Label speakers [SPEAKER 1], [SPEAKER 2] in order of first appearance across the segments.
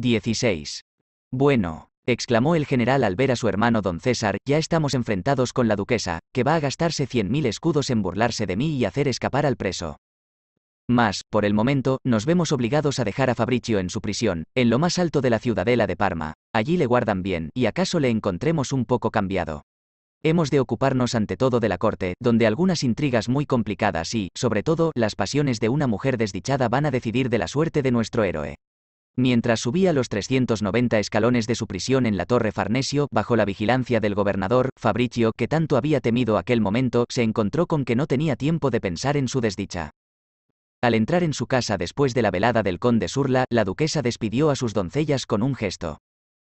[SPEAKER 1] 16. Bueno, exclamó el general al ver a su hermano don César, ya estamos enfrentados con la duquesa, que va a gastarse cien mil escudos en burlarse de mí y hacer escapar al preso. Mas, por el momento, nos vemos obligados a dejar a Fabricio en su prisión, en lo más alto de la ciudadela de Parma. Allí le guardan bien, y acaso le encontremos un poco cambiado. Hemos de ocuparnos ante todo de la corte, donde algunas intrigas muy complicadas y, sobre todo, las pasiones de una mujer desdichada van a decidir de la suerte de nuestro héroe. Mientras subía los 390 escalones de su prisión en la Torre Farnesio, bajo la vigilancia del gobernador, Fabricio, que tanto había temido aquel momento, se encontró con que no tenía tiempo de pensar en su desdicha. Al entrar en su casa después de la velada del conde Surla, la duquesa despidió a sus doncellas con un gesto.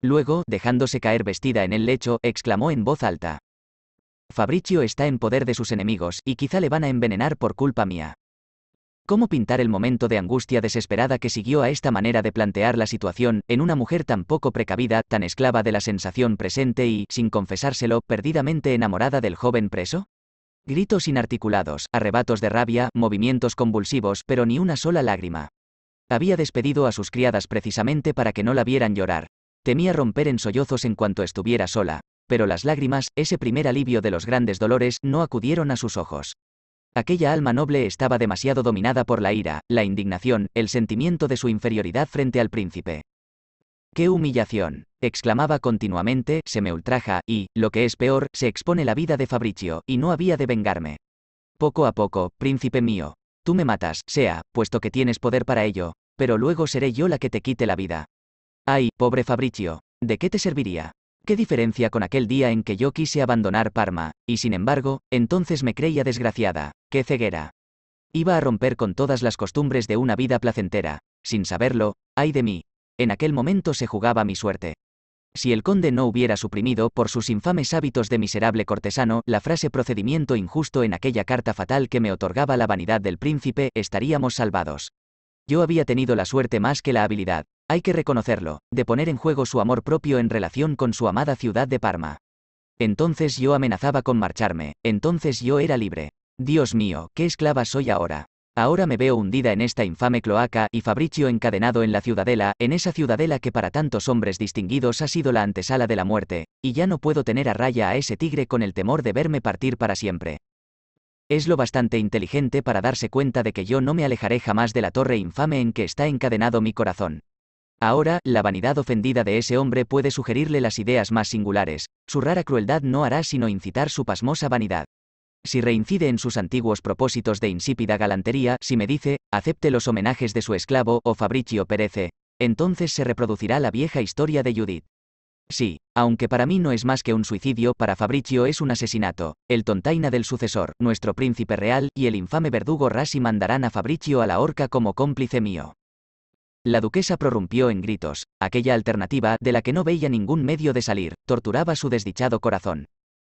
[SPEAKER 1] Luego, dejándose caer vestida en el lecho, exclamó en voz alta. Fabricio está en poder de sus enemigos, y quizá le van a envenenar por culpa mía. ¿Cómo pintar el momento de angustia desesperada que siguió a esta manera de plantear la situación en una mujer tan poco precavida, tan esclava de la sensación presente y, sin confesárselo, perdidamente enamorada del joven preso? Gritos inarticulados, arrebatos de rabia, movimientos convulsivos, pero ni una sola lágrima. Había despedido a sus criadas precisamente para que no la vieran llorar. Temía romper en sollozos en cuanto estuviera sola, pero las lágrimas, ese primer alivio de los grandes dolores, no acudieron a sus ojos. Aquella alma noble estaba demasiado dominada por la ira, la indignación, el sentimiento de su inferioridad frente al príncipe. ¡Qué humillación! exclamaba continuamente, se me ultraja, y, lo que es peor, se expone la vida de Fabricio, y no había de vengarme. Poco a poco, príncipe mío. Tú me matas, sea, puesto que tienes poder para ello, pero luego seré yo la que te quite la vida. Ay, pobre Fabricio, ¿de qué te serviría? ¿Qué diferencia con aquel día en que yo quise abandonar Parma, y sin embargo, entonces me creía desgraciada? ¡Qué ceguera! Iba a romper con todas las costumbres de una vida placentera. Sin saberlo, ay de mí. En aquel momento se jugaba mi suerte. Si el conde no hubiera suprimido por sus infames hábitos de miserable cortesano la frase procedimiento injusto en aquella carta fatal que me otorgaba la vanidad del príncipe, estaríamos salvados. Yo había tenido la suerte más que la habilidad, hay que reconocerlo, de poner en juego su amor propio en relación con su amada ciudad de Parma. Entonces yo amenazaba con marcharme, entonces yo era libre. Dios mío, qué esclava soy ahora. Ahora me veo hundida en esta infame cloaca y Fabricio encadenado en la ciudadela, en esa ciudadela que para tantos hombres distinguidos ha sido la antesala de la muerte, y ya no puedo tener a raya a ese tigre con el temor de verme partir para siempre es lo bastante inteligente para darse cuenta de que yo no me alejaré jamás de la torre infame en que está encadenado mi corazón. Ahora, la vanidad ofendida de ese hombre puede sugerirle las ideas más singulares, su rara crueldad no hará sino incitar su pasmosa vanidad. Si reincide en sus antiguos propósitos de insípida galantería, si me dice, acepte los homenajes de su esclavo o oh Fabricio perece, entonces se reproducirá la vieja historia de Judith. Sí, aunque para mí no es más que un suicidio, para Fabricio es un asesinato. El tontaina del sucesor, nuestro príncipe real, y el infame verdugo Rassi mandarán a Fabricio a la horca como cómplice mío. La duquesa prorrumpió en gritos, aquella alternativa, de la que no veía ningún medio de salir, torturaba su desdichado corazón.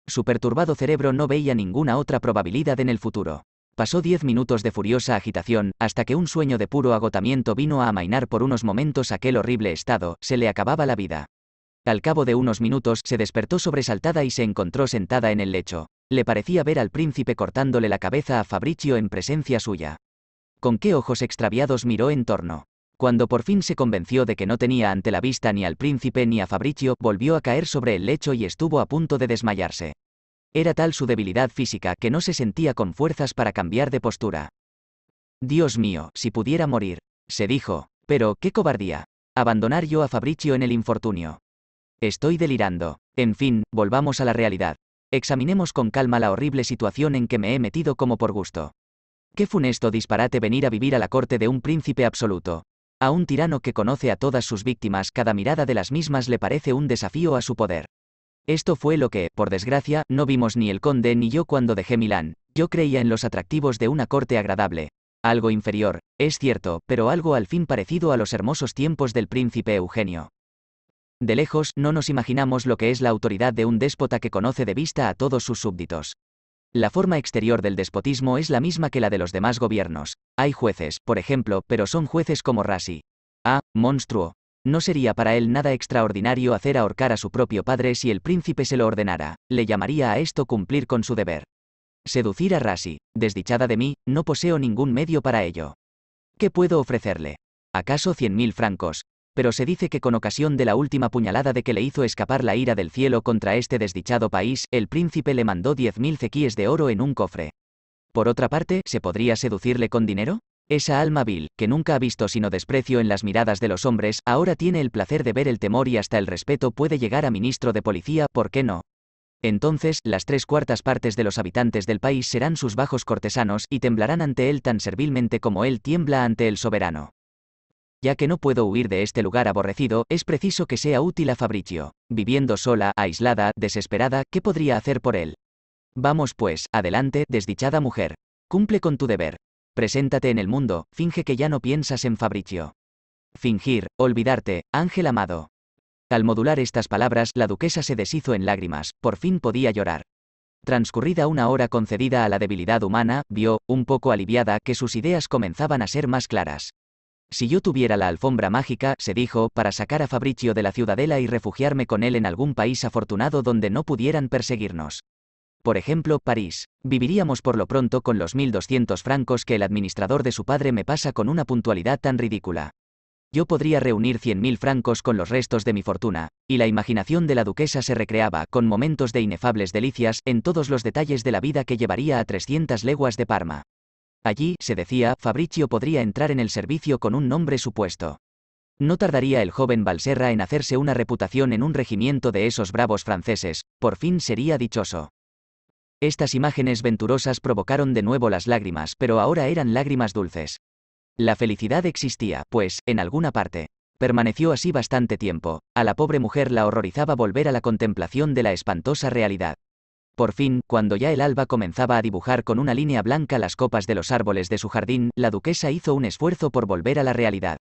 [SPEAKER 1] Su perturbado cerebro no veía ninguna otra probabilidad en el futuro. Pasó diez minutos de furiosa agitación, hasta que un sueño de puro agotamiento vino a amainar por unos momentos aquel horrible estado, se le acababa la vida. Al cabo de unos minutos se despertó sobresaltada y se encontró sentada en el lecho. Le parecía ver al príncipe cortándole la cabeza a Fabricio en presencia suya. Con qué ojos extraviados miró en torno. Cuando por fin se convenció de que no tenía ante la vista ni al príncipe ni a Fabricio, volvió a caer sobre el lecho y estuvo a punto de desmayarse. Era tal su debilidad física que no se sentía con fuerzas para cambiar de postura. Dios mío, si pudiera morir, se dijo, pero qué cobardía. Abandonar yo a Fabricio en el infortunio. Estoy delirando. En fin, volvamos a la realidad. Examinemos con calma la horrible situación en que me he metido como por gusto. Qué funesto disparate venir a vivir a la corte de un príncipe absoluto. A un tirano que conoce a todas sus víctimas, cada mirada de las mismas le parece un desafío a su poder. Esto fue lo que, por desgracia, no vimos ni el conde ni yo cuando dejé Milán. Yo creía en los atractivos de una corte agradable. Algo inferior, es cierto, pero algo al fin parecido a los hermosos tiempos del príncipe Eugenio. De lejos, no nos imaginamos lo que es la autoridad de un déspota que conoce de vista a todos sus súbditos. La forma exterior del despotismo es la misma que la de los demás gobiernos. Hay jueces, por ejemplo, pero son jueces como Rasi. Ah, monstruo. No sería para él nada extraordinario hacer ahorcar a su propio padre si el príncipe se lo ordenara, le llamaría a esto cumplir con su deber. Seducir a Rasi, desdichada de mí, no poseo ningún medio para ello. ¿Qué puedo ofrecerle? ¿Acaso mil francos, pero se dice que con ocasión de la última puñalada de que le hizo escapar la ira del cielo contra este desdichado país, el príncipe le mandó 10.000 cequíes de oro en un cofre. Por otra parte, ¿se podría seducirle con dinero? Esa alma vil, que nunca ha visto sino desprecio en las miradas de los hombres, ahora tiene el placer de ver el temor y hasta el respeto puede llegar a ministro de policía, ¿por qué no? Entonces, las tres cuartas partes de los habitantes del país serán sus bajos cortesanos y temblarán ante él tan servilmente como él tiembla ante el soberano ya que no puedo huir de este lugar aborrecido, es preciso que sea útil a Fabricio, viviendo sola, aislada, desesperada, ¿qué podría hacer por él? Vamos pues, adelante, desdichada mujer. Cumple con tu deber. Preséntate en el mundo, finge que ya no piensas en Fabricio. Fingir, olvidarte, ángel amado. Al modular estas palabras, la duquesa se deshizo en lágrimas, por fin podía llorar. Transcurrida una hora concedida a la debilidad humana, vio, un poco aliviada, que sus ideas comenzaban a ser más claras. Si yo tuviera la alfombra mágica, se dijo, para sacar a Fabricio de la ciudadela y refugiarme con él en algún país afortunado donde no pudieran perseguirnos. Por ejemplo, París. Viviríamos por lo pronto con los 1.200 francos que el administrador de su padre me pasa con una puntualidad tan ridícula. Yo podría reunir 100.000 francos con los restos de mi fortuna, y la imaginación de la duquesa se recreaba, con momentos de inefables delicias, en todos los detalles de la vida que llevaría a 300 leguas de Parma. Allí, se decía, Fabricio podría entrar en el servicio con un nombre supuesto. No tardaría el joven Balserra en hacerse una reputación en un regimiento de esos bravos franceses, por fin sería dichoso. Estas imágenes venturosas provocaron de nuevo las lágrimas, pero ahora eran lágrimas dulces. La felicidad existía, pues, en alguna parte. Permaneció así bastante tiempo, a la pobre mujer la horrorizaba volver a la contemplación de la espantosa realidad. Por fin, cuando ya el alba comenzaba a dibujar con una línea blanca las copas de los árboles de su jardín, la duquesa hizo un esfuerzo por volver a la realidad.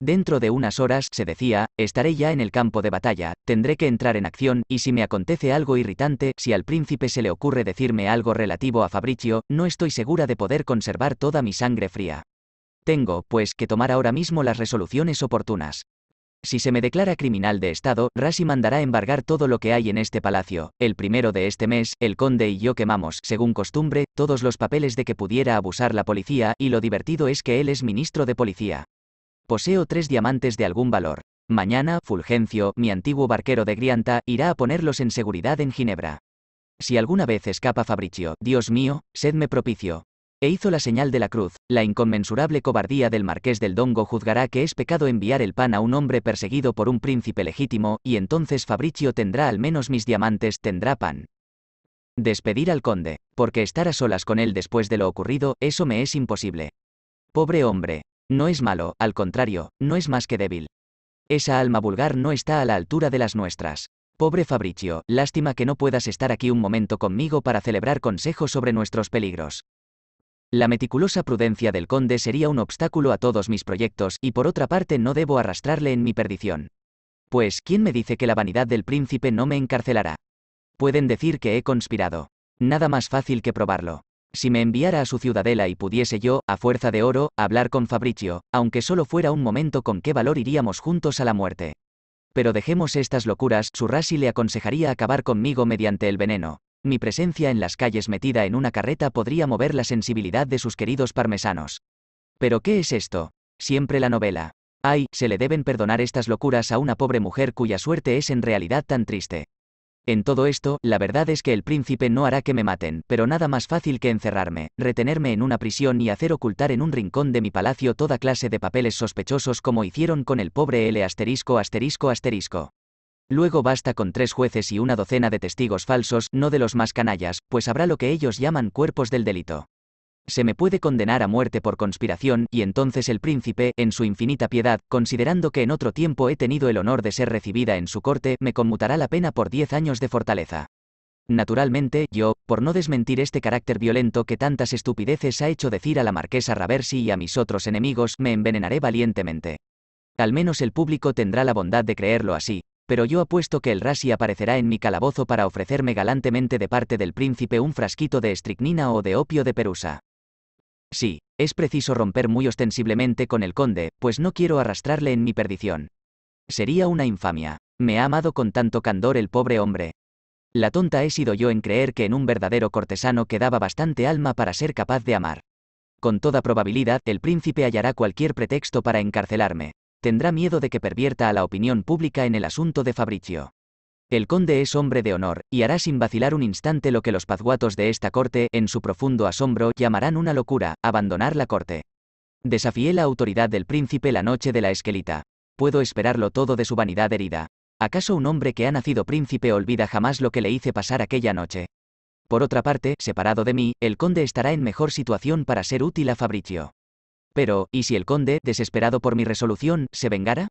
[SPEAKER 1] Dentro de unas horas, se decía, estaré ya en el campo de batalla, tendré que entrar en acción, y si me acontece algo irritante, si al príncipe se le ocurre decirme algo relativo a Fabricio, no estoy segura de poder conservar toda mi sangre fría. Tengo, pues, que tomar ahora mismo las resoluciones oportunas. Si se me declara criminal de Estado, Rassi mandará embargar todo lo que hay en este palacio. El primero de este mes, el conde y yo quemamos, según costumbre, todos los papeles de que pudiera abusar la policía, y lo divertido es que él es ministro de policía. Poseo tres diamantes de algún valor. Mañana, Fulgencio, mi antiguo barquero de Grianta, irá a ponerlos en seguridad en Ginebra. Si alguna vez escapa Fabricio, Dios mío, sedme propicio. E hizo la señal de la cruz, la inconmensurable cobardía del marqués del Dongo juzgará que es pecado enviar el pan a un hombre perseguido por un príncipe legítimo, y entonces Fabricio tendrá al menos mis diamantes, tendrá pan. Despedir al conde, porque estar a solas con él después de lo ocurrido, eso me es imposible. Pobre hombre, no es malo, al contrario, no es más que débil. Esa alma vulgar no está a la altura de las nuestras. Pobre Fabricio, lástima que no puedas estar aquí un momento conmigo para celebrar consejos sobre nuestros peligros. La meticulosa prudencia del conde sería un obstáculo a todos mis proyectos, y por otra parte no debo arrastrarle en mi perdición. Pues, ¿quién me dice que la vanidad del príncipe no me encarcelará? Pueden decir que he conspirado. Nada más fácil que probarlo. Si me enviara a su ciudadela y pudiese yo, a fuerza de oro, hablar con Fabricio, aunque solo fuera un momento con qué valor iríamos juntos a la muerte. Pero dejemos estas locuras, Surrasi le aconsejaría acabar conmigo mediante el veneno mi presencia en las calles metida en una carreta podría mover la sensibilidad de sus queridos parmesanos. Pero ¿qué es esto? Siempre la novela. Ay, se le deben perdonar estas locuras a una pobre mujer cuya suerte es en realidad tan triste. En todo esto, la verdad es que el príncipe no hará que me maten, pero nada más fácil que encerrarme, retenerme en una prisión y hacer ocultar en un rincón de mi palacio toda clase de papeles sospechosos como hicieron con el pobre L asterisco asterisco asterisco. Luego basta con tres jueces y una docena de testigos falsos, no de los más canallas, pues habrá lo que ellos llaman cuerpos del delito. Se me puede condenar a muerte por conspiración, y entonces el príncipe, en su infinita piedad, considerando que en otro tiempo he tenido el honor de ser recibida en su corte, me conmutará la pena por diez años de fortaleza. Naturalmente, yo, por no desmentir este carácter violento que tantas estupideces ha hecho decir a la marquesa Raversi y a mis otros enemigos, me envenenaré valientemente. Al menos el público tendrá la bondad de creerlo así, pero yo apuesto que el rasi aparecerá en mi calabozo para ofrecerme galantemente de parte del príncipe un frasquito de estricnina o de opio de Perusa. Sí, es preciso romper muy ostensiblemente con el conde, pues no quiero arrastrarle en mi perdición. Sería una infamia. Me ha amado con tanto candor el pobre hombre. La tonta he sido yo en creer que en un verdadero cortesano quedaba bastante alma para ser capaz de amar. Con toda probabilidad, el príncipe hallará cualquier pretexto para encarcelarme tendrá miedo de que pervierta a la opinión pública en el asunto de Fabricio. El conde es hombre de honor, y hará sin vacilar un instante lo que los pazguatos de esta corte, en su profundo asombro, llamarán una locura, abandonar la corte. Desafié la autoridad del príncipe la noche de la esquelita. Puedo esperarlo todo de su vanidad herida. ¿Acaso un hombre que ha nacido príncipe olvida jamás lo que le hice pasar aquella noche? Por otra parte, separado de mí, el conde estará en mejor situación para ser útil a Fabricio. Pero, ¿y si el conde, desesperado por mi resolución, se vengara?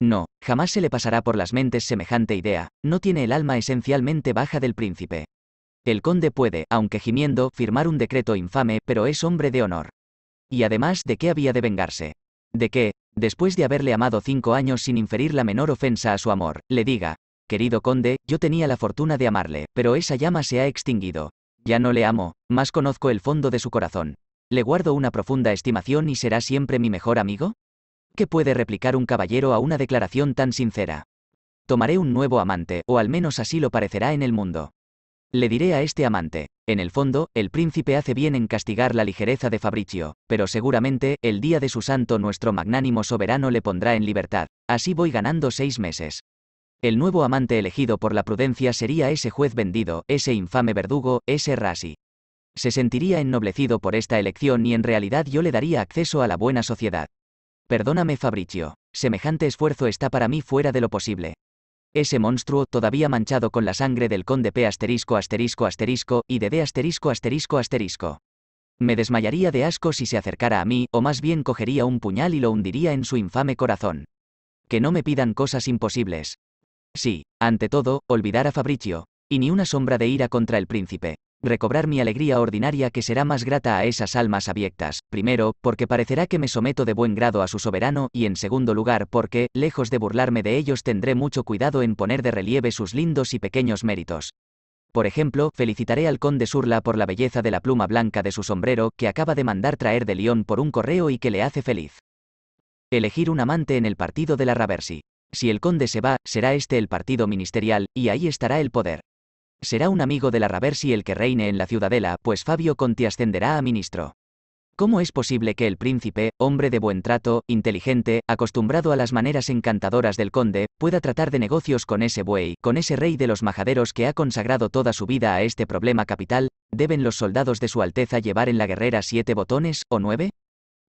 [SPEAKER 1] No, jamás se le pasará por las mentes semejante idea, no tiene el alma esencialmente baja del príncipe. El conde puede, aunque gimiendo, firmar un decreto infame, pero es hombre de honor. Y además, ¿de qué había de vengarse? De que, después de haberle amado cinco años sin inferir la menor ofensa a su amor, le diga, querido conde, yo tenía la fortuna de amarle, pero esa llama se ha extinguido. Ya no le amo, más conozco el fondo de su corazón. ¿Le guardo una profunda estimación y será siempre mi mejor amigo? ¿Qué puede replicar un caballero a una declaración tan sincera? Tomaré un nuevo amante, o al menos así lo parecerá en el mundo. Le diré a este amante, en el fondo, el príncipe hace bien en castigar la ligereza de Fabricio, pero seguramente, el día de su santo nuestro magnánimo soberano le pondrá en libertad, así voy ganando seis meses. El nuevo amante elegido por la prudencia sería ese juez vendido, ese infame verdugo, ese Rasi. Se sentiría ennoblecido por esta elección y en realidad yo le daría acceso a la buena sociedad. Perdóname Fabricio, semejante esfuerzo está para mí fuera de lo posible. Ese monstruo, todavía manchado con la sangre del conde P asterisco asterisco asterisco y de D asterisco asterisco asterisco. Me desmayaría de asco si se acercara a mí, o más bien cogería un puñal y lo hundiría en su infame corazón. Que no me pidan cosas imposibles. Sí, ante todo, olvidar a Fabricio, y ni una sombra de ira contra el príncipe, recobrar mi alegría ordinaria que será más grata a esas almas abiertas. primero, porque parecerá que me someto de buen grado a su soberano, y en segundo lugar porque, lejos de burlarme de ellos, tendré mucho cuidado en poner de relieve sus lindos y pequeños méritos. Por ejemplo, felicitaré al conde Surla por la belleza de la pluma blanca de su sombrero, que acaba de mandar traer de León por un correo y que le hace feliz. Elegir un amante en el partido de la Raversi. Si el conde se va, será este el partido ministerial, y ahí estará el poder. Será un amigo de la Raversi el que reine en la ciudadela, pues Fabio Conti ascenderá a ministro. ¿Cómo es posible que el príncipe, hombre de buen trato, inteligente, acostumbrado a las maneras encantadoras del conde, pueda tratar de negocios con ese buey, con ese rey de los majaderos que ha consagrado toda su vida a este problema capital? ¿Deben los soldados de su Alteza llevar en la guerrera siete botones, o nueve?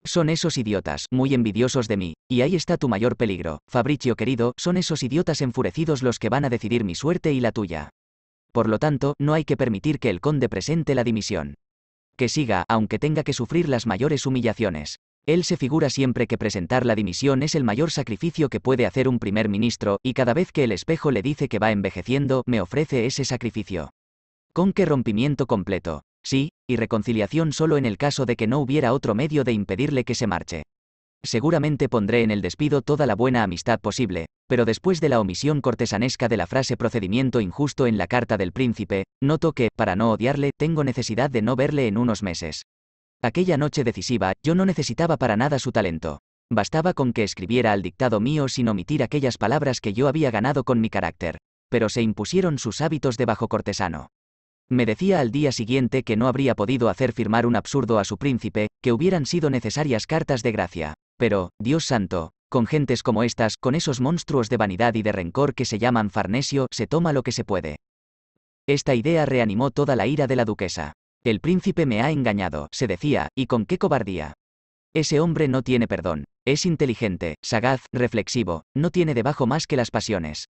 [SPEAKER 1] Son esos idiotas, muy envidiosos de mí, y ahí está tu mayor peligro, Fabricio querido, son esos idiotas enfurecidos los que van a decidir mi suerte y la tuya por lo tanto, no hay que permitir que el conde presente la dimisión. Que siga, aunque tenga que sufrir las mayores humillaciones. Él se figura siempre que presentar la dimisión es el mayor sacrificio que puede hacer un primer ministro, y cada vez que el espejo le dice que va envejeciendo, me ofrece ese sacrificio. ¿Con qué rompimiento completo? Sí, y reconciliación solo en el caso de que no hubiera otro medio de impedirle que se marche seguramente pondré en el despido toda la buena amistad posible, pero después de la omisión cortesanesca de la frase procedimiento injusto en la carta del príncipe, noto que, para no odiarle, tengo necesidad de no verle en unos meses. Aquella noche decisiva, yo no necesitaba para nada su talento. Bastaba con que escribiera al dictado mío sin omitir aquellas palabras que yo había ganado con mi carácter, pero se impusieron sus hábitos de bajo cortesano. Me decía al día siguiente que no habría podido hacer firmar un absurdo a su príncipe, que hubieran sido necesarias cartas de gracia. Pero, Dios santo, con gentes como estas, con esos monstruos de vanidad y de rencor que se llaman Farnesio, se toma lo que se puede. Esta idea reanimó toda la ira de la duquesa. El príncipe me ha engañado, se decía, y con qué cobardía. Ese hombre no tiene perdón, es inteligente, sagaz, reflexivo, no tiene debajo más que las pasiones.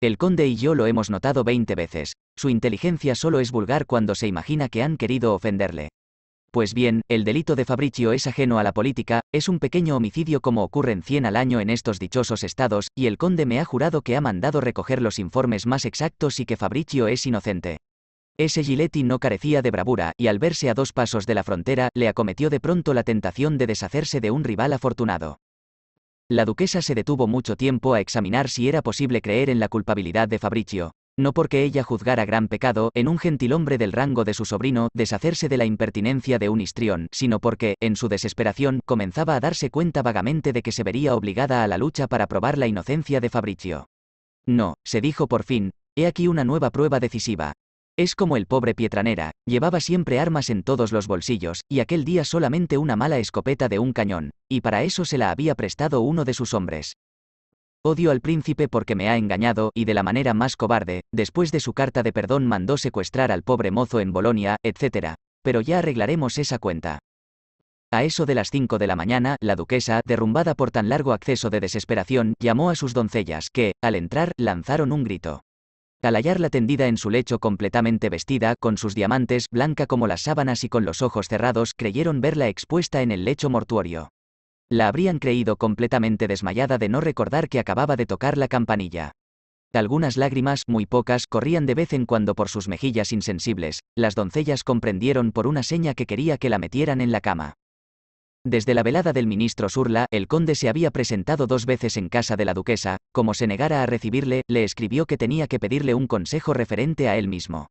[SPEAKER 1] El conde y yo lo hemos notado veinte veces, su inteligencia solo es vulgar cuando se imagina que han querido ofenderle. Pues bien, el delito de Fabricio es ajeno a la política, es un pequeño homicidio como ocurren 100 al año en estos dichosos estados, y el conde me ha jurado que ha mandado recoger los informes más exactos y que Fabricio es inocente. Ese Giletti no carecía de bravura, y al verse a dos pasos de la frontera, le acometió de pronto la tentación de deshacerse de un rival afortunado. La duquesa se detuvo mucho tiempo a examinar si era posible creer en la culpabilidad de Fabricio no porque ella juzgara gran pecado, en un gentilhombre del rango de su sobrino, deshacerse de la impertinencia de un histrión, sino porque, en su desesperación, comenzaba a darse cuenta vagamente de que se vería obligada a la lucha para probar la inocencia de Fabricio. No, se dijo por fin, he aquí una nueva prueba decisiva. Es como el pobre Pietranera, llevaba siempre armas en todos los bolsillos, y aquel día solamente una mala escopeta de un cañón, y para eso se la había prestado uno de sus hombres. Odio al príncipe porque me ha engañado y de la manera más cobarde, después de su carta de perdón mandó secuestrar al pobre mozo en Bolonia, etc. Pero ya arreglaremos esa cuenta. A eso de las 5 de la mañana, la duquesa, derrumbada por tan largo acceso de desesperación, llamó a sus doncellas, que, al entrar, lanzaron un grito. Al hallarla tendida en su lecho completamente vestida, con sus diamantes, blanca como las sábanas y con los ojos cerrados, creyeron verla expuesta en el lecho mortuorio. La habrían creído completamente desmayada de no recordar que acababa de tocar la campanilla. Algunas lágrimas, muy pocas, corrían de vez en cuando por sus mejillas insensibles, las doncellas comprendieron por una seña que quería que la metieran en la cama. Desde la velada del ministro Surla, el conde se había presentado dos veces en casa de la duquesa, como se negara a recibirle, le escribió que tenía que pedirle un consejo referente a él mismo.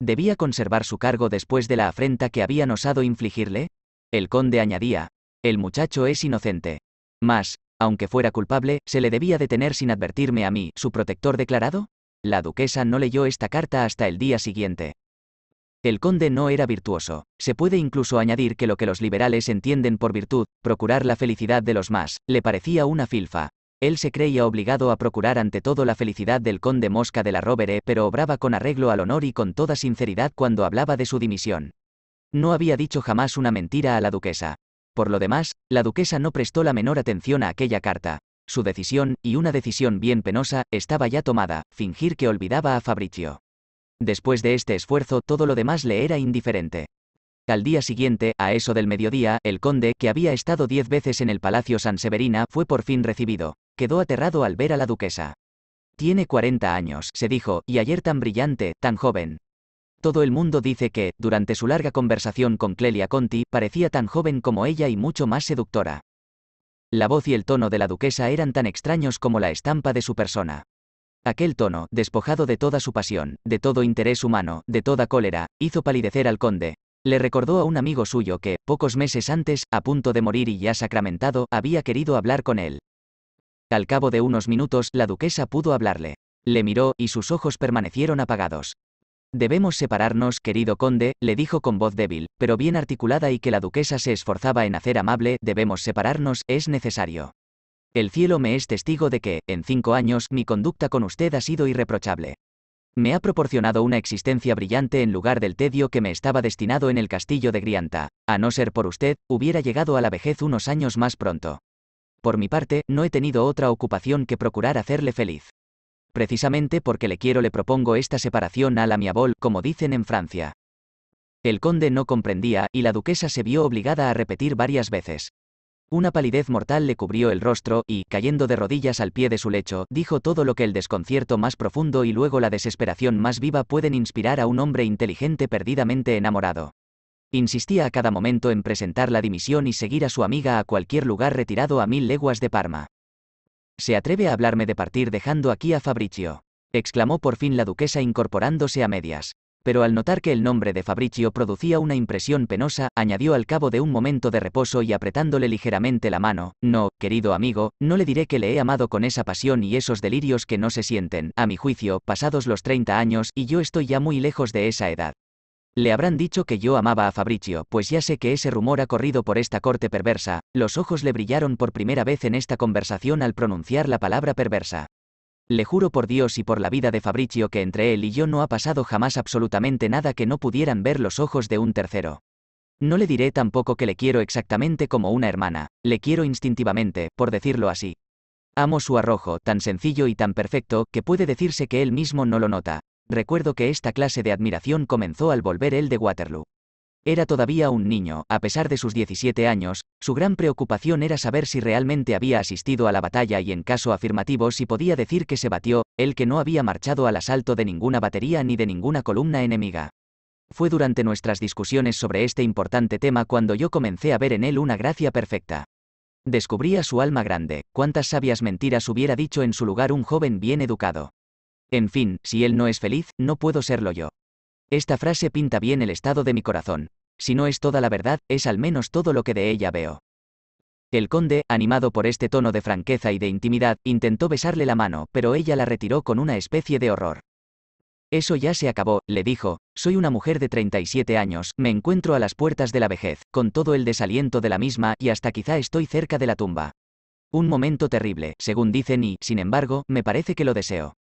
[SPEAKER 1] ¿Debía conservar su cargo después de la afrenta que habían osado infligirle? El conde añadía, el muchacho es inocente. Mas, aunque fuera culpable, se le debía detener sin advertirme a mí, su protector declarado. La duquesa no leyó esta carta hasta el día siguiente. El conde no era virtuoso. Se puede incluso añadir que lo que los liberales entienden por virtud, procurar la felicidad de los más, le parecía una filfa. Él se creía obligado a procurar ante todo la felicidad del conde Mosca de la Rovere, pero obraba con arreglo al honor y con toda sinceridad cuando hablaba de su dimisión. No había dicho jamás una mentira a la duquesa. Por lo demás, la duquesa no prestó la menor atención a aquella carta. Su decisión, y una decisión bien penosa, estaba ya tomada, fingir que olvidaba a Fabricio. Después de este esfuerzo todo lo demás le era indiferente. Al día siguiente, a eso del mediodía, el conde, que había estado diez veces en el Palacio San Severina, fue por fin recibido. Quedó aterrado al ver a la duquesa. Tiene 40 años, se dijo, y ayer tan brillante, tan joven. Todo el mundo dice que, durante su larga conversación con Clelia Conti, parecía tan joven como ella y mucho más seductora. La voz y el tono de la duquesa eran tan extraños como la estampa de su persona. Aquel tono, despojado de toda su pasión, de todo interés humano, de toda cólera, hizo palidecer al conde. Le recordó a un amigo suyo que, pocos meses antes, a punto de morir y ya sacramentado, había querido hablar con él. Al cabo de unos minutos, la duquesa pudo hablarle. Le miró, y sus ojos permanecieron apagados. Debemos separarnos, querido conde, le dijo con voz débil, pero bien articulada y que la duquesa se esforzaba en hacer amable, debemos separarnos, es necesario. El cielo me es testigo de que, en cinco años, mi conducta con usted ha sido irreprochable. Me ha proporcionado una existencia brillante en lugar del tedio que me estaba destinado en el castillo de Grianta. A no ser por usted, hubiera llegado a la vejez unos años más pronto. Por mi parte, no he tenido otra ocupación que procurar hacerle feliz. Precisamente porque le quiero le propongo esta separación a la miabol como dicen en Francia. El conde no comprendía, y la duquesa se vio obligada a repetir varias veces. Una palidez mortal le cubrió el rostro, y, cayendo de rodillas al pie de su lecho, dijo todo lo que el desconcierto más profundo y luego la desesperación más viva pueden inspirar a un hombre inteligente perdidamente enamorado. Insistía a cada momento en presentar la dimisión y seguir a su amiga a cualquier lugar retirado a mil leguas de Parma. Se atreve a hablarme de partir dejando aquí a Fabricio. Exclamó por fin la duquesa incorporándose a medias. Pero al notar que el nombre de Fabricio producía una impresión penosa, añadió al cabo de un momento de reposo y apretándole ligeramente la mano, No, querido amigo, no le diré que le he amado con esa pasión y esos delirios que no se sienten, a mi juicio, pasados los 30 años, y yo estoy ya muy lejos de esa edad. Le habrán dicho que yo amaba a Fabricio, pues ya sé que ese rumor ha corrido por esta corte perversa, los ojos le brillaron por primera vez en esta conversación al pronunciar la palabra perversa. Le juro por Dios y por la vida de Fabricio que entre él y yo no ha pasado jamás absolutamente nada que no pudieran ver los ojos de un tercero. No le diré tampoco que le quiero exactamente como una hermana, le quiero instintivamente, por decirlo así. Amo su arrojo, tan sencillo y tan perfecto, que puede decirse que él mismo no lo nota, Recuerdo que esta clase de admiración comenzó al volver él de Waterloo. Era todavía un niño, a pesar de sus 17 años, su gran preocupación era saber si realmente había asistido a la batalla y en caso afirmativo si podía decir que se batió, él que no había marchado al asalto de ninguna batería ni de ninguna columna enemiga. Fue durante nuestras discusiones sobre este importante tema cuando yo comencé a ver en él una gracia perfecta. Descubría su alma grande, cuántas sabias mentiras hubiera dicho en su lugar un joven bien educado. En fin, si él no es feliz, no puedo serlo yo. Esta frase pinta bien el estado de mi corazón. Si no es toda la verdad, es al menos todo lo que de ella veo. El conde, animado por este tono de franqueza y de intimidad, intentó besarle la mano, pero ella la retiró con una especie de horror. Eso ya se acabó, le dijo, soy una mujer de 37 años, me encuentro a las puertas de la vejez, con todo el desaliento de la misma y hasta quizá estoy cerca de la tumba. Un momento terrible, según dicen y, sin embargo, me parece que lo deseo.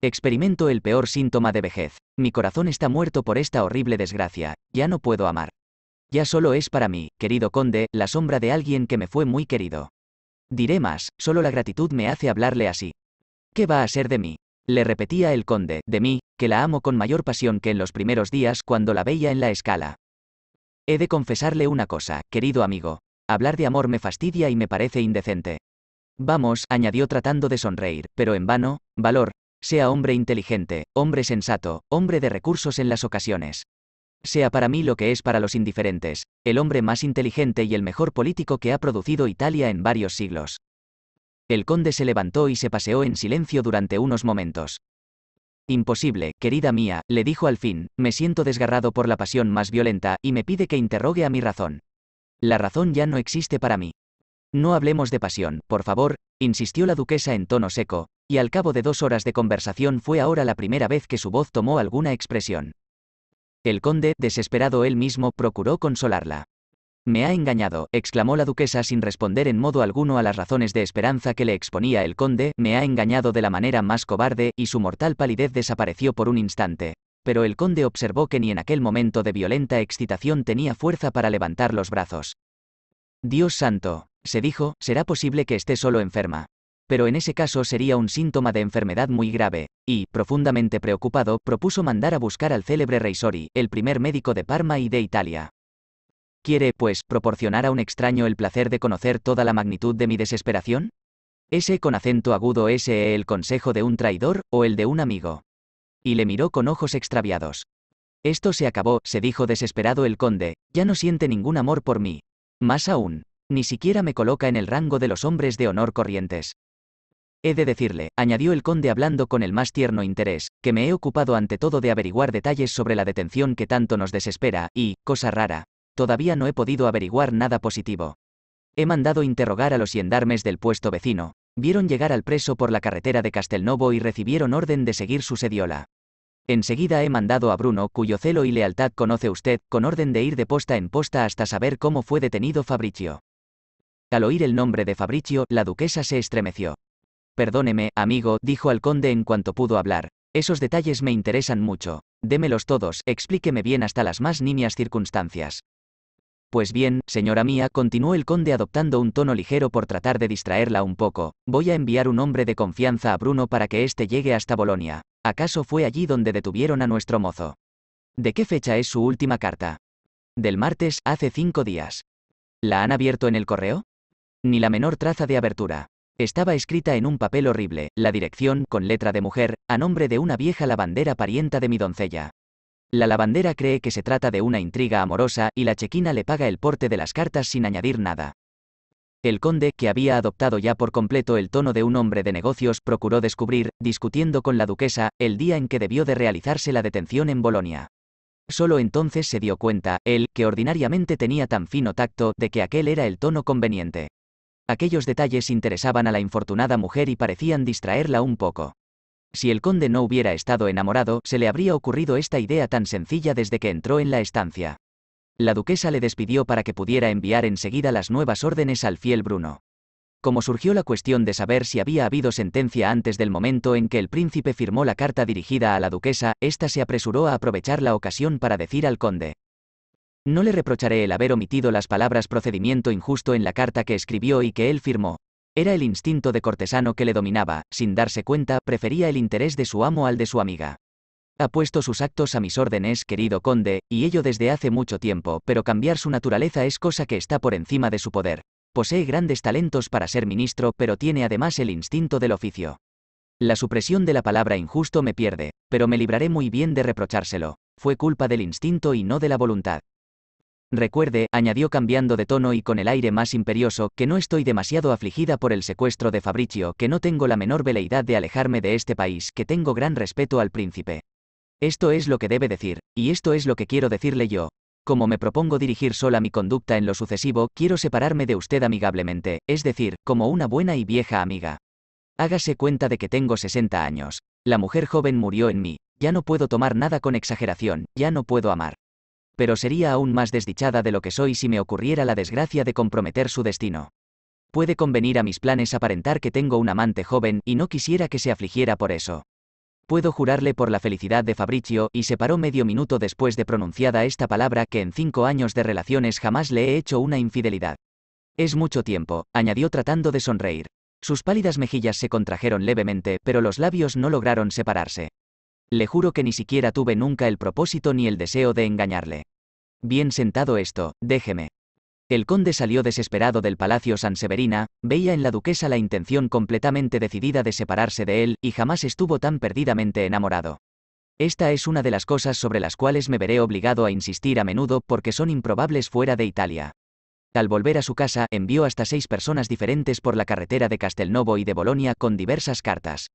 [SPEAKER 1] Experimento el peor síntoma de vejez. Mi corazón está muerto por esta horrible desgracia. Ya no puedo amar. Ya solo es para mí, querido conde, la sombra de alguien que me fue muy querido. Diré más, solo la gratitud me hace hablarle así. ¿Qué va a ser de mí? Le repetía el conde, de mí, que la amo con mayor pasión que en los primeros días cuando la veía en la escala. He de confesarle una cosa, querido amigo. Hablar de amor me fastidia y me parece indecente. Vamos, añadió tratando de sonreír, pero en vano, valor, sea hombre inteligente, hombre sensato, hombre de recursos en las ocasiones. Sea para mí lo que es para los indiferentes, el hombre más inteligente y el mejor político que ha producido Italia en varios siglos. El conde se levantó y se paseó en silencio durante unos momentos. Imposible, querida mía, le dijo al fin, me siento desgarrado por la pasión más violenta, y me pide que interrogue a mi razón. La razón ya no existe para mí. No hablemos de pasión, por favor, insistió la duquesa en tono seco, y al cabo de dos horas de conversación fue ahora la primera vez que su voz tomó alguna expresión. El conde, desesperado él mismo, procuró consolarla. Me ha engañado, exclamó la duquesa sin responder en modo alguno a las razones de esperanza que le exponía el conde, me ha engañado de la manera más cobarde, y su mortal palidez desapareció por un instante. Pero el conde observó que ni en aquel momento de violenta excitación tenía fuerza para levantar los brazos. Dios santo, se dijo, será posible que esté solo enferma pero en ese caso sería un síntoma de enfermedad muy grave, y, profundamente preocupado, propuso mandar a buscar al célebre Reisori, el primer médico de Parma y de Italia. ¿Quiere, pues, proporcionar a un extraño el placer de conocer toda la magnitud de mi desesperación? Ese con acento agudo ese eh, el consejo de un traidor o el de un amigo. Y le miró con ojos extraviados. Esto se acabó, se dijo desesperado el conde, ya no siente ningún amor por mí. Más aún, ni siquiera me coloca en el rango de los hombres de honor corrientes. He de decirle, añadió el conde hablando con el más tierno interés, que me he ocupado ante todo de averiguar detalles sobre la detención que tanto nos desespera, y, cosa rara, todavía no he podido averiguar nada positivo. He mandado interrogar a los yendarmes del puesto vecino, vieron llegar al preso por la carretera de Castelnovo y recibieron orden de seguir su sediola. Enseguida he mandado a Bruno, cuyo celo y lealtad conoce usted, con orden de ir de posta en posta hasta saber cómo fue detenido Fabricio. Al oír el nombre de Fabricio, la duquesa se estremeció. Perdóneme, amigo, dijo al conde en cuanto pudo hablar. Esos detalles me interesan mucho. Démelos todos, explíqueme bien hasta las más nimias circunstancias. Pues bien, señora mía, continuó el conde adoptando un tono ligero por tratar de distraerla un poco, voy a enviar un hombre de confianza a Bruno para que éste llegue hasta Bolonia. ¿Acaso fue allí donde detuvieron a nuestro mozo? ¿De qué fecha es su última carta? Del martes, hace cinco días. ¿La han abierto en el correo? Ni la menor traza de abertura. Estaba escrita en un papel horrible, la dirección, con letra de mujer, a nombre de una vieja lavandera parienta de mi doncella. La lavandera cree que se trata de una intriga amorosa y la chequina le paga el porte de las cartas sin añadir nada. El conde, que había adoptado ya por completo el tono de un hombre de negocios, procuró descubrir, discutiendo con la duquesa, el día en que debió de realizarse la detención en Bolonia. Solo entonces se dio cuenta, él, que ordinariamente tenía tan fino tacto, de que aquel era el tono conveniente. Aquellos detalles interesaban a la infortunada mujer y parecían distraerla un poco. Si el conde no hubiera estado enamorado, se le habría ocurrido esta idea tan sencilla desde que entró en la estancia. La duquesa le despidió para que pudiera enviar enseguida las nuevas órdenes al fiel Bruno. Como surgió la cuestión de saber si había habido sentencia antes del momento en que el príncipe firmó la carta dirigida a la duquesa, ésta se apresuró a aprovechar la ocasión para decir al conde, no le reprocharé el haber omitido las palabras procedimiento injusto en la carta que escribió y que él firmó. Era el instinto de cortesano que le dominaba, sin darse cuenta, prefería el interés de su amo al de su amiga. Ha puesto sus actos a mis órdenes, querido conde, y ello desde hace mucho tiempo, pero cambiar su naturaleza es cosa que está por encima de su poder. Posee grandes talentos para ser ministro, pero tiene además el instinto del oficio. La supresión de la palabra injusto me pierde, pero me libraré muy bien de reprochárselo. Fue culpa del instinto y no de la voluntad. Recuerde, añadió cambiando de tono y con el aire más imperioso, que no estoy demasiado afligida por el secuestro de Fabricio, que no tengo la menor veleidad de alejarme de este país, que tengo gran respeto al príncipe. Esto es lo que debe decir, y esto es lo que quiero decirle yo. Como me propongo dirigir sola mi conducta en lo sucesivo, quiero separarme de usted amigablemente, es decir, como una buena y vieja amiga. Hágase cuenta de que tengo 60 años. La mujer joven murió en mí, ya no puedo tomar nada con exageración, ya no puedo amar pero sería aún más desdichada de lo que soy si me ocurriera la desgracia de comprometer su destino. Puede convenir a mis planes aparentar que tengo un amante joven y no quisiera que se afligiera por eso. Puedo jurarle por la felicidad de Fabricio y se paró medio minuto después de pronunciada esta palabra que en cinco años de relaciones jamás le he hecho una infidelidad. Es mucho tiempo, añadió tratando de sonreír. Sus pálidas mejillas se contrajeron levemente, pero los labios no lograron separarse. Le juro que ni siquiera tuve nunca el propósito ni el deseo de engañarle. Bien sentado esto, déjeme. El conde salió desesperado del Palacio San Severina, veía en la duquesa la intención completamente decidida de separarse de él, y jamás estuvo tan perdidamente enamorado. Esta es una de las cosas sobre las cuales me veré obligado a insistir a menudo porque son improbables fuera de Italia. Al volver a su casa, envió hasta seis personas diferentes por la carretera de Castelnovo y de Bolonia con diversas cartas.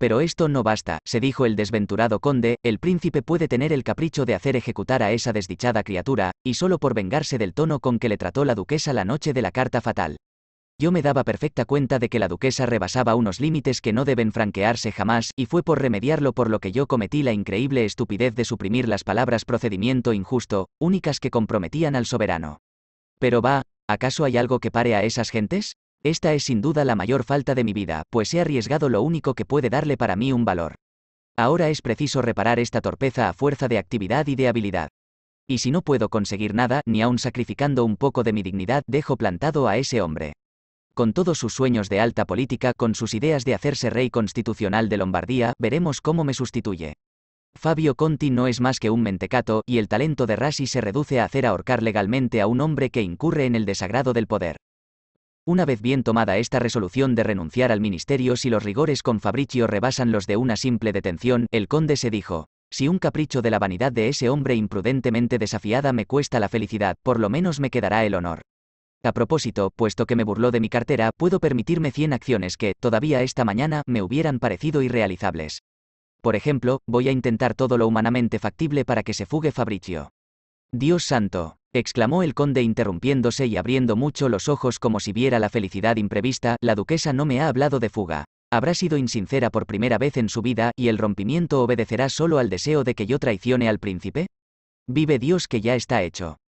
[SPEAKER 1] Pero esto no basta, se dijo el desventurado conde, el príncipe puede tener el capricho de hacer ejecutar a esa desdichada criatura, y solo por vengarse del tono con que le trató la duquesa la noche de la carta fatal. Yo me daba perfecta cuenta de que la duquesa rebasaba unos límites que no deben franquearse jamás, y fue por remediarlo por lo que yo cometí la increíble estupidez de suprimir las palabras procedimiento injusto, únicas que comprometían al soberano. Pero va, ¿acaso hay algo que pare a esas gentes? Esta es sin duda la mayor falta de mi vida, pues he arriesgado lo único que puede darle para mí un valor. Ahora es preciso reparar esta torpeza a fuerza de actividad y de habilidad. Y si no puedo conseguir nada, ni aun sacrificando un poco de mi dignidad, dejo plantado a ese hombre. Con todos sus sueños de alta política, con sus ideas de hacerse rey constitucional de Lombardía, veremos cómo me sustituye. Fabio Conti no es más que un mentecato, y el talento de Rassi se reduce a hacer ahorcar legalmente a un hombre que incurre en el desagrado del poder. Una vez bien tomada esta resolución de renunciar al ministerio si los rigores con Fabricio rebasan los de una simple detención, el conde se dijo, si un capricho de la vanidad de ese hombre imprudentemente desafiada me cuesta la felicidad, por lo menos me quedará el honor. A propósito, puesto que me burló de mi cartera, puedo permitirme 100 acciones que, todavía esta mañana, me hubieran parecido irrealizables. Por ejemplo, voy a intentar todo lo humanamente factible para que se fugue Fabricio. Dios santo exclamó el conde interrumpiéndose y abriendo mucho los ojos como si viera la felicidad imprevista, la duquesa no me ha hablado de fuga. Habrá sido insincera por primera vez en su vida, y el rompimiento obedecerá solo al deseo de que yo traicione al príncipe? Vive Dios que ya está hecho.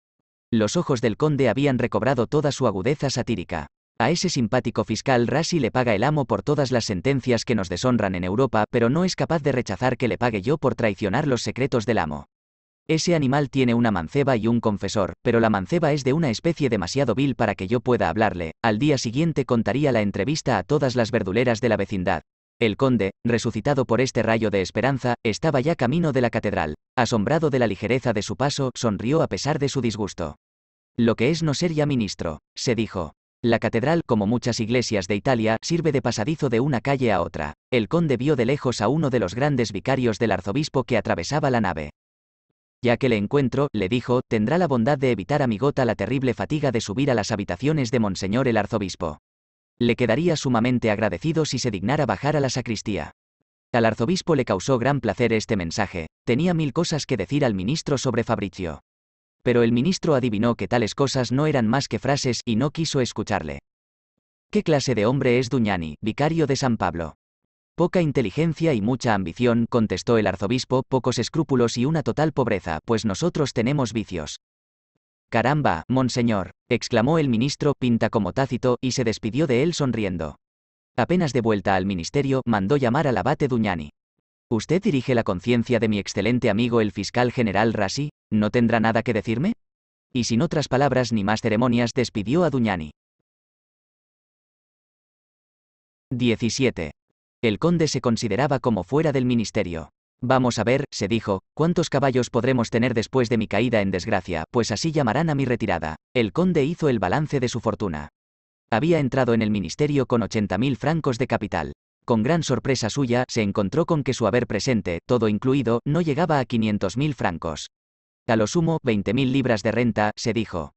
[SPEAKER 1] Los ojos del conde habían recobrado toda su agudeza satírica. A ese simpático fiscal Rasi le paga el amo por todas las sentencias que nos deshonran en Europa, pero no es capaz de rechazar que le pague yo por traicionar los secretos del amo. Ese animal tiene una manceba y un confesor, pero la manceba es de una especie demasiado vil para que yo pueda hablarle. Al día siguiente contaría la entrevista a todas las verduleras de la vecindad. El conde, resucitado por este rayo de esperanza, estaba ya camino de la catedral. Asombrado de la ligereza de su paso, sonrió a pesar de su disgusto. Lo que es no ser ya ministro, se dijo. La catedral, como muchas iglesias de Italia, sirve de pasadizo de una calle a otra. El conde vio de lejos a uno de los grandes vicarios del arzobispo que atravesaba la nave. Ya que le encuentro, le dijo, tendrá la bondad de evitar a mi gota la terrible fatiga de subir a las habitaciones de Monseñor el arzobispo. Le quedaría sumamente agradecido si se dignara bajar a la sacristía. Al arzobispo le causó gran placer este mensaje, tenía mil cosas que decir al ministro sobre Fabricio. Pero el ministro adivinó que tales cosas no eran más que frases y no quiso escucharle. ¿Qué clase de hombre es Duñani, vicario de San Pablo? Poca inteligencia y mucha ambición, contestó el arzobispo, pocos escrúpulos y una total pobreza, pues nosotros tenemos vicios. Caramba, monseñor, exclamó el ministro, pinta como tácito, y se despidió de él sonriendo. Apenas de vuelta al ministerio, mandó llamar al abate Duñani. ¿Usted dirige la conciencia de mi excelente amigo el fiscal general Rasi? ¿No tendrá nada que decirme? Y sin otras palabras ni más ceremonias despidió a Duñani. 17. El conde se consideraba como fuera del ministerio. Vamos a ver, se dijo, cuántos caballos podremos tener después de mi caída en desgracia, pues así llamarán a mi retirada. El conde hizo el balance de su fortuna. Había entrado en el ministerio con 80.000 francos de capital. Con gran sorpresa suya, se encontró con que su haber presente, todo incluido, no llegaba a 500.000 francos. A lo sumo, 20.000 libras de renta, se dijo.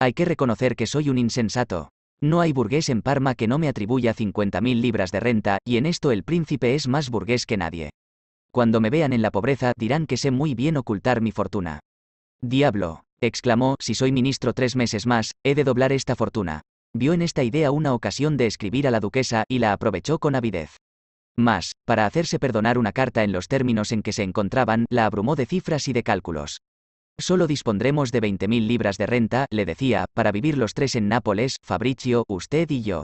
[SPEAKER 1] Hay que reconocer que soy un insensato. No hay burgués en Parma que no me atribuya 50.000 libras de renta, y en esto el príncipe es más burgués que nadie. Cuando me vean en la pobreza, dirán que sé muy bien ocultar mi fortuna. Diablo, exclamó, si soy ministro tres meses más, he de doblar esta fortuna. Vio en esta idea una ocasión de escribir a la duquesa y la aprovechó con avidez. Mas, para hacerse perdonar una carta en los términos en que se encontraban, la abrumó de cifras y de cálculos. Solo dispondremos de 20.000 libras de renta, le decía, para vivir los tres en Nápoles, Fabricio, usted y yo.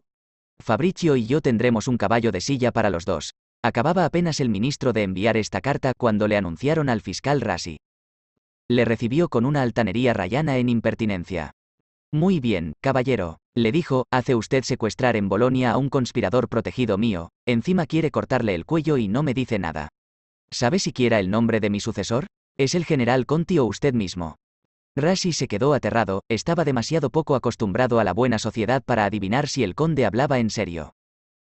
[SPEAKER 1] Fabricio y yo tendremos un caballo de silla para los dos. Acababa apenas el ministro de enviar esta carta cuando le anunciaron al fiscal Rasi. Le recibió con una altanería rayana en impertinencia. Muy bien, caballero, le dijo, hace usted secuestrar en Bolonia a un conspirador protegido mío, encima quiere cortarle el cuello y no me dice nada. ¿Sabe siquiera el nombre de mi sucesor? ¿Es el general Conti o usted mismo? Rassi se quedó aterrado, estaba demasiado poco acostumbrado a la buena sociedad para adivinar si el conde hablaba en serio.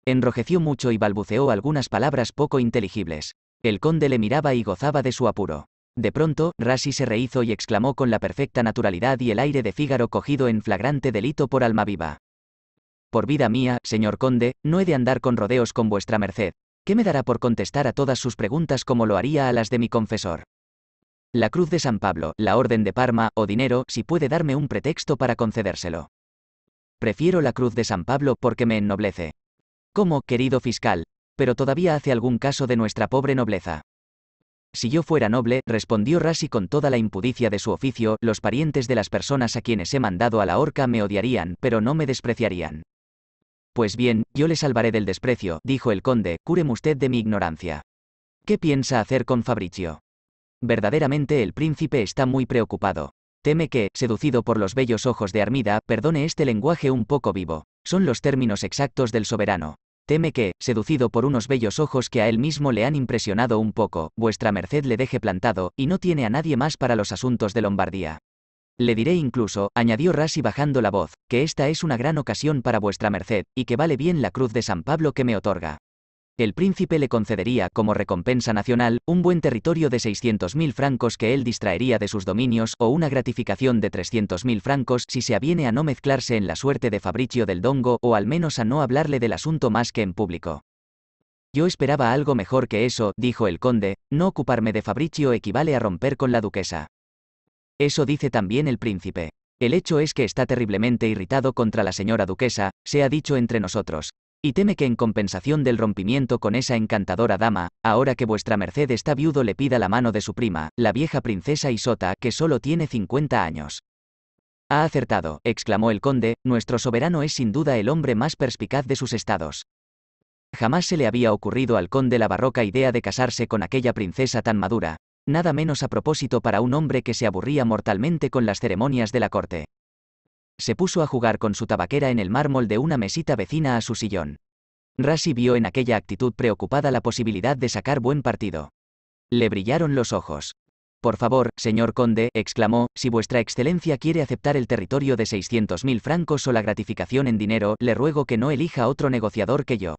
[SPEAKER 1] Enrojeció mucho y balbuceó algunas palabras poco inteligibles. El conde le miraba y gozaba de su apuro. De pronto, Rassi se rehizo y exclamó con la perfecta naturalidad y el aire de Fígaro cogido en flagrante delito por alma viva. Por vida mía, señor conde, no he de andar con rodeos con vuestra merced. ¿Qué me dará por contestar a todas sus preguntas como lo haría a las de mi confesor? la Cruz de San Pablo, la Orden de Parma, o dinero, si puede darme un pretexto para concedérselo. Prefiero la Cruz de San Pablo porque me ennoblece. ¿Cómo, querido fiscal? Pero todavía hace algún caso de nuestra pobre nobleza. Si yo fuera noble, respondió Rasi con toda la impudicia de su oficio, los parientes de las personas a quienes he mandado a la horca me odiarían, pero no me despreciarían. Pues bien, yo le salvaré del desprecio, dijo el conde, cúreme usted de mi ignorancia. ¿Qué piensa hacer con Fabricio? Verdaderamente el príncipe está muy preocupado. Teme que, seducido por los bellos ojos de Armida, perdone este lenguaje un poco vivo. Son los términos exactos del soberano. Teme que, seducido por unos bellos ojos que a él mismo le han impresionado un poco, vuestra merced le deje plantado, y no tiene a nadie más para los asuntos de Lombardía. Le diré incluso, añadió Rassi bajando la voz, que esta es una gran ocasión para vuestra merced, y que vale bien la cruz de San Pablo que me otorga. El príncipe le concedería, como recompensa nacional, un buen territorio de 600.000 francos que él distraería de sus dominios o una gratificación de 300.000 francos si se aviene a no mezclarse en la suerte de Fabricio del Dongo o al menos a no hablarle del asunto más que en público. Yo esperaba algo mejor que eso, dijo el conde, no ocuparme de Fabricio equivale a romper con la duquesa. Eso dice también el príncipe. El hecho es que está terriblemente irritado contra la señora duquesa, se ha dicho entre nosotros, y teme que en compensación del rompimiento con esa encantadora dama, ahora que vuestra merced está viudo le pida la mano de su prima, la vieja princesa Isota, que solo tiene 50 años. Ha acertado, exclamó el conde, nuestro soberano es sin duda el hombre más perspicaz de sus estados. Jamás se le había ocurrido al conde la barroca idea de casarse con aquella princesa tan madura, nada menos a propósito para un hombre que se aburría mortalmente con las ceremonias de la corte se puso a jugar con su tabaquera en el mármol de una mesita vecina a su sillón. Rasi vio en aquella actitud preocupada la posibilidad de sacar buen partido. Le brillaron los ojos. Por favor, señor conde, exclamó, si vuestra excelencia quiere aceptar el territorio de 600.000 francos o la gratificación en dinero, le ruego que no elija otro negociador que yo.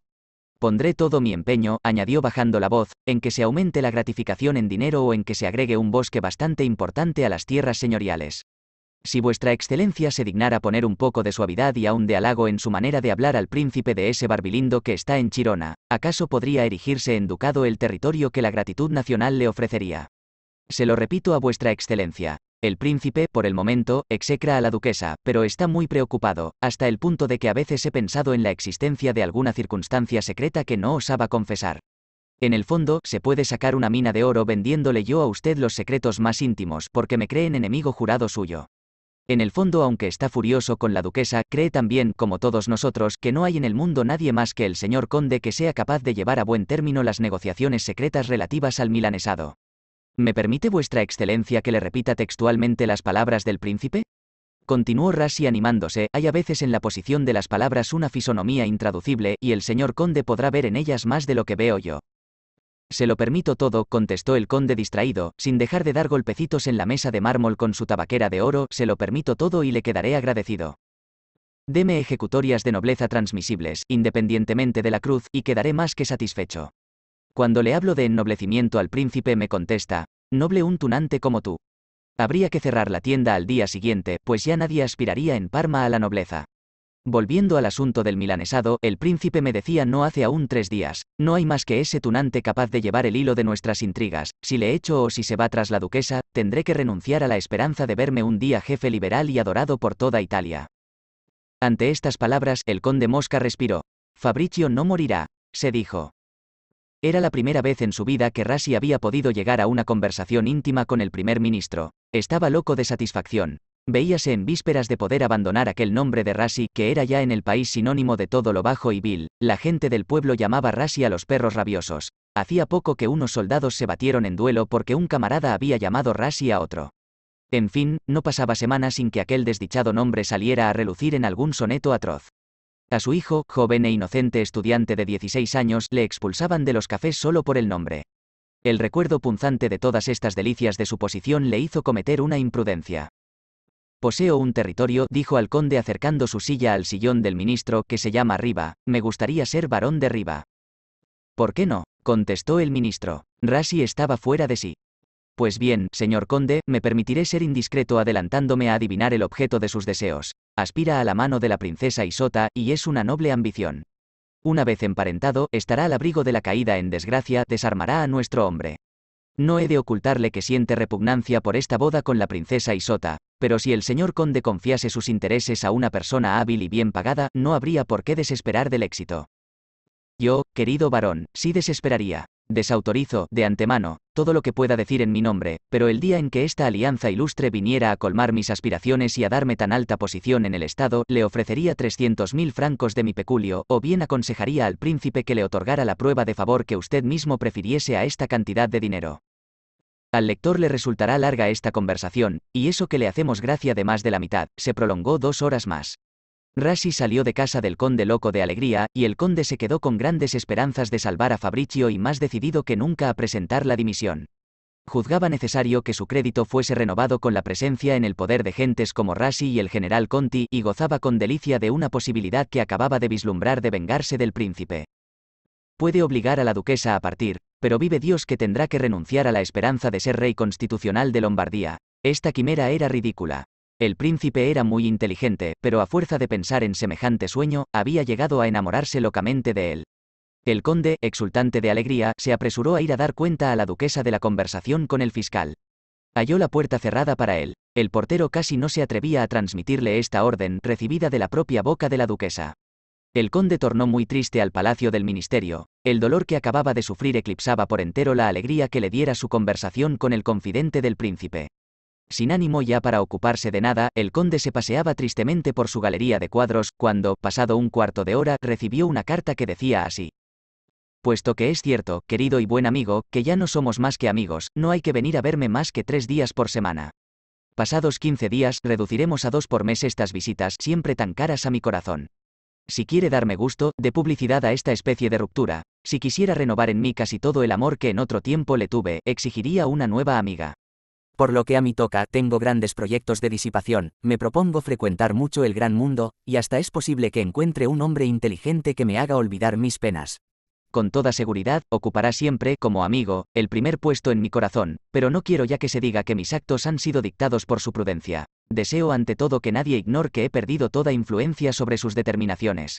[SPEAKER 1] Pondré todo mi empeño, añadió bajando la voz, en que se aumente la gratificación en dinero o en que se agregue un bosque bastante importante a las tierras señoriales. Si vuestra excelencia se dignara poner un poco de suavidad y aún de halago en su manera de hablar al príncipe de ese barbilindo que está en Chirona, ¿acaso podría erigirse en ducado el territorio que la gratitud nacional le ofrecería? Se lo repito a vuestra excelencia. El príncipe, por el momento, execra a la duquesa, pero está muy preocupado, hasta el punto de que a veces he pensado en la existencia de alguna circunstancia secreta que no osaba confesar. En el fondo, se puede sacar una mina de oro vendiéndole yo a usted los secretos más íntimos porque me creen enemigo jurado suyo. En el fondo, aunque está furioso con la duquesa, cree también, como todos nosotros, que no hay en el mundo nadie más que el señor conde que sea capaz de llevar a buen término las negociaciones secretas relativas al milanesado. ¿Me permite vuestra excelencia que le repita textualmente las palabras del príncipe? Continuó Rassi animándose, hay a veces en la posición de las palabras una fisonomía intraducible, y el señor conde podrá ver en ellas más de lo que veo yo. Se lo permito todo, contestó el conde distraído, sin dejar de dar golpecitos en la mesa de mármol con su tabaquera de oro, se lo permito todo y le quedaré agradecido. Deme ejecutorias de nobleza transmisibles, independientemente de la cruz, y quedaré más que satisfecho. Cuando le hablo de ennoblecimiento al príncipe me contesta, noble un tunante como tú. Habría que cerrar la tienda al día siguiente, pues ya nadie aspiraría en Parma a la nobleza. Volviendo al asunto del milanesado, el príncipe me decía no hace aún tres días, no hay más que ese tunante capaz de llevar el hilo de nuestras intrigas, si le echo o si se va tras la duquesa, tendré que renunciar a la esperanza de verme un día jefe liberal y adorado por toda Italia. Ante estas palabras, el conde Mosca respiró. Fabricio no morirá, se dijo. Era la primera vez en su vida que Rassi había podido llegar a una conversación íntima con el primer ministro. Estaba loco de satisfacción, veíase en vísperas de poder abandonar aquel nombre de Rasi, que era ya en el país sinónimo de todo lo bajo y vil, la gente del pueblo llamaba Rassi a los perros rabiosos. Hacía poco que unos soldados se batieron en duelo porque un camarada había llamado Rassi a otro. En fin, no pasaba semana sin que aquel desdichado nombre saliera a relucir en algún soneto atroz. A su hijo, joven e inocente estudiante de 16 años, le expulsaban de los cafés solo por el nombre. El recuerdo punzante de todas estas delicias de su posición le hizo cometer una imprudencia. Poseo un territorio, dijo al conde acercando su silla al sillón del ministro, que se llama Riva, me gustaría ser varón de Riva. ¿Por qué no? contestó el ministro. Rasi estaba fuera de sí. Pues bien, señor conde, me permitiré ser indiscreto adelantándome a adivinar el objeto de sus deseos. Aspira a la mano de la princesa Isota, y es una noble ambición. Una vez emparentado, estará al abrigo de la caída en desgracia, desarmará a nuestro hombre. No he de ocultarle que siente repugnancia por esta boda con la princesa Isota, pero si el señor conde confiase sus intereses a una persona hábil y bien pagada, no habría por qué desesperar del éxito. Yo, querido varón, sí desesperaría. Desautorizo, de antemano, todo lo que pueda decir en mi nombre, pero el día en que esta alianza ilustre viniera a colmar mis aspiraciones y a darme tan alta posición en el Estado, le ofrecería mil francos de mi peculio, o bien aconsejaría al príncipe que le otorgara la prueba de favor que usted mismo prefiriese a esta cantidad de dinero. Al lector le resultará larga esta conversación, y eso que le hacemos gracia de más de la mitad, se prolongó dos horas más. Rassi salió de casa del conde loco de alegría, y el conde se quedó con grandes esperanzas de salvar a Fabricio y más decidido que nunca a presentar la dimisión. Juzgaba necesario que su crédito fuese renovado con la presencia en el poder de gentes como Rassi y el general Conti, y gozaba con delicia de una posibilidad que acababa de vislumbrar de vengarse del príncipe puede obligar a la duquesa a partir, pero vive Dios que tendrá que renunciar a la esperanza de ser rey constitucional de Lombardía. Esta quimera era ridícula. El príncipe era muy inteligente, pero a fuerza de pensar en semejante sueño, había llegado a enamorarse locamente de él. El conde, exultante de alegría, se apresuró a ir a dar cuenta a la duquesa de la conversación con el fiscal. Halló la puerta cerrada para él. El portero casi no se atrevía a transmitirle esta orden recibida de la propia boca de la duquesa. El conde tornó muy triste al palacio del ministerio, el dolor que acababa de sufrir eclipsaba por entero la alegría que le diera su conversación con el confidente del príncipe. Sin ánimo ya para ocuparse de nada, el conde se paseaba tristemente por su galería de cuadros, cuando, pasado un cuarto de hora, recibió una carta que decía así. Puesto que es cierto, querido y buen amigo, que ya no somos más que amigos, no hay que venir a verme más que tres días por semana. Pasados quince días, reduciremos a dos por mes estas visitas, siempre tan caras a mi corazón. Si quiere darme gusto, de publicidad a esta especie de ruptura, si quisiera renovar en mí casi todo el amor que en otro tiempo le tuve, exigiría una nueva amiga. Por lo que a mí toca, tengo grandes proyectos de disipación, me propongo frecuentar mucho el gran mundo, y hasta es posible que encuentre un hombre inteligente que me haga olvidar mis penas. Con toda seguridad, ocupará siempre, como amigo, el primer puesto en mi corazón, pero no quiero ya que se diga que mis actos han sido dictados por su prudencia. Deseo ante todo que nadie ignore que he perdido toda influencia sobre sus determinaciones.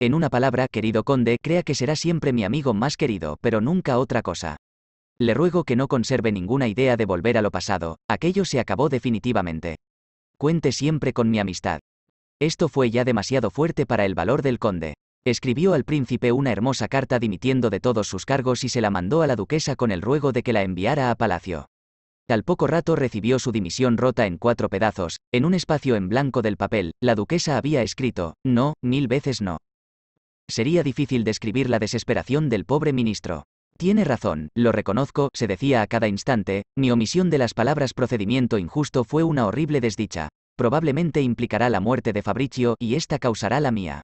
[SPEAKER 1] En una palabra, querido conde, crea que será siempre mi amigo más querido, pero nunca otra cosa. Le ruego que no conserve ninguna idea de volver a lo pasado, aquello se acabó definitivamente. Cuente siempre con mi amistad. Esto fue ya demasiado fuerte para el valor del conde. Escribió al príncipe una hermosa carta dimitiendo de todos sus cargos y se la mandó a la duquesa con el ruego de que la enviara a palacio. Al poco rato recibió su dimisión rota en cuatro pedazos, en un espacio en blanco del papel, la duquesa había escrito, no, mil veces no. Sería difícil describir la desesperación del pobre ministro. Tiene razón, lo reconozco, se decía a cada instante, mi omisión de las palabras procedimiento injusto fue una horrible desdicha. Probablemente implicará la muerte de Fabricio y esta causará la mía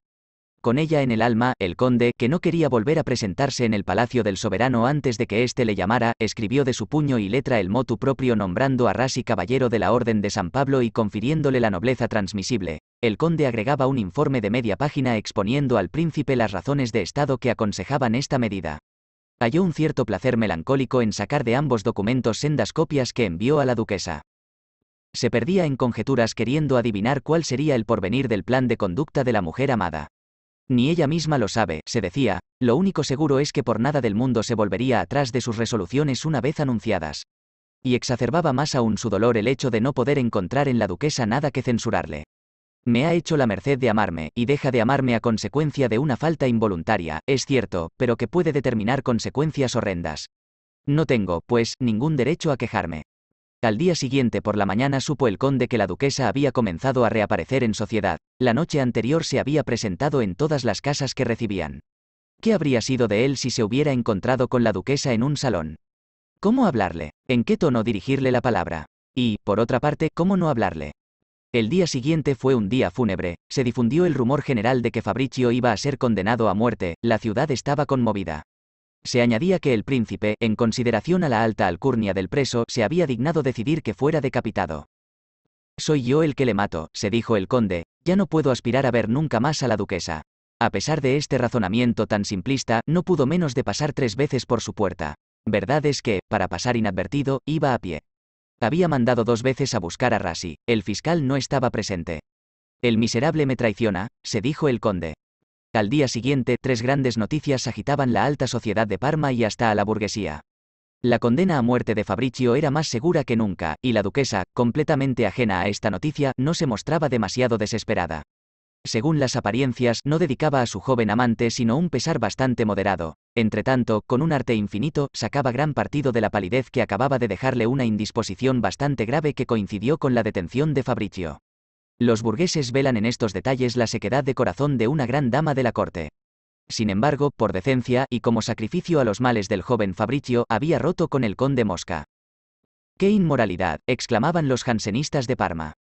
[SPEAKER 1] con ella en el alma, el conde, que no quería volver a presentarse en el palacio del soberano antes de que éste le llamara, escribió de su puño y letra el motu propio nombrando a Rasi caballero de la Orden de San Pablo y confiriéndole la nobleza transmisible. El conde agregaba un informe de media página exponiendo al príncipe las razones de Estado que aconsejaban esta medida. Halló un cierto placer melancólico en sacar de ambos documentos sendas copias que envió a la duquesa. Se perdía en conjeturas queriendo adivinar cuál sería el porvenir del plan de conducta de la mujer amada. Ni ella misma lo sabe, se decía, lo único seguro es que por nada del mundo se volvería atrás de sus resoluciones una vez anunciadas. Y exacerbaba más aún su dolor el hecho de no poder encontrar en la duquesa nada que censurarle. Me ha hecho la merced de amarme, y deja de amarme a consecuencia de una falta involuntaria, es cierto, pero que puede determinar consecuencias horrendas. No tengo, pues, ningún derecho a quejarme. Al día siguiente por la mañana supo el conde que la duquesa había comenzado a reaparecer en sociedad. La noche anterior se había presentado en todas las casas que recibían. ¿Qué habría sido de él si se hubiera encontrado con la duquesa en un salón? ¿Cómo hablarle? ¿En qué tono dirigirle la palabra? Y, por otra parte, ¿cómo no hablarle? El día siguiente fue un día fúnebre, se difundió el rumor general de que Fabricio iba a ser condenado a muerte, la ciudad estaba conmovida. Se añadía que el príncipe, en consideración a la alta alcurnia del preso, se había dignado decidir que fuera decapitado. Soy yo el que le mato, se dijo el conde, ya no puedo aspirar a ver nunca más a la duquesa. A pesar de este razonamiento tan simplista, no pudo menos de pasar tres veces por su puerta. Verdad es que, para pasar inadvertido, iba a pie. Había mandado dos veces a buscar a Rasi, el fiscal no estaba presente. El miserable me traiciona, se dijo el conde. Al día siguiente, tres grandes noticias agitaban la alta sociedad de Parma y hasta a la burguesía. La condena a muerte de Fabricio era más segura que nunca, y la duquesa, completamente ajena a esta noticia, no se mostraba demasiado desesperada. Según las apariencias, no dedicaba a su joven amante sino un pesar bastante moderado. Entretanto, con un arte infinito, sacaba gran partido de la palidez que acababa de dejarle una indisposición bastante grave que coincidió con la detención de Fabricio. Los burgueses velan en estos detalles la sequedad de corazón de una gran dama de la corte. Sin embargo, por decencia y como sacrificio a los males del joven Fabricio, había roto con el conde Mosca. ¡Qué inmoralidad! exclamaban los jansenistas de Parma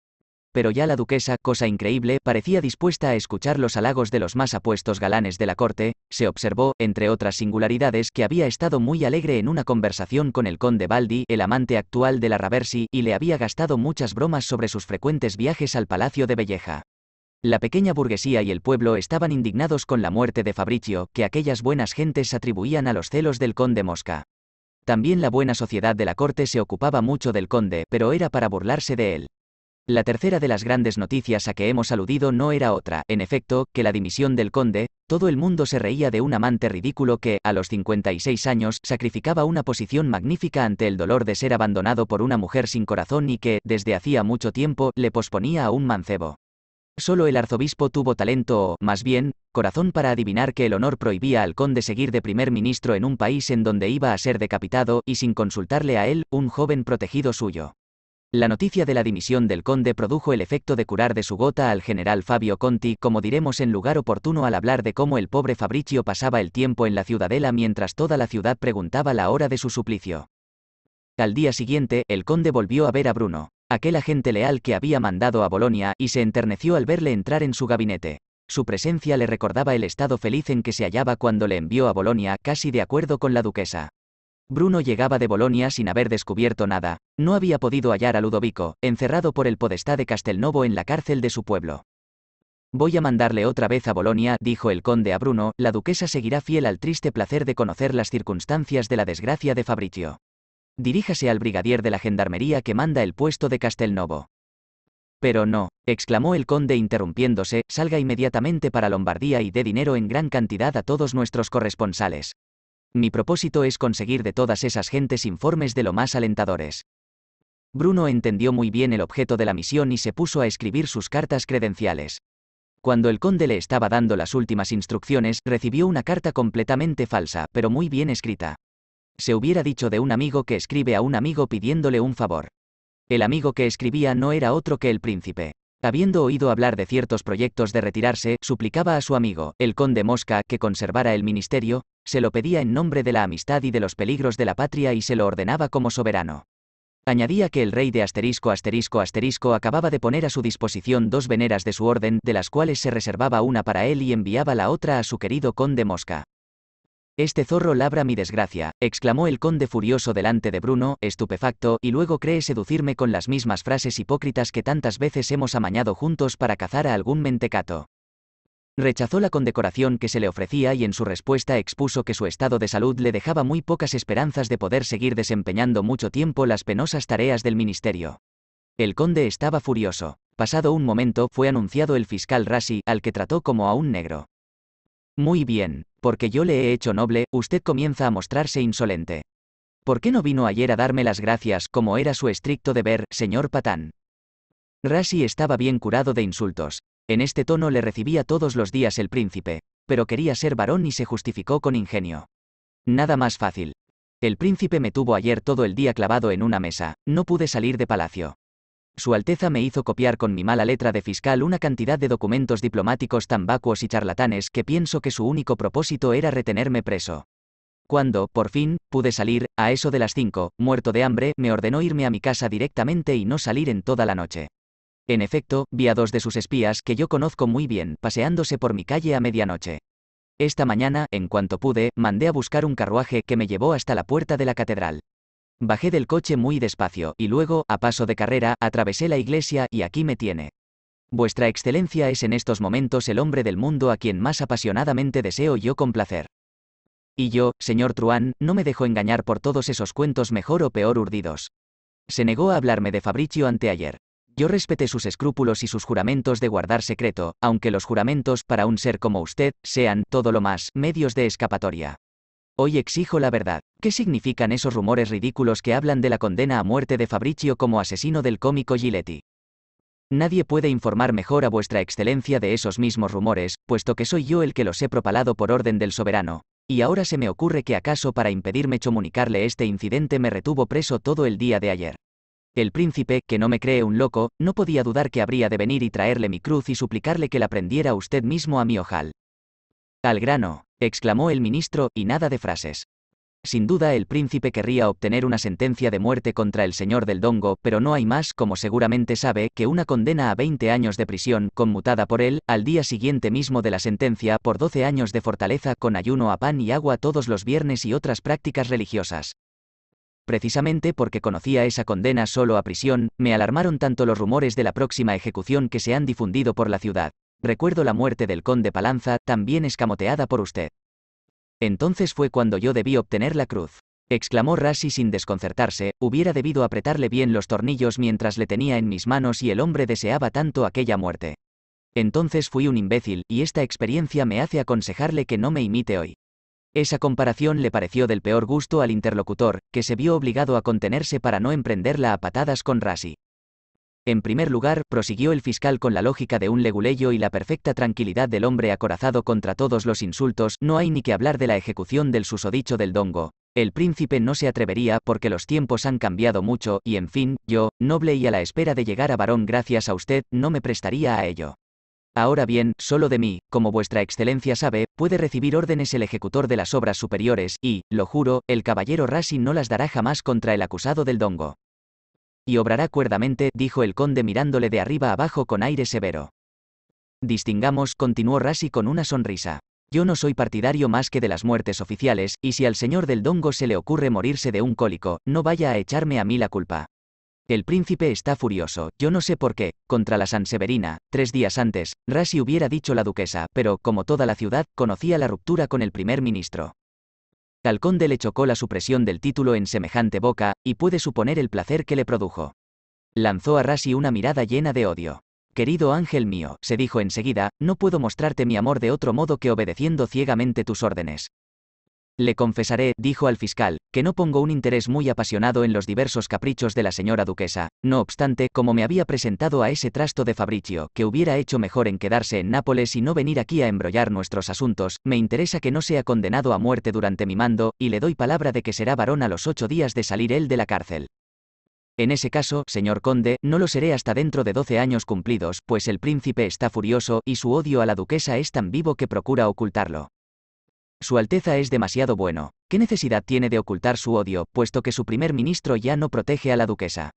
[SPEAKER 1] pero ya la duquesa, cosa increíble, parecía dispuesta a escuchar los halagos de los más apuestos galanes de la corte, se observó, entre otras singularidades, que había estado muy alegre en una conversación con el conde Baldi, el amante actual de la Raversi, y le había gastado muchas bromas sobre sus frecuentes viajes al Palacio de Belleja. La pequeña burguesía y el pueblo estaban indignados con la muerte de Fabricio, que aquellas buenas gentes atribuían a los celos del conde Mosca. También la buena sociedad de la corte se ocupaba mucho del conde, pero era para burlarse de él. La tercera de las grandes noticias a que hemos aludido no era otra, en efecto, que la dimisión del conde, todo el mundo se reía de un amante ridículo que, a los 56 años, sacrificaba una posición magnífica ante el dolor de ser abandonado por una mujer sin corazón y que, desde hacía mucho tiempo, le posponía a un mancebo. Solo el arzobispo tuvo talento o, más bien, corazón para adivinar que el honor prohibía al conde seguir de primer ministro en un país en donde iba a ser decapitado, y sin consultarle a él, un joven protegido suyo. La noticia de la dimisión del conde produjo el efecto de curar de su gota al general Fabio Conti, como diremos en lugar oportuno al hablar de cómo el pobre Fabricio pasaba el tiempo en la ciudadela mientras toda la ciudad preguntaba la hora de su suplicio. Al día siguiente, el conde volvió a ver a Bruno, aquel agente leal que había mandado a Bolonia, y se enterneció al verle entrar en su gabinete. Su presencia le recordaba el estado feliz en que se hallaba cuando le envió a Bolonia, casi de acuerdo con la duquesa. Bruno llegaba de Bolonia sin haber descubierto nada, no había podido hallar a Ludovico, encerrado por el podestá de Castelnovo en la cárcel de su pueblo. Voy a mandarle otra vez a Bolonia, dijo el conde a Bruno, la duquesa seguirá fiel al triste placer de conocer las circunstancias de la desgracia de Fabricio. Diríjase al brigadier de la gendarmería que manda el puesto de Castelnovo. Pero no, exclamó el conde interrumpiéndose, salga inmediatamente para Lombardía y dé dinero en gran cantidad a todos nuestros corresponsales. Mi propósito es conseguir de todas esas gentes informes de lo más alentadores. Bruno entendió muy bien el objeto de la misión y se puso a escribir sus cartas credenciales. Cuando el conde le estaba dando las últimas instrucciones, recibió una carta completamente falsa, pero muy bien escrita. Se hubiera dicho de un amigo que escribe a un amigo pidiéndole un favor. El amigo que escribía no era otro que el príncipe. Habiendo oído hablar de ciertos proyectos de retirarse, suplicaba a su amigo, el conde Mosca, que conservara el ministerio, se lo pedía en nombre de la amistad y de los peligros de la patria y se lo ordenaba como soberano. Añadía que el rey de asterisco asterisco asterisco acababa de poner a su disposición dos veneras de su orden, de las cuales se reservaba una para él y enviaba la otra a su querido conde Mosca. Este zorro labra mi desgracia, exclamó el conde furioso delante de Bruno, estupefacto, y luego cree seducirme con las mismas frases hipócritas que tantas veces hemos amañado juntos para cazar a algún mentecato. Rechazó la condecoración que se le ofrecía y en su respuesta expuso que su estado de salud le dejaba muy pocas esperanzas de poder seguir desempeñando mucho tiempo las penosas tareas del ministerio. El conde estaba furioso. Pasado un momento fue anunciado el fiscal Rassi, al que trató como a un negro. Muy bien, porque yo le he hecho noble, usted comienza a mostrarse insolente. ¿Por qué no vino ayer a darme las gracias, como era su estricto deber, señor Patán? Rasi estaba bien curado de insultos. En este tono le recibía todos los días el príncipe, pero quería ser varón y se justificó con ingenio. Nada más fácil. El príncipe me tuvo ayer todo el día clavado en una mesa, no pude salir de palacio. Su Alteza me hizo copiar con mi mala letra de fiscal una cantidad de documentos diplomáticos tan vacuos y charlatanes que pienso que su único propósito era retenerme preso. Cuando, por fin, pude salir, a eso de las 5, muerto de hambre, me ordenó irme a mi casa directamente y no salir en toda la noche. En efecto, vi a dos de sus espías que yo conozco muy bien, paseándose por mi calle a medianoche. Esta mañana, en cuanto pude, mandé a buscar un carruaje que me llevó hasta la puerta de la catedral. Bajé del coche muy despacio, y luego, a paso de carrera, atravesé la iglesia, y aquí me tiene. Vuestra Excelencia es en estos momentos el hombre del mundo a quien más apasionadamente deseo yo complacer. Y yo, señor Truán, no me dejo engañar por todos esos cuentos mejor o peor urdidos. Se negó a hablarme de Fabricio anteayer. Yo respeté sus escrúpulos y sus juramentos de guardar secreto, aunque los juramentos, para un ser como usted, sean, todo lo más, medios de escapatoria. Hoy exijo la verdad. ¿Qué significan esos rumores ridículos que hablan de la condena a muerte de Fabricio como asesino del cómico Giletti? Nadie puede informar mejor a vuestra excelencia de esos mismos rumores, puesto que soy yo el que los he propalado por orden del soberano. Y ahora se me ocurre que acaso para impedirme comunicarle este incidente me retuvo preso todo el día de ayer. El príncipe, que no me cree un loco, no podía dudar que habría de venir y traerle mi cruz y suplicarle que la prendiera usted mismo a mi ojal. Al grano exclamó el ministro, y nada de frases. Sin duda el príncipe querría obtener una sentencia de muerte contra el señor del Dongo, pero no hay más, como seguramente sabe, que una condena a 20 años de prisión, conmutada por él, al día siguiente mismo de la sentencia, por 12 años de fortaleza con ayuno a pan y agua todos los viernes y otras prácticas religiosas. Precisamente porque conocía esa condena solo a prisión, me alarmaron tanto los rumores de la próxima ejecución que se han difundido por la ciudad recuerdo la muerte del conde Palanza, también escamoteada por usted. Entonces fue cuando yo debí obtener la cruz. Exclamó Rasi sin desconcertarse, hubiera debido apretarle bien los tornillos mientras le tenía en mis manos y el hombre deseaba tanto aquella muerte. Entonces fui un imbécil, y esta experiencia me hace aconsejarle que no me imite hoy. Esa comparación le pareció del peor gusto al interlocutor, que se vio obligado a contenerse para no emprenderla a patadas con Rasi. En primer lugar, prosiguió el fiscal con la lógica de un leguleyo y la perfecta tranquilidad del hombre acorazado contra todos los insultos, no hay ni que hablar de la ejecución del susodicho del dongo. El príncipe no se atrevería porque los tiempos han cambiado mucho, y en fin, yo, noble y a la espera de llegar a varón gracias a usted, no me prestaría a ello. Ahora bien, solo de mí, como vuestra excelencia sabe, puede recibir órdenes el ejecutor de las obras superiores, y, lo juro, el caballero Rasi no las dará jamás contra el acusado del dongo. Y obrará cuerdamente, dijo el conde mirándole de arriba abajo con aire severo. Distingamos, continuó Rassi con una sonrisa. Yo no soy partidario más que de las muertes oficiales, y si al señor del Dongo se le ocurre morirse de un cólico, no vaya a echarme a mí la culpa. El príncipe está furioso, yo no sé por qué, contra la Sanseverina, tres días antes, Rassi hubiera dicho la duquesa, pero, como toda la ciudad, conocía la ruptura con el primer ministro conde le chocó la supresión del título en semejante boca, y puede suponer el placer que le produjo. Lanzó a Rasi una mirada llena de odio. Querido ángel mío, se dijo enseguida, no puedo mostrarte mi amor de otro modo que obedeciendo ciegamente tus órdenes. Le confesaré, dijo al fiscal, que no pongo un interés muy apasionado en los diversos caprichos de la señora duquesa. No obstante, como me había presentado a ese trasto de Fabricio, que hubiera hecho mejor en quedarse en Nápoles y no venir aquí a embrollar nuestros asuntos, me interesa que no sea condenado a muerte durante mi mando, y le doy palabra de que será varón a los ocho días de salir él de la cárcel. En ese caso, señor conde, no lo seré hasta dentro de doce años cumplidos, pues el príncipe está furioso y su odio a la duquesa es tan vivo que procura ocultarlo. Su Alteza es demasiado bueno. ¿Qué necesidad tiene de ocultar su odio, puesto que su primer ministro ya no protege a la duquesa?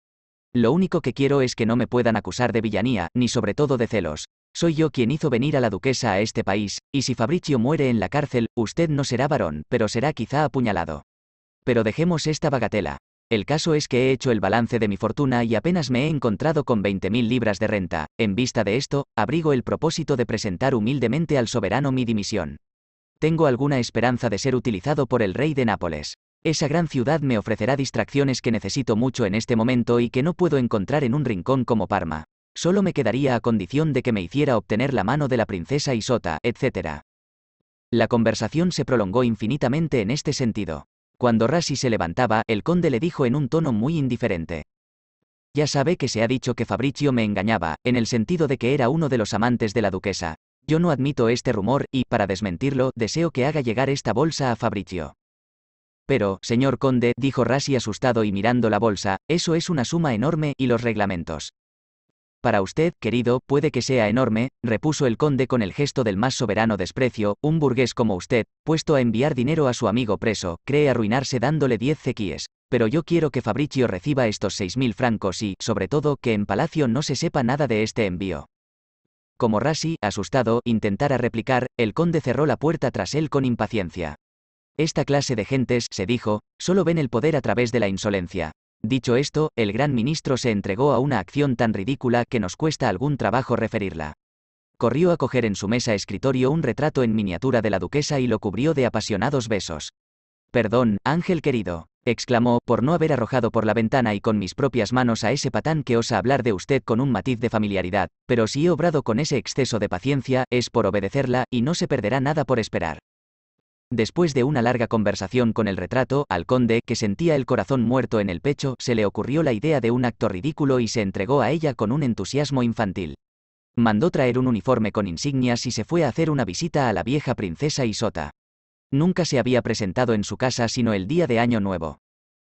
[SPEAKER 1] Lo único que quiero es que no me puedan acusar de villanía, ni sobre todo de celos. Soy yo quien hizo venir a la duquesa a este país, y si Fabricio muere en la cárcel, usted no será varón, pero será quizá apuñalado. Pero dejemos esta bagatela. El caso es que he hecho el balance de mi fortuna y apenas me he encontrado con 20.000 libras de renta. En vista de esto, abrigo el propósito de presentar humildemente al soberano mi dimisión tengo alguna esperanza de ser utilizado por el rey de Nápoles. Esa gran ciudad me ofrecerá distracciones que necesito mucho en este momento y que no puedo encontrar en un rincón como Parma. Solo me quedaría a condición de que me hiciera obtener la mano de la princesa Isota, etc. La conversación se prolongó infinitamente en este sentido. Cuando Rassi se levantaba, el conde le dijo en un tono muy indiferente. Ya sabe que se ha dicho que Fabricio me engañaba, en el sentido de que era uno de los amantes de la duquesa, yo no admito este rumor, y, para desmentirlo, deseo que haga llegar esta bolsa a Fabricio. Pero, señor conde, dijo Rassi asustado y mirando la bolsa, eso es una suma enorme, y los reglamentos. Para usted, querido, puede que sea enorme, repuso el conde con el gesto del más soberano desprecio, un burgués como usted, puesto a enviar dinero a su amigo preso, cree arruinarse dándole 10 cequíes. Pero yo quiero que Fabricio reciba estos seis mil francos y, sobre todo, que en palacio no se sepa nada de este envío. Como Rassi, asustado, intentara replicar, el conde cerró la puerta tras él con impaciencia. Esta clase de gentes, se dijo, solo ven el poder a través de la insolencia. Dicho esto, el gran ministro se entregó a una acción tan ridícula que nos cuesta algún trabajo referirla. Corrió a coger en su mesa escritorio un retrato en miniatura de la duquesa y lo cubrió de apasionados besos. Perdón, ángel querido exclamó, por no haber arrojado por la ventana y con mis propias manos a ese patán que osa hablar de usted con un matiz de familiaridad, pero si he obrado con ese exceso de paciencia, es por obedecerla, y no se perderá nada por esperar. Después de una larga conversación con el retrato, al conde, que sentía el corazón muerto en el pecho, se le ocurrió la idea de un acto ridículo y se entregó a ella con un entusiasmo infantil. Mandó traer un uniforme con insignias y se fue a hacer una visita a la vieja princesa Isota nunca se había presentado en su casa sino el día de Año Nuevo.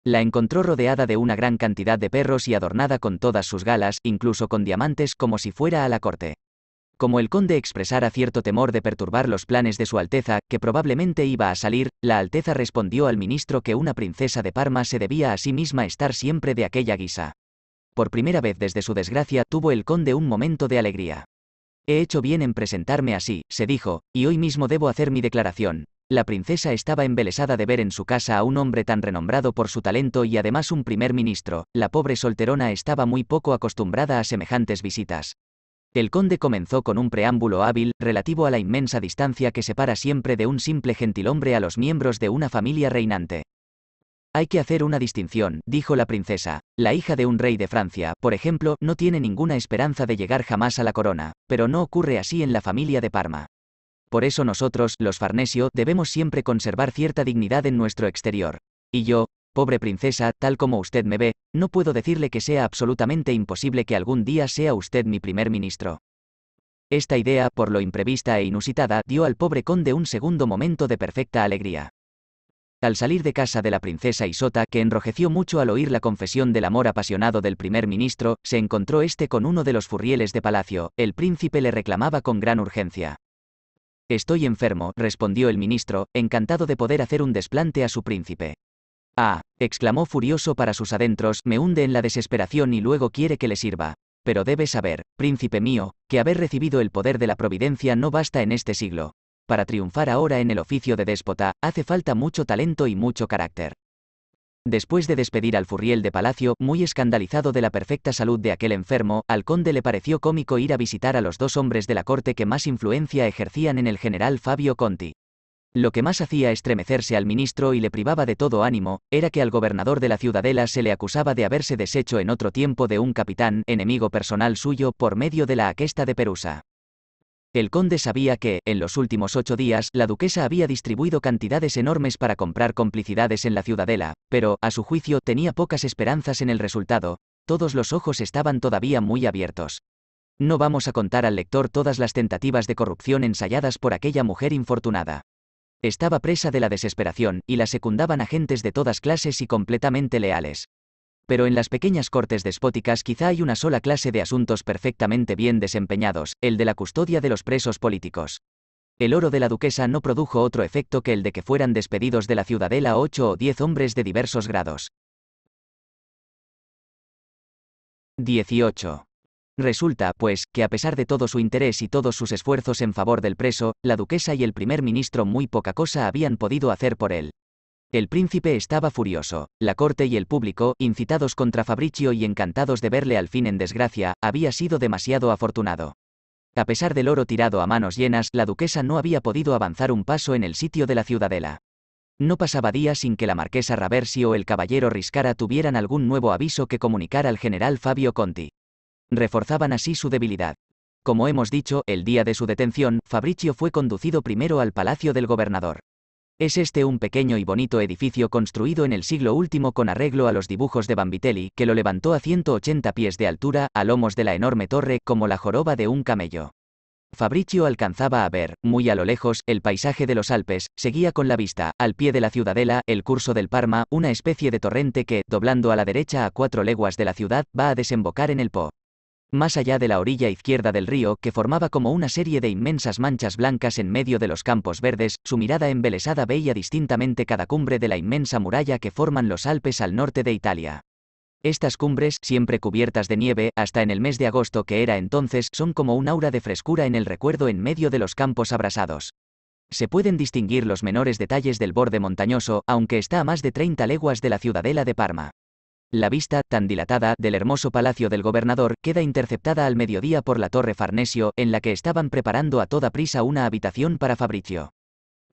[SPEAKER 1] La encontró rodeada de una gran cantidad de perros y adornada con todas sus galas, incluso con diamantes, como si fuera a la corte. Como el conde expresara cierto temor de perturbar los planes de su Alteza, que probablemente iba a salir, la Alteza respondió al ministro que una princesa de Parma se debía a sí misma estar siempre de aquella guisa. Por primera vez desde su desgracia tuvo el conde un momento de alegría. He hecho bien en presentarme así, se dijo, y hoy mismo debo hacer mi declaración, la princesa estaba embelesada de ver en su casa a un hombre tan renombrado por su talento y además un primer ministro, la pobre solterona estaba muy poco acostumbrada a semejantes visitas. El conde comenzó con un preámbulo hábil, relativo a la inmensa distancia que separa siempre de un simple gentilhombre a los miembros de una familia reinante. Hay que hacer una distinción, dijo la princesa. La hija de un rey de Francia, por ejemplo, no tiene ninguna esperanza de llegar jamás a la corona, pero no ocurre así en la familia de Parma. Por eso nosotros, los Farnesio, debemos siempre conservar cierta dignidad en nuestro exterior. Y yo, pobre princesa, tal como usted me ve, no puedo decirle que sea absolutamente imposible que algún día sea usted mi primer ministro. Esta idea, por lo imprevista e inusitada, dio al pobre conde un segundo momento de perfecta alegría. Al salir de casa de la princesa Isota, que enrojeció mucho al oír la confesión del amor apasionado del primer ministro, se encontró este con uno de los furrieles de palacio, el príncipe le reclamaba con gran urgencia. Estoy enfermo, respondió el ministro, encantado de poder hacer un desplante a su príncipe. Ah, exclamó furioso para sus adentros, me hunde en la desesperación y luego quiere que le sirva. Pero debes saber, príncipe mío, que haber recibido el poder de la providencia no basta en este siglo. Para triunfar ahora en el oficio de déspota, hace falta mucho talento y mucho carácter. Después de despedir al Furriel de Palacio, muy escandalizado de la perfecta salud de aquel enfermo, al conde le pareció cómico ir a visitar a los dos hombres de la corte que más influencia ejercían en el general Fabio Conti. Lo que más hacía estremecerse al ministro y le privaba de todo ánimo, era que al gobernador de la ciudadela se le acusaba de haberse deshecho en otro tiempo de un capitán, enemigo personal suyo, por medio de la aquesta de Perusa. El conde sabía que, en los últimos ocho días, la duquesa había distribuido cantidades enormes para comprar complicidades en la ciudadela, pero, a su juicio, tenía pocas esperanzas en el resultado, todos los ojos estaban todavía muy abiertos. No vamos a contar al lector todas las tentativas de corrupción ensayadas por aquella mujer infortunada. Estaba presa de la desesperación, y la secundaban agentes de todas clases y completamente leales pero en las pequeñas cortes despóticas quizá hay una sola clase de asuntos perfectamente bien desempeñados, el de la custodia de los presos políticos. El oro de la duquesa no produjo otro efecto que el de que fueran despedidos de la ciudadela ocho o diez hombres de diversos grados. 18. Resulta, pues, que a pesar de todo su interés y todos sus esfuerzos en favor del preso, la duquesa y el primer ministro muy poca cosa habían podido hacer por él. El príncipe estaba furioso. La corte y el público, incitados contra Fabricio y encantados de verle al fin en desgracia, había sido demasiado afortunado. A pesar del oro tirado a manos llenas, la duquesa no había podido avanzar un paso en el sitio de la ciudadela. No pasaba día sin que la marquesa Raversi o el caballero Riscara tuvieran algún nuevo aviso que comunicar al general Fabio Conti. Reforzaban así su debilidad. Como hemos dicho, el día de su detención, Fabricio fue conducido primero al palacio del gobernador. Es este un pequeño y bonito edificio construido en el siglo último con arreglo a los dibujos de Bambitelli, que lo levantó a 180 pies de altura, a lomos de la enorme torre, como la joroba de un camello. Fabricio alcanzaba a ver, muy a lo lejos, el paisaje de los Alpes, seguía con la vista, al pie de la ciudadela, el curso del Parma, una especie de torrente que, doblando a la derecha a cuatro leguas de la ciudad, va a desembocar en el Po más allá de la orilla izquierda del río que formaba como una serie de inmensas manchas blancas en medio de los campos verdes, su mirada embelesada veía distintamente cada cumbre de la inmensa muralla que forman los Alpes al norte de Italia. Estas cumbres, siempre cubiertas de nieve, hasta en el mes de agosto que era entonces, son como un aura de frescura en el recuerdo en medio de los campos abrasados. Se pueden distinguir los menores detalles del borde montañoso, aunque está a más de 30 leguas de la ciudadela de Parma. La vista, tan dilatada, del hermoso palacio del gobernador, queda interceptada al mediodía por la torre Farnesio, en la que estaban preparando a toda prisa una habitación para Fabricio.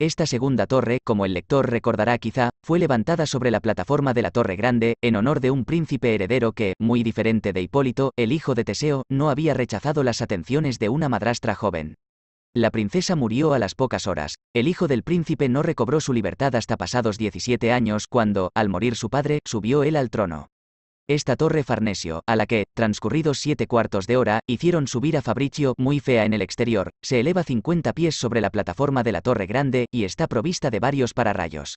[SPEAKER 1] Esta segunda torre, como el lector recordará quizá, fue levantada sobre la plataforma de la Torre Grande, en honor de un príncipe heredero que, muy diferente de Hipólito, el hijo de Teseo, no había rechazado las atenciones de una madrastra joven. La princesa murió a las pocas horas, el hijo del príncipe no recobró su libertad hasta pasados 17 años cuando, al morir su padre, subió él al trono. Esta torre Farnesio, a la que, transcurridos siete cuartos de hora, hicieron subir a Fabricio, muy fea en el exterior, se eleva 50 pies sobre la plataforma de la torre grande, y está provista de varios pararrayos.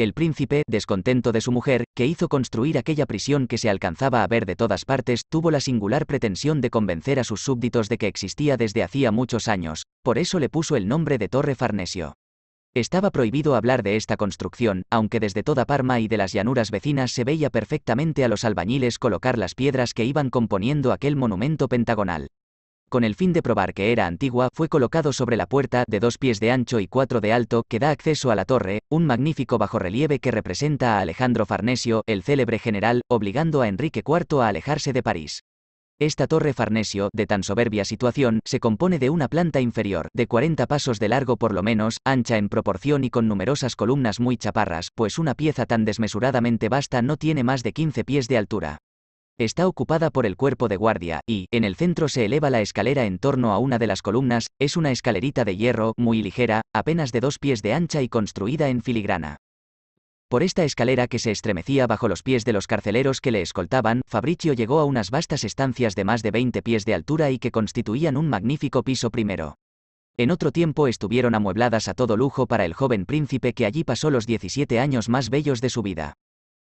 [SPEAKER 1] El príncipe, descontento de su mujer, que hizo construir aquella prisión que se alcanzaba a ver de todas partes, tuvo la singular pretensión de convencer a sus súbditos de que existía desde hacía muchos años, por eso le puso el nombre de Torre Farnesio. Estaba prohibido hablar de esta construcción, aunque desde toda Parma y de las llanuras vecinas se veía perfectamente a los albañiles colocar las piedras que iban componiendo aquel monumento pentagonal con el fin de probar que era antigua, fue colocado sobre la puerta, de dos pies de ancho y cuatro de alto, que da acceso a la torre, un magnífico bajorrelieve que representa a Alejandro Farnesio, el célebre general, obligando a Enrique IV a alejarse de París. Esta torre Farnesio, de tan soberbia situación, se compone de una planta inferior, de 40 pasos de largo por lo menos, ancha en proporción y con numerosas columnas muy chaparras, pues una pieza tan desmesuradamente vasta no tiene más de 15 pies de altura. Está ocupada por el cuerpo de guardia, y, en el centro se eleva la escalera en torno a una de las columnas, es una escalerita de hierro, muy ligera, apenas de dos pies de ancha y construida en filigrana. Por esta escalera que se estremecía bajo los pies de los carceleros que le escoltaban, Fabricio llegó a unas vastas estancias de más de 20 pies de altura y que constituían un magnífico piso primero. En otro tiempo estuvieron amuebladas a todo lujo para el joven príncipe que allí pasó los 17 años más bellos de su vida.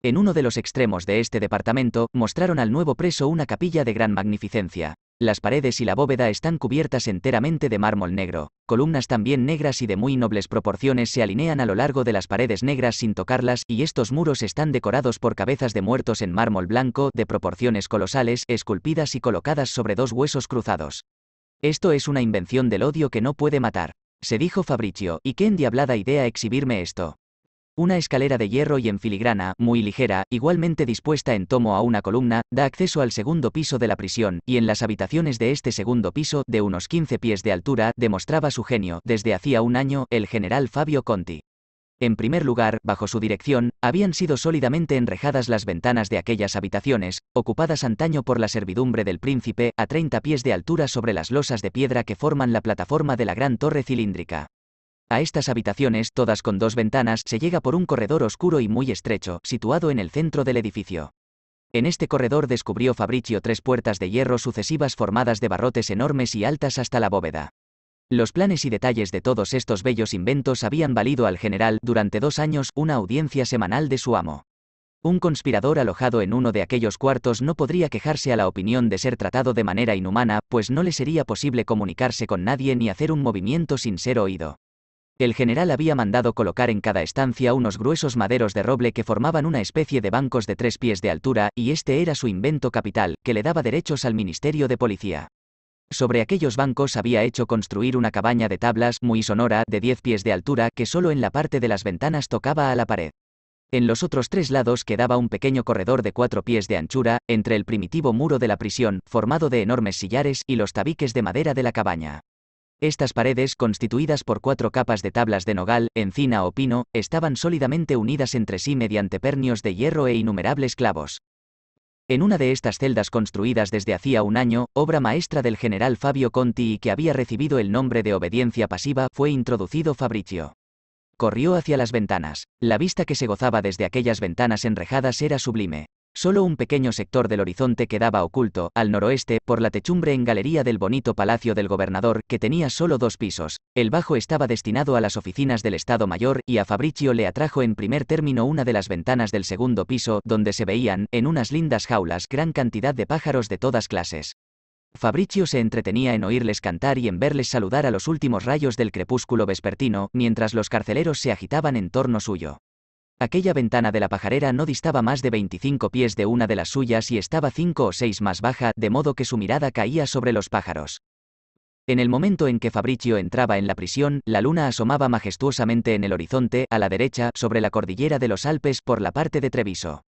[SPEAKER 1] En uno de los extremos de este departamento, mostraron al nuevo preso una capilla de gran magnificencia. Las paredes y la bóveda están cubiertas enteramente de mármol negro. Columnas también negras y de muy nobles proporciones se alinean a lo largo de las paredes negras sin tocarlas, y estos muros están decorados por cabezas de muertos en mármol blanco, de proporciones colosales, esculpidas y colocadas sobre dos huesos cruzados. Esto es una invención del odio que no puede matar. Se dijo Fabricio, ¿y qué endiablada idea exhibirme esto? Una escalera de hierro y en filigrana, muy ligera, igualmente dispuesta en tomo a una columna, da acceso al segundo piso de la prisión, y en las habitaciones de este segundo piso, de unos 15 pies de altura, demostraba su genio, desde hacía un año, el general Fabio Conti. En primer lugar, bajo su dirección, habían sido sólidamente enrejadas las ventanas de aquellas habitaciones, ocupadas antaño por la servidumbre del príncipe, a 30 pies de altura sobre las losas de piedra que forman la plataforma de la gran torre cilíndrica. A estas habitaciones, todas con dos ventanas, se llega por un corredor oscuro y muy estrecho, situado en el centro del edificio. En este corredor descubrió Fabricio tres puertas de hierro sucesivas formadas de barrotes enormes y altas hasta la bóveda. Los planes y detalles de todos estos bellos inventos habían valido al general, durante dos años, una audiencia semanal de su amo. Un conspirador alojado en uno de aquellos cuartos no podría quejarse a la opinión de ser tratado de manera inhumana, pues no le sería posible comunicarse con nadie ni hacer un movimiento sin ser oído. El general había mandado colocar en cada estancia unos gruesos maderos de roble que formaban una especie de bancos de tres pies de altura, y este era su invento capital, que le daba derechos al Ministerio de Policía. Sobre aquellos bancos había hecho construir una cabaña de tablas muy sonora de diez pies de altura que solo en la parte de las ventanas tocaba a la pared. En los otros tres lados quedaba un pequeño corredor de cuatro pies de anchura, entre el primitivo muro de la prisión, formado de enormes sillares, y los tabiques de madera de la cabaña. Estas paredes, constituidas por cuatro capas de tablas de nogal, encina o pino, estaban sólidamente unidas entre sí mediante pernios de hierro e innumerables clavos. En una de estas celdas construidas desde hacía un año, obra maestra del general Fabio Conti y que había recibido el nombre de obediencia pasiva, fue introducido Fabricio. Corrió hacia las ventanas. La vista que se gozaba desde aquellas ventanas enrejadas era sublime. Solo un pequeño sector del horizonte quedaba oculto, al noroeste, por la techumbre en galería del bonito palacio del gobernador, que tenía solo dos pisos. El bajo estaba destinado a las oficinas del Estado Mayor, y a Fabricio le atrajo en primer término una de las ventanas del segundo piso, donde se veían, en unas lindas jaulas, gran cantidad de pájaros de todas clases. Fabricio se entretenía en oírles cantar y en verles saludar a los últimos rayos del crepúsculo vespertino, mientras los carceleros se agitaban en torno suyo. Aquella ventana de la pajarera no distaba más de 25 pies de una de las suyas y estaba cinco o seis más baja, de modo que su mirada caía sobre los pájaros. En el momento en que Fabricio entraba en la prisión, la luna asomaba majestuosamente en el horizonte, a la derecha, sobre la cordillera de los Alpes por la parte de Treviso.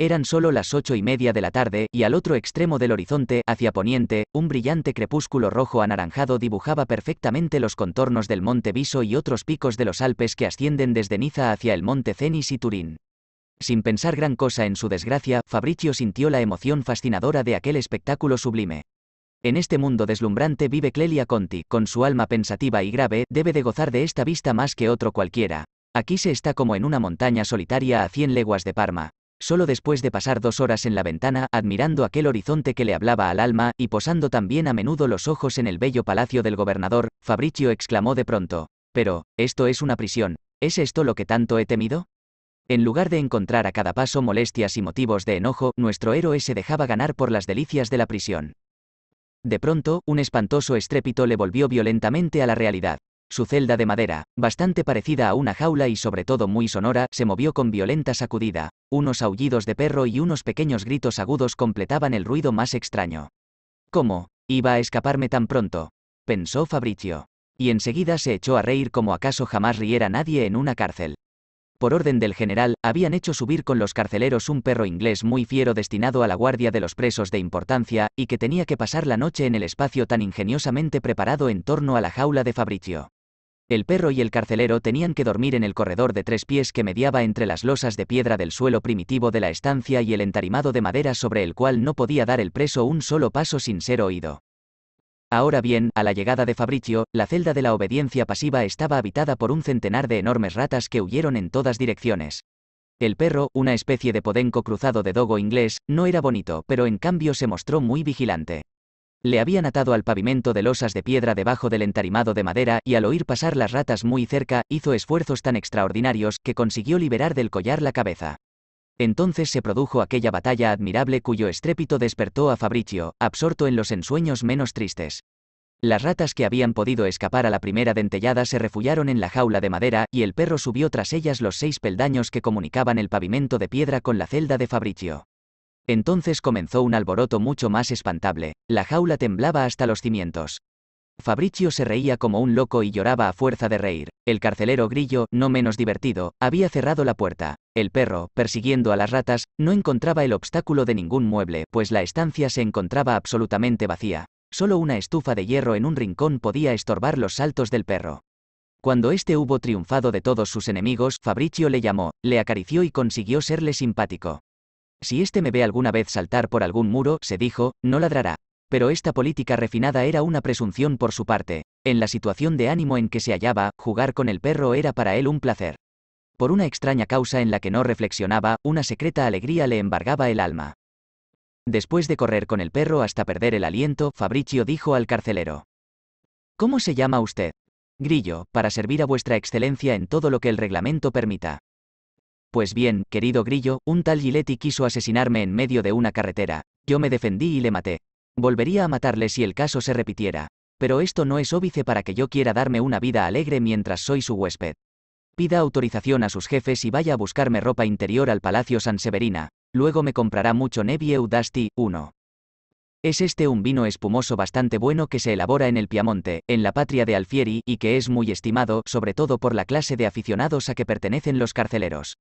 [SPEAKER 1] Eran solo las ocho y media de la tarde, y al otro extremo del horizonte, hacia poniente, un brillante crepúsculo rojo anaranjado dibujaba perfectamente los contornos del monte Viso y otros picos de los Alpes que ascienden desde Niza hacia el monte Cenis y Turín. Sin pensar gran cosa en su desgracia, Fabricio sintió la emoción fascinadora de aquel espectáculo sublime. En este mundo deslumbrante vive Clelia Conti, con su alma pensativa y grave, debe de gozar de esta vista más que otro cualquiera. Aquí se está como en una montaña solitaria a 100 leguas de Parma solo después de pasar dos horas en la ventana admirando aquel horizonte que le hablaba al alma y posando también a menudo los ojos en el bello palacio del gobernador, Fabricio exclamó de pronto, pero, esto es una prisión, ¿es esto lo que tanto he temido? En lugar de encontrar a cada paso molestias y motivos de enojo, nuestro héroe se dejaba ganar por las delicias de la prisión. De pronto, un espantoso estrépito le volvió violentamente a la realidad. Su celda de madera, bastante parecida a una jaula y sobre todo muy sonora, se movió con violenta sacudida. Unos aullidos de perro y unos pequeños gritos agudos completaban el ruido más extraño. ¿Cómo? Iba a escaparme tan pronto, pensó Fabricio. Y enseguida se echó a reír como acaso jamás riera nadie en una cárcel por orden del general, habían hecho subir con los carceleros un perro inglés muy fiero destinado a la guardia de los presos de importancia, y que tenía que pasar la noche en el espacio tan ingeniosamente preparado en torno a la jaula de Fabricio. El perro y el carcelero tenían que dormir en el corredor de tres pies que mediaba entre las losas de piedra del suelo primitivo de la estancia y el entarimado de madera sobre el cual no podía dar el preso un solo paso sin ser oído. Ahora bien, a la llegada de Fabricio, la celda de la obediencia pasiva estaba habitada por un centenar de enormes ratas que huyeron en todas direcciones. El perro, una especie de podenco cruzado de dogo inglés, no era bonito, pero en cambio se mostró muy vigilante. Le habían atado al pavimento de losas de piedra debajo del entarimado de madera y al oír pasar las ratas muy cerca, hizo esfuerzos tan extraordinarios que consiguió liberar del collar la cabeza. Entonces se produjo aquella batalla admirable cuyo estrépito despertó a Fabricio, absorto en los ensueños menos tristes. Las ratas que habían podido escapar a la primera dentellada se refugiaron en la jaula de madera y el perro subió tras ellas los seis peldaños que comunicaban el pavimento de piedra con la celda de Fabricio. Entonces comenzó un alboroto mucho más espantable, la jaula temblaba hasta los cimientos. Fabricio se reía como un loco y lloraba a fuerza de reír. El carcelero grillo, no menos divertido, había cerrado la puerta. El perro, persiguiendo a las ratas, no encontraba el obstáculo de ningún mueble, pues la estancia se encontraba absolutamente vacía. Solo una estufa de hierro en un rincón podía estorbar los saltos del perro. Cuando este hubo triunfado de todos sus enemigos, Fabricio le llamó, le acarició y consiguió serle simpático. Si este me ve alguna vez saltar por algún muro, se dijo, no ladrará, pero esta política refinada era una presunción por su parte. En la situación de ánimo en que se hallaba, jugar con el perro era para él un placer. Por una extraña causa en la que no reflexionaba, una secreta alegría le embargaba el alma. Después de correr con el perro hasta perder el aliento, Fabricio dijo al carcelero. ¿Cómo se llama usted? Grillo, para servir a vuestra excelencia en todo lo que el reglamento permita. Pues bien, querido Grillo, un tal Giletti quiso asesinarme en medio de una carretera. Yo me defendí y le maté. Volvería a matarle si el caso se repitiera. Pero esto no es óbice para que yo quiera darme una vida alegre mientras soy su huésped. Pida autorización a sus jefes y vaya a buscarme ropa interior al Palacio San Severina. Luego me comprará mucho nebbi Dusty 1. Es este un vino espumoso bastante bueno que se elabora en el Piamonte, en la patria de Alfieri, y que es muy estimado, sobre todo por la clase de aficionados a que pertenecen los carceleros.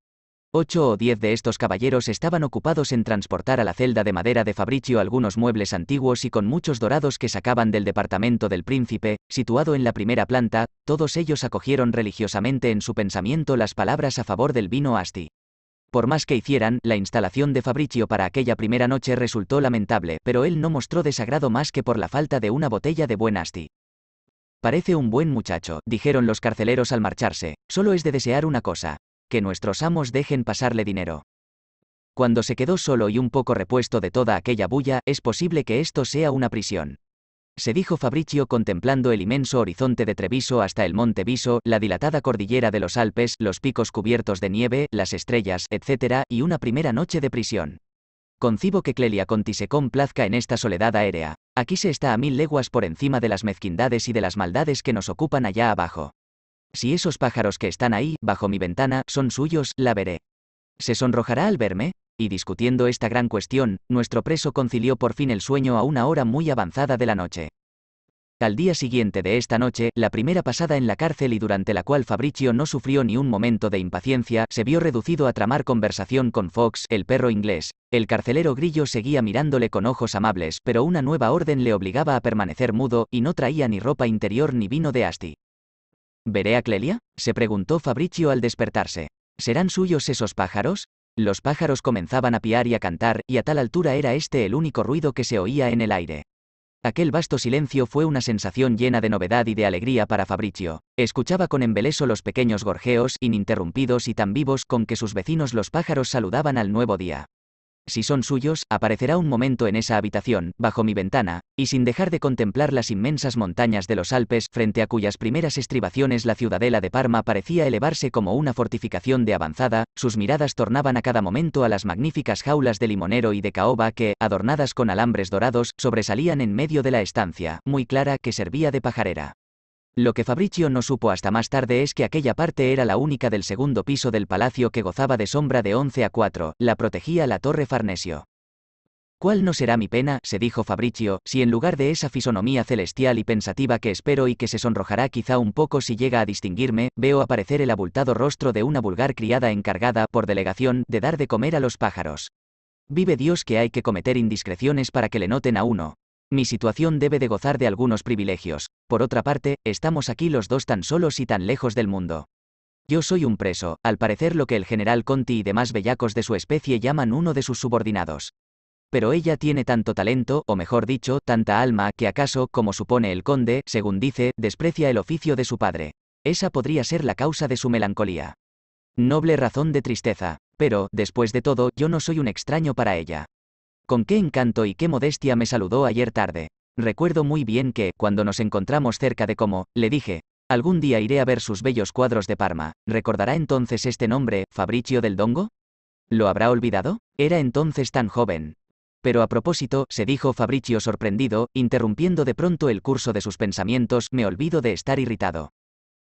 [SPEAKER 1] Ocho o diez de estos caballeros estaban ocupados en transportar a la celda de madera de Fabricio algunos muebles antiguos y con muchos dorados que sacaban del departamento del príncipe, situado en la primera planta, todos ellos acogieron religiosamente en su pensamiento las palabras a favor del vino Asti. Por más que hicieran, la instalación de Fabricio para aquella primera noche resultó lamentable, pero él no mostró desagrado más que por la falta de una botella de buen Asti. Parece un buen muchacho, dijeron los carceleros al marcharse, solo es de desear una cosa, que nuestros amos dejen pasarle dinero. Cuando se quedó solo y un poco repuesto de toda aquella bulla, es posible que esto sea una prisión. Se dijo Fabricio contemplando el inmenso horizonte de Treviso hasta el monte Viso, la dilatada cordillera de los Alpes, los picos cubiertos de nieve, las estrellas, etc., y una primera noche de prisión. Concibo que Clelia Conti se complazca en esta soledad aérea. Aquí se está a mil leguas por encima de las mezquindades y de las maldades que nos ocupan allá abajo. Si esos pájaros que están ahí, bajo mi ventana, son suyos, la veré. ¿Se sonrojará al verme? Y discutiendo esta gran cuestión, nuestro preso concilió por fin el sueño a una hora muy avanzada de la noche. Al día siguiente de esta noche, la primera pasada en la cárcel y durante la cual Fabricio no sufrió ni un momento de impaciencia, se vio reducido a tramar conversación con Fox, el perro inglés. El carcelero grillo seguía mirándole con ojos amables, pero una nueva orden le obligaba a permanecer mudo, y no traía ni ropa interior ni vino de Asti. ¿Veré a Clelia? se preguntó Fabricio al despertarse. ¿Serán suyos esos pájaros? Los pájaros comenzaban a piar y a cantar, y a tal altura era este el único ruido que se oía en el aire. Aquel vasto silencio fue una sensación llena de novedad y de alegría para Fabricio. Escuchaba con embeleso los pequeños gorjeos, ininterrumpidos y tan vivos con que sus vecinos los pájaros saludaban al nuevo día si son suyos, aparecerá un momento en esa habitación, bajo mi ventana, y sin dejar de contemplar las inmensas montañas de los Alpes, frente a cuyas primeras estribaciones la ciudadela de Parma parecía elevarse como una fortificación de avanzada, sus miradas tornaban a cada momento a las magníficas jaulas de limonero y de caoba que, adornadas con alambres dorados, sobresalían en medio de la estancia, muy clara que servía de pajarera. Lo que Fabricio no supo hasta más tarde es que aquella parte era la única del segundo piso del palacio que gozaba de sombra de 11 a 4, la protegía la torre Farnesio. ¿Cuál no será mi pena, se dijo Fabricio, si en lugar de esa fisonomía celestial y pensativa que espero y que se sonrojará quizá un poco si llega a distinguirme, veo aparecer el abultado rostro de una vulgar criada encargada, por delegación, de dar de comer a los pájaros? Vive Dios que hay que cometer indiscreciones para que le noten a uno, mi situación debe de gozar de algunos privilegios. Por otra parte, estamos aquí los dos tan solos y tan lejos del mundo. Yo soy un preso, al parecer lo que el general Conti y demás bellacos de su especie llaman uno de sus subordinados. Pero ella tiene tanto talento, o mejor dicho, tanta alma, que acaso, como supone el conde, según dice, desprecia el oficio de su padre. Esa podría ser la causa de su melancolía. Noble razón de tristeza. Pero, después de todo, yo no soy un extraño para ella. Con qué encanto y qué modestia me saludó ayer tarde. Recuerdo muy bien que, cuando nos encontramos cerca de Como, le dije, algún día iré a ver sus bellos cuadros de Parma, ¿recordará entonces este nombre, Fabricio del Dongo? ¿Lo habrá olvidado? Era entonces tan joven. Pero a propósito, se dijo Fabricio sorprendido, interrumpiendo de pronto el curso de sus pensamientos, me olvido de estar irritado.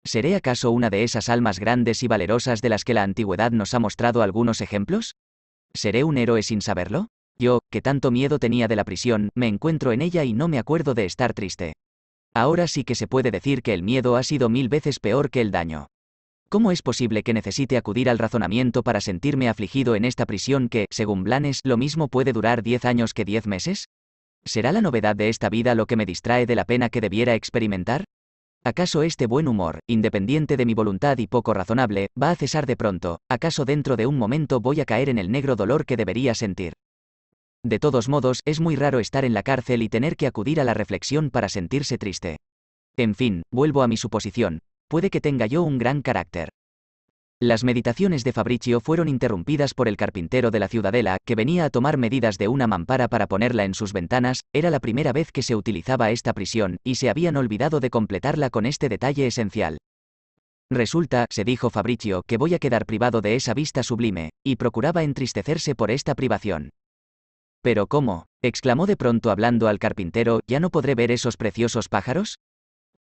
[SPEAKER 1] ¿Seré acaso una de esas almas grandes y valerosas de las que la antigüedad nos ha mostrado algunos ejemplos? ¿Seré un héroe sin saberlo? Yo, que tanto miedo tenía de la prisión, me encuentro en ella y no me acuerdo de estar triste. Ahora sí que se puede decir que el miedo ha sido mil veces peor que el daño. ¿Cómo es posible que necesite acudir al razonamiento para sentirme afligido en esta prisión que, según Blanes, lo mismo puede durar diez años que diez meses? ¿Será la novedad de esta vida lo que me distrae de la pena que debiera experimentar? ¿Acaso este buen humor, independiente de mi voluntad y poco razonable, va a cesar de pronto? ¿Acaso dentro de un momento voy a caer en el negro dolor que debería sentir? De todos modos, es muy raro estar en la cárcel y tener que acudir a la reflexión para sentirse triste. En fin, vuelvo a mi suposición, puede que tenga yo un gran carácter. Las meditaciones de Fabricio fueron interrumpidas por el carpintero de la ciudadela, que venía a tomar medidas de una mampara para ponerla en sus ventanas, era la primera vez que se utilizaba esta prisión, y se habían olvidado de completarla con este detalle esencial. Resulta, se dijo Fabricio, que voy a quedar privado de esa vista sublime, y procuraba entristecerse por esta privación. ¿Pero cómo? exclamó de pronto hablando al carpintero, ¿ya no podré ver esos preciosos pájaros?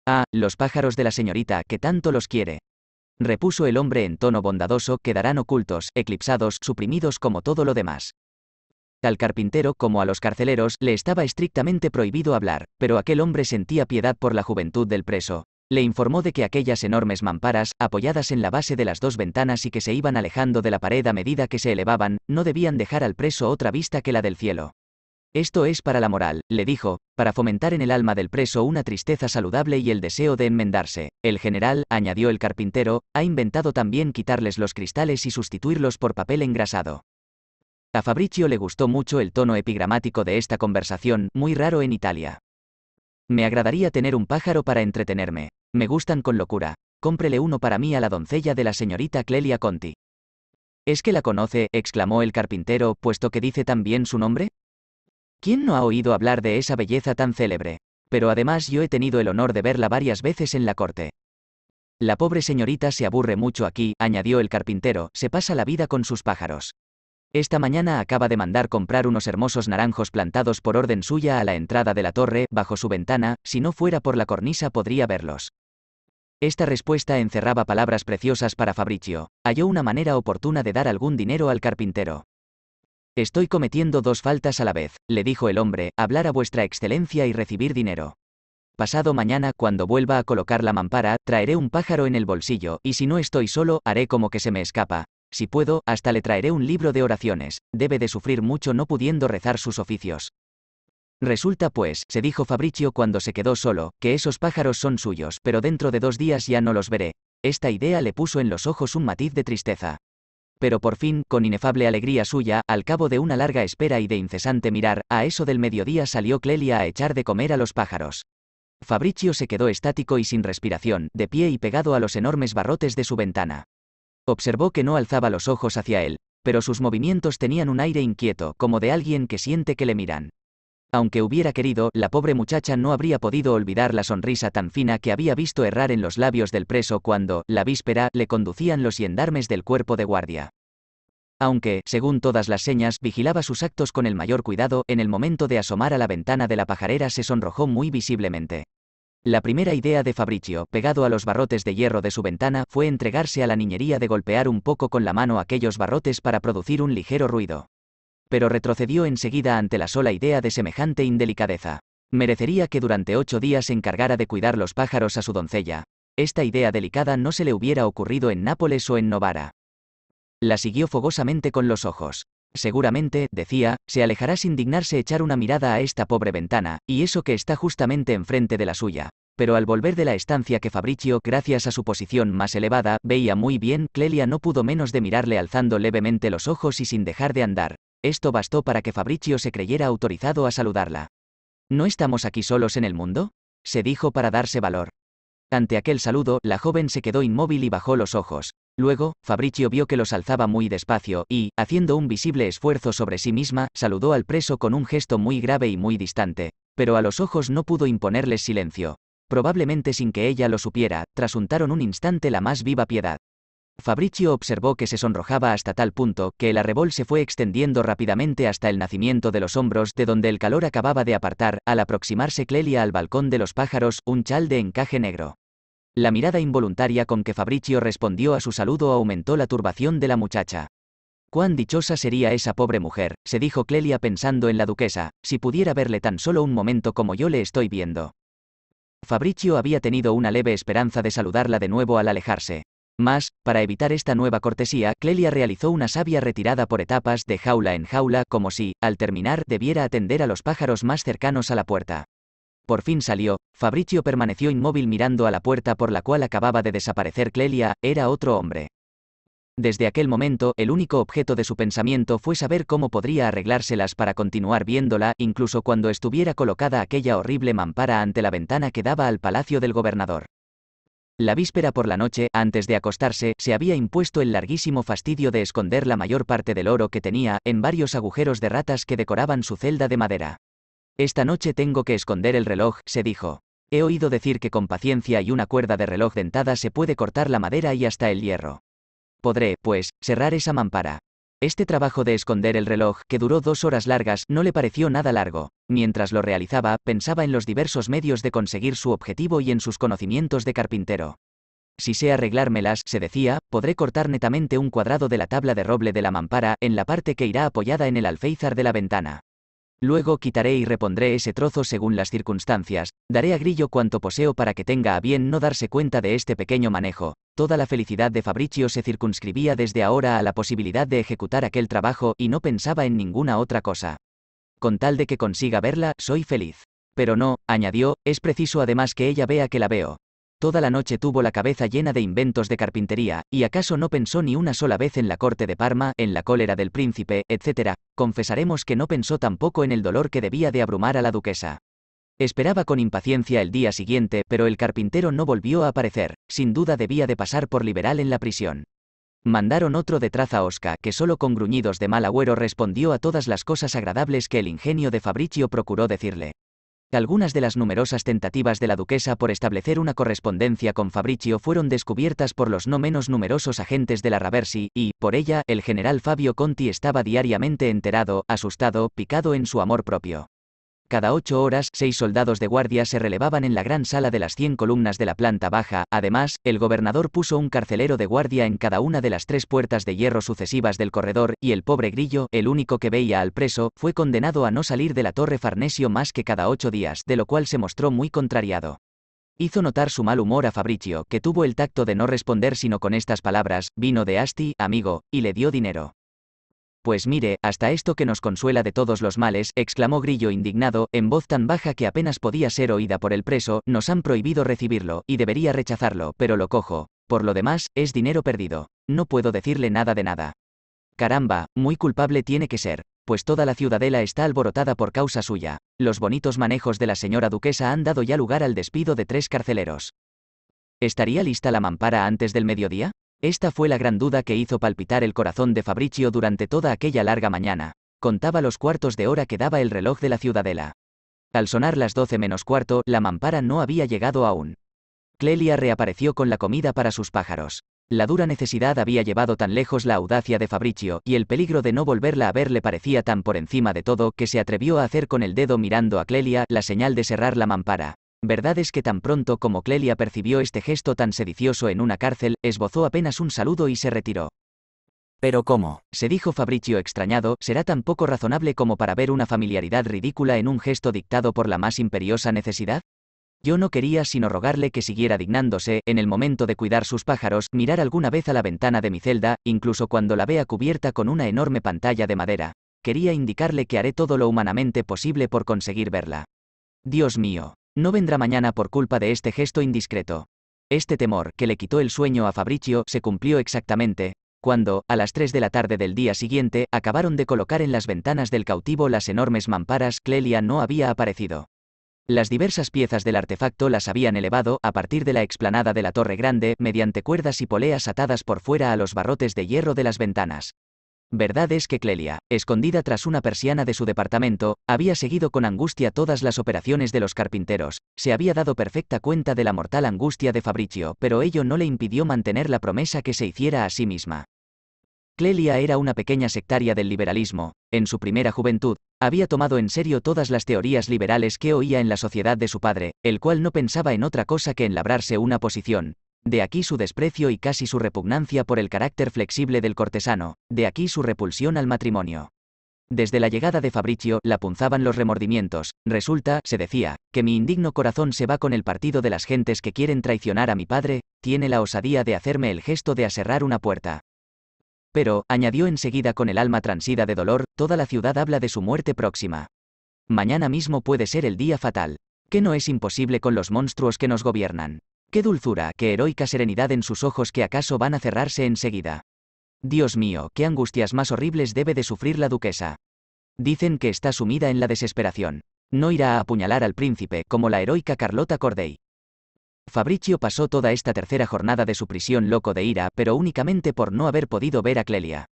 [SPEAKER 1] Ah, los pájaros de la señorita que tanto los quiere. Repuso el hombre en tono bondadoso, quedarán ocultos, eclipsados, suprimidos como todo lo demás. Al carpintero como a los carceleros le estaba estrictamente prohibido hablar, pero aquel hombre sentía piedad por la juventud del preso, le informó de que aquellas enormes mamparas, apoyadas en la base de las dos ventanas y que se iban alejando de la pared a medida que se elevaban, no debían dejar al preso otra vista que la del cielo. Esto es para la moral, le dijo, para fomentar en el alma del preso una tristeza saludable y el deseo de enmendarse. El general, añadió el carpintero, ha inventado también quitarles los cristales y sustituirlos por papel engrasado. A Fabricio le gustó mucho el tono epigramático de esta conversación, muy raro en Italia. Me agradaría tener un pájaro para entretenerme. Me gustan con locura. Cómprele uno para mí a la doncella de la señorita Clelia Conti. ¿Es que la conoce? exclamó el carpintero, puesto que dice tan bien su nombre. ¿Quién no ha oído hablar de esa belleza tan célebre? Pero además yo he tenido el honor de verla varias veces en la corte. La pobre señorita se aburre mucho aquí, añadió el carpintero, se pasa la vida con sus pájaros. Esta mañana acaba de mandar comprar unos hermosos naranjos plantados por orden suya a la entrada de la torre, bajo su ventana, si no fuera por la cornisa podría verlos. Esta respuesta encerraba palabras preciosas para Fabricio. Halló una manera oportuna de dar algún dinero al carpintero. Estoy cometiendo dos faltas a la vez, le dijo el hombre, hablar a vuestra excelencia y recibir dinero. Pasado mañana, cuando vuelva a colocar la mampara, traeré un pájaro en el bolsillo, y si no estoy solo, haré como que se me escapa. Si puedo, hasta le traeré un libro de oraciones, debe de sufrir mucho no pudiendo rezar sus oficios. Resulta pues, se dijo Fabricio cuando se quedó solo, que esos pájaros son suyos, pero dentro de dos días ya no los veré. Esta idea le puso en los ojos un matiz de tristeza. Pero por fin, con inefable alegría suya, al cabo de una larga espera y de incesante mirar, a eso del mediodía salió Clelia a echar de comer a los pájaros. Fabricio se quedó estático y sin respiración, de pie y pegado a los enormes barrotes de su ventana. Observó que no alzaba los ojos hacia él, pero sus movimientos tenían un aire inquieto, como de alguien que siente que le miran. Aunque hubiera querido, la pobre muchacha no habría podido olvidar la sonrisa tan fina que había visto errar en los labios del preso cuando, la víspera, le conducían los yendarmes del cuerpo de guardia. Aunque, según todas las señas, vigilaba sus actos con el mayor cuidado, en el momento de asomar a la ventana de la pajarera se sonrojó muy visiblemente. La primera idea de Fabricio, pegado a los barrotes de hierro de su ventana, fue entregarse a la niñería de golpear un poco con la mano aquellos barrotes para producir un ligero ruido. Pero retrocedió enseguida ante la sola idea de semejante indelicadeza. Merecería que durante ocho días se encargara de cuidar los pájaros a su doncella. Esta idea delicada no se le hubiera ocurrido en Nápoles o en Novara. La siguió fogosamente con los ojos. Seguramente, decía, se alejará sin dignarse echar una mirada a esta pobre ventana, y eso que está justamente enfrente de la suya. Pero al volver de la estancia que Fabricio, gracias a su posición más elevada, veía muy bien, Clelia no pudo menos de mirarle alzando levemente los ojos y sin dejar de andar. Esto bastó para que Fabricio se creyera autorizado a saludarla. ¿No estamos aquí solos en el mundo? se dijo para darse valor. Ante aquel saludo, la joven se quedó inmóvil y bajó los ojos. Luego, Fabricio vio que los alzaba muy despacio, y, haciendo un visible esfuerzo sobre sí misma, saludó al preso con un gesto muy grave y muy distante. Pero a los ojos no pudo imponerles silencio. Probablemente sin que ella lo supiera, trasuntaron un instante la más viva piedad. Fabricio observó que se sonrojaba hasta tal punto que el arrebol se fue extendiendo rápidamente hasta el nacimiento de los hombros de donde el calor acababa de apartar, al aproximarse Clelia al balcón de los pájaros, un chal de encaje negro. La mirada involuntaria con que Fabricio respondió a su saludo aumentó la turbación de la muchacha. Cuán dichosa sería esa pobre mujer, se dijo Clelia pensando en la duquesa, si pudiera verle tan solo un momento como yo le estoy viendo. Fabricio había tenido una leve esperanza de saludarla de nuevo al alejarse. Mas, para evitar esta nueva cortesía, Clelia realizó una sabia retirada por etapas de jaula en jaula como si, al terminar, debiera atender a los pájaros más cercanos a la puerta. Por fin salió, Fabricio permaneció inmóvil mirando a la puerta por la cual acababa de desaparecer Clelia, era otro hombre. Desde aquel momento, el único objeto de su pensamiento fue saber cómo podría arreglárselas para continuar viéndola, incluso cuando estuviera colocada aquella horrible mampara ante la ventana que daba al palacio del gobernador. La víspera por la noche, antes de acostarse, se había impuesto el larguísimo fastidio de esconder la mayor parte del oro que tenía, en varios agujeros de ratas que decoraban su celda de madera. Esta noche tengo que esconder el reloj, se dijo. He oído decir que con paciencia y una cuerda de reloj dentada se puede cortar la madera y hasta el hierro. Podré, pues, cerrar esa mampara. Este trabajo de esconder el reloj, que duró dos horas largas, no le pareció nada largo. Mientras lo realizaba, pensaba en los diversos medios de conseguir su objetivo y en sus conocimientos de carpintero. Si sé arreglármelas, se decía, podré cortar netamente un cuadrado de la tabla de roble de la mampara, en la parte que irá apoyada en el alféizar de la ventana. Luego quitaré y repondré ese trozo según las circunstancias, daré a Grillo cuanto poseo para que tenga a bien no darse cuenta de este pequeño manejo. Toda la felicidad de Fabricio se circunscribía desde ahora a la posibilidad de ejecutar aquel trabajo y no pensaba en ninguna otra cosa. Con tal de que consiga verla, soy feliz. Pero no, añadió, es preciso además que ella vea que la veo. Toda la noche tuvo la cabeza llena de inventos de carpintería, y acaso no pensó ni una sola vez en la corte de Parma, en la cólera del príncipe, etc. Confesaremos que no pensó tampoco en el dolor que debía de abrumar a la duquesa. Esperaba con impaciencia el día siguiente, pero el carpintero no volvió a aparecer, sin duda debía de pasar por liberal en la prisión. Mandaron otro detrás a Oscar, que solo con gruñidos de mal agüero respondió a todas las cosas agradables que el ingenio de Fabricio procuró decirle. Algunas de las numerosas tentativas de la duquesa por establecer una correspondencia con Fabricio fueron descubiertas por los no menos numerosos agentes de la Raversi, y, por ella, el general Fabio Conti estaba diariamente enterado, asustado, picado en su amor propio. Cada ocho horas, seis soldados de guardia se relevaban en la gran sala de las 100 columnas de la planta baja. Además, el gobernador puso un carcelero de guardia en cada una de las tres puertas de hierro sucesivas del corredor, y el pobre grillo, el único que veía al preso, fue condenado a no salir de la torre Farnesio más que cada ocho días, de lo cual se mostró muy contrariado. Hizo notar su mal humor a Fabricio, que tuvo el tacto de no responder sino con estas palabras, vino de Asti, amigo, y le dio dinero. Pues mire, hasta esto que nos consuela de todos los males, exclamó Grillo indignado, en voz tan baja que apenas podía ser oída por el preso, nos han prohibido recibirlo, y debería rechazarlo, pero lo cojo. Por lo demás, es dinero perdido. No puedo decirle nada de nada. Caramba, muy culpable tiene que ser, pues toda la ciudadela está alborotada por causa suya. Los bonitos manejos de la señora duquesa han dado ya lugar al despido de tres carceleros. ¿Estaría lista la mampara antes del mediodía? Esta fue la gran duda que hizo palpitar el corazón de Fabricio durante toda aquella larga mañana. Contaba los cuartos de hora que daba el reloj de la ciudadela. Al sonar las doce menos cuarto, la mampara no había llegado aún. Clelia reapareció con la comida para sus pájaros. La dura necesidad había llevado tan lejos la audacia de Fabricio, y el peligro de no volverla a ver le parecía tan por encima de todo que se atrevió a hacer con el dedo mirando a Clelia la señal de cerrar la mampara. Verdad es que tan pronto como Clelia percibió este gesto tan sedicioso en una cárcel, esbozó apenas un saludo y se retiró. Pero cómo, se dijo Fabricio extrañado, será tan poco razonable como para ver una familiaridad ridícula en un gesto dictado por la más imperiosa necesidad? Yo no quería sino rogarle que siguiera dignándose, en el momento de cuidar sus pájaros, mirar alguna vez a la ventana de mi celda, incluso cuando la vea cubierta con una enorme pantalla de madera. Quería indicarle que haré todo lo humanamente posible por conseguir verla. Dios mío, no vendrá mañana por culpa de este gesto indiscreto. Este temor, que le quitó el sueño a Fabricio, se cumplió exactamente, cuando, a las 3 de la tarde del día siguiente, acabaron de colocar en las ventanas del cautivo las enormes mamparas, Clelia no había aparecido. Las diversas piezas del artefacto las habían elevado, a partir de la explanada de la Torre Grande, mediante cuerdas y poleas atadas por fuera a los barrotes de hierro de las ventanas. Verdad es que Clelia, escondida tras una persiana de su departamento, había seguido con angustia todas las operaciones de los carpinteros, se había dado perfecta cuenta de la mortal angustia de Fabricio, pero ello no le impidió mantener la promesa que se hiciera a sí misma. Clelia era una pequeña sectaria del liberalismo, en su primera juventud, había tomado en serio todas las teorías liberales que oía en la sociedad de su padre, el cual no pensaba en otra cosa que en labrarse una posición, de aquí su desprecio y casi su repugnancia por el carácter flexible del cortesano, de aquí su repulsión al matrimonio. Desde la llegada de Fabricio, la punzaban los remordimientos. Resulta, se decía, que mi indigno corazón se va con el partido de las gentes que quieren traicionar a mi padre, tiene la osadía de hacerme el gesto de aserrar una puerta. Pero, añadió enseguida con el alma transida de dolor, toda la ciudad habla de su muerte próxima. Mañana mismo puede ser el día fatal. Que no es imposible con los monstruos que nos gobiernan. Qué dulzura, qué heroica serenidad en sus ojos que acaso van a cerrarse enseguida. Dios mío, qué angustias más horribles debe de sufrir la duquesa. Dicen que está sumida en la desesperación. No irá a apuñalar al príncipe, como la heroica Carlota Corday. Fabricio pasó toda esta tercera jornada de su prisión loco de ira, pero únicamente por no haber podido ver a Clelia.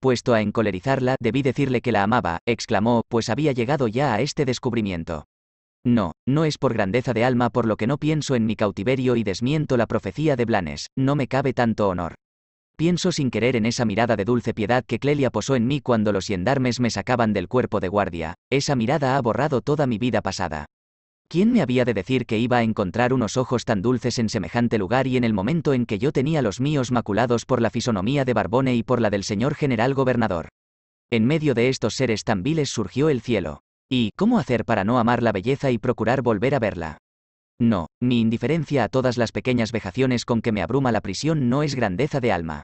[SPEAKER 1] Puesto a encolerizarla, debí decirle que la amaba, exclamó, pues había llegado ya a este descubrimiento. No, no es por grandeza de alma por lo que no pienso en mi cautiverio y desmiento la profecía de Blanes, no me cabe tanto honor. Pienso sin querer en esa mirada de dulce piedad que Clelia posó en mí cuando los yendarmes me sacaban del cuerpo de guardia, esa mirada ha borrado toda mi vida pasada. ¿Quién me había de decir que iba a encontrar unos ojos tan dulces en semejante lugar y en el momento en que yo tenía los míos maculados por la fisonomía de Barbone y por la del señor general gobernador? En medio de estos seres tan viles surgió el cielo. ¿Y cómo hacer para no amar la belleza y procurar volver a verla? No, mi indiferencia a todas las pequeñas vejaciones con que me abruma la prisión no es grandeza de alma.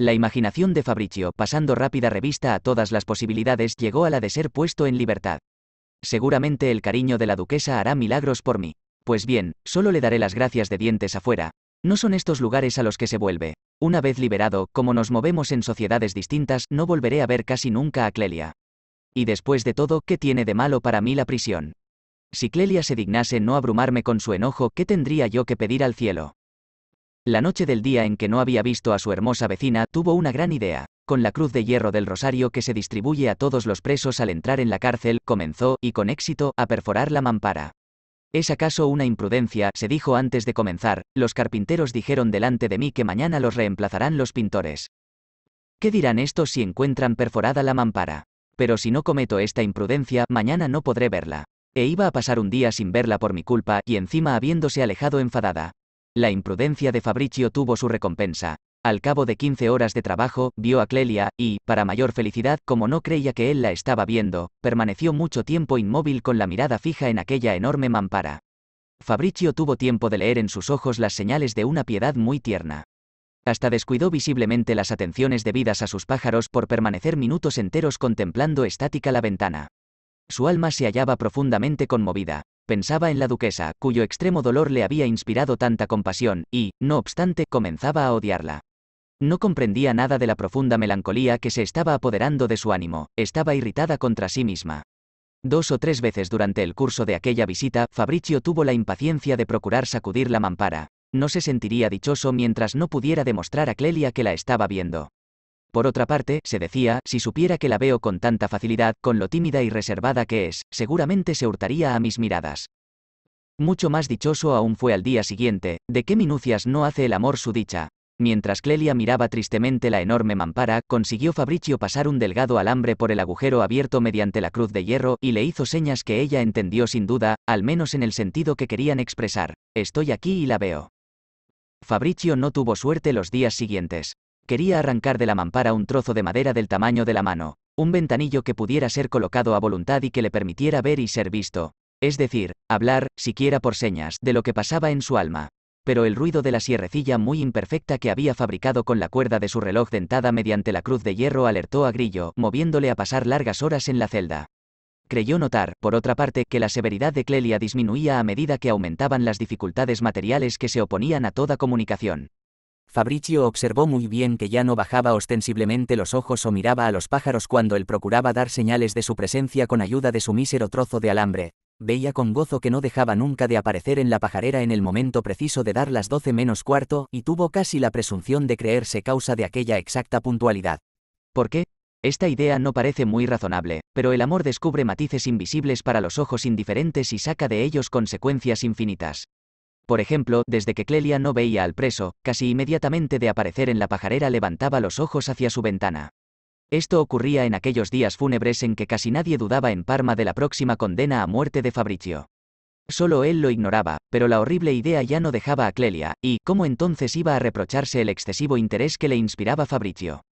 [SPEAKER 1] La imaginación de Fabricio, pasando rápida revista a todas las posibilidades, llegó a la de ser puesto en libertad. Seguramente el cariño de la duquesa hará milagros por mí. Pues bien, solo le daré las gracias de dientes afuera. No son estos lugares a los que se vuelve. Una vez liberado, como nos movemos en sociedades distintas, no volveré a ver casi nunca a Clelia. Y después de todo, ¿qué tiene de malo para mí la prisión? Si Clelia se dignase no abrumarme con su enojo, ¿qué tendría yo que pedir al cielo? La noche del día en que no había visto a su hermosa vecina, tuvo una gran idea. Con la cruz de hierro del rosario que se distribuye a todos los presos al entrar en la cárcel, comenzó, y con éxito, a perforar la mampara. ¿Es acaso una imprudencia? se dijo antes de comenzar, los carpinteros dijeron delante de mí que mañana los reemplazarán los pintores. ¿Qué dirán estos si encuentran perforada la mampara? pero si no cometo esta imprudencia, mañana no podré verla. E iba a pasar un día sin verla por mi culpa, y encima habiéndose alejado enfadada. La imprudencia de Fabricio tuvo su recompensa. Al cabo de 15 horas de trabajo, vio a Clelia, y, para mayor felicidad, como no creía que él la estaba viendo, permaneció mucho tiempo inmóvil con la mirada fija en aquella enorme mampara. Fabricio tuvo tiempo de leer en sus ojos las señales de una piedad muy tierna hasta descuidó visiblemente las atenciones debidas a sus pájaros por permanecer minutos enteros contemplando estática la ventana. Su alma se hallaba profundamente conmovida, pensaba en la duquesa, cuyo extremo dolor le había inspirado tanta compasión, y, no obstante, comenzaba a odiarla. No comprendía nada de la profunda melancolía que se estaba apoderando de su ánimo, estaba irritada contra sí misma. Dos o tres veces durante el curso de aquella visita, Fabricio tuvo la impaciencia de procurar sacudir la mampara, no se sentiría dichoso mientras no pudiera demostrar a Clelia que la estaba viendo. Por otra parte, se decía, si supiera que la veo con tanta facilidad, con lo tímida y reservada que es, seguramente se hurtaría a mis miradas. Mucho más dichoso aún fue al día siguiente, de qué minucias no hace el amor su dicha. Mientras Clelia miraba tristemente la enorme mampara, consiguió Fabricio pasar un delgado alambre por el agujero abierto mediante la cruz de hierro y le hizo señas que ella entendió sin duda, al menos en el sentido que querían expresar. Estoy aquí y la veo. Fabricio no tuvo suerte los días siguientes. Quería arrancar de la mampara un trozo de madera del tamaño de la mano, un ventanillo que pudiera ser colocado a voluntad y que le permitiera ver y ser visto, es decir, hablar, siquiera por señas, de lo que pasaba en su alma. Pero el ruido de la sierrecilla muy imperfecta que había fabricado con la cuerda de su reloj dentada mediante la cruz de hierro alertó a Grillo, moviéndole a pasar largas horas en la celda creyó notar, por otra parte, que la severidad de Clelia disminuía a medida que aumentaban las dificultades materiales que se oponían a toda comunicación. Fabricio observó muy bien que ya no bajaba ostensiblemente los ojos o miraba a los pájaros cuando él procuraba dar señales de su presencia con ayuda de su mísero trozo de alambre. Veía con gozo que no dejaba nunca de aparecer en la pajarera en el momento preciso de dar las doce menos cuarto, y tuvo casi la presunción de creerse causa de aquella exacta puntualidad. ¿Por qué? Esta idea no parece muy razonable, pero el amor descubre matices invisibles para los ojos indiferentes y saca de ellos consecuencias infinitas. Por ejemplo, desde que Clelia no veía al preso, casi inmediatamente de aparecer en la pajarera levantaba los ojos hacia su ventana. Esto ocurría en aquellos días fúnebres en que casi nadie dudaba en Parma de la próxima condena a muerte de Fabricio. Solo él lo ignoraba, pero la horrible idea ya no dejaba a Clelia, y, ¿cómo entonces iba a reprocharse el excesivo interés que le inspiraba Fabricio?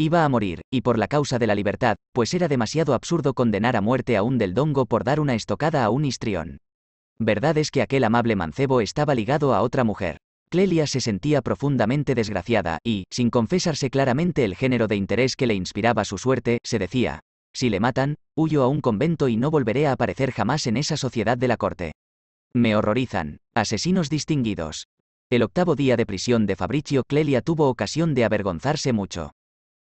[SPEAKER 1] Iba a morir, y por la causa de la libertad, pues era demasiado absurdo condenar a muerte a un del dongo por dar una estocada a un histrión. Verdad es que aquel amable mancebo estaba ligado a otra mujer. Clelia se sentía profundamente desgraciada, y, sin confesarse claramente el género de interés que le inspiraba su suerte, se decía, si le matan, huyo a un convento y no volveré a aparecer jamás en esa sociedad de la corte. Me horrorizan, asesinos distinguidos. El octavo día de prisión de Fabricio Clelia tuvo ocasión de avergonzarse mucho.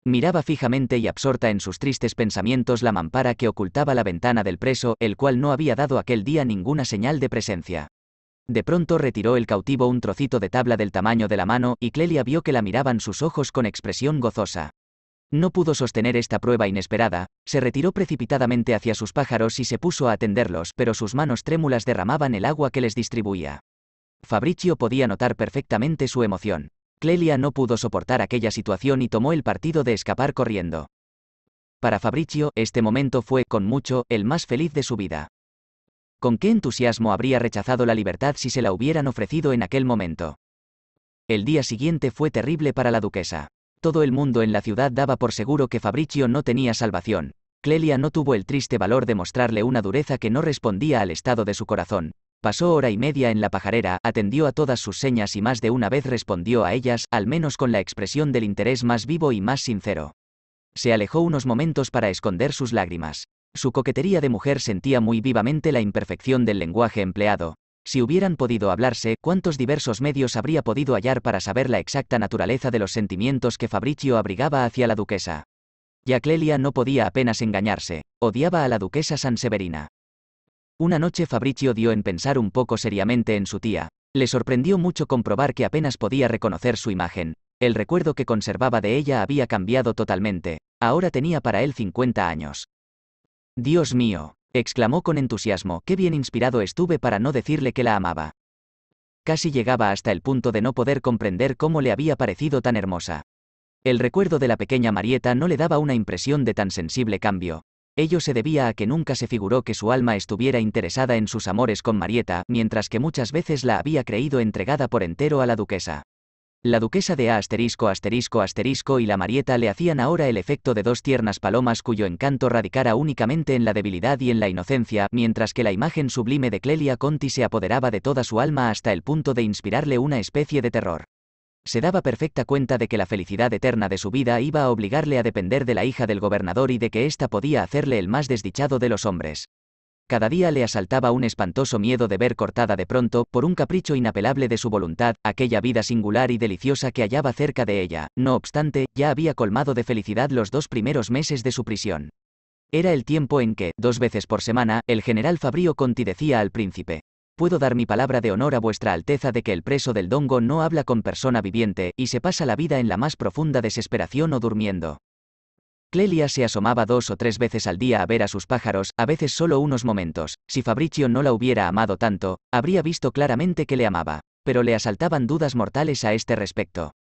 [SPEAKER 1] Miraba fijamente y absorta en sus tristes pensamientos la mampara que ocultaba la ventana del preso, el cual no había dado aquel día ninguna señal de presencia. De pronto retiró el cautivo un trocito de tabla del tamaño de la mano, y Clelia vio que la miraban sus ojos con expresión gozosa. No pudo sostener esta prueba inesperada, se retiró precipitadamente hacia sus pájaros y se puso a atenderlos, pero sus manos trémulas derramaban el agua que les distribuía. Fabricio podía notar perfectamente su emoción. Clelia no pudo soportar aquella situación y tomó el partido de escapar corriendo. Para Fabricio, este momento fue, con mucho, el más feliz de su vida. ¿Con qué entusiasmo habría rechazado la libertad si se la hubieran ofrecido en aquel momento? El día siguiente fue terrible para la duquesa. Todo el mundo en la ciudad daba por seguro que Fabricio no tenía salvación. Clelia no tuvo el triste valor de mostrarle una dureza que no respondía al estado de su corazón, Pasó hora y media en la pajarera, atendió a todas sus señas y más de una vez respondió a ellas, al menos con la expresión del interés más vivo y más sincero. Se alejó unos momentos para esconder sus lágrimas. Su coquetería de mujer sentía muy vivamente la imperfección del lenguaje empleado. Si hubieran podido hablarse, cuántos diversos medios habría podido hallar para saber la exacta naturaleza de los sentimientos que Fabricio abrigaba hacia la duquesa. Clelia no podía apenas engañarse, odiaba a la duquesa Sanseverina. Una noche Fabricio dio en pensar un poco seriamente en su tía. Le sorprendió mucho comprobar que apenas podía reconocer su imagen. El recuerdo que conservaba de ella había cambiado totalmente. Ahora tenía para él 50 años. Dios mío, exclamó con entusiasmo, qué bien inspirado estuve para no decirle que la amaba. Casi llegaba hasta el punto de no poder comprender cómo le había parecido tan hermosa. El recuerdo de la pequeña Marieta no le daba una impresión de tan sensible cambio, Ello se debía a que nunca se figuró que su alma estuviera interesada en sus amores con Marieta, mientras que muchas veces la había creído entregada por entero a la duquesa. La duquesa de A asterisco asterisco asterisco y la Marieta le hacían ahora el efecto de dos tiernas palomas cuyo encanto radicara únicamente en la debilidad y en la inocencia, mientras que la imagen sublime de Clelia Conti se apoderaba de toda su alma hasta el punto de inspirarle una especie de terror se daba perfecta cuenta de que la felicidad eterna de su vida iba a obligarle a depender de la hija del gobernador y de que ésta podía hacerle el más desdichado de los hombres. Cada día le asaltaba un espantoso miedo de ver cortada de pronto, por un capricho inapelable de su voluntad, aquella vida singular y deliciosa que hallaba cerca de ella, no obstante, ya había colmado de felicidad los dos primeros meses de su prisión. Era el tiempo en que, dos veces por semana, el general Fabrío Conti decía al príncipe, puedo dar mi palabra de honor a vuestra Alteza de que el preso del Dongo no habla con persona viviente y se pasa la vida en la más profunda desesperación o durmiendo. Clelia se asomaba dos o tres veces al día a ver a sus pájaros, a veces solo unos momentos. Si Fabricio no la hubiera amado tanto, habría visto claramente que le amaba, pero le asaltaban dudas mortales a este respecto.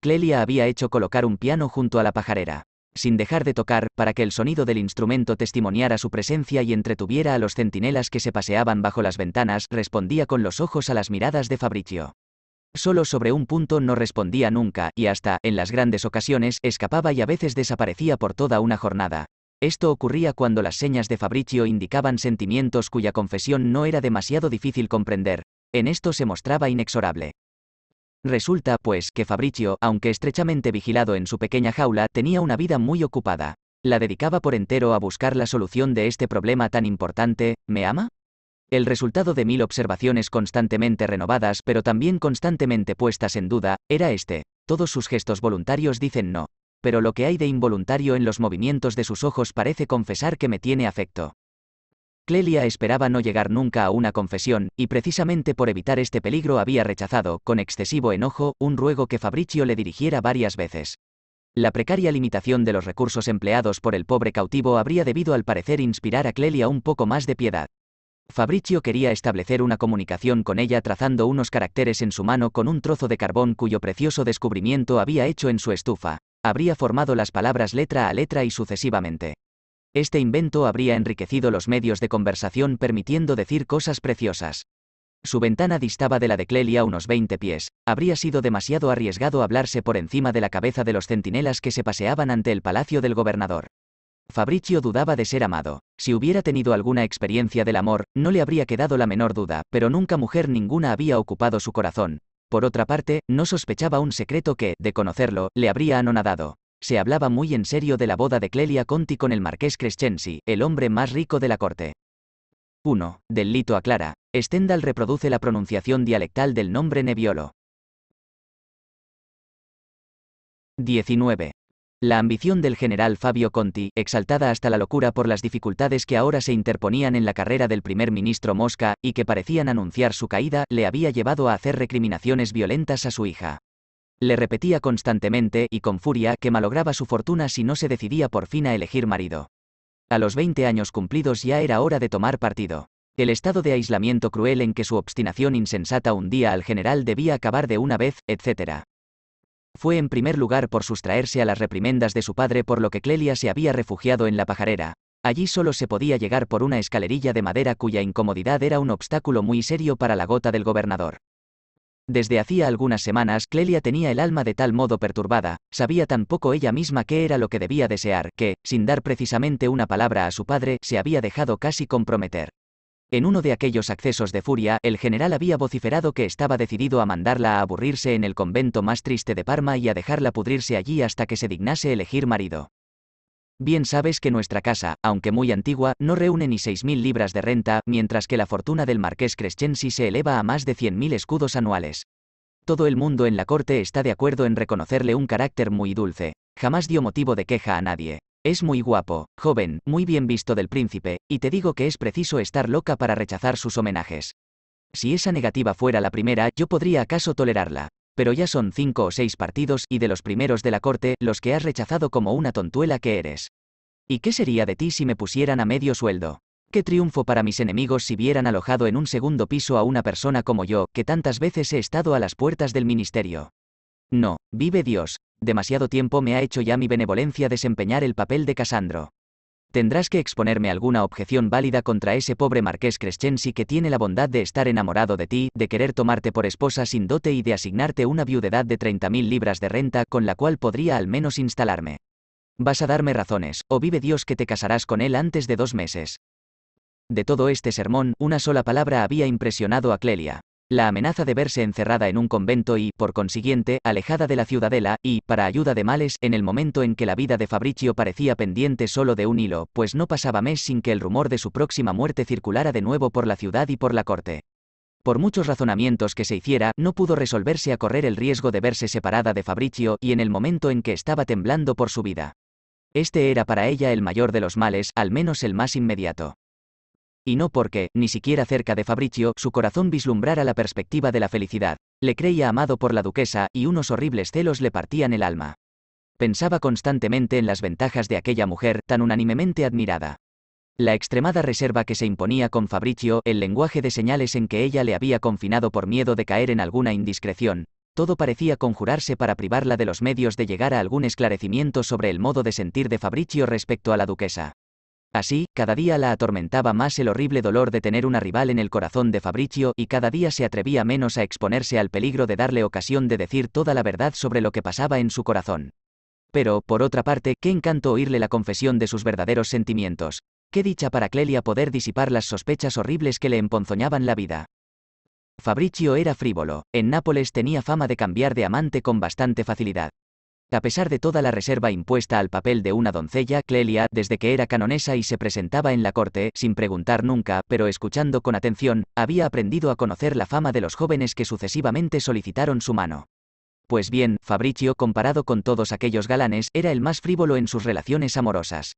[SPEAKER 1] Clelia había hecho colocar un piano junto a la pajarera sin dejar de tocar, para que el sonido del instrumento testimoniara su presencia y entretuviera a los centinelas que se paseaban bajo las ventanas, respondía con los ojos a las miradas de Fabricio. Solo sobre un punto no respondía nunca, y hasta, en las grandes ocasiones, escapaba y a veces desaparecía por toda una jornada. Esto ocurría cuando las señas de Fabricio indicaban sentimientos cuya confesión no era demasiado difícil comprender. En esto se mostraba inexorable. Resulta, pues, que Fabricio, aunque estrechamente vigilado en su pequeña jaula, tenía una vida muy ocupada. La dedicaba por entero a buscar la solución de este problema tan importante, ¿me ama? El resultado de mil observaciones constantemente renovadas, pero también constantemente puestas en duda, era este. Todos sus gestos voluntarios dicen no. Pero lo que hay de involuntario en los movimientos de sus ojos parece confesar que me tiene afecto. Clelia esperaba no llegar nunca a una confesión, y precisamente por evitar este peligro había rechazado, con excesivo enojo, un ruego que Fabricio le dirigiera varias veces. La precaria limitación de los recursos empleados por el pobre cautivo habría debido al parecer inspirar a Clelia un poco más de piedad. Fabricio quería establecer una comunicación con ella trazando unos caracteres en su mano con un trozo de carbón cuyo precioso descubrimiento había hecho en su estufa. Habría formado las palabras letra a letra y sucesivamente. Este invento habría enriquecido los medios de conversación permitiendo decir cosas preciosas. Su ventana distaba de la de Clelia unos 20 pies, habría sido demasiado arriesgado hablarse por encima de la cabeza de los centinelas que se paseaban ante el palacio del gobernador. Fabricio dudaba de ser amado. Si hubiera tenido alguna experiencia del amor, no le habría quedado la menor duda, pero nunca mujer ninguna había ocupado su corazón. Por otra parte, no sospechaba un secreto que, de conocerlo, le habría anonadado se hablaba muy en serio de la boda de Clelia Conti con el marqués Crescensi, el hombre más rico de la corte. 1. Del Lito a Clara, Stendhal reproduce la pronunciación dialectal del nombre Nebbiolo. 19. La ambición del general Fabio Conti, exaltada hasta la locura por las dificultades que ahora se interponían en la carrera del primer ministro Mosca, y que parecían anunciar su caída, le había llevado a hacer recriminaciones violentas a su hija. Le repetía constantemente y con furia que malograba su fortuna si no se decidía por fin a elegir marido. A los 20 años cumplidos ya era hora de tomar partido. El estado de aislamiento cruel en que su obstinación insensata hundía al general debía acabar de una vez, etc. Fue en primer lugar por sustraerse a las reprimendas de su padre por lo que Clelia se había refugiado en la pajarera. Allí solo se podía llegar por una escalerilla de madera cuya incomodidad era un obstáculo muy serio para la gota del gobernador. Desde hacía algunas semanas Clelia tenía el alma de tal modo perturbada, sabía tan poco ella misma qué era lo que debía desear, que, sin dar precisamente una palabra a su padre, se había dejado casi comprometer. En uno de aquellos accesos de furia, el general había vociferado que estaba decidido a mandarla a aburrirse en el convento más triste de Parma y a dejarla pudrirse allí hasta que se dignase elegir marido. Bien sabes que nuestra casa, aunque muy antigua, no reúne ni 6.000 libras de renta, mientras que la fortuna del marqués Crescensi se eleva a más de 100.000 escudos anuales. Todo el mundo en la corte está de acuerdo en reconocerle un carácter muy dulce. Jamás dio motivo de queja a nadie. Es muy guapo, joven, muy bien visto del príncipe, y te digo que es preciso estar loca para rechazar sus homenajes. Si esa negativa fuera la primera, yo podría acaso tolerarla, pero ya son cinco o seis partidos y de los primeros de la corte los que has rechazado como una tontuela que eres. ¿Y qué sería de ti si me pusieran a medio sueldo? Qué triunfo para mis enemigos si vieran alojado en un segundo piso a una persona como yo, que tantas veces he estado a las puertas del ministerio. No, vive Dios, demasiado tiempo me ha hecho ya mi benevolencia desempeñar el papel de Casandro tendrás que exponerme alguna objeción válida contra ese pobre marqués Crescensi que tiene la bondad de estar enamorado de ti, de querer tomarte por esposa sin dote y de asignarte una viudedad de 30.000 libras de renta con la cual podría al menos instalarme. Vas a darme razones, o oh vive Dios que te casarás con él antes de dos meses. De todo este sermón, una sola palabra había impresionado a Clelia, la amenaza de verse encerrada en un convento y, por consiguiente, alejada de la ciudadela, y, para ayuda de males, en el momento en que la vida de Fabricio parecía pendiente solo de un hilo, pues no pasaba mes sin que el rumor de su próxima muerte circulara de nuevo por la ciudad y por la corte. Por muchos razonamientos que se hiciera, no pudo resolverse a correr el riesgo de verse separada de Fabricio y en el momento en que estaba temblando por su vida. Este era para ella el mayor de los males, al menos el más inmediato. Y no porque, ni siquiera cerca de Fabricio, su corazón vislumbrara la perspectiva de la felicidad. Le creía amado por la duquesa, y unos horribles celos le partían el alma. Pensaba constantemente en las ventajas de aquella mujer tan unánimemente admirada. La extremada reserva que se imponía con Fabricio, el lenguaje de señales en que ella le había confinado por miedo de caer en alguna indiscreción, todo parecía conjurarse para privarla de los medios de llegar a algún esclarecimiento sobre el modo de sentir de Fabricio respecto a la duquesa. Así, cada día la atormentaba más el horrible dolor de tener una rival en el corazón de Fabricio y cada día se atrevía menos a exponerse al peligro de darle ocasión de decir toda la verdad sobre lo que pasaba en su corazón. Pero, por otra parte, qué encanto oírle la confesión de sus verdaderos sentimientos. Qué dicha para Clelia poder disipar las sospechas horribles que le emponzoñaban la vida. Fabricio era frívolo, en Nápoles tenía fama de cambiar de amante con bastante facilidad. A pesar de toda la reserva impuesta al papel de una doncella, Clelia, desde que era canonesa y se presentaba en la corte, sin preguntar nunca, pero escuchando con atención, había aprendido a conocer la fama de los jóvenes que sucesivamente solicitaron su mano. Pues bien, Fabricio, comparado con todos aquellos galanes, era el más frívolo en sus relaciones amorosas.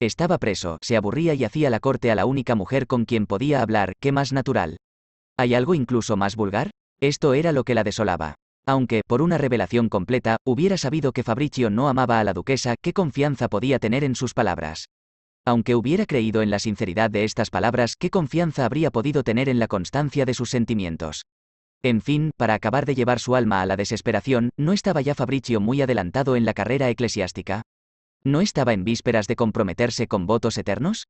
[SPEAKER 1] Estaba preso, se aburría y hacía la corte a la única mujer con quien podía hablar, qué más natural. ¿Hay algo incluso más vulgar? Esto era lo que la desolaba. Aunque, por una revelación completa, hubiera sabido que Fabricio no amaba a la duquesa, ¿qué confianza podía tener en sus palabras? Aunque hubiera creído en la sinceridad de estas palabras, ¿qué confianza habría podido tener en la constancia de sus sentimientos? En fin, para acabar de llevar su alma a la desesperación, ¿no estaba ya Fabricio muy adelantado en la carrera eclesiástica? ¿No estaba en vísperas de comprometerse con votos eternos?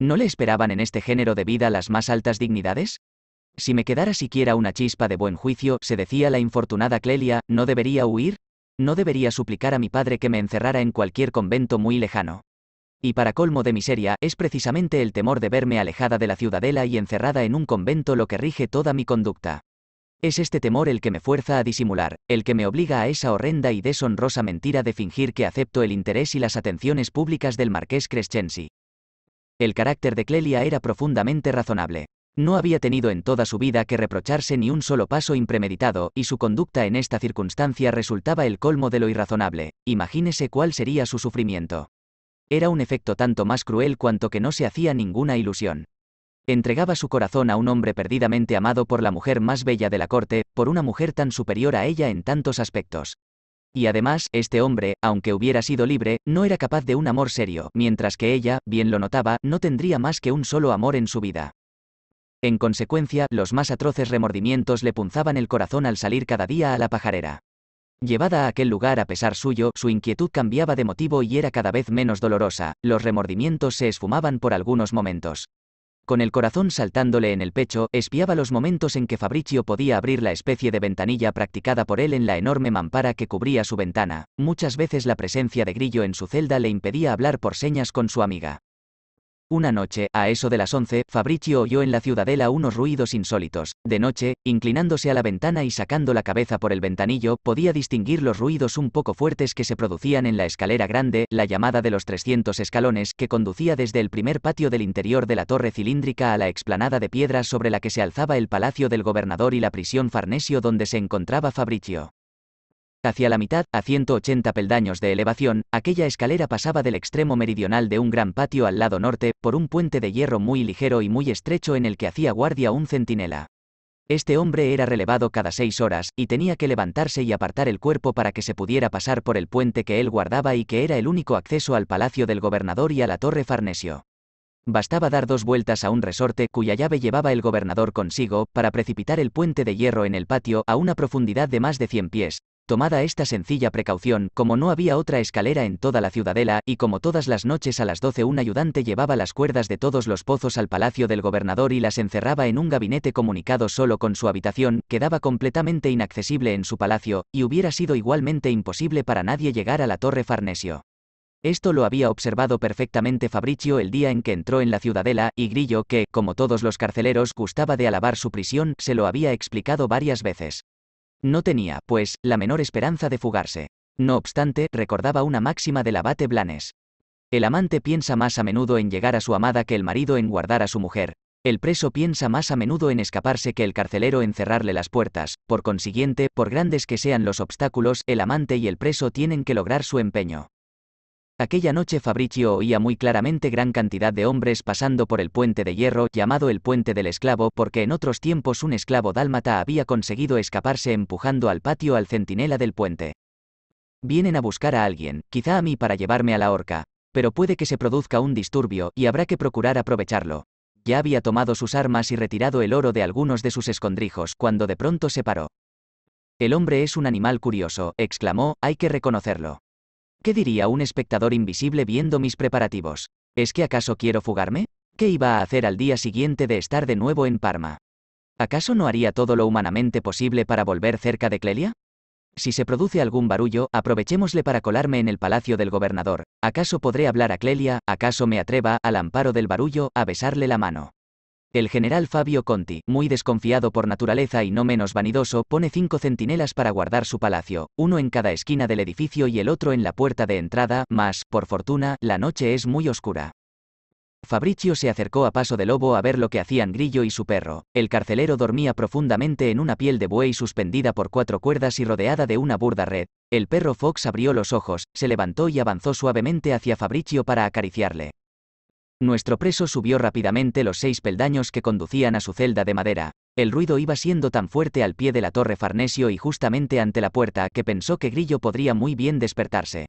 [SPEAKER 1] ¿No le esperaban en este género de vida las más altas dignidades? Si me quedara siquiera una chispa de buen juicio, se decía la infortunada Clelia, ¿no debería huir? ¿No debería suplicar a mi padre que me encerrara en cualquier convento muy lejano? Y para colmo de miseria, es precisamente el temor de verme alejada de la ciudadela y encerrada en un convento lo que rige toda mi conducta. Es este temor el que me fuerza a disimular, el que me obliga a esa horrenda y deshonrosa mentira de fingir que acepto el interés y las atenciones públicas del marqués Crescensi. El carácter de Clelia era profundamente razonable. No había tenido en toda su vida que reprocharse ni un solo paso impremeditado, y su conducta en esta circunstancia resultaba el colmo de lo irrazonable, imagínese cuál sería su sufrimiento. Era un efecto tanto más cruel cuanto que no se hacía ninguna ilusión. Entregaba su corazón a un hombre perdidamente amado por la mujer más bella de la corte, por una mujer tan superior a ella en tantos aspectos. Y además, este hombre, aunque hubiera sido libre, no era capaz de un amor serio, mientras que ella, bien lo notaba, no tendría más que un solo amor en su vida. En consecuencia, los más atroces remordimientos le punzaban el corazón al salir cada día a la pajarera. Llevada a aquel lugar a pesar suyo, su inquietud cambiaba de motivo y era cada vez menos dolorosa, los remordimientos se esfumaban por algunos momentos. Con el corazón saltándole en el pecho, espiaba los momentos en que Fabricio podía abrir la especie de ventanilla practicada por él en la enorme mampara que cubría su ventana. Muchas veces la presencia de Grillo en su celda le impedía hablar por señas con su amiga. Una noche, a eso de las once, Fabricio oyó en la ciudadela unos ruidos insólitos. De noche, inclinándose a la ventana y sacando la cabeza por el ventanillo, podía distinguir los ruidos un poco fuertes que se producían en la escalera grande, la llamada de los 300 escalones, que conducía desde el primer patio del interior de la torre cilíndrica a la explanada de piedras sobre la que se alzaba el palacio del gobernador y la prisión Farnesio donde se encontraba Fabricio. Hacia la mitad, a 180 peldaños de elevación, aquella escalera pasaba del extremo meridional de un gran patio al lado norte, por un puente de hierro muy ligero y muy estrecho en el que hacía guardia un centinela. Este hombre era relevado cada seis horas, y tenía que levantarse y apartar el cuerpo para que se pudiera pasar por el puente que él guardaba y que era el único acceso al palacio del gobernador y a la torre Farnesio. Bastaba dar dos vueltas a un resorte cuya llave llevaba el gobernador consigo, para precipitar el puente de hierro en el patio a una profundidad de más de 100 pies, Tomada esta sencilla precaución, como no había otra escalera en toda la ciudadela, y como todas las noches a las doce un ayudante llevaba las cuerdas de todos los pozos al palacio del gobernador y las encerraba en un gabinete comunicado solo con su habitación, quedaba completamente inaccesible en su palacio, y hubiera sido igualmente imposible para nadie llegar a la torre Farnesio. Esto lo había observado perfectamente Fabricio el día en que entró en la ciudadela, y Grillo, que, como todos los carceleros, gustaba de alabar su prisión, se lo había explicado varias veces. No tenía, pues, la menor esperanza de fugarse. No obstante, recordaba una máxima del abate Blanes. El amante piensa más a menudo en llegar a su amada que el marido en guardar a su mujer. El preso piensa más a menudo en escaparse que el carcelero en cerrarle las puertas. Por consiguiente, por grandes que sean los obstáculos, el amante y el preso tienen que lograr su empeño. Aquella noche Fabricio oía muy claramente gran cantidad de hombres pasando por el puente de hierro llamado el puente del esclavo porque en otros tiempos un esclavo dálmata había conseguido escaparse empujando al patio al centinela del puente. Vienen a buscar a alguien, quizá a mí para llevarme a la horca, pero puede que se produzca un disturbio y habrá que procurar aprovecharlo. Ya había tomado sus armas y retirado el oro de algunos de sus escondrijos cuando de pronto se paró. El hombre es un animal curioso, exclamó, hay que reconocerlo. ¿Qué diría un espectador invisible viendo mis preparativos? ¿Es que acaso quiero fugarme? ¿Qué iba a hacer al día siguiente de estar de nuevo en Parma? ¿Acaso no haría todo lo humanamente posible para volver cerca de Clelia? Si se produce algún barullo, aprovechémosle para colarme en el palacio del gobernador. ¿Acaso podré hablar a Clelia? ¿Acaso me atreva, al amparo del barullo, a besarle la mano? El general Fabio Conti, muy desconfiado por naturaleza y no menos vanidoso, pone cinco centinelas para guardar su palacio, uno en cada esquina del edificio y el otro en la puerta de entrada, mas, por fortuna, la noche es muy oscura. Fabricio se acercó a paso de lobo a ver lo que hacían Grillo y su perro. El carcelero dormía profundamente en una piel de buey suspendida por cuatro cuerdas y rodeada de una burda red. El perro Fox abrió los ojos, se levantó y avanzó suavemente hacia Fabricio para acariciarle. Nuestro preso subió rápidamente los seis peldaños que conducían a su celda de madera. El ruido iba siendo tan fuerte al pie de la torre Farnesio y justamente ante la puerta que pensó que Grillo podría muy bien despertarse.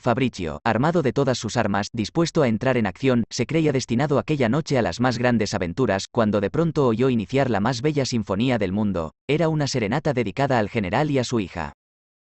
[SPEAKER 1] Fabricio, armado de todas sus armas, dispuesto a entrar en acción, se creía destinado aquella noche a las más grandes aventuras, cuando de pronto oyó iniciar la más bella sinfonía del mundo, era una serenata dedicada al general y a su hija.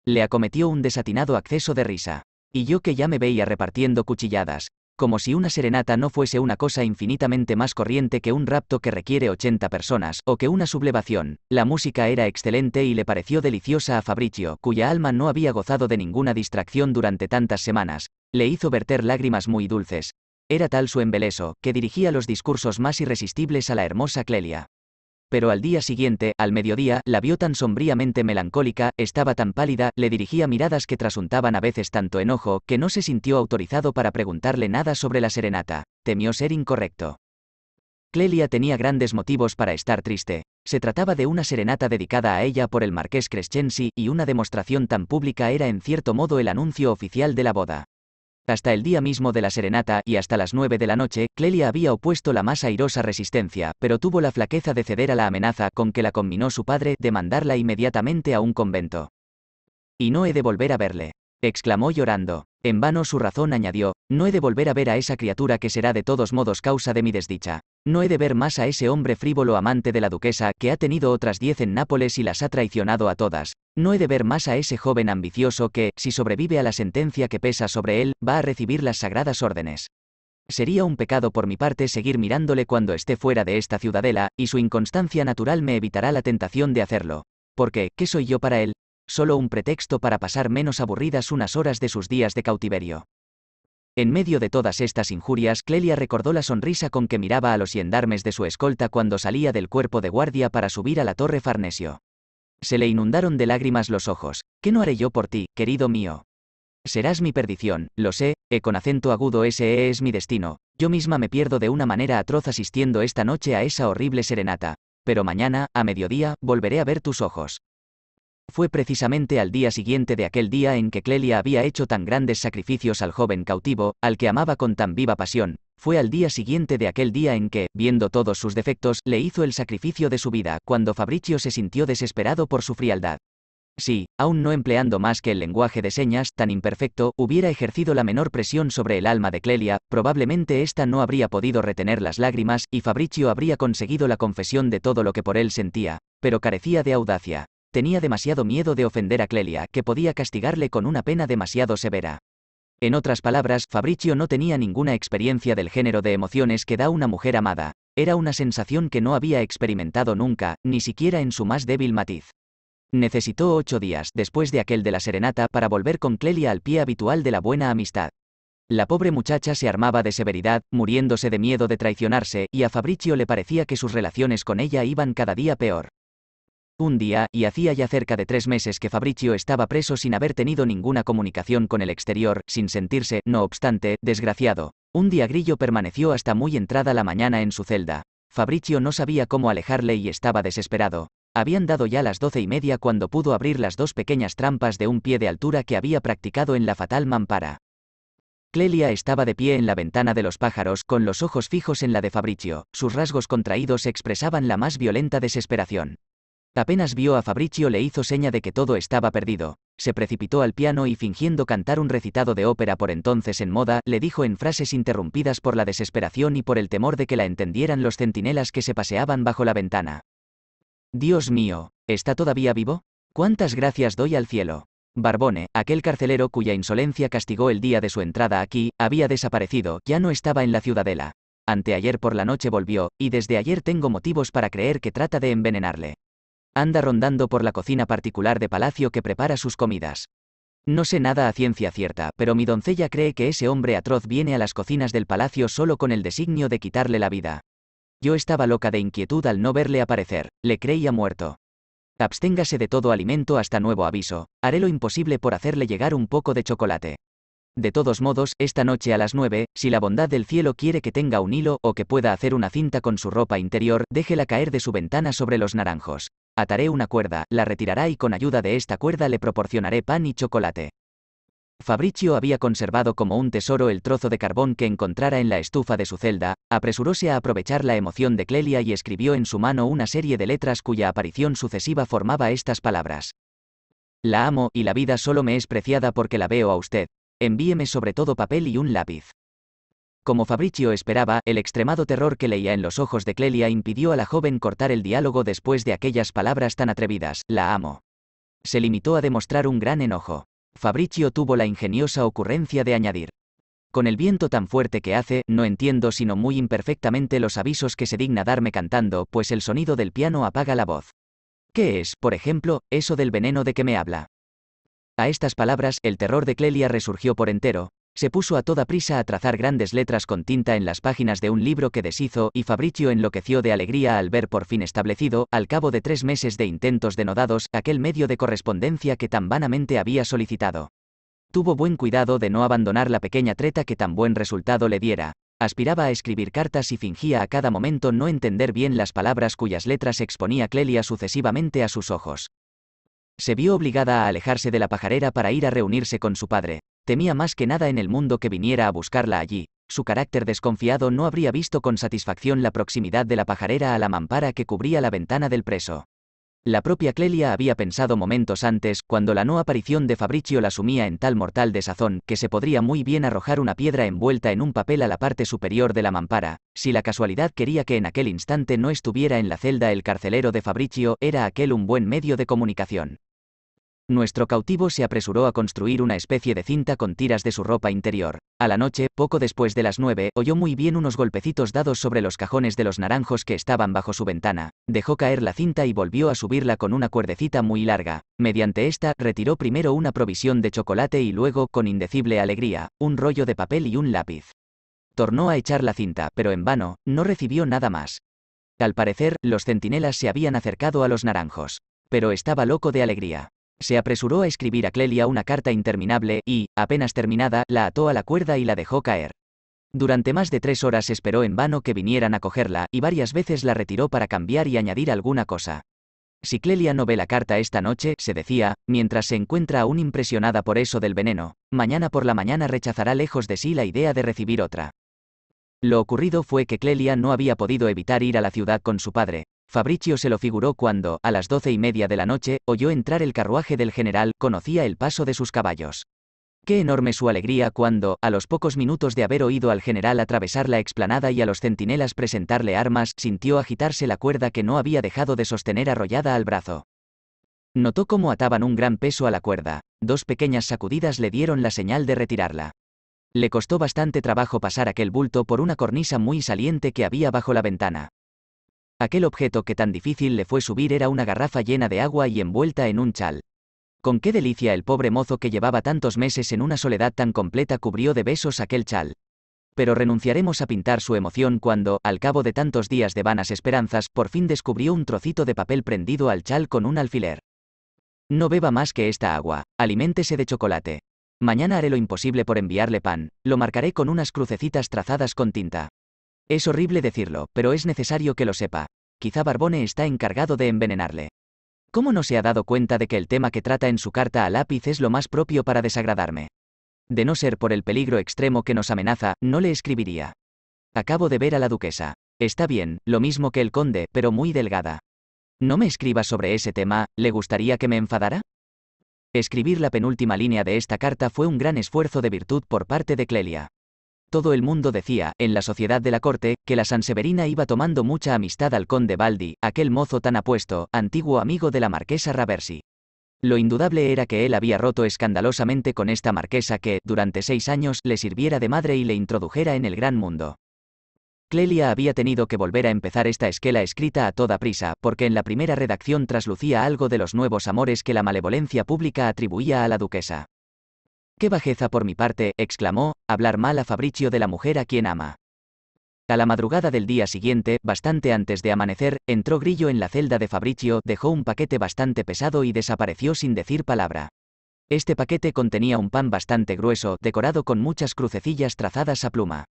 [SPEAKER 1] Le acometió un desatinado acceso de risa. Y yo que ya me veía repartiendo cuchilladas, como si una serenata no fuese una cosa infinitamente más corriente que un rapto que requiere 80 personas, o que una sublevación. La música era excelente y le pareció deliciosa a Fabricio, cuya alma no había gozado de ninguna distracción durante tantas semanas. Le hizo verter lágrimas muy dulces. Era tal su embeleso, que dirigía los discursos más irresistibles a la hermosa Clelia pero al día siguiente, al mediodía, la vio tan sombríamente melancólica, estaba tan pálida, le dirigía miradas que trasuntaban a veces tanto enojo, que no se sintió autorizado para preguntarle nada sobre la serenata. Temió ser incorrecto. Clelia tenía grandes motivos para estar triste. Se trataba de una serenata dedicada a ella por el marqués Crescensi, y una demostración tan pública era en cierto modo el anuncio oficial de la boda. Hasta el día mismo de la serenata y hasta las nueve de la noche, Clelia había opuesto la más airosa resistencia, pero tuvo la flaqueza de ceder a la amenaza con que la combinó su padre de mandarla inmediatamente a un convento. Y no he de volver a verle exclamó llorando. En vano su razón añadió, no he de volver a ver a esa criatura que será de todos modos causa de mi desdicha. No he de ver más a ese hombre frívolo amante de la duquesa que ha tenido otras diez en Nápoles y las ha traicionado a todas. No he de ver más a ese joven ambicioso que, si sobrevive a la sentencia que pesa sobre él, va a recibir las sagradas órdenes. Sería un pecado por mi parte seguir mirándole cuando esté fuera de esta ciudadela, y su inconstancia natural me evitará la tentación de hacerlo. Porque, ¿qué soy yo para él? solo un pretexto para pasar menos aburridas unas horas de sus días de cautiverio. En medio de todas estas injurias, Clelia recordó la sonrisa con que miraba a los yendarmes de su escolta cuando salía del cuerpo de guardia para subir a la torre Farnesio. Se le inundaron de lágrimas los ojos. ¿Qué no haré yo por ti, querido mío? Serás mi perdición, lo sé, e con acento agudo ese e es mi destino. Yo misma me pierdo de una manera atroz asistiendo esta noche a esa horrible serenata. Pero mañana, a mediodía, volveré a ver tus ojos fue precisamente al día siguiente de aquel día en que Clelia había hecho tan grandes sacrificios al joven cautivo, al que amaba con tan viva pasión, fue al día siguiente de aquel día en que, viendo todos sus defectos, le hizo el sacrificio de su vida, cuando Fabricio se sintió desesperado por su frialdad. Si, aún no empleando más que el lenguaje de señas tan imperfecto, hubiera ejercido la menor presión sobre el alma de Clelia, probablemente ésta no habría podido retener las lágrimas y Fabricio habría conseguido la confesión de todo lo que por él sentía, pero carecía de audacia tenía demasiado miedo de ofender a Clelia, que podía castigarle con una pena demasiado severa. En otras palabras, Fabricio no tenía ninguna experiencia del género de emociones que da una mujer amada. Era una sensación que no había experimentado nunca, ni siquiera en su más débil matiz. Necesitó ocho días después de aquel de la serenata para volver con Clelia al pie habitual de la buena amistad. La pobre muchacha se armaba de severidad, muriéndose de miedo de traicionarse, y a Fabricio le parecía que sus relaciones con ella iban cada día peor. Un día, y hacía ya cerca de tres meses que Fabricio estaba preso sin haber tenido ninguna comunicación con el exterior, sin sentirse, no obstante, desgraciado. Un día Grillo permaneció hasta muy entrada la mañana en su celda. Fabricio no sabía cómo alejarle y estaba desesperado. Habían dado ya las doce y media cuando pudo abrir las dos pequeñas trampas de un pie de altura que había practicado en la fatal mampara. Clelia estaba de pie en la ventana de los pájaros con los ojos fijos en la de Fabricio, sus rasgos contraídos expresaban la más violenta desesperación. Apenas vio a Fabricio le hizo seña de que todo estaba perdido, se precipitó al piano y fingiendo cantar un recitado de ópera por entonces en moda, le dijo en frases interrumpidas por la desesperación y por el temor de que la entendieran los centinelas que se paseaban bajo la ventana. Dios mío, ¿está todavía vivo? ¿Cuántas gracias doy al cielo? Barbone, aquel carcelero cuya insolencia castigó el día de su entrada aquí, había desaparecido, ya no estaba en la ciudadela. Anteayer por la noche volvió, y desde ayer tengo motivos para creer que trata de envenenarle. Anda rondando por la cocina particular de palacio que prepara sus comidas. No sé nada a ciencia cierta, pero mi doncella cree que ese hombre atroz viene a las cocinas del palacio solo con el designio de quitarle la vida. Yo estaba loca de inquietud al no verle aparecer, le creía muerto. Absténgase de todo alimento hasta nuevo aviso, haré lo imposible por hacerle llegar un poco de chocolate. De todos modos, esta noche a las nueve, si la bondad del cielo quiere que tenga un hilo o que pueda hacer una cinta con su ropa interior, déjela caer de su ventana sobre los naranjos. Ataré una cuerda, la retirará y con ayuda de esta cuerda le proporcionaré pan y chocolate. Fabricio había conservado como un tesoro el trozo de carbón que encontrara en la estufa de su celda, apresuróse a aprovechar la emoción de Clelia y escribió en su mano una serie de letras cuya aparición sucesiva formaba estas palabras. La amo y la vida solo me es preciada porque la veo a usted. Envíeme sobre todo papel y un lápiz. Como Fabricio esperaba, el extremado terror que leía en los ojos de Clelia impidió a la joven cortar el diálogo después de aquellas palabras tan atrevidas, la amo. Se limitó a demostrar un gran enojo. Fabricio tuvo la ingeniosa ocurrencia de añadir. Con el viento tan fuerte que hace, no entiendo sino muy imperfectamente los avisos que se digna darme cantando, pues el sonido del piano apaga la voz. ¿Qué es, por ejemplo, eso del veneno de que me habla? A estas palabras, el terror de Clelia resurgió por entero, se puso a toda prisa a trazar grandes letras con tinta en las páginas de un libro que deshizo y Fabricio enloqueció de alegría al ver por fin establecido, al cabo de tres meses de intentos denodados, aquel medio de correspondencia que tan vanamente había solicitado. Tuvo buen cuidado de no abandonar la pequeña treta que tan buen resultado le diera, aspiraba a escribir cartas y fingía a cada momento no entender bien las palabras cuyas letras exponía Clelia sucesivamente a sus ojos. Se vio obligada a alejarse de la pajarera para ir a reunirse con su padre, temía más que nada en el mundo que viniera a buscarla allí, su carácter desconfiado no habría visto con satisfacción la proximidad de la pajarera a la mampara que cubría la ventana del preso. La propia Clelia había pensado momentos antes, cuando la no aparición de Fabricio la sumía en tal mortal desazón que se podría muy bien arrojar una piedra envuelta en un papel a la parte superior de la mampara, si la casualidad quería que en aquel instante no estuviera en la celda el carcelero de Fabricio, era aquel un buen medio de comunicación nuestro cautivo se apresuró a construir una especie de cinta con tiras de su ropa interior. A la noche, poco después de las nueve, oyó muy bien unos golpecitos dados sobre los cajones de los naranjos que estaban bajo su ventana. Dejó caer la cinta y volvió a subirla con una cuerdecita muy larga. Mediante esta, retiró primero una provisión de chocolate y luego, con indecible alegría, un rollo de papel y un lápiz. Tornó a echar la cinta, pero en vano, no recibió nada más. Al parecer, los centinelas se habían acercado a los naranjos. Pero estaba loco de alegría. Se apresuró a escribir a Clelia una carta interminable y, apenas terminada, la ató a la cuerda y la dejó caer. Durante más de tres horas esperó en vano que vinieran a cogerla, y varias veces la retiró para cambiar y añadir alguna cosa. Si Clelia no ve la carta esta noche, se decía, mientras se encuentra aún impresionada por eso del veneno, mañana por la mañana rechazará lejos de sí la idea de recibir otra. Lo ocurrido fue que Clelia no había podido evitar ir a la ciudad con su padre, Fabricio se lo figuró cuando, a las doce y media de la noche, oyó entrar el carruaje del general, conocía el paso de sus caballos. Qué enorme su alegría cuando, a los pocos minutos de haber oído al general atravesar la explanada y a los centinelas presentarle armas, sintió agitarse la cuerda que no había dejado de sostener arrollada al brazo. Notó cómo ataban un gran peso a la cuerda. Dos pequeñas sacudidas le dieron la señal de retirarla. Le costó bastante trabajo pasar aquel bulto por una cornisa muy saliente que había bajo la ventana. Aquel objeto que tan difícil le fue subir era una garrafa llena de agua y envuelta en un chal. Con qué delicia el pobre mozo que llevaba tantos meses en una soledad tan completa cubrió de besos aquel chal. Pero renunciaremos a pintar su emoción cuando, al cabo de tantos días de vanas esperanzas, por fin descubrió un trocito de papel prendido al chal con un alfiler. No beba más que esta agua, aliméntese de chocolate. Mañana haré lo imposible por enviarle pan, lo marcaré con unas crucecitas trazadas con tinta. Es horrible decirlo, pero es necesario que lo sepa. Quizá Barbone está encargado de envenenarle. ¿Cómo no se ha dado cuenta de que el tema que trata en su carta a lápiz es lo más propio para desagradarme? De no ser por el peligro extremo que nos amenaza, no le escribiría. Acabo de ver a la duquesa. Está bien, lo mismo que el conde, pero muy delgada. No me escriba sobre ese tema, ¿le gustaría que me enfadara? Escribir la penúltima línea de esta carta fue un gran esfuerzo de virtud por parte de Clelia. Todo el mundo decía, en la sociedad de la corte, que la Sanseverina iba tomando mucha amistad al conde Baldi, aquel mozo tan apuesto, antiguo amigo de la marquesa Raversi. Lo indudable era que él había roto escandalosamente con esta marquesa que, durante seis años, le sirviera de madre y le introdujera en el gran mundo. Clelia había tenido que volver a empezar esta esquela escrita a toda prisa, porque en la primera redacción traslucía algo de los nuevos amores que la malevolencia pública atribuía a la duquesa. Qué bajeza por mi parte, exclamó, hablar mal a Fabricio de la mujer a quien ama. A la madrugada del día siguiente, bastante antes de amanecer, entró Grillo en la celda de Fabricio, dejó un paquete bastante pesado y desapareció sin decir palabra. Este paquete contenía un pan bastante grueso, decorado con muchas crucecillas trazadas a pluma.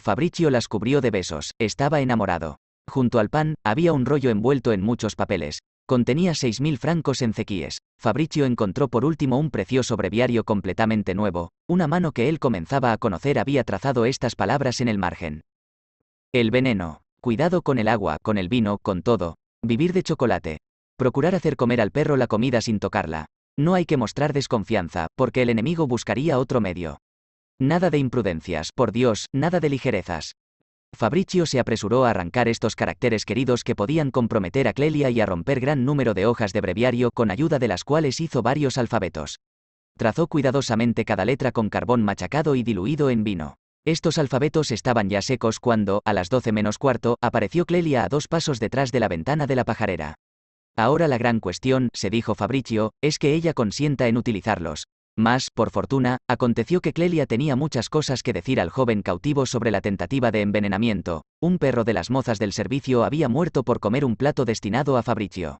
[SPEAKER 1] Fabricio las cubrió de besos, estaba enamorado. Junto al pan, había un rollo envuelto en muchos papeles, Contenía 6.000 francos en cequíes. Fabricio encontró por último un precioso breviario completamente nuevo, una mano que él comenzaba a conocer había trazado estas palabras en el margen. El veneno. Cuidado con el agua, con el vino, con todo. Vivir de chocolate. Procurar hacer comer al perro la comida sin tocarla. No hay que mostrar desconfianza, porque el enemigo buscaría otro medio. Nada de imprudencias, por Dios, nada de ligerezas. Fabricio se apresuró a arrancar estos caracteres queridos que podían comprometer a Clelia y a romper gran número de hojas de breviario con ayuda de las cuales hizo varios alfabetos. Trazó cuidadosamente cada letra con carbón machacado y diluido en vino. Estos alfabetos estaban ya secos cuando, a las 12 menos cuarto, apareció Clelia a dos pasos detrás de la ventana de la pajarera. Ahora la gran cuestión, se dijo Fabricio, es que ella consienta en utilizarlos, mas, por fortuna, aconteció que Clelia tenía muchas cosas que decir al joven cautivo sobre la tentativa de envenenamiento. Un perro de las mozas del servicio había muerto por comer un plato destinado a Fabricio.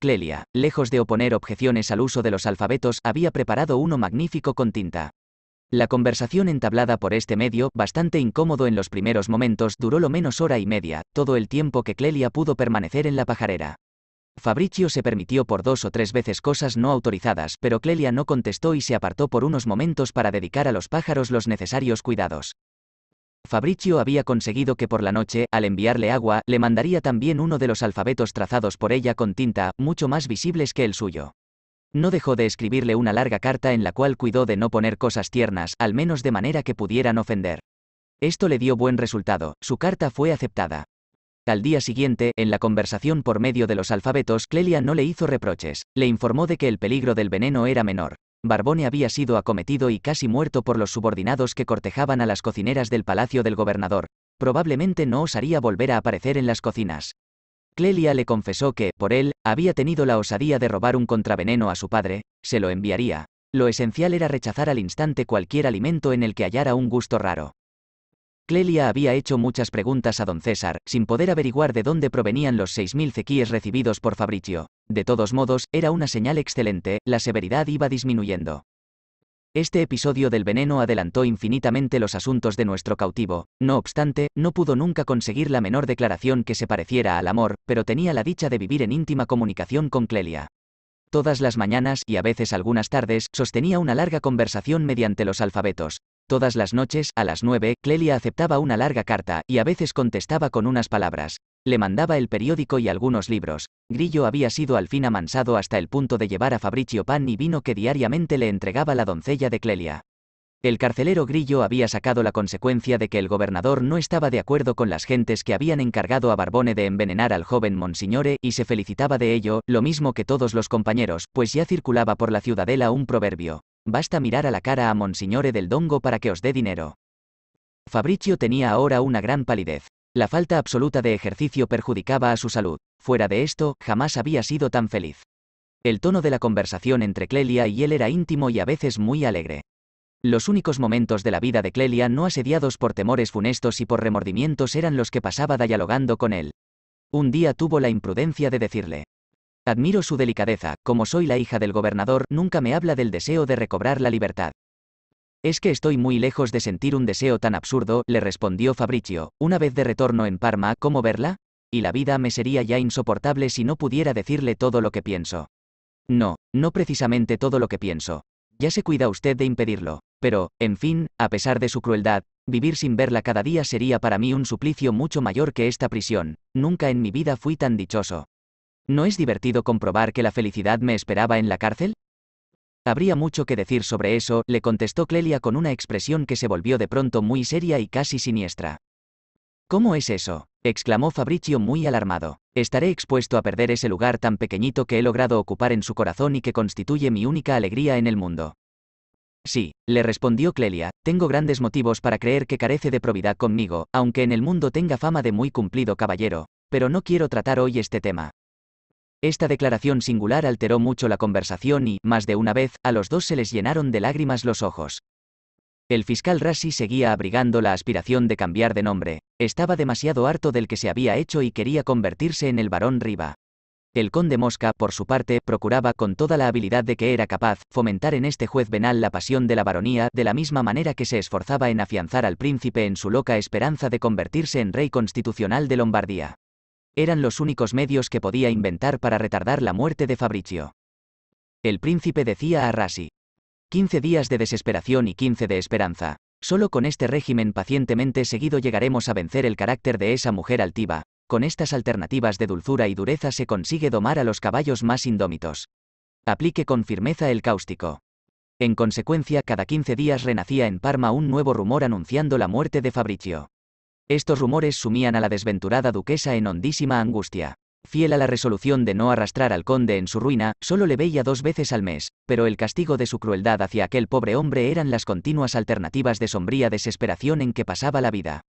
[SPEAKER 1] Clelia, lejos de oponer objeciones al uso de los alfabetos, había preparado uno magnífico con tinta. La conversación entablada por este medio, bastante incómodo en los primeros momentos, duró lo menos hora y media, todo el tiempo que Clelia pudo permanecer en la pajarera. Fabricio se permitió por dos o tres veces cosas no autorizadas, pero Clelia no contestó y se apartó por unos momentos para dedicar a los pájaros los necesarios cuidados. Fabricio había conseguido que por la noche, al enviarle agua, le mandaría también uno de los alfabetos trazados por ella con tinta, mucho más visibles que el suyo. No dejó de escribirle una larga carta en la cual cuidó de no poner cosas tiernas, al menos de manera que pudieran ofender. Esto le dio buen resultado, su carta fue aceptada. Al día siguiente, en la conversación por medio de los alfabetos, Clelia no le hizo reproches, le informó de que el peligro del veneno era menor. Barbone había sido acometido y casi muerto por los subordinados que cortejaban a las cocineras del palacio del gobernador. Probablemente no osaría volver a aparecer en las cocinas. Clelia le confesó que, por él, había tenido la osadía de robar un contraveneno a su padre, se lo enviaría. Lo esencial era rechazar al instante cualquier alimento en el que hallara un gusto raro. Clelia había hecho muchas preguntas a don César, sin poder averiguar de dónde provenían los 6.000 cequíes recibidos por Fabricio. De todos modos, era una señal excelente, la severidad iba disminuyendo. Este episodio del veneno adelantó infinitamente los asuntos de nuestro cautivo, no obstante, no pudo nunca conseguir la menor declaración que se pareciera al amor, pero tenía la dicha de vivir en íntima comunicación con Clelia. Todas las mañanas, y a veces algunas tardes, sostenía una larga conversación mediante los alfabetos, Todas las noches, a las nueve, Clelia aceptaba una larga carta, y a veces contestaba con unas palabras. Le mandaba el periódico y algunos libros. Grillo había sido al fin amansado hasta el punto de llevar a Fabricio pan y vino que diariamente le entregaba la doncella de Clelia. El carcelero Grillo había sacado la consecuencia de que el gobernador no estaba de acuerdo con las gentes que habían encargado a Barbone de envenenar al joven Monsignore y se felicitaba de ello, lo mismo que todos los compañeros, pues ya circulaba por la ciudadela un proverbio, basta mirar a la cara a Monsignore del Dongo para que os dé dinero. Fabricio tenía ahora una gran palidez. La falta absoluta de ejercicio perjudicaba a su salud. Fuera de esto, jamás había sido tan feliz. El tono de la conversación entre Clelia y él era íntimo y a veces muy alegre. Los únicos momentos de la vida de Clelia no asediados por temores funestos y por remordimientos eran los que pasaba dialogando con él. Un día tuvo la imprudencia de decirle, Admiro su delicadeza, como soy la hija del gobernador, nunca me habla del deseo de recobrar la libertad. Es que estoy muy lejos de sentir un deseo tan absurdo, le respondió Fabricio, una vez de retorno en Parma, ¿cómo verla? Y la vida me sería ya insoportable si no pudiera decirle todo lo que pienso. No, no precisamente todo lo que pienso. Ya se cuida usted de impedirlo. Pero, en fin, a pesar de su crueldad, vivir sin verla cada día sería para mí un suplicio mucho mayor que esta prisión. Nunca en mi vida fui tan dichoso. ¿No es divertido comprobar que la felicidad me esperaba en la cárcel? Habría mucho que decir sobre eso, le contestó Clelia con una expresión que se volvió de pronto muy seria y casi siniestra. ¿Cómo es eso? exclamó Fabricio muy alarmado. Estaré expuesto a perder ese lugar tan pequeñito que he logrado ocupar en su corazón y que constituye mi única alegría en el mundo. Sí, le respondió Clelia, tengo grandes motivos para creer que carece de probidad conmigo, aunque en el mundo tenga fama de muy cumplido caballero, pero no quiero tratar hoy este tema. Esta declaración singular alteró mucho la conversación y, más de una vez, a los dos se les llenaron de lágrimas los ojos. El fiscal Rassi seguía abrigando la aspiración de cambiar de nombre, estaba demasiado harto del que se había hecho y quería convertirse en el barón Riva. El conde Mosca, por su parte, procuraba con toda la habilidad de que era capaz, fomentar en este juez venal la pasión de la baronía, de la misma manera que se esforzaba en afianzar al príncipe en su loca esperanza de convertirse en rey constitucional de Lombardía eran los únicos medios que podía inventar para retardar la muerte de Fabricio. El príncipe decía a Rasi. 15 días de desesperación y 15 de esperanza. Solo con este régimen pacientemente seguido llegaremos a vencer el carácter de esa mujer altiva, con estas alternativas de dulzura y dureza se consigue domar a los caballos más indómitos. Aplique con firmeza el cáustico. En consecuencia, cada 15 días renacía en Parma un nuevo rumor anunciando la muerte de Fabricio. Estos rumores sumían a la desventurada duquesa en hondísima angustia. Fiel a la resolución de no arrastrar al conde en su ruina, solo le veía dos veces al mes, pero el castigo de su crueldad hacia aquel pobre hombre eran las continuas alternativas de sombría desesperación en que pasaba la vida.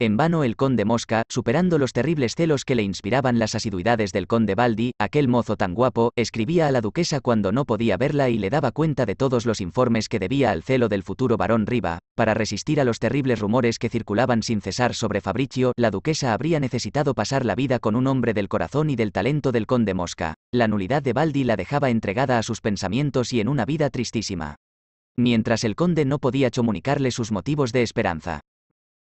[SPEAKER 1] En vano el conde Mosca, superando los terribles celos que le inspiraban las asiduidades del conde Baldi, aquel mozo tan guapo, escribía a la duquesa cuando no podía verla y le daba cuenta de todos los informes que debía al celo del futuro varón Riva. Para resistir a los terribles rumores que circulaban sin cesar sobre Fabricio, la duquesa habría necesitado pasar la vida con un hombre del corazón y del talento del conde Mosca. La nulidad de Baldi la dejaba entregada a sus pensamientos y en una vida tristísima. Mientras el conde no podía comunicarle sus motivos de esperanza.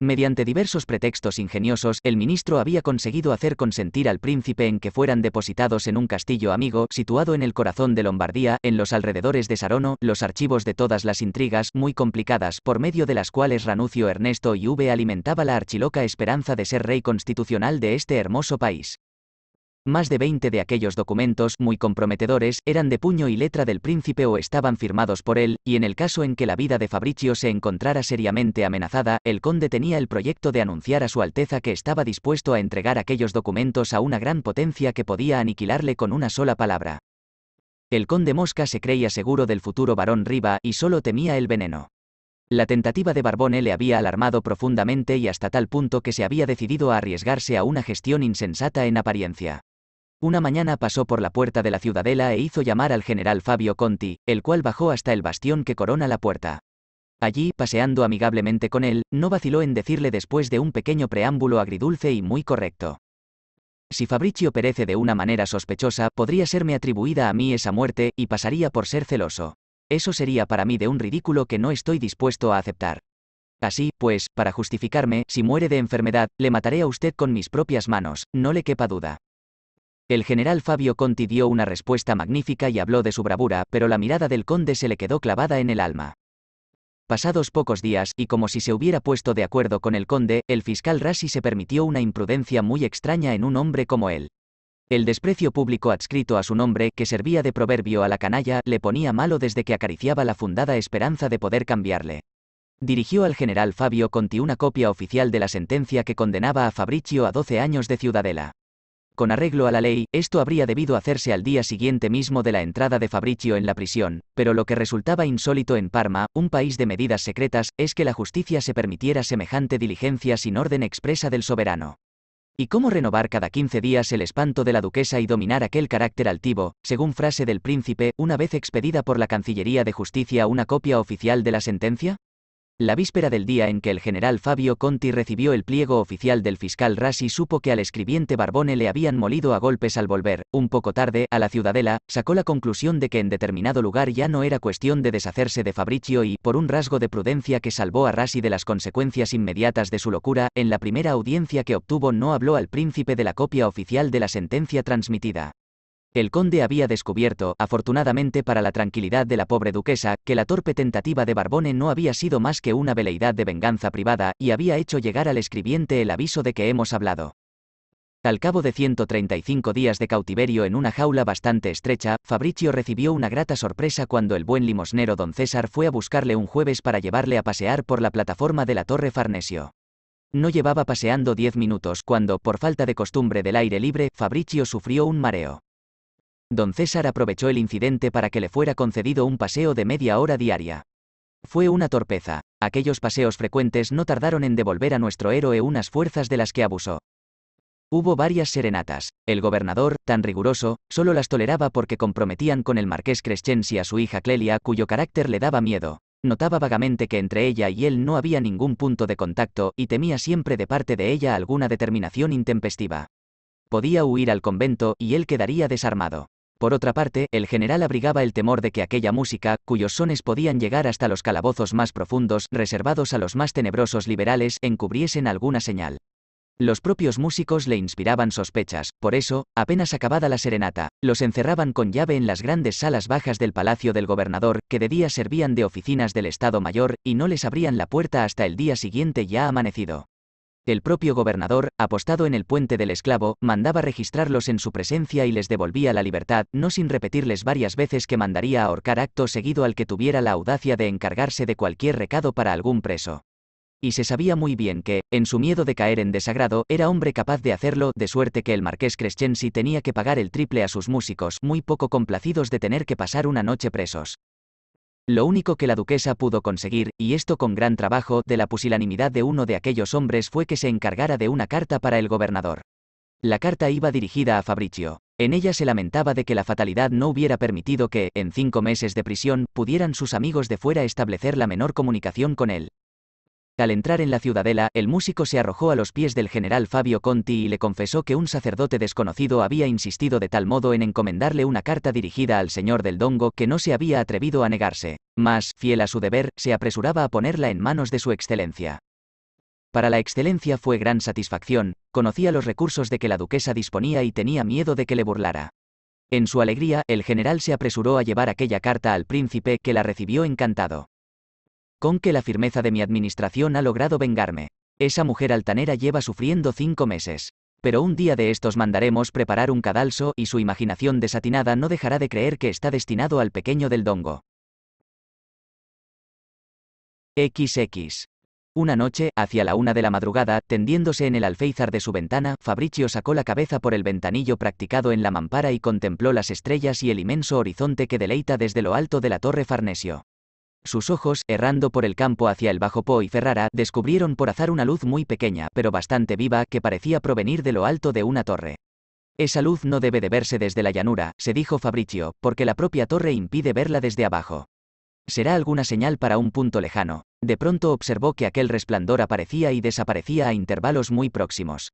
[SPEAKER 1] Mediante diversos pretextos ingeniosos, el ministro había conseguido hacer consentir al príncipe en que fueran depositados en un castillo amigo, situado en el corazón de Lombardía, en los alrededores de Sarono, los archivos de todas las intrigas, muy complicadas, por medio de las cuales Ranucio Ernesto y V alimentaba la archiloca esperanza de ser rey constitucional de este hermoso país. Más de 20 de aquellos documentos muy comprometedores eran de puño y letra del príncipe o estaban firmados por él, y en el caso en que la vida de Fabricio se encontrara seriamente amenazada, el conde tenía el proyecto de anunciar a su Alteza que estaba dispuesto a entregar aquellos documentos a una gran potencia que podía aniquilarle con una sola palabra. El conde Mosca se creía seguro del futuro varón Riva y solo temía el veneno. La tentativa de Barbone le había alarmado profundamente y hasta tal punto que se había decidido a arriesgarse a una gestión insensata en apariencia. Una mañana pasó por la puerta de la ciudadela e hizo llamar al general Fabio Conti, el cual bajó hasta el bastión que corona la puerta. Allí, paseando amigablemente con él, no vaciló en decirle después de un pequeño preámbulo agridulce y muy correcto. Si Fabricio perece de una manera sospechosa, podría serme atribuida a mí esa muerte, y pasaría por ser celoso. Eso sería para mí de un ridículo que no estoy dispuesto a aceptar. Así, pues, para justificarme, si muere de enfermedad, le mataré a usted con mis propias manos, no le quepa duda. El general Fabio Conti dio una respuesta magnífica y habló de su bravura, pero la mirada del conde se le quedó clavada en el alma. Pasados pocos días, y como si se hubiera puesto de acuerdo con el conde, el fiscal Rassi se permitió una imprudencia muy extraña en un hombre como él. El desprecio público adscrito a su nombre, que servía de proverbio a la canalla, le ponía malo desde que acariciaba la fundada esperanza de poder cambiarle. Dirigió al general Fabio Conti una copia oficial de la sentencia que condenaba a Fabricio a 12 años de ciudadela. Con arreglo a la ley, esto habría debido hacerse al día siguiente mismo de la entrada de Fabricio en la prisión, pero lo que resultaba insólito en Parma, un país de medidas secretas, es que la justicia se permitiera semejante diligencia sin orden expresa del soberano. ¿Y cómo renovar cada 15 días el espanto de la duquesa y dominar aquel carácter altivo, según frase del príncipe, una vez expedida por la Cancillería de Justicia una copia oficial de la sentencia? La víspera del día en que el general Fabio Conti recibió el pliego oficial del fiscal Rassi supo que al escribiente Barbone le habían molido a golpes al volver, un poco tarde, a la ciudadela, sacó la conclusión de que en determinado lugar ya no era cuestión de deshacerse de Fabricio y, por un rasgo de prudencia que salvó a Rassi de las consecuencias inmediatas de su locura, en la primera audiencia que obtuvo no habló al príncipe de la copia oficial de la sentencia transmitida. El conde había descubierto, afortunadamente para la tranquilidad de la pobre duquesa, que la torpe tentativa de Barbone no había sido más que una veleidad de venganza privada, y había hecho llegar al escribiente el aviso de que hemos hablado. Al cabo de 135 días de cautiverio en una jaula bastante estrecha, Fabricio recibió una grata sorpresa cuando el buen limosnero don César fue a buscarle un jueves para llevarle a pasear por la plataforma de la Torre Farnesio. No llevaba paseando diez minutos cuando, por falta de costumbre del aire libre, Fabricio sufrió un mareo. Don César aprovechó el incidente para que le fuera concedido un paseo de media hora diaria. Fue una torpeza, aquellos paseos frecuentes no tardaron en devolver a nuestro héroe unas fuerzas de las que abusó. Hubo varias serenatas. El gobernador, tan riguroso, solo las toleraba porque comprometían con el marqués Crescensi a su hija Clelia, cuyo carácter le daba miedo. Notaba vagamente que entre ella y él no había ningún punto de contacto y temía siempre de parte de ella alguna determinación intempestiva. Podía huir al convento y él quedaría desarmado. Por otra parte, el general abrigaba el temor de que aquella música, cuyos sones podían llegar hasta los calabozos más profundos, reservados a los más tenebrosos liberales, encubriesen alguna señal. Los propios músicos le inspiraban sospechas, por eso, apenas acabada la serenata, los encerraban con llave en las grandes salas bajas del palacio del gobernador, que de día servían de oficinas del Estado Mayor, y no les abrían la puerta hasta el día siguiente ya amanecido. El propio gobernador, apostado en el puente del esclavo, mandaba registrarlos en su presencia y les devolvía la libertad, no sin repetirles varias veces que mandaría ahorcar acto seguido al que tuviera la audacia de encargarse de cualquier recado para algún preso. Y se sabía muy bien que, en su miedo de caer en desagrado, era hombre capaz de hacerlo, de suerte que el marqués Crescensi tenía que pagar el triple a sus músicos, muy poco complacidos de tener que pasar una noche presos. Lo único que la duquesa pudo conseguir, y esto con gran trabajo, de la pusilanimidad de uno de aquellos hombres fue que se encargara de una carta para el gobernador. La carta iba dirigida a Fabricio. En ella se lamentaba de que la fatalidad no hubiera permitido que, en cinco meses de prisión, pudieran sus amigos de fuera establecer la menor comunicación con él. Al entrar en la ciudadela, el músico se arrojó a los pies del general Fabio Conti y le confesó que un sacerdote desconocido había insistido de tal modo en encomendarle una carta dirigida al señor del Dongo que no se había atrevido a negarse. Mas, fiel a su deber, se apresuraba a ponerla en manos de su excelencia. Para la excelencia fue gran satisfacción, conocía los recursos de que la duquesa disponía y tenía miedo de que le burlara. En su alegría, el general se apresuró a llevar aquella carta al príncipe que la recibió encantado con que la firmeza de mi administración ha logrado vengarme. Esa mujer altanera lleva sufriendo cinco meses. Pero un día de estos mandaremos preparar un cadalso y su imaginación desatinada no dejará de creer que está destinado al pequeño del dongo. XX. Una noche, hacia la una de la madrugada, tendiéndose en el alféizar de su ventana, Fabricio sacó la cabeza por el ventanillo practicado en la mampara y contempló las estrellas y el inmenso horizonte que deleita desde lo alto de la torre Farnesio. Sus ojos, errando por el campo hacia el bajo Po y Ferrara, descubrieron por azar una luz muy pequeña, pero bastante viva, que parecía provenir de lo alto de una torre. Esa luz no debe de verse desde la llanura, se dijo Fabricio, porque la propia torre impide verla desde abajo. Será alguna señal para un punto lejano. De pronto observó que aquel resplandor aparecía y desaparecía a intervalos muy próximos.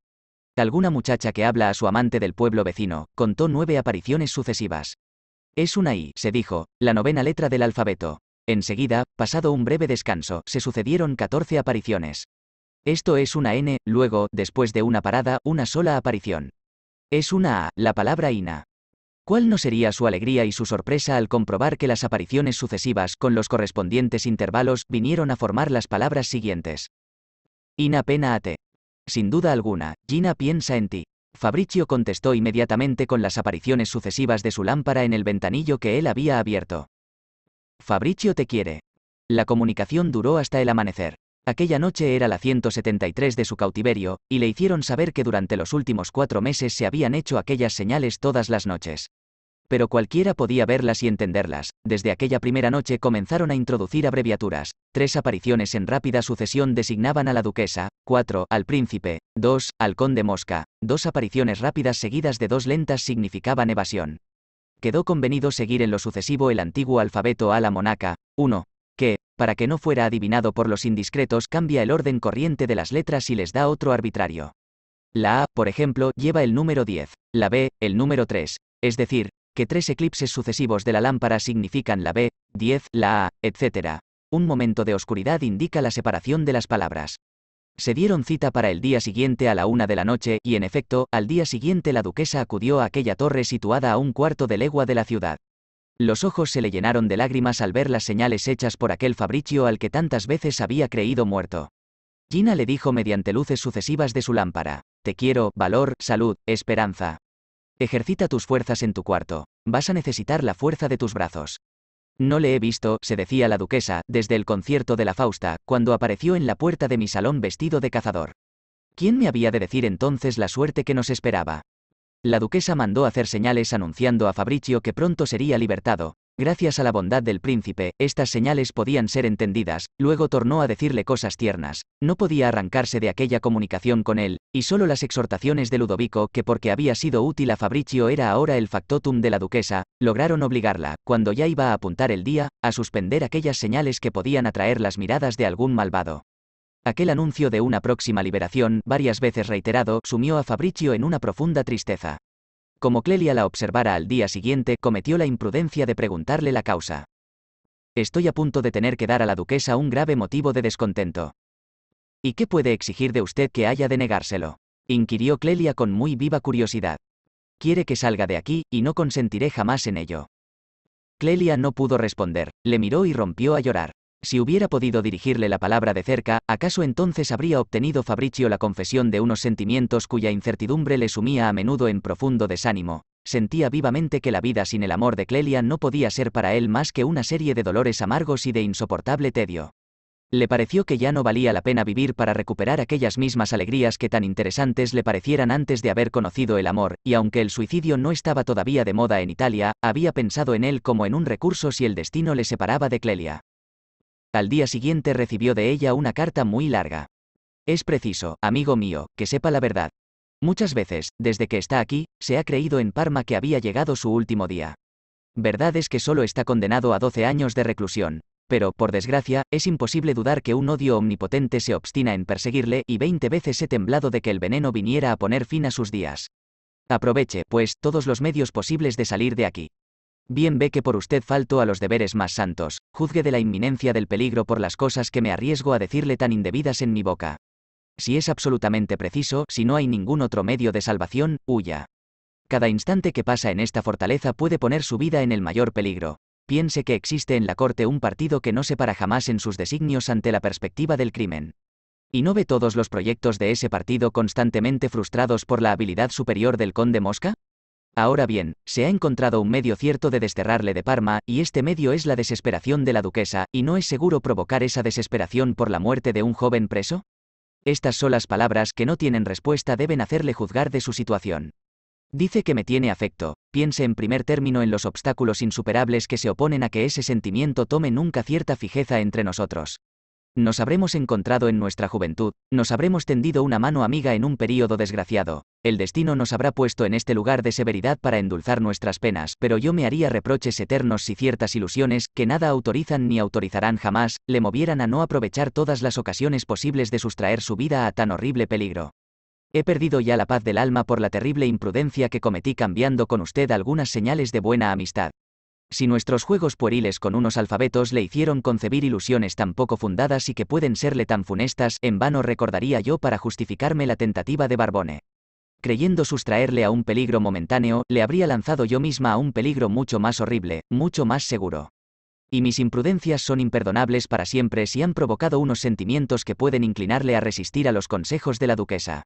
[SPEAKER 1] Alguna muchacha que habla a su amante del pueblo vecino, contó nueve apariciones sucesivas. Es una I, se dijo, la novena letra del alfabeto. Enseguida, pasado un breve descanso, se sucedieron 14 apariciones. Esto es una N, luego, después de una parada, una sola aparición. Es una A, la palabra INA. ¿Cuál no sería su alegría y su sorpresa al comprobar que las apariciones sucesivas, con los correspondientes intervalos, vinieron a formar las palabras siguientes? Ina pena ate. Sin duda alguna, Gina piensa en ti. Fabricio contestó inmediatamente con las apariciones sucesivas de su lámpara en el ventanillo que él había abierto. Fabricio te quiere. La comunicación duró hasta el amanecer. Aquella noche era la 173 de su cautiverio, y le hicieron saber que durante los últimos cuatro meses se habían hecho aquellas señales todas las noches. Pero cualquiera podía verlas y entenderlas, desde aquella primera noche comenzaron a introducir abreviaturas, tres apariciones en rápida sucesión designaban a la duquesa, cuatro, al príncipe, dos, al conde Mosca, dos apariciones rápidas seguidas de dos lentas significaban evasión quedó convenido seguir en lo sucesivo el antiguo alfabeto a la monaca, 1, que, para que no fuera adivinado por los indiscretos, cambia el orden corriente de las letras y les da otro arbitrario. La A, por ejemplo, lleva el número 10, la B, el número 3, es decir, que tres eclipses sucesivos de la lámpara significan la B, 10, la A, etc. Un momento de oscuridad indica la separación de las palabras. Se dieron cita para el día siguiente a la una de la noche, y en efecto, al día siguiente la duquesa acudió a aquella torre situada a un cuarto de legua de la ciudad. Los ojos se le llenaron de lágrimas al ver las señales hechas por aquel Fabricio al que tantas veces había creído muerto. Gina le dijo mediante luces sucesivas de su lámpara, Te quiero, valor, salud, esperanza. Ejercita tus fuerzas en tu cuarto. Vas a necesitar la fuerza de tus brazos. No le he visto, se decía la duquesa, desde el concierto de la Fausta, cuando apareció en la puerta de mi salón vestido de cazador. ¿Quién me había de decir entonces la suerte que nos esperaba? La duquesa mandó hacer señales anunciando a Fabricio que pronto sería libertado, Gracias a la bondad del príncipe, estas señales podían ser entendidas, luego tornó a decirle cosas tiernas, no podía arrancarse de aquella comunicación con él, y solo las exhortaciones de Ludovico que porque había sido útil a Fabricio era ahora el factotum de la duquesa, lograron obligarla, cuando ya iba a apuntar el día, a suspender aquellas señales que podían atraer las miradas de algún malvado. Aquel anuncio de una próxima liberación, varias veces reiterado, sumió a Fabricio en una profunda tristeza como Clelia la observara al día siguiente, cometió la imprudencia de preguntarle la causa. Estoy a punto de tener que dar a la duquesa un grave motivo de descontento. ¿Y qué puede exigir de usted que haya de negárselo? inquirió Clelia con muy viva curiosidad. Quiere que salga de aquí, y no consentiré jamás en ello. Clelia no pudo responder, le miró y rompió a llorar. Si hubiera podido dirigirle la palabra de cerca, acaso entonces habría obtenido Fabricio la confesión de unos sentimientos cuya incertidumbre le sumía a menudo en profundo desánimo. Sentía vivamente que la vida sin el amor de Clelia no podía ser para él más que una serie de dolores amargos y de insoportable tedio. Le pareció que ya no valía la pena vivir para recuperar aquellas mismas alegrías que tan interesantes le parecieran antes de haber conocido el amor, y aunque el suicidio no estaba todavía de moda en Italia, había pensado en él como en un recurso si el destino le separaba de Clelia. Al día siguiente recibió de ella una carta muy larga. Es preciso, amigo mío, que sepa la verdad. Muchas veces, desde que está aquí, se ha creído en Parma que había llegado su último día. Verdad es que solo está condenado a 12 años de reclusión, pero, por desgracia, es imposible dudar que un odio omnipotente se obstina en perseguirle y 20 veces he temblado de que el veneno viniera a poner fin a sus días. Aproveche, pues, todos los medios posibles de salir de aquí. Bien ve que por usted falto a los deberes más santos, juzgue de la inminencia del peligro por las cosas que me arriesgo a decirle tan indebidas en mi boca. Si es absolutamente preciso, si no hay ningún otro medio de salvación, huya. Cada instante que pasa en esta fortaleza puede poner su vida en el mayor peligro. Piense que existe en la corte un partido que no se para jamás en sus designios ante la perspectiva del crimen. Y no ve todos los proyectos de ese partido constantemente frustrados por la habilidad superior del conde Mosca? Ahora bien, se ha encontrado un medio cierto de desterrarle de Parma, y este medio es la desesperación de la duquesa, y no es seguro provocar esa desesperación por la muerte de un joven preso? Estas solas palabras que no tienen respuesta deben hacerle juzgar de su situación. Dice que me tiene afecto, piense en primer término en los obstáculos insuperables que se oponen a que ese sentimiento tome nunca cierta fijeza entre nosotros. Nos habremos encontrado en nuestra juventud, nos habremos tendido una mano amiga en un periodo desgraciado. El destino nos habrá puesto en este lugar de severidad para endulzar nuestras penas, pero yo me haría reproches eternos si ciertas ilusiones, que nada autorizan ni autorizarán jamás, le movieran a no aprovechar todas las ocasiones posibles de sustraer su vida a tan horrible peligro. He perdido ya la paz del alma por la terrible imprudencia que cometí cambiando con usted algunas señales de buena amistad si nuestros juegos pueriles con unos alfabetos le hicieron concebir ilusiones tan poco fundadas y que pueden serle tan funestas, en vano recordaría yo para justificarme la tentativa de Barbone. Creyendo sustraerle a un peligro momentáneo, le habría lanzado yo misma a un peligro mucho más horrible, mucho más seguro. Y mis imprudencias son imperdonables para siempre si han provocado unos sentimientos que pueden inclinarle a resistir a los consejos de la duquesa.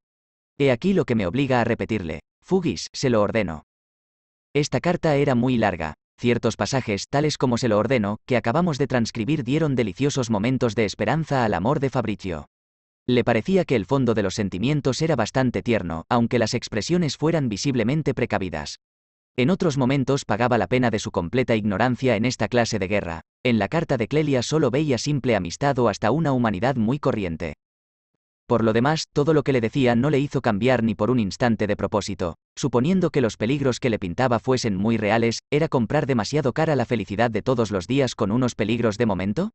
[SPEAKER 1] He aquí lo que me obliga a repetirle. Fugis, se lo ordeno. Esta carta era muy larga, Ciertos pasajes, tales como se lo ordeno, que acabamos de transcribir dieron deliciosos momentos de esperanza al amor de Fabricio. Le parecía que el fondo de los sentimientos era bastante tierno, aunque las expresiones fueran visiblemente precavidas. En otros momentos pagaba la pena de su completa ignorancia en esta clase de guerra. En la carta de Clelia solo veía simple amistad o hasta una humanidad muy corriente. Por lo demás, todo lo que le decía no le hizo cambiar ni por un instante de propósito. Suponiendo que los peligros que le pintaba fuesen muy reales, ¿era comprar demasiado cara la felicidad de todos los días con unos peligros de momento?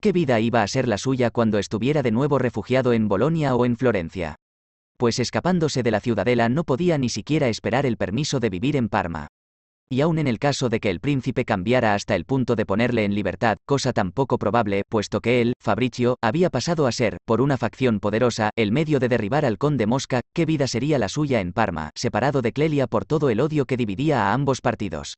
[SPEAKER 1] ¿Qué vida iba a ser la suya cuando estuviera de nuevo refugiado en Bolonia o en Florencia? Pues escapándose de la ciudadela no podía ni siquiera esperar el permiso de vivir en Parma y aun en el caso de que el príncipe cambiara hasta el punto de ponerle en libertad, cosa tan poco probable, puesto que él, Fabricio, había pasado a ser, por una facción poderosa, el medio de derribar al conde Mosca, qué vida sería la suya en Parma, separado de Clelia por todo el odio que dividía a ambos partidos.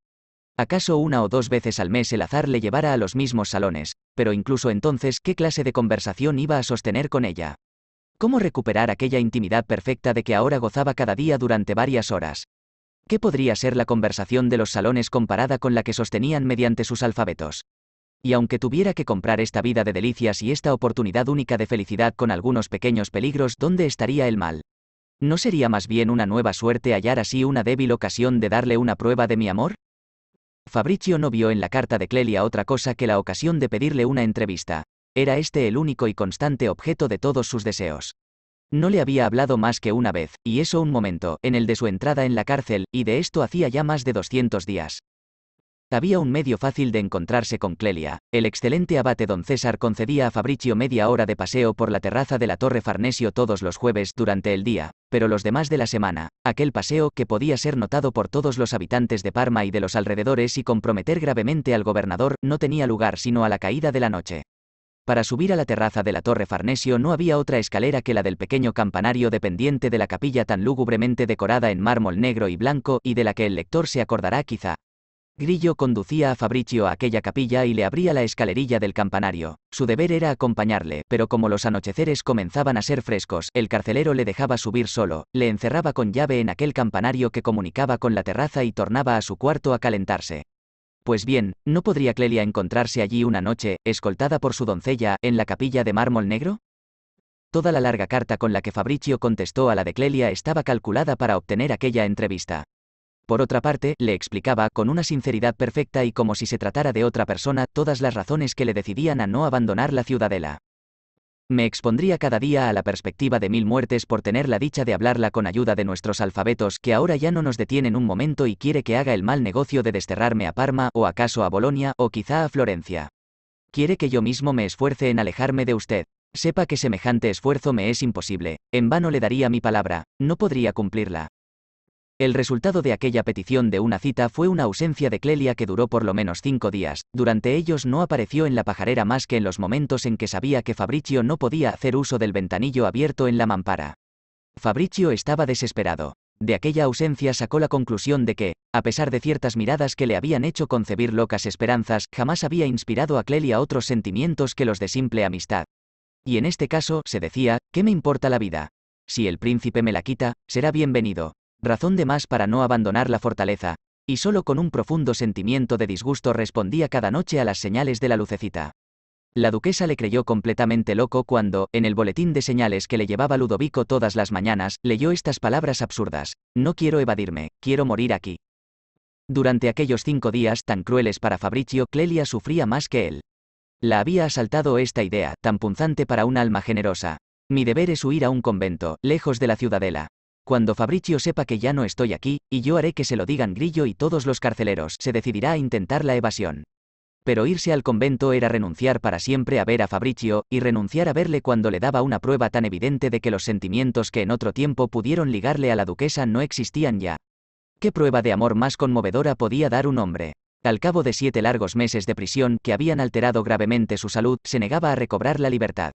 [SPEAKER 1] ¿Acaso una o dos veces al mes el azar le llevara a los mismos salones? Pero incluso entonces, ¿qué clase de conversación iba a sostener con ella? ¿Cómo recuperar aquella intimidad perfecta de que ahora gozaba cada día durante varias horas? ¿Qué podría ser la conversación de los salones comparada con la que sostenían mediante sus alfabetos? Y aunque tuviera que comprar esta vida de delicias y esta oportunidad única de felicidad con algunos pequeños peligros, ¿dónde estaría el mal? ¿No sería más bien una nueva suerte hallar así una débil ocasión de darle una prueba de mi amor? Fabricio no vio en la carta de Clelia otra cosa que la ocasión de pedirle una entrevista. Era este el único y constante objeto de todos sus deseos. No le había hablado más que una vez, y eso un momento, en el de su entrada en la cárcel, y de esto hacía ya más de 200 días. Había un medio fácil de encontrarse con Clelia. El excelente abate don César concedía a Fabricio media hora de paseo por la terraza de la Torre Farnesio todos los jueves durante el día, pero los demás de la semana, aquel paseo que podía ser notado por todos los habitantes de Parma y de los alrededores y comprometer gravemente al gobernador, no tenía lugar sino a la caída de la noche. Para subir a la terraza de la Torre Farnesio no había otra escalera que la del pequeño campanario dependiente de la capilla tan lúgubremente decorada en mármol negro y blanco y de la que el lector se acordará quizá. Grillo conducía a Fabricio a aquella capilla y le abría la escalerilla del campanario. Su deber era acompañarle, pero como los anocheceres comenzaban a ser frescos, el carcelero le dejaba subir solo, le encerraba con llave en aquel campanario que comunicaba con la terraza y tornaba a su cuarto a calentarse. Pues bien, ¿no podría Clelia encontrarse allí una noche, escoltada por su doncella, en la capilla de mármol negro? Toda la larga carta con la que Fabricio contestó a la de Clelia estaba calculada para obtener aquella entrevista. Por otra parte, le explicaba, con una sinceridad perfecta y como si se tratara de otra persona, todas las razones que le decidían a no abandonar la ciudadela. Me expondría cada día a la perspectiva de mil muertes por tener la dicha de hablarla con ayuda de nuestros alfabetos que ahora ya no nos detienen un momento y quiere que haga el mal negocio de desterrarme a Parma o acaso a Bolonia o quizá a Florencia. Quiere que yo mismo me esfuerce en alejarme de usted. Sepa que semejante esfuerzo me es imposible, en vano le daría mi palabra, no podría cumplirla. El resultado de aquella petición de una cita fue una ausencia de Clelia que duró por lo menos cinco días, durante ellos no apareció en la pajarera más que en los momentos en que sabía que Fabricio no podía hacer uso del ventanillo abierto en la mampara. Fabricio estaba desesperado. De aquella ausencia sacó la conclusión de que, a pesar de ciertas miradas que le habían hecho concebir locas esperanzas, jamás había inspirado a Clelia otros sentimientos que los de simple amistad. Y en este caso, se decía, ¿qué me importa la vida? Si el príncipe me la quita, será bienvenido, razón de más para no abandonar la fortaleza, y solo con un profundo sentimiento de disgusto respondía cada noche a las señales de la lucecita. La duquesa le creyó completamente loco cuando, en el boletín de señales que le llevaba Ludovico todas las mañanas, leyó estas palabras absurdas, No quiero evadirme, quiero morir aquí. Durante aquellos cinco días tan crueles para Fabricio, Clelia sufría más que él. La había asaltado esta idea, tan punzante para un alma generosa. Mi deber es huir a un convento, lejos de la ciudadela. Cuando Fabricio sepa que ya no estoy aquí, y yo haré que se lo digan Grillo y todos los carceleros, se decidirá a intentar la evasión. Pero irse al convento era renunciar para siempre a ver a Fabricio, y renunciar a verle cuando le daba una prueba tan evidente de que los sentimientos que en otro tiempo pudieron ligarle a la duquesa no existían ya. ¿Qué prueba de amor más conmovedora podía dar un hombre? Al cabo de siete largos meses de prisión que habían alterado gravemente su salud, se negaba a recobrar la libertad.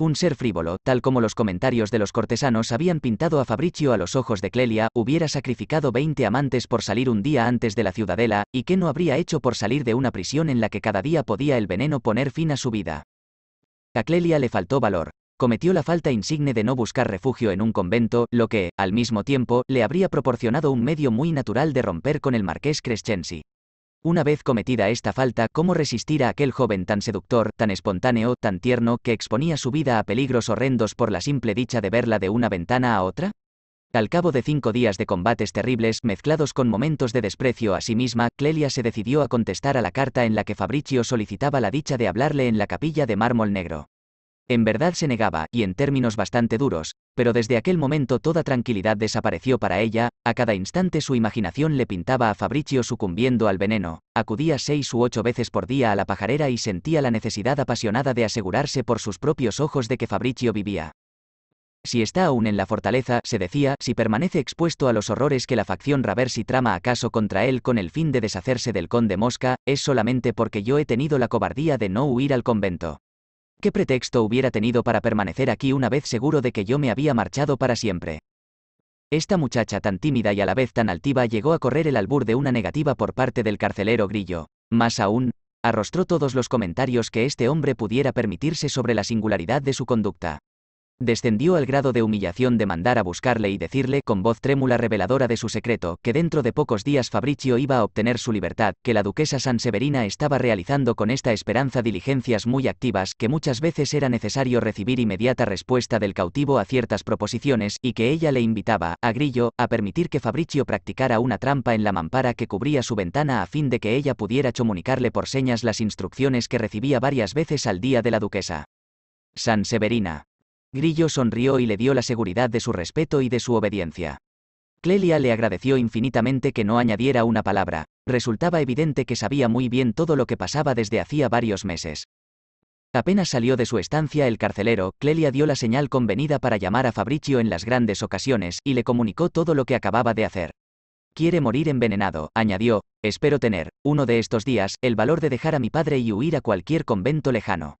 [SPEAKER 1] Un ser frívolo, tal como los comentarios de los cortesanos habían pintado a Fabricio a los ojos de Clelia, hubiera sacrificado 20 amantes por salir un día antes de la ciudadela, y qué no habría hecho por salir de una prisión en la que cada día podía el veneno poner fin a su vida. A Clelia le faltó valor. Cometió la falta insigne de no buscar refugio en un convento, lo que, al mismo tiempo, le habría proporcionado un medio muy natural de romper con el marqués Crescensi. Una vez cometida esta falta, ¿cómo resistir a aquel joven tan seductor, tan espontáneo, tan tierno, que exponía su vida a peligros horrendos por la simple dicha de verla de una ventana a otra? Al cabo de cinco días de combates terribles, mezclados con momentos de desprecio a sí misma, Clelia se decidió a contestar a la carta en la que Fabricio solicitaba la dicha de hablarle en la capilla de mármol negro. En verdad se negaba, y en términos bastante duros, pero desde aquel momento toda tranquilidad desapareció para ella, a cada instante su imaginación le pintaba a Fabricio sucumbiendo al veneno, acudía seis u ocho veces por día a la pajarera y sentía la necesidad apasionada de asegurarse por sus propios ojos de que Fabricio vivía. Si está aún en la fortaleza, se decía, si permanece expuesto a los horrores que la facción Raversi trama acaso contra él con el fin de deshacerse del conde Mosca, es solamente porque yo he tenido la cobardía de no huir al convento. ¿Qué pretexto hubiera tenido para permanecer aquí una vez seguro de que yo me había marchado para siempre? Esta muchacha tan tímida y a la vez tan altiva llegó a correr el albur de una negativa por parte del carcelero grillo. Más aún, arrostró todos los comentarios que este hombre pudiera permitirse sobre la singularidad de su conducta. Descendió al grado de humillación de mandar a buscarle y decirle con voz trémula reveladora de su secreto que dentro de pocos días Fabricio iba a obtener su libertad, que la duquesa Sanseverina estaba realizando con esta esperanza diligencias muy activas, que muchas veces era necesario recibir inmediata respuesta del cautivo a ciertas proposiciones, y que ella le invitaba, a Grillo, a permitir que Fabricio practicara una trampa en la mampara que cubría su ventana a fin de que ella pudiera comunicarle por señas las instrucciones que recibía varias veces al día de la duquesa. Sanseverina. Grillo sonrió y le dio la seguridad de su respeto y de su obediencia. Clelia le agradeció infinitamente que no añadiera una palabra, resultaba evidente que sabía muy bien todo lo que pasaba desde hacía varios meses. Apenas salió de su estancia el carcelero, Clelia dio la señal convenida para llamar a Fabricio en las grandes ocasiones y le comunicó todo lo que acababa de hacer. Quiere morir envenenado, añadió, espero tener, uno de estos días, el valor de dejar a mi padre y huir a cualquier convento lejano.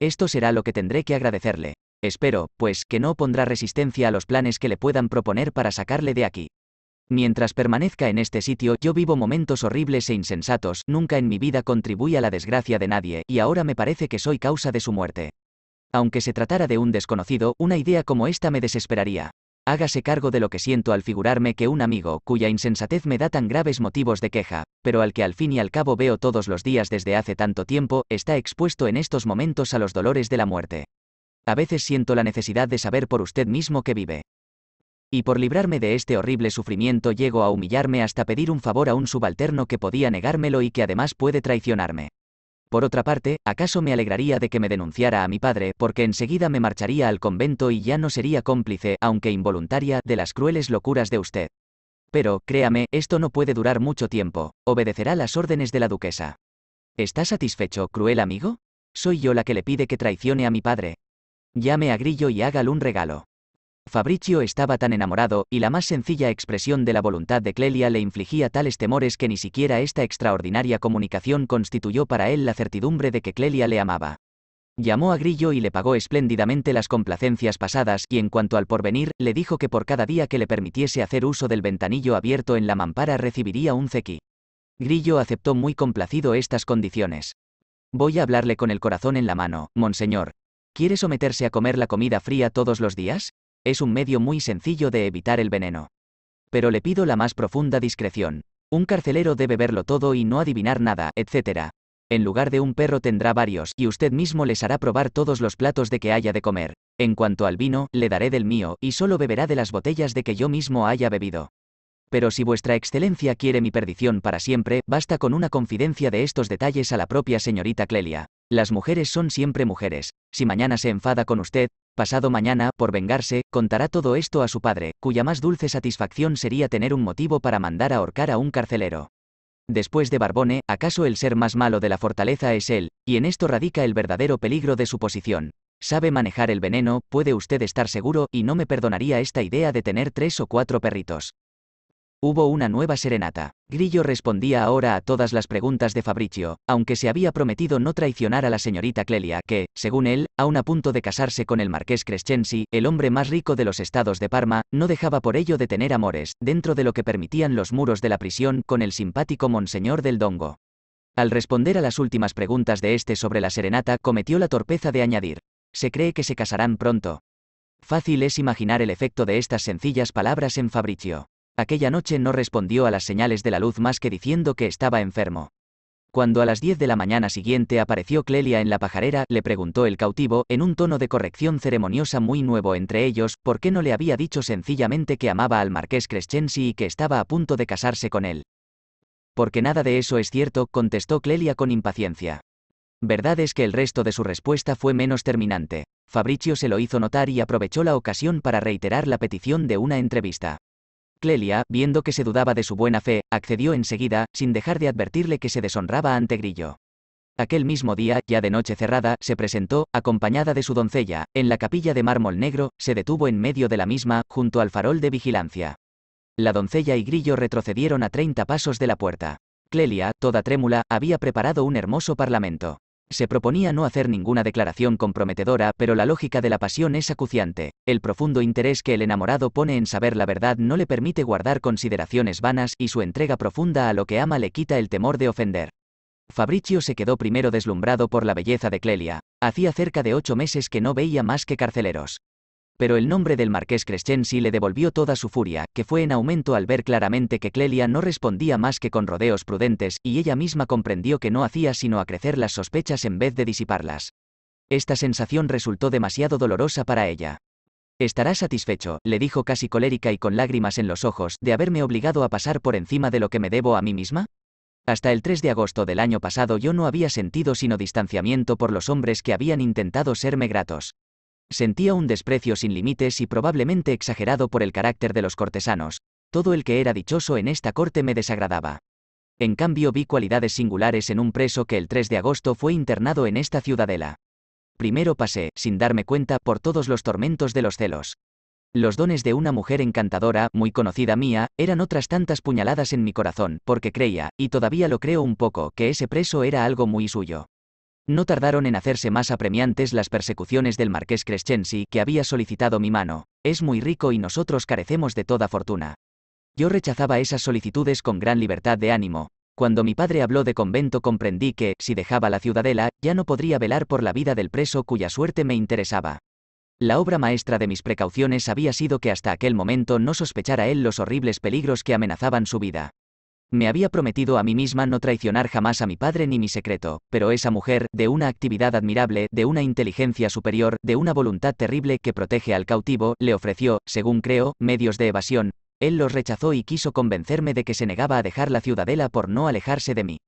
[SPEAKER 1] Esto será lo que tendré que agradecerle. Espero, pues, que no pondrá resistencia a los planes que le puedan proponer para sacarle de aquí. Mientras permanezca en este sitio, yo vivo momentos horribles e insensatos, nunca en mi vida contribuí a la desgracia de nadie, y ahora me parece que soy causa de su muerte. Aunque se tratara de un desconocido, una idea como esta me desesperaría. Hágase cargo de lo que siento al figurarme que un amigo, cuya insensatez me da tan graves motivos de queja, pero al que al fin y al cabo veo todos los días desde hace tanto tiempo, está expuesto en estos momentos a los dolores de la muerte. A veces siento la necesidad de saber por usted mismo que vive. Y por librarme de este horrible sufrimiento llego a humillarme hasta pedir un favor a un subalterno que podía negármelo y que además puede traicionarme. Por otra parte, ¿acaso me alegraría de que me denunciara a mi padre, porque enseguida me marcharía al convento y ya no sería cómplice, aunque involuntaria, de las crueles locuras de usted? Pero, créame, esto no puede durar mucho tiempo, obedecerá las órdenes de la duquesa. ¿Está satisfecho, cruel amigo? Soy yo la que le pide que traicione a mi padre, Llame a Grillo y hágale un regalo. Fabricio estaba tan enamorado, y la más sencilla expresión de la voluntad de Clelia le infligía tales temores que ni siquiera esta extraordinaria comunicación constituyó para él la certidumbre de que Clelia le amaba. Llamó a Grillo y le pagó espléndidamente las complacencias pasadas, y en cuanto al porvenir, le dijo que por cada día que le permitiese hacer uso del ventanillo abierto en la mampara recibiría un cequi. Grillo aceptó muy complacido estas condiciones. Voy a hablarle con el corazón en la mano, monseñor, ¿Quiere someterse a comer la comida fría todos los días? Es un medio muy sencillo de evitar el veneno. Pero le pido la más profunda discreción. Un carcelero debe verlo todo y no adivinar nada, etc. En lugar de un perro tendrá varios, y usted mismo les hará probar todos los platos de que haya de comer. En cuanto al vino, le daré del mío, y solo beberá de las botellas de que yo mismo haya bebido. Pero si vuestra excelencia quiere mi perdición para siempre, basta con una confidencia de estos detalles a la propia señorita Clelia. Las mujeres son siempre mujeres. Si mañana se enfada con usted, pasado mañana, por vengarse, contará todo esto a su padre, cuya más dulce satisfacción sería tener un motivo para mandar a ahorcar a un carcelero. Después de Barbone, ¿acaso el ser más malo de la fortaleza es él? Y en esto radica el verdadero peligro de su posición. Sabe manejar el veneno, puede usted estar seguro, y no me perdonaría esta idea de tener tres o cuatro perritos. Hubo una nueva serenata. Grillo respondía ahora a todas las preguntas de Fabricio, aunque se había prometido no traicionar a la señorita Clelia, que, según él, aún a punto de casarse con el marqués Crescensi, el hombre más rico de los estados de Parma, no dejaba por ello de tener amores, dentro de lo que permitían los muros de la prisión con el simpático monseñor del Dongo. Al responder a las últimas preguntas de este sobre la serenata, cometió la torpeza de añadir, se cree que se casarán pronto. Fácil es imaginar el efecto de estas sencillas palabras en Fabricio. Aquella noche no respondió a las señales de la luz más que diciendo que estaba enfermo. Cuando a las 10 de la mañana siguiente apareció Clelia en la pajarera, le preguntó el cautivo, en un tono de corrección ceremoniosa muy nuevo entre ellos, por qué no le había dicho sencillamente que amaba al marqués Crescensi y que estaba a punto de casarse con él. Porque nada de eso es cierto, contestó Clelia con impaciencia. Verdad es que el resto de su respuesta fue menos terminante. Fabricio se lo hizo notar y aprovechó la ocasión para reiterar la petición de una entrevista. Clelia, viendo que se dudaba de su buena fe, accedió enseguida, sin dejar de advertirle que se deshonraba ante Grillo. Aquel mismo día, ya de noche cerrada, se presentó, acompañada de su doncella, en la capilla de mármol negro, se detuvo en medio de la misma, junto al farol de vigilancia. La doncella y Grillo retrocedieron a treinta pasos de la puerta. Clelia, toda trémula, había preparado un hermoso parlamento. Se proponía no hacer ninguna declaración comprometedora, pero la lógica de la pasión es acuciante. El profundo interés que el enamorado pone en saber la verdad no le permite guardar consideraciones vanas y su entrega profunda a lo que ama le quita el temor de ofender. Fabricio se quedó primero deslumbrado por la belleza de Clelia. Hacía cerca de ocho meses que no veía más que carceleros pero el nombre del marqués Crescensi le devolvió toda su furia, que fue en aumento al ver claramente que Clelia no respondía más que con rodeos prudentes, y ella misma comprendió que no hacía sino acrecer las sospechas en vez de disiparlas. Esta sensación resultó demasiado dolorosa para ella. «¿Estará satisfecho, le dijo casi colérica y con lágrimas en los ojos, de haberme obligado a pasar por encima de lo que me debo a mí misma? Hasta el 3 de agosto del año pasado yo no había sentido sino distanciamiento por los hombres que habían intentado serme gratos. Sentía un desprecio sin límites y probablemente exagerado por el carácter de los cortesanos. Todo el que era dichoso en esta corte me desagradaba. En cambio vi cualidades singulares en un preso que el 3 de agosto fue internado en esta ciudadela. Primero pasé, sin darme cuenta, por todos los tormentos de los celos. Los dones de una mujer encantadora, muy conocida mía, eran otras tantas puñaladas en mi corazón, porque creía, y todavía lo creo un poco, que ese preso era algo muy suyo. No tardaron en hacerse más apremiantes las persecuciones del marqués Crescensi, que había solicitado mi mano. Es muy rico y nosotros carecemos de toda fortuna. Yo rechazaba esas solicitudes con gran libertad de ánimo. Cuando mi padre habló de convento comprendí que, si dejaba la ciudadela, ya no podría velar por la vida del preso cuya suerte me interesaba. La obra maestra de mis precauciones había sido que hasta aquel momento no sospechara él los horribles peligros que amenazaban su vida. Me había prometido a mí misma no traicionar jamás a mi padre ni mi secreto, pero esa mujer, de una actividad admirable, de una inteligencia superior, de una voluntad terrible que protege al cautivo, le ofreció, según creo, medios de evasión. Él los rechazó y quiso convencerme de que se negaba a dejar la ciudadela por no alejarse de mí.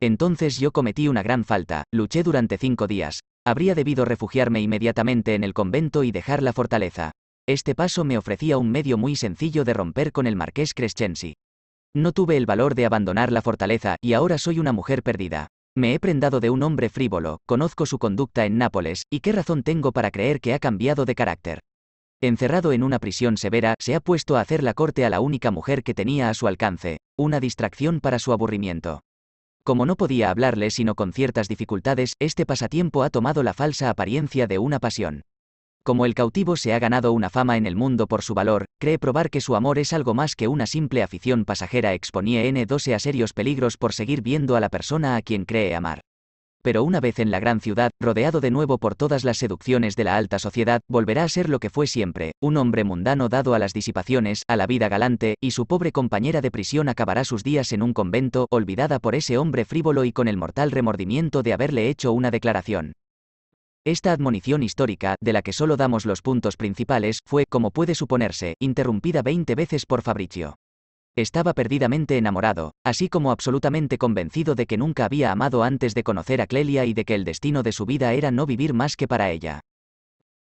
[SPEAKER 1] Entonces yo cometí una gran falta, luché durante cinco días, habría debido refugiarme inmediatamente en el convento y dejar la fortaleza. Este paso me ofrecía un medio muy sencillo de romper con el marqués Crescensi. No tuve el valor de abandonar la fortaleza, y ahora soy una mujer perdida. Me he prendado de un hombre frívolo, conozco su conducta en Nápoles, y qué razón tengo para creer que ha cambiado de carácter. Encerrado en una prisión severa, se ha puesto a hacer la corte a la única mujer que tenía a su alcance, una distracción para su aburrimiento. Como no podía hablarle sino con ciertas dificultades, este pasatiempo ha tomado la falsa apariencia de una pasión. Como el cautivo se ha ganado una fama en el mundo por su valor, cree probar que su amor es algo más que una simple afición pasajera exponía N12 a serios peligros por seguir viendo a la persona a quien cree amar. Pero una vez en la gran ciudad, rodeado de nuevo por todas las seducciones de la alta sociedad, volverá a ser lo que fue siempre, un hombre mundano dado a las disipaciones, a la vida galante, y su pobre compañera de prisión acabará sus días en un convento, olvidada por ese hombre frívolo y con el mortal remordimiento de haberle hecho una declaración. Esta admonición histórica, de la que solo damos los puntos principales, fue, como puede suponerse, interrumpida 20 veces por Fabricio. Estaba perdidamente enamorado, así como absolutamente convencido de que nunca había amado antes de conocer a Clelia y de que el destino de su vida era no vivir más que para ella.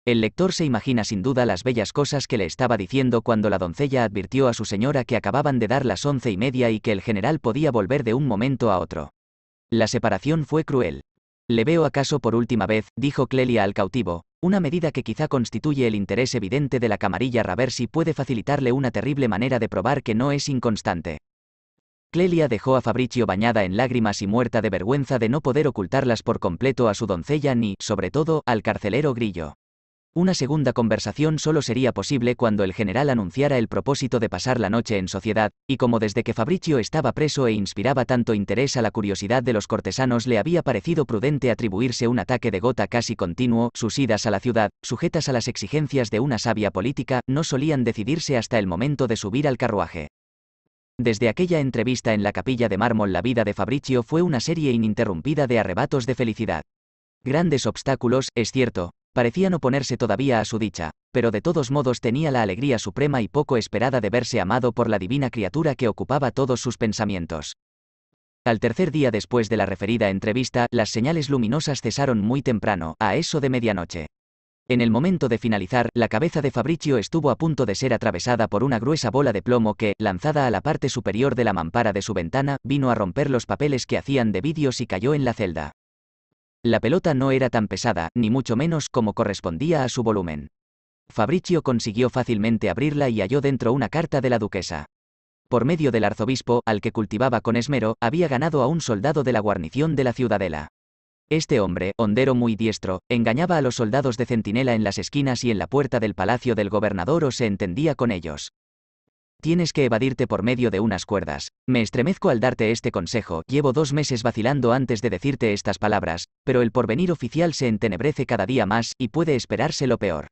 [SPEAKER 1] El lector se imagina sin duda las bellas cosas que le estaba diciendo cuando la doncella advirtió a su señora que acababan de dar las once y media y que el general podía volver de un momento a otro. La separación fue cruel. Le veo acaso por última vez, dijo Clelia al cautivo, una medida que quizá constituye el interés evidente de la camarilla Raversi puede facilitarle una terrible manera de probar que no es inconstante. Clelia dejó a Fabricio bañada en lágrimas y muerta de vergüenza de no poder ocultarlas por completo a su doncella ni, sobre todo, al carcelero grillo. Una segunda conversación solo sería posible cuando el general anunciara el propósito de pasar la noche en sociedad, y como desde que Fabricio estaba preso e inspiraba tanto interés a la curiosidad de los cortesanos le había parecido prudente atribuirse un ataque de gota casi continuo, sus idas a la ciudad, sujetas a las exigencias de una sabia política, no solían decidirse hasta el momento de subir al carruaje. Desde aquella entrevista en la capilla de mármol la vida de Fabricio fue una serie ininterrumpida de arrebatos de felicidad. Grandes obstáculos, es cierto, parecían oponerse todavía a su dicha, pero de todos modos tenía la alegría suprema y poco esperada de verse amado por la divina criatura que ocupaba todos sus pensamientos. Al tercer día después de la referida entrevista, las señales luminosas cesaron muy temprano, a eso de medianoche. En el momento de finalizar, la cabeza de Fabricio estuvo a punto de ser atravesada por una gruesa bola de plomo que, lanzada a la parte superior de la mampara de su ventana, vino a romper los papeles que hacían de vídeos y cayó en la celda. La pelota no era tan pesada, ni mucho menos como correspondía a su volumen. Fabricio consiguió fácilmente abrirla y halló dentro una carta de la duquesa. Por medio del arzobispo, al que cultivaba con esmero, había ganado a un soldado de la guarnición de la ciudadela. Este hombre, hondero muy diestro, engañaba a los soldados de centinela en las esquinas y en la puerta del palacio del gobernador o se entendía con ellos. Tienes que evadirte por medio de unas cuerdas. Me estremezco al darte este consejo, llevo dos meses vacilando antes de decirte estas palabras, pero el porvenir oficial se entenebrece cada día más y puede esperarse lo peor.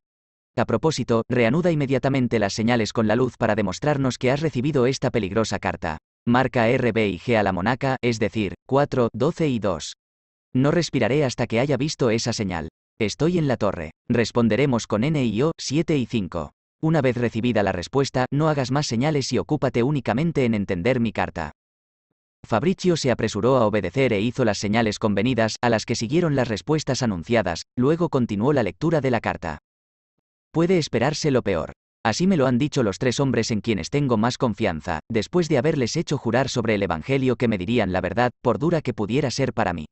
[SPEAKER 1] A propósito, reanuda inmediatamente las señales con la luz para demostrarnos que has recibido esta peligrosa carta. Marca R, y G a la monaca, es decir, 4, 12 y 2. No respiraré hasta que haya visto esa señal. Estoy en la torre. Responderemos con N y O, 7 y 5. Una vez recibida la respuesta, no hagas más señales y ocúpate únicamente en entender mi carta. Fabricio se apresuró a obedecer e hizo las señales convenidas, a las que siguieron las respuestas anunciadas, luego continuó la lectura de la carta. Puede esperarse lo peor. Así me lo han dicho los tres hombres en quienes tengo más confianza, después de haberles hecho jurar sobre el Evangelio que me dirían la verdad, por dura que pudiera ser para mí.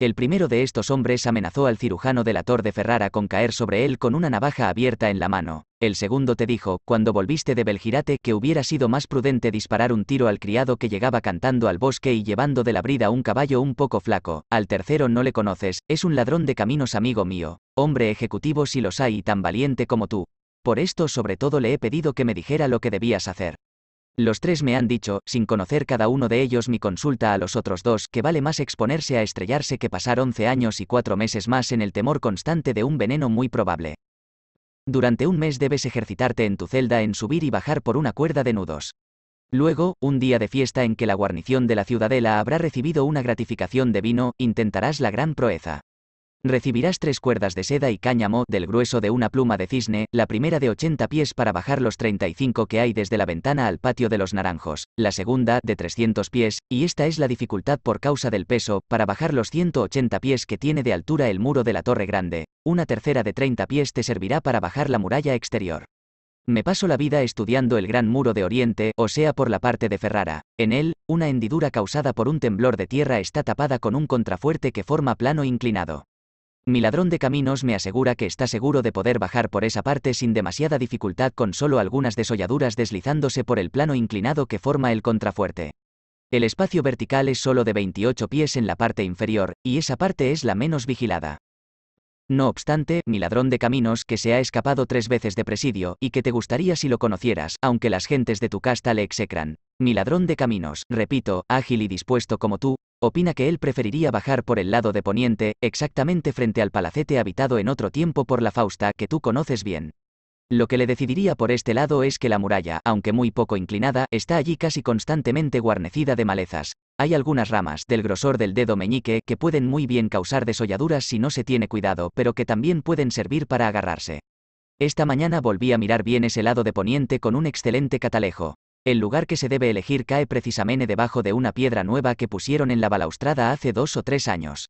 [SPEAKER 1] El primero de estos hombres amenazó al cirujano de la torre de Ferrara con caer sobre él con una navaja abierta en la mano. El segundo te dijo, cuando volviste de Belgirate, que hubiera sido más prudente disparar un tiro al criado que llegaba cantando al bosque y llevando de la brida un caballo un poco flaco. Al tercero no le conoces, es un ladrón de caminos amigo mío, hombre ejecutivo si los hay y tan valiente como tú. Por esto sobre todo le he pedido que me dijera lo que debías hacer. Los tres me han dicho, sin conocer cada uno de ellos mi consulta a los otros dos, que vale más exponerse a estrellarse que pasar 11 años y cuatro meses más en el temor constante de un veneno muy probable. Durante un mes debes ejercitarte en tu celda en subir y bajar por una cuerda de nudos. Luego, un día de fiesta en que la guarnición de la ciudadela habrá recibido una gratificación de vino, intentarás la gran proeza. Recibirás tres cuerdas de seda y cáñamo del grueso de una pluma de cisne, la primera de 80 pies para bajar los 35 que hay desde la ventana al patio de los naranjos, la segunda de 300 pies, y esta es la dificultad por causa del peso, para bajar los 180 pies que tiene de altura el muro de la torre grande, una tercera de 30 pies te servirá para bajar la muralla exterior. Me paso la vida estudiando el Gran Muro de Oriente, o sea por la parte de Ferrara. En él, una hendidura causada por un temblor de tierra está tapada con un contrafuerte que forma plano inclinado. Mi ladrón de caminos me asegura que está seguro de poder bajar por esa parte sin demasiada dificultad con solo algunas desolladuras deslizándose por el plano inclinado que forma el contrafuerte. El espacio vertical es solo de 28 pies en la parte inferior, y esa parte es la menos vigilada. No obstante, mi ladrón de caminos que se ha escapado tres veces de presidio, y que te gustaría si lo conocieras, aunque las gentes de tu casta le execran. Mi ladrón de caminos, repito, ágil y dispuesto como tú, opina que él preferiría bajar por el lado de Poniente, exactamente frente al palacete habitado en otro tiempo por la Fausta que tú conoces bien. Lo que le decidiría por este lado es que la muralla, aunque muy poco inclinada, está allí casi constantemente guarnecida de malezas. Hay algunas ramas, del grosor del dedo meñique, que pueden muy bien causar desolladuras si no se tiene cuidado, pero que también pueden servir para agarrarse. Esta mañana volví a mirar bien ese lado de poniente con un excelente catalejo. El lugar que se debe elegir cae precisamente debajo de una piedra nueva que pusieron en la balaustrada hace dos o tres años.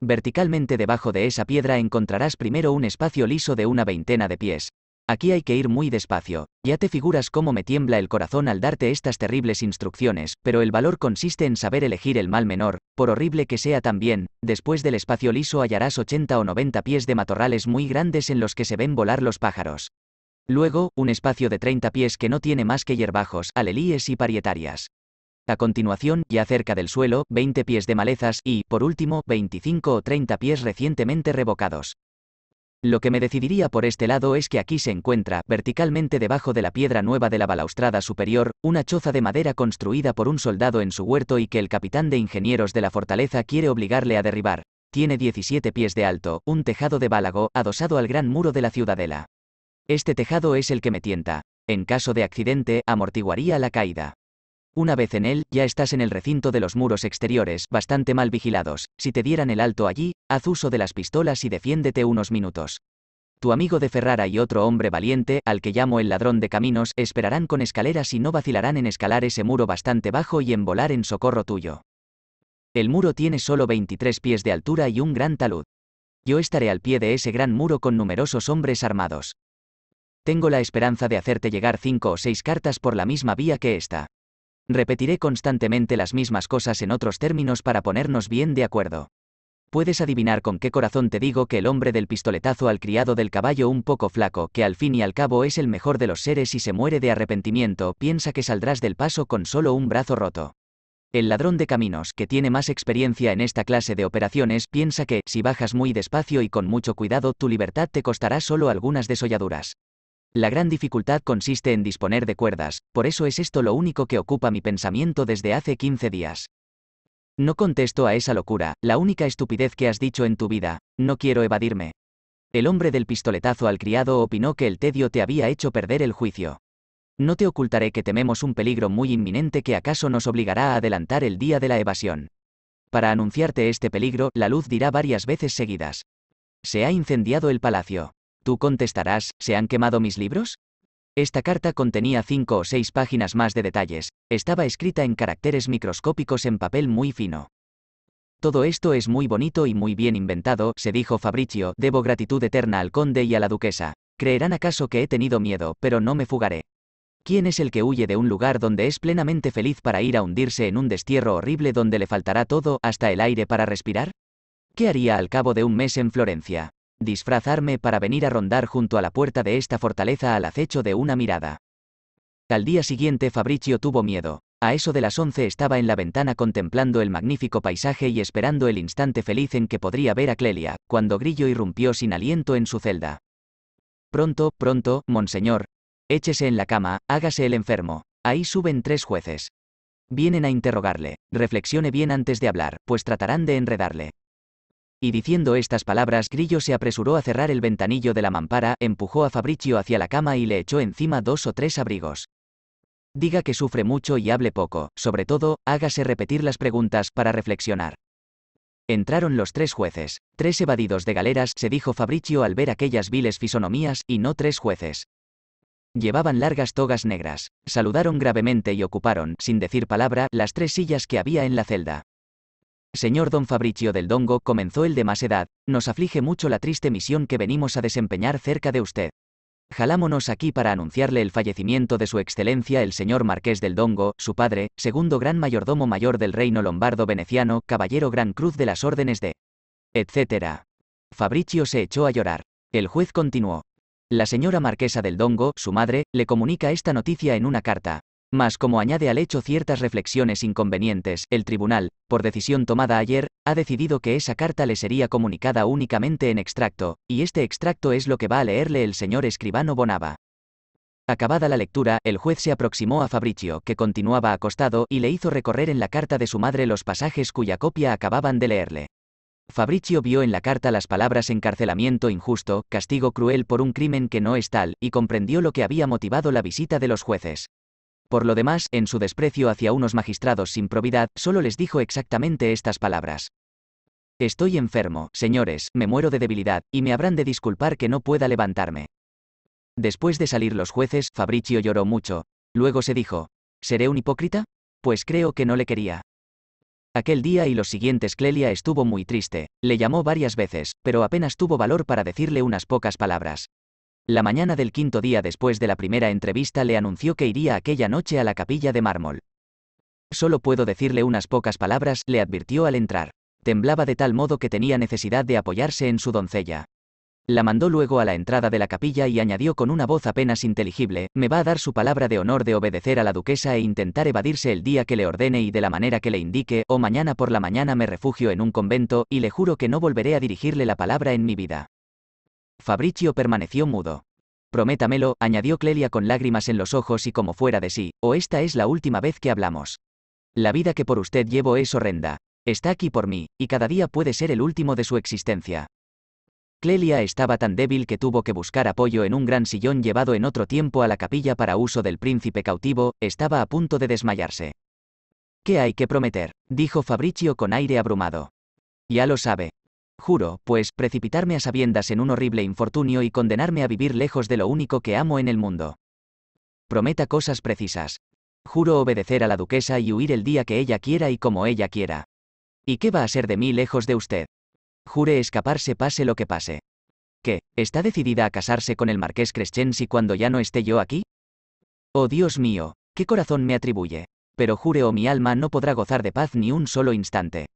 [SPEAKER 1] Verticalmente debajo de esa piedra encontrarás primero un espacio liso de una veintena de pies. Aquí hay que ir muy despacio, ya te figuras cómo me tiembla el corazón al darte estas terribles instrucciones, pero el valor consiste en saber elegir el mal menor, por horrible que sea también, después del espacio liso hallarás 80 o 90 pies de matorrales muy grandes en los que se ven volar los pájaros. Luego, un espacio de 30 pies que no tiene más que hierbajos, alelíes y parietarias. A continuación, ya cerca del suelo, 20 pies de malezas y, por último, 25 o 30 pies recientemente revocados. Lo que me decidiría por este lado es que aquí se encuentra, verticalmente debajo de la piedra nueva de la balaustrada superior, una choza de madera construida por un soldado en su huerto y que el capitán de ingenieros de la fortaleza quiere obligarle a derribar. Tiene 17 pies de alto, un tejado de bálago, adosado al gran muro de la ciudadela. Este tejado es el que me tienta. En caso de accidente, amortiguaría la caída. Una vez en él, ya estás en el recinto de los muros exteriores, bastante mal vigilados. Si te dieran el alto allí, haz uso de las pistolas y defiéndete unos minutos. Tu amigo de Ferrara y otro hombre valiente, al que llamo el ladrón de caminos, esperarán con escaleras y no vacilarán en escalar ese muro bastante bajo y en volar en socorro tuyo. El muro tiene solo 23 pies de altura y un gran talud. Yo estaré al pie de ese gran muro con numerosos hombres armados tengo la esperanza de hacerte llegar cinco o seis cartas por la misma vía que esta. Repetiré constantemente las mismas cosas en otros términos para ponernos bien de acuerdo. Puedes adivinar con qué corazón te digo que el hombre del pistoletazo al criado del caballo un poco flaco, que al fin y al cabo es el mejor de los seres y se muere de arrepentimiento, piensa que saldrás del paso con solo un brazo roto. El ladrón de caminos, que tiene más experiencia en esta clase de operaciones, piensa que, si bajas muy despacio y con mucho cuidado, tu libertad te costará solo algunas desolladuras. La gran dificultad consiste en disponer de cuerdas, por eso es esto lo único que ocupa mi pensamiento desde hace 15 días. No contesto a esa locura, la única estupidez que has dicho en tu vida, no quiero evadirme. El hombre del pistoletazo al criado opinó que el tedio te había hecho perder el juicio. No te ocultaré que tememos un peligro muy inminente que acaso nos obligará a adelantar el día de la evasión. Para anunciarte este peligro, la luz dirá varias veces seguidas. Se ha incendiado el palacio. Tú contestarás, ¿se han quemado mis libros? Esta carta contenía cinco o seis páginas más de detalles, estaba escrita en caracteres microscópicos en papel muy fino. Todo esto es muy bonito y muy bien inventado, se dijo Fabricio, debo gratitud eterna al conde y a la duquesa. Creerán acaso que he tenido miedo, pero no me fugaré. ¿Quién es el que huye de un lugar donde es plenamente feliz para ir a hundirse en un destierro horrible donde le faltará todo, hasta el aire para respirar? ¿Qué haría al cabo de un mes en Florencia? disfrazarme para venir a rondar junto a la puerta de esta fortaleza al acecho de una mirada. Al día siguiente Fabricio tuvo miedo. A eso de las once estaba en la ventana contemplando el magnífico paisaje y esperando el instante feliz en que podría ver a Clelia, cuando Grillo irrumpió sin aliento en su celda. Pronto, pronto, monseñor. Échese en la cama, hágase el enfermo. Ahí suben tres jueces. Vienen a interrogarle. Reflexione bien antes de hablar, pues tratarán de enredarle. Y diciendo estas palabras, Grillo se apresuró a cerrar el ventanillo de la mampara, empujó a Fabricio hacia la cama y le echó encima dos o tres abrigos. Diga que sufre mucho y hable poco, sobre todo, hágase repetir las preguntas para reflexionar. Entraron los tres jueces, tres evadidos de galeras, se dijo Fabricio al ver aquellas viles fisonomías, y no tres jueces. Llevaban largas togas negras, saludaron gravemente y ocuparon, sin decir palabra, las tres sillas que había en la celda. Señor don Fabricio del Dongo, comenzó el de más edad, nos aflige mucho la triste misión que venimos a desempeñar cerca de usted. Jalámonos aquí para anunciarle el fallecimiento de su excelencia el señor Marqués del Dongo, su padre, segundo gran mayordomo mayor del reino lombardo veneciano, caballero gran cruz de las órdenes de... etc. Fabricio se echó a llorar. El juez continuó. La señora Marquesa del Dongo, su madre, le comunica esta noticia en una carta, mas como añade al hecho ciertas reflexiones inconvenientes, el tribunal, por decisión tomada ayer, ha decidido que esa carta le sería comunicada únicamente en extracto, y este extracto es lo que va a leerle el señor escribano Bonava. Acabada la lectura, el juez se aproximó a Fabricio, que continuaba acostado, y le hizo recorrer en la carta de su madre los pasajes cuya copia acababan de leerle. Fabricio vio en la carta las palabras encarcelamiento injusto, castigo cruel por un crimen que no es tal, y comprendió lo que había motivado la visita de los jueces. Por lo demás, en su desprecio hacia unos magistrados sin probidad, solo les dijo exactamente estas palabras. Estoy enfermo, señores, me muero de debilidad, y me habrán de disculpar que no pueda levantarme. Después de salir los jueces, Fabricio lloró mucho. Luego se dijo, ¿seré un hipócrita? Pues creo que no le quería. Aquel día y los siguientes Clelia estuvo muy triste, le llamó varias veces, pero apenas tuvo valor para decirle unas pocas palabras. La mañana del quinto día después de la primera entrevista le anunció que iría aquella noche a la capilla de mármol. Solo puedo decirle unas pocas palabras, le advirtió al entrar. Temblaba de tal modo que tenía necesidad de apoyarse en su doncella. La mandó luego a la entrada de la capilla y añadió con una voz apenas inteligible, me va a dar su palabra de honor de obedecer a la duquesa e intentar evadirse el día que le ordene y de la manera que le indique, o mañana por la mañana me refugio en un convento, y le juro que no volveré a dirigirle la palabra en mi vida. Fabricio permaneció mudo. Prométamelo, añadió Clelia con lágrimas en los ojos y como fuera de sí, o esta es la última vez que hablamos. La vida que por usted llevo es horrenda. Está aquí por mí, y cada día puede ser el último de su existencia. Clelia estaba tan débil que tuvo que buscar apoyo en un gran sillón llevado en otro tiempo a la capilla para uso del príncipe cautivo, estaba a punto de desmayarse. ¿Qué hay que prometer? dijo Fabricio con aire abrumado. Ya lo sabe, Juro, pues, precipitarme a sabiendas en un horrible infortunio y condenarme a vivir lejos de lo único que amo en el mundo. Prometa cosas precisas. Juro obedecer a la duquesa y huir el día que ella quiera y como ella quiera. ¿Y qué va a ser de mí lejos de usted? Jure escaparse pase lo que pase. ¿Qué? ¿Está decidida a casarse con el marqués Crescensi cuando ya no esté yo aquí? Oh Dios mío, qué corazón me atribuye. Pero jure o oh mi alma no podrá gozar de paz ni un solo instante.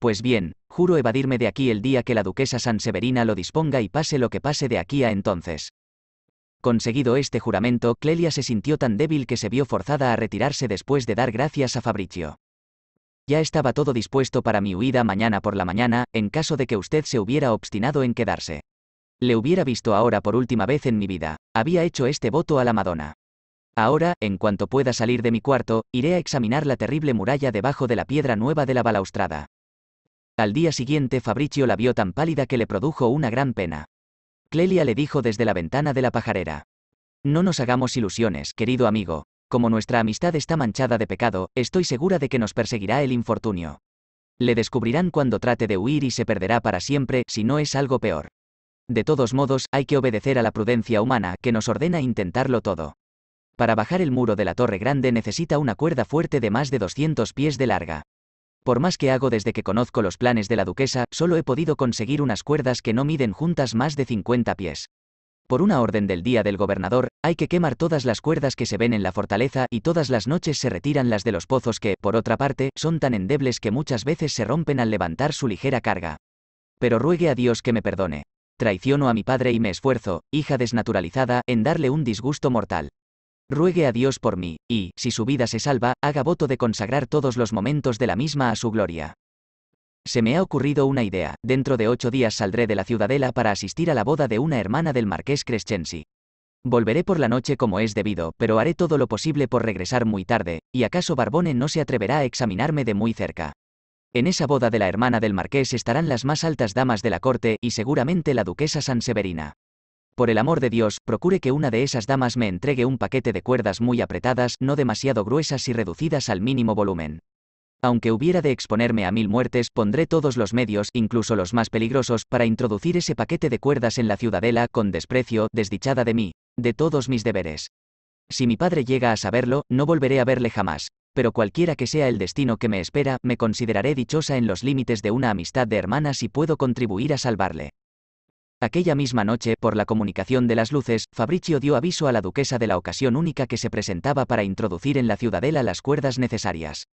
[SPEAKER 1] Pues bien, juro evadirme de aquí el día que la duquesa Sanseverina lo disponga y pase lo que pase de aquí a entonces. Conseguido este juramento, Clelia se sintió tan débil que se vio forzada a retirarse después de dar gracias a Fabricio. Ya estaba todo dispuesto para mi huida mañana por la mañana, en caso de que usted se hubiera obstinado en quedarse. Le hubiera visto ahora por última vez en mi vida, había hecho este voto a la Madonna. Ahora, en cuanto pueda salir de mi cuarto, iré a examinar la terrible muralla debajo de la piedra nueva de la balaustrada. Al día siguiente Fabricio la vio tan pálida que le produjo una gran pena. Clelia le dijo desde la ventana de la pajarera. No nos hagamos ilusiones, querido amigo. Como nuestra amistad está manchada de pecado, estoy segura de que nos perseguirá el infortunio. Le descubrirán cuando trate de huir y se perderá para siempre, si no es algo peor. De todos modos, hay que obedecer a la prudencia humana que nos ordena intentarlo todo. Para bajar el muro de la Torre Grande necesita una cuerda fuerte de más de 200 pies de larga. Por más que hago desde que conozco los planes de la duquesa, solo he podido conseguir unas cuerdas que no miden juntas más de 50 pies. Por una orden del día del gobernador, hay que quemar todas las cuerdas que se ven en la fortaleza y todas las noches se retiran las de los pozos que, por otra parte, son tan endebles que muchas veces se rompen al levantar su ligera carga. Pero ruegue a Dios que me perdone. Traiciono a mi padre y me esfuerzo, hija desnaturalizada, en darle un disgusto mortal ruegue a Dios por mí, y, si su vida se salva, haga voto de consagrar todos los momentos de la misma a su gloria. Se me ha ocurrido una idea, dentro de ocho días saldré de la ciudadela para asistir a la boda de una hermana del marqués Crescensi. Volveré por la noche como es debido, pero haré todo lo posible por regresar muy tarde, y acaso Barbone no se atreverá a examinarme de muy cerca. En esa boda de la hermana del marqués estarán las más altas damas de la corte y seguramente la duquesa Sanseverina. Por el amor de Dios, procure que una de esas damas me entregue un paquete de cuerdas muy apretadas, no demasiado gruesas y reducidas al mínimo volumen. Aunque hubiera de exponerme a mil muertes, pondré todos los medios, incluso los más peligrosos, para introducir ese paquete de cuerdas en la ciudadela, con desprecio, desdichada de mí, de todos mis deberes. Si mi padre llega a saberlo, no volveré a verle jamás, pero cualquiera que sea el destino que me espera, me consideraré dichosa en los límites de una amistad de hermanas y puedo contribuir a salvarle. Aquella misma noche, por la comunicación de las luces, Fabricio dio aviso a la duquesa de la ocasión única que se presentaba para introducir en la ciudadela las cuerdas necesarias.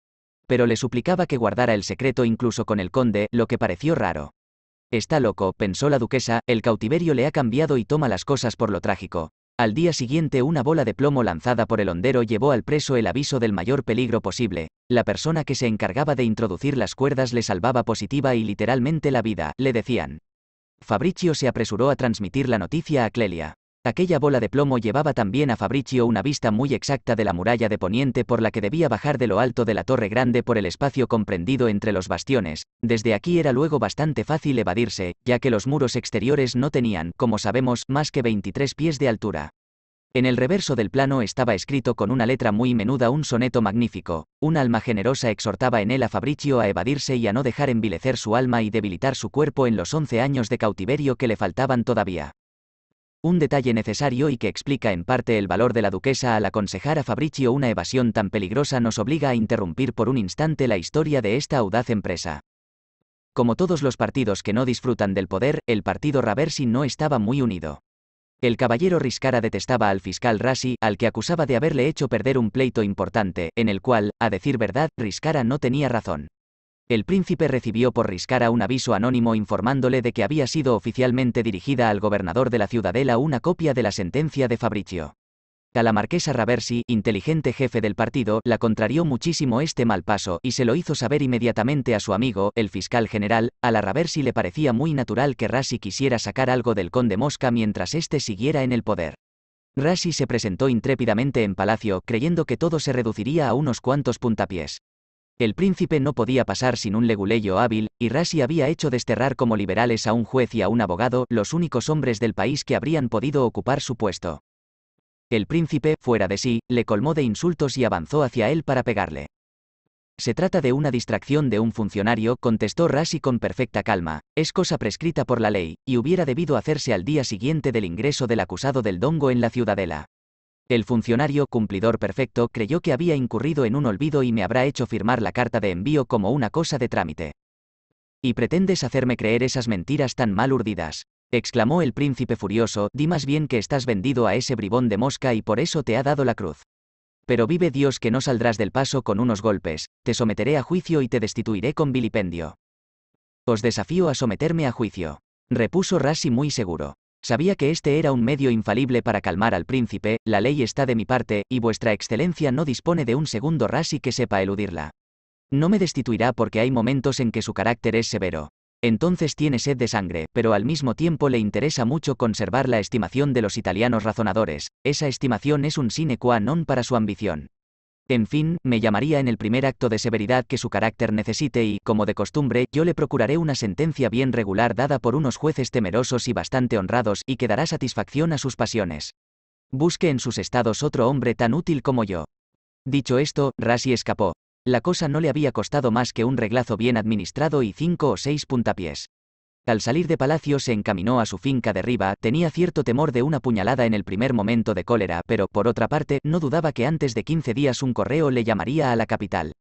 [SPEAKER 1] Pero le suplicaba que guardara el secreto incluso con el conde, lo que pareció raro. Está loco, pensó la duquesa, el cautiverio le ha cambiado y toma las cosas por lo trágico. Al día siguiente una bola de plomo lanzada por el hondero llevó al preso el aviso del mayor peligro posible. La persona que se encargaba de introducir las cuerdas le salvaba positiva y literalmente la vida, le decían. Fabricio se apresuró a transmitir la noticia a Clelia. Aquella bola de plomo llevaba también a Fabricio una vista muy exacta de la muralla de Poniente por la que debía bajar de lo alto de la torre grande por el espacio comprendido entre los bastiones. Desde aquí era luego bastante fácil evadirse, ya que los muros exteriores no tenían, como sabemos, más que 23 pies de altura. En el reverso del plano estaba escrito con una letra muy menuda un soneto magnífico. Un alma generosa exhortaba en él a Fabricio a evadirse y a no dejar envilecer su alma y debilitar su cuerpo en los once años de cautiverio que le faltaban todavía. Un detalle necesario y que explica en parte el valor de la duquesa al aconsejar a Fabricio una evasión tan peligrosa nos obliga a interrumpir por un instante la historia de esta audaz empresa. Como todos los partidos que no disfrutan del poder, el partido Raversi no estaba muy unido. El caballero Riscara detestaba al fiscal Rassi, al que acusaba de haberle hecho perder un pleito importante, en el cual, a decir verdad, Riscara no tenía razón. El príncipe recibió por Riscara un aviso anónimo informándole de que había sido oficialmente dirigida al gobernador de la ciudadela una copia de la sentencia de Fabricio. A la marquesa Raversi, inteligente jefe del partido, la contrarió muchísimo este mal paso y se lo hizo saber inmediatamente a su amigo, el fiscal general. A la Raversi le parecía muy natural que Rassi quisiera sacar algo del conde Mosca mientras éste siguiera en el poder. Rassi se presentó intrépidamente en palacio, creyendo que todo se reduciría a unos cuantos puntapiés. El príncipe no podía pasar sin un leguleyo hábil, y Rassi había hecho desterrar como liberales a un juez y a un abogado, los únicos hombres del país que habrían podido ocupar su puesto. El príncipe, fuera de sí, le colmó de insultos y avanzó hacia él para pegarle. Se trata de una distracción de un funcionario, contestó Rassi con perfecta calma. Es cosa prescrita por la ley, y hubiera debido hacerse al día siguiente del ingreso del acusado del Dongo en la ciudadela. El funcionario cumplidor perfecto creyó que había incurrido en un olvido y me habrá hecho firmar la carta de envío como una cosa de trámite. Y pretendes hacerme creer esas mentiras tan mal urdidas exclamó el príncipe furioso, di más bien que estás vendido a ese bribón de mosca y por eso te ha dado la cruz. Pero vive Dios que no saldrás del paso con unos golpes, te someteré a juicio y te destituiré con vilipendio. Os desafío a someterme a juicio, repuso Rasi muy seguro. Sabía que este era un medio infalible para calmar al príncipe, la ley está de mi parte, y vuestra excelencia no dispone de un segundo Rasi que sepa eludirla. No me destituirá porque hay momentos en que su carácter es severo, entonces tiene sed de sangre, pero al mismo tiempo le interesa mucho conservar la estimación de los italianos razonadores, esa estimación es un sine qua non para su ambición. En fin, me llamaría en el primer acto de severidad que su carácter necesite y, como de costumbre, yo le procuraré una sentencia bien regular dada por unos jueces temerosos y bastante honrados y que dará satisfacción a sus pasiones. Busque en sus estados otro hombre tan útil como yo. Dicho esto, Rassi escapó, la cosa no le había costado más que un reglazo bien administrado y cinco o seis puntapiés. Al salir de palacio se encaminó a su finca de Riva, tenía cierto temor de una puñalada en el primer momento de cólera, pero, por otra parte, no dudaba que antes de 15 días un correo le llamaría a la capital.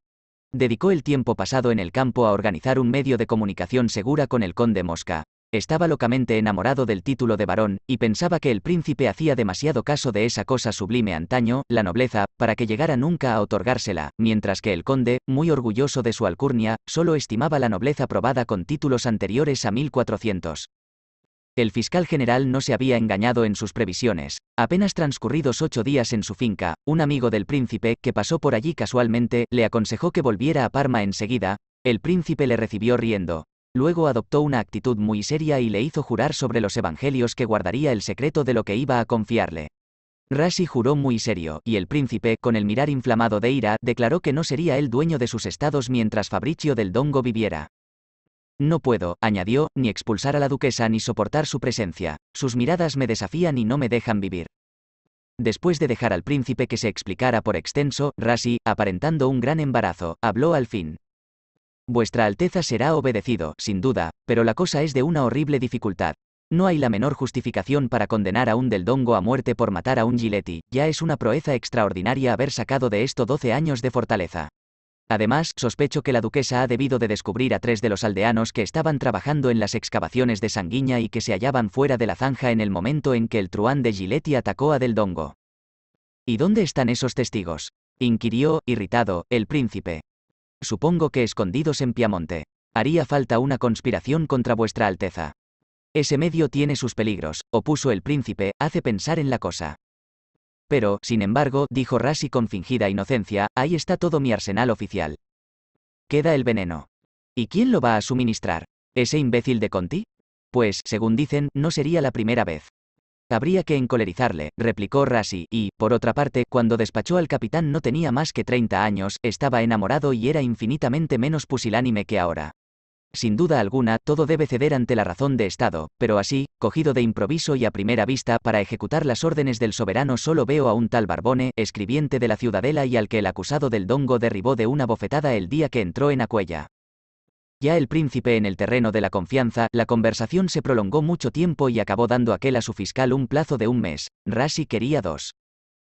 [SPEAKER 1] Dedicó el tiempo pasado en el campo a organizar un medio de comunicación segura con el conde Mosca. Estaba locamente enamorado del título de varón, y pensaba que el príncipe hacía demasiado caso de esa cosa sublime antaño, la nobleza, para que llegara nunca a otorgársela, mientras que el conde, muy orgulloso de su alcurnia, solo estimaba la nobleza probada con títulos anteriores a 1400. El fiscal general no se había engañado en sus previsiones. Apenas transcurridos ocho días en su finca, un amigo del príncipe, que pasó por allí casualmente, le aconsejó que volviera a Parma enseguida, el príncipe le recibió riendo. Luego adoptó una actitud muy seria y le hizo jurar sobre los evangelios que guardaría el secreto de lo que iba a confiarle. Rashi juró muy serio, y el príncipe, con el mirar inflamado de ira, declaró que no sería él dueño de sus estados mientras Fabricio del Dongo viviera. No puedo, añadió, ni expulsar a la duquesa ni soportar su presencia, sus miradas me desafían y no me dejan vivir. Después de dejar al príncipe que se explicara por extenso, rasi aparentando un gran embarazo, habló al fin. Vuestra Alteza será obedecido, sin duda, pero la cosa es de una horrible dificultad. No hay la menor justificación para condenar a un del Dongo a muerte por matar a un Giletti, ya es una proeza extraordinaria haber sacado de esto 12 años de fortaleza. Además, sospecho que la duquesa ha debido de descubrir a tres de los aldeanos que estaban trabajando en las excavaciones de Sanguiña y que se hallaban fuera de la zanja en el momento en que el truán de Giletti atacó a Del Dongo. ¿Y dónde están esos testigos? inquirió, irritado, el príncipe. Supongo que escondidos en Piamonte. Haría falta una conspiración contra vuestra Alteza. Ese medio tiene sus peligros, opuso el príncipe, hace pensar en la cosa. Pero, sin embargo, dijo Rassi con fingida inocencia, ahí está todo mi arsenal oficial. Queda el veneno. ¿Y quién lo va a suministrar? ¿Ese imbécil de Conti? Pues, según dicen, no sería la primera vez. Habría que encolerizarle, replicó Rassi, y, por otra parte, cuando despachó al capitán no tenía más que 30 años, estaba enamorado y era infinitamente menos pusilánime que ahora. Sin duda alguna, todo debe ceder ante la razón de Estado, pero así, cogido de improviso y a primera vista para ejecutar las órdenes del soberano solo veo a un tal Barbone, escribiente de la ciudadela y al que el acusado del Dongo derribó de una bofetada el día que entró en Acuella. Ya el príncipe en el terreno de la confianza, la conversación se prolongó mucho tiempo y acabó dando aquel a su fiscal un plazo de un mes, Rashi quería dos.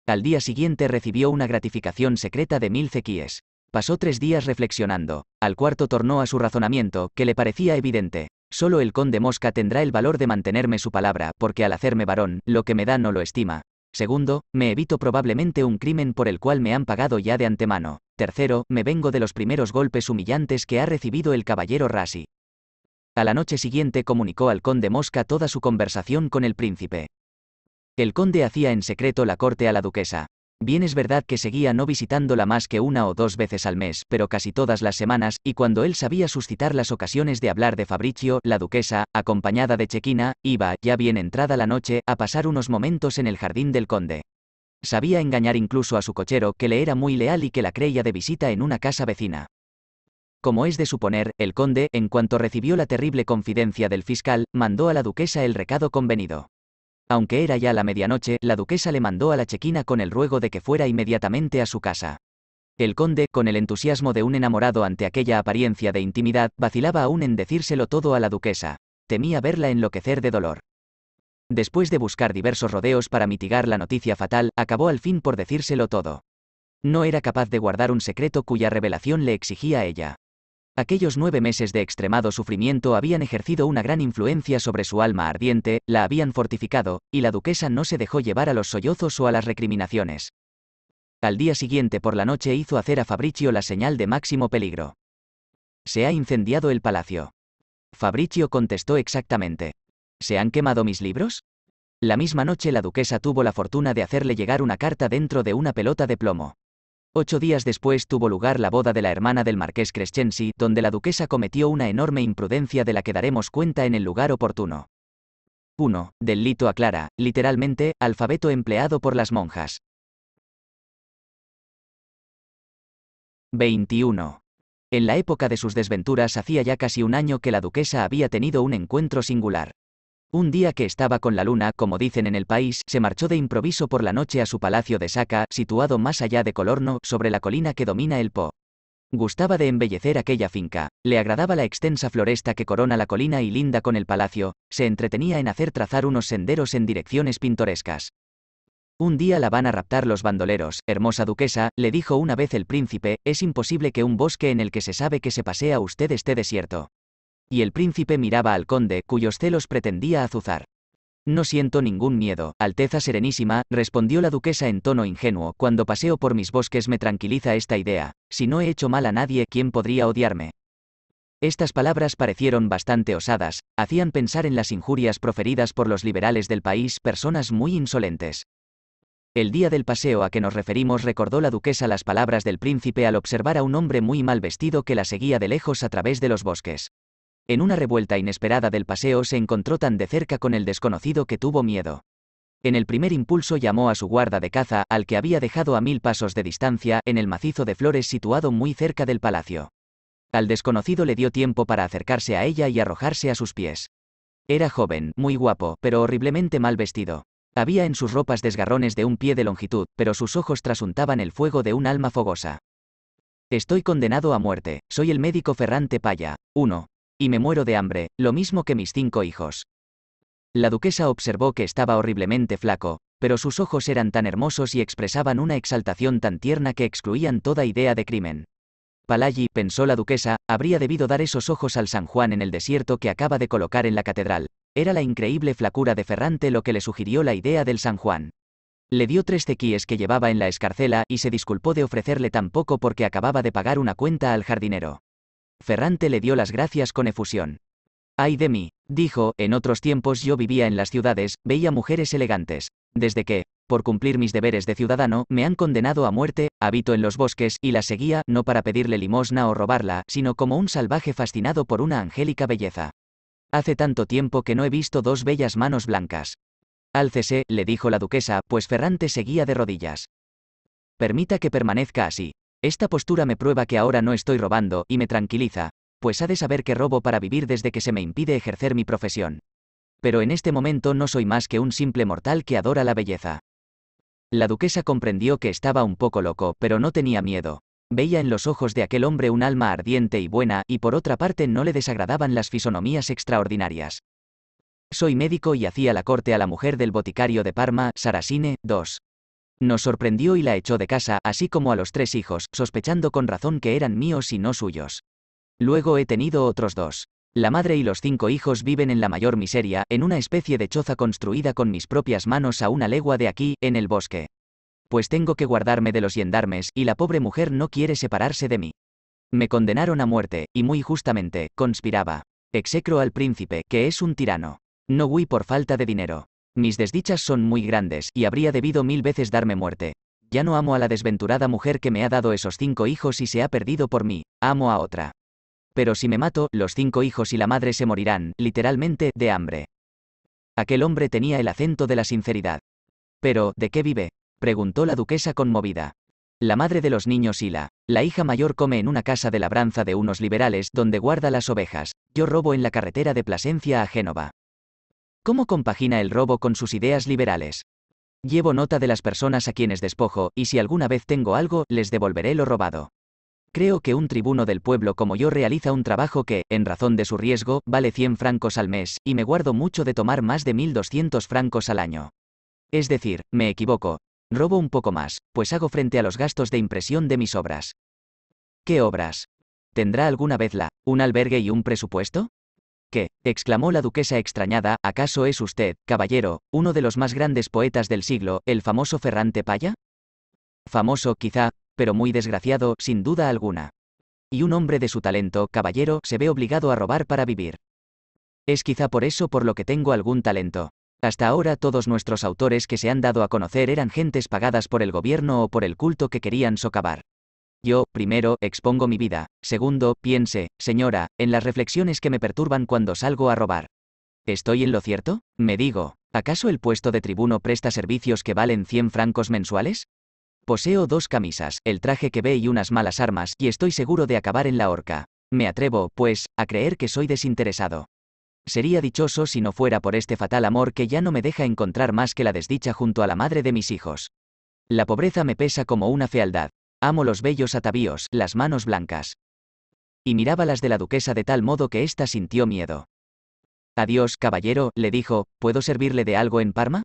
[SPEAKER 1] Al día siguiente recibió una gratificación secreta de mil cequíes. Pasó tres días reflexionando, al cuarto tornó a su razonamiento, que le parecía evidente. Solo el conde Mosca tendrá el valor de mantenerme su palabra, porque al hacerme varón, lo que me da no lo estima. Segundo, me evito probablemente un crimen por el cual me han pagado ya de antemano. Tercero, me vengo de los primeros golpes humillantes que ha recibido el caballero Rasi. A la noche siguiente comunicó al conde Mosca toda su conversación con el príncipe. El conde hacía en secreto la corte a la duquesa. Bien es verdad que seguía no visitándola más que una o dos veces al mes, pero casi todas las semanas, y cuando él sabía suscitar las ocasiones de hablar de Fabricio, la duquesa, acompañada de Chequina, iba, ya bien entrada la noche, a pasar unos momentos en el jardín del conde. Sabía engañar incluso a su cochero, que le era muy leal y que la creía de visita en una casa vecina. Como es de suponer, el conde, en cuanto recibió la terrible confidencia del fiscal, mandó a la duquesa el recado convenido. Aunque era ya la medianoche, la duquesa le mandó a la chequina con el ruego de que fuera inmediatamente a su casa. El conde, con el entusiasmo de un enamorado ante aquella apariencia de intimidad, vacilaba aún en decírselo todo a la duquesa. Temía verla enloquecer de dolor. Después de buscar diversos rodeos para mitigar la noticia fatal, acabó al fin por decírselo todo. No era capaz de guardar un secreto cuya revelación le exigía a ella. Aquellos nueve meses de extremado sufrimiento habían ejercido una gran influencia sobre su alma ardiente, la habían fortificado, y la duquesa no se dejó llevar a los sollozos o a las recriminaciones. Al día siguiente por la noche hizo hacer a Fabricio la señal de máximo peligro. Se ha incendiado el palacio. Fabricio contestó exactamente. ¿Se han quemado mis libros? La misma noche la duquesa tuvo la fortuna de hacerle llegar una carta dentro de una pelota de plomo. Ocho días después tuvo lugar la boda de la hermana del marqués Crescensi, donde la duquesa cometió una enorme imprudencia de la que daremos cuenta en el lugar oportuno. 1. Del lito aclara, literalmente, alfabeto empleado por las monjas. 21. En la época de sus desventuras hacía ya casi un año que la duquesa había tenido un encuentro singular. Un día que estaba con la luna, como dicen en el país, se marchó de improviso por la noche a su palacio de Saca, situado más allá de Colorno, sobre la colina que domina el Po. Gustaba de embellecer aquella finca, le agradaba la extensa floresta que corona la colina y linda con el palacio, se entretenía en hacer trazar unos senderos en direcciones pintorescas. Un día la van a raptar los bandoleros, hermosa duquesa, le dijo una vez el príncipe, es imposible que un bosque en el que se sabe que se pasea usted esté desierto y el príncipe miraba al conde cuyos celos pretendía azuzar. No siento ningún miedo, Alteza Serenísima, respondió la duquesa en tono ingenuo, cuando paseo por mis bosques me tranquiliza esta idea, si no he hecho mal a nadie, ¿quién podría odiarme? Estas palabras parecieron bastante osadas, hacían pensar en las injurias proferidas por los liberales del país, personas muy insolentes. El día del paseo a que nos referimos recordó la duquesa las palabras del príncipe al observar a un hombre muy mal vestido que la seguía de lejos a través de los bosques. En una revuelta inesperada del paseo se encontró tan de cerca con el desconocido que tuvo miedo. En el primer impulso llamó a su guarda de caza, al que había dejado a mil pasos de distancia, en el macizo de flores situado muy cerca del palacio. Al desconocido le dio tiempo para acercarse a ella y arrojarse a sus pies. Era joven, muy guapo, pero horriblemente mal vestido. Había en sus ropas desgarrones de un pie de longitud, pero sus ojos trasuntaban el fuego de un alma fogosa. Estoy condenado a muerte, soy el médico Ferrante Paya. 1. Y me muero de hambre, lo mismo que mis cinco hijos. La duquesa observó que estaba horriblemente flaco, pero sus ojos eran tan hermosos y expresaban una exaltación tan tierna que excluían toda idea de crimen. Palagi, pensó la duquesa, habría debido dar esos ojos al San Juan en el desierto que acaba de colocar en la catedral. Era la increíble flacura de Ferrante lo que le sugirió la idea del San Juan. Le dio tres cequíes que llevaba en la escarcela y se disculpó de ofrecerle tan poco porque acababa de pagar una cuenta al jardinero. Ferrante le dio las gracias con efusión. Ay de mí, dijo, en otros tiempos yo vivía en las ciudades, veía mujeres elegantes. Desde que, por cumplir mis deberes de ciudadano, me han condenado a muerte, habito en los bosques y la seguía, no para pedirle limosna o robarla, sino como un salvaje fascinado por una angélica belleza. Hace tanto tiempo que no he visto dos bellas manos blancas. Álcese, le dijo la duquesa, pues Ferrante seguía de rodillas. Permita que permanezca así. Esta postura me prueba que ahora no estoy robando y me tranquiliza, pues ha de saber que robo para vivir desde que se me impide ejercer mi profesión. Pero en este momento no soy más que un simple mortal que adora la belleza. La duquesa comprendió que estaba un poco loco, pero no tenía miedo. Veía en los ojos de aquel hombre un alma ardiente y buena, y por otra parte no le desagradaban las fisonomías extraordinarias. Soy médico y hacía la corte a la mujer del boticario de Parma, Sarasine, II. Nos sorprendió y la echó de casa, así como a los tres hijos, sospechando con razón que eran míos y no suyos. Luego he tenido otros dos. La madre y los cinco hijos viven en la mayor miseria, en una especie de choza construida con mis propias manos a una legua de aquí, en el bosque. Pues tengo que guardarme de los yendarmes, y la pobre mujer no quiere separarse de mí. Me condenaron a muerte, y muy justamente, conspiraba. Execro al príncipe, que es un tirano. No huí por falta de dinero. Mis desdichas son muy grandes, y habría debido mil veces darme muerte. Ya no amo a la desventurada mujer que me ha dado esos cinco hijos y se ha perdido por mí, amo a otra. Pero si me mato, los cinco hijos y la madre se morirán, literalmente, de hambre. Aquel hombre tenía el acento de la sinceridad. Pero, ¿de qué vive? preguntó la duquesa conmovida. La madre de los niños y la, la hija mayor come en una casa de labranza de unos liberales donde guarda las ovejas, yo robo en la carretera de Plasencia a Génova. ¿Cómo compagina el robo con sus ideas liberales? Llevo nota de las personas a quienes despojo, y si alguna vez tengo algo, les devolveré lo robado. Creo que un tribuno del pueblo como yo realiza un trabajo que, en razón de su riesgo, vale 100 francos al mes, y me guardo mucho de tomar más de 1.200 francos al año. Es decir, me equivoco. Robo un poco más, pues hago frente a los gastos de impresión de mis obras. ¿Qué obras? ¿Tendrá alguna vez la, un albergue y un presupuesto? ¿Qué? exclamó la duquesa extrañada, ¿acaso es usted, caballero, uno de los más grandes poetas del siglo, el famoso Ferrante Paya? Famoso, quizá, pero muy desgraciado, sin duda alguna. Y un hombre de su talento, caballero, se ve obligado a robar para vivir. Es quizá por eso por lo que tengo algún talento. Hasta ahora todos nuestros autores que se han dado a conocer eran gentes pagadas por el gobierno o por el culto que querían socavar. Yo, primero, expongo mi vida. Segundo, piense, señora, en las reflexiones que me perturban cuando salgo a robar. ¿Estoy en lo cierto? Me digo, ¿acaso el puesto de tribuno presta servicios que valen 100 francos mensuales? Poseo dos camisas, el traje que ve y unas malas armas, y estoy seguro de acabar en la horca. Me atrevo, pues, a creer que soy desinteresado. Sería dichoso si no fuera por este fatal amor que ya no me deja encontrar más que la desdicha junto a la madre de mis hijos. La pobreza me pesa como una fealdad, Amo los bellos atavíos, las manos blancas. Y miraba las de la duquesa de tal modo que ésta sintió miedo. Adiós, caballero, le dijo, ¿puedo servirle de algo en Parma?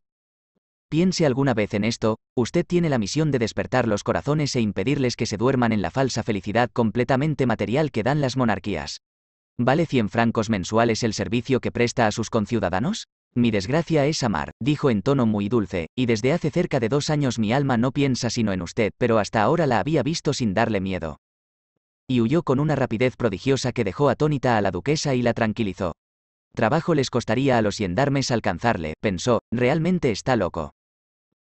[SPEAKER 1] Piense alguna vez en esto, usted tiene la misión de despertar los corazones e impedirles que se duerman en la falsa felicidad completamente material que dan las monarquías. ¿Vale 100 francos mensuales el servicio que presta a sus conciudadanos? Mi desgracia es amar, dijo en tono muy dulce, y desde hace cerca de dos años mi alma no piensa sino en usted, pero hasta ahora la había visto sin darle miedo. Y huyó con una rapidez prodigiosa que dejó atónita a la duquesa y la tranquilizó. Trabajo les costaría a los yendarmes alcanzarle, pensó, realmente está loco.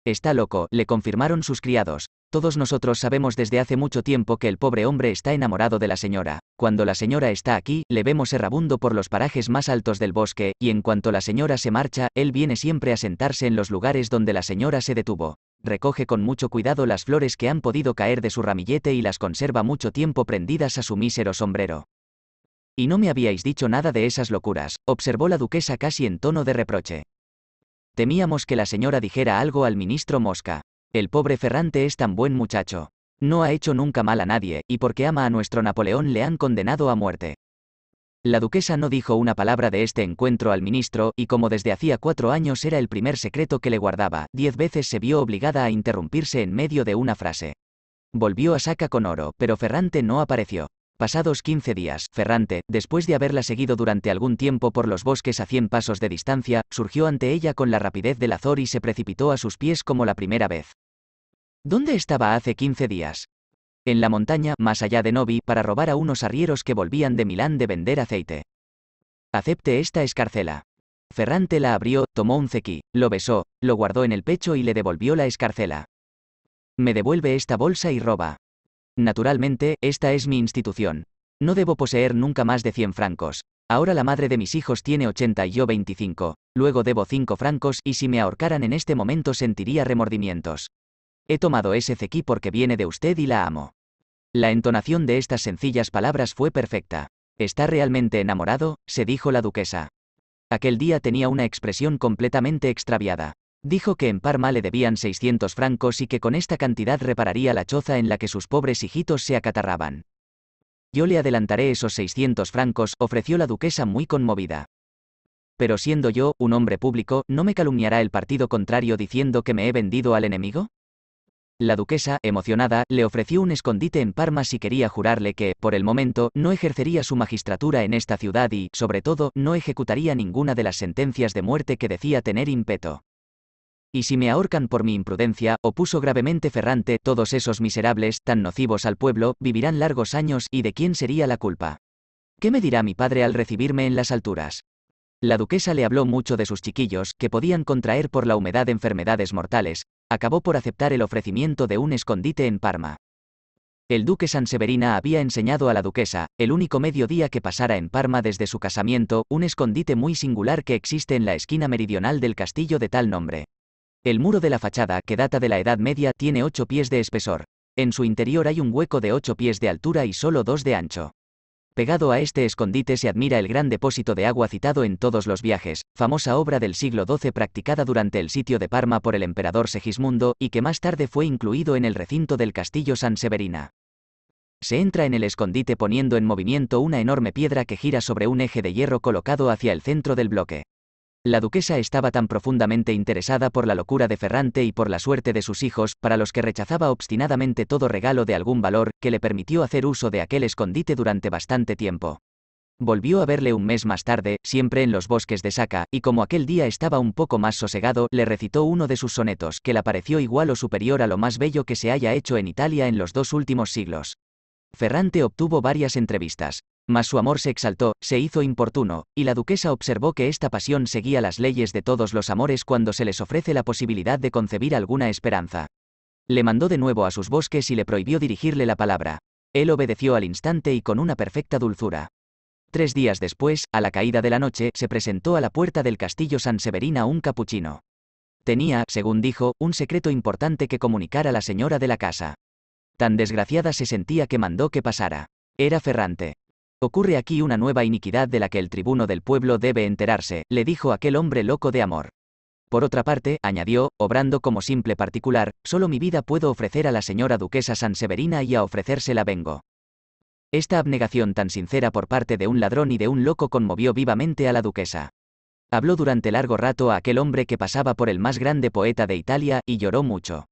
[SPEAKER 1] Está loco, le confirmaron sus criados, todos nosotros sabemos desde hace mucho tiempo que el pobre hombre está enamorado de la señora. Cuando la señora está aquí, le vemos errabundo por los parajes más altos del bosque, y en cuanto la señora se marcha, él viene siempre a sentarse en los lugares donde la señora se detuvo. Recoge con mucho cuidado las flores que han podido caer de su ramillete y las conserva mucho tiempo prendidas a su mísero sombrero. Y no me habíais dicho nada de esas locuras, observó la duquesa casi en tono de reproche. Temíamos que la señora dijera algo al ministro Mosca. El pobre Ferrante es tan buen muchacho. No ha hecho nunca mal a nadie, y porque ama a nuestro Napoleón le han condenado a muerte. La duquesa no dijo una palabra de este encuentro al ministro, y como desde hacía cuatro años era el primer secreto que le guardaba, diez veces se vio obligada a interrumpirse en medio de una frase. Volvió a Saca con oro, pero Ferrante no apareció. Pasados 15 días, Ferrante, después de haberla seguido durante algún tiempo por los bosques a 100 pasos de distancia, surgió ante ella con la rapidez del azor y se precipitó a sus pies como la primera vez. ¿Dónde estaba hace 15 días? En la montaña, más allá de Novi, para robar a unos arrieros que volvían de Milán de vender aceite. Acepte esta escarcela. Ferrante la abrió, tomó un cequí, lo besó, lo guardó en el pecho y le devolvió la escarcela. Me devuelve esta bolsa y roba. Naturalmente, esta es mi institución. No debo poseer nunca más de 100 francos. Ahora la madre de mis hijos tiene 80 y yo 25. Luego debo 5 francos y si me ahorcaran en este momento sentiría remordimientos. He tomado ese cequí porque viene de usted y la amo. La entonación de estas sencillas palabras fue perfecta. Está realmente enamorado, se dijo la duquesa. Aquel día tenía una expresión completamente extraviada. Dijo que en Parma le debían 600 francos y que con esta cantidad repararía la choza en la que sus pobres hijitos se acatarraban. Yo le adelantaré esos 600 francos, ofreció la duquesa muy conmovida. Pero siendo yo, un hombre público, ¿no me calumniará el partido contrario diciendo que me he vendido al enemigo? La duquesa, emocionada, le ofreció un escondite en Parma si quería jurarle que, por el momento, no ejercería su magistratura en esta ciudad y, sobre todo, no ejecutaría ninguna de las sentencias de muerte que decía tener impeto. Y si me ahorcan por mi imprudencia, opuso gravemente Ferrante, todos esos miserables, tan nocivos al pueblo, vivirán largos años, ¿y de quién sería la culpa? ¿Qué me dirá mi padre al recibirme en las alturas? La duquesa le habló mucho de sus chiquillos, que podían contraer por la humedad enfermedades mortales, acabó por aceptar el ofrecimiento de un escondite en Parma. El duque Sanseverina había enseñado a la duquesa, el único mediodía que pasara en Parma desde su casamiento, un escondite muy singular que existe en la esquina meridional del castillo de tal nombre. El muro de la fachada, que data de la Edad Media, tiene ocho pies de espesor. En su interior hay un hueco de ocho pies de altura y solo dos de ancho. Pegado a este escondite se admira el gran depósito de agua citado en todos los viajes, famosa obra del siglo XII practicada durante el sitio de Parma por el emperador Segismundo y que más tarde fue incluido en el recinto del castillo San Severina. Se entra en el escondite poniendo en movimiento una enorme piedra que gira sobre un eje de hierro colocado hacia el centro del bloque. La duquesa estaba tan profundamente interesada por la locura de Ferrante y por la suerte de sus hijos, para los que rechazaba obstinadamente todo regalo de algún valor, que le permitió hacer uso de aquel escondite durante bastante tiempo. Volvió a verle un mes más tarde, siempre en los bosques de Saca, y como aquel día estaba un poco más sosegado, le recitó uno de sus sonetos, que le pareció igual o superior a lo más bello que se haya hecho en Italia en los dos últimos siglos. Ferrante obtuvo varias entrevistas. Mas su amor se exaltó, se hizo importuno, y la duquesa observó que esta pasión seguía las leyes de todos los amores cuando se les ofrece la posibilidad de concebir alguna esperanza. Le mandó de nuevo a sus bosques y le prohibió dirigirle la palabra. Él obedeció al instante y con una perfecta dulzura. Tres días después, a la caída de la noche, se presentó a la puerta del castillo San Severina un capuchino. Tenía, según dijo, un secreto importante que comunicar a la señora de la casa. Tan desgraciada se sentía que mandó que pasara. Era Ferrante. Ocurre aquí una nueva iniquidad de la que el tribuno del pueblo debe enterarse, le dijo aquel hombre loco de amor. Por otra parte, añadió, obrando como simple particular, solo mi vida puedo ofrecer a la señora duquesa Sanseverina y a ofrecérsela vengo. Esta abnegación tan sincera por parte de un ladrón y de un loco conmovió vivamente a la duquesa. Habló durante largo rato a aquel hombre que pasaba por el más grande poeta de Italia, y lloró mucho.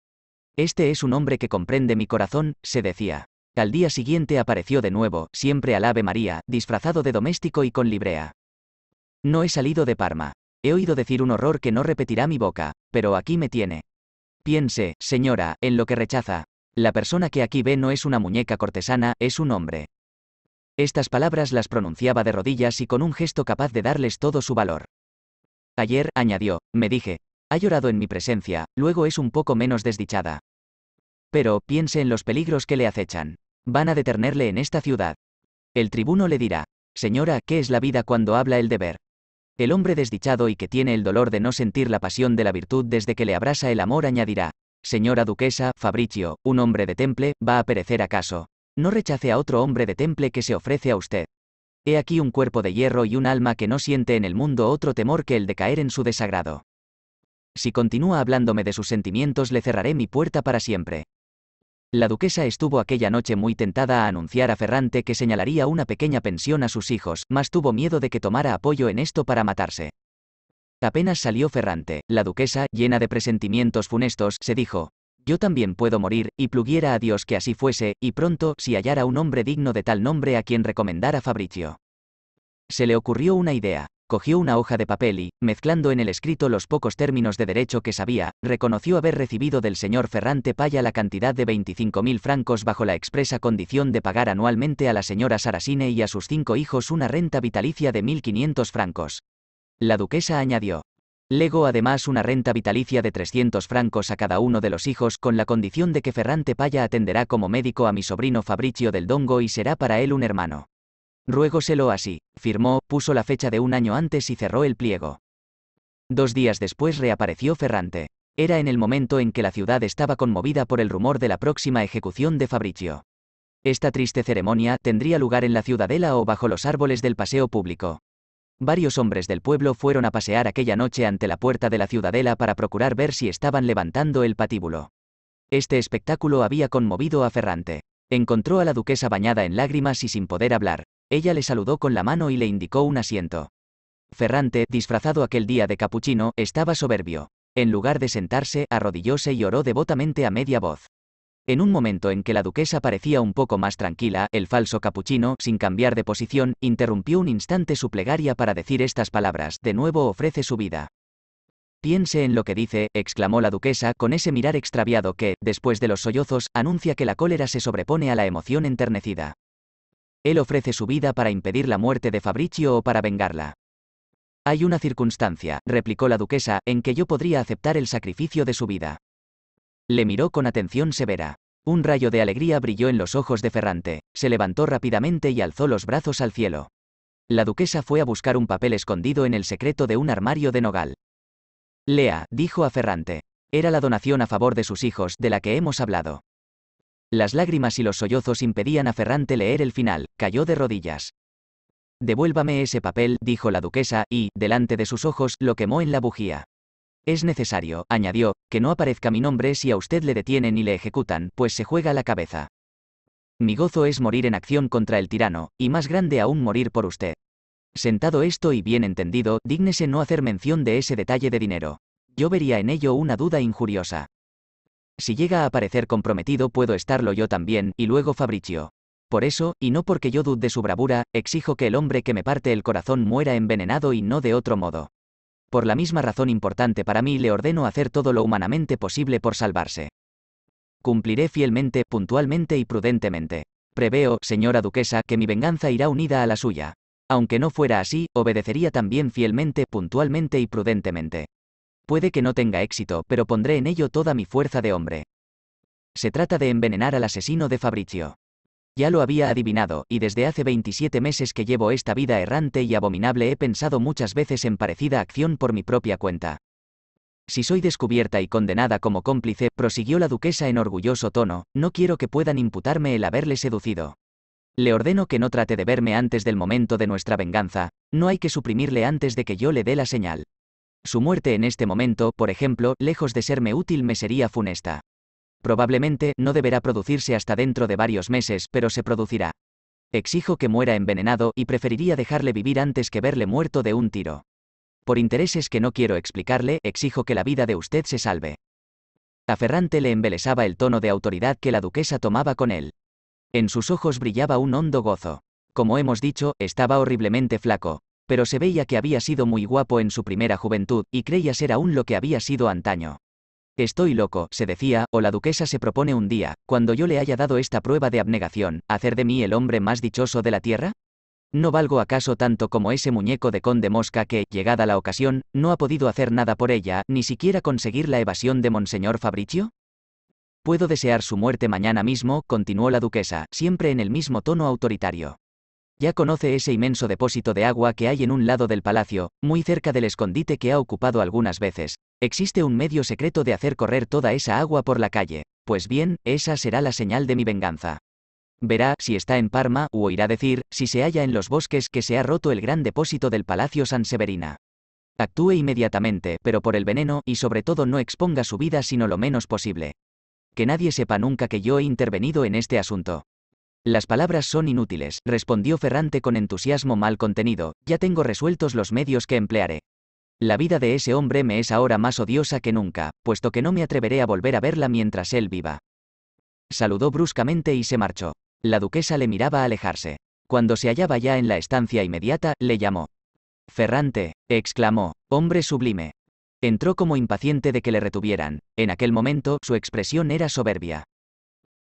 [SPEAKER 1] Este es un hombre que comprende mi corazón, se decía. Al día siguiente apareció de nuevo, siempre al Ave María, disfrazado de doméstico y con librea. No he salido de Parma. He oído decir un horror que no repetirá mi boca, pero aquí me tiene. Piense, señora, en lo que rechaza. La persona que aquí ve no es una muñeca cortesana, es un hombre. Estas palabras las pronunciaba de rodillas y con un gesto capaz de darles todo su valor. Ayer, añadió, me dije, ha llorado en mi presencia, luego es un poco menos desdichada. Pero, piense en los peligros que le acechan. Van a detenerle en esta ciudad. El tribuno le dirá, Señora, ¿qué es la vida cuando habla el deber? El hombre desdichado y que tiene el dolor de no sentir la pasión de la virtud desde que le abrasa el amor añadirá, Señora duquesa, Fabricio, un hombre de temple, ¿va a perecer acaso? No rechace a otro hombre de temple que se ofrece a usted. He aquí un cuerpo de hierro y un alma que no siente en el mundo otro temor que el de caer en su desagrado. Si continúa hablándome de sus sentimientos le cerraré mi puerta para siempre. La duquesa estuvo aquella noche muy tentada a anunciar a Ferrante que señalaría una pequeña pensión a sus hijos, mas tuvo miedo de que tomara apoyo en esto para matarse. Apenas salió Ferrante, la duquesa, llena de presentimientos funestos, se dijo, yo también puedo morir, y pluguiera a Dios que así fuese, y pronto, si hallara un hombre digno de tal nombre a quien recomendara Fabricio. Se le ocurrió una idea cogió una hoja de papel y, mezclando en el escrito los pocos términos de derecho que sabía, reconoció haber recibido del señor Ferrante Paya la cantidad de 25.000 francos bajo la expresa condición de pagar anualmente a la señora Sarasine y a sus cinco hijos una renta vitalicia de 1.500 francos. La duquesa añadió. "Lego además una renta vitalicia de 300 francos a cada uno de los hijos con la condición de que Ferrante Paya atenderá como médico a mi sobrino Fabricio del Dongo y será para él un hermano. Ruégoselo así, firmó, puso la fecha de un año antes y cerró el pliego. Dos días después reapareció Ferrante. Era en el momento en que la ciudad estaba conmovida por el rumor de la próxima ejecución de Fabricio. Esta triste ceremonia tendría lugar en la ciudadela o bajo los árboles del paseo público. Varios hombres del pueblo fueron a pasear aquella noche ante la puerta de la ciudadela para procurar ver si estaban levantando el patíbulo. Este espectáculo había conmovido a Ferrante. Encontró a la duquesa bañada en lágrimas y sin poder hablar. Ella le saludó con la mano y le indicó un asiento. Ferrante, disfrazado aquel día de capuchino, estaba soberbio. En lugar de sentarse, arrodillóse y oró devotamente a media voz. En un momento en que la duquesa parecía un poco más tranquila, el falso capuchino, sin cambiar de posición, interrumpió un instante su plegaria para decir estas palabras, de nuevo ofrece su vida. Piense en lo que dice, exclamó la duquesa con ese mirar extraviado que, después de los sollozos, anuncia que la cólera se sobrepone a la emoción enternecida él ofrece su vida para impedir la muerte de Fabricio o para vengarla. Hay una circunstancia, replicó la duquesa, en que yo podría aceptar el sacrificio de su vida. Le miró con atención severa. Un rayo de alegría brilló en los ojos de Ferrante, se levantó rápidamente y alzó los brazos al cielo. La duquesa fue a buscar un papel escondido en el secreto de un armario de nogal. Lea, dijo a Ferrante. Era la donación a favor de sus hijos de la que hemos hablado. Las lágrimas y los sollozos impedían a Ferrante leer el final, cayó de rodillas. Devuélvame ese papel, dijo la duquesa, y, delante de sus ojos, lo quemó en la bujía. Es necesario, añadió, que no aparezca mi nombre si a usted le detienen y le ejecutan, pues se juega la cabeza. Mi gozo es morir en acción contra el tirano, y más grande aún morir por usted. Sentado esto y bien entendido, dígnese no hacer mención de ese detalle de dinero. Yo vería en ello una duda injuriosa. Si llega a parecer comprometido puedo estarlo yo también, y luego Fabricio. Por eso, y no porque yo dude de su bravura, exijo que el hombre que me parte el corazón muera envenenado y no de otro modo. Por la misma razón importante para mí le ordeno hacer todo lo humanamente posible por salvarse. Cumpliré fielmente, puntualmente y prudentemente. Preveo, señora duquesa, que mi venganza irá unida a la suya. Aunque no fuera así, obedecería también fielmente, puntualmente y prudentemente. Puede que no tenga éxito, pero pondré en ello toda mi fuerza de hombre. Se trata de envenenar al asesino de Fabricio. Ya lo había adivinado, y desde hace 27 meses que llevo esta vida errante y abominable he pensado muchas veces en parecida acción por mi propia cuenta. Si soy descubierta y condenada como cómplice, prosiguió la duquesa en orgulloso tono, no quiero que puedan imputarme el haberle seducido. Le ordeno que no trate de verme antes del momento de nuestra venganza, no hay que suprimirle antes de que yo le dé la señal. Su muerte en este momento, por ejemplo, lejos de serme útil me sería funesta. Probablemente no deberá producirse hasta dentro de varios meses, pero se producirá. Exijo que muera envenenado y preferiría dejarle vivir antes que verle muerto de un tiro. Por intereses que no quiero explicarle, exijo que la vida de usted se salve. A Ferrante le embelesaba el tono de autoridad que la duquesa tomaba con él. En sus ojos brillaba un hondo gozo. Como hemos dicho, estaba horriblemente flaco, pero se veía que había sido muy guapo en su primera juventud, y creía ser aún lo que había sido antaño. Estoy loco, se decía, o la duquesa se propone un día, cuando yo le haya dado esta prueba de abnegación, hacer de mí el hombre más dichoso de la tierra? ¿No valgo acaso tanto como ese muñeco de conde Mosca que, llegada la ocasión, no ha podido hacer nada por ella, ni siquiera conseguir la evasión de Monseñor Fabricio? Puedo desear su muerte mañana mismo, continuó la duquesa, siempre en el mismo tono autoritario. Ya conoce ese inmenso depósito de agua que hay en un lado del palacio, muy cerca del escondite que ha ocupado algunas veces. Existe un medio secreto de hacer correr toda esa agua por la calle. Pues bien, esa será la señal de mi venganza. Verá si está en Parma u oirá decir, si se halla en los bosques, que se ha roto el gran depósito del Palacio San Severina. Actúe inmediatamente, pero por el veneno, y sobre todo no exponga su vida sino lo menos posible. Que nadie sepa nunca que yo he intervenido en este asunto. Las palabras son inútiles, respondió Ferrante con entusiasmo mal contenido, ya tengo resueltos los medios que emplearé. La vida de ese hombre me es ahora más odiosa que nunca, puesto que no me atreveré a volver a verla mientras él viva. Saludó bruscamente y se marchó. La duquesa le miraba alejarse. Cuando se hallaba ya en la estancia inmediata, le llamó. Ferrante, exclamó, hombre sublime. Entró como impaciente de que le retuvieran. En aquel momento, su expresión era soberbia.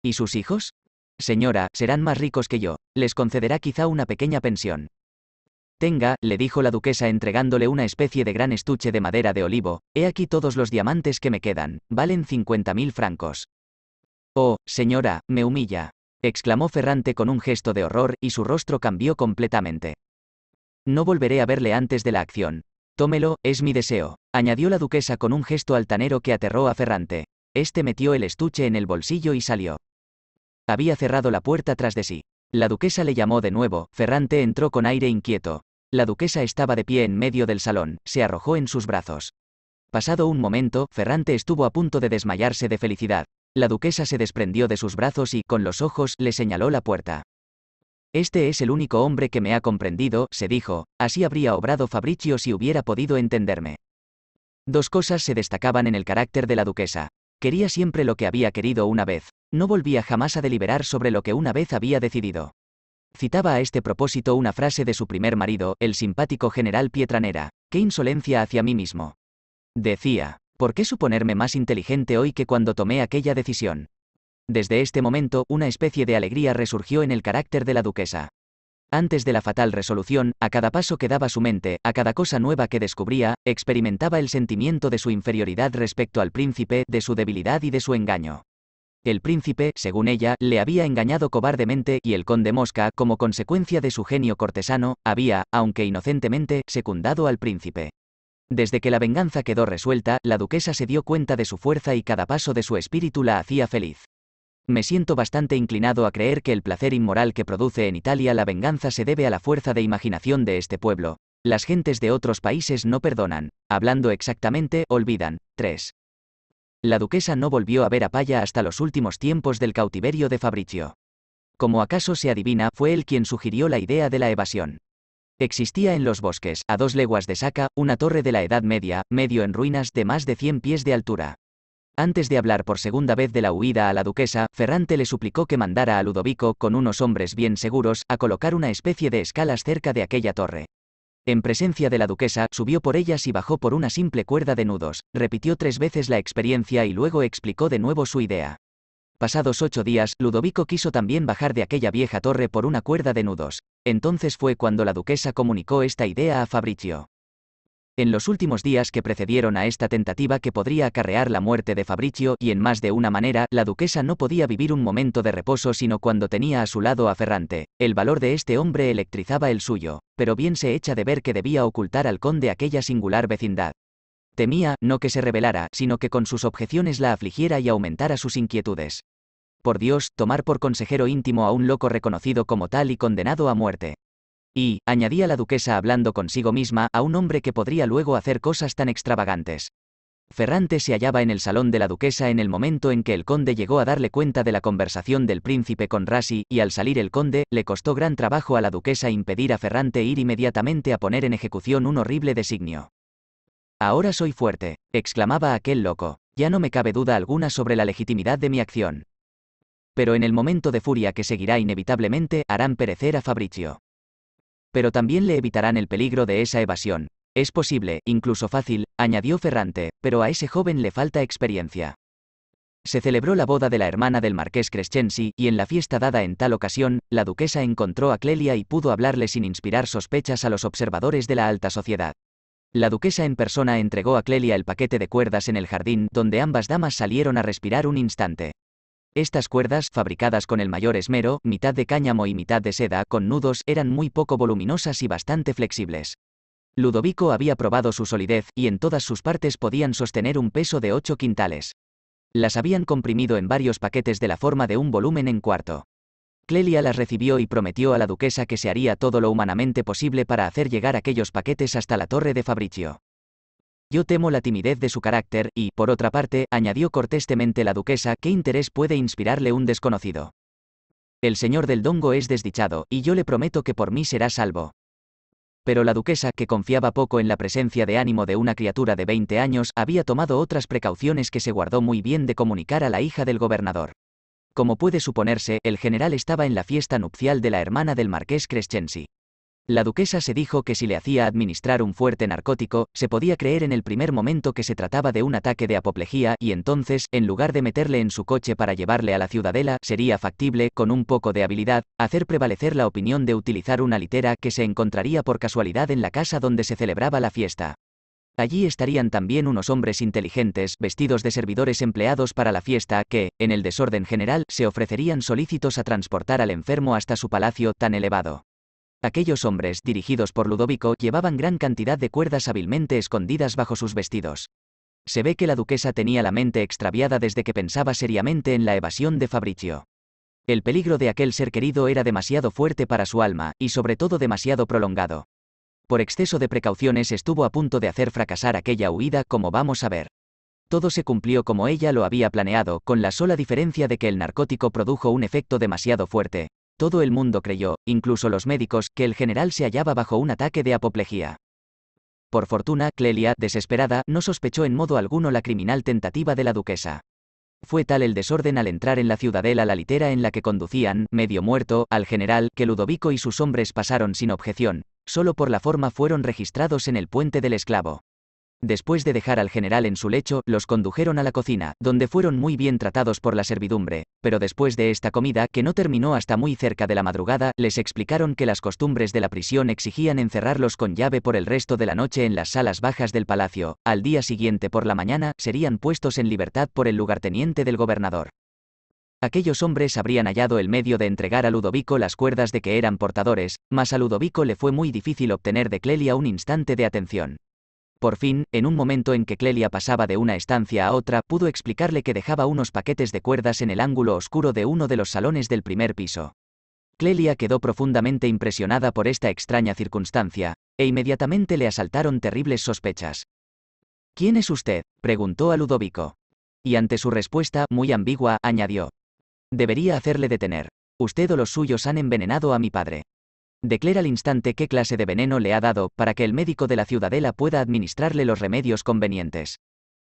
[SPEAKER 1] ¿Y sus hijos? Señora, serán más ricos que yo, les concederá quizá una pequeña pensión. Tenga, le dijo la duquesa entregándole una especie de gran estuche de madera de olivo, he aquí todos los diamantes que me quedan, valen 50.000 francos. Oh, señora, me humilla, exclamó Ferrante con un gesto de horror, y su rostro cambió completamente. No volveré a verle antes de la acción. Tómelo, es mi deseo, añadió la duquesa con un gesto altanero que aterró a Ferrante. Este metió el estuche en el bolsillo y salió. Había cerrado la puerta tras de sí. La duquesa le llamó de nuevo, Ferrante entró con aire inquieto. La duquesa estaba de pie en medio del salón, se arrojó en sus brazos. Pasado un momento, Ferrante estuvo a punto de desmayarse de felicidad. La duquesa se desprendió de sus brazos y, con los ojos, le señaló la puerta. Este es el único hombre que me ha comprendido, se dijo, así habría obrado Fabricio si hubiera podido entenderme. Dos cosas se destacaban en el carácter de la duquesa. Quería siempre lo que había querido una vez, no volvía jamás a deliberar sobre lo que una vez había decidido. Citaba a este propósito una frase de su primer marido, el simpático general Pietranera, qué insolencia hacia mí mismo. Decía, ¿por qué suponerme más inteligente hoy que cuando tomé aquella decisión? Desde este momento, una especie de alegría resurgió en el carácter de la duquesa. Antes de la fatal resolución, a cada paso que daba su mente, a cada cosa nueva que descubría, experimentaba el sentimiento de su inferioridad respecto al príncipe, de su debilidad y de su engaño. El príncipe, según ella, le había engañado cobardemente y el conde Mosca, como consecuencia de su genio cortesano, había, aunque inocentemente, secundado al príncipe. Desde que la venganza quedó resuelta, la duquesa se dio cuenta de su fuerza y cada paso de su espíritu la hacía feliz me siento bastante inclinado a creer que el placer inmoral que produce en Italia la venganza se debe a la fuerza de imaginación de este pueblo. Las gentes de otros países no perdonan, hablando exactamente, olvidan. 3. La duquesa no volvió a ver a Paya hasta los últimos tiempos del cautiverio de Fabricio. Como acaso se adivina, fue él quien sugirió la idea de la evasión. Existía en los bosques, a dos leguas de Saca, una torre de la Edad Media, medio en ruinas de más de 100 pies de altura. Antes de hablar por segunda vez de la huida a la duquesa, Ferrante le suplicó que mandara a Ludovico, con unos hombres bien seguros, a colocar una especie de escalas cerca de aquella torre. En presencia de la duquesa, subió por ellas y bajó por una simple cuerda de nudos, repitió tres veces la experiencia y luego explicó de nuevo su idea. Pasados ocho días, Ludovico quiso también bajar de aquella vieja torre por una cuerda de nudos. Entonces fue cuando la duquesa comunicó esta idea a Fabricio en los últimos días que precedieron a esta tentativa que podría acarrear la muerte de Fabricio y en más de una manera, la duquesa no podía vivir un momento de reposo sino cuando tenía a su lado a Ferrante. El valor de este hombre electrizaba el suyo, pero bien se echa de ver que debía ocultar al conde aquella singular vecindad. Temía, no que se revelara, sino que con sus objeciones la afligiera y aumentara sus inquietudes. Por Dios, tomar por consejero íntimo a un loco reconocido como tal y condenado a muerte. Y, añadía la duquesa hablando consigo misma, a un hombre que podría luego hacer cosas tan extravagantes. Ferrante se hallaba en el salón de la duquesa en el momento en que el conde llegó a darle cuenta de la conversación del príncipe con Rasi, y al salir el conde, le costó gran trabajo a la duquesa impedir a Ferrante ir inmediatamente a poner en ejecución un horrible designio. Ahora soy fuerte, exclamaba aquel loco. Ya no me cabe duda alguna sobre la legitimidad de mi acción. Pero en el momento de furia que seguirá inevitablemente, harán perecer a Fabricio pero también le evitarán el peligro de esa evasión. Es posible, incluso fácil, añadió Ferrante, pero a ese joven le falta experiencia. Se celebró la boda de la hermana del marqués Crescensi, y en la fiesta dada en tal ocasión, la duquesa encontró a Clelia y pudo hablarle sin inspirar sospechas a los observadores de la alta sociedad. La duquesa en persona entregó a Clelia el paquete de cuerdas en el jardín, donde ambas damas salieron a respirar un instante. Estas cuerdas, fabricadas con el mayor esmero, mitad de cáñamo y mitad de seda, con nudos, eran muy poco voluminosas y bastante flexibles. Ludovico había probado su solidez, y en todas sus partes podían sostener un peso de 8 quintales. Las habían comprimido en varios paquetes de la forma de un volumen en cuarto. Clelia las recibió y prometió a la duquesa que se haría todo lo humanamente posible para hacer llegar aquellos paquetes hasta la torre de Fabricio. Yo temo la timidez de su carácter, y, por otra parte, añadió cortestemente la duquesa, ¿qué interés puede inspirarle un desconocido? El señor del Dongo es desdichado, y yo le prometo que por mí será salvo. Pero la duquesa, que confiaba poco en la presencia de ánimo de una criatura de 20 años, había tomado otras precauciones que se guardó muy bien de comunicar a la hija del gobernador. Como puede suponerse, el general estaba en la fiesta nupcial de la hermana del marqués Crescensi. La duquesa se dijo que si le hacía administrar un fuerte narcótico, se podía creer en el primer momento que se trataba de un ataque de apoplejía y entonces, en lugar de meterle en su coche para llevarle a la ciudadela, sería factible, con un poco de habilidad, hacer prevalecer la opinión de utilizar una litera que se encontraría por casualidad en la casa donde se celebraba la fiesta. Allí estarían también unos hombres inteligentes, vestidos de servidores empleados para la fiesta, que, en el desorden general, se ofrecerían solícitos a transportar al enfermo hasta su palacio tan elevado. Aquellos hombres, dirigidos por Ludovico, llevaban gran cantidad de cuerdas hábilmente escondidas bajo sus vestidos. Se ve que la duquesa tenía la mente extraviada desde que pensaba seriamente en la evasión de Fabricio. El peligro de aquel ser querido era demasiado fuerte para su alma, y sobre todo demasiado prolongado. Por exceso de precauciones estuvo a punto de hacer fracasar aquella huida, como vamos a ver. Todo se cumplió como ella lo había planeado, con la sola diferencia de que el narcótico produjo un efecto demasiado fuerte, todo el mundo creyó, incluso los médicos, que el general se hallaba bajo un ataque de apoplejía. Por fortuna, Clelia, desesperada, no sospechó en modo alguno la criminal tentativa de la duquesa. Fue tal el desorden al entrar en la ciudadela la litera en la que conducían, medio muerto, al general, que Ludovico y sus hombres pasaron sin objeción, solo por la forma fueron registrados en el puente del esclavo. Después de dejar al general en su lecho, los condujeron a la cocina, donde fueron muy bien tratados por la servidumbre, pero después de esta comida, que no terminó hasta muy cerca de la madrugada, les explicaron que las costumbres de la prisión exigían encerrarlos con llave por el resto de la noche en las salas bajas del palacio, al día siguiente por la mañana, serían puestos en libertad por el lugarteniente del gobernador. Aquellos hombres habrían hallado el medio de entregar a Ludovico las cuerdas de que eran portadores, mas a Ludovico le fue muy difícil obtener de Clelia un instante de atención. Por fin, en un momento en que Clelia pasaba de una estancia a otra, pudo explicarle que dejaba unos paquetes de cuerdas en el ángulo oscuro de uno de los salones del primer piso. Clelia quedó profundamente impresionada por esta extraña circunstancia, e inmediatamente le asaltaron terribles sospechas. ¿Quién es usted? preguntó a Ludovico. Y ante su respuesta, muy ambigua, añadió. Debería hacerle detener. Usted o los suyos han envenenado a mi padre. Declara al instante qué clase de veneno le ha dado para que el médico de la ciudadela pueda administrarle los remedios convenientes.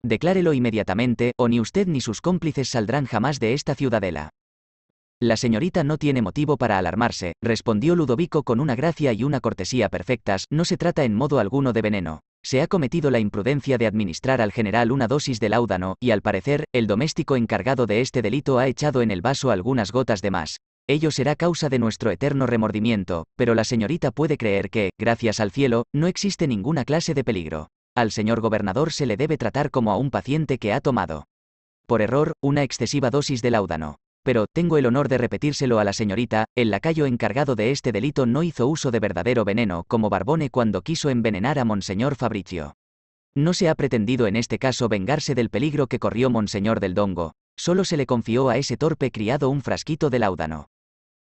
[SPEAKER 1] Declárelo inmediatamente, o ni usted ni sus cómplices saldrán jamás de esta ciudadela. La señorita no tiene motivo para alarmarse, respondió Ludovico con una gracia y una cortesía perfectas, no se trata en modo alguno de veneno. Se ha cometido la imprudencia de administrar al general una dosis de láudano, y al parecer, el doméstico encargado de este delito ha echado en el vaso algunas gotas de más, Ello será causa de nuestro eterno remordimiento, pero la señorita puede creer que, gracias al cielo, no existe ninguna clase de peligro. Al señor gobernador se le debe tratar como a un paciente que ha tomado, por error, una excesiva dosis de laudano. Pero, tengo el honor de repetírselo a la señorita, el lacayo encargado de este delito no hizo uso de verdadero veneno como Barbone cuando quiso envenenar a Monseñor Fabricio. No se ha pretendido en este caso vengarse del peligro que corrió Monseñor del Dongo, solo se le confió a ese torpe criado un frasquito de laudano.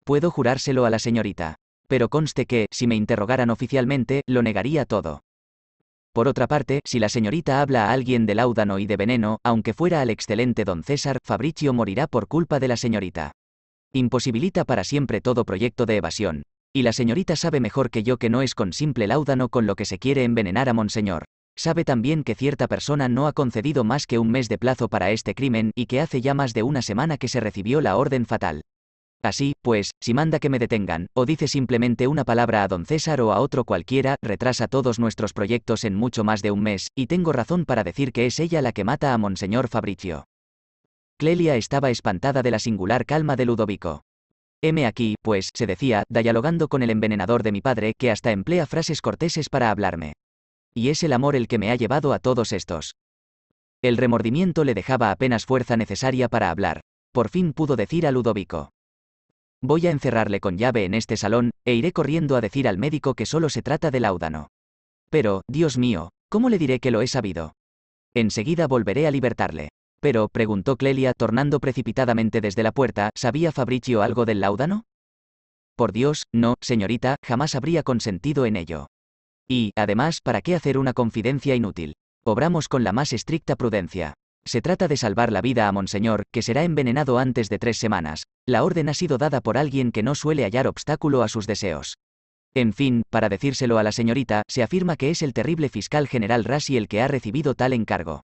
[SPEAKER 1] Puedo jurárselo a la señorita. Pero conste que, si me interrogaran oficialmente, lo negaría todo. Por otra parte, si la señorita habla a alguien de láudano y de veneno, aunque fuera al excelente don César, Fabricio morirá por culpa de la señorita. Imposibilita para siempre todo proyecto de evasión. Y la señorita sabe mejor que yo que no es con simple láudano con lo que se quiere envenenar a Monseñor. Sabe también que cierta persona no ha concedido más que un mes de plazo para este crimen y que hace ya más de una semana que se recibió la orden fatal. Así, pues, si manda que me detengan, o dice simplemente una palabra a don César o a otro cualquiera, retrasa todos nuestros proyectos en mucho más de un mes, y tengo razón para decir que es ella la que mata a Monseñor Fabricio. Clelia estaba espantada de la singular calma de Ludovico. M aquí, pues, se decía, dialogando con el envenenador de mi padre, que hasta emplea frases corteses para hablarme. Y es el amor el que me ha llevado a todos estos. El remordimiento le dejaba apenas fuerza necesaria para hablar. Por fin pudo decir a Ludovico. Voy a encerrarle con llave en este salón, e iré corriendo a decir al médico que solo se trata de laudano. Pero, Dios mío, ¿cómo le diré que lo he sabido? Enseguida volveré a libertarle. Pero, preguntó Clelia, tornando precipitadamente desde la puerta, ¿sabía Fabricio algo del laudano? Por Dios, no, señorita, jamás habría consentido en ello. Y, además, ¿para qué hacer una confidencia inútil? Obramos con la más estricta prudencia. Se trata de salvar la vida a Monseñor, que será envenenado antes de tres semanas. La orden ha sido dada por alguien que no suele hallar obstáculo a sus deseos. En fin, para decírselo a la señorita, se afirma que es el terrible fiscal general Rassi el que ha recibido tal encargo.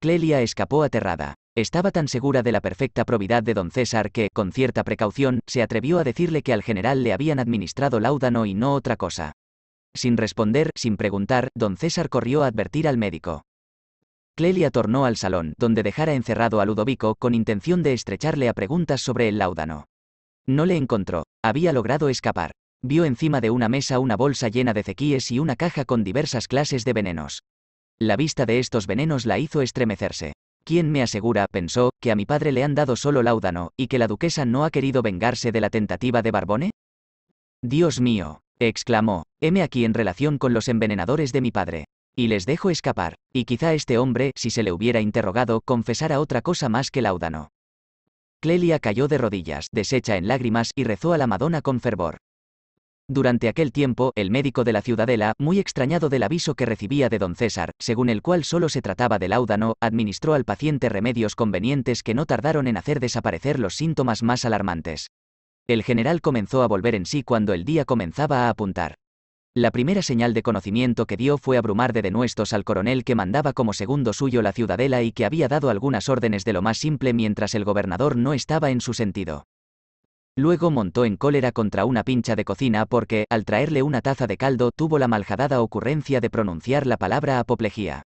[SPEAKER 1] Clelia escapó aterrada. Estaba tan segura de la perfecta probidad de don César que, con cierta precaución, se atrevió a decirle que al general le habían administrado láudano y no otra cosa. Sin responder, sin preguntar, don César corrió a advertir al médico. Clelia tornó al salón, donde dejara encerrado a Ludovico con intención de estrecharle a preguntas sobre el laudano. No le encontró, había logrado escapar. Vio encima de una mesa una bolsa llena de cequíes y una caja con diversas clases de venenos. La vista de estos venenos la hizo estremecerse. ¿Quién me asegura, pensó, que a mi padre le han dado solo laudano, y que la duquesa no ha querido vengarse de la tentativa de Barbone? Dios mío, exclamó, heme aquí en relación con los envenenadores de mi padre. Y les dejo escapar, y quizá este hombre, si se le hubiera interrogado, confesara otra cosa más que laudano. Clelia cayó de rodillas, deshecha en lágrimas, y rezó a la Madonna con fervor. Durante aquel tiempo, el médico de la ciudadela, muy extrañado del aviso que recibía de don César, según el cual solo se trataba de laudano, administró al paciente remedios convenientes que no tardaron en hacer desaparecer los síntomas más alarmantes. El general comenzó a volver en sí cuando el día comenzaba a apuntar. La primera señal de conocimiento que dio fue abrumar de denuestos al coronel que mandaba como segundo suyo la ciudadela y que había dado algunas órdenes de lo más simple mientras el gobernador no estaba en su sentido. Luego montó en cólera contra una pincha de cocina porque, al traerle una taza de caldo, tuvo la maljadada ocurrencia de pronunciar la palabra apoplejía.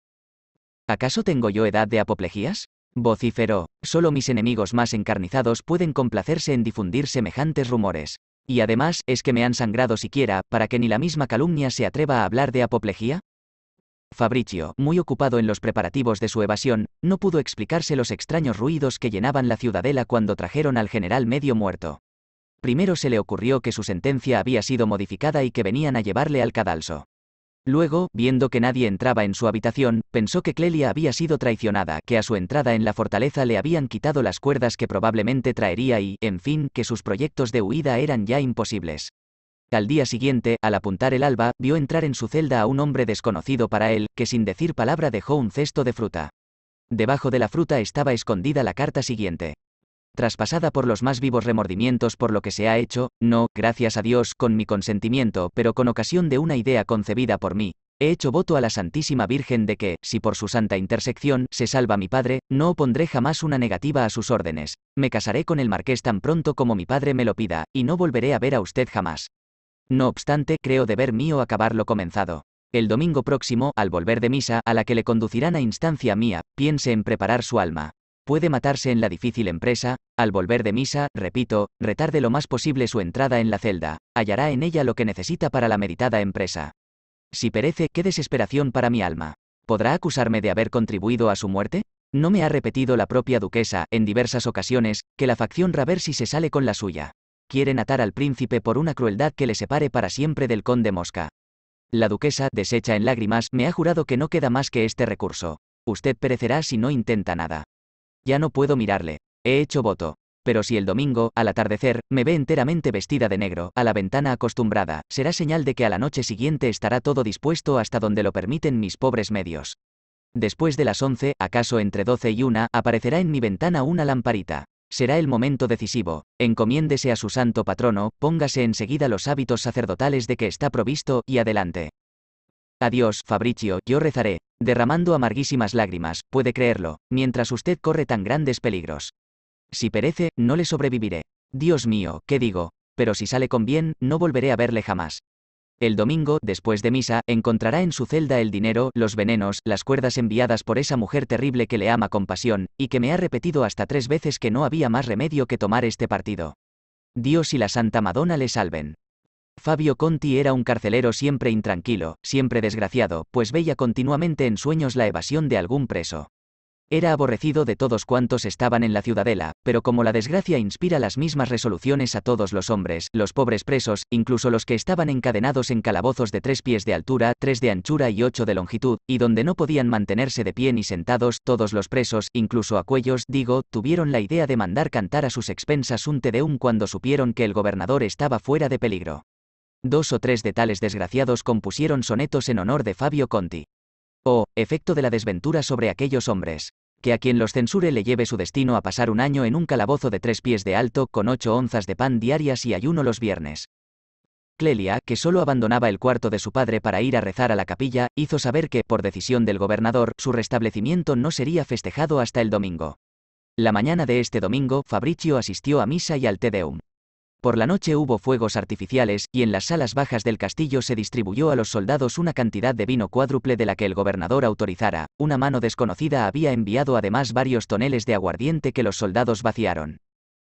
[SPEAKER 1] ¿Acaso tengo yo edad de apoplejías? vociferó, solo mis enemigos más encarnizados pueden complacerse en difundir semejantes rumores. Y además, ¿es que me han sangrado siquiera, para que ni la misma calumnia se atreva a hablar de apoplejía? Fabricio, muy ocupado en los preparativos de su evasión, no pudo explicarse los extraños ruidos que llenaban la ciudadela cuando trajeron al general medio muerto. Primero se le ocurrió que su sentencia había sido modificada y que venían a llevarle al cadalso. Luego, viendo que nadie entraba en su habitación, pensó que Clelia había sido traicionada, que a su entrada en la fortaleza le habían quitado las cuerdas que probablemente traería y, en fin, que sus proyectos de huida eran ya imposibles. Al día siguiente, al apuntar el alba, vio entrar en su celda a un hombre desconocido para él, que sin decir palabra dejó un cesto de fruta. Debajo de la fruta estaba escondida la carta siguiente traspasada por los más vivos remordimientos por lo que se ha hecho, no, gracias a Dios, con mi consentimiento, pero con ocasión de una idea concebida por mí, He hecho voto a la Santísima Virgen de que, si por su santa intersección se salva mi padre, no opondré jamás una negativa a sus órdenes. Me casaré con el marqués tan pronto como mi padre me lo pida, y no volveré a ver a usted jamás. No obstante, creo deber mío acabar lo comenzado. El domingo próximo, al volver de misa, a la que le conducirán a instancia mía, piense en preparar su alma puede matarse en la difícil empresa, al volver de misa, repito, retarde lo más posible su entrada en la celda, hallará en ella lo que necesita para la meditada empresa. Si perece, qué desesperación para mi alma. ¿Podrá acusarme de haber contribuido a su muerte? No me ha repetido la propia duquesa, en diversas ocasiones, que la facción Raversi se sale con la suya. Quieren atar al príncipe por una crueldad que le separe para siempre del conde Mosca. La duquesa, deshecha en lágrimas, me ha jurado que no queda más que este recurso. Usted perecerá si no intenta nada. Ya no puedo mirarle. He hecho voto. Pero si el domingo, al atardecer, me ve enteramente vestida de negro, a la ventana acostumbrada, será señal de que a la noche siguiente estará todo dispuesto hasta donde lo permiten mis pobres medios. Después de las 11, acaso entre 12 y una, aparecerá en mi ventana una lamparita. Será el momento decisivo. Encomiéndese a su santo patrono, póngase enseguida los hábitos sacerdotales de que está provisto, y adelante. Adiós, Fabricio, yo rezaré, derramando amarguísimas lágrimas, puede creerlo, mientras usted corre tan grandes peligros. Si perece, no le sobreviviré. Dios mío, ¿qué digo? Pero si sale con bien, no volveré a verle jamás. El domingo, después de misa, encontrará en su celda el dinero, los venenos, las cuerdas enviadas por esa mujer terrible que le ama con pasión, y que me ha repetido hasta tres veces que no había más remedio que tomar este partido. Dios y la Santa Madonna le salven. Fabio Conti era un carcelero siempre intranquilo, siempre desgraciado, pues veía continuamente en sueños la evasión de algún preso. Era aborrecido de todos cuantos estaban en la ciudadela, pero como la desgracia inspira las mismas resoluciones a todos los hombres, los pobres presos, incluso los que estaban encadenados en calabozos de tres pies de altura, tres de anchura y ocho de longitud, y donde no podían mantenerse de pie ni sentados, todos los presos, incluso a cuellos, digo, tuvieron la idea de mandar cantar a sus expensas un tedeum cuando supieron que el gobernador estaba fuera de peligro. Dos o tres de tales desgraciados compusieron sonetos en honor de Fabio Conti. O, efecto de la desventura sobre aquellos hombres. Que a quien los censure le lleve su destino a pasar un año en un calabozo de tres pies de alto, con ocho onzas de pan diarias y ayuno los viernes. Clelia, que solo abandonaba el cuarto de su padre para ir a rezar a la capilla, hizo saber que, por decisión del gobernador, su restablecimiento no sería festejado hasta el domingo. La mañana de este domingo, Fabricio asistió a misa y al Te por la noche hubo fuegos artificiales, y en las salas bajas del castillo se distribuyó a los soldados una cantidad de vino cuádruple de la que el gobernador autorizara. Una mano desconocida había enviado además varios toneles de aguardiente que los soldados vaciaron.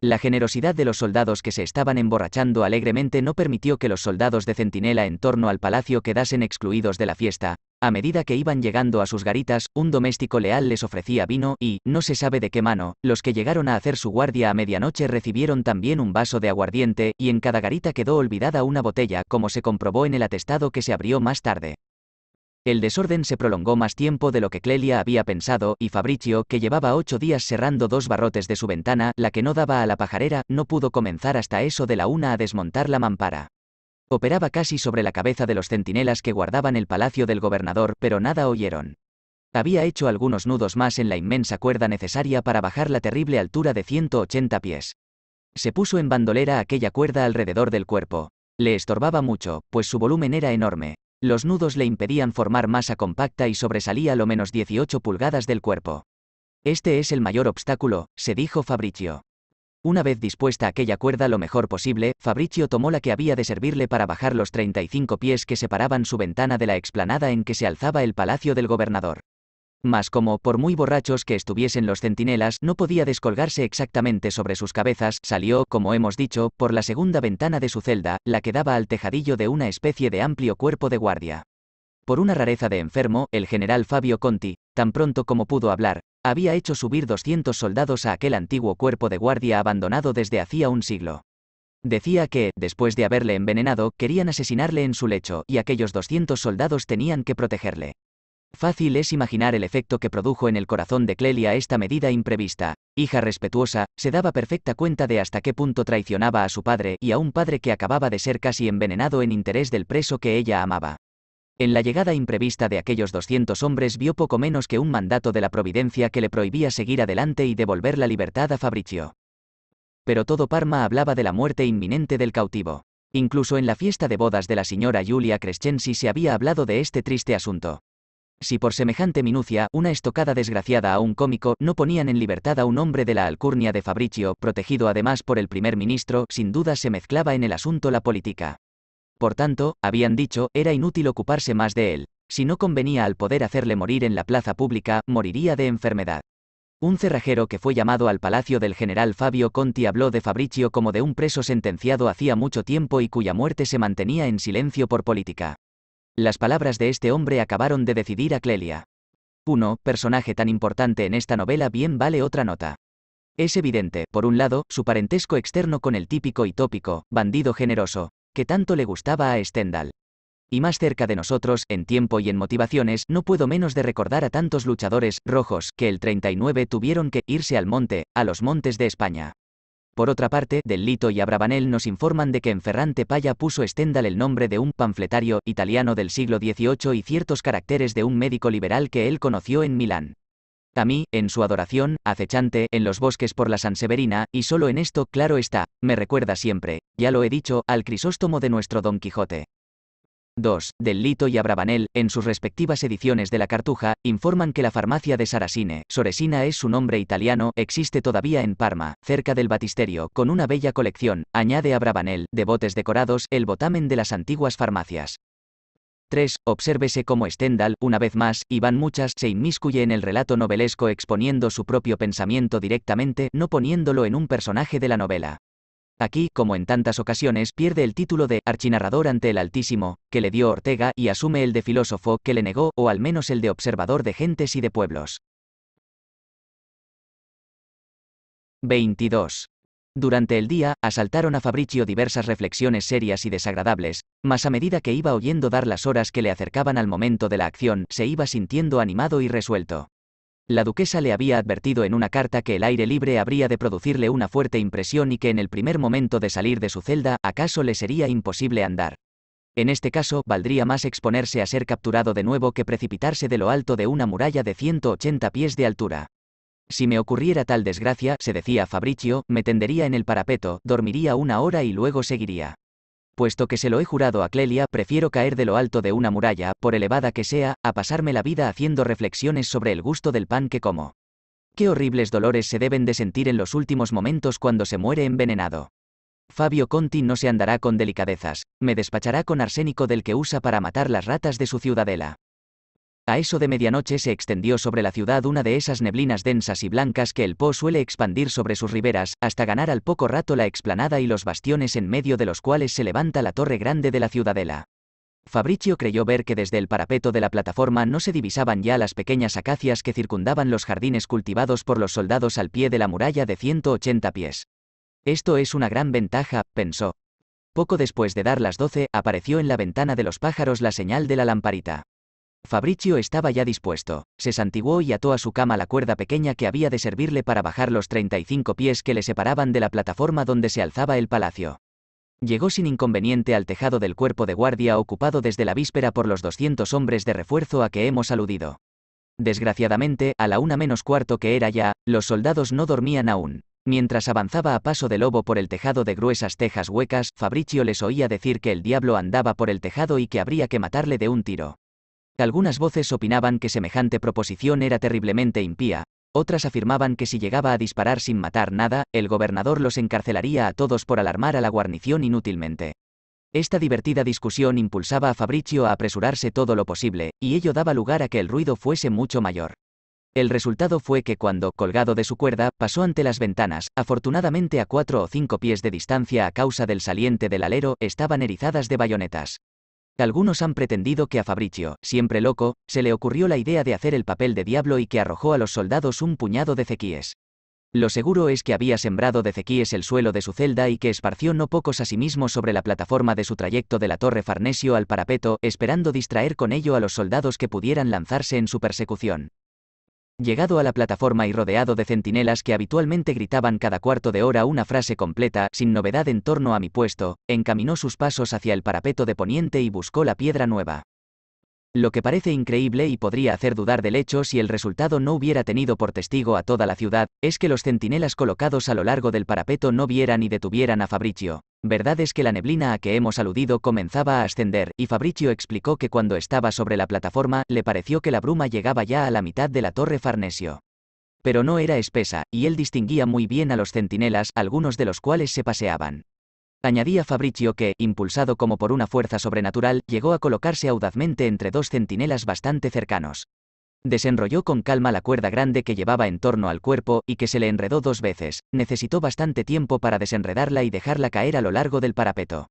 [SPEAKER 1] La generosidad de los soldados que se estaban emborrachando alegremente no permitió que los soldados de centinela en torno al palacio quedasen excluidos de la fiesta. A medida que iban llegando a sus garitas, un doméstico leal les ofrecía vino y, no se sabe de qué mano, los que llegaron a hacer su guardia a medianoche recibieron también un vaso de aguardiente, y en cada garita quedó olvidada una botella, como se comprobó en el atestado que se abrió más tarde. El desorden se prolongó más tiempo de lo que Clelia había pensado, y Fabricio, que llevaba ocho días cerrando dos barrotes de su ventana, la que no daba a la pajarera, no pudo comenzar hasta eso de la una a desmontar la mampara. Operaba casi sobre la cabeza de los centinelas que guardaban el palacio del gobernador, pero nada oyeron. Había hecho algunos nudos más en la inmensa cuerda necesaria para bajar la terrible altura de 180 pies. Se puso en bandolera aquella cuerda alrededor del cuerpo. Le estorbaba mucho, pues su volumen era enorme, los nudos le impedían formar masa compacta y sobresalía lo menos 18 pulgadas del cuerpo. Este es el mayor obstáculo, se dijo Fabricio. Una vez dispuesta aquella cuerda lo mejor posible, Fabricio tomó la que había de servirle para bajar los 35 pies que separaban su ventana de la explanada en que se alzaba el palacio del gobernador. Mas como, por muy borrachos que estuviesen los centinelas, no podía descolgarse exactamente sobre sus cabezas, salió, como hemos dicho, por la segunda ventana de su celda, la que daba al tejadillo de una especie de amplio cuerpo de guardia. Por una rareza de enfermo, el general Fabio Conti, tan pronto como pudo hablar, había hecho subir 200 soldados a aquel antiguo cuerpo de guardia abandonado desde hacía un siglo. Decía que, después de haberle envenenado, querían asesinarle en su lecho, y aquellos 200 soldados tenían que protegerle. Fácil es imaginar el efecto que produjo en el corazón de Clelia esta medida imprevista. Hija respetuosa, se daba perfecta cuenta de hasta qué punto traicionaba a su padre y a un padre que acababa de ser casi envenenado en interés del preso que ella amaba. En la llegada imprevista de aquellos 200 hombres vio poco menos que un mandato de la providencia que le prohibía seguir adelante y devolver la libertad a Fabricio. Pero todo Parma hablaba de la muerte inminente del cautivo. Incluso en la fiesta de bodas de la señora Julia Crescensi se había hablado de este triste asunto si por semejante minucia, una estocada desgraciada a un cómico, no ponían en libertad a un hombre de la alcurnia de Fabricio, protegido además por el primer ministro, sin duda se mezclaba en el asunto la política. Por tanto, habían dicho, era inútil ocuparse más de él. Si no convenía al poder hacerle morir en la plaza pública, moriría de enfermedad. Un cerrajero que fue llamado al palacio del general Fabio Conti habló de Fabricio como de un preso sentenciado hacía mucho tiempo y cuya muerte se mantenía en silencio por política. Las palabras de este hombre acabaron de decidir a Clelia. Uno, Personaje tan importante en esta novela bien vale otra nota. Es evidente, por un lado, su parentesco externo con el típico y tópico, bandido generoso, que tanto le gustaba a Stendhal. Y más cerca de nosotros, en tiempo y en motivaciones, no puedo menos de recordar a tantos luchadores rojos que el 39 tuvieron que irse al monte, a los montes de España. Por otra parte, Del Lito y Abravanel nos informan de que en Ferrante Paya puso Stendhal el nombre de un panfletario italiano del siglo XVIII y ciertos caracteres de un médico liberal que él conoció en Milán. A mí, en su adoración, acechante, en los bosques por la Sanseverina, y solo en esto, claro está, me recuerda siempre, ya lo he dicho, al Crisóstomo de nuestro Don Quijote. 2. Del Lito y Abravanel, en sus respectivas ediciones de La Cartuja, informan que la farmacia de Sarasine, Soresina es su nombre italiano, existe todavía en Parma, cerca del Batisterio, con una bella colección, añade Abravanel, de botes decorados, el botamen de las antiguas farmacias. 3. Obsérvese cómo Stendhal, una vez más, y muchas, se inmiscuye en el relato novelesco exponiendo su propio pensamiento directamente, no poniéndolo en un personaje de la novela. Aquí, como en tantas ocasiones, pierde el título de archinarrador ante el Altísimo, que le dio Ortega, y asume el de filósofo, que le negó, o al menos el de observador de gentes y de pueblos. 22. Durante el día, asaltaron a Fabricio diversas reflexiones serias y desagradables, mas a medida que iba oyendo dar las horas que le acercaban al momento de la acción, se iba sintiendo animado y resuelto. La duquesa le había advertido en una carta que el aire libre habría de producirle una fuerte impresión y que en el primer momento de salir de su celda acaso le sería imposible andar. En este caso, valdría más exponerse a ser capturado de nuevo que precipitarse de lo alto de una muralla de 180 pies de altura. Si me ocurriera tal desgracia, se decía Fabricio, me tendería en el parapeto, dormiría una hora y luego seguiría puesto que se lo he jurado a Clelia, prefiero caer de lo alto de una muralla, por elevada que sea, a pasarme la vida haciendo reflexiones sobre el gusto del pan que como. Qué horribles dolores se deben de sentir en los últimos momentos cuando se muere envenenado. Fabio Conti no se andará con delicadezas, me despachará con arsénico del que usa para matar las ratas de su ciudadela. A eso de medianoche se extendió sobre la ciudad una de esas neblinas densas y blancas que el Po suele expandir sobre sus riberas, hasta ganar al poco rato la explanada y los bastiones en medio de los cuales se levanta la torre grande de la ciudadela. Fabricio creyó ver que desde el parapeto de la plataforma no se divisaban ya las pequeñas acacias que circundaban los jardines cultivados por los soldados al pie de la muralla de 180 pies. Esto es una gran ventaja, pensó. Poco después de dar las doce, apareció en la ventana de los pájaros la señal de la lamparita. Fabricio estaba ya dispuesto, se santiguó y ató a su cama la cuerda pequeña que había de servirle para bajar los 35 pies que le separaban de la plataforma donde se alzaba el palacio. Llegó sin inconveniente al tejado del cuerpo de guardia ocupado desde la víspera por los 200 hombres de refuerzo a que hemos aludido. Desgraciadamente, a la una menos cuarto que era ya, los soldados no dormían aún. Mientras avanzaba a paso de lobo por el tejado de gruesas tejas huecas, Fabricio les oía decir que el diablo andaba por el tejado y que habría que matarle de un tiro. Algunas voces opinaban que semejante proposición era terriblemente impía, otras afirmaban que si llegaba a disparar sin matar nada, el gobernador los encarcelaría a todos por alarmar a la guarnición inútilmente. Esta divertida discusión impulsaba a Fabricio a apresurarse todo lo posible, y ello daba lugar a que el ruido fuese mucho mayor. El resultado fue que cuando, colgado de su cuerda, pasó ante las ventanas, afortunadamente a cuatro o cinco pies de distancia a causa del saliente del alero, estaban erizadas de bayonetas. Algunos han pretendido que a Fabricio, siempre loco, se le ocurrió la idea de hacer el papel de diablo y que arrojó a los soldados un puñado de cequíes. Lo seguro es que había sembrado de cequíes el suelo de su celda y que esparció no pocos a sí mismo sobre la plataforma de su trayecto de la torre Farnesio al parapeto, esperando distraer con ello a los soldados que pudieran lanzarse en su persecución. Llegado a la plataforma y rodeado de centinelas que habitualmente gritaban cada cuarto de hora una frase completa, sin novedad en torno a mi puesto, encaminó sus pasos hacia el parapeto de poniente y buscó la piedra nueva. Lo que parece increíble y podría hacer dudar del hecho si el resultado no hubiera tenido por testigo a toda la ciudad, es que los centinelas colocados a lo largo del parapeto no vieran y detuvieran a Fabricio. Verdad es que la neblina a que hemos aludido comenzaba a ascender, y Fabricio explicó que cuando estaba sobre la plataforma, le pareció que la bruma llegaba ya a la mitad de la torre Farnesio. Pero no era espesa, y él distinguía muy bien a los centinelas, algunos de los cuales se paseaban. Añadía Fabricio que, impulsado como por una fuerza sobrenatural, llegó a colocarse audazmente entre dos centinelas bastante cercanos. Desenrolló con calma la cuerda grande que llevaba en torno al cuerpo y que se le enredó dos veces, necesitó bastante tiempo para desenredarla y dejarla caer a lo largo del parapeto.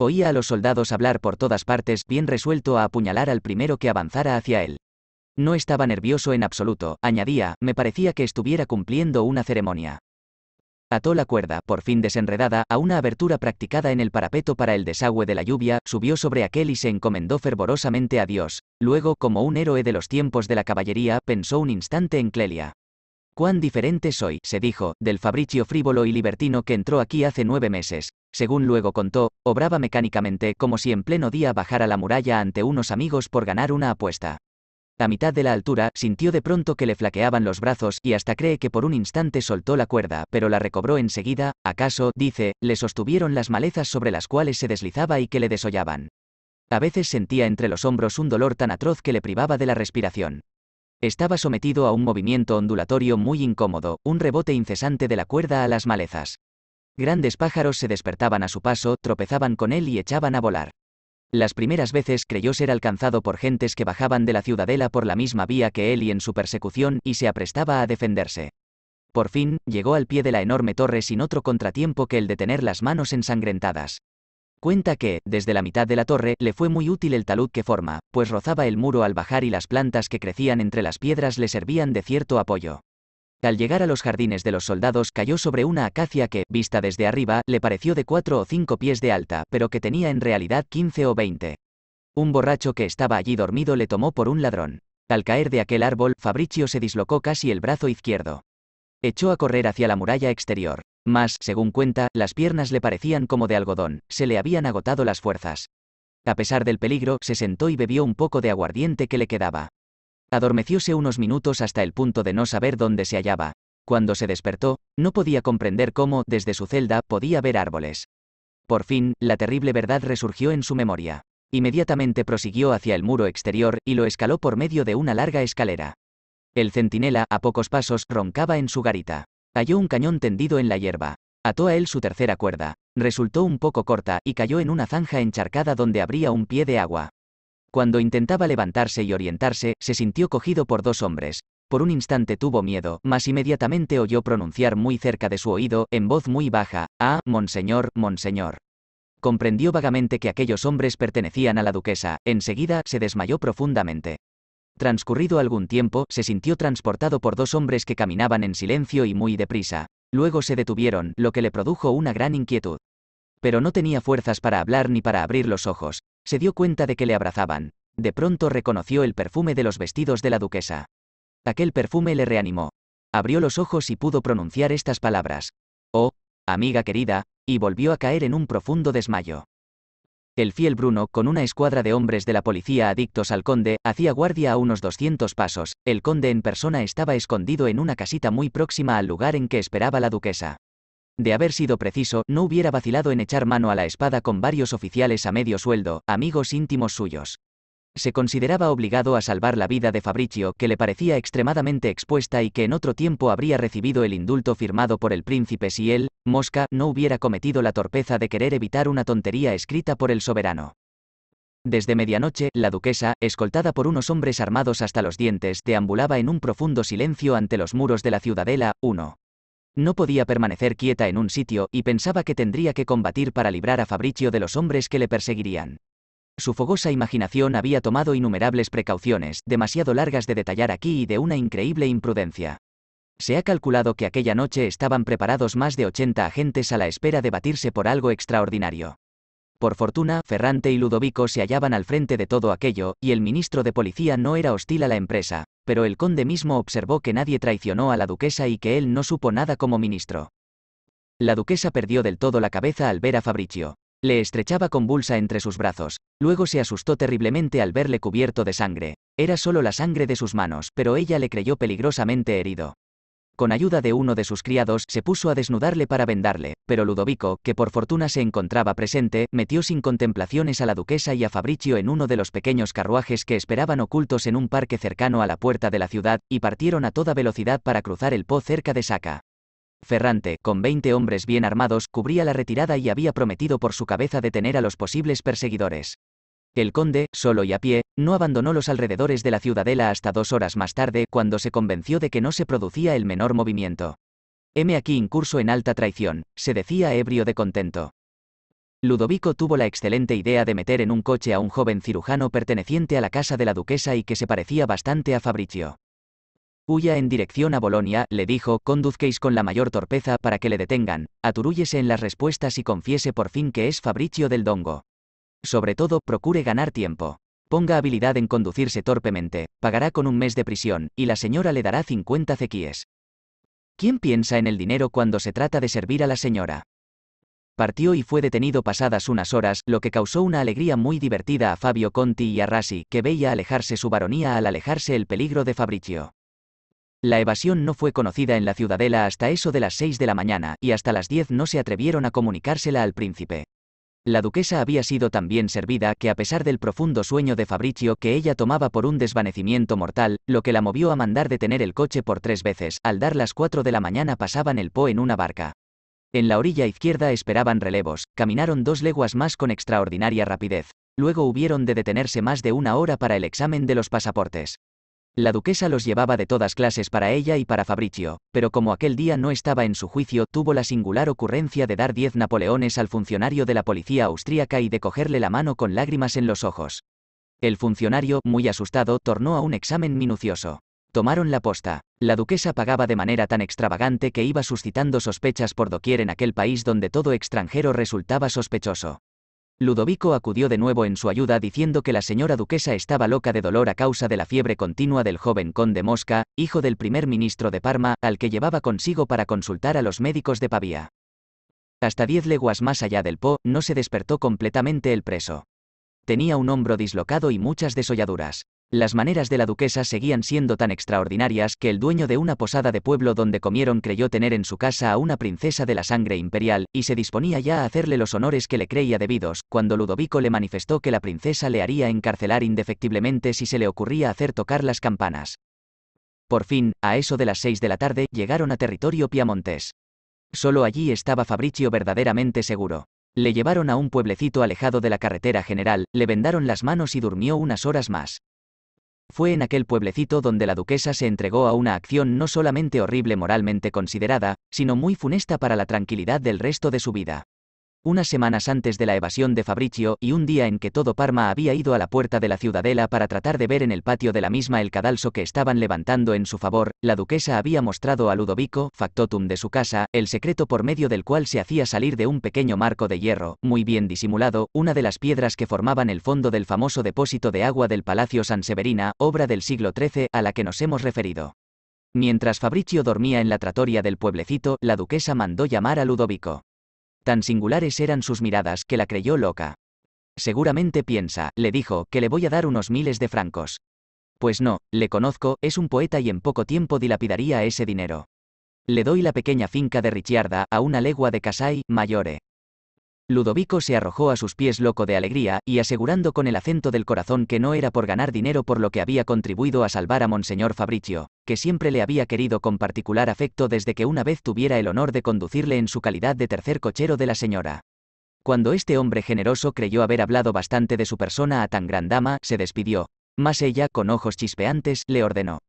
[SPEAKER 1] Oía a los soldados hablar por todas partes, bien resuelto a apuñalar al primero que avanzara hacia él. No estaba nervioso en absoluto, añadía, me parecía que estuviera cumpliendo una ceremonia. Ató la cuerda, por fin desenredada, a una abertura practicada en el parapeto para el desagüe de la lluvia, subió sobre aquel y se encomendó fervorosamente a Dios. Luego, como un héroe de los tiempos de la caballería, pensó un instante en Clelia. Cuán diferente soy, se dijo, del Fabricio frívolo y libertino que entró aquí hace nueve meses. Según luego contó, obraba mecánicamente como si en pleno día bajara la muralla ante unos amigos por ganar una apuesta a mitad de la altura, sintió de pronto que le flaqueaban los brazos y hasta cree que por un instante soltó la cuerda, pero la recobró enseguida, acaso, dice, le sostuvieron las malezas sobre las cuales se deslizaba y que le desollaban. A veces sentía entre los hombros un dolor tan atroz que le privaba de la respiración. Estaba sometido a un movimiento ondulatorio muy incómodo, un rebote incesante de la cuerda a las malezas. Grandes pájaros se despertaban a su paso, tropezaban con él y echaban a volar. Las primeras veces creyó ser alcanzado por gentes que bajaban de la ciudadela por la misma vía que él y en su persecución y se aprestaba a defenderse. Por fin, llegó al pie de la enorme torre sin otro contratiempo que el de tener las manos ensangrentadas. Cuenta que, desde la mitad de la torre, le fue muy útil el talud que forma, pues rozaba el muro al bajar y las plantas que crecían entre las piedras le servían de cierto apoyo. Al llegar a los jardines de los soldados cayó sobre una acacia que, vista desde arriba, le pareció de cuatro o cinco pies de alta, pero que tenía en realidad 15 o 20. Un borracho que estaba allí dormido le tomó por un ladrón. Al caer de aquel árbol, Fabricio se dislocó casi el brazo izquierdo. Echó a correr hacia la muralla exterior. Mas, según cuenta, las piernas le parecían como de algodón, se le habían agotado las fuerzas. A pesar del peligro, se sentó y bebió un poco de aguardiente que le quedaba. Adormecióse unos minutos hasta el punto de no saber dónde se hallaba. Cuando se despertó, no podía comprender cómo, desde su celda, podía ver árboles. Por fin, la terrible verdad resurgió en su memoria. Inmediatamente prosiguió hacia el muro exterior y lo escaló por medio de una larga escalera. El centinela, a pocos pasos, roncaba en su garita. Halló un cañón tendido en la hierba. Ató a él su tercera cuerda. Resultó un poco corta y cayó en una zanja encharcada donde abría un pie de agua. Cuando intentaba levantarse y orientarse, se sintió cogido por dos hombres. Por un instante tuvo miedo, mas inmediatamente oyó pronunciar muy cerca de su oído, en voz muy baja, Ah, monseñor, monseñor. Comprendió vagamente que aquellos hombres pertenecían a la duquesa, enseguida se desmayó profundamente. Transcurrido algún tiempo, se sintió transportado por dos hombres que caminaban en silencio y muy deprisa. Luego se detuvieron, lo que le produjo una gran inquietud. Pero no tenía fuerzas para hablar ni para abrir los ojos se dio cuenta de que le abrazaban. De pronto reconoció el perfume de los vestidos de la duquesa. Aquel perfume le reanimó. Abrió los ojos y pudo pronunciar estas palabras. Oh, amiga querida, y volvió a caer en un profundo desmayo. El fiel Bruno, con una escuadra de hombres de la policía adictos al conde, hacía guardia a unos 200 pasos. El conde en persona estaba escondido en una casita muy próxima al lugar en que esperaba la duquesa. De haber sido preciso, no hubiera vacilado en echar mano a la espada con varios oficiales a medio sueldo, amigos íntimos suyos. Se consideraba obligado a salvar la vida de Fabricio, que le parecía extremadamente expuesta y que en otro tiempo habría recibido el indulto firmado por el príncipe si él, Mosca, no hubiera cometido la torpeza de querer evitar una tontería escrita por el soberano. Desde medianoche, la duquesa, escoltada por unos hombres armados hasta los dientes, deambulaba en un profundo silencio ante los muros de la ciudadela, 1. No podía permanecer quieta en un sitio y pensaba que tendría que combatir para librar a Fabricio de los hombres que le perseguirían. Su fogosa imaginación había tomado innumerables precauciones, demasiado largas de detallar aquí y de una increíble imprudencia. Se ha calculado que aquella noche estaban preparados más de 80 agentes a la espera de batirse por algo extraordinario. Por fortuna, Ferrante y Ludovico se hallaban al frente de todo aquello, y el ministro de Policía no era hostil a la empresa, pero el conde mismo observó que nadie traicionó a la duquesa y que él no supo nada como ministro. La duquesa perdió del todo la cabeza al ver a Fabricio. Le estrechaba convulsa entre sus brazos. Luego se asustó terriblemente al verle cubierto de sangre. Era solo la sangre de sus manos, pero ella le creyó peligrosamente herido con ayuda de uno de sus criados, se puso a desnudarle para vendarle, pero Ludovico, que por fortuna se encontraba presente, metió sin contemplaciones a la duquesa y a Fabricio en uno de los pequeños carruajes que esperaban ocultos en un parque cercano a la puerta de la ciudad, y partieron a toda velocidad para cruzar el Po cerca de Saca. Ferrante, con 20 hombres bien armados, cubría la retirada y había prometido por su cabeza detener a los posibles perseguidores. El conde, solo y a pie, no abandonó los alrededores de la ciudadela hasta dos horas más tarde cuando se convenció de que no se producía el menor movimiento. M aquí incurso en alta traición, se decía ebrio de contento. Ludovico tuvo la excelente idea de meter en un coche a un joven cirujano perteneciente a la casa de la duquesa y que se parecía bastante a Fabricio. Huya en dirección a Bolonia, le dijo, conduzquéis con la mayor torpeza para que le detengan, aturúyese en las respuestas y confiese por fin que es Fabricio del Dongo. Sobre todo, procure ganar tiempo. Ponga habilidad en conducirse torpemente, pagará con un mes de prisión, y la señora le dará 50 cequíes. ¿Quién piensa en el dinero cuando se trata de servir a la señora? Partió y fue detenido pasadas unas horas, lo que causó una alegría muy divertida a Fabio Conti y a Rassi, que veía alejarse su baronía al alejarse el peligro de Fabricio. La evasión no fue conocida en la ciudadela hasta eso de las 6 de la mañana, y hasta las 10 no se atrevieron a comunicársela al príncipe. La duquesa había sido tan bien servida que a pesar del profundo sueño de Fabricio que ella tomaba por un desvanecimiento mortal, lo que la movió a mandar detener el coche por tres veces, al dar las cuatro de la mañana pasaban el Po en una barca. En la orilla izquierda esperaban relevos, caminaron dos leguas más con extraordinaria rapidez. Luego hubieron de detenerse más de una hora para el examen de los pasaportes. La duquesa los llevaba de todas clases para ella y para Fabricio, pero como aquel día no estaba en su juicio, tuvo la singular ocurrencia de dar diez napoleones al funcionario de la policía austríaca y de cogerle la mano con lágrimas en los ojos. El funcionario, muy asustado, tornó a un examen minucioso. Tomaron la posta. La duquesa pagaba de manera tan extravagante que iba suscitando sospechas por doquier en aquel país donde todo extranjero resultaba sospechoso. Ludovico acudió de nuevo en su ayuda diciendo que la señora duquesa estaba loca de dolor a causa de la fiebre continua del joven conde Mosca, hijo del primer ministro de Parma, al que llevaba consigo para consultar a los médicos de Pavía. Hasta diez leguas más allá del Po, no se despertó completamente el preso. Tenía un hombro dislocado y muchas desolladuras. Las maneras de la duquesa seguían siendo tan extraordinarias que el dueño de una posada de pueblo donde comieron creyó tener en su casa a una princesa de la sangre imperial, y se disponía ya a hacerle los honores que le creía debidos, cuando Ludovico le manifestó que la princesa le haría encarcelar indefectiblemente si se le ocurría hacer tocar las campanas. Por fin, a eso de las seis de la tarde, llegaron a territorio piamontés. Solo allí estaba Fabricio verdaderamente seguro. Le llevaron a un pueblecito alejado de la carretera general, le vendaron las manos y durmió unas horas más. Fue en aquel pueblecito donde la duquesa se entregó a una acción no solamente horrible moralmente considerada, sino muy funesta para la tranquilidad del resto de su vida unas semanas antes de la evasión de Fabricio y un día en que todo Parma había ido a la puerta de la ciudadela para tratar de ver en el patio de la misma el cadalso que estaban levantando en su favor, la duquesa había mostrado a Ludovico, factotum de su casa, el secreto por medio del cual se hacía salir de un pequeño marco de hierro, muy bien disimulado, una de las piedras que formaban el fondo del famoso depósito de agua del Palacio San Severina, obra del siglo XIII a la que nos hemos referido. Mientras Fabricio dormía en la tratoria del pueblecito, la duquesa mandó llamar a Ludovico. Tan singulares eran sus miradas que la creyó loca. Seguramente piensa, le dijo, que le voy a dar unos miles de francos. Pues no, le conozco, es un poeta y en poco tiempo dilapidaría ese dinero. Le doy la pequeña finca de Richiarda, a una legua de Casai, Mayore. Ludovico se arrojó a sus pies loco de alegría, y asegurando con el acento del corazón que no era por ganar dinero por lo que había contribuido a salvar a Monseñor Fabricio, que siempre le había querido con particular afecto desde que una vez tuviera el honor de conducirle en su calidad de tercer cochero de la señora. Cuando este hombre generoso creyó haber hablado bastante de su persona a tan gran dama, se despidió. Mas ella, con ojos chispeantes, le ordenó.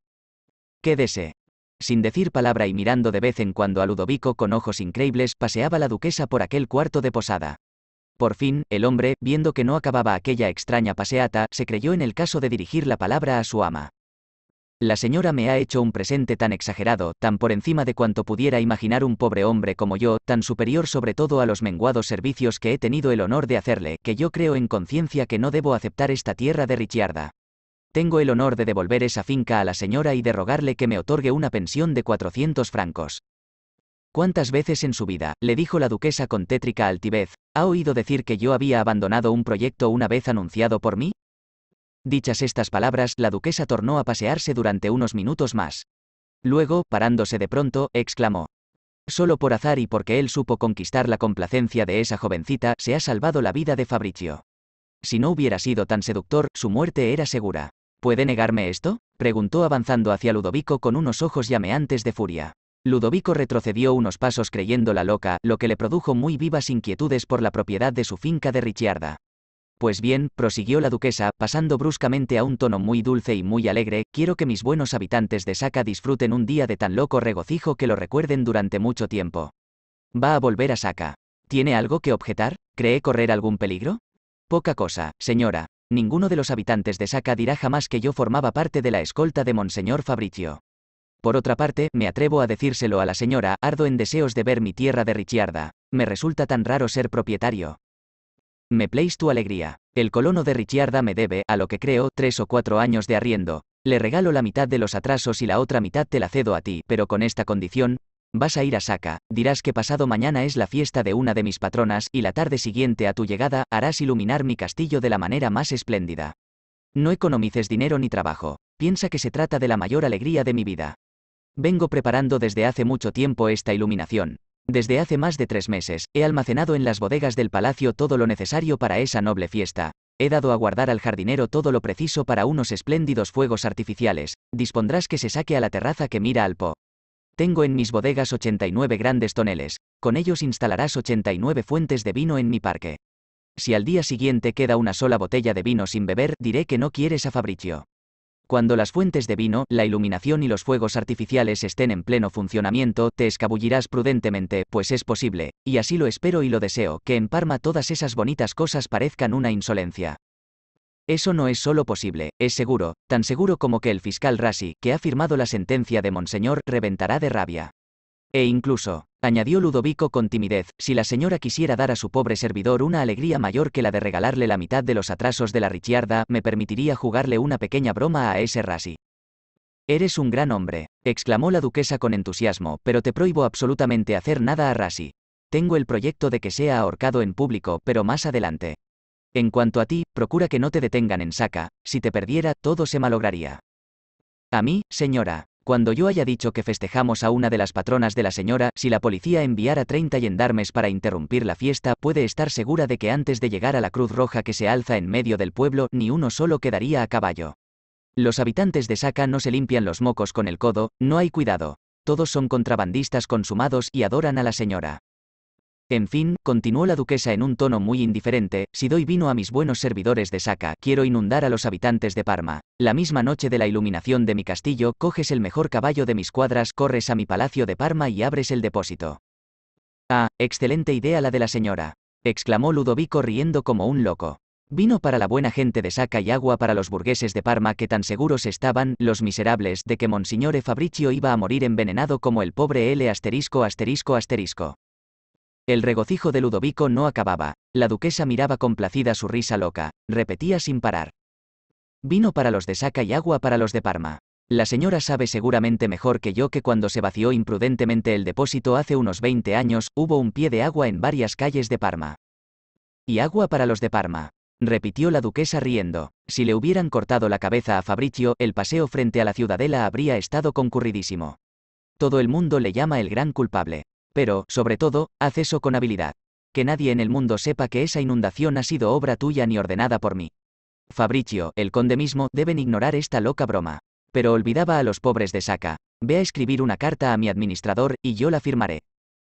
[SPEAKER 1] Quédese. Sin decir palabra y mirando de vez en cuando a Ludovico con ojos increíbles, paseaba la duquesa por aquel cuarto de posada. Por fin, el hombre, viendo que no acababa aquella extraña paseata, se creyó en el caso de dirigir la palabra a su ama. La señora me ha hecho un presente tan exagerado, tan por encima de cuanto pudiera imaginar un pobre hombre como yo, tan superior sobre todo a los menguados servicios que he tenido el honor de hacerle, que yo creo en conciencia que no debo aceptar esta tierra de Richiarda. Tengo el honor de devolver esa finca a la señora y de rogarle que me otorgue una pensión de 400 francos. ¿Cuántas veces en su vida, le dijo la duquesa con tétrica altivez, ha oído decir que yo había abandonado un proyecto una vez anunciado por mí? Dichas estas palabras, la duquesa tornó a pasearse durante unos minutos más. Luego, parándose de pronto, exclamó. Solo por azar y porque él supo conquistar la complacencia de esa jovencita, se ha salvado la vida de Fabricio. Si no hubiera sido tan seductor, su muerte era segura. ¿Puede negarme esto? preguntó avanzando hacia Ludovico con unos ojos llameantes de furia. Ludovico retrocedió unos pasos creyéndola loca, lo que le produjo muy vivas inquietudes por la propiedad de su finca de Richiarda. Pues bien, prosiguió la duquesa, pasando bruscamente a un tono muy dulce y muy alegre, quiero que mis buenos habitantes de Saca disfruten un día de tan loco regocijo que lo recuerden durante mucho tiempo. Va a volver a Saca. ¿Tiene algo que objetar? ¿Cree correr algún peligro? Poca cosa, señora, Ninguno de los habitantes de Saca dirá jamás que yo formaba parte de la escolta de Monseñor Fabricio. Por otra parte, me atrevo a decírselo a la señora, ardo en deseos de ver mi tierra de Richiarda. Me resulta tan raro ser propietario. Me pleis tu alegría. El colono de Richiarda me debe, a lo que creo, tres o cuatro años de arriendo. Le regalo la mitad de los atrasos y la otra mitad te la cedo a ti, pero con esta condición, Vas a ir a Saca, dirás que pasado mañana es la fiesta de una de mis patronas y la tarde siguiente a tu llegada harás iluminar mi castillo de la manera más espléndida. No economices dinero ni trabajo, piensa que se trata de la mayor alegría de mi vida. Vengo preparando desde hace mucho tiempo esta iluminación. Desde hace más de tres meses, he almacenado en las bodegas del palacio todo lo necesario para esa noble fiesta. He dado a guardar al jardinero todo lo preciso para unos espléndidos fuegos artificiales. Dispondrás que se saque a la terraza que mira al Po. Tengo en mis bodegas 89 grandes toneles, con ellos instalarás 89 fuentes de vino en mi parque. Si al día siguiente queda una sola botella de vino sin beber, diré que no quieres a Fabricio. Cuando las fuentes de vino, la iluminación y los fuegos artificiales estén en pleno funcionamiento, te escabullirás prudentemente, pues es posible, y así lo espero y lo deseo, que en Parma todas esas bonitas cosas parezcan una insolencia. Eso no es solo posible, es seguro, tan seguro como que el fiscal Rasi, que ha firmado la sentencia de Monseñor, reventará de rabia. E incluso, añadió Ludovico con timidez, si la señora quisiera dar a su pobre servidor una alegría mayor que la de regalarle la mitad de los atrasos de la Richiarda, me permitiría jugarle una pequeña broma a ese Rasi. Eres un gran hombre, exclamó la duquesa con entusiasmo, pero te prohíbo absolutamente hacer nada a Rasi. Tengo el proyecto de que sea ahorcado en público, pero más adelante. En cuanto a ti, procura que no te detengan en saca, si te perdiera, todo se malograría. A mí, señora, cuando yo haya dicho que festejamos a una de las patronas de la señora, si la policía enviara 30 yendarmes para interrumpir la fiesta, puede estar segura de que antes de llegar a la Cruz Roja que se alza en medio del pueblo, ni uno solo quedaría a caballo. Los habitantes de Saca no se limpian los mocos con el codo, no hay cuidado. Todos son contrabandistas consumados y adoran a la señora. En fin, continuó la duquesa en un tono muy indiferente, si doy vino a mis buenos servidores de Saca, quiero inundar a los habitantes de Parma. La misma noche de la iluminación de mi castillo, coges el mejor caballo de mis cuadras, corres a mi palacio de Parma y abres el depósito. Ah, excelente idea la de la señora, exclamó Ludovico riendo como un loco. Vino para la buena gente de Saca y agua para los burgueses de Parma que tan seguros estaban, los miserables, de que Monsignore Fabricio iba a morir envenenado como el pobre L asterisco asterisco asterisco. El regocijo de Ludovico no acababa, la duquesa miraba complacida su risa loca, repetía sin parar. Vino para los de Saca y agua para los de Parma. La señora sabe seguramente mejor que yo que cuando se vació imprudentemente el depósito hace unos 20 años, hubo un pie de agua en varias calles de Parma. Y agua para los de Parma. Repitió la duquesa riendo. Si le hubieran cortado la cabeza a Fabricio, el paseo frente a la ciudadela habría estado concurridísimo. Todo el mundo le llama el gran culpable. Pero, sobre todo, haz eso con habilidad. Que nadie en el mundo sepa que esa inundación ha sido obra tuya ni ordenada por mí. Fabricio, el conde mismo, deben ignorar esta loca broma. Pero olvidaba a los pobres de Saca. Ve a escribir una carta a mi administrador, y yo la firmaré.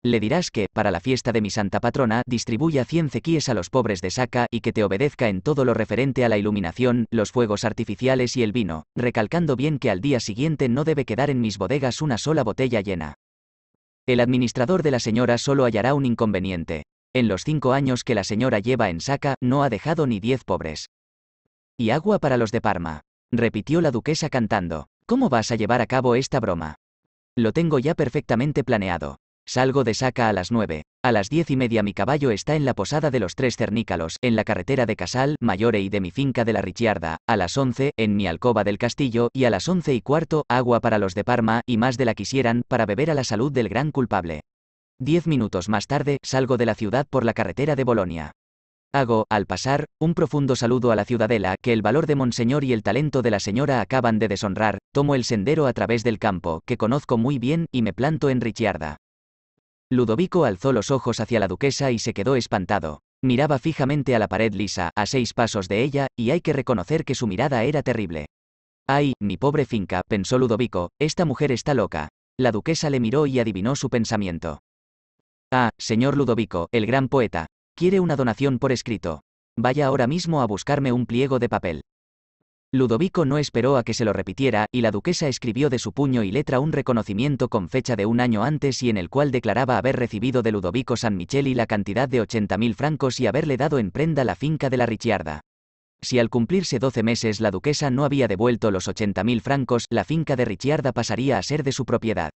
[SPEAKER 1] Le dirás que, para la fiesta de mi santa patrona, distribuya 100 cequíes a los pobres de Saca y que te obedezca en todo lo referente a la iluminación, los fuegos artificiales y el vino, recalcando bien que al día siguiente no debe quedar en mis bodegas una sola botella llena. El administrador de la señora solo hallará un inconveniente. En los cinco años que la señora lleva en Saca, no ha dejado ni diez pobres. Y agua para los de Parma. Repitió la duquesa cantando. ¿Cómo vas a llevar a cabo esta broma? Lo tengo ya perfectamente planeado. Salgo de Saca a las nueve. A las diez y media mi caballo está en la posada de los tres cernícalos, en la carretera de Casal, Mayore y de mi finca de la Richiarda, a las once, en mi alcoba del castillo, y a las once y cuarto, agua para los de Parma, y más de la quisieran, para beber a la salud del gran culpable. Diez minutos más tarde, salgo de la ciudad por la carretera de Bolonia. Hago, al pasar, un profundo saludo a la ciudadela, que el valor de Monseñor y el talento de la señora acaban de deshonrar, tomo el sendero a través del campo, que conozco muy bien, y me planto en Richiarda. Ludovico alzó los ojos hacia la duquesa y se quedó espantado. Miraba fijamente a la pared lisa, a seis pasos de ella, y hay que reconocer que su mirada era terrible. Ay, mi pobre finca, pensó Ludovico, esta mujer está loca. La duquesa le miró y adivinó su pensamiento. Ah, señor Ludovico, el gran poeta. Quiere una donación por escrito. Vaya ahora mismo a buscarme un pliego de papel. Ludovico no esperó a que se lo repitiera, y la duquesa escribió de su puño y letra un reconocimiento con fecha de un año antes y en el cual declaraba haber recibido de Ludovico San Micheli la cantidad de 80.000 francos y haberle dado en prenda la finca de la Richiarda. Si al cumplirse 12 meses la duquesa no había devuelto los 80.000 francos, la finca de Richiarda pasaría a ser de su propiedad.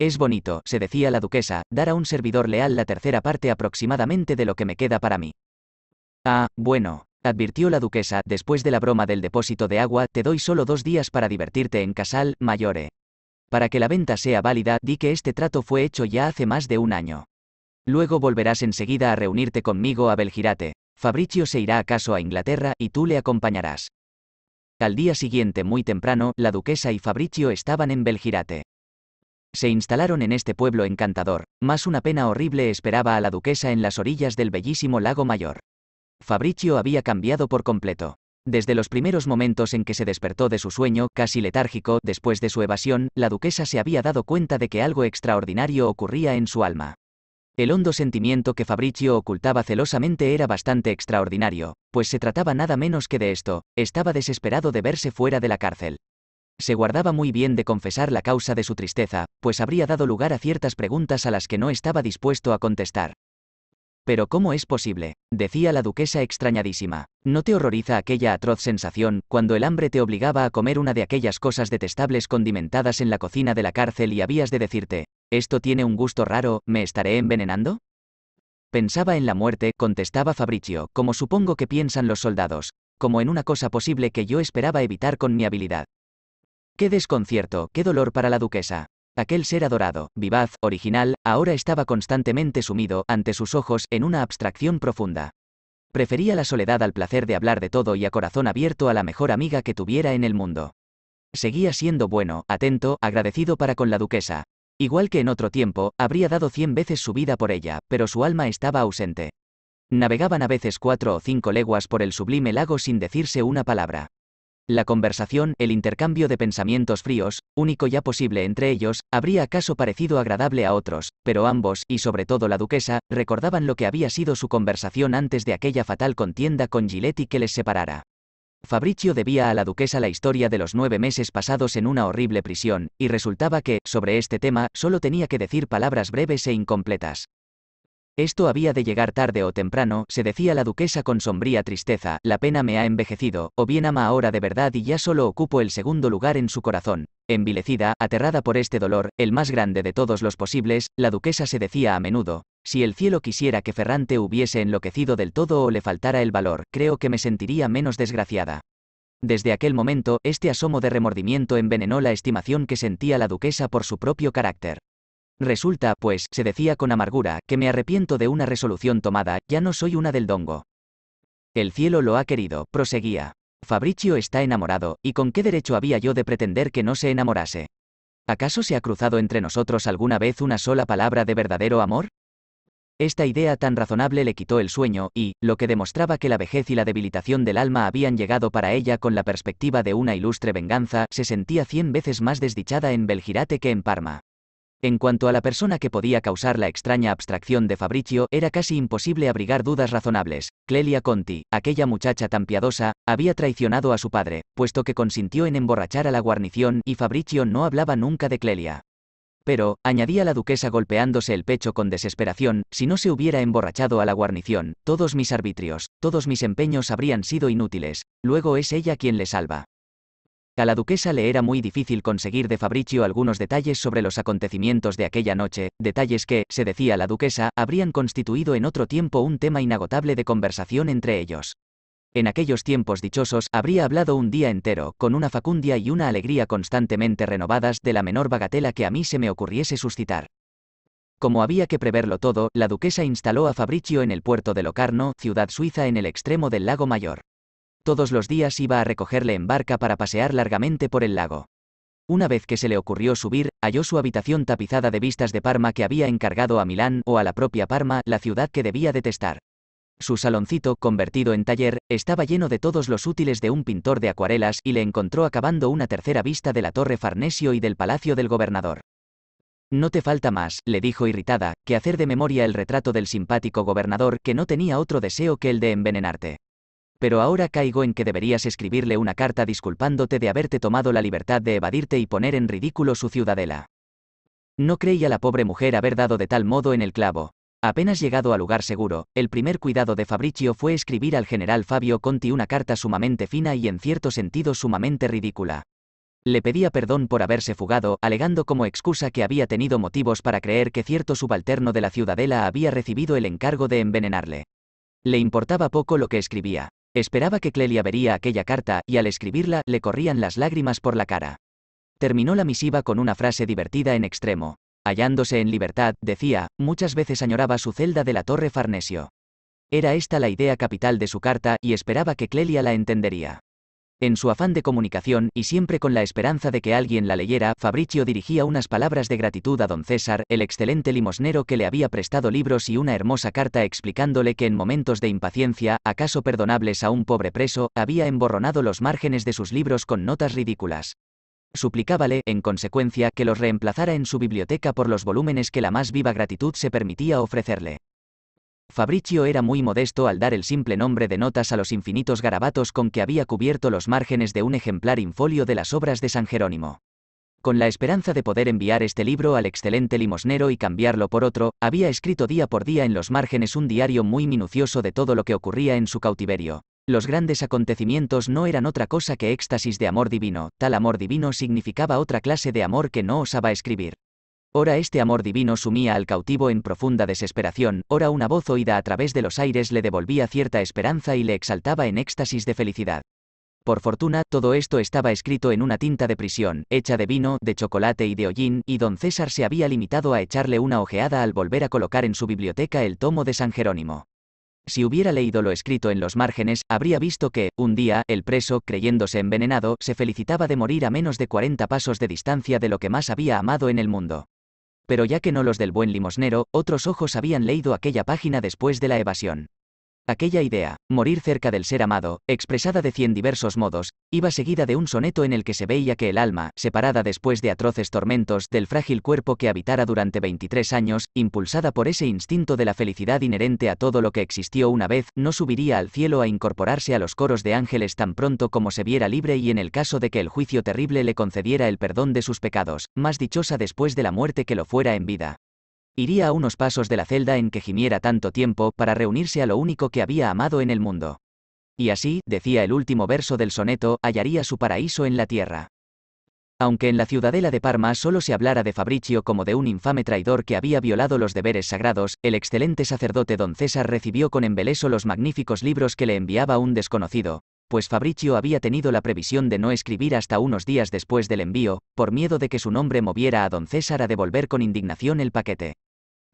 [SPEAKER 1] Es bonito, se decía la duquesa, dar a un servidor leal la tercera parte aproximadamente de lo que me queda para mí. Ah, bueno, advirtió la duquesa, después de la broma del depósito de agua, te doy solo dos días para divertirte en Casal, Mayore. Para que la venta sea válida, di que este trato fue hecho ya hace más de un año. Luego volverás enseguida a reunirte conmigo a Belgirate. Fabricio se irá acaso a Inglaterra, y tú le acompañarás. Al día siguiente muy temprano, la duquesa y Fabricio estaban en Belgirate. Se instalaron en este pueblo encantador, más una pena horrible esperaba a la duquesa en las orillas del bellísimo lago mayor. Fabricio había cambiado por completo. Desde los primeros momentos en que se despertó de su sueño, casi letárgico, después de su evasión, la duquesa se había dado cuenta de que algo extraordinario ocurría en su alma. El hondo sentimiento que Fabricio ocultaba celosamente era bastante extraordinario, pues se trataba nada menos que de esto, estaba desesperado de verse fuera de la cárcel. Se guardaba muy bien de confesar la causa de su tristeza, pues habría dado lugar a ciertas preguntas a las que no estaba dispuesto a contestar. Pero ¿cómo es posible? decía la duquesa extrañadísima. ¿No te horroriza aquella atroz sensación cuando el hambre te obligaba a comer una de aquellas cosas detestables condimentadas en la cocina de la cárcel y habías de decirte, esto tiene un gusto raro, ¿me estaré envenenando? Pensaba en la muerte, contestaba Fabricio, como supongo que piensan los soldados, como en una cosa posible que yo esperaba evitar con mi habilidad. Qué desconcierto, qué dolor para la duquesa. Aquel ser adorado, vivaz, original, ahora estaba constantemente sumido, ante sus ojos, en una abstracción profunda. Prefería la soledad al placer de hablar de todo y a corazón abierto a la mejor amiga que tuviera en el mundo. Seguía siendo bueno, atento, agradecido para con la duquesa. Igual que en otro tiempo, habría dado cien veces su vida por ella, pero su alma estaba ausente. Navegaban a veces cuatro o cinco leguas por el sublime lago sin decirse una palabra. La conversación, el intercambio de pensamientos fríos, único ya posible entre ellos, habría acaso parecido agradable a otros, pero ambos, y sobre todo la duquesa, recordaban lo que había sido su conversación antes de aquella fatal contienda con Giletti que les separara. Fabricio debía a la duquesa la historia de los nueve meses pasados en una horrible prisión, y resultaba que, sobre este tema, solo tenía que decir palabras breves e incompletas. Esto había de llegar tarde o temprano, se decía la duquesa con sombría tristeza, la pena me ha envejecido, o bien ama ahora de verdad y ya solo ocupo el segundo lugar en su corazón. Envilecida, aterrada por este dolor, el más grande de todos los posibles, la duquesa se decía a menudo, si el cielo quisiera que Ferrante hubiese enloquecido del todo o le faltara el valor, creo que me sentiría menos desgraciada. Desde aquel momento, este asomo de remordimiento envenenó la estimación que sentía la duquesa por su propio carácter. Resulta, pues, se decía con amargura, que me arrepiento de una resolución tomada, ya no soy una del dongo. El cielo lo ha querido, proseguía. Fabricio está enamorado, ¿y con qué derecho había yo de pretender que no se enamorase? ¿Acaso se ha cruzado entre nosotros alguna vez una sola palabra de verdadero amor? Esta idea tan razonable le quitó el sueño, y, lo que demostraba que la vejez y la debilitación del alma habían llegado para ella con la perspectiva de una ilustre venganza, se sentía cien veces más desdichada en Belgirate que en Parma. En cuanto a la persona que podía causar la extraña abstracción de Fabricio, era casi imposible abrigar dudas razonables. Clelia Conti, aquella muchacha tan piadosa, había traicionado a su padre, puesto que consintió en emborrachar a la guarnición y Fabricio no hablaba nunca de Clelia. Pero, añadía la duquesa golpeándose el pecho con desesperación, si no se hubiera emborrachado a la guarnición, todos mis arbitrios, todos mis empeños habrían sido inútiles, luego es ella quien le salva. A la duquesa le era muy difícil conseguir de Fabricio algunos detalles sobre los acontecimientos de aquella noche, detalles que, se decía la duquesa, habrían constituido en otro tiempo un tema inagotable de conversación entre ellos. En aquellos tiempos dichosos habría hablado un día entero, con una facundia y una alegría constantemente renovadas de la menor bagatela que a mí se me ocurriese suscitar. Como había que preverlo todo, la duquesa instaló a Fabricio en el puerto de Locarno, ciudad suiza en el extremo del lago Mayor todos los días iba a recogerle en barca para pasear largamente por el lago. Una vez que se le ocurrió subir, halló su habitación tapizada de vistas de Parma que había encargado a Milán o a la propia Parma, la ciudad que debía detestar. Su saloncito, convertido en taller, estaba lleno de todos los útiles de un pintor de acuarelas y le encontró acabando una tercera vista de la torre Farnesio y del palacio del gobernador. No te falta más, le dijo irritada, que hacer de memoria el retrato del simpático gobernador que no tenía otro deseo que el de envenenarte pero ahora caigo en que deberías escribirle una carta disculpándote de haberte tomado la libertad de evadirte y poner en ridículo su ciudadela. No creía la pobre mujer haber dado de tal modo en el clavo. Apenas llegado al lugar seguro, el primer cuidado de Fabricio fue escribir al general Fabio Conti una carta sumamente fina y en cierto sentido sumamente ridícula. Le pedía perdón por haberse fugado, alegando como excusa que había tenido motivos para creer que cierto subalterno de la ciudadela había recibido el encargo de envenenarle. Le importaba poco lo que escribía. Esperaba que Clelia vería aquella carta, y al escribirla, le corrían las lágrimas por la cara. Terminó la misiva con una frase divertida en extremo. Hallándose en libertad, decía, muchas veces añoraba su celda de la Torre Farnesio. Era esta la idea capital de su carta, y esperaba que Clelia la entendería. En su afán de comunicación, y siempre con la esperanza de que alguien la leyera, Fabricio dirigía unas palabras de gratitud a don César, el excelente limosnero que le había prestado libros y una hermosa carta explicándole que en momentos de impaciencia, acaso perdonables a un pobre preso, había emborronado los márgenes de sus libros con notas ridículas. Suplicábale, en consecuencia, que los reemplazara en su biblioteca por los volúmenes que la más viva gratitud se permitía ofrecerle. Fabricio era muy modesto al dar el simple nombre de notas a los infinitos garabatos con que había cubierto los márgenes de un ejemplar infolio de las obras de San Jerónimo. Con la esperanza de poder enviar este libro al excelente limosnero y cambiarlo por otro, había escrito día por día en los márgenes un diario muy minucioso de todo lo que ocurría en su cautiverio. Los grandes acontecimientos no eran otra cosa que éxtasis de amor divino, tal amor divino significaba otra clase de amor que no osaba escribir. Ora este amor divino sumía al cautivo en profunda desesperación, ora una voz oída a través de los aires le devolvía cierta esperanza y le exaltaba en éxtasis de felicidad. Por fortuna, todo esto estaba escrito en una tinta de prisión, hecha de vino, de chocolate y de hollín, y don César se había limitado a echarle una ojeada al volver a colocar en su biblioteca el tomo de San Jerónimo. Si hubiera leído lo escrito en los márgenes, habría visto que, un día, el preso, creyéndose envenenado, se felicitaba de morir a menos de 40 pasos de distancia de lo que más había amado en el mundo pero ya que no los del buen limosnero, otros ojos habían leído aquella página después de la evasión. Aquella idea, morir cerca del ser amado, expresada de cien diversos modos, iba seguida de un soneto en el que se veía que el alma, separada después de atroces tormentos del frágil cuerpo que habitara durante 23 años, impulsada por ese instinto de la felicidad inherente a todo lo que existió una vez, no subiría al cielo a incorporarse a los coros de ángeles tan pronto como se viera libre y en el caso de que el juicio terrible le concediera el perdón de sus pecados, más dichosa después de la muerte que lo fuera en vida. Iría a unos pasos de la celda en que gimiera tanto tiempo para reunirse a lo único que había amado en el mundo. Y así, decía el último verso del soneto, hallaría su paraíso en la tierra. Aunque en la ciudadela de Parma solo se hablara de Fabricio como de un infame traidor que había violado los deberes sagrados, el excelente sacerdote don César recibió con embeleso los magníficos libros que le enviaba un desconocido, pues Fabricio había tenido la previsión de no escribir hasta unos días después del envío, por miedo de que su nombre moviera a don César a devolver con indignación el paquete.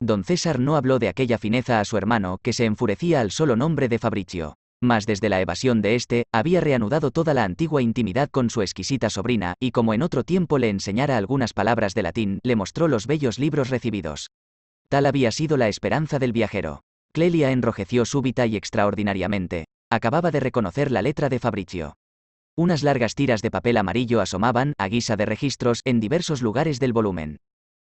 [SPEAKER 1] Don César no habló de aquella fineza a su hermano, que se enfurecía al solo nombre de Fabricio. Mas desde la evasión de éste, había reanudado toda la antigua intimidad con su exquisita sobrina, y como en otro tiempo le enseñara algunas palabras de latín, le mostró los bellos libros recibidos. Tal había sido la esperanza del viajero. Clelia enrojeció súbita y extraordinariamente. Acababa de reconocer la letra de Fabricio. Unas largas tiras de papel amarillo asomaban, a guisa de registros, en diversos lugares del volumen.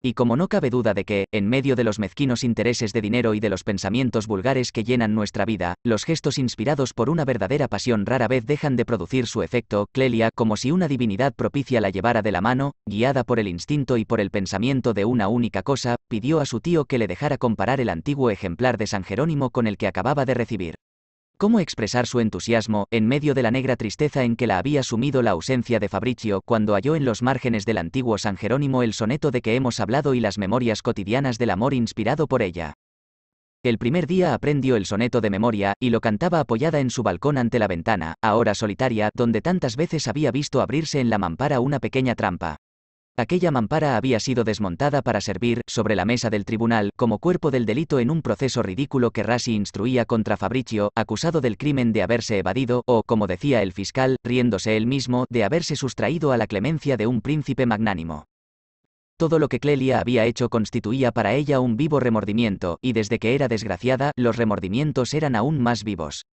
[SPEAKER 1] Y como no cabe duda de que, en medio de los mezquinos intereses de dinero y de los pensamientos vulgares que llenan nuestra vida, los gestos inspirados por una verdadera pasión rara vez dejan de producir su efecto, Clelia, como si una divinidad propicia la llevara de la mano, guiada por el instinto y por el pensamiento de una única cosa, pidió a su tío que le dejara comparar el antiguo ejemplar de San Jerónimo con el que acababa de recibir. ¿Cómo expresar su entusiasmo, en medio de la negra tristeza en que la había sumido la ausencia de Fabricio cuando halló en los márgenes del antiguo San Jerónimo el soneto de que hemos hablado y las memorias cotidianas del amor inspirado por ella? El primer día aprendió el soneto de memoria, y lo cantaba apoyada en su balcón ante la ventana, ahora solitaria, donde tantas veces había visto abrirse en la mampara una pequeña trampa. Aquella mampara había sido desmontada para servir, sobre la mesa del tribunal, como cuerpo del delito en un proceso ridículo que Rassi instruía contra Fabricio, acusado del crimen de haberse evadido, o, como decía el fiscal, riéndose él mismo, de haberse sustraído a la clemencia de un príncipe magnánimo. Todo lo que Clelia había hecho constituía para ella un vivo remordimiento, y desde que era desgraciada, los remordimientos eran aún más vivos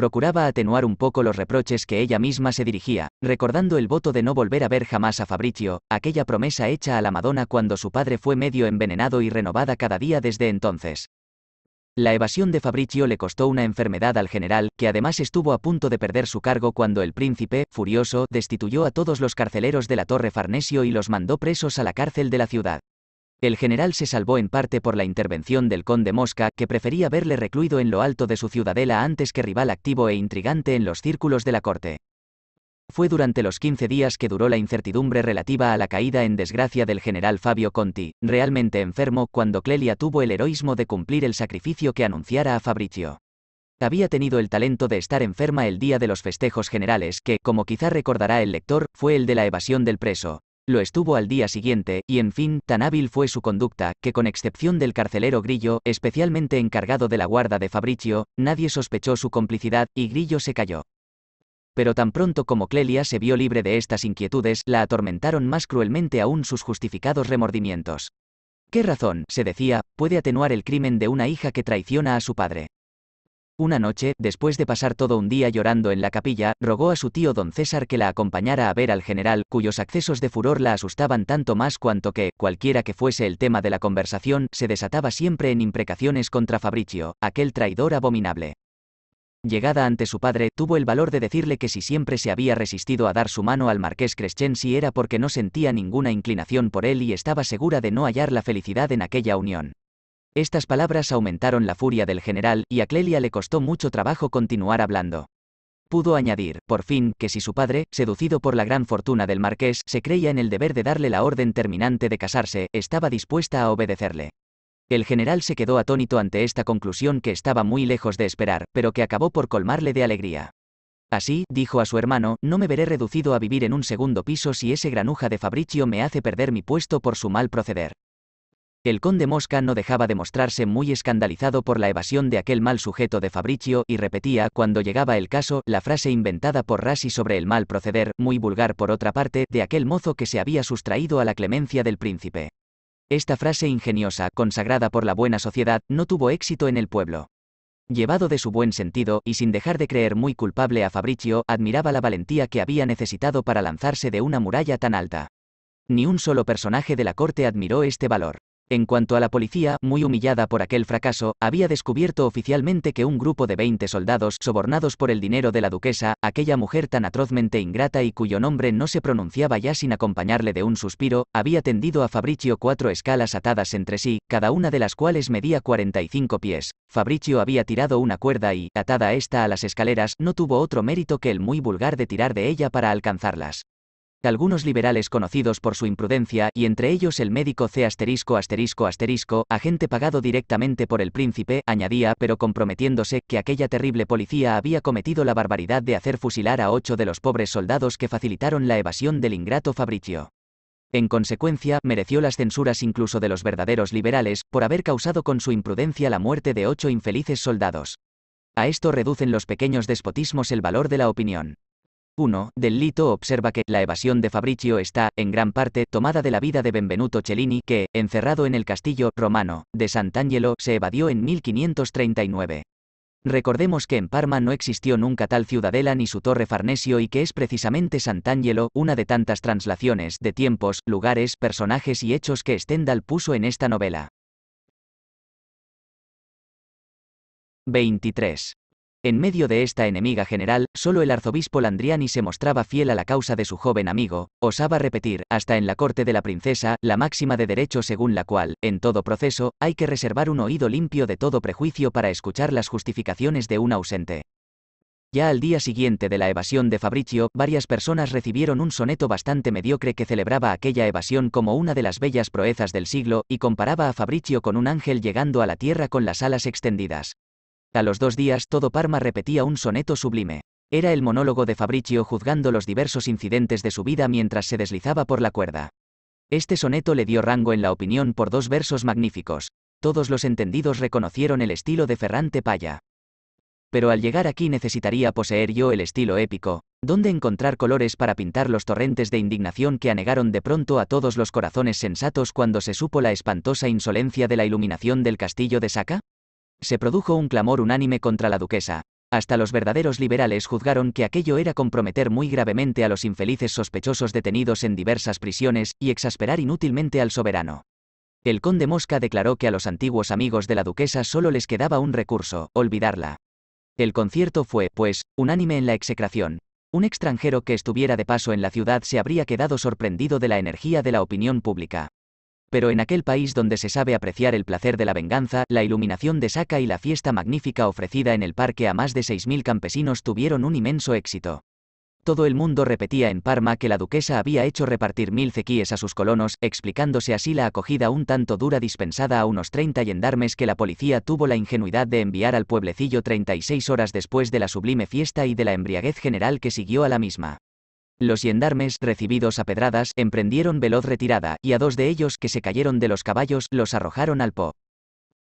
[SPEAKER 1] procuraba atenuar un poco los reproches que ella misma se dirigía, recordando el voto de no volver a ver jamás a Fabricio, aquella promesa hecha a la Madonna cuando su padre fue medio envenenado y renovada cada día desde entonces. La evasión de Fabricio le costó una enfermedad al general, que además estuvo a punto de perder su cargo cuando el príncipe, furioso, destituyó a todos los carceleros de la Torre Farnesio y los mandó presos a la cárcel de la ciudad. El general se salvó en parte por la intervención del conde Mosca, que prefería verle recluido en lo alto de su ciudadela antes que rival activo e intrigante en los círculos de la corte. Fue durante los 15 días que duró la incertidumbre relativa a la caída en desgracia del general Fabio Conti, realmente enfermo, cuando Clelia tuvo el heroísmo de cumplir el sacrificio que anunciara a Fabricio. Había tenido el talento de estar enferma el día de los festejos generales que, como quizá recordará el lector, fue el de la evasión del preso, lo estuvo al día siguiente, y en fin, tan hábil fue su conducta, que con excepción del carcelero Grillo, especialmente encargado de la guarda de Fabricio, nadie sospechó su complicidad, y Grillo se cayó. Pero tan pronto como Clelia se vio libre de estas inquietudes, la atormentaron más cruelmente aún sus justificados remordimientos. ¿Qué razón, se decía, puede atenuar el crimen de una hija que traiciona a su padre? Una noche, después de pasar todo un día llorando en la capilla, rogó a su tío don César que la acompañara a ver al general, cuyos accesos de furor la asustaban tanto más cuanto que, cualquiera que fuese el tema de la conversación, se desataba siempre en imprecaciones contra Fabricio, aquel traidor abominable. Llegada ante su padre, tuvo el valor de decirle que si siempre se había resistido a dar su mano al marqués Crescensi era porque no sentía ninguna inclinación por él y estaba segura de no hallar la felicidad en aquella unión. Estas palabras aumentaron la furia del general y a Clelia le costó mucho trabajo continuar hablando. Pudo añadir, por fin, que si su padre, seducido por la gran fortuna del marqués, se creía en el deber de darle la orden terminante de casarse, estaba dispuesta a obedecerle. El general se quedó atónito ante esta conclusión que estaba muy lejos de esperar, pero que acabó por colmarle de alegría. Así, dijo a su hermano, no me veré reducido a vivir en un segundo piso si ese granuja de Fabricio me hace perder mi puesto por su mal proceder el conde Mosca no dejaba de mostrarse muy escandalizado por la evasión de aquel mal sujeto de Fabricio y repetía, cuando llegaba el caso, la frase inventada por Rassi sobre el mal proceder, muy vulgar por otra parte, de aquel mozo que se había sustraído a la clemencia del príncipe. Esta frase ingeniosa, consagrada por la buena sociedad, no tuvo éxito en el pueblo. Llevado de su buen sentido y sin dejar de creer muy culpable a Fabricio, admiraba la valentía que había necesitado para lanzarse de una muralla tan alta. Ni un solo personaje de la corte admiró este valor. En cuanto a la policía, muy humillada por aquel fracaso, había descubierto oficialmente que un grupo de 20 soldados, sobornados por el dinero de la duquesa, aquella mujer tan atrozmente ingrata y cuyo nombre no se pronunciaba ya sin acompañarle de un suspiro, había tendido a Fabricio cuatro escalas atadas entre sí, cada una de las cuales medía 45 pies. Fabricio había tirado una cuerda y, atada esta a las escaleras, no tuvo otro mérito que el muy vulgar de tirar de ella para alcanzarlas algunos liberales conocidos por su imprudencia, y entre ellos el médico C asterisco asterisco agente pagado directamente por el príncipe, añadía, pero comprometiéndose, que aquella terrible policía había cometido la barbaridad de hacer fusilar a ocho de los pobres soldados que facilitaron la evasión del ingrato Fabricio. En consecuencia, mereció las censuras incluso de los verdaderos liberales, por haber causado con su imprudencia la muerte de ocho infelices soldados. A esto reducen los pequeños despotismos el valor de la opinión. 1. Del Lito observa que la evasión de Fabricio está, en gran parte, tomada de la vida de Benvenuto Cellini, que, encerrado en el castillo romano de Sant'Angelo, se evadió en 1539. Recordemos que en Parma no existió nunca tal ciudadela ni su torre Farnesio y que es precisamente Sant'Angelo una de tantas translaciones de tiempos, lugares, personajes y hechos que Stendhal puso en esta novela. 23. En medio de esta enemiga general, solo el arzobispo Landriani se mostraba fiel a la causa de su joven amigo, osaba repetir, hasta en la corte de la princesa, la máxima de derecho según la cual, en todo proceso, hay que reservar un oído limpio de todo prejuicio para escuchar las justificaciones de un ausente. Ya al día siguiente de la evasión de Fabricio, varias personas recibieron un soneto bastante mediocre que celebraba aquella evasión como una de las bellas proezas del siglo, y comparaba a Fabricio con un ángel llegando a la tierra con las alas extendidas. A los dos días todo Parma repetía un soneto sublime. Era el monólogo de Fabricio juzgando los diversos incidentes de su vida mientras se deslizaba por la cuerda. Este soneto le dio rango en la opinión por dos versos magníficos. Todos los entendidos reconocieron el estilo de Ferrante Paya. Pero al llegar aquí necesitaría poseer yo el estilo épico, donde encontrar colores para pintar los torrentes de indignación que anegaron de pronto a todos los corazones sensatos cuando se supo la espantosa insolencia de la iluminación del castillo de Saca? se produjo un clamor unánime contra la duquesa. Hasta los verdaderos liberales juzgaron que aquello era comprometer muy gravemente a los infelices sospechosos detenidos en diversas prisiones y exasperar inútilmente al soberano. El conde Mosca declaró que a los antiguos amigos de la duquesa solo les quedaba un recurso, olvidarla. El concierto fue, pues, unánime en la execración. Un extranjero que estuviera de paso en la ciudad se habría quedado sorprendido de la energía de la opinión pública pero en aquel país donde se sabe apreciar el placer de la venganza, la iluminación de Saca y la fiesta magnífica ofrecida en el parque a más de 6.000 campesinos tuvieron un inmenso éxito. Todo el mundo repetía en Parma que la duquesa había hecho repartir mil cequíes a sus colonos, explicándose así la acogida un tanto dura dispensada a unos 30 yendarmes que la policía tuvo la ingenuidad de enviar al pueblecillo 36 horas después de la sublime fiesta y de la embriaguez general que siguió a la misma. Los yendarmes, recibidos a pedradas, emprendieron veloz retirada, y a dos de ellos que se cayeron de los caballos los arrojaron al Po.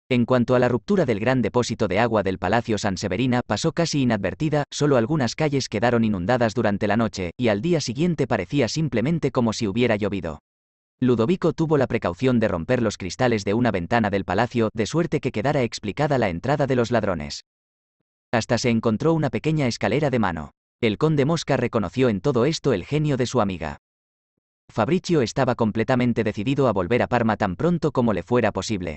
[SPEAKER 1] En cuanto a la ruptura del gran depósito de agua del Palacio San Severina, pasó casi inadvertida, solo algunas calles quedaron inundadas durante la noche, y al día siguiente parecía simplemente como si hubiera llovido. Ludovico tuvo la precaución de romper los cristales de una ventana del palacio, de suerte que quedara explicada la entrada de los ladrones. Hasta se encontró una pequeña escalera de mano. El conde Mosca reconoció en todo esto el genio de su amiga. Fabricio estaba completamente decidido a volver a Parma tan pronto como le fuera posible.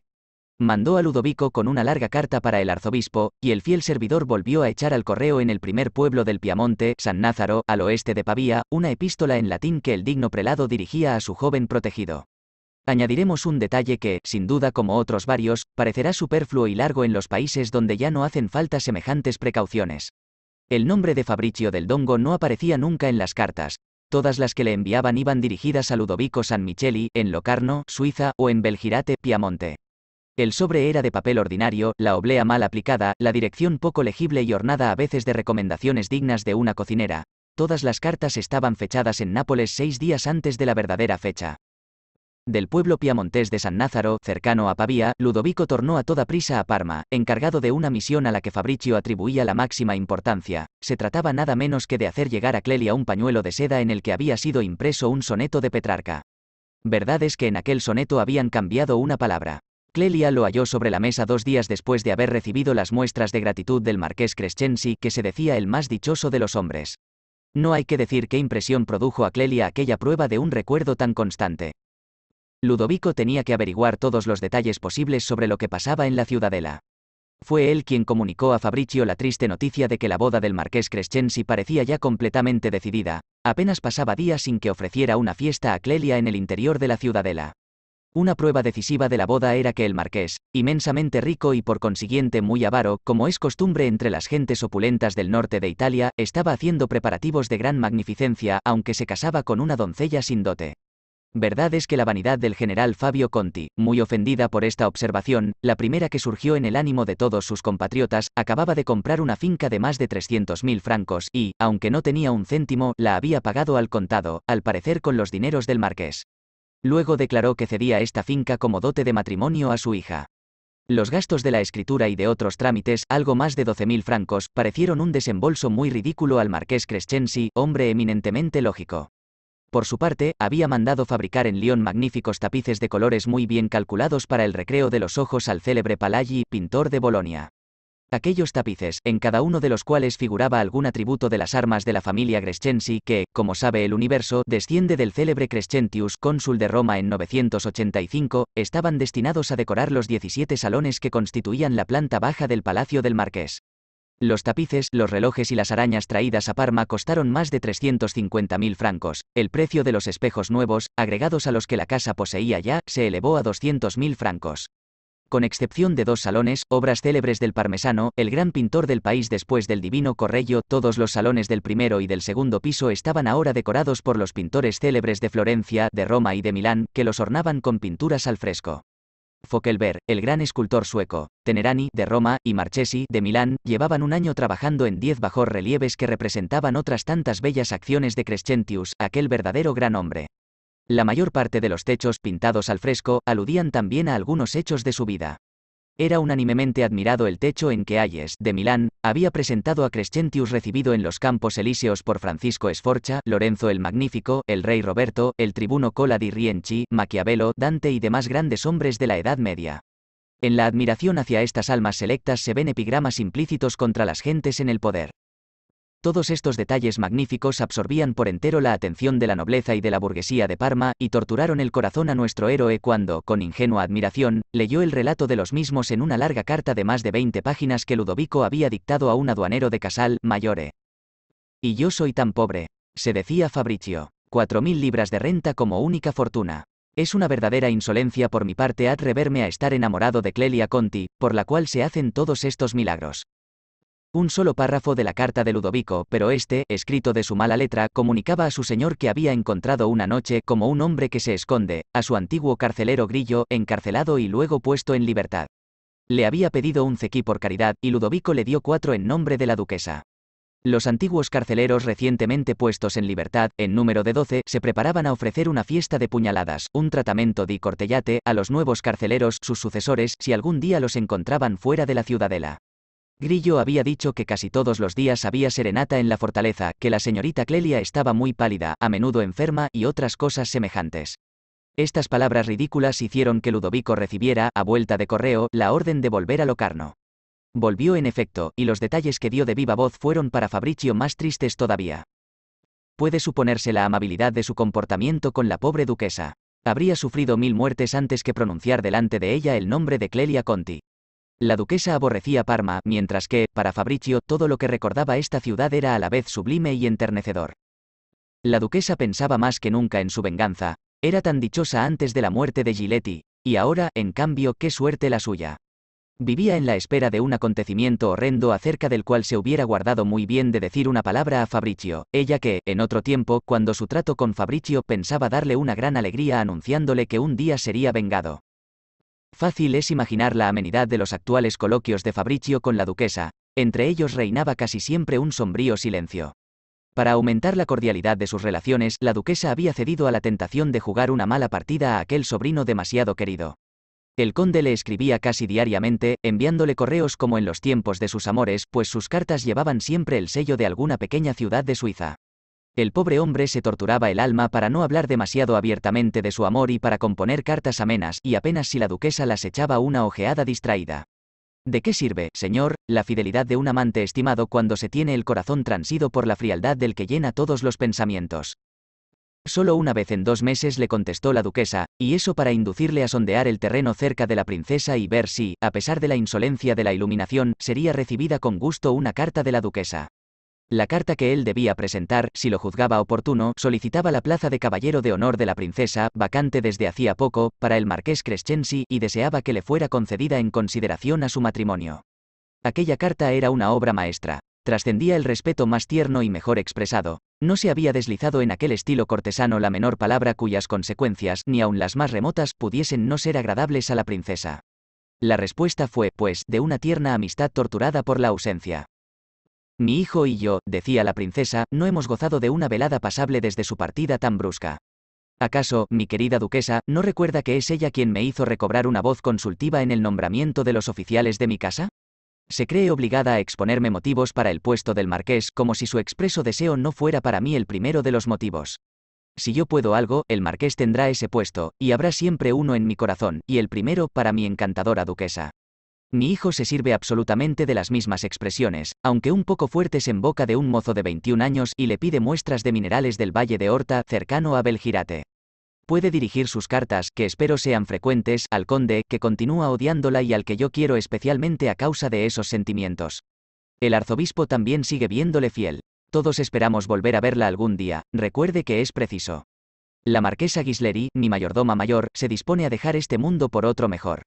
[SPEAKER 1] Mandó a Ludovico con una larga carta para el arzobispo, y el fiel servidor volvió a echar al correo en el primer pueblo del Piamonte, San Názaro, al oeste de Pavía, una epístola en latín que el digno prelado dirigía a su joven protegido. Añadiremos un detalle que, sin duda como otros varios, parecerá superfluo y largo en los países donde ya no hacen falta semejantes precauciones. El nombre de Fabricio del Dongo no aparecía nunca en las cartas, todas las que le enviaban iban dirigidas a Ludovico San Micheli, en Locarno, Suiza, o en Belgirate, Piamonte. El sobre era de papel ordinario, la oblea mal aplicada, la dirección poco legible y ornada a veces de recomendaciones dignas de una cocinera. Todas las cartas estaban fechadas en Nápoles seis días antes de la verdadera fecha del pueblo piamontés de San Názaro, cercano a Pavía, Ludovico tornó a toda prisa a Parma, encargado de una misión a la que Fabricio atribuía la máxima importancia. Se trataba nada menos que de hacer llegar a Clelia un pañuelo de seda en el que había sido impreso un soneto de Petrarca. Verdad es que en aquel soneto habían cambiado una palabra. Clelia lo halló sobre la mesa dos días después de haber recibido las muestras de gratitud del marqués Crescensi que se decía el más dichoso de los hombres. No hay que decir qué impresión produjo a Clelia aquella prueba de un recuerdo tan constante. Ludovico tenía que averiguar todos los detalles posibles sobre lo que pasaba en la ciudadela. Fue él quien comunicó a Fabricio la triste noticia de que la boda del marqués Crescenzi parecía ya completamente decidida, apenas pasaba días sin que ofreciera una fiesta a Clelia en el interior de la ciudadela. Una prueba decisiva de la boda era que el marqués, inmensamente rico y por consiguiente muy avaro, como es costumbre entre las gentes opulentas del norte de Italia, estaba haciendo preparativos de gran magnificencia aunque se casaba con una doncella sin dote. Verdad es que la vanidad del general Fabio Conti, muy ofendida por esta observación, la primera que surgió en el ánimo de todos sus compatriotas, acababa de comprar una finca de más de 300.000 francos y, aunque no tenía un céntimo, la había pagado al contado, al parecer con los dineros del marqués. Luego declaró que cedía esta finca como dote de matrimonio a su hija. Los gastos de la escritura y de otros trámites, algo más de 12.000 francos, parecieron un desembolso muy ridículo al marqués Crescensi, hombre eminentemente lógico. Por su parte, había mandado fabricar en Lyon magníficos tapices de colores muy bien calculados para el recreo de los ojos al célebre Palagi, pintor de Bolonia. Aquellos tapices, en cada uno de los cuales figuraba algún atributo de las armas de la familia Grescensi que, como sabe el universo, desciende del célebre Crescentius, cónsul de Roma en 985, estaban destinados a decorar los 17 salones que constituían la planta baja del Palacio del Marqués. Los tapices, los relojes y las arañas traídas a Parma costaron más de 350.000 francos. El precio de los espejos nuevos, agregados a los que la casa poseía ya, se elevó a 200.000 francos. Con excepción de dos salones, obras célebres del parmesano, el gran pintor del país después del divino Correggio, todos los salones del primero y del segundo piso estaban ahora decorados por los pintores célebres de Florencia, de Roma y de Milán, que los ornaban con pinturas al fresco. Fokelberg, el gran escultor sueco, Tenerani, de Roma, y Marchesi, de Milán, llevaban un año trabajando en diez bajorrelieves que representaban otras tantas bellas acciones de Crescentius, aquel verdadero gran hombre. La mayor parte de los techos pintados al fresco aludían también a algunos hechos de su vida. Era unánimemente admirado el techo en que Ayes, de Milán, había presentado a Crescentius recibido en los Campos Elíseos por Francisco Esforcha, Lorenzo el Magnífico, el rey Roberto, el tribuno Cola di Rienchi, Maquiavelo, Dante y demás grandes hombres de la Edad Media. En la admiración hacia estas almas selectas se ven epigramas implícitos contra las gentes en el poder. Todos estos detalles magníficos absorbían por entero la atención de la nobleza y de la burguesía de Parma, y torturaron el corazón a nuestro héroe cuando, con ingenua admiración, leyó el relato de los mismos en una larga carta de más de 20 páginas que Ludovico había dictado a un aduanero de Casal, Mayore. Y yo soy tan pobre, se decía Fabricio. Cuatro mil libras de renta como única fortuna. Es una verdadera insolencia por mi parte atreverme a estar enamorado de Clelia Conti, por la cual se hacen todos estos milagros. Un solo párrafo de la carta de Ludovico, pero este, escrito de su mala letra, comunicaba a su señor que había encontrado una noche, como un hombre que se esconde, a su antiguo carcelero Grillo, encarcelado y luego puesto en libertad. Le había pedido un cequí por caridad, y Ludovico le dio cuatro en nombre de la duquesa. Los antiguos carceleros recientemente puestos en libertad, en número de doce, se preparaban a ofrecer una fiesta de puñaladas, un tratamiento de cortellate, a los nuevos carceleros, sus sucesores, si algún día los encontraban fuera de la ciudadela. Grillo había dicho que casi todos los días había serenata en la fortaleza, que la señorita Clelia estaba muy pálida, a menudo enferma y otras cosas semejantes. Estas palabras ridículas hicieron que Ludovico recibiera, a vuelta de correo, la orden de volver a Locarno. Volvió en efecto, y los detalles que dio de viva voz fueron para Fabricio más tristes todavía. Puede suponerse la amabilidad de su comportamiento con la pobre duquesa. Habría sufrido mil muertes antes que pronunciar delante de ella el nombre de Clelia Conti. La duquesa aborrecía Parma, mientras que, para Fabricio, todo lo que recordaba esta ciudad era a la vez sublime y enternecedor. La duquesa pensaba más que nunca en su venganza. Era tan dichosa antes de la muerte de Giletti, y ahora, en cambio, qué suerte la suya. Vivía en la espera de un acontecimiento horrendo acerca del cual se hubiera guardado muy bien de decir una palabra a Fabricio, ella que, en otro tiempo, cuando su trato con Fabricio pensaba darle una gran alegría anunciándole que un día sería vengado. Fácil es imaginar la amenidad de los actuales coloquios de Fabricio con la duquesa, entre ellos reinaba casi siempre un sombrío silencio. Para aumentar la cordialidad de sus relaciones, la duquesa había cedido a la tentación de jugar una mala partida a aquel sobrino demasiado querido. El conde le escribía casi diariamente, enviándole correos como en los tiempos de sus amores, pues sus cartas llevaban siempre el sello de alguna pequeña ciudad de Suiza. El pobre hombre se torturaba el alma para no hablar demasiado abiertamente de su amor y para componer cartas amenas, y apenas si la duquesa las echaba una ojeada distraída. ¿De qué sirve, señor, la fidelidad de un amante estimado cuando se tiene el corazón transido por la frialdad del que llena todos los pensamientos? Solo una vez en dos meses le contestó la duquesa, y eso para inducirle a sondear el terreno cerca de la princesa y ver si, a pesar de la insolencia de la iluminación, sería recibida con gusto una carta de la duquesa. La carta que él debía presentar, si lo juzgaba oportuno, solicitaba la plaza de caballero de honor de la princesa, vacante desde hacía poco, para el marqués Crescensi, y deseaba que le fuera concedida en consideración a su matrimonio. Aquella carta era una obra maestra. Trascendía el respeto más tierno y mejor expresado. No se había deslizado en aquel estilo cortesano la menor palabra cuyas consecuencias, ni aun las más remotas, pudiesen no ser agradables a la princesa. La respuesta fue, pues, de una tierna amistad torturada por la ausencia. Mi hijo y yo, decía la princesa, no hemos gozado de una velada pasable desde su partida tan brusca. ¿Acaso, mi querida duquesa, no recuerda que es ella quien me hizo recobrar una voz consultiva en el nombramiento de los oficiales de mi casa? Se cree obligada a exponerme motivos para el puesto del marqués, como si su expreso deseo no fuera para mí el primero de los motivos. Si yo puedo algo, el marqués tendrá ese puesto, y habrá siempre uno en mi corazón, y el primero para mi encantadora duquesa. Mi hijo se sirve absolutamente de las mismas expresiones, aunque un poco fuertes en boca de un mozo de 21 años y le pide muestras de minerales del Valle de Horta, cercano a Belgirate. Puede dirigir sus cartas, que espero sean frecuentes, al conde, que continúa odiándola y al que yo quiero especialmente a causa de esos sentimientos. El arzobispo también sigue viéndole fiel. Todos esperamos volver a verla algún día, recuerde que es preciso. La marquesa Gisleri, mi mayordoma mayor, se dispone a dejar este mundo por otro mejor.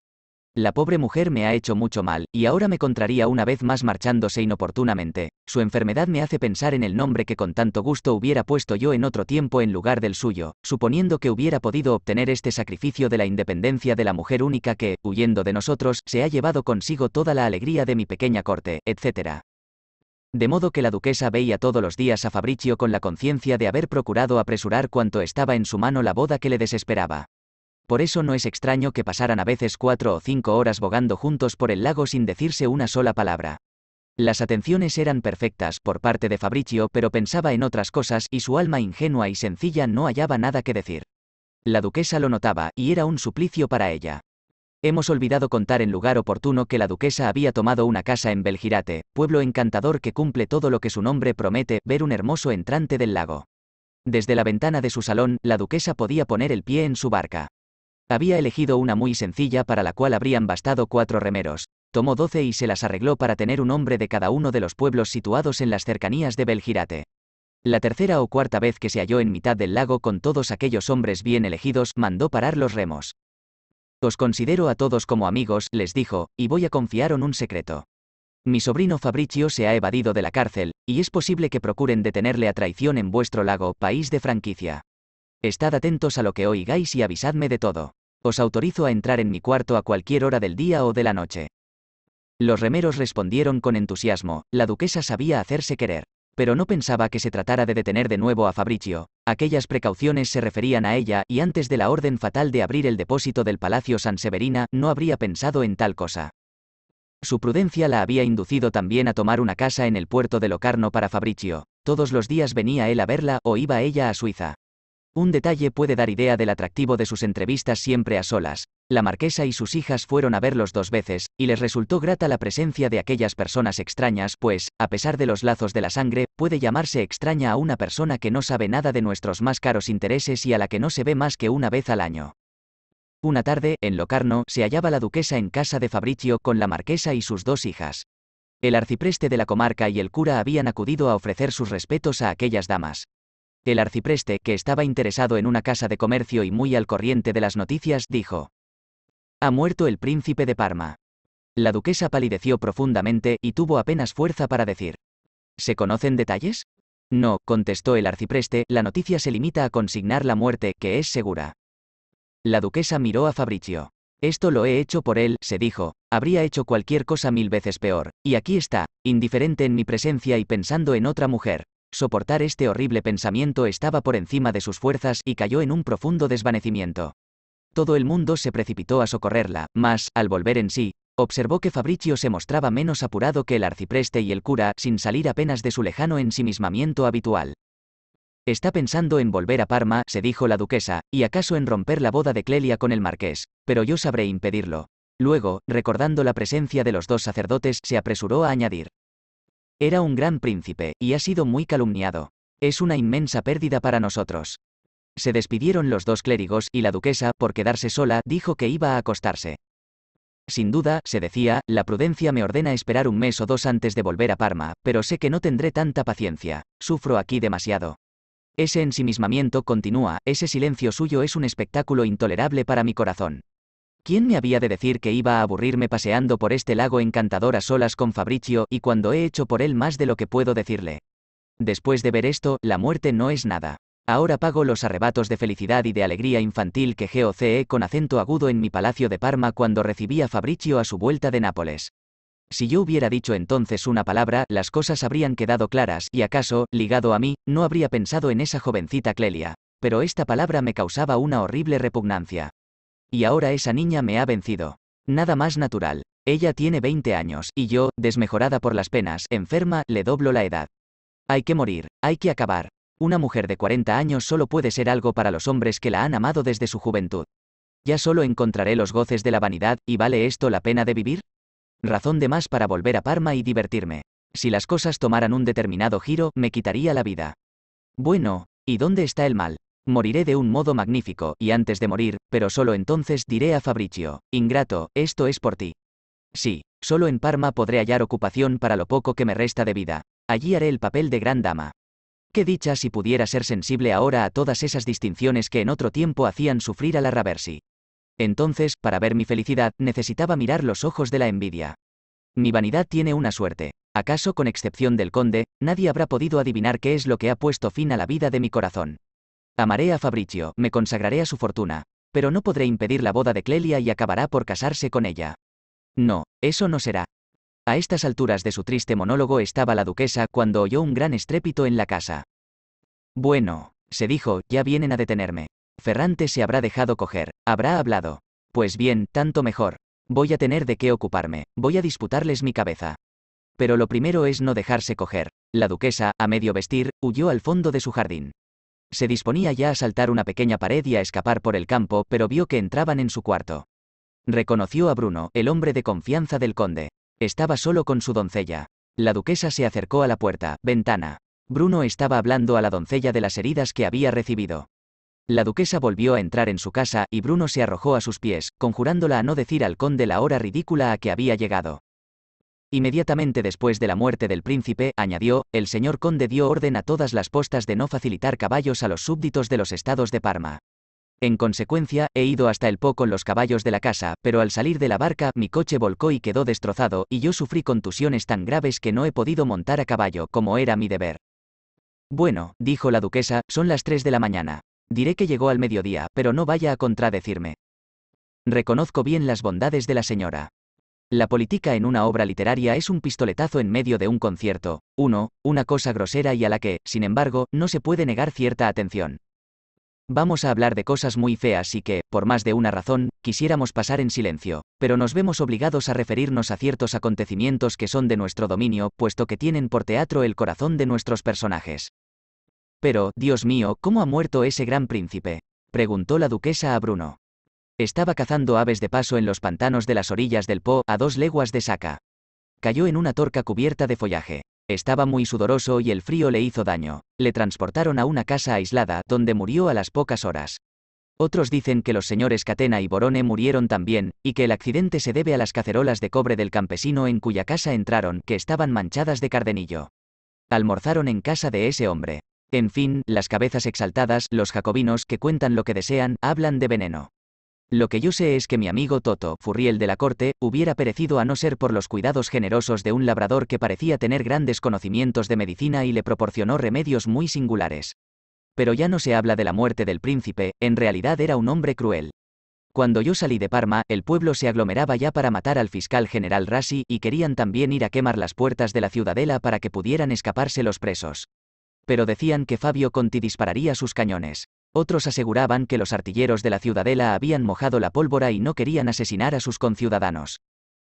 [SPEAKER 1] La pobre mujer me ha hecho mucho mal, y ahora me contraría una vez más marchándose inoportunamente. Su enfermedad me hace pensar en el nombre que con tanto gusto hubiera puesto yo en otro tiempo en lugar del suyo, suponiendo que hubiera podido obtener este sacrificio de la independencia de la mujer única que, huyendo de nosotros, se ha llevado consigo toda la alegría de mi pequeña corte, etc. De modo que la duquesa veía todos los días a Fabricio con la conciencia de haber procurado apresurar cuanto estaba en su mano la boda que le desesperaba. Por eso no es extraño que pasaran a veces cuatro o cinco horas bogando juntos por el lago sin decirse una sola palabra. Las atenciones eran perfectas por parte de Fabricio, pero pensaba en otras cosas y su alma ingenua y sencilla no hallaba nada que decir. La duquesa lo notaba, y era un suplicio para ella. Hemos olvidado contar en lugar oportuno que la duquesa había tomado una casa en Belgirate, pueblo encantador que cumple todo lo que su nombre promete, ver un hermoso entrante del lago. Desde la ventana de su salón, la duquesa podía poner el pie en su barca. Había elegido una muy sencilla para la cual habrían bastado cuatro remeros. Tomó doce y se las arregló para tener un hombre de cada uno de los pueblos situados en las cercanías de Belgirate. La tercera o cuarta vez que se halló en mitad del lago con todos aquellos hombres bien elegidos, mandó parar los remos. Os considero a todos como amigos, les dijo, y voy a confiar en un secreto. Mi sobrino Fabricio se ha evadido de la cárcel, y es posible que procuren detenerle a traición en vuestro lago, país de franquicia. Estad atentos a lo que oigáis y avisadme de todo. Os autorizo a entrar en mi cuarto a cualquier hora del día o de la noche. Los remeros respondieron con entusiasmo, la duquesa sabía hacerse querer. Pero no pensaba que se tratara de detener de nuevo a Fabricio. Aquellas precauciones se referían a ella y antes de la orden fatal de abrir el depósito del Palacio San Severina no habría pensado en tal cosa. Su prudencia la había inducido también a tomar una casa en el puerto de Locarno para Fabricio. Todos los días venía él a verla o iba ella a Suiza. Un detalle puede dar idea del atractivo de sus entrevistas siempre a solas. La marquesa y sus hijas fueron a verlos dos veces, y les resultó grata la presencia de aquellas personas extrañas, pues, a pesar de los lazos de la sangre, puede llamarse extraña a una persona que no sabe nada de nuestros más caros intereses y a la que no se ve más que una vez al año. Una tarde, en Locarno, se hallaba la duquesa en casa de Fabricio con la marquesa y sus dos hijas. El arcipreste de la comarca y el cura habían acudido a ofrecer sus respetos a aquellas damas. El arcipreste, que estaba interesado en una casa de comercio y muy al corriente de las noticias, dijo. Ha muerto el príncipe de Parma. La duquesa palideció profundamente y tuvo apenas fuerza para decir. ¿Se conocen detalles? No, contestó el arcipreste, la noticia se limita a consignar la muerte, que es segura. La duquesa miró a Fabricio. Esto lo he hecho por él, se dijo, habría hecho cualquier cosa mil veces peor, y aquí está, indiferente en mi presencia y pensando en otra mujer. Soportar este horrible pensamiento estaba por encima de sus fuerzas y cayó en un profundo desvanecimiento. Todo el mundo se precipitó a socorrerla, mas, al volver en sí, observó que Fabricio se mostraba menos apurado que el arcipreste y el cura, sin salir apenas de su lejano ensimismamiento habitual. Está pensando en volver a Parma, se dijo la duquesa, y acaso en romper la boda de Clelia con el marqués, pero yo sabré impedirlo. Luego, recordando la presencia de los dos sacerdotes, se apresuró a añadir, era un gran príncipe, y ha sido muy calumniado. Es una inmensa pérdida para nosotros. Se despidieron los dos clérigos, y la duquesa, por quedarse sola, dijo que iba a acostarse. Sin duda, se decía, la prudencia me ordena esperar un mes o dos antes de volver a Parma, pero sé que no tendré tanta paciencia, sufro aquí demasiado. Ese ensimismamiento continúa, ese silencio suyo es un espectáculo intolerable para mi corazón. ¿Quién me había de decir que iba a aburrirme paseando por este lago encantador a solas con Fabricio y cuando he hecho por él más de lo que puedo decirle? Después de ver esto, la muerte no es nada. Ahora pago los arrebatos de felicidad y de alegría infantil que GOCE con acento agudo en mi palacio de Parma cuando recibí a Fabricio a su vuelta de Nápoles. Si yo hubiera dicho entonces una palabra, las cosas habrían quedado claras, y acaso, ligado a mí, no habría pensado en esa jovencita Clelia. Pero esta palabra me causaba una horrible repugnancia. Y ahora esa niña me ha vencido. Nada más natural. Ella tiene 20 años, y yo, desmejorada por las penas, enferma, le doblo la edad. Hay que morir, hay que acabar. Una mujer de 40 años solo puede ser algo para los hombres que la han amado desde su juventud. ¿Ya solo encontraré los goces de la vanidad, y vale esto la pena de vivir? Razón de más para volver a Parma y divertirme. Si las cosas tomaran un determinado giro, me quitaría la vida. Bueno, ¿y dónde está el mal? Moriré de un modo magnífico, y antes de morir, pero solo entonces diré a Fabricio, ingrato, esto es por ti. Sí, solo en Parma podré hallar ocupación para lo poco que me resta de vida. Allí haré el papel de gran dama. Qué dicha si pudiera ser sensible ahora a todas esas distinciones que en otro tiempo hacían sufrir a la Raversi. Entonces, para ver mi felicidad, necesitaba mirar los ojos de la envidia. Mi vanidad tiene una suerte. ¿Acaso con excepción del conde, nadie habrá podido adivinar qué es lo que ha puesto fin a la vida de mi corazón? Amaré a Fabricio, me consagraré a su fortuna, pero no podré impedir la boda de Clelia y acabará por casarse con ella. No, eso no será. A estas alturas de su triste monólogo estaba la duquesa cuando oyó un gran estrépito en la casa. Bueno, se dijo, ya vienen a detenerme. Ferrante se habrá dejado coger, habrá hablado. Pues bien, tanto mejor. Voy a tener de qué ocuparme, voy a disputarles mi cabeza. Pero lo primero es no dejarse coger. La duquesa, a medio vestir, huyó al fondo de su jardín. Se disponía ya a saltar una pequeña pared y a escapar por el campo, pero vio que entraban en su cuarto. Reconoció a Bruno, el hombre de confianza del conde. Estaba solo con su doncella. La duquesa se acercó a la puerta, ventana. Bruno estaba hablando a la doncella de las heridas que había recibido. La duquesa volvió a entrar en su casa, y Bruno se arrojó a sus pies, conjurándola a no decir al conde la hora ridícula a que había llegado. Inmediatamente después de la muerte del príncipe, añadió, el señor conde dio orden a todas las postas de no facilitar caballos a los súbditos de los estados de Parma. En consecuencia, he ido hasta el Po con los caballos de la casa, pero al salir de la barca, mi coche volcó y quedó destrozado, y yo sufrí contusiones tan graves que no he podido montar a caballo, como era mi deber. Bueno, dijo la duquesa, son las 3 de la mañana. Diré que llegó al mediodía, pero no vaya a contradecirme. Reconozco bien las bondades de la señora. La política en una obra literaria es un pistoletazo en medio de un concierto, uno, una cosa grosera y a la que, sin embargo, no se puede negar cierta atención. Vamos a hablar de cosas muy feas y que, por más de una razón, quisiéramos pasar en silencio, pero nos vemos obligados a referirnos a ciertos acontecimientos que son de nuestro dominio, puesto que tienen por teatro el corazón de nuestros personajes. Pero, Dios mío, ¿cómo ha muerto ese gran príncipe? preguntó la duquesa a Bruno. Estaba cazando aves de paso en los pantanos de las orillas del Po, a dos leguas de Saca. Cayó en una torca cubierta de follaje. Estaba muy sudoroso y el frío le hizo daño. Le transportaron a una casa aislada, donde murió a las pocas horas. Otros dicen que los señores Catena y Borone murieron también, y que el accidente se debe a las cacerolas de cobre del campesino en cuya casa entraron, que estaban manchadas de cardenillo. Almorzaron en casa de ese hombre. En fin, las cabezas exaltadas, los jacobinos que cuentan lo que desean, hablan de veneno. Lo que yo sé es que mi amigo Toto, Furriel de la corte, hubiera perecido a no ser por los cuidados generosos de un labrador que parecía tener grandes conocimientos de medicina y le proporcionó remedios muy singulares. Pero ya no se habla de la muerte del príncipe, en realidad era un hombre cruel. Cuando yo salí de Parma, el pueblo se aglomeraba ya para matar al fiscal general Rassi y querían también ir a quemar las puertas de la ciudadela para que pudieran escaparse los presos. Pero decían que Fabio Conti dispararía sus cañones. Otros aseguraban que los artilleros de la ciudadela habían mojado la pólvora y no querían asesinar a sus conciudadanos.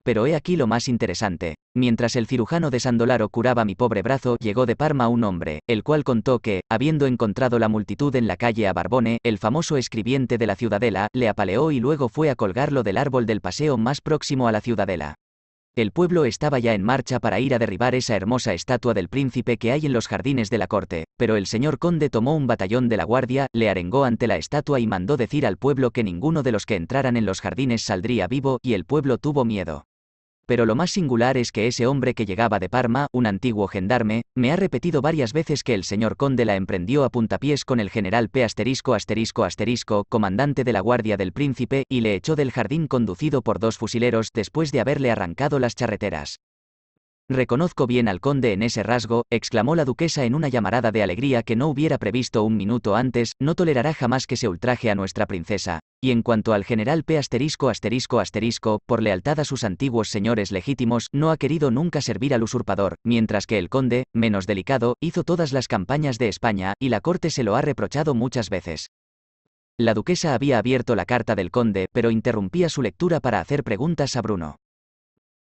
[SPEAKER 1] Pero he aquí lo más interesante. Mientras el cirujano de Sandolaro curaba mi pobre brazo, llegó de Parma un hombre, el cual contó que, habiendo encontrado la multitud en la calle a Barbone, el famoso escribiente de la ciudadela, le apaleó y luego fue a colgarlo del árbol del paseo más próximo a la ciudadela. El pueblo estaba ya en marcha para ir a derribar esa hermosa estatua del príncipe que hay en los jardines de la corte, pero el señor conde tomó un batallón de la guardia, le arengó ante la estatua y mandó decir al pueblo que ninguno de los que entraran en los jardines saldría vivo, y el pueblo tuvo miedo pero lo más singular es que ese hombre que llegaba de Parma, un antiguo gendarme, me ha repetido varias veces que el señor conde la emprendió a puntapiés con el general P asterisco asterisco asterisco, comandante de la guardia del príncipe, y le echó del jardín conducido por dos fusileros después de haberle arrancado las charreteras. Reconozco bien al conde en ese rasgo, exclamó la duquesa en una llamarada de alegría que no hubiera previsto un minuto antes, no tolerará jamás que se ultraje a nuestra princesa. Y en cuanto al general P asterisco asterisco asterisco, por lealtad a sus antiguos señores legítimos, no ha querido nunca servir al usurpador, mientras que el conde, menos delicado, hizo todas las campañas de España, y la corte se lo ha reprochado muchas veces. La duquesa había abierto la carta del conde, pero interrumpía su lectura para hacer preguntas a Bruno.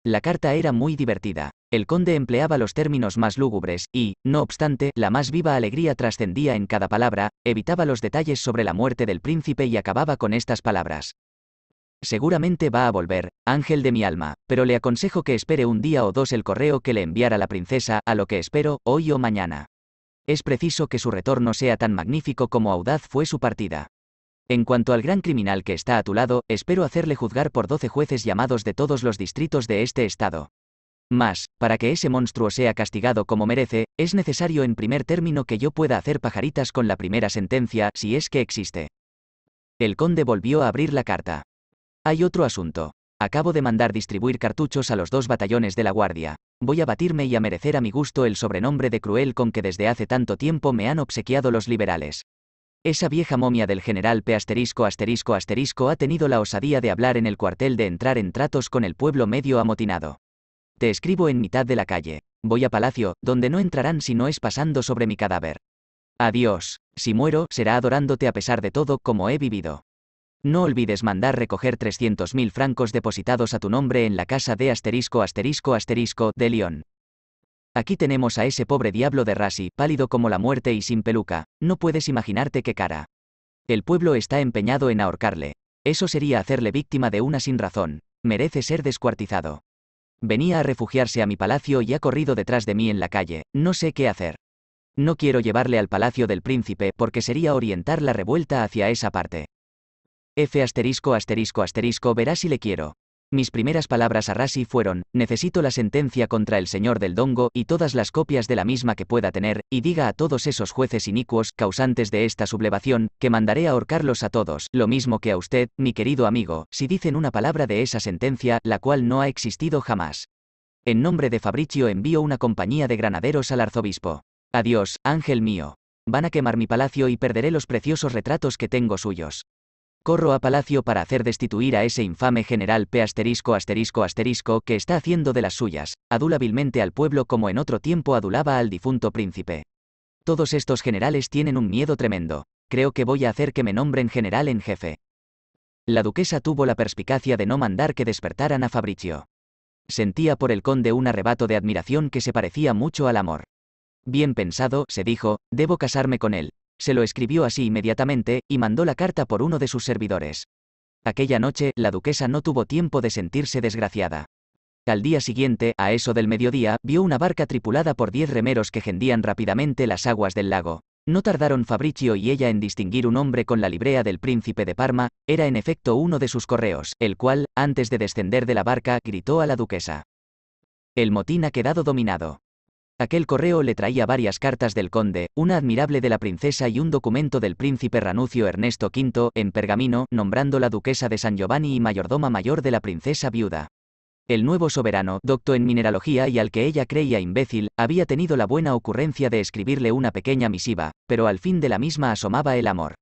[SPEAKER 1] La carta era muy divertida. El conde empleaba los términos más lúgubres, y, no obstante, la más viva alegría trascendía en cada palabra, evitaba los detalles sobre la muerte del príncipe y acababa con estas palabras. Seguramente va a volver, ángel de mi alma, pero le aconsejo que espere un día o dos el correo que le enviara la princesa, a lo que espero, hoy o mañana. Es preciso que su retorno sea tan magnífico como audaz fue su partida. En cuanto al gran criminal que está a tu lado, espero hacerle juzgar por doce jueces llamados de todos los distritos de este estado. Mas, para que ese monstruo sea castigado como merece, es necesario en primer término que yo pueda hacer pajaritas con la primera sentencia, si es que existe. El conde volvió a abrir la carta. Hay otro asunto. Acabo de mandar distribuir cartuchos a los dos batallones de la Guardia. Voy a batirme y a merecer a mi gusto el sobrenombre de cruel con que desde hace tanto tiempo me han obsequiado los liberales. Esa vieja momia del general P asterisco asterisco asterisco ha tenido la osadía de hablar en el cuartel de entrar en tratos con el pueblo medio amotinado. Te escribo en mitad de la calle. Voy a palacio, donde no entrarán si no es pasando sobre mi cadáver. Adiós. Si muero, será adorándote a pesar de todo como he vivido. No olvides mandar recoger 300.000 francos depositados a tu nombre en la casa de asterisco asterisco asterisco de Lyon. Aquí tenemos a ese pobre diablo de Rasi, pálido como la muerte y sin peluca, no puedes imaginarte qué cara. El pueblo está empeñado en ahorcarle. Eso sería hacerle víctima de una sin razón. Merece ser descuartizado. Venía a refugiarse a mi palacio y ha corrido detrás de mí en la calle, no sé qué hacer. No quiero llevarle al palacio del príncipe porque sería orientar la revuelta hacia esa parte. F asterisco asterisco asterisco verá si le quiero. Mis primeras palabras a Rasi fueron, necesito la sentencia contra el señor del Dongo y todas las copias de la misma que pueda tener, y diga a todos esos jueces inicuos, causantes de esta sublevación, que mandaré ahorcarlos a todos, lo mismo que a usted, mi querido amigo, si dicen una palabra de esa sentencia, la cual no ha existido jamás. En nombre de Fabricio envío una compañía de granaderos al arzobispo. Adiós, ángel mío. Van a quemar mi palacio y perderé los preciosos retratos que tengo suyos. Corro a Palacio para hacer destituir a ese infame general P asterisco asterisco asterisco que está haciendo de las suyas, adulabilmente al pueblo como en otro tiempo adulaba al difunto príncipe. Todos estos generales tienen un miedo tremendo. Creo que voy a hacer que me nombren general en jefe. La duquesa tuvo la perspicacia de no mandar que despertaran a Fabricio. Sentía por el conde un arrebato de admiración que se parecía mucho al amor. Bien pensado, se dijo, debo casarme con él, se lo escribió así inmediatamente, y mandó la carta por uno de sus servidores. Aquella noche, la duquesa no tuvo tiempo de sentirse desgraciada. Al día siguiente, a eso del mediodía, vio una barca tripulada por diez remeros que gendían rápidamente las aguas del lago. No tardaron Fabricio y ella en distinguir un hombre con la librea del príncipe de Parma, era en efecto uno de sus correos, el cual, antes de descender de la barca, gritó a la duquesa. El motín ha quedado dominado. Aquel correo le traía varias cartas del conde, una admirable de la princesa y un documento del príncipe Ranucio Ernesto V, en pergamino, nombrando la duquesa de San Giovanni y mayordoma mayor de la princesa viuda. El nuevo soberano, docto en mineralogía y al que ella creía imbécil, había tenido la buena ocurrencia de escribirle una pequeña misiva, pero al fin de la misma asomaba el amor.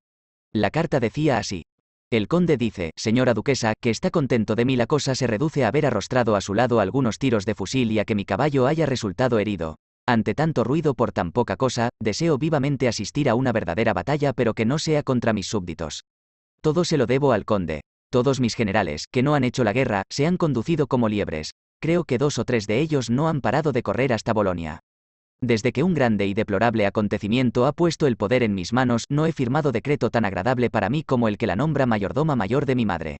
[SPEAKER 1] La carta decía así. El conde dice, señora duquesa, que está contento de mí. La cosa se reduce a haber arrostrado a su lado algunos tiros de fusil y a que mi caballo haya resultado herido, ante tanto ruido por tan poca cosa, deseo vivamente asistir a una verdadera batalla pero que no sea contra mis súbditos. Todo se lo debo al conde. Todos mis generales, que no han hecho la guerra, se han conducido como liebres. Creo que dos o tres de ellos no han parado de correr hasta Bolonia. Desde que un grande y deplorable acontecimiento ha puesto el poder en mis manos, no he firmado decreto tan agradable para mí como el que la nombra mayordoma mayor de mi madre.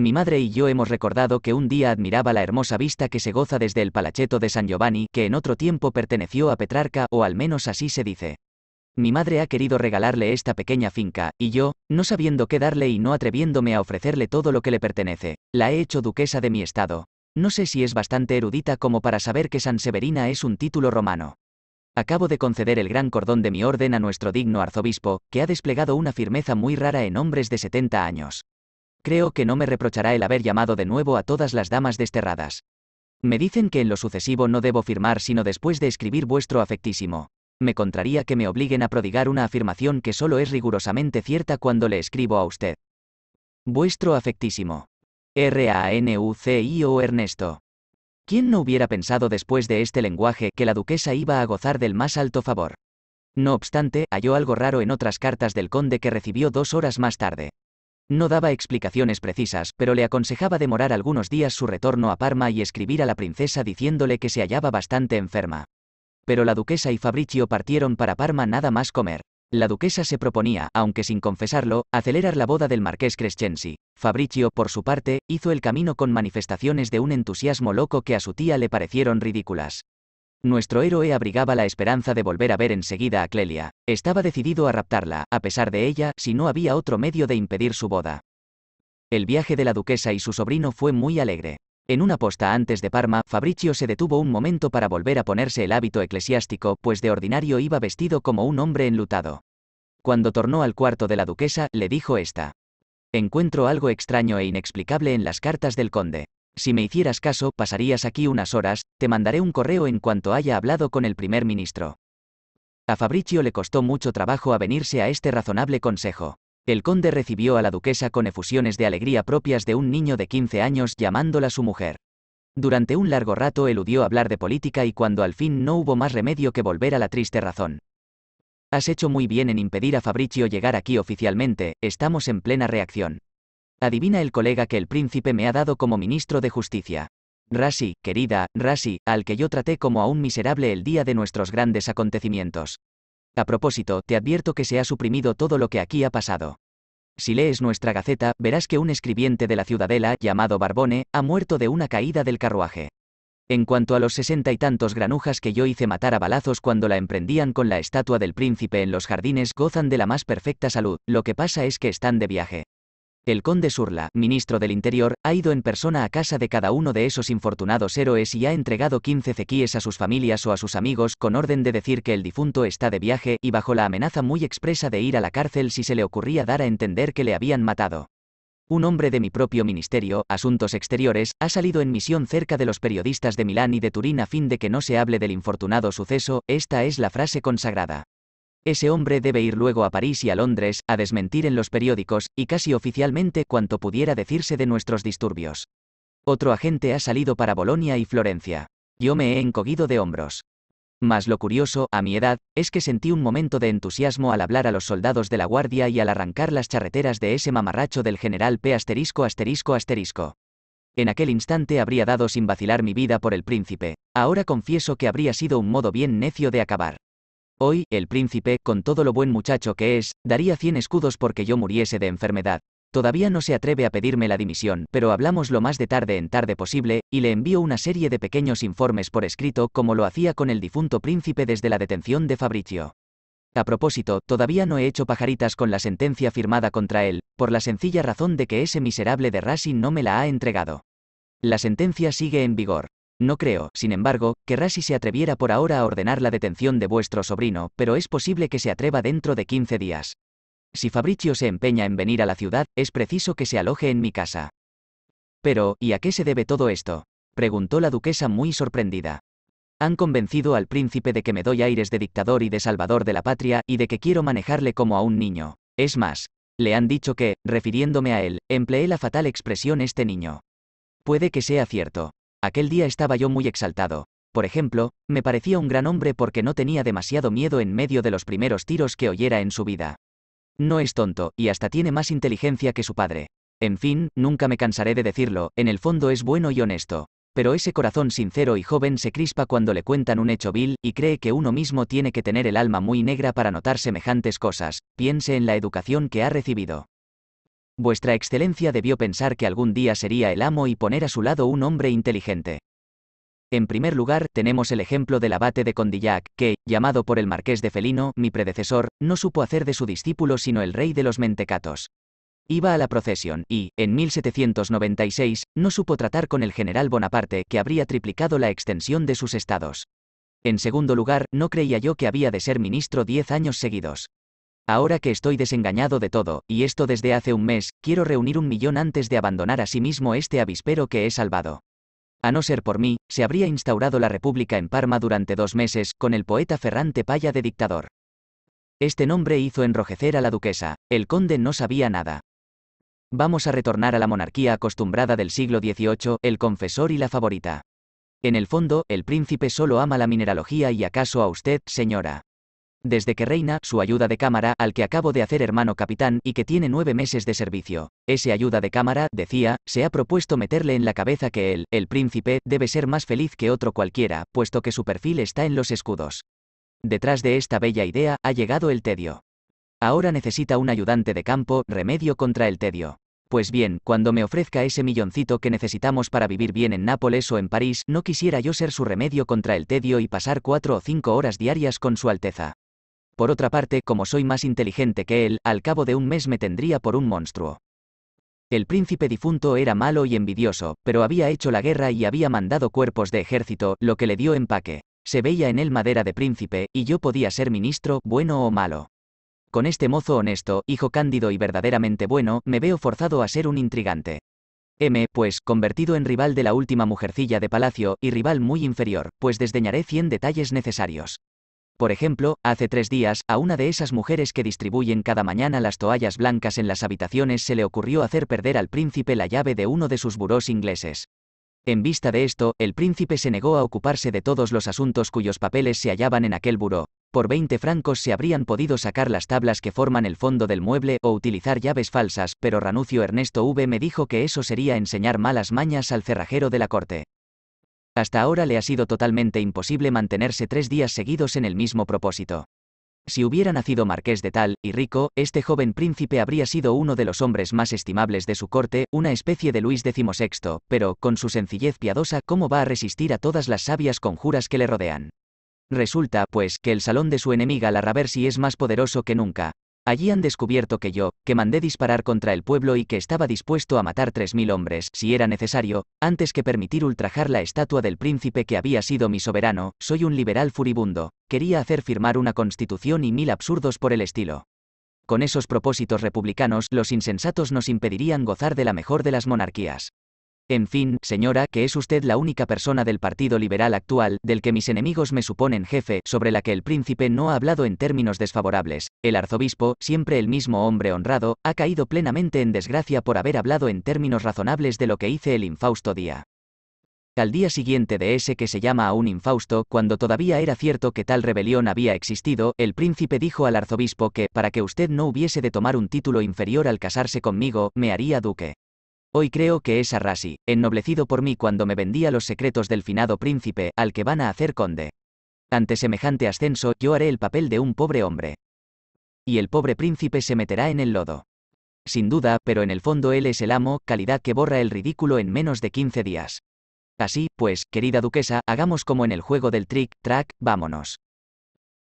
[SPEAKER 1] Mi madre y yo hemos recordado que un día admiraba la hermosa vista que se goza desde el Palacheto de San Giovanni, que en otro tiempo perteneció a Petrarca, o al menos así se dice. Mi madre ha querido regalarle esta pequeña finca, y yo, no sabiendo qué darle y no atreviéndome a ofrecerle todo lo que le pertenece, la he hecho duquesa de mi estado. No sé si es bastante erudita como para saber que San Severina es un título romano. Acabo de conceder el gran cordón de mi orden a nuestro digno arzobispo, que ha desplegado una firmeza muy rara en hombres de 70 años. Creo que no me reprochará el haber llamado de nuevo a todas las damas desterradas. Me dicen que en lo sucesivo no debo firmar sino después de escribir vuestro afectísimo. Me contraría que me obliguen a prodigar una afirmación que solo es rigurosamente cierta cuando le escribo a usted. Vuestro afectísimo. R-A-N-U-C-I-O Ernesto. ¿Quién no hubiera pensado después de este lenguaje que la duquesa iba a gozar del más alto favor? No obstante, halló algo raro en otras cartas del conde que recibió dos horas más tarde. No daba explicaciones precisas, pero le aconsejaba demorar algunos días su retorno a Parma y escribir a la princesa diciéndole que se hallaba bastante enferma. Pero la duquesa y Fabricio partieron para Parma nada más comer. La duquesa se proponía, aunque sin confesarlo, acelerar la boda del marqués Crescenzi. Fabricio, por su parte, hizo el camino con manifestaciones de un entusiasmo loco que a su tía le parecieron ridículas. Nuestro héroe abrigaba la esperanza de volver a ver enseguida a Clelia, estaba decidido a raptarla, a pesar de ella, si no había otro medio de impedir su boda. El viaje de la duquesa y su sobrino fue muy alegre. En una posta antes de Parma, Fabricio se detuvo un momento para volver a ponerse el hábito eclesiástico, pues de ordinario iba vestido como un hombre enlutado. Cuando tornó al cuarto de la duquesa, le dijo esta. Encuentro algo extraño e inexplicable en las cartas del conde. Si me hicieras caso, pasarías aquí unas horas, te mandaré un correo en cuanto haya hablado con el primer ministro. A Fabricio le costó mucho trabajo avenirse a este razonable consejo. El conde recibió a la duquesa con efusiones de alegría propias de un niño de 15 años llamándola su mujer. Durante un largo rato eludió hablar de política y cuando al fin no hubo más remedio que volver a la triste razón. Has hecho muy bien en impedir a Fabricio llegar aquí oficialmente, estamos en plena reacción. Adivina el colega que el príncipe me ha dado como ministro de justicia. Rasi, querida, Rasi, al que yo traté como a un miserable el día de nuestros grandes acontecimientos. A propósito, te advierto que se ha suprimido todo lo que aquí ha pasado. Si lees nuestra gaceta, verás que un escribiente de la ciudadela, llamado Barbone, ha muerto de una caída del carruaje. En cuanto a los sesenta y tantos granujas que yo hice matar a balazos cuando la emprendían con la estatua del príncipe en los jardines, gozan de la más perfecta salud, lo que pasa es que están de viaje. El conde Surla, ministro del Interior, ha ido en persona a casa de cada uno de esos infortunados héroes y ha entregado 15 cequíes a sus familias o a sus amigos con orden de decir que el difunto está de viaje y bajo la amenaza muy expresa de ir a la cárcel si se le ocurría dar a entender que le habían matado. Un hombre de mi propio ministerio, Asuntos Exteriores, ha salido en misión cerca de los periodistas de Milán y de Turín a fin de que no se hable del infortunado suceso, esta es la frase consagrada. Ese hombre debe ir luego a París y a Londres, a desmentir en los periódicos, y casi oficialmente, cuanto pudiera decirse de nuestros disturbios. Otro agente ha salido para Bolonia y Florencia. Yo me he encogido de hombros. Mas lo curioso, a mi edad, es que sentí un momento de entusiasmo al hablar a los soldados de la guardia y al arrancar las charreteras de ese mamarracho del general P asterisco asterisco asterisco. En aquel instante habría dado sin vacilar mi vida por el príncipe. Ahora confieso que habría sido un modo bien necio de acabar. Hoy, el príncipe, con todo lo buen muchacho que es, daría 100 escudos porque yo muriese de enfermedad. Todavía no se atreve a pedirme la dimisión, pero hablamos lo más de tarde en tarde posible, y le envío una serie de pequeños informes por escrito como lo hacía con el difunto príncipe desde la detención de Fabricio. A propósito, todavía no he hecho pajaritas con la sentencia firmada contra él, por la sencilla razón de que ese miserable de Rassi no me la ha entregado. La sentencia sigue en vigor. No creo, sin embargo, que Rassi se atreviera por ahora a ordenar la detención de vuestro sobrino, pero es posible que se atreva dentro de 15 días. Si Fabricio se empeña en venir a la ciudad, es preciso que se aloje en mi casa. Pero, ¿y a qué se debe todo esto? preguntó la duquesa muy sorprendida. Han convencido al príncipe de que me doy aires de dictador y de salvador de la patria, y de que quiero manejarle como a un niño. Es más, le han dicho que, refiriéndome a él, empleé la fatal expresión este niño. Puede que sea cierto. Aquel día estaba yo muy exaltado. Por ejemplo, me parecía un gran hombre porque no tenía demasiado miedo en medio de los primeros tiros que oyera en su vida. No es tonto, y hasta tiene más inteligencia que su padre. En fin, nunca me cansaré de decirlo, en el fondo es bueno y honesto. Pero ese corazón sincero y joven se crispa cuando le cuentan un hecho vil, y cree que uno mismo tiene que tener el alma muy negra para notar semejantes cosas, piense en la educación que ha recibido. Vuestra Excelencia debió pensar que algún día sería el amo y poner a su lado un hombre inteligente. En primer lugar, tenemos el ejemplo del abate de Condillac, que, llamado por el marqués de Felino, mi predecesor, no supo hacer de su discípulo sino el rey de los mentecatos. Iba a la procesión, y, en 1796, no supo tratar con el general Bonaparte, que habría triplicado la extensión de sus estados. En segundo lugar, no creía yo que había de ser ministro diez años seguidos. Ahora que estoy desengañado de todo, y esto desde hace un mes, quiero reunir un millón antes de abandonar a sí mismo este avispero que he salvado. A no ser por mí, se habría instaurado la República en Parma durante dos meses, con el poeta Ferrante Paya de dictador. Este nombre hizo enrojecer a la duquesa, el conde no sabía nada. Vamos a retornar a la monarquía acostumbrada del siglo XVIII, el confesor y la favorita. En el fondo, el príncipe solo ama la mineralogía y acaso a usted, señora. Desde que reina, su ayuda de cámara, al que acabo de hacer hermano capitán y que tiene nueve meses de servicio. Ese ayuda de cámara, decía, se ha propuesto meterle en la cabeza que él, el príncipe, debe ser más feliz que otro cualquiera, puesto que su perfil está en los escudos. Detrás de esta bella idea, ha llegado el tedio. Ahora necesita un ayudante de campo, remedio contra el tedio. Pues bien, cuando me ofrezca ese milloncito que necesitamos para vivir bien en Nápoles o en París, no quisiera yo ser su remedio contra el tedio y pasar cuatro o cinco horas diarias con su Alteza. Por otra parte, como soy más inteligente que él, al cabo de un mes me tendría por un monstruo. El príncipe difunto era malo y envidioso, pero había hecho la guerra y había mandado cuerpos de ejército, lo que le dio empaque. Se veía en él madera de príncipe, y yo podía ser ministro, bueno o malo. Con este mozo honesto, hijo cándido y verdaderamente bueno, me veo forzado a ser un intrigante. M, pues, convertido en rival de la última mujercilla de palacio, y rival muy inferior, pues desdeñaré cien detalles necesarios por ejemplo, hace tres días, a una de esas mujeres que distribuyen cada mañana las toallas blancas en las habitaciones se le ocurrió hacer perder al príncipe la llave de uno de sus burós ingleses. En vista de esto, el príncipe se negó a ocuparse de todos los asuntos cuyos papeles se hallaban en aquel buró. Por 20 francos se habrían podido sacar las tablas que forman el fondo del mueble o utilizar llaves falsas, pero Ranucio Ernesto V me dijo que eso sería enseñar malas mañas al cerrajero de la corte. Hasta ahora le ha sido totalmente imposible mantenerse tres días seguidos en el mismo propósito. Si hubiera nacido marqués de tal y rico, este joven príncipe habría sido uno de los hombres más estimables de su corte, una especie de Luis XVI, pero, con su sencillez piadosa, ¿cómo va a resistir a todas las sabias conjuras que le rodean? Resulta, pues, que el salón de su enemiga la es más poderoso que nunca. Allí han descubierto que yo, que mandé disparar contra el pueblo y que estaba dispuesto a matar 3.000 hombres, si era necesario, antes que permitir ultrajar la estatua del príncipe que había sido mi soberano, soy un liberal furibundo, quería hacer firmar una constitución y mil absurdos por el estilo. Con esos propósitos republicanos, los insensatos nos impedirían gozar de la mejor de las monarquías. En fin, señora, que es usted la única persona del Partido Liberal actual, del que mis enemigos me suponen jefe, sobre la que el príncipe no ha hablado en términos desfavorables. El arzobispo, siempre el mismo hombre honrado, ha caído plenamente en desgracia por haber hablado en términos razonables de lo que hice el infausto día. Al día siguiente de ese que se llama un infausto, cuando todavía era cierto que tal rebelión había existido, el príncipe dijo al arzobispo que, para que usted no hubiese de tomar un título inferior al casarse conmigo, me haría duque. Hoy creo que es Arrasi, ennoblecido por mí cuando me vendía los secretos del finado príncipe, al que van a hacer conde. Ante semejante ascenso, yo haré el papel de un pobre hombre. Y el pobre príncipe se meterá en el lodo. Sin duda, pero en el fondo él es el amo, calidad que borra el ridículo en menos de 15 días. Así, pues, querida duquesa, hagamos como en el juego del trick, track, vámonos.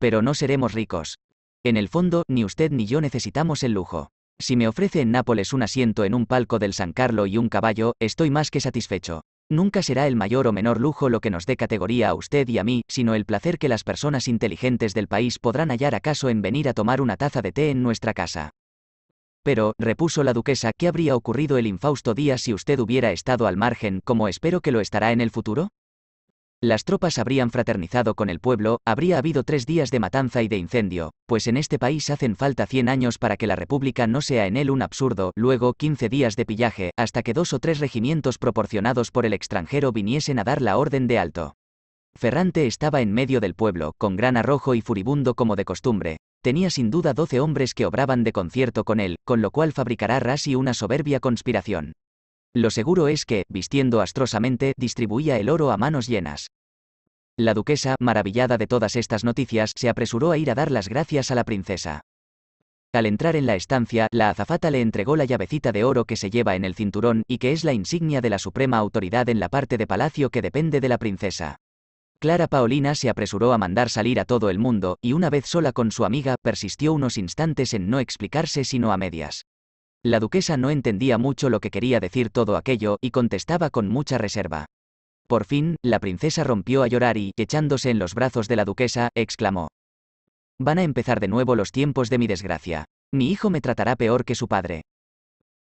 [SPEAKER 1] Pero no seremos ricos. En el fondo, ni usted ni yo necesitamos el lujo. Si me ofrece en Nápoles un asiento en un palco del San Carlo y un caballo, estoy más que satisfecho. Nunca será el mayor o menor lujo lo que nos dé categoría a usted y a mí, sino el placer que las personas inteligentes del país podrán hallar acaso en venir a tomar una taza de té en nuestra casa. Pero, repuso la duquesa, ¿qué habría ocurrido el infausto día si usted hubiera estado al margen, como espero que lo estará en el futuro? Las tropas habrían fraternizado con el pueblo, habría habido tres días de matanza y de incendio, pues en este país hacen falta 100 años para que la República no sea en él un absurdo, luego 15 días de pillaje, hasta que dos o tres regimientos proporcionados por el extranjero viniesen a dar la orden de alto. Ferrante estaba en medio del pueblo, con gran arrojo y furibundo como de costumbre. Tenía sin duda 12 hombres que obraban de concierto con él, con lo cual fabricará Rasi una soberbia conspiración. Lo seguro es que, vistiendo astrosamente, distribuía el oro a manos llenas. La duquesa, maravillada de todas estas noticias, se apresuró a ir a dar las gracias a la princesa. Al entrar en la estancia, la azafata le entregó la llavecita de oro que se lleva en el cinturón y que es la insignia de la suprema autoridad en la parte de palacio que depende de la princesa. Clara Paulina se apresuró a mandar salir a todo el mundo, y una vez sola con su amiga, persistió unos instantes en no explicarse sino a medias. La duquesa no entendía mucho lo que quería decir todo aquello y contestaba con mucha reserva. Por fin, la princesa rompió a llorar y, echándose en los brazos de la duquesa, exclamó. Van a empezar de nuevo los tiempos de mi desgracia. Mi hijo me tratará peor que su padre.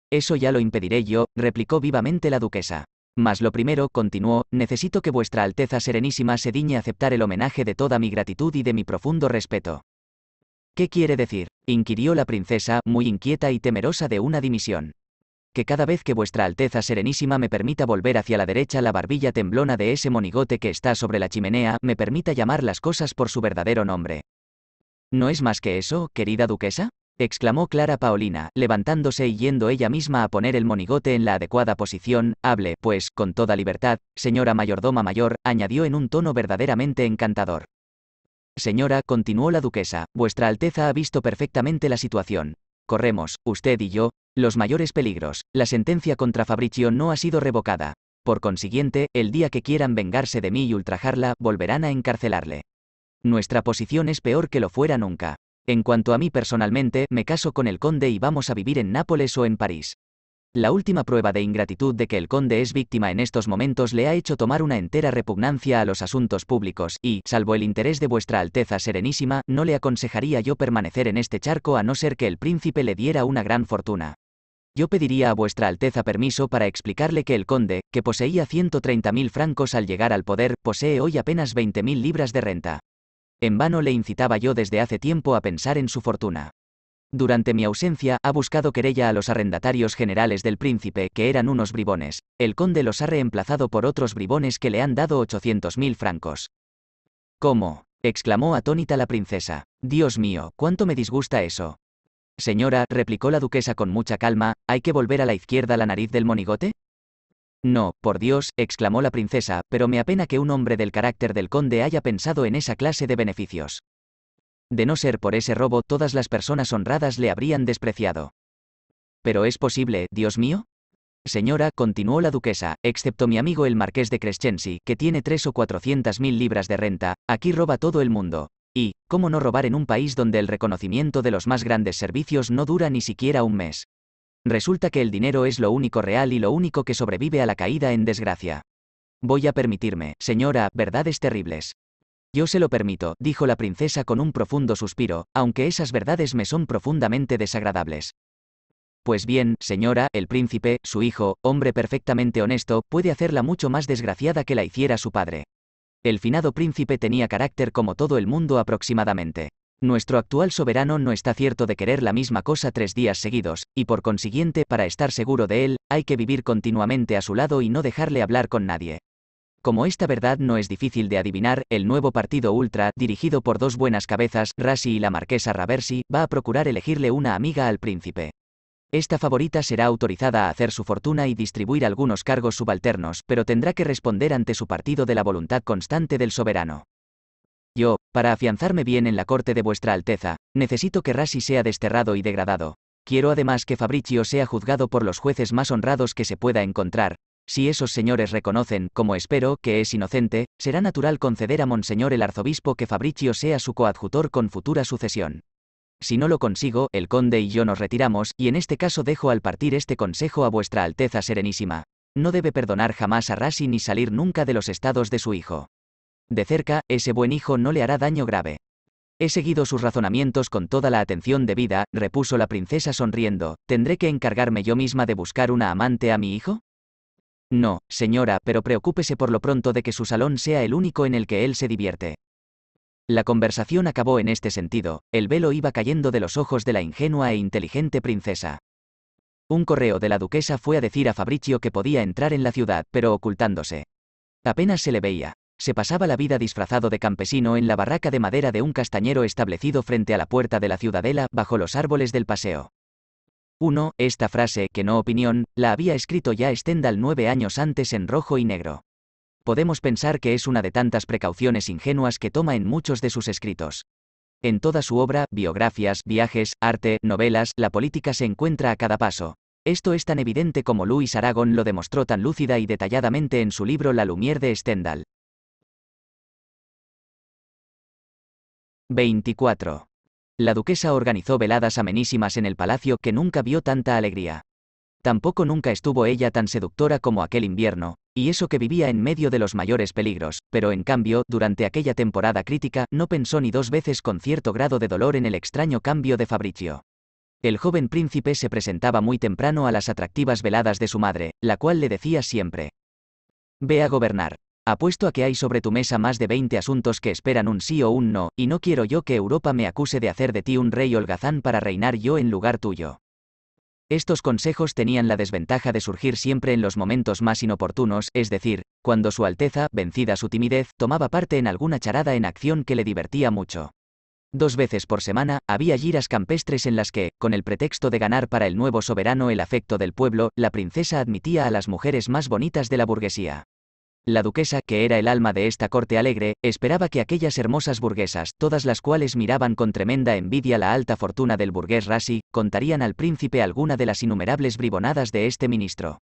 [SPEAKER 1] Eso ya lo impediré yo, replicó vivamente la duquesa. Mas lo primero, continuó, necesito que vuestra Alteza Serenísima se digne aceptar el homenaje de toda mi gratitud y de mi profundo respeto. ¿Qué quiere decir? inquirió la princesa, muy inquieta y temerosa de una dimisión. Que cada vez que vuestra Alteza Serenísima me permita volver hacia la derecha la barbilla temblona de ese monigote que está sobre la chimenea, me permita llamar las cosas por su verdadero nombre. ¿No es más que eso, querida duquesa? exclamó Clara Paulina, levantándose y yendo ella misma a poner el monigote en la adecuada posición, hable, pues, con toda libertad, señora mayordoma mayor, añadió en un tono verdaderamente encantador. Señora, continuó la duquesa, vuestra Alteza ha visto perfectamente la situación. Corremos, usted y yo, los mayores peligros. La sentencia contra Fabricio no ha sido revocada. Por consiguiente, el día que quieran vengarse de mí y ultrajarla, volverán a encarcelarle. Nuestra posición es peor que lo fuera nunca. En cuanto a mí personalmente, me caso con el conde y vamos a vivir en Nápoles o en París. La última prueba de ingratitud de que el conde es víctima en estos momentos le ha hecho tomar una entera repugnancia a los asuntos públicos, y, salvo el interés de vuestra Alteza Serenísima, no le aconsejaría yo permanecer en este charco a no ser que el príncipe le diera una gran fortuna. Yo pediría a vuestra Alteza permiso para explicarle que el conde, que poseía 130.000 francos al llegar al poder, posee hoy apenas 20.000 libras de renta. En vano le incitaba yo desde hace tiempo a pensar en su fortuna. Durante mi ausencia ha buscado querella a los arrendatarios generales del príncipe, que eran unos bribones. El conde los ha reemplazado por otros bribones que le han dado 800.000 francos. ¿Cómo? exclamó atónita la princesa. Dios mío, cuánto me disgusta eso. Señora, replicó la duquesa con mucha calma, ¿hay que volver a la izquierda la nariz del monigote? No, por Dios, exclamó la princesa, pero me apena que un hombre del carácter del conde haya pensado en esa clase de beneficios. De no ser por ese robo, todas las personas honradas le habrían despreciado. ¿Pero es posible, Dios mío? Señora, continuó la duquesa, excepto mi amigo el marqués de Crescensi, que tiene tres o cuatrocientas mil libras de renta, aquí roba todo el mundo. Y, ¿cómo no robar en un país donde el reconocimiento de los más grandes servicios no dura ni siquiera un mes? Resulta que el dinero es lo único real y lo único que sobrevive a la caída en desgracia. Voy a permitirme, señora, verdades terribles. Yo se lo permito, dijo la princesa con un profundo suspiro, aunque esas verdades me son profundamente desagradables. Pues bien, señora, el príncipe, su hijo, hombre perfectamente honesto, puede hacerla mucho más desgraciada que la hiciera su padre. El finado príncipe tenía carácter como todo el mundo aproximadamente. Nuestro actual soberano no está cierto de querer la misma cosa tres días seguidos, y por consiguiente, para estar seguro de él, hay que vivir continuamente a su lado y no dejarle hablar con nadie. Como esta verdad no es difícil de adivinar, el nuevo partido ultra, dirigido por dos buenas cabezas, Rassi y la marquesa Raversi, va a procurar elegirle una amiga al príncipe. Esta favorita será autorizada a hacer su fortuna y distribuir algunos cargos subalternos, pero tendrá que responder ante su partido de la voluntad constante del soberano. Yo, para afianzarme bien en la corte de vuestra Alteza, necesito que Rassi sea desterrado y degradado. Quiero además que Fabricio sea juzgado por los jueces más honrados que se pueda encontrar, si esos señores reconocen, como espero, que es inocente, será natural conceder a Monseñor el arzobispo que Fabricio sea su coadjutor con futura sucesión. Si no lo consigo, el conde y yo nos retiramos, y en este caso dejo al partir este consejo a vuestra Alteza Serenísima. No debe perdonar jamás a Rasi ni salir nunca de los estados de su hijo. De cerca, ese buen hijo no le hará daño grave. He seguido sus razonamientos con toda la atención debida, repuso la princesa sonriendo. ¿Tendré que encargarme yo misma de buscar una amante a mi hijo? No, señora, pero preocúpese por lo pronto de que su salón sea el único en el que él se divierte. La conversación acabó en este sentido, el velo iba cayendo de los ojos de la ingenua e inteligente princesa. Un correo de la duquesa fue a decir a Fabricio que podía entrar en la ciudad, pero ocultándose. Apenas se le veía. Se pasaba la vida disfrazado de campesino en la barraca de madera de un castañero establecido frente a la puerta de la ciudadela, bajo los árboles del paseo. 1. Esta frase, que no opinión, la había escrito ya Stendhal nueve años antes en rojo y negro. Podemos pensar que es una de tantas precauciones ingenuas que toma en muchos de sus escritos. En toda su obra, biografías, viajes, arte, novelas, la política se encuentra a cada paso. Esto es tan evidente como Luis Aragón lo demostró tan lúcida y detalladamente en su libro La Lumière de Stendhal. 24 la duquesa organizó veladas amenísimas en el palacio que nunca vio tanta alegría. Tampoco nunca estuvo ella tan seductora como aquel invierno, y eso que vivía en medio de los mayores peligros, pero en cambio, durante aquella temporada crítica, no pensó ni dos veces con cierto grado de dolor en el extraño cambio de Fabricio. El joven príncipe se presentaba muy temprano a las atractivas veladas de su madre, la cual le decía siempre, Ve a gobernar. Apuesto a que hay sobre tu mesa más de 20 asuntos que esperan un sí o un no, y no quiero yo que Europa me acuse de hacer de ti un rey holgazán para reinar yo en lugar tuyo. Estos consejos tenían la desventaja de surgir siempre en los momentos más inoportunos, es decir, cuando Su Alteza, vencida su timidez, tomaba parte en alguna charada en acción que le divertía mucho. Dos veces por semana, había giras campestres en las que, con el pretexto de ganar para el nuevo soberano el afecto del pueblo, la princesa admitía a las mujeres más bonitas de la burguesía. La duquesa, que era el alma de esta corte alegre, esperaba que aquellas hermosas burguesas, todas las cuales miraban con tremenda envidia la alta fortuna del burgués Rasi, contarían al príncipe alguna de las innumerables bribonadas de este ministro.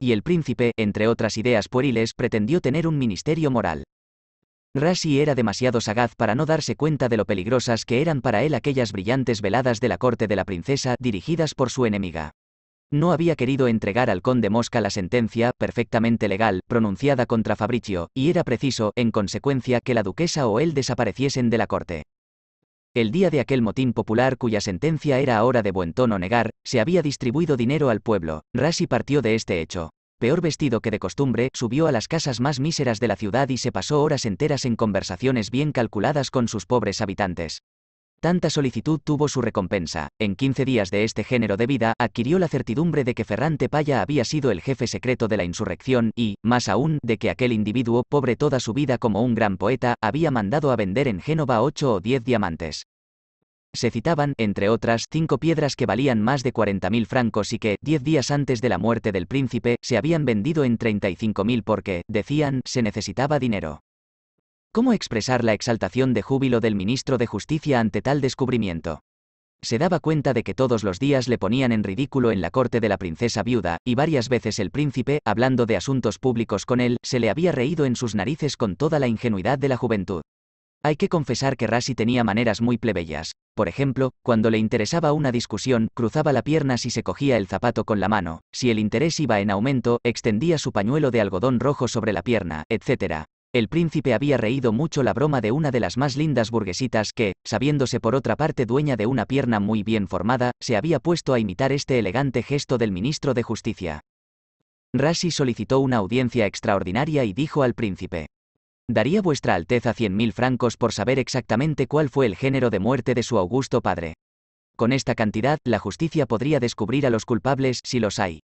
[SPEAKER 1] Y el príncipe, entre otras ideas pueriles, pretendió tener un ministerio moral. Rasi era demasiado sagaz para no darse cuenta de lo peligrosas que eran para él aquellas brillantes veladas de la corte de la princesa dirigidas por su enemiga no había querido entregar al conde Mosca la sentencia, perfectamente legal, pronunciada contra Fabricio, y era preciso, en consecuencia, que la duquesa o él desapareciesen de la corte. El día de aquel motín popular cuya sentencia era ahora de buen tono negar, se había distribuido dinero al pueblo. Rassi partió de este hecho. Peor vestido que de costumbre, subió a las casas más míseras de la ciudad y se pasó horas enteras en conversaciones bien calculadas con sus pobres habitantes. Tanta solicitud tuvo su recompensa. En 15 días de este género de vida adquirió la certidumbre de que Ferrante Paya había sido el jefe secreto de la insurrección y, más aún, de que aquel individuo, pobre toda su vida como un gran poeta, había mandado a vender en Génova ocho o 10 diamantes. Se citaban, entre otras, cinco piedras que valían más de 40.000 francos y que, diez días antes de la muerte del príncipe, se habían vendido en 35.000 porque, decían, se necesitaba dinero. ¿Cómo expresar la exaltación de júbilo del ministro de Justicia ante tal descubrimiento? Se daba cuenta de que todos los días le ponían en ridículo en la corte de la princesa viuda, y varias veces el príncipe, hablando de asuntos públicos con él, se le había reído en sus narices con toda la ingenuidad de la juventud. Hay que confesar que Rasi tenía maneras muy plebeyas. Por ejemplo, cuando le interesaba una discusión, cruzaba la pierna si se cogía el zapato con la mano, si el interés iba en aumento, extendía su pañuelo de algodón rojo sobre la pierna, etc. El príncipe había reído mucho la broma de una de las más lindas burguesitas que, sabiéndose por otra parte dueña de una pierna muy bien formada, se había puesto a imitar este elegante gesto del ministro de Justicia. Rassi solicitó una audiencia extraordinaria y dijo al príncipe. Daría vuestra Alteza mil francos por saber exactamente cuál fue el género de muerte de su augusto padre. Con esta cantidad, la justicia podría descubrir a los culpables si los hay.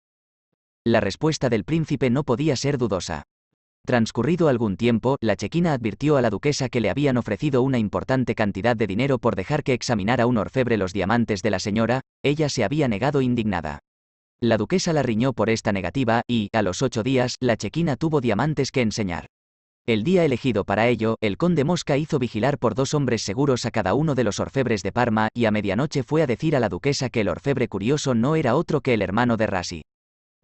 [SPEAKER 1] La respuesta del príncipe no podía ser dudosa. Transcurrido algún tiempo, la chequina advirtió a la duquesa que le habían ofrecido una importante cantidad de dinero por dejar que examinara un orfebre los diamantes de la señora, ella se había negado indignada. La duquesa la riñó por esta negativa, y, a los ocho días, la chequina tuvo diamantes que enseñar. El día elegido para ello, el conde Mosca hizo vigilar por dos hombres seguros a cada uno de los orfebres de Parma, y a medianoche fue a decir a la duquesa que el orfebre curioso no era otro que el hermano de Rasi.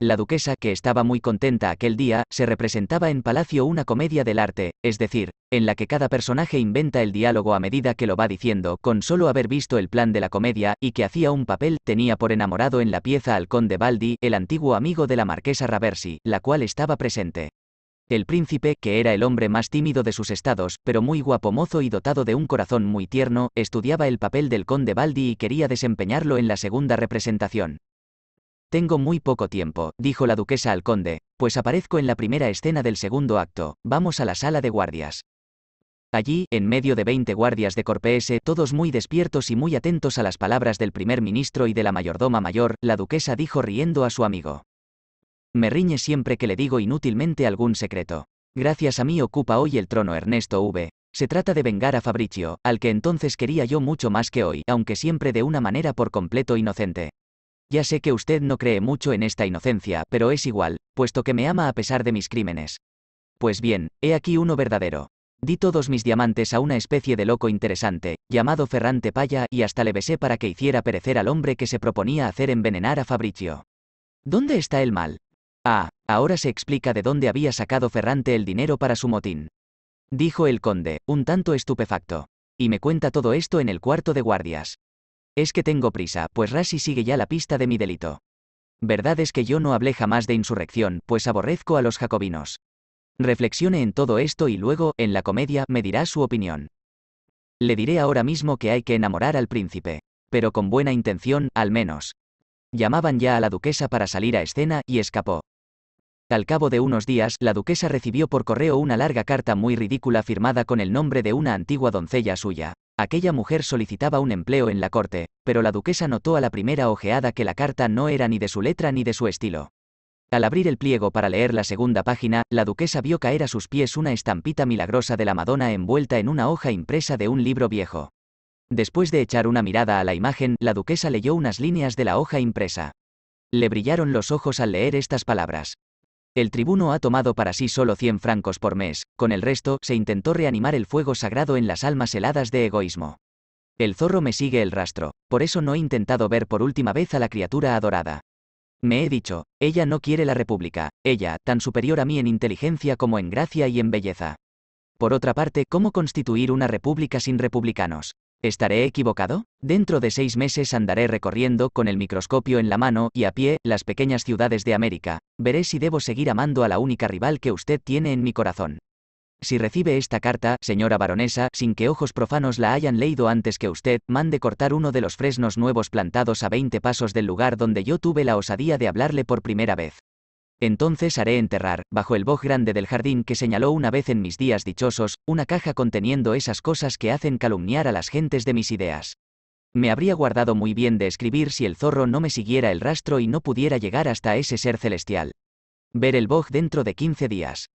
[SPEAKER 1] La duquesa, que estaba muy contenta aquel día, se representaba en Palacio una comedia del arte, es decir, en la que cada personaje inventa el diálogo a medida que lo va diciendo, con solo haber visto el plan de la comedia, y que hacía un papel, tenía por enamorado en la pieza al conde Baldi, el antiguo amigo de la marquesa Raversi, la cual estaba presente. El príncipe, que era el hombre más tímido de sus estados, pero muy guapo mozo y dotado de un corazón muy tierno, estudiaba el papel del conde Baldi y quería desempeñarlo en la segunda representación. Tengo muy poco tiempo, dijo la duquesa al conde, pues aparezco en la primera escena del segundo acto, vamos a la sala de guardias. Allí, en medio de 20 guardias de Corpese, todos muy despiertos y muy atentos a las palabras del primer ministro y de la mayordoma mayor, la duquesa dijo riendo a su amigo. Me riñe siempre que le digo inútilmente algún secreto. Gracias a mí ocupa hoy el trono Ernesto V. Se trata de vengar a Fabricio, al que entonces quería yo mucho más que hoy, aunque siempre de una manera por completo inocente. Ya sé que usted no cree mucho en esta inocencia, pero es igual, puesto que me ama a pesar de mis crímenes. Pues bien, he aquí uno verdadero. Di todos mis diamantes a una especie de loco interesante, llamado Ferrante Paya, y hasta le besé para que hiciera perecer al hombre que se proponía hacer envenenar a Fabricio. ¿Dónde está el mal? Ah, ahora se explica de dónde había sacado Ferrante el dinero para su motín. Dijo el conde, un tanto estupefacto. Y me cuenta todo esto en el cuarto de guardias. Es que tengo prisa, pues Rassi sigue ya la pista de mi delito. Verdad es que yo no hablé jamás de insurrección, pues aborrezco a los jacobinos. Reflexione en todo esto y luego, en la comedia, me dirá su opinión. Le diré ahora mismo que hay que enamorar al príncipe. Pero con buena intención, al menos. Llamaban ya a la duquesa para salir a escena, y escapó. Al cabo de unos días, la duquesa recibió por correo una larga carta muy ridícula firmada con el nombre de una antigua doncella suya. Aquella mujer solicitaba un empleo en la corte, pero la duquesa notó a la primera ojeada que la carta no era ni de su letra ni de su estilo. Al abrir el pliego para leer la segunda página, la duquesa vio caer a sus pies una estampita milagrosa de la Madonna envuelta en una hoja impresa de un libro viejo. Después de echar una mirada a la imagen, la duquesa leyó unas líneas de la hoja impresa. Le brillaron los ojos al leer estas palabras. El tribuno ha tomado para sí solo 100 francos por mes, con el resto se intentó reanimar el fuego sagrado en las almas heladas de egoísmo. El zorro me sigue el rastro, por eso no he intentado ver por última vez a la criatura adorada. Me he dicho, ella no quiere la república, ella, tan superior a mí en inteligencia como en gracia y en belleza. Por otra parte, ¿cómo constituir una república sin republicanos? ¿Estaré equivocado? Dentro de seis meses andaré recorriendo con el microscopio en la mano y a pie las pequeñas ciudades de América. Veré si debo seguir amando a la única rival que usted tiene en mi corazón. Si recibe esta carta, señora baronesa, sin que ojos profanos la hayan leído antes que usted, mande cortar uno de los fresnos nuevos plantados a 20 pasos del lugar donde yo tuve la osadía de hablarle por primera vez. Entonces haré enterrar, bajo el boj grande del jardín que señaló una vez en mis días dichosos, una caja conteniendo esas cosas que hacen calumniar a las gentes de mis ideas. Me habría guardado muy bien de escribir si el zorro no me siguiera el rastro y no pudiera llegar hasta ese ser celestial. Ver el boj dentro de 15 días.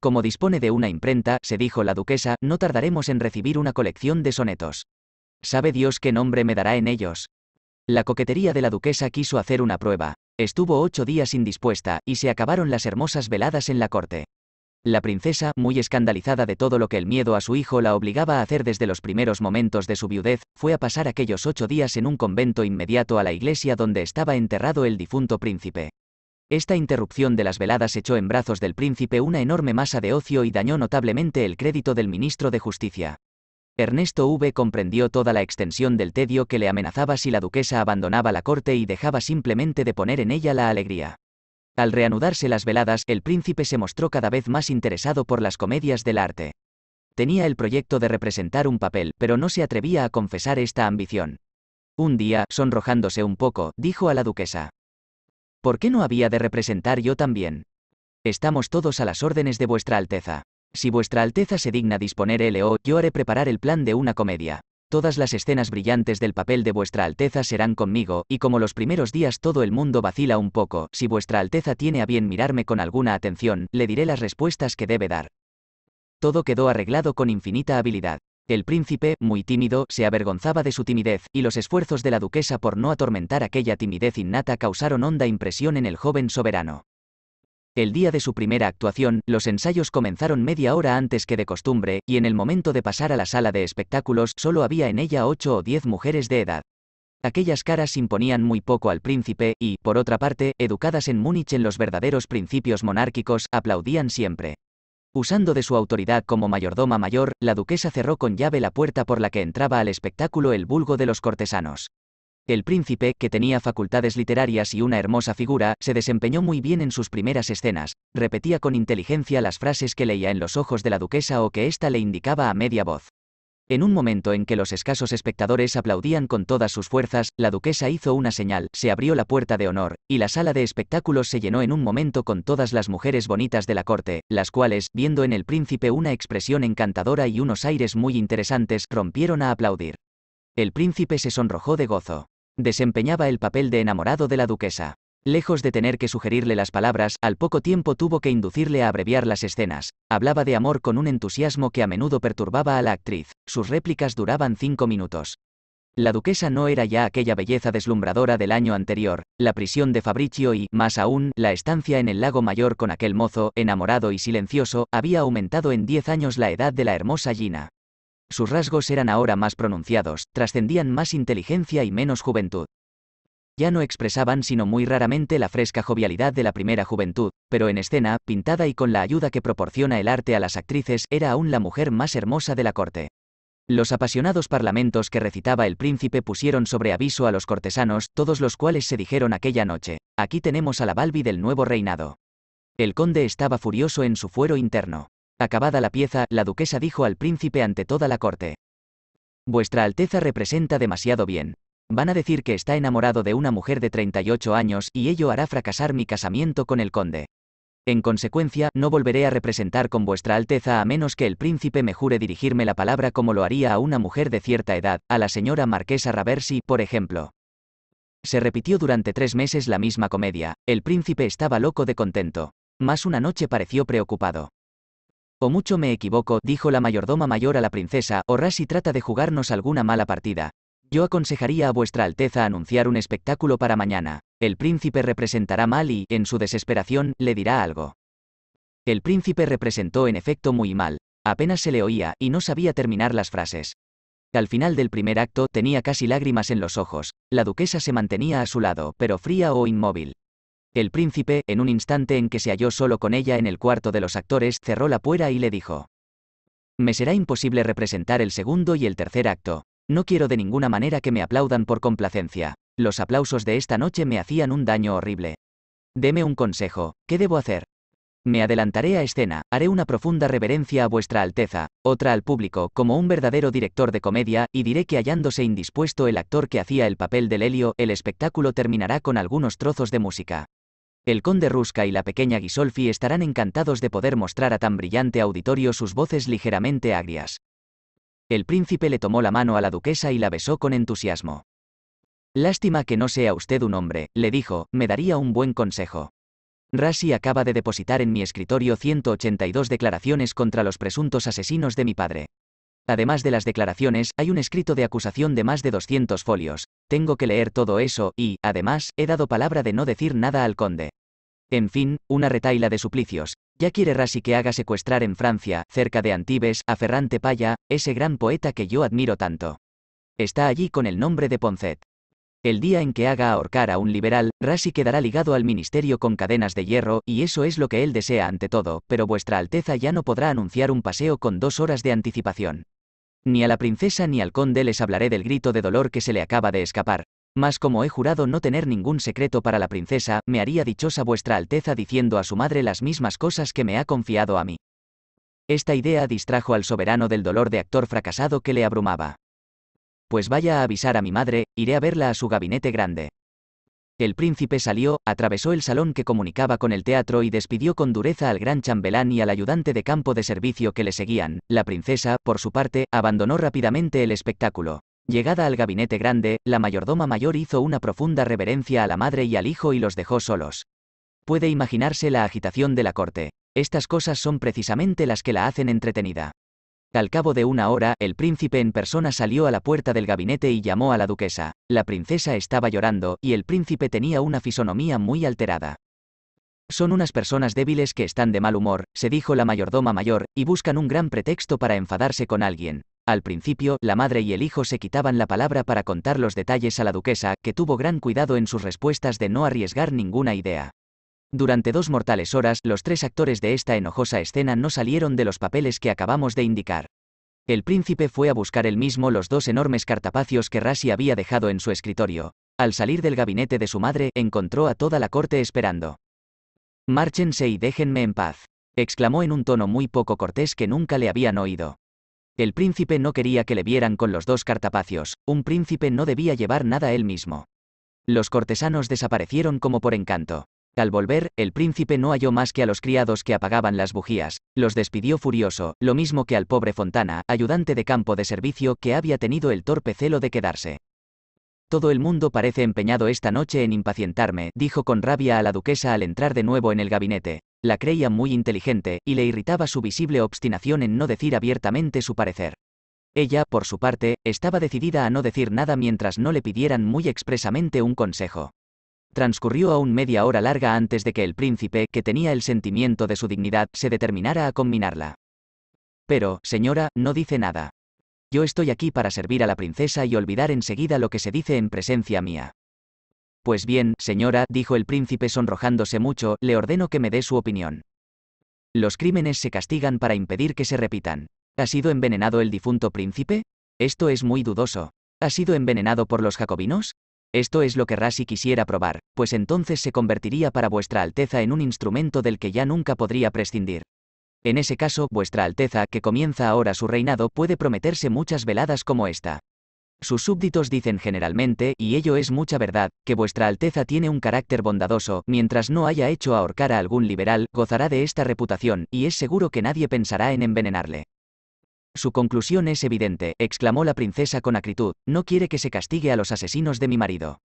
[SPEAKER 1] Como dispone de una imprenta, se dijo la duquesa, no tardaremos en recibir una colección de sonetos. Sabe Dios qué nombre me dará en ellos. La coquetería de la duquesa quiso hacer una prueba, Estuvo ocho días indispuesta, y se acabaron las hermosas veladas en la corte. La princesa, muy escandalizada de todo lo que el miedo a su hijo la obligaba a hacer desde los primeros momentos de su viudez, fue a pasar aquellos ocho días en un convento inmediato a la iglesia donde estaba enterrado el difunto príncipe. Esta interrupción de las veladas echó en brazos del príncipe una enorme masa de ocio y dañó notablemente el crédito del ministro de Justicia. Ernesto V comprendió toda la extensión del tedio que le amenazaba si la duquesa abandonaba la corte y dejaba simplemente de poner en ella la alegría. Al reanudarse las veladas, el príncipe se mostró cada vez más interesado por las comedias del arte. Tenía el proyecto de representar un papel, pero no se atrevía a confesar esta ambición. Un día, sonrojándose un poco, dijo a la duquesa. ¿Por qué no había de representar yo también? Estamos todos a las órdenes de vuestra Alteza. Si vuestra Alteza se digna disponer eh, LO, yo haré preparar el plan de una comedia. Todas las escenas brillantes del papel de vuestra Alteza serán conmigo, y como los primeros días todo el mundo vacila un poco, si vuestra Alteza tiene a bien mirarme con alguna atención, le diré las respuestas que debe dar. Todo quedó arreglado con infinita habilidad. El príncipe, muy tímido, se avergonzaba de su timidez, y los esfuerzos de la duquesa por no atormentar aquella timidez innata causaron honda impresión en el joven soberano. El día de su primera actuación, los ensayos comenzaron media hora antes que de costumbre, y en el momento de pasar a la sala de espectáculos solo había en ella ocho o diez mujeres de edad. Aquellas caras imponían muy poco al príncipe, y, por otra parte, educadas en Múnich en los verdaderos principios monárquicos, aplaudían siempre. Usando de su autoridad como mayordoma mayor, la duquesa cerró con llave la puerta por la que entraba al espectáculo el vulgo de los cortesanos. El príncipe, que tenía facultades literarias y una hermosa figura, se desempeñó muy bien en sus primeras escenas, repetía con inteligencia las frases que leía en los ojos de la duquesa o que ésta le indicaba a media voz. En un momento en que los escasos espectadores aplaudían con todas sus fuerzas, la duquesa hizo una señal, se abrió la puerta de honor, y la sala de espectáculos se llenó en un momento con todas las mujeres bonitas de la corte, las cuales, viendo en el príncipe una expresión encantadora y unos aires muy interesantes, rompieron a aplaudir. El príncipe se sonrojó de gozo desempeñaba el papel de enamorado de la duquesa. Lejos de tener que sugerirle las palabras, al poco tiempo tuvo que inducirle a abreviar las escenas. Hablaba de amor con un entusiasmo que a menudo perturbaba a la actriz. Sus réplicas duraban cinco minutos. La duquesa no era ya aquella belleza deslumbradora del año anterior, la prisión de Fabricio y, más aún, la estancia en el lago mayor con aquel mozo, enamorado y silencioso, había aumentado en diez años la edad de la hermosa Gina sus rasgos eran ahora más pronunciados, trascendían más inteligencia y menos juventud. Ya no expresaban sino muy raramente la fresca jovialidad de la primera juventud, pero en escena, pintada y con la ayuda que proporciona el arte a las actrices, era aún la mujer más hermosa de la corte. Los apasionados parlamentos que recitaba el príncipe pusieron sobre aviso a los cortesanos, todos los cuales se dijeron aquella noche, aquí tenemos a la Balbi del nuevo reinado. El conde estaba furioso en su fuero interno. Acabada la pieza, la duquesa dijo al príncipe ante toda la corte. Vuestra Alteza representa demasiado bien. Van a decir que está enamorado de una mujer de 38 años y ello hará fracasar mi casamiento con el conde. En consecuencia, no volveré a representar con vuestra Alteza a menos que el príncipe me jure dirigirme la palabra como lo haría a una mujer de cierta edad, a la señora Marquesa Raversi, por ejemplo. Se repitió durante tres meses la misma comedia, el príncipe estaba loco de contento. Más una noche pareció preocupado. O mucho me equivoco, dijo la mayordoma mayor a la princesa, o si trata de jugarnos alguna mala partida. Yo aconsejaría a vuestra alteza anunciar un espectáculo para mañana. El príncipe representará mal y, en su desesperación, le dirá algo. El príncipe representó en efecto muy mal. Apenas se le oía, y no sabía terminar las frases. Al final del primer acto tenía casi lágrimas en los ojos. La duquesa se mantenía a su lado, pero fría o inmóvil. El príncipe, en un instante en que se halló solo con ella en el cuarto de los actores, cerró la puerta y le dijo. Me será imposible representar el segundo y el tercer acto. No quiero de ninguna manera que me aplaudan por complacencia. Los aplausos de esta noche me hacían un daño horrible. Deme un consejo, ¿qué debo hacer? Me adelantaré a escena, haré una profunda reverencia a vuestra Alteza, otra al público, como un verdadero director de comedia, y diré que hallándose indispuesto el actor que hacía el papel del Helio, el espectáculo terminará con algunos trozos de música. El conde Ruska y la pequeña Gisolfi estarán encantados de poder mostrar a tan brillante auditorio sus voces ligeramente agrias. El príncipe le tomó la mano a la duquesa y la besó con entusiasmo. Lástima que no sea usted un hombre, le dijo, me daría un buen consejo. Rassi acaba de depositar en mi escritorio 182 declaraciones contra los presuntos asesinos de mi padre. Además de las declaraciones, hay un escrito de acusación de más de 200 folios. Tengo que leer todo eso, y, además, he dado palabra de no decir nada al conde. En fin, una retaila de suplicios. Ya quiere Rassi que haga secuestrar en Francia, cerca de Antibes, a Ferrante Paya, ese gran poeta que yo admiro tanto. Está allí con el nombre de Poncet. El día en que haga ahorcar a un liberal, Rassi quedará ligado al ministerio con cadenas de hierro, y eso es lo que él desea ante todo, pero vuestra Alteza ya no podrá anunciar un paseo con dos horas de anticipación. Ni a la princesa ni al conde les hablaré del grito de dolor que se le acaba de escapar. Mas como he jurado no tener ningún secreto para la princesa, me haría dichosa vuestra alteza diciendo a su madre las mismas cosas que me ha confiado a mí. Esta idea distrajo al soberano del dolor de actor fracasado que le abrumaba. Pues vaya a avisar a mi madre, iré a verla a su gabinete grande. El príncipe salió, atravesó el salón que comunicaba con el teatro y despidió con dureza al gran chambelán y al ayudante de campo de servicio que le seguían. La princesa, por su parte, abandonó rápidamente el espectáculo. Llegada al gabinete grande, la mayordoma mayor hizo una profunda reverencia a la madre y al hijo y los dejó solos. Puede imaginarse la agitación de la corte. Estas cosas son precisamente las que la hacen entretenida. Al cabo de una hora, el príncipe en persona salió a la puerta del gabinete y llamó a la duquesa. La princesa estaba llorando, y el príncipe tenía una fisonomía muy alterada. Son unas personas débiles que están de mal humor, se dijo la mayordoma mayor, y buscan un gran pretexto para enfadarse con alguien. Al principio, la madre y el hijo se quitaban la palabra para contar los detalles a la duquesa, que tuvo gran cuidado en sus respuestas de no arriesgar ninguna idea. Durante dos mortales horas, los tres actores de esta enojosa escena no salieron de los papeles que acabamos de indicar. El príncipe fue a buscar él mismo los dos enormes cartapacios que Rassi había dejado en su escritorio. Al salir del gabinete de su madre, encontró a toda la corte esperando. Márchense y déjenme en paz, exclamó en un tono muy poco cortés que nunca le habían oído. El príncipe no quería que le vieran con los dos cartapacios, un príncipe no debía llevar nada él mismo. Los cortesanos desaparecieron como por encanto. Al volver, el príncipe no halló más que a los criados que apagaban las bujías, los despidió furioso, lo mismo que al pobre Fontana, ayudante de campo de servicio que había tenido el torpe celo de quedarse. Todo el mundo parece empeñado esta noche en impacientarme, dijo con rabia a la duquesa al entrar de nuevo en el gabinete. La creía muy inteligente, y le irritaba su visible obstinación en no decir abiertamente su parecer. Ella, por su parte, estaba decidida a no decir nada mientras no le pidieran muy expresamente un consejo transcurrió aún media hora larga antes de que el príncipe, que tenía el sentimiento de su dignidad, se determinara a combinarla. Pero, señora, no dice nada. Yo estoy aquí para servir a la princesa y olvidar enseguida lo que se dice en presencia mía. Pues bien, señora, dijo el príncipe sonrojándose mucho, le ordeno que me dé su opinión. Los crímenes se castigan para impedir que se repitan. ¿Ha sido envenenado el difunto príncipe? Esto es muy dudoso. ¿Ha sido envenenado por los jacobinos? Esto es lo que Rasi quisiera probar, pues entonces se convertiría para vuestra Alteza en un instrumento del que ya nunca podría prescindir. En ese caso, vuestra Alteza, que comienza ahora su reinado, puede prometerse muchas veladas como esta. Sus súbditos dicen generalmente, y ello es mucha verdad, que vuestra Alteza tiene un carácter bondadoso, mientras no haya hecho ahorcar a algún liberal, gozará de esta reputación, y es seguro que nadie pensará en envenenarle. Su conclusión es evidente, exclamó la princesa con acritud, no quiere que se castigue a los asesinos de mi marido.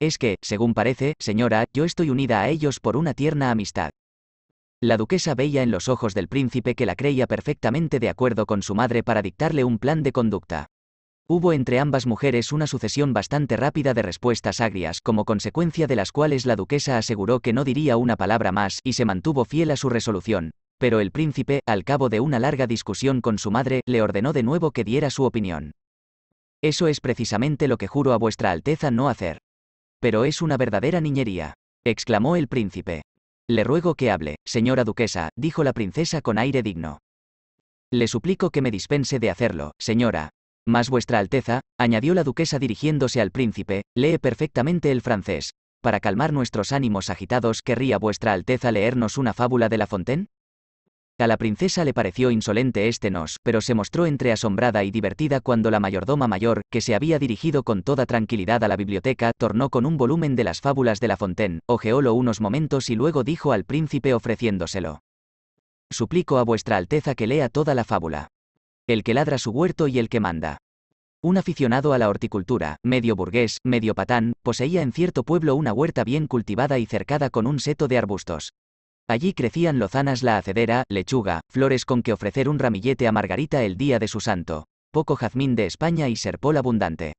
[SPEAKER 1] Es que, según parece, señora, yo estoy unida a ellos por una tierna amistad. La duquesa veía en los ojos del príncipe que la creía perfectamente de acuerdo con su madre para dictarle un plan de conducta. Hubo entre ambas mujeres una sucesión bastante rápida de respuestas agrias, como consecuencia de las cuales la duquesa aseguró que no diría una palabra más y se mantuvo fiel a su resolución, pero el príncipe, al cabo de una larga discusión con su madre, le ordenó de nuevo que diera su opinión. Eso es precisamente lo que juro a vuestra Alteza no hacer. Pero es una verdadera niñería, exclamó el príncipe. Le ruego que hable, señora duquesa, dijo la princesa con aire digno. Le suplico que me dispense de hacerlo, señora. Mas vuestra Alteza, añadió la duquesa dirigiéndose al príncipe, lee perfectamente el francés. Para calmar nuestros ánimos agitados, ¿querría vuestra Alteza leernos una fábula de La Fontaine? A la princesa le pareció insolente este nos, pero se mostró entre asombrada y divertida cuando la mayordoma mayor, que se había dirigido con toda tranquilidad a la biblioteca, tornó con un volumen de las fábulas de La Fontaine, ojeólo unos momentos y luego dijo al príncipe ofreciéndoselo. Suplico a vuestra alteza que lea toda la fábula. El que ladra su huerto y el que manda. Un aficionado a la horticultura, medio burgués, medio patán, poseía en cierto pueblo una huerta bien cultivada y cercada con un seto de arbustos. Allí crecían lozanas la acedera, lechuga, flores con que ofrecer un ramillete a Margarita el día de su santo, poco jazmín de España y serpol abundante.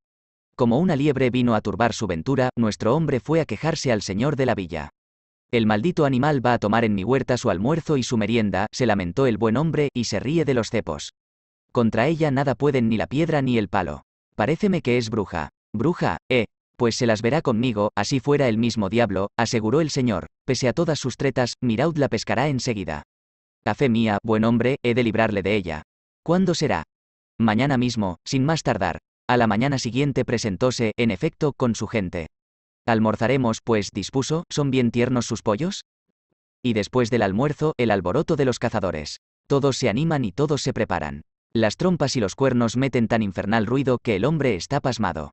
[SPEAKER 1] Como una liebre vino a turbar su ventura, nuestro hombre fue a quejarse al señor de la villa. El maldito animal va a tomar en mi huerta su almuerzo y su merienda, se lamentó el buen hombre, y se ríe de los cepos. Contra ella nada pueden ni la piedra ni el palo. Paréceme que es bruja. Bruja, eh, pues se las verá conmigo, así fuera el mismo diablo, aseguró el señor, pese a todas sus tretas, Miraud la pescará enseguida. A fe mía, buen hombre, he de librarle de ella. ¿Cuándo será? Mañana mismo, sin más tardar. A la mañana siguiente presentóse, en efecto, con su gente. Almorzaremos, pues, dispuso, ¿son bien tiernos sus pollos? Y después del almuerzo, el alboroto de los cazadores. Todos se animan y todos se preparan. Las trompas y los cuernos meten tan infernal ruido que el hombre está pasmado.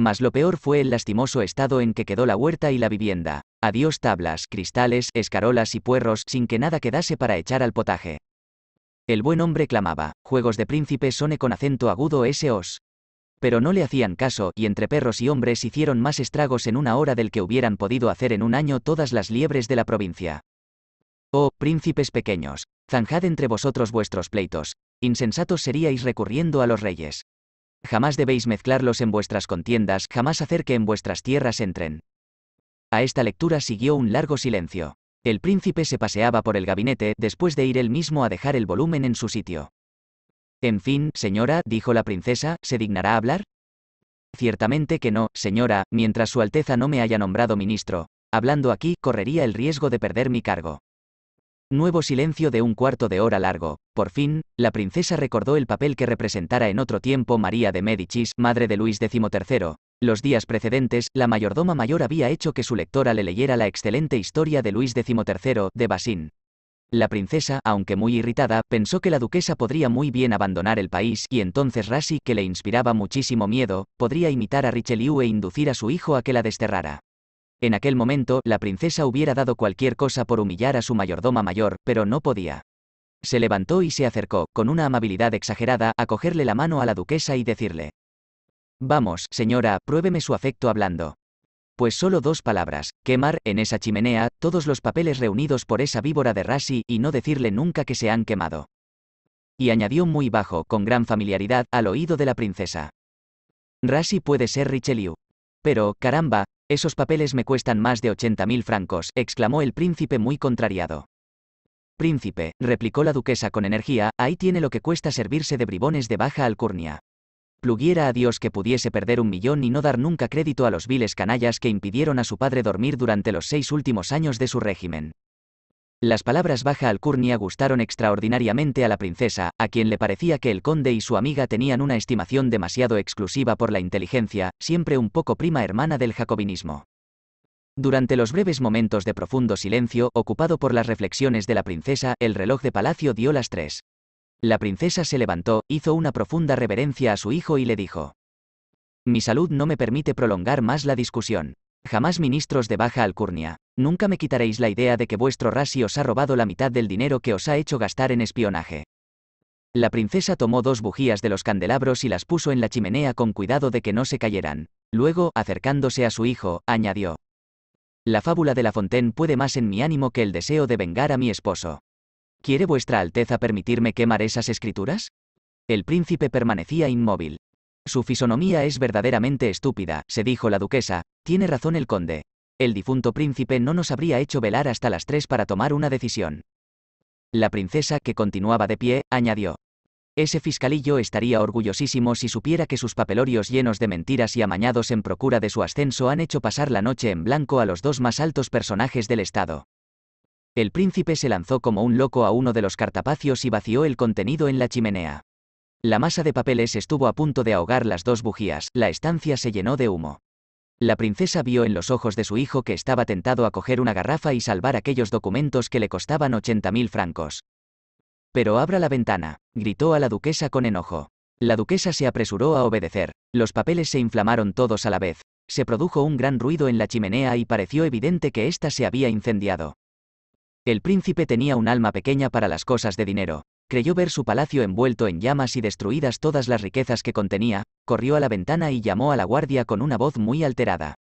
[SPEAKER 1] Mas lo peor fue el lastimoso estado en que quedó la huerta y la vivienda. Adiós tablas, cristales, escarolas y puerros, sin que nada quedase para echar al potaje. El buen hombre clamaba, juegos de príncipe sone con acento agudo ese os. Pero no le hacían caso, y entre perros y hombres hicieron más estragos en una hora del que hubieran podido hacer en un año todas las liebres de la provincia. Oh, príncipes pequeños, zanjad entre vosotros vuestros pleitos, insensatos seríais recurriendo a los reyes. Jamás debéis mezclarlos en vuestras contiendas, jamás hacer que en vuestras tierras entren. A esta lectura siguió un largo silencio. El príncipe se paseaba por el gabinete, después de ir él mismo a dejar el volumen en su sitio. En fin, señora, dijo la princesa, ¿se dignará hablar? Ciertamente que no, señora, mientras Su Alteza no me haya nombrado ministro. Hablando aquí, correría el riesgo de perder mi cargo. Nuevo silencio de un cuarto de hora largo. Por fin, la princesa recordó el papel que representara en otro tiempo María de Médicis, madre de Luis XIII. Los días precedentes, la mayordoma mayor había hecho que su lectora le leyera la excelente historia de Luis XIII, de Basín. La princesa, aunque muy irritada, pensó que la duquesa podría muy bien abandonar el país, y entonces Rasi, que le inspiraba muchísimo miedo, podría imitar a Richelieu e inducir a su hijo a que la desterrara. En aquel momento, la princesa hubiera dado cualquier cosa por humillar a su mayordoma mayor, pero no podía. Se levantó y se acercó, con una amabilidad exagerada, a cogerle la mano a la duquesa y decirle. Vamos, señora, pruébeme su afecto hablando. Pues solo dos palabras, quemar, en esa chimenea, todos los papeles reunidos por esa víbora de Rasi y no decirle nunca que se han quemado. Y añadió muy bajo, con gran familiaridad, al oído de la princesa. Rasi puede ser Richelieu. Pero, caramba, esos papeles me cuestan más de 80.000 francos, exclamó el príncipe muy contrariado. Príncipe, replicó la duquesa con energía, ahí tiene lo que cuesta servirse de bribones de baja alcurnia. Plugiera a Dios que pudiese perder un millón y no dar nunca crédito a los viles canallas que impidieron a su padre dormir durante los seis últimos años de su régimen. Las palabras baja alcurnia gustaron extraordinariamente a la princesa, a quien le parecía que el conde y su amiga tenían una estimación demasiado exclusiva por la inteligencia, siempre un poco prima hermana del jacobinismo. Durante los breves momentos de profundo silencio, ocupado por las reflexiones de la princesa, el reloj de palacio dio las tres. La princesa se levantó, hizo una profunda reverencia a su hijo y le dijo. Mi salud no me permite prolongar más la discusión. Jamás ministros de baja alcurnia, nunca me quitaréis la idea de que vuestro Rasi os ha robado la mitad del dinero que os ha hecho gastar en espionaje. La princesa tomó dos bujías de los candelabros y las puso en la chimenea con cuidado de que no se cayeran. Luego, acercándose a su hijo, añadió. La fábula de La Fontaine puede más en mi ánimo que el deseo de vengar a mi esposo. ¿Quiere vuestra Alteza permitirme quemar esas escrituras? El príncipe permanecía inmóvil. Su fisonomía es verdaderamente estúpida, se dijo la duquesa, tiene razón el conde. El difunto príncipe no nos habría hecho velar hasta las tres para tomar una decisión. La princesa, que continuaba de pie, añadió. Ese fiscalillo estaría orgullosísimo si supiera que sus papelorios llenos de mentiras y amañados en procura de su ascenso han hecho pasar la noche en blanco a los dos más altos personajes del Estado. El príncipe se lanzó como un loco a uno de los cartapacios y vació el contenido en la chimenea. La masa de papeles estuvo a punto de ahogar las dos bujías, la estancia se llenó de humo. La princesa vio en los ojos de su hijo que estaba tentado a coger una garrafa y salvar aquellos documentos que le costaban mil francos. Pero abra la ventana, gritó a la duquesa con enojo. La duquesa se apresuró a obedecer. Los papeles se inflamaron todos a la vez. Se produjo un gran ruido en la chimenea y pareció evidente que ésta se había incendiado. El príncipe tenía un alma pequeña para las cosas de dinero creyó ver su palacio envuelto en llamas y destruidas todas las riquezas que contenía, corrió a la ventana y llamó a la guardia con una voz muy alterada.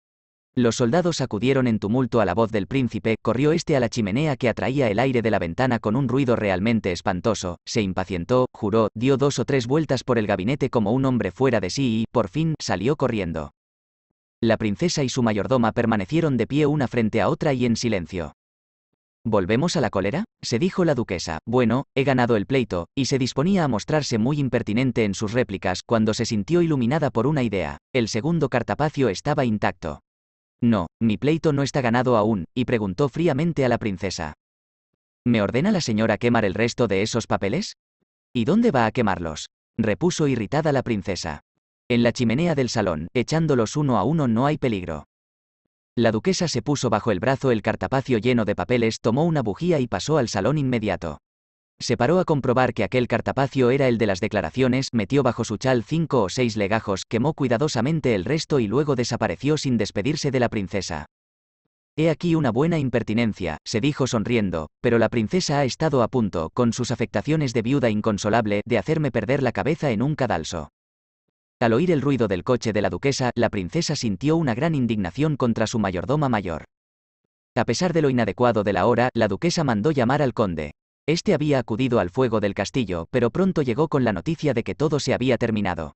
[SPEAKER 1] Los soldados acudieron en tumulto a la voz del príncipe, corrió este a la chimenea que atraía el aire de la ventana con un ruido realmente espantoso, se impacientó, juró, dio dos o tres vueltas por el gabinete como un hombre fuera de sí y, por fin, salió corriendo. La princesa y su mayordoma permanecieron de pie una frente a otra y en silencio. ¿Volvemos a la cólera? se dijo la duquesa. Bueno, he ganado el pleito, y se disponía a mostrarse muy impertinente en sus réplicas cuando se sintió iluminada por una idea. El segundo cartapacio estaba intacto. No, mi pleito no está ganado aún, y preguntó fríamente a la princesa. ¿Me ordena la señora quemar el resto de esos papeles? ¿Y dónde va a quemarlos? repuso irritada la princesa. En la chimenea del salón, echándolos uno a uno no hay peligro. La duquesa se puso bajo el brazo el cartapacio lleno de papeles, tomó una bujía y pasó al salón inmediato. Se paró a comprobar que aquel cartapacio era el de las declaraciones, metió bajo su chal cinco o seis legajos, quemó cuidadosamente el resto y luego desapareció sin despedirse de la princesa. He aquí una buena impertinencia, se dijo sonriendo, pero la princesa ha estado a punto, con sus afectaciones de viuda inconsolable, de hacerme perder la cabeza en un cadalso. Al oír el ruido del coche de la duquesa, la princesa sintió una gran indignación contra su mayordoma mayor. A pesar de lo inadecuado de la hora, la duquesa mandó llamar al conde. Este había acudido al fuego del castillo, pero pronto llegó con la noticia de que todo se había terminado.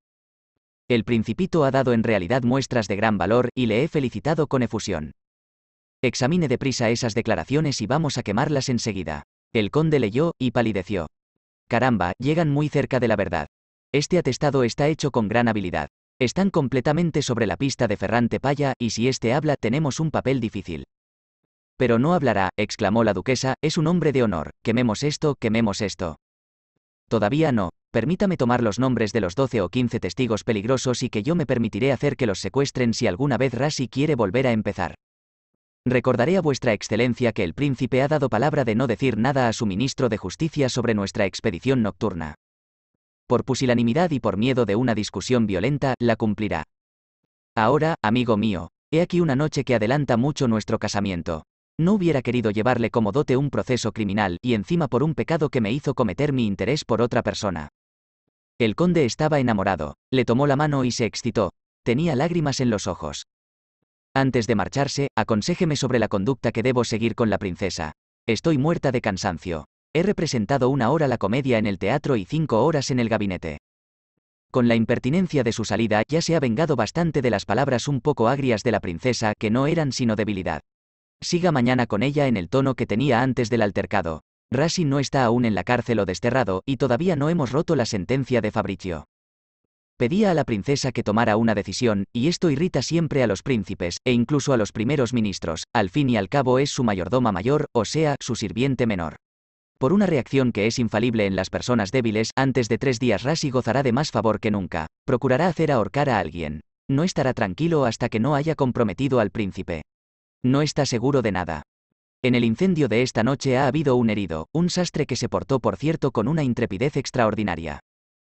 [SPEAKER 1] El principito ha dado en realidad muestras de gran valor y le he felicitado con efusión. Examine deprisa esas declaraciones y vamos a quemarlas enseguida. El conde leyó y palideció. Caramba, llegan muy cerca de la verdad. Este atestado está hecho con gran habilidad. Están completamente sobre la pista de Ferrante Paya, y si éste habla tenemos un papel difícil. Pero no hablará, exclamó la duquesa, es un hombre de honor, quememos esto, quememos esto. Todavía no, permítame tomar los nombres de los doce o quince testigos peligrosos y que yo me permitiré hacer que los secuestren si alguna vez Rasi quiere volver a empezar. Recordaré a vuestra excelencia que el príncipe ha dado palabra de no decir nada a su ministro de Justicia sobre nuestra expedición nocturna por pusilanimidad y por miedo de una discusión violenta, la cumplirá. Ahora, amigo mío, he aquí una noche que adelanta mucho nuestro casamiento. No hubiera querido llevarle como dote un proceso criminal, y encima por un pecado que me hizo cometer mi interés por otra persona. El conde estaba enamorado, le tomó la mano y se excitó, tenía lágrimas en los ojos. Antes de marcharse, aconséjeme sobre la conducta que debo seguir con la princesa. Estoy muerta de cansancio. He representado una hora la comedia en el teatro y cinco horas en el gabinete. Con la impertinencia de su salida ya se ha vengado bastante de las palabras un poco agrias de la princesa que no eran sino debilidad. Siga mañana con ella en el tono que tenía antes del altercado. Rassi no está aún en la cárcel o desterrado y todavía no hemos roto la sentencia de Fabricio. Pedía a la princesa que tomara una decisión, y esto irrita siempre a los príncipes, e incluso a los primeros ministros, al fin y al cabo es su mayordoma mayor, o sea, su sirviente menor por una reacción que es infalible en las personas débiles, antes de tres días Rasi gozará de más favor que nunca, procurará hacer ahorcar a alguien, no estará tranquilo hasta que no haya comprometido al príncipe. No está seguro de nada. En el incendio de esta noche ha habido un herido, un sastre que se portó por cierto con una intrepidez extraordinaria.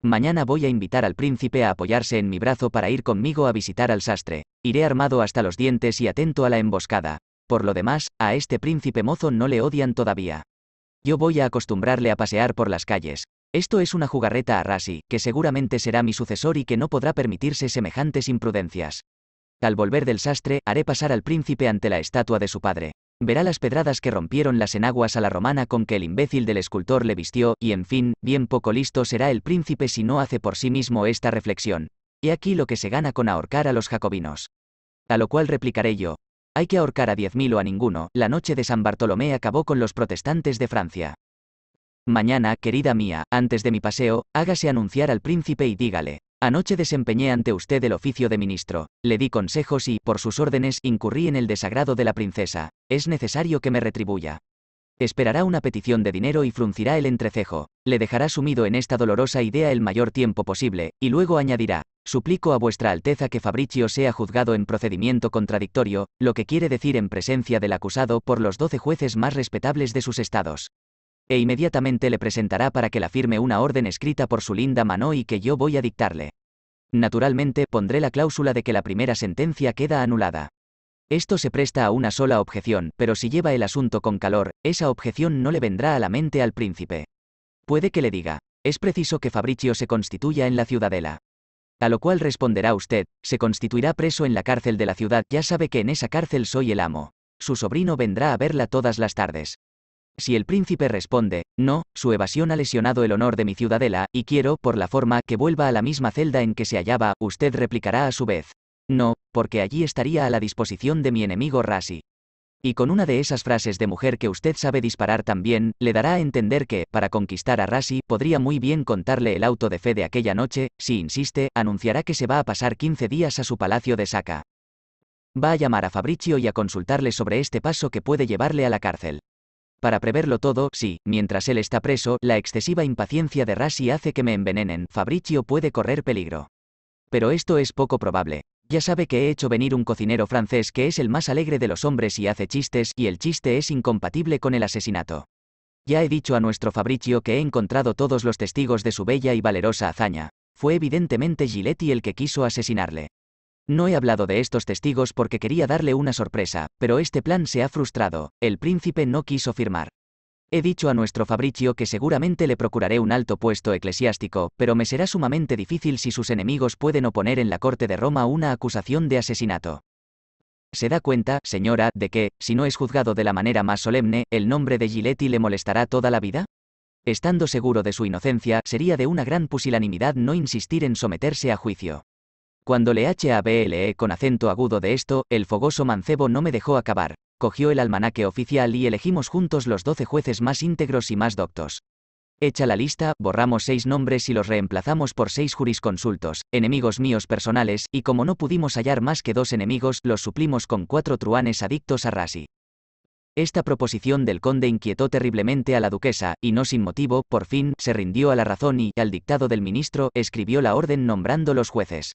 [SPEAKER 1] Mañana voy a invitar al príncipe a apoyarse en mi brazo para ir conmigo a visitar al sastre. Iré armado hasta los dientes y atento a la emboscada. Por lo demás, a este príncipe mozo no le odian todavía. Yo voy a acostumbrarle a pasear por las calles. Esto es una jugarreta a Rasi, que seguramente será mi sucesor y que no podrá permitirse semejantes imprudencias. Al volver del sastre, haré pasar al príncipe ante la estatua de su padre. Verá las pedradas que rompieron las enaguas a la romana con que el imbécil del escultor le vistió, y en fin, bien poco listo será el príncipe si no hace por sí mismo esta reflexión. He aquí lo que se gana con ahorcar a los jacobinos. A lo cual replicaré yo, hay que ahorcar a 10.000 o a ninguno. La noche de San Bartolomé acabó con los protestantes de Francia. Mañana, querida mía, antes de mi paseo, hágase anunciar al príncipe y dígale. Anoche desempeñé ante usted el oficio de ministro, le di consejos y, por sus órdenes, incurrí en el desagrado de la princesa. Es necesario que me retribuya. Esperará una petición de dinero y fruncirá el entrecejo. Le dejará sumido en esta dolorosa idea el mayor tiempo posible, y luego añadirá, Suplico a vuestra Alteza que Fabricio sea juzgado en procedimiento contradictorio, lo que quiere decir en presencia del acusado por los doce jueces más respetables de sus estados. E inmediatamente le presentará para que la firme una orden escrita por su linda mano y que yo voy a dictarle. Naturalmente, pondré la cláusula de que la primera sentencia queda anulada. Esto se presta a una sola objeción, pero si lleva el asunto con calor, esa objeción no le vendrá a la mente al príncipe. Puede que le diga, es preciso que Fabricio se constituya en la ciudadela. A lo cual responderá usted, se constituirá preso en la cárcel de la ciudad, ya sabe que en esa cárcel soy el amo. Su sobrino vendrá a verla todas las tardes. Si el príncipe responde, no, su evasión ha lesionado el honor de mi ciudadela, y quiero, por la forma, que vuelva a la misma celda en que se hallaba, usted replicará a su vez. No, porque allí estaría a la disposición de mi enemigo Rasi. Y con una de esas frases de mujer que usted sabe disparar también, le dará a entender que, para conquistar a Rasi, podría muy bien contarle el auto de fe de aquella noche, si insiste, anunciará que se va a pasar 15 días a su palacio de Saka. Va a llamar a Fabricio y a consultarle sobre este paso que puede llevarle a la cárcel. Para preverlo todo, sí, mientras él está preso, la excesiva impaciencia de Rasi hace que me envenenen, Fabricio puede correr peligro. Pero esto es poco probable ya sabe que he hecho venir un cocinero francés que es el más alegre de los hombres y hace chistes, y el chiste es incompatible con el asesinato. Ya he dicho a nuestro Fabricio que he encontrado todos los testigos de su bella y valerosa hazaña. Fue evidentemente Giletti el que quiso asesinarle. No he hablado de estos testigos porque quería darle una sorpresa, pero este plan se ha frustrado, el príncipe no quiso firmar. He dicho a nuestro Fabricio que seguramente le procuraré un alto puesto eclesiástico, pero me será sumamente difícil si sus enemigos pueden oponer en la corte de Roma una acusación de asesinato. Se da cuenta, señora, de que, si no es juzgado de la manera más solemne, el nombre de Giletti le molestará toda la vida? Estando seguro de su inocencia, sería de una gran pusilanimidad no insistir en someterse a juicio. Cuando le a BLE con acento agudo de esto, el fogoso mancebo no me dejó acabar cogió el almanaque oficial y elegimos juntos los doce jueces más íntegros y más doctos. Hecha la lista, borramos seis nombres y los reemplazamos por seis jurisconsultos, enemigos míos personales, y como no pudimos hallar más que dos enemigos, los suplimos con cuatro truanes adictos a Rasi. Esta proposición del conde inquietó terriblemente a la duquesa, y no sin motivo, por fin, se rindió a la razón y, al dictado del ministro, escribió la orden nombrando los jueces.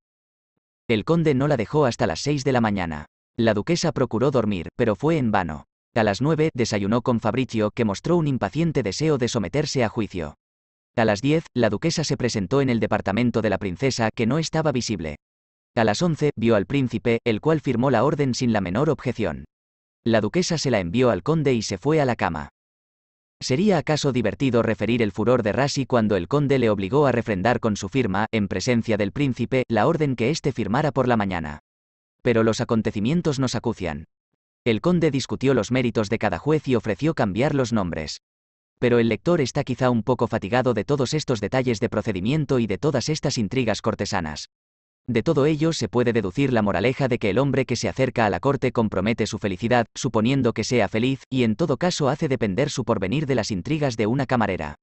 [SPEAKER 1] El conde no la dejó hasta las seis de la mañana. La duquesa procuró dormir, pero fue en vano. A las nueve, desayunó con Fabricio, que mostró un impaciente deseo de someterse a juicio. A las diez, la duquesa se presentó en el departamento de la princesa, que no estaba visible. A las once, vio al príncipe, el cual firmó la orden sin la menor objeción. La duquesa se la envió al conde y se fue a la cama. ¿Sería acaso divertido referir el furor de Rasi cuando el conde le obligó a refrendar con su firma, en presencia del príncipe, la orden que éste firmara por la mañana? pero los acontecimientos nos acucian. El conde discutió los méritos de cada juez y ofreció cambiar los nombres. Pero el lector está quizá un poco fatigado de todos estos detalles de procedimiento y de todas estas intrigas cortesanas. De todo ello se puede deducir la moraleja de que el hombre que se acerca a la corte compromete su felicidad, suponiendo que sea feliz, y en todo caso hace depender su porvenir de las intrigas de una camarera.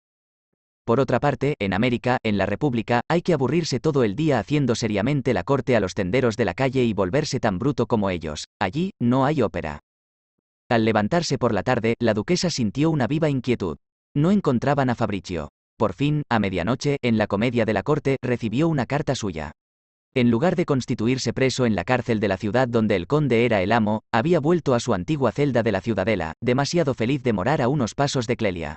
[SPEAKER 1] Por otra parte, en América, en la República, hay que aburrirse todo el día haciendo seriamente la corte a los tenderos de la calle y volverse tan bruto como ellos. Allí, no hay ópera. Al levantarse por la tarde, la duquesa sintió una viva inquietud. No encontraban a Fabricio. Por fin, a medianoche, en la comedia de la corte, recibió una carta suya. En lugar de constituirse preso en la cárcel de la ciudad donde el conde era el amo, había vuelto a su antigua celda de la ciudadela, demasiado feliz de morar a unos pasos de Clelia.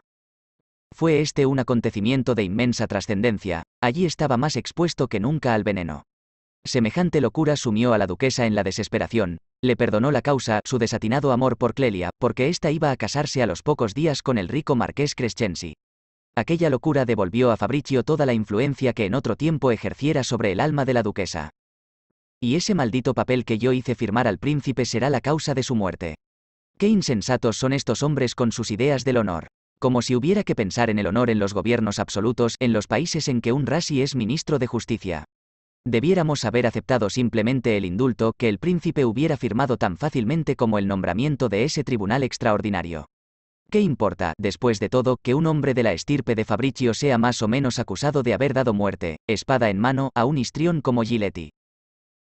[SPEAKER 1] Fue este un acontecimiento de inmensa trascendencia, allí estaba más expuesto que nunca al veneno. Semejante locura sumió a la duquesa en la desesperación, le perdonó la causa, su desatinado amor por Clelia, porque ésta iba a casarse a los pocos días con el rico marqués Crescensi. Aquella locura devolvió a Fabricio toda la influencia que en otro tiempo ejerciera sobre el alma de la duquesa. Y ese maldito papel que yo hice firmar al príncipe será la causa de su muerte. Qué insensatos son estos hombres con sus ideas del honor como si hubiera que pensar en el honor en los gobiernos absolutos en los países en que un rasi es ministro de justicia. Debiéramos haber aceptado simplemente el indulto que el príncipe hubiera firmado tan fácilmente como el nombramiento de ese tribunal extraordinario. ¿Qué importa, después de todo, que un hombre de la estirpe de Fabricio sea más o menos acusado de haber dado muerte, espada en mano, a un histrión como Giletti?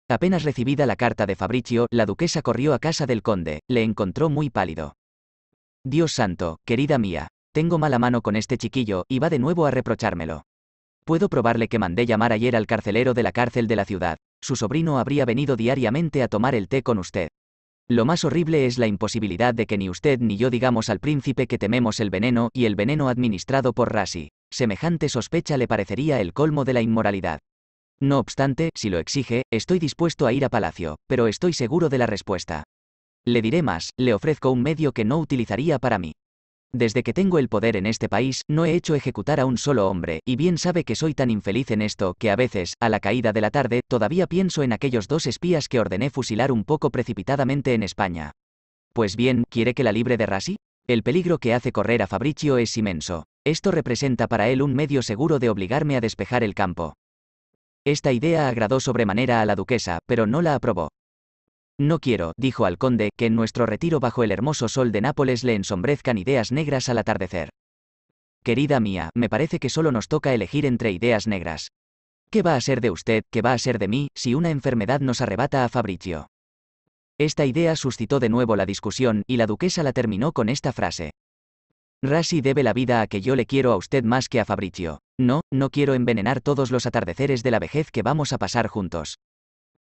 [SPEAKER 1] Apenas recibida la carta de Fabricio, la duquesa corrió a casa del conde, le encontró muy pálido. Dios santo, querida mía, tengo mala mano con este chiquillo y va de nuevo a reprochármelo. Puedo probarle que mandé llamar ayer al carcelero de la cárcel de la ciudad. Su sobrino habría venido diariamente a tomar el té con usted. Lo más horrible es la imposibilidad de que ni usted ni yo digamos al príncipe que tememos el veneno y el veneno administrado por Rasi. Semejante sospecha le parecería el colmo de la inmoralidad. No obstante, si lo exige, estoy dispuesto a ir a palacio, pero estoy seguro de la respuesta. Le diré más, le ofrezco un medio que no utilizaría para mí. Desde que tengo el poder en este país, no he hecho ejecutar a un solo hombre, y bien sabe que soy tan infeliz en esto, que a veces, a la caída de la tarde, todavía pienso en aquellos dos espías que ordené fusilar un poco precipitadamente en España. Pues bien, ¿quiere que la libre de Rassi? El peligro que hace correr a Fabricio es inmenso. Esto representa para él un medio seguro de obligarme a despejar el campo. Esta idea agradó sobremanera a la duquesa, pero no la aprobó. No quiero, dijo al conde, que en nuestro retiro bajo el hermoso sol de Nápoles le ensombrezcan ideas negras al atardecer. Querida mía, me parece que solo nos toca elegir entre ideas negras. ¿Qué va a ser de usted, qué va a ser de mí, si una enfermedad nos arrebata a Fabricio? Esta idea suscitó de nuevo la discusión, y la duquesa la terminó con esta frase. Rasi debe la vida a que yo le quiero a usted más que a Fabricio. No, no quiero envenenar todos los atardeceres de la vejez que vamos a pasar juntos.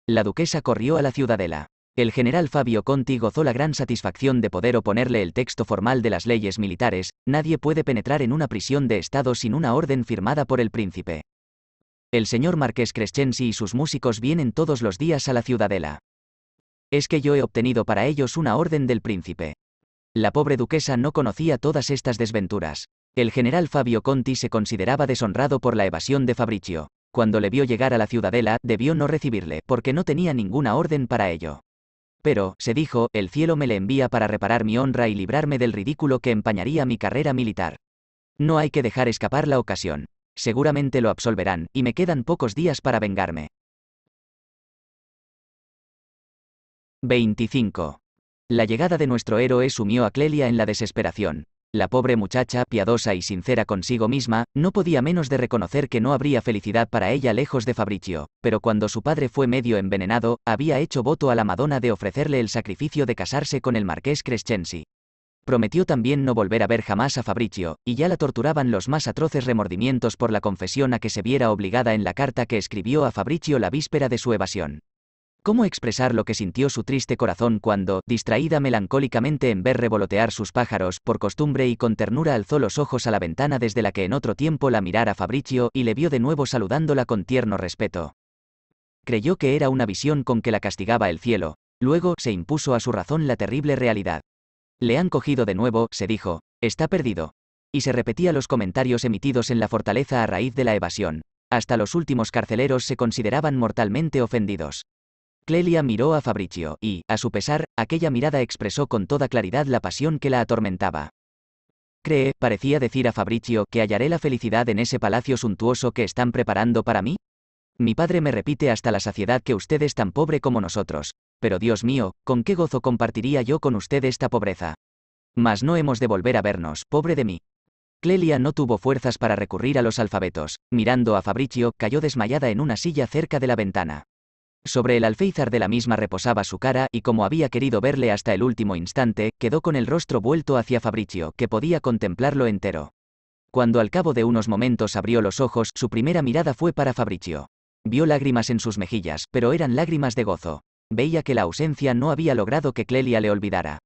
[SPEAKER 1] La duquesa corrió a la ciudadela. El general Fabio Conti gozó la gran satisfacción de poder oponerle el texto formal de las leyes militares, nadie puede penetrar en una prisión de Estado sin una orden firmada por el príncipe. El señor Marqués Crescensi y sus músicos vienen todos los días a la ciudadela. Es que yo he obtenido para ellos una orden del príncipe. La pobre duquesa no conocía todas estas desventuras. El general Fabio Conti se consideraba deshonrado por la evasión de Fabricio cuando le vio llegar a la ciudadela, debió no recibirle, porque no tenía ninguna orden para ello. Pero, se dijo, el cielo me le envía para reparar mi honra y librarme del ridículo que empañaría mi carrera militar. No hay que dejar escapar la ocasión. Seguramente lo absolverán, y me quedan pocos días para vengarme. 25. La llegada de nuestro héroe sumió a Clelia en la desesperación, la pobre muchacha, piadosa y sincera consigo misma, no podía menos de reconocer que no habría felicidad para ella lejos de Fabricio, pero cuando su padre fue medio envenenado, había hecho voto a la Madonna de ofrecerle el sacrificio de casarse con el marqués Crescensi. Prometió también no volver a ver jamás a Fabricio, y ya la torturaban los más atroces remordimientos por la confesión a que se viera obligada en la carta que escribió a Fabricio la víspera de su evasión. ¿Cómo expresar lo que sintió su triste corazón cuando, distraída melancólicamente en ver revolotear sus pájaros, por costumbre y con ternura alzó los ojos a la ventana desde la que en otro tiempo la mirara Fabricio y le vio de nuevo saludándola con tierno respeto? Creyó que era una visión con que la castigaba el cielo, luego se impuso a su razón la terrible realidad. Le han cogido de nuevo, se dijo, está perdido. Y se repetía los comentarios emitidos en la fortaleza a raíz de la evasión. Hasta los últimos carceleros se consideraban mortalmente ofendidos. Clelia miró a Fabricio, y, a su pesar, aquella mirada expresó con toda claridad la pasión que la atormentaba. Cree, parecía decir a Fabricio, que hallaré la felicidad en ese palacio suntuoso que están preparando para mí. Mi padre me repite hasta la saciedad que usted es tan pobre como nosotros, pero Dios mío, ¿con qué gozo compartiría yo con usted esta pobreza? Mas no hemos de volver a vernos, pobre de mí. Clelia no tuvo fuerzas para recurrir a los alfabetos, mirando a Fabricio, cayó desmayada en una silla cerca de la ventana. Sobre el alféizar de la misma reposaba su cara, y como había querido verle hasta el último instante, quedó con el rostro vuelto hacia Fabricio, que podía contemplarlo entero. Cuando al cabo de unos momentos abrió los ojos, su primera mirada fue para Fabricio. Vio lágrimas en sus mejillas, pero eran lágrimas de gozo. Veía que la ausencia no había logrado que Clelia le olvidara.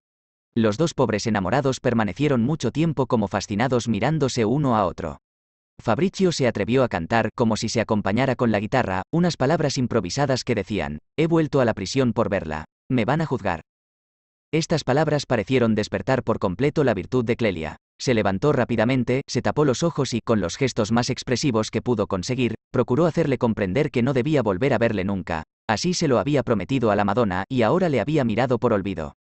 [SPEAKER 1] Los dos pobres enamorados permanecieron mucho tiempo como fascinados mirándose uno a otro. Fabricio se atrevió a cantar, como si se acompañara con la guitarra, unas palabras improvisadas que decían, he vuelto a la prisión por verla, me van a juzgar. Estas palabras parecieron despertar por completo la virtud de Clelia. Se levantó rápidamente, se tapó los ojos y, con los gestos más expresivos que pudo conseguir, procuró hacerle comprender que no debía volver a verle nunca. Así se lo había prometido a la Madonna y ahora le había mirado por olvido.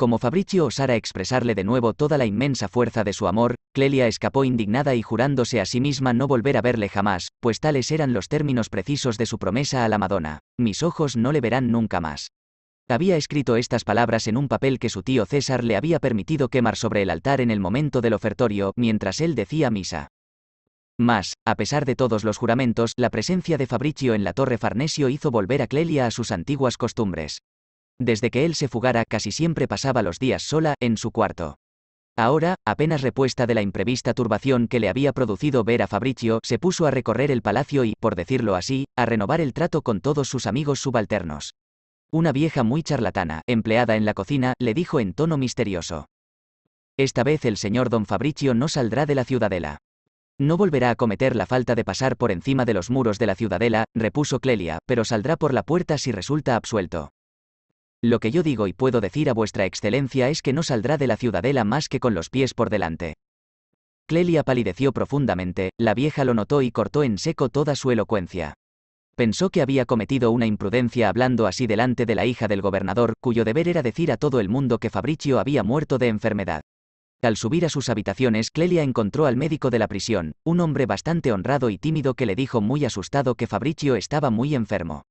[SPEAKER 1] Como Fabricio osara expresarle de nuevo toda la inmensa fuerza de su amor, Clelia escapó indignada y jurándose a sí misma no volver a verle jamás, pues tales eran los términos precisos de su promesa a la Madonna. Mis ojos no le verán nunca más. Había escrito estas palabras en un papel que su tío César le había permitido quemar sobre el altar en el momento del ofertorio, mientras él decía misa. Mas, a pesar de todos los juramentos, la presencia de Fabricio en la torre Farnesio hizo volver a Clelia a sus antiguas costumbres. Desde que él se fugara casi siempre pasaba los días sola, en su cuarto. Ahora, apenas repuesta de la imprevista turbación que le había producido ver a Fabricio, se puso a recorrer el palacio y, por decirlo así, a renovar el trato con todos sus amigos subalternos. Una vieja muy charlatana, empleada en la cocina, le dijo en tono misterioso. Esta vez el señor don Fabricio no saldrá de la ciudadela. No volverá a cometer la falta de pasar por encima de los muros de la ciudadela, repuso Clelia, pero saldrá por la puerta si resulta absuelto. Lo que yo digo y puedo decir a vuestra excelencia es que no saldrá de la ciudadela más que con los pies por delante. Clelia palideció profundamente, la vieja lo notó y cortó en seco toda su elocuencia. Pensó que había cometido una imprudencia hablando así delante de la hija del gobernador, cuyo deber era decir a todo el mundo que Fabricio había muerto de enfermedad. Al subir a sus habitaciones, Clelia encontró al médico de la prisión, un hombre bastante honrado y tímido que le dijo muy asustado que Fabricio estaba muy enfermo.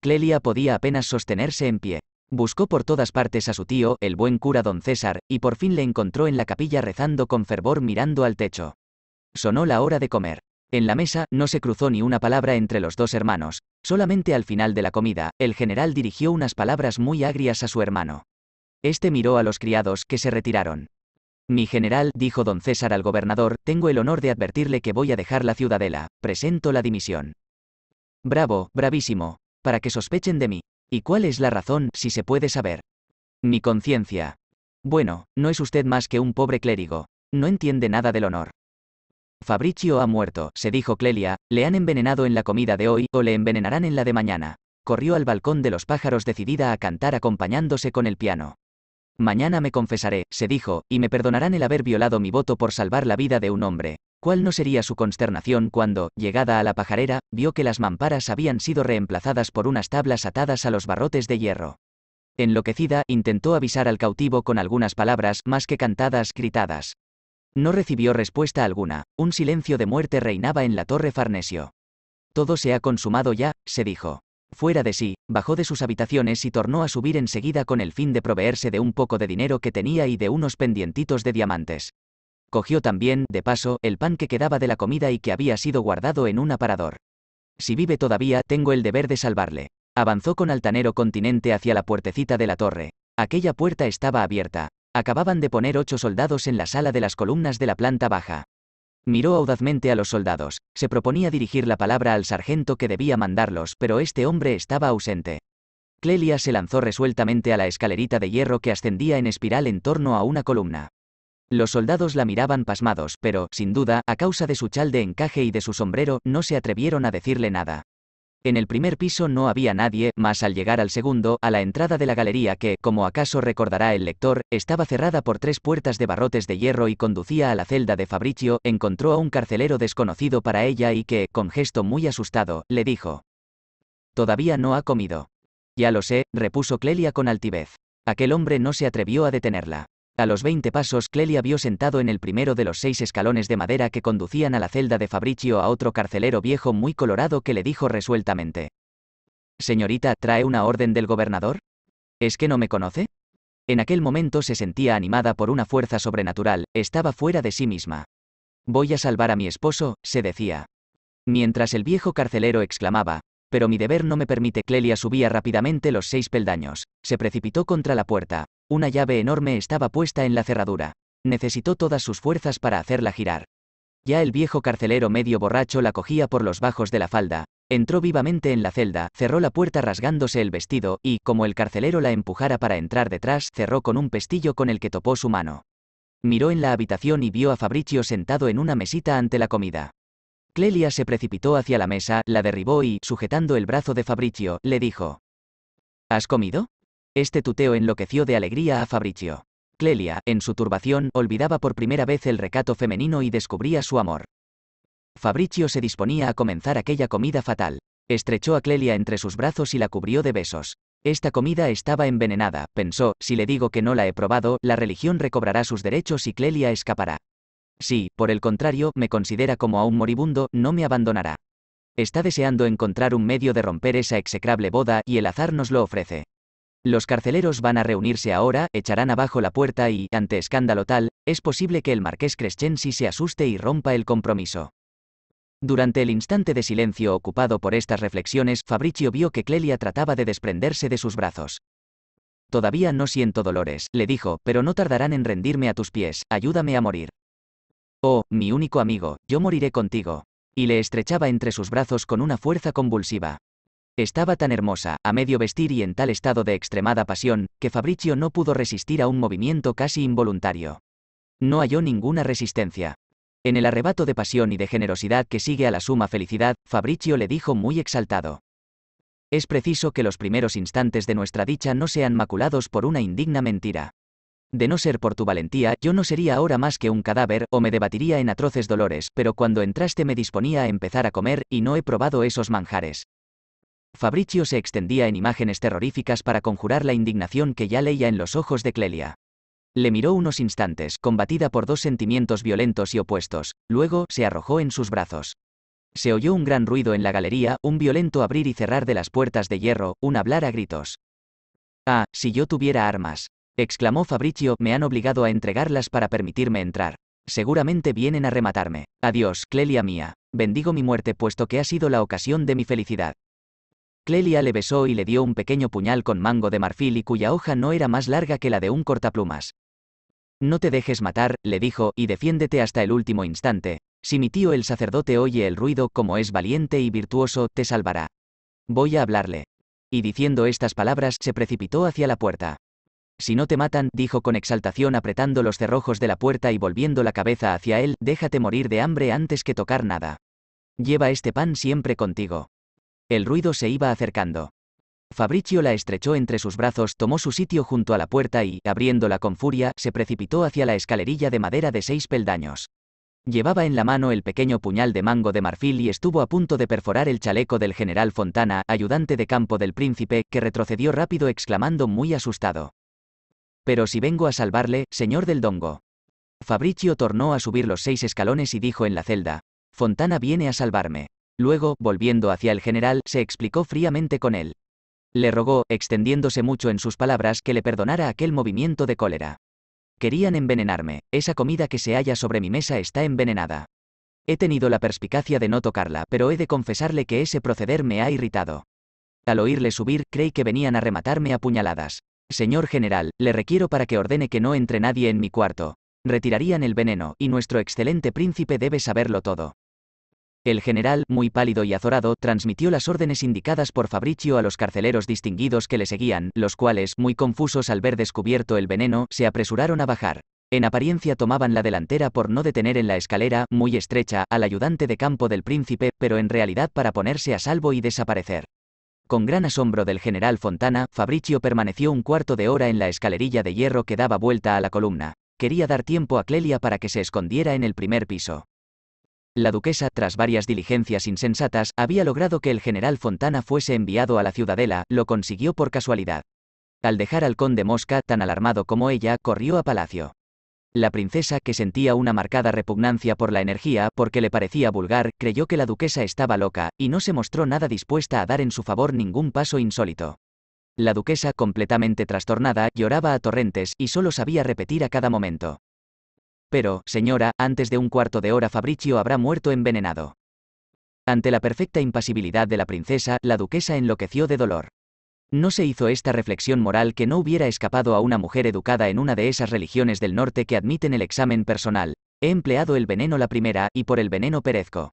[SPEAKER 1] Clelia podía apenas sostenerse en pie. Buscó por todas partes a su tío, el buen cura don César, y por fin le encontró en la capilla rezando con fervor mirando al techo. Sonó la hora de comer. En la mesa no se cruzó ni una palabra entre los dos hermanos, solamente al final de la comida, el general dirigió unas palabras muy agrias a su hermano. Este miró a los criados que se retiraron. Mi general, dijo don César al gobernador, tengo el honor de advertirle que voy a dejar la ciudadela, presento la dimisión. Bravo, bravísimo, para que sospechen de mí. ¿Y cuál es la razón, si se puede saber? Mi conciencia. Bueno, no es usted más que un pobre clérigo. No entiende nada del honor. Fabricio ha muerto, se dijo Clelia, le han envenenado en la comida de hoy, o le envenenarán en la de mañana. Corrió al balcón de los pájaros decidida a cantar acompañándose con el piano. Mañana me confesaré, se dijo, y me perdonarán el haber violado mi voto por salvar la vida de un hombre. ¿Cuál no sería su consternación cuando, llegada a la pajarera, vio que las mamparas habían sido reemplazadas por unas tablas atadas a los barrotes de hierro? Enloquecida, intentó avisar al cautivo con algunas palabras, más que cantadas, gritadas. No recibió respuesta alguna, un silencio de muerte reinaba en la torre Farnesio. Todo se ha consumado ya, se dijo. Fuera de sí, bajó de sus habitaciones y tornó a subir enseguida con el fin de proveerse de un poco de dinero que tenía y de unos pendientitos de diamantes. Cogió también, de paso, el pan que quedaba de la comida y que había sido guardado en un aparador. Si vive todavía, tengo el deber de salvarle. Avanzó con altanero continente hacia la puertecita de la torre. Aquella puerta estaba abierta. Acababan de poner ocho soldados en la sala de las columnas de la planta baja. Miró audazmente a los soldados, se proponía dirigir la palabra al sargento que debía mandarlos, pero este hombre estaba ausente. Clelia se lanzó resueltamente a la escalerita de hierro que ascendía en espiral en torno a una columna. Los soldados la miraban pasmados, pero, sin duda, a causa de su chal de encaje y de su sombrero, no se atrevieron a decirle nada. En el primer piso no había nadie, mas al llegar al segundo, a la entrada de la galería que, como acaso recordará el lector, estaba cerrada por tres puertas de barrotes de hierro y conducía a la celda de Fabricio, encontró a un carcelero desconocido para ella y que, con gesto muy asustado, le dijo. Todavía no ha comido. Ya lo sé, repuso Clelia con altivez. Aquel hombre no se atrevió a detenerla. A los 20 pasos, Clelia vio sentado en el primero de los seis escalones de madera que conducían a la celda de Fabricio a otro carcelero viejo muy colorado que le dijo resueltamente. Señorita, ¿trae una orden del gobernador? ¿Es que no me conoce? En aquel momento se sentía animada por una fuerza sobrenatural, estaba fuera de sí misma. Voy a salvar a mi esposo, se decía. Mientras el viejo carcelero exclamaba, pero mi deber no me permite. Clelia subía rápidamente los seis peldaños, se precipitó contra la puerta, una llave enorme estaba puesta en la cerradura. Necesitó todas sus fuerzas para hacerla girar. Ya el viejo carcelero medio borracho la cogía por los bajos de la falda, entró vivamente en la celda, cerró la puerta rasgándose el vestido, y, como el carcelero la empujara para entrar detrás, cerró con un pestillo con el que topó su mano. Miró en la habitación y vio a Fabricio sentado en una mesita ante la comida. Clelia se precipitó hacia la mesa, la derribó y, sujetando el brazo de Fabricio, le dijo. ¿Has comido? Este tuteo enloqueció de alegría a Fabricio. Clelia, en su turbación, olvidaba por primera vez el recato femenino y descubría su amor. Fabricio se disponía a comenzar aquella comida fatal. Estrechó a Clelia entre sus brazos y la cubrió de besos. Esta comida estaba envenenada, pensó, si le digo que no la he probado, la religión recobrará sus derechos y Clelia escapará. Si, por el contrario, me considera como a un moribundo, no me abandonará. Está deseando encontrar un medio de romper esa execrable boda y el azar nos lo ofrece. Los carceleros van a reunirse ahora, echarán abajo la puerta y, ante escándalo tal, es posible que el marqués Crescensi se asuste y rompa el compromiso. Durante el instante de silencio ocupado por estas reflexiones, Fabricio vio que Clelia trataba de desprenderse de sus brazos. Todavía no siento dolores, le dijo, pero no tardarán en rendirme a tus pies, ayúdame a morir. Oh, mi único amigo, yo moriré contigo. Y le estrechaba entre sus brazos con una fuerza convulsiva. Estaba tan hermosa, a medio vestir y en tal estado de extremada pasión, que Fabricio no pudo resistir a un movimiento casi involuntario. No halló ninguna resistencia. En el arrebato de pasión y de generosidad que sigue a la suma felicidad, Fabricio le dijo muy exaltado. Es preciso que los primeros instantes de nuestra dicha no sean maculados por una indigna mentira. De no ser por tu valentía, yo no sería ahora más que un cadáver, o me debatiría en atroces dolores, pero cuando entraste me disponía a empezar a comer, y no he probado esos manjares. Fabricio se extendía en imágenes terroríficas para conjurar la indignación que ya leía en los ojos de Clelia. Le miró unos instantes, combatida por dos sentimientos violentos y opuestos, luego se arrojó en sus brazos. Se oyó un gran ruido en la galería, un violento abrir y cerrar de las puertas de hierro, un hablar a gritos. Ah, si yo tuviera armas, exclamó Fabricio, me han obligado a entregarlas para permitirme entrar. Seguramente vienen a rematarme. Adiós, Clelia mía. Bendigo mi muerte puesto que ha sido la ocasión de mi felicidad. Clelia le besó y le dio un pequeño puñal con mango de marfil y cuya hoja no era más larga que la de un cortaplumas. No te dejes matar, le dijo, y defiéndete hasta el último instante. Si mi tío el sacerdote oye el ruido, como es valiente y virtuoso, te salvará. Voy a hablarle. Y diciendo estas palabras, se precipitó hacia la puerta. Si no te matan, dijo con exaltación apretando los cerrojos de la puerta y volviendo la cabeza hacia él, déjate morir de hambre antes que tocar nada. Lleva este pan siempre contigo. El ruido se iba acercando. Fabricio la estrechó entre sus brazos, tomó su sitio junto a la puerta y, abriéndola con furia, se precipitó hacia la escalerilla de madera de seis peldaños. Llevaba en la mano el pequeño puñal de mango de marfil y estuvo a punto de perforar el chaleco del general Fontana, ayudante de campo del príncipe, que retrocedió rápido exclamando muy asustado. Pero si vengo a salvarle, señor del Dongo. Fabricio tornó a subir los seis escalones y dijo en la celda. Fontana viene a salvarme. Luego, volviendo hacia el general, se explicó fríamente con él. Le rogó, extendiéndose mucho en sus palabras, que le perdonara aquel movimiento de cólera. Querían envenenarme, esa comida que se halla sobre mi mesa está envenenada. He tenido la perspicacia de no tocarla, pero he de confesarle que ese proceder me ha irritado. Al oírle subir, creí que venían a rematarme a puñaladas. Señor general, le requiero para que ordene que no entre nadie en mi cuarto. Retirarían el veneno, y nuestro excelente príncipe debe saberlo todo. El general, muy pálido y azorado, transmitió las órdenes indicadas por Fabricio a los carceleros distinguidos que le seguían, los cuales, muy confusos al ver descubierto el veneno, se apresuraron a bajar. En apariencia tomaban la delantera por no detener en la escalera, muy estrecha, al ayudante de campo del príncipe, pero en realidad para ponerse a salvo y desaparecer. Con gran asombro del general Fontana, Fabricio permaneció un cuarto de hora en la escalerilla de hierro que daba vuelta a la columna. Quería dar tiempo a Clelia para que se escondiera en el primer piso. La duquesa, tras varias diligencias insensatas, había logrado que el general Fontana fuese enviado a la ciudadela, lo consiguió por casualidad. Al dejar al conde Mosca, tan alarmado como ella, corrió a palacio. La princesa, que sentía una marcada repugnancia por la energía, porque le parecía vulgar, creyó que la duquesa estaba loca, y no se mostró nada dispuesta a dar en su favor ningún paso insólito. La duquesa, completamente trastornada, lloraba a torrentes, y solo sabía repetir a cada momento. Pero, señora, antes de un cuarto de hora Fabricio habrá muerto envenenado. Ante la perfecta impasibilidad de la princesa, la duquesa enloqueció de dolor. No se hizo esta reflexión moral que no hubiera escapado a una mujer educada en una de esas religiones del norte que admiten el examen personal. He empleado el veneno la primera, y por el veneno perezco.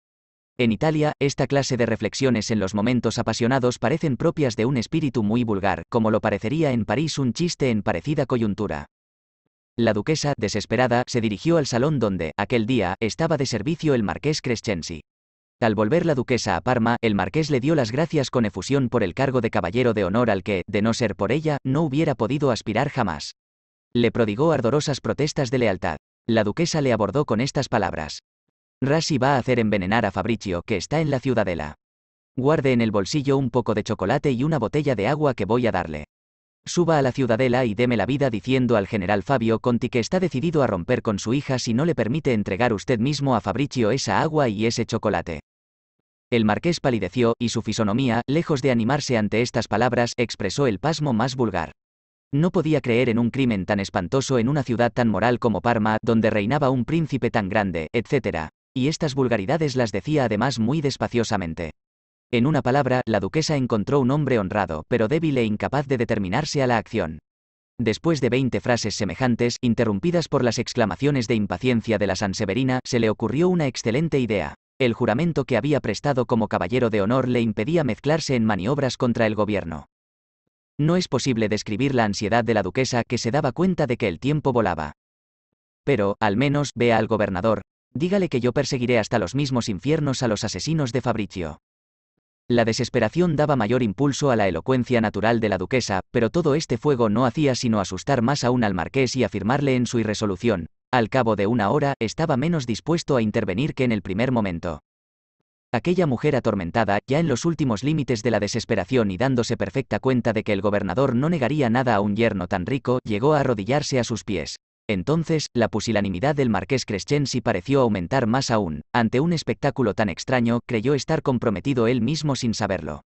[SPEAKER 1] En Italia, esta clase de reflexiones en los momentos apasionados parecen propias de un espíritu muy vulgar, como lo parecería en París un chiste en parecida coyuntura. La duquesa, desesperada, se dirigió al salón donde, aquel día, estaba de servicio el marqués Crescensi. Al volver la duquesa a Parma, el marqués le dio las gracias con efusión por el cargo de caballero de honor al que, de no ser por ella, no hubiera podido aspirar jamás. Le prodigó ardorosas protestas de lealtad. La duquesa le abordó con estas palabras. «Rassi va a hacer envenenar a Fabricio, que está en la ciudadela. Guarde en el bolsillo un poco de chocolate y una botella de agua que voy a darle. Suba a la ciudadela y deme la vida diciendo al general Fabio Conti que está decidido a romper con su hija si no le permite entregar usted mismo a Fabricio esa agua y ese chocolate. El marqués palideció, y su fisonomía, lejos de animarse ante estas palabras, expresó el pasmo más vulgar. No podía creer en un crimen tan espantoso en una ciudad tan moral como Parma, donde reinaba un príncipe tan grande, etc. Y estas vulgaridades las decía además muy despaciosamente. En una palabra, la duquesa encontró un hombre honrado, pero débil e incapaz de determinarse a la acción. Después de veinte frases semejantes, interrumpidas por las exclamaciones de impaciencia de la Sanseverina, se le ocurrió una excelente idea. El juramento que había prestado como caballero de honor le impedía mezclarse en maniobras contra el gobierno. No es posible describir la ansiedad de la duquesa que se daba cuenta de que el tiempo volaba. Pero, al menos, vea al gobernador, dígale que yo perseguiré hasta los mismos infiernos a los asesinos de Fabricio. La desesperación daba mayor impulso a la elocuencia natural de la duquesa, pero todo este fuego no hacía sino asustar más aún al marqués y afirmarle en su irresolución. Al cabo de una hora, estaba menos dispuesto a intervenir que en el primer momento. Aquella mujer atormentada, ya en los últimos límites de la desesperación y dándose perfecta cuenta de que el gobernador no negaría nada a un yerno tan rico, llegó a arrodillarse a sus pies. Entonces, la pusilanimidad del marqués Crescensi pareció aumentar más aún, ante un espectáculo tan extraño, creyó estar comprometido él mismo sin saberlo.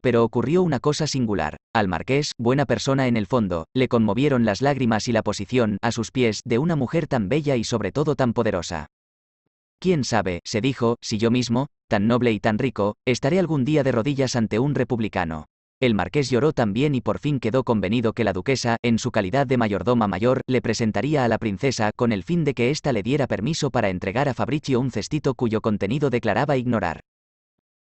[SPEAKER 1] Pero ocurrió una cosa singular. Al marqués, buena persona en el fondo, le conmovieron las lágrimas y la posición, a sus pies, de una mujer tan bella y sobre todo tan poderosa. ¿Quién sabe, se dijo, si yo mismo, tan noble y tan rico, estaré algún día de rodillas ante un republicano? El marqués lloró también y por fin quedó convenido que la duquesa, en su calidad de mayordoma mayor, le presentaría a la princesa con el fin de que ésta le diera permiso para entregar a Fabricio un cestito cuyo contenido declaraba ignorar.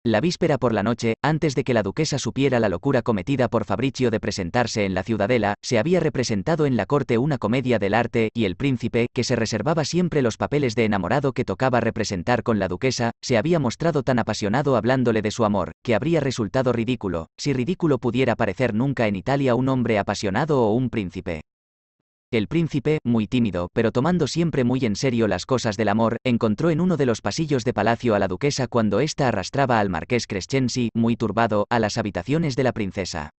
[SPEAKER 1] La víspera por la noche, antes de que la duquesa supiera la locura cometida por Fabricio de presentarse en la ciudadela, se había representado en la corte una comedia del arte, y el príncipe, que se reservaba siempre los papeles de enamorado que tocaba representar con la duquesa, se había mostrado tan apasionado hablándole de su amor, que habría resultado ridículo, si ridículo pudiera parecer nunca en Italia un hombre apasionado o un príncipe. El príncipe, muy tímido, pero tomando siempre muy en serio las cosas del amor, encontró en uno de los pasillos de palacio a la duquesa cuando ésta arrastraba al marqués Crescensi, muy turbado, a las habitaciones de la princesa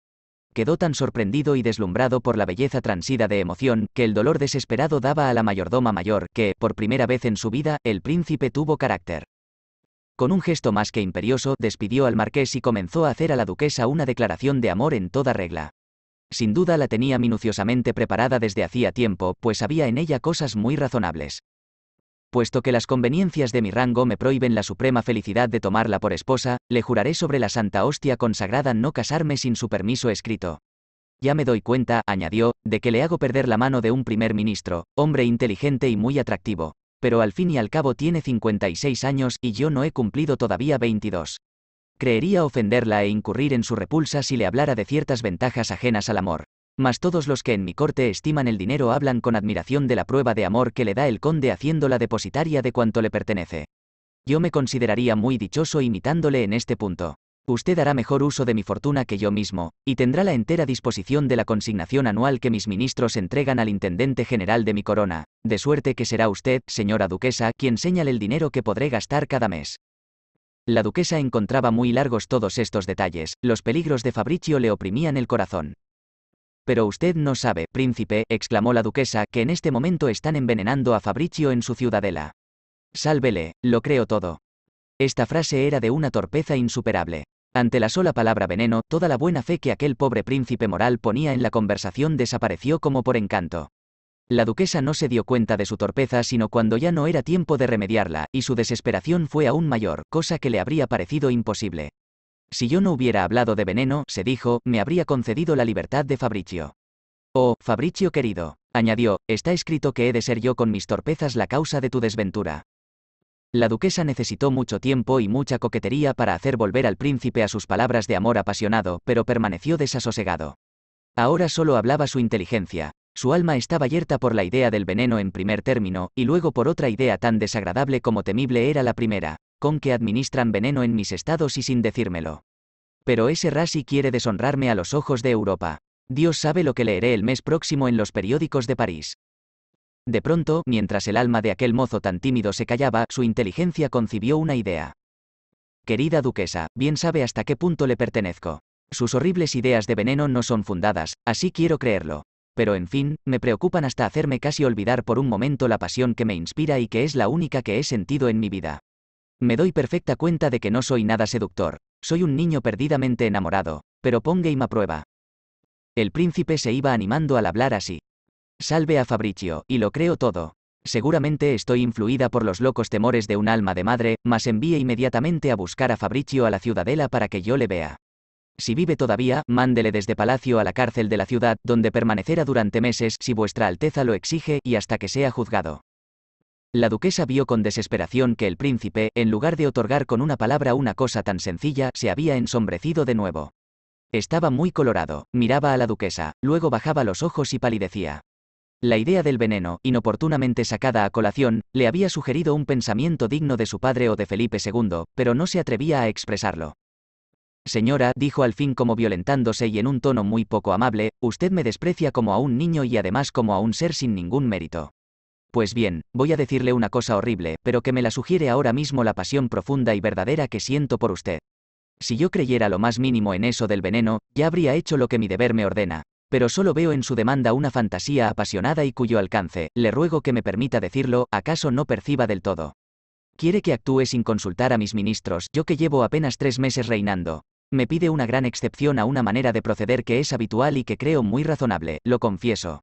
[SPEAKER 1] quedó tan sorprendido y deslumbrado por la belleza transida de emoción, que el dolor desesperado daba a la mayordoma mayor, que, por primera vez en su vida, el príncipe tuvo carácter. Con un gesto más que imperioso, despidió al marqués y comenzó a hacer a la duquesa una declaración de amor en toda regla. Sin duda la tenía minuciosamente preparada desde hacía tiempo, pues había en ella cosas muy razonables. Puesto que las conveniencias de mi rango me prohíben la suprema felicidad de tomarla por esposa, le juraré sobre la santa hostia consagrada no casarme sin su permiso escrito. Ya me doy cuenta, añadió, de que le hago perder la mano de un primer ministro, hombre inteligente y muy atractivo. Pero al fin y al cabo tiene 56 años y yo no he cumplido todavía 22. Creería ofenderla e incurrir en su repulsa si le hablara de ciertas ventajas ajenas al amor. Mas todos los que en mi corte estiman el dinero hablan con admiración de la prueba de amor que le da el conde haciéndola depositaria de cuanto le pertenece. Yo me consideraría muy dichoso imitándole en este punto. Usted hará mejor uso de mi fortuna que yo mismo, y tendrá la entera disposición de la consignación anual que mis ministros entregan al intendente general de mi corona, de suerte que será usted, señora duquesa, quien señale el dinero que podré gastar cada mes. La duquesa encontraba muy largos todos estos detalles, los peligros de Fabricio le oprimían el corazón. Pero usted no sabe, príncipe, exclamó la duquesa, que en este momento están envenenando a Fabricio en su ciudadela. Sálvele, lo creo todo. Esta frase era de una torpeza insuperable. Ante la sola palabra veneno, toda la buena fe que aquel pobre príncipe moral ponía en la conversación desapareció como por encanto. La duquesa no se dio cuenta de su torpeza sino cuando ya no era tiempo de remediarla, y su desesperación fue aún mayor, cosa que le habría parecido imposible. Si yo no hubiera hablado de veneno, se dijo, me habría concedido la libertad de Fabricio. Oh, Fabricio querido, añadió, está escrito que he de ser yo con mis torpezas la causa de tu desventura. La duquesa necesitó mucho tiempo y mucha coquetería para hacer volver al príncipe a sus palabras de amor apasionado, pero permaneció desasosegado. Ahora solo hablaba su inteligencia, su alma estaba yerta por la idea del veneno en primer término, y luego por otra idea tan desagradable como temible era la primera, con que administran veneno en mis estados y sin decírmelo. Pero ese Rasi quiere deshonrarme a los ojos de Europa. Dios sabe lo que leeré el mes próximo en los periódicos de París. De pronto, mientras el alma de aquel mozo tan tímido se callaba, su inteligencia concibió una idea. Querida duquesa, bien sabe hasta qué punto le pertenezco. Sus horribles ideas de veneno no son fundadas, así quiero creerlo pero en fin, me preocupan hasta hacerme casi olvidar por un momento la pasión que me inspira y que es la única que he sentido en mi vida. Me doy perfecta cuenta de que no soy nada seductor, soy un niño perdidamente enamorado, pero ponga y a prueba. El príncipe se iba animando al hablar así. Salve a Fabricio, y lo creo todo. Seguramente estoy influida por los locos temores de un alma de madre, mas envíe inmediatamente a buscar a Fabricio a la ciudadela para que yo le vea. Si vive todavía, mándele desde palacio a la cárcel de la ciudad, donde permanecerá durante meses si vuestra Alteza lo exige y hasta que sea juzgado. La duquesa vio con desesperación que el príncipe, en lugar de otorgar con una palabra una cosa tan sencilla, se había ensombrecido de nuevo. Estaba muy colorado, miraba a la duquesa, luego bajaba los ojos y palidecía. La idea del veneno, inoportunamente sacada a colación, le había sugerido un pensamiento digno de su padre o de Felipe II, pero no se atrevía a expresarlo. Señora, dijo al fin como violentándose y en un tono muy poco amable, usted me desprecia como a un niño y además como a un ser sin ningún mérito. Pues bien, voy a decirle una cosa horrible, pero que me la sugiere ahora mismo la pasión profunda y verdadera que siento por usted. Si yo creyera lo más mínimo en eso del veneno, ya habría hecho lo que mi deber me ordena. Pero solo veo en su demanda una fantasía apasionada y cuyo alcance, le ruego que me permita decirlo, acaso no perciba del todo. Quiere que actúe sin consultar a mis ministros, yo que llevo apenas tres meses reinando me pide una gran excepción a una manera de proceder que es habitual y que creo muy razonable, lo confieso.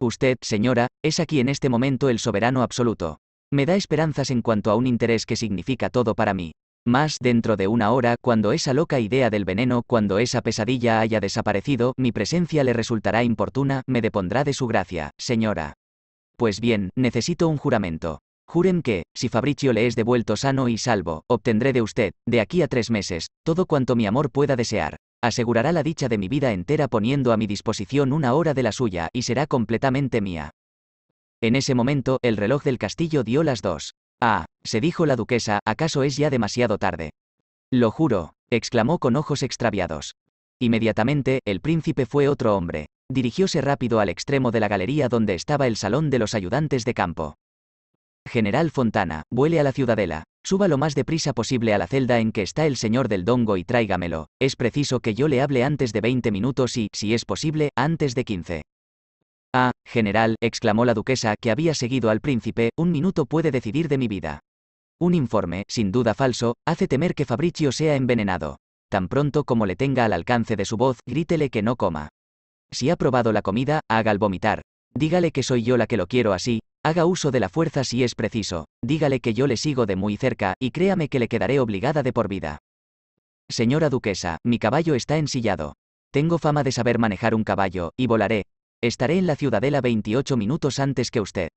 [SPEAKER 1] Usted, señora, es aquí en este momento el soberano absoluto. Me da esperanzas en cuanto a un interés que significa todo para mí. Más dentro de una hora, cuando esa loca idea del veneno, cuando esa pesadilla haya desaparecido, mi presencia le resultará importuna, me depondrá de su gracia, señora. Pues bien, necesito un juramento. Juren que, si Fabricio le es devuelto sano y salvo, obtendré de usted, de aquí a tres meses, todo cuanto mi amor pueda desear. Asegurará la dicha de mi vida entera poniendo a mi disposición una hora de la suya y será completamente mía. En ese momento, el reloj del castillo dio las dos. Ah, se dijo la duquesa, ¿acaso es ya demasiado tarde? Lo juro, exclamó con ojos extraviados. Inmediatamente, el príncipe fue otro hombre. Dirigióse rápido al extremo de la galería donde estaba el salón de los ayudantes de campo. General Fontana, vuele a la ciudadela. Suba lo más deprisa posible a la celda en que está el señor del Dongo y tráigamelo. Es preciso que yo le hable antes de 20 minutos y, si es posible, antes de 15. Ah, general, exclamó la duquesa, que había seguido al príncipe, un minuto puede decidir de mi vida. Un informe, sin duda falso, hace temer que Fabricio sea envenenado. Tan pronto como le tenga al alcance de su voz, grítele que no coma. Si ha probado la comida, haga el vomitar. Dígale que soy yo la que lo quiero así, Haga uso de la fuerza si es preciso, dígale que yo le sigo de muy cerca, y créame que le quedaré obligada de por vida. Señora duquesa, mi caballo está ensillado. Tengo fama de saber manejar un caballo, y volaré. Estaré en la ciudadela 28 minutos antes que usted.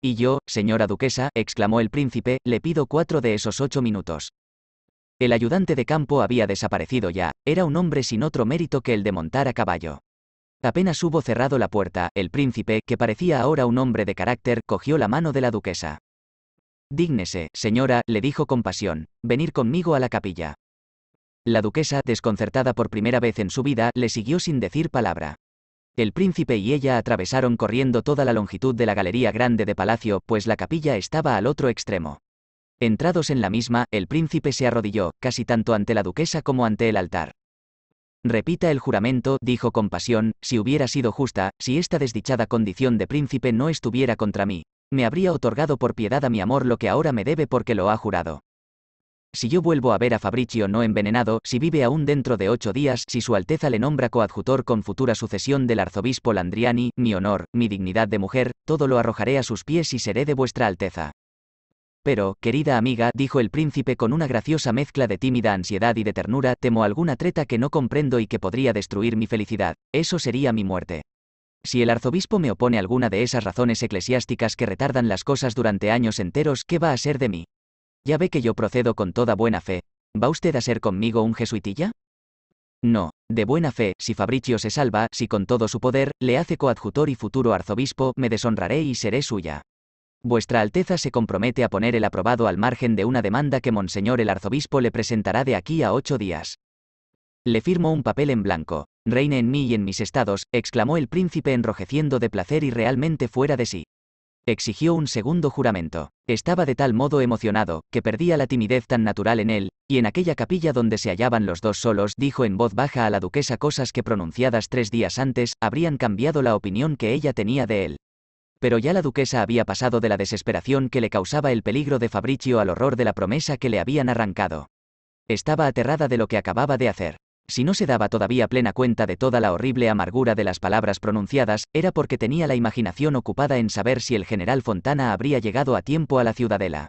[SPEAKER 1] Y yo, señora duquesa, exclamó el príncipe, le pido cuatro de esos ocho minutos. El ayudante de campo había desaparecido ya, era un hombre sin otro mérito que el de montar a caballo. Apenas hubo cerrado la puerta, el príncipe, que parecía ahora un hombre de carácter, cogió la mano de la duquesa. Dígnese, señora, le dijo con pasión, venir conmigo a la capilla. La duquesa, desconcertada por primera vez en su vida, le siguió sin decir palabra. El príncipe y ella atravesaron corriendo toda la longitud de la galería grande de palacio, pues la capilla estaba al otro extremo. Entrados en la misma, el príncipe se arrodilló, casi tanto ante la duquesa como ante el altar. Repita el juramento, dijo con pasión, si hubiera sido justa, si esta desdichada condición de príncipe no estuviera contra mí. Me habría otorgado por piedad a mi amor lo que ahora me debe porque lo ha jurado. Si yo vuelvo a ver a Fabricio no envenenado, si vive aún dentro de ocho días, si su Alteza le nombra coadjutor con futura sucesión del arzobispo Landriani, mi honor, mi dignidad de mujer, todo lo arrojaré a sus pies y seré de vuestra Alteza. Pero, querida amiga, dijo el príncipe con una graciosa mezcla de tímida ansiedad y de ternura, temo alguna treta que no comprendo y que podría destruir mi felicidad, eso sería mi muerte. Si el arzobispo me opone alguna de esas razones eclesiásticas que retardan las cosas durante años enteros, ¿qué va a ser de mí? Ya ve que yo procedo con toda buena fe. ¿Va usted a ser conmigo un jesuitilla? No, de buena fe, si Fabricio se salva, si con todo su poder, le hace coadjutor y futuro arzobispo, me deshonraré y seré suya. Vuestra Alteza se compromete a poner el aprobado al margen de una demanda que Monseñor el Arzobispo le presentará de aquí a ocho días. Le firmo un papel en blanco. Reine en mí y en mis estados, exclamó el príncipe enrojeciendo de placer y realmente fuera de sí. Exigió un segundo juramento. Estaba de tal modo emocionado, que perdía la timidez tan natural en él, y en aquella capilla donde se hallaban los dos solos, dijo en voz baja a la duquesa cosas que pronunciadas tres días antes, habrían cambiado la opinión que ella tenía de él. Pero ya la duquesa había pasado de la desesperación que le causaba el peligro de Fabricio al horror de la promesa que le habían arrancado. Estaba aterrada de lo que acababa de hacer. Si no se daba todavía plena cuenta de toda la horrible amargura de las palabras pronunciadas, era porque tenía la imaginación ocupada en saber si el general Fontana habría llegado a tiempo a la ciudadela.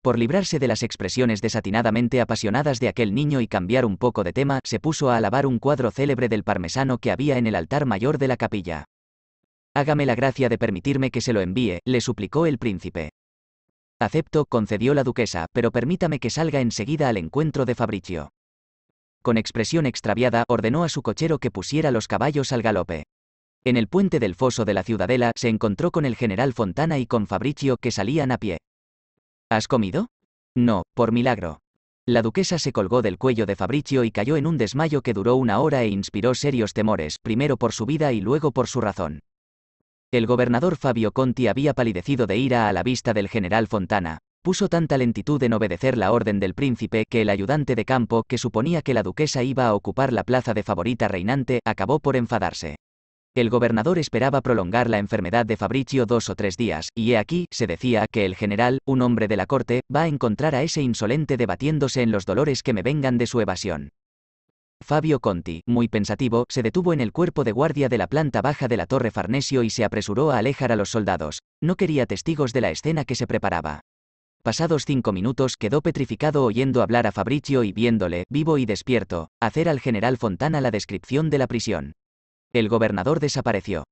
[SPEAKER 1] Por librarse de las expresiones desatinadamente apasionadas de aquel niño y cambiar un poco de tema, se puso a alabar un cuadro célebre del parmesano que había en el altar mayor de la capilla hágame la gracia de permitirme que se lo envíe, le suplicó el príncipe. Acepto, concedió la duquesa, pero permítame que salga enseguida al encuentro de Fabricio. Con expresión extraviada ordenó a su cochero que pusiera los caballos al galope. En el puente del foso de la ciudadela se encontró con el general Fontana y con Fabricio que salían a pie. ¿Has comido? No, por milagro. La duquesa se colgó del cuello de Fabricio y cayó en un desmayo que duró una hora e inspiró serios temores, primero por su vida y luego por su razón. El gobernador Fabio Conti había palidecido de ira a la vista del general Fontana. Puso tanta lentitud en obedecer la orden del príncipe que el ayudante de campo, que suponía que la duquesa iba a ocupar la plaza de favorita reinante, acabó por enfadarse. El gobernador esperaba prolongar la enfermedad de Fabricio dos o tres días, y he aquí, se decía, que el general, un hombre de la corte, va a encontrar a ese insolente debatiéndose en los dolores que me vengan de su evasión. Fabio Conti, muy pensativo, se detuvo en el cuerpo de guardia de la planta baja de la torre Farnesio y se apresuró a alejar a los soldados. No quería testigos de la escena que se preparaba. Pasados cinco minutos quedó petrificado oyendo hablar a Fabricio y viéndole, vivo y despierto, hacer al general Fontana la descripción de la prisión. El gobernador desapareció.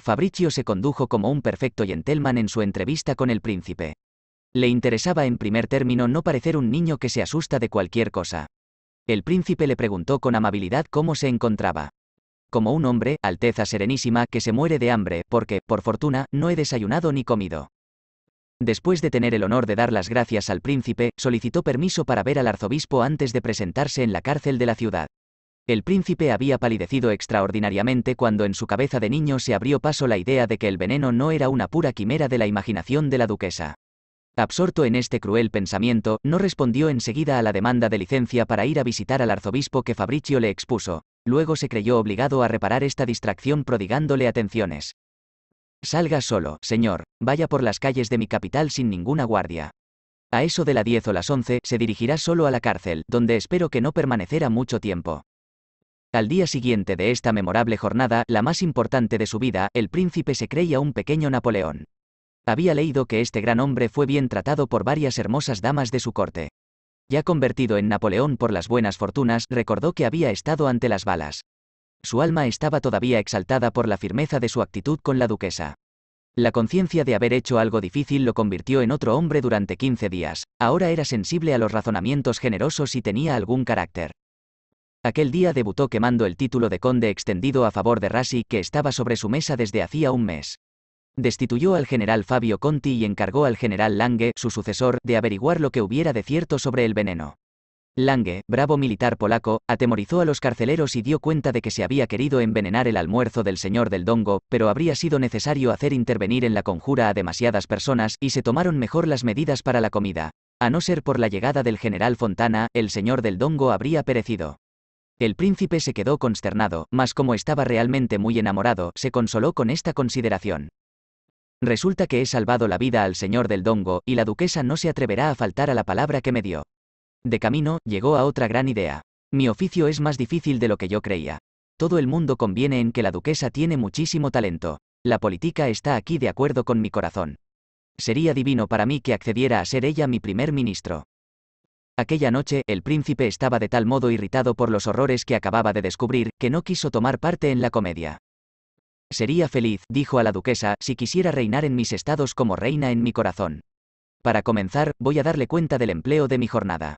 [SPEAKER 1] Fabricio se condujo como un perfecto gentleman en su entrevista con el príncipe. Le interesaba en primer término no parecer un niño que se asusta de cualquier cosa. El príncipe le preguntó con amabilidad cómo se encontraba. Como un hombre, Alteza Serenísima, que se muere de hambre, porque, por fortuna, no he desayunado ni comido. Después de tener el honor de dar las gracias al príncipe, solicitó permiso para ver al arzobispo antes de presentarse en la cárcel de la ciudad. El príncipe había palidecido extraordinariamente cuando en su cabeza de niño se abrió paso la idea de que el veneno no era una pura quimera de la imaginación de la duquesa. Absorto en este cruel pensamiento, no respondió enseguida a la demanda de licencia para ir a visitar al arzobispo que Fabricio le expuso. Luego se creyó obligado a reparar esta distracción prodigándole atenciones. Salga solo, señor, vaya por las calles de mi capital sin ninguna guardia. A eso de las 10 o las 11 se dirigirá solo a la cárcel, donde espero que no permanecerá mucho tiempo. Al día siguiente de esta memorable jornada, la más importante de su vida, el príncipe se creía un pequeño Napoleón. Había leído que este gran hombre fue bien tratado por varias hermosas damas de su corte. Ya convertido en Napoleón por las buenas fortunas, recordó que había estado ante las balas. Su alma estaba todavía exaltada por la firmeza de su actitud con la duquesa. La conciencia de haber hecho algo difícil lo convirtió en otro hombre durante 15 días, ahora era sensible a los razonamientos generosos y tenía algún carácter. Aquel día debutó quemando el título de conde extendido a favor de Rassi que estaba sobre su mesa desde hacía un mes. Destituyó al general Fabio Conti y encargó al general Lange, su sucesor, de averiguar lo que hubiera de cierto sobre el veneno. Lange, bravo militar polaco, atemorizó a los carceleros y dio cuenta de que se había querido envenenar el almuerzo del señor del Dongo, pero habría sido necesario hacer intervenir en la conjura a demasiadas personas y se tomaron mejor las medidas para la comida. A no ser por la llegada del general Fontana, el señor del Dongo habría perecido. El príncipe se quedó consternado, mas como estaba realmente muy enamorado, se consoló con esta consideración. Resulta que he salvado la vida al señor del Dongo, y la duquesa no se atreverá a faltar a la palabra que me dio. De camino, llegó a otra gran idea. Mi oficio es más difícil de lo que yo creía. Todo el mundo conviene en que la duquesa tiene muchísimo talento. La política está aquí de acuerdo con mi corazón. Sería divino para mí que accediera a ser ella mi primer ministro. Aquella noche, el príncipe estaba de tal modo irritado por los horrores que acababa de descubrir, que no quiso tomar parte en la comedia. Sería feliz, dijo a la duquesa, si quisiera reinar en mis estados como reina en mi corazón. Para comenzar, voy a darle cuenta del empleo de mi jornada.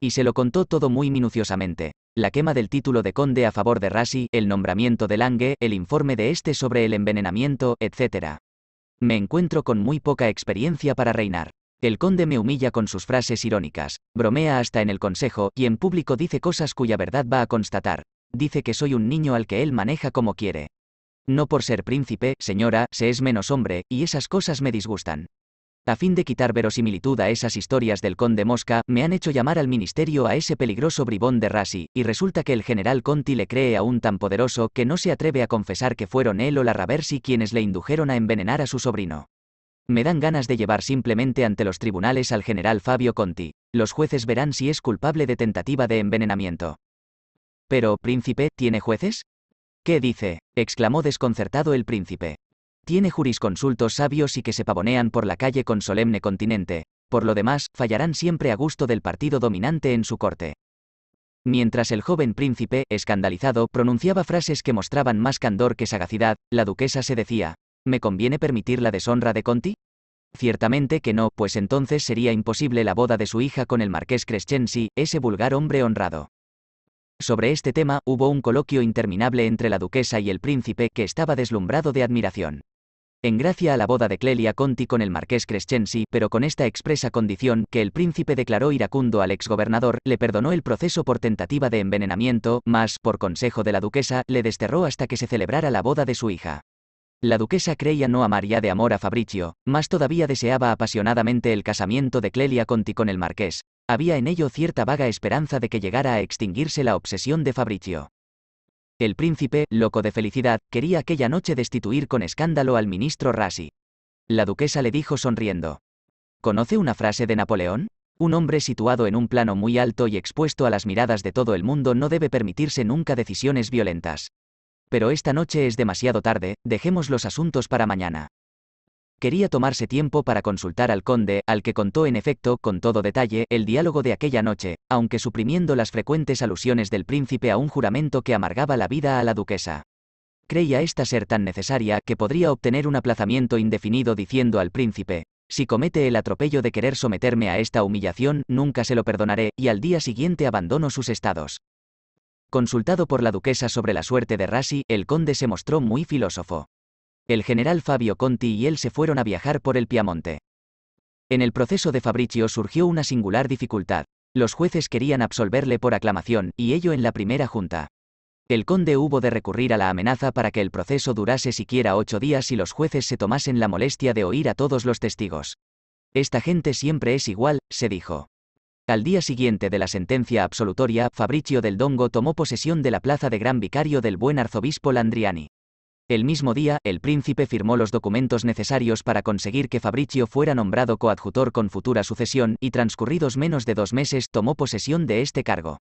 [SPEAKER 1] Y se lo contó todo muy minuciosamente. La quema del título de conde a favor de Rassi, el nombramiento de Lange, el informe de este sobre el envenenamiento, etc. Me encuentro con muy poca experiencia para reinar. El conde me humilla con sus frases irónicas, bromea hasta en el consejo, y en público dice cosas cuya verdad va a constatar. Dice que soy un niño al que él maneja como quiere. No por ser príncipe, señora, se es menos hombre, y esas cosas me disgustan. A fin de quitar verosimilitud a esas historias del conde Mosca, me han hecho llamar al ministerio a ese peligroso bribón de Rasi, y resulta que el general Conti le cree aún tan poderoso que no se atreve a confesar que fueron él o la Raversi quienes le indujeron a envenenar a su sobrino. Me dan ganas de llevar simplemente ante los tribunales al general Fabio Conti. Los jueces verán si es culpable de tentativa de envenenamiento. Pero, príncipe, ¿tiene jueces? ¿Qué dice? exclamó desconcertado el príncipe. Tiene jurisconsultos sabios y que se pavonean por la calle con solemne continente, por lo demás, fallarán siempre a gusto del partido dominante en su corte. Mientras el joven príncipe, escandalizado, pronunciaba frases que mostraban más candor que sagacidad, la duquesa se decía, ¿me conviene permitir la deshonra de Conti? Ciertamente que no, pues entonces sería imposible la boda de su hija con el marqués Crescensi, ese vulgar hombre honrado. Sobre este tema hubo un coloquio interminable entre la duquesa y el príncipe que estaba deslumbrado de admiración. En gracia a la boda de Clelia Conti con el marqués Crescensi, pero con esta expresa condición que el príncipe declaró iracundo al exgobernador, le perdonó el proceso por tentativa de envenenamiento, mas, por consejo de la duquesa, le desterró hasta que se celebrara la boda de su hija. La duquesa creía no amar ya de amor a Fabricio, más todavía deseaba apasionadamente el casamiento de Clelia Conti con el marqués, había en ello cierta vaga esperanza de que llegara a extinguirse la obsesión de Fabricio. El príncipe, loco de felicidad, quería aquella noche destituir con escándalo al ministro Rasi. La duquesa le dijo sonriendo. ¿Conoce una frase de Napoleón? Un hombre situado en un plano muy alto y expuesto a las miradas de todo el mundo no debe permitirse nunca decisiones violentas. Pero esta noche es demasiado tarde, dejemos los asuntos para mañana. Quería tomarse tiempo para consultar al conde, al que contó en efecto, con todo detalle, el diálogo de aquella noche, aunque suprimiendo las frecuentes alusiones del príncipe a un juramento que amargaba la vida a la duquesa. Creía esta ser tan necesaria que podría obtener un aplazamiento indefinido diciendo al príncipe, si comete el atropello de querer someterme a esta humillación, nunca se lo perdonaré, y al día siguiente abandono sus estados. Consultado por la duquesa sobre la suerte de Rasi, el conde se mostró muy filósofo. El general Fabio Conti y él se fueron a viajar por el Piamonte. En el proceso de Fabricio surgió una singular dificultad. Los jueces querían absolverle por aclamación, y ello en la primera junta. El conde hubo de recurrir a la amenaza para que el proceso durase siquiera ocho días y los jueces se tomasen la molestia de oír a todos los testigos. Esta gente siempre es igual, se dijo. Al día siguiente de la sentencia absolutoria, Fabricio del Dongo tomó posesión de la plaza de gran vicario del buen arzobispo Landriani. El mismo día, el príncipe firmó los documentos necesarios para conseguir que Fabricio fuera nombrado coadjutor con futura sucesión y transcurridos menos de dos meses tomó posesión de este cargo.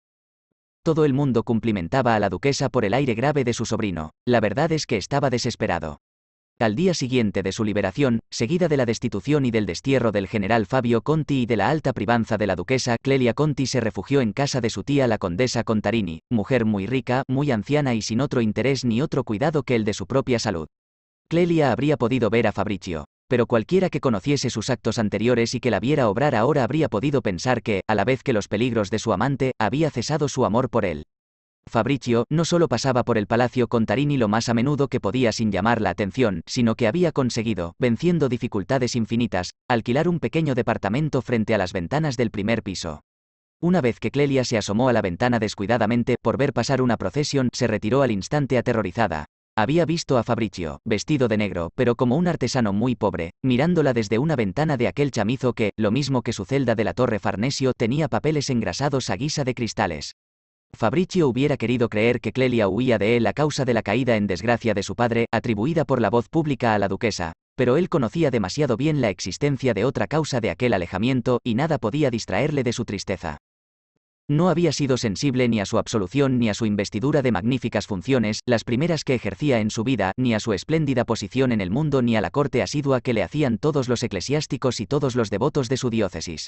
[SPEAKER 1] Todo el mundo cumplimentaba a la duquesa por el aire grave de su sobrino, la verdad es que estaba desesperado al día siguiente de su liberación, seguida de la destitución y del destierro del general Fabio Conti y de la alta privanza de la duquesa Clelia Conti, se refugió en casa de su tía la condesa Contarini, mujer muy rica, muy anciana y sin otro interés ni otro cuidado que el de su propia salud. Clelia habría podido ver a Fabricio, pero cualquiera que conociese sus actos anteriores y que la viera obrar ahora habría podido pensar que, a la vez que los peligros de su amante, había cesado su amor por él. Fabricio no solo pasaba por el palacio con Tarini lo más a menudo que podía sin llamar la atención, sino que había conseguido, venciendo dificultades infinitas, alquilar un pequeño departamento frente a las ventanas del primer piso. Una vez que Clelia se asomó a la ventana descuidadamente por ver pasar una procesión, se retiró al instante aterrorizada. Había visto a Fabricio, vestido de negro, pero como un artesano muy pobre, mirándola desde una ventana de aquel chamizo que, lo mismo que su celda de la Torre Farnesio, tenía papeles engrasados a guisa de cristales. Fabricio hubiera querido creer que Clelia huía de él a causa de la caída en desgracia de su padre, atribuida por la voz pública a la duquesa, pero él conocía demasiado bien la existencia de otra causa de aquel alejamiento y nada podía distraerle de su tristeza. No había sido sensible ni a su absolución ni a su investidura de magníficas funciones, las primeras que ejercía en su vida, ni a su espléndida posición en el mundo ni a la corte asidua que le hacían todos los eclesiásticos y todos los devotos de su diócesis.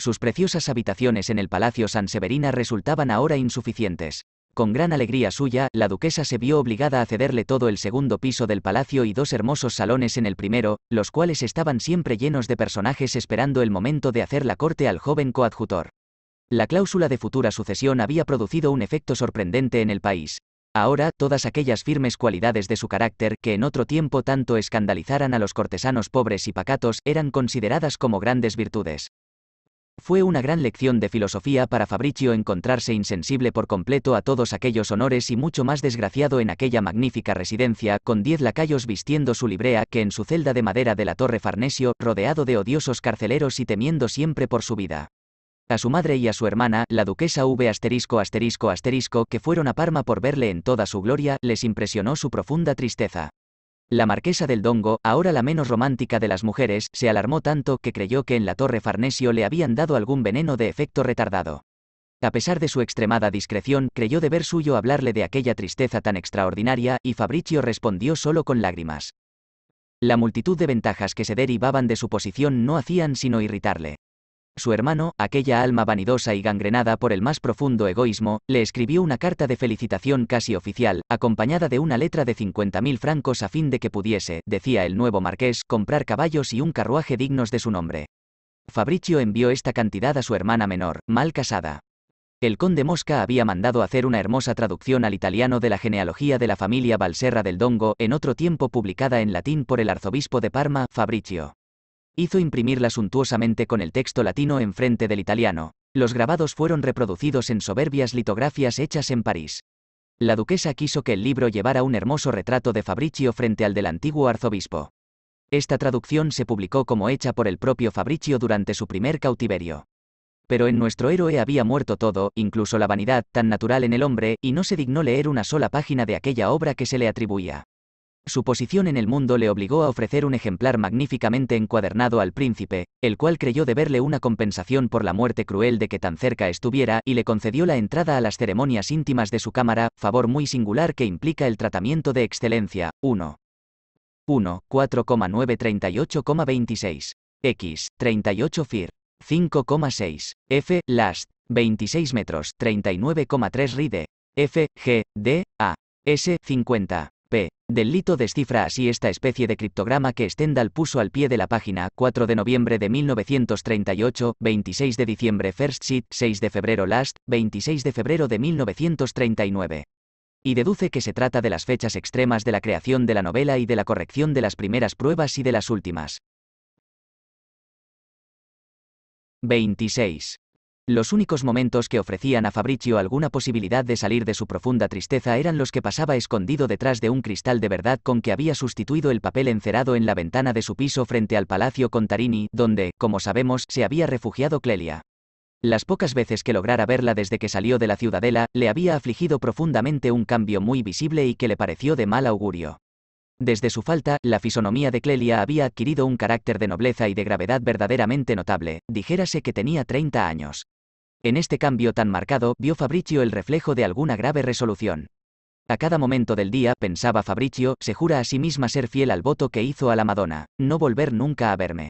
[SPEAKER 1] Sus preciosas habitaciones en el Palacio San Severina resultaban ahora insuficientes. Con gran alegría suya, la duquesa se vio obligada a cederle todo el segundo piso del palacio y dos hermosos salones en el primero, los cuales estaban siempre llenos de personajes esperando el momento de hacer la corte al joven coadjutor. La cláusula de futura sucesión había producido un efecto sorprendente en el país. Ahora, todas aquellas firmes cualidades de su carácter, que en otro tiempo tanto escandalizaran a los cortesanos pobres y pacatos, eran consideradas como grandes virtudes. Fue una gran lección de filosofía para Fabricio encontrarse insensible por completo a todos aquellos honores y mucho más desgraciado en aquella magnífica residencia, con diez lacayos vistiendo su librea, que en su celda de madera de la Torre Farnesio, rodeado de odiosos carceleros y temiendo siempre por su vida. A su madre y a su hermana, la duquesa V asterisco asterisco asterisco, que fueron a Parma por verle en toda su gloria, les impresionó su profunda tristeza. La marquesa del Dongo, ahora la menos romántica de las mujeres, se alarmó tanto que creyó que en la torre Farnesio le habían dado algún veneno de efecto retardado. A pesar de su extremada discreción, creyó deber suyo hablarle de aquella tristeza tan extraordinaria, y Fabricio respondió solo con lágrimas. La multitud de ventajas que se derivaban de su posición no hacían sino irritarle su hermano, aquella alma vanidosa y gangrenada por el más profundo egoísmo, le escribió una carta de felicitación casi oficial, acompañada de una letra de 50.000 francos a fin de que pudiese, decía el nuevo marqués, comprar caballos y un carruaje dignos de su nombre. Fabricio envió esta cantidad a su hermana menor, mal casada. El conde Mosca había mandado hacer una hermosa traducción al italiano de la genealogía de la familia Balserra del Dongo, en otro tiempo publicada en latín por el arzobispo de Parma, Fabricio hizo imprimirla suntuosamente con el texto latino en frente del italiano. Los grabados fueron reproducidos en soberbias litografías hechas en París. La duquesa quiso que el libro llevara un hermoso retrato de Fabricio frente al del antiguo arzobispo. Esta traducción se publicó como hecha por el propio Fabricio durante su primer cautiverio. Pero en nuestro héroe había muerto todo, incluso la vanidad, tan natural en el hombre, y no se dignó leer una sola página de aquella obra que se le atribuía su posición en el mundo le obligó a ofrecer un ejemplar magníficamente encuadernado al príncipe, el cual creyó deberle una compensación por la muerte cruel de que tan cerca estuviera y le concedió la entrada a las ceremonias íntimas de su cámara, favor muy singular que implica el tratamiento de excelencia. 1. 1. 4,938,26. X. 38 Fir. 5,6. F. Last. 26 metros. 39,3 Ride. F. G. D. A. S. 50. P. Del descifra así esta especie de criptograma que Stendhal puso al pie de la página 4 de noviembre de 1938, 26 de diciembre First Sheet, 6 de febrero Last, 26 de febrero de 1939. Y deduce que se trata de las fechas extremas de la creación de la novela y de la corrección de las primeras pruebas y de las últimas. 26. Los únicos momentos que ofrecían a Fabricio alguna posibilidad de salir de su profunda tristeza eran los que pasaba escondido detrás de un cristal de verdad con que había sustituido el papel encerado en la ventana de su piso frente al Palacio Contarini, donde, como sabemos, se había refugiado Clelia. Las pocas veces que lograra verla desde que salió de la ciudadela, le había afligido profundamente un cambio muy visible y que le pareció de mal augurio. Desde su falta, la fisonomía de Clelia había adquirido un carácter de nobleza y de gravedad verdaderamente notable, dijérase que tenía 30 años. En este cambio tan marcado, vio Fabricio el reflejo de alguna grave resolución. A cada momento del día, pensaba Fabricio, se jura a sí misma ser fiel al voto que hizo a la Madonna, no volver nunca a verme.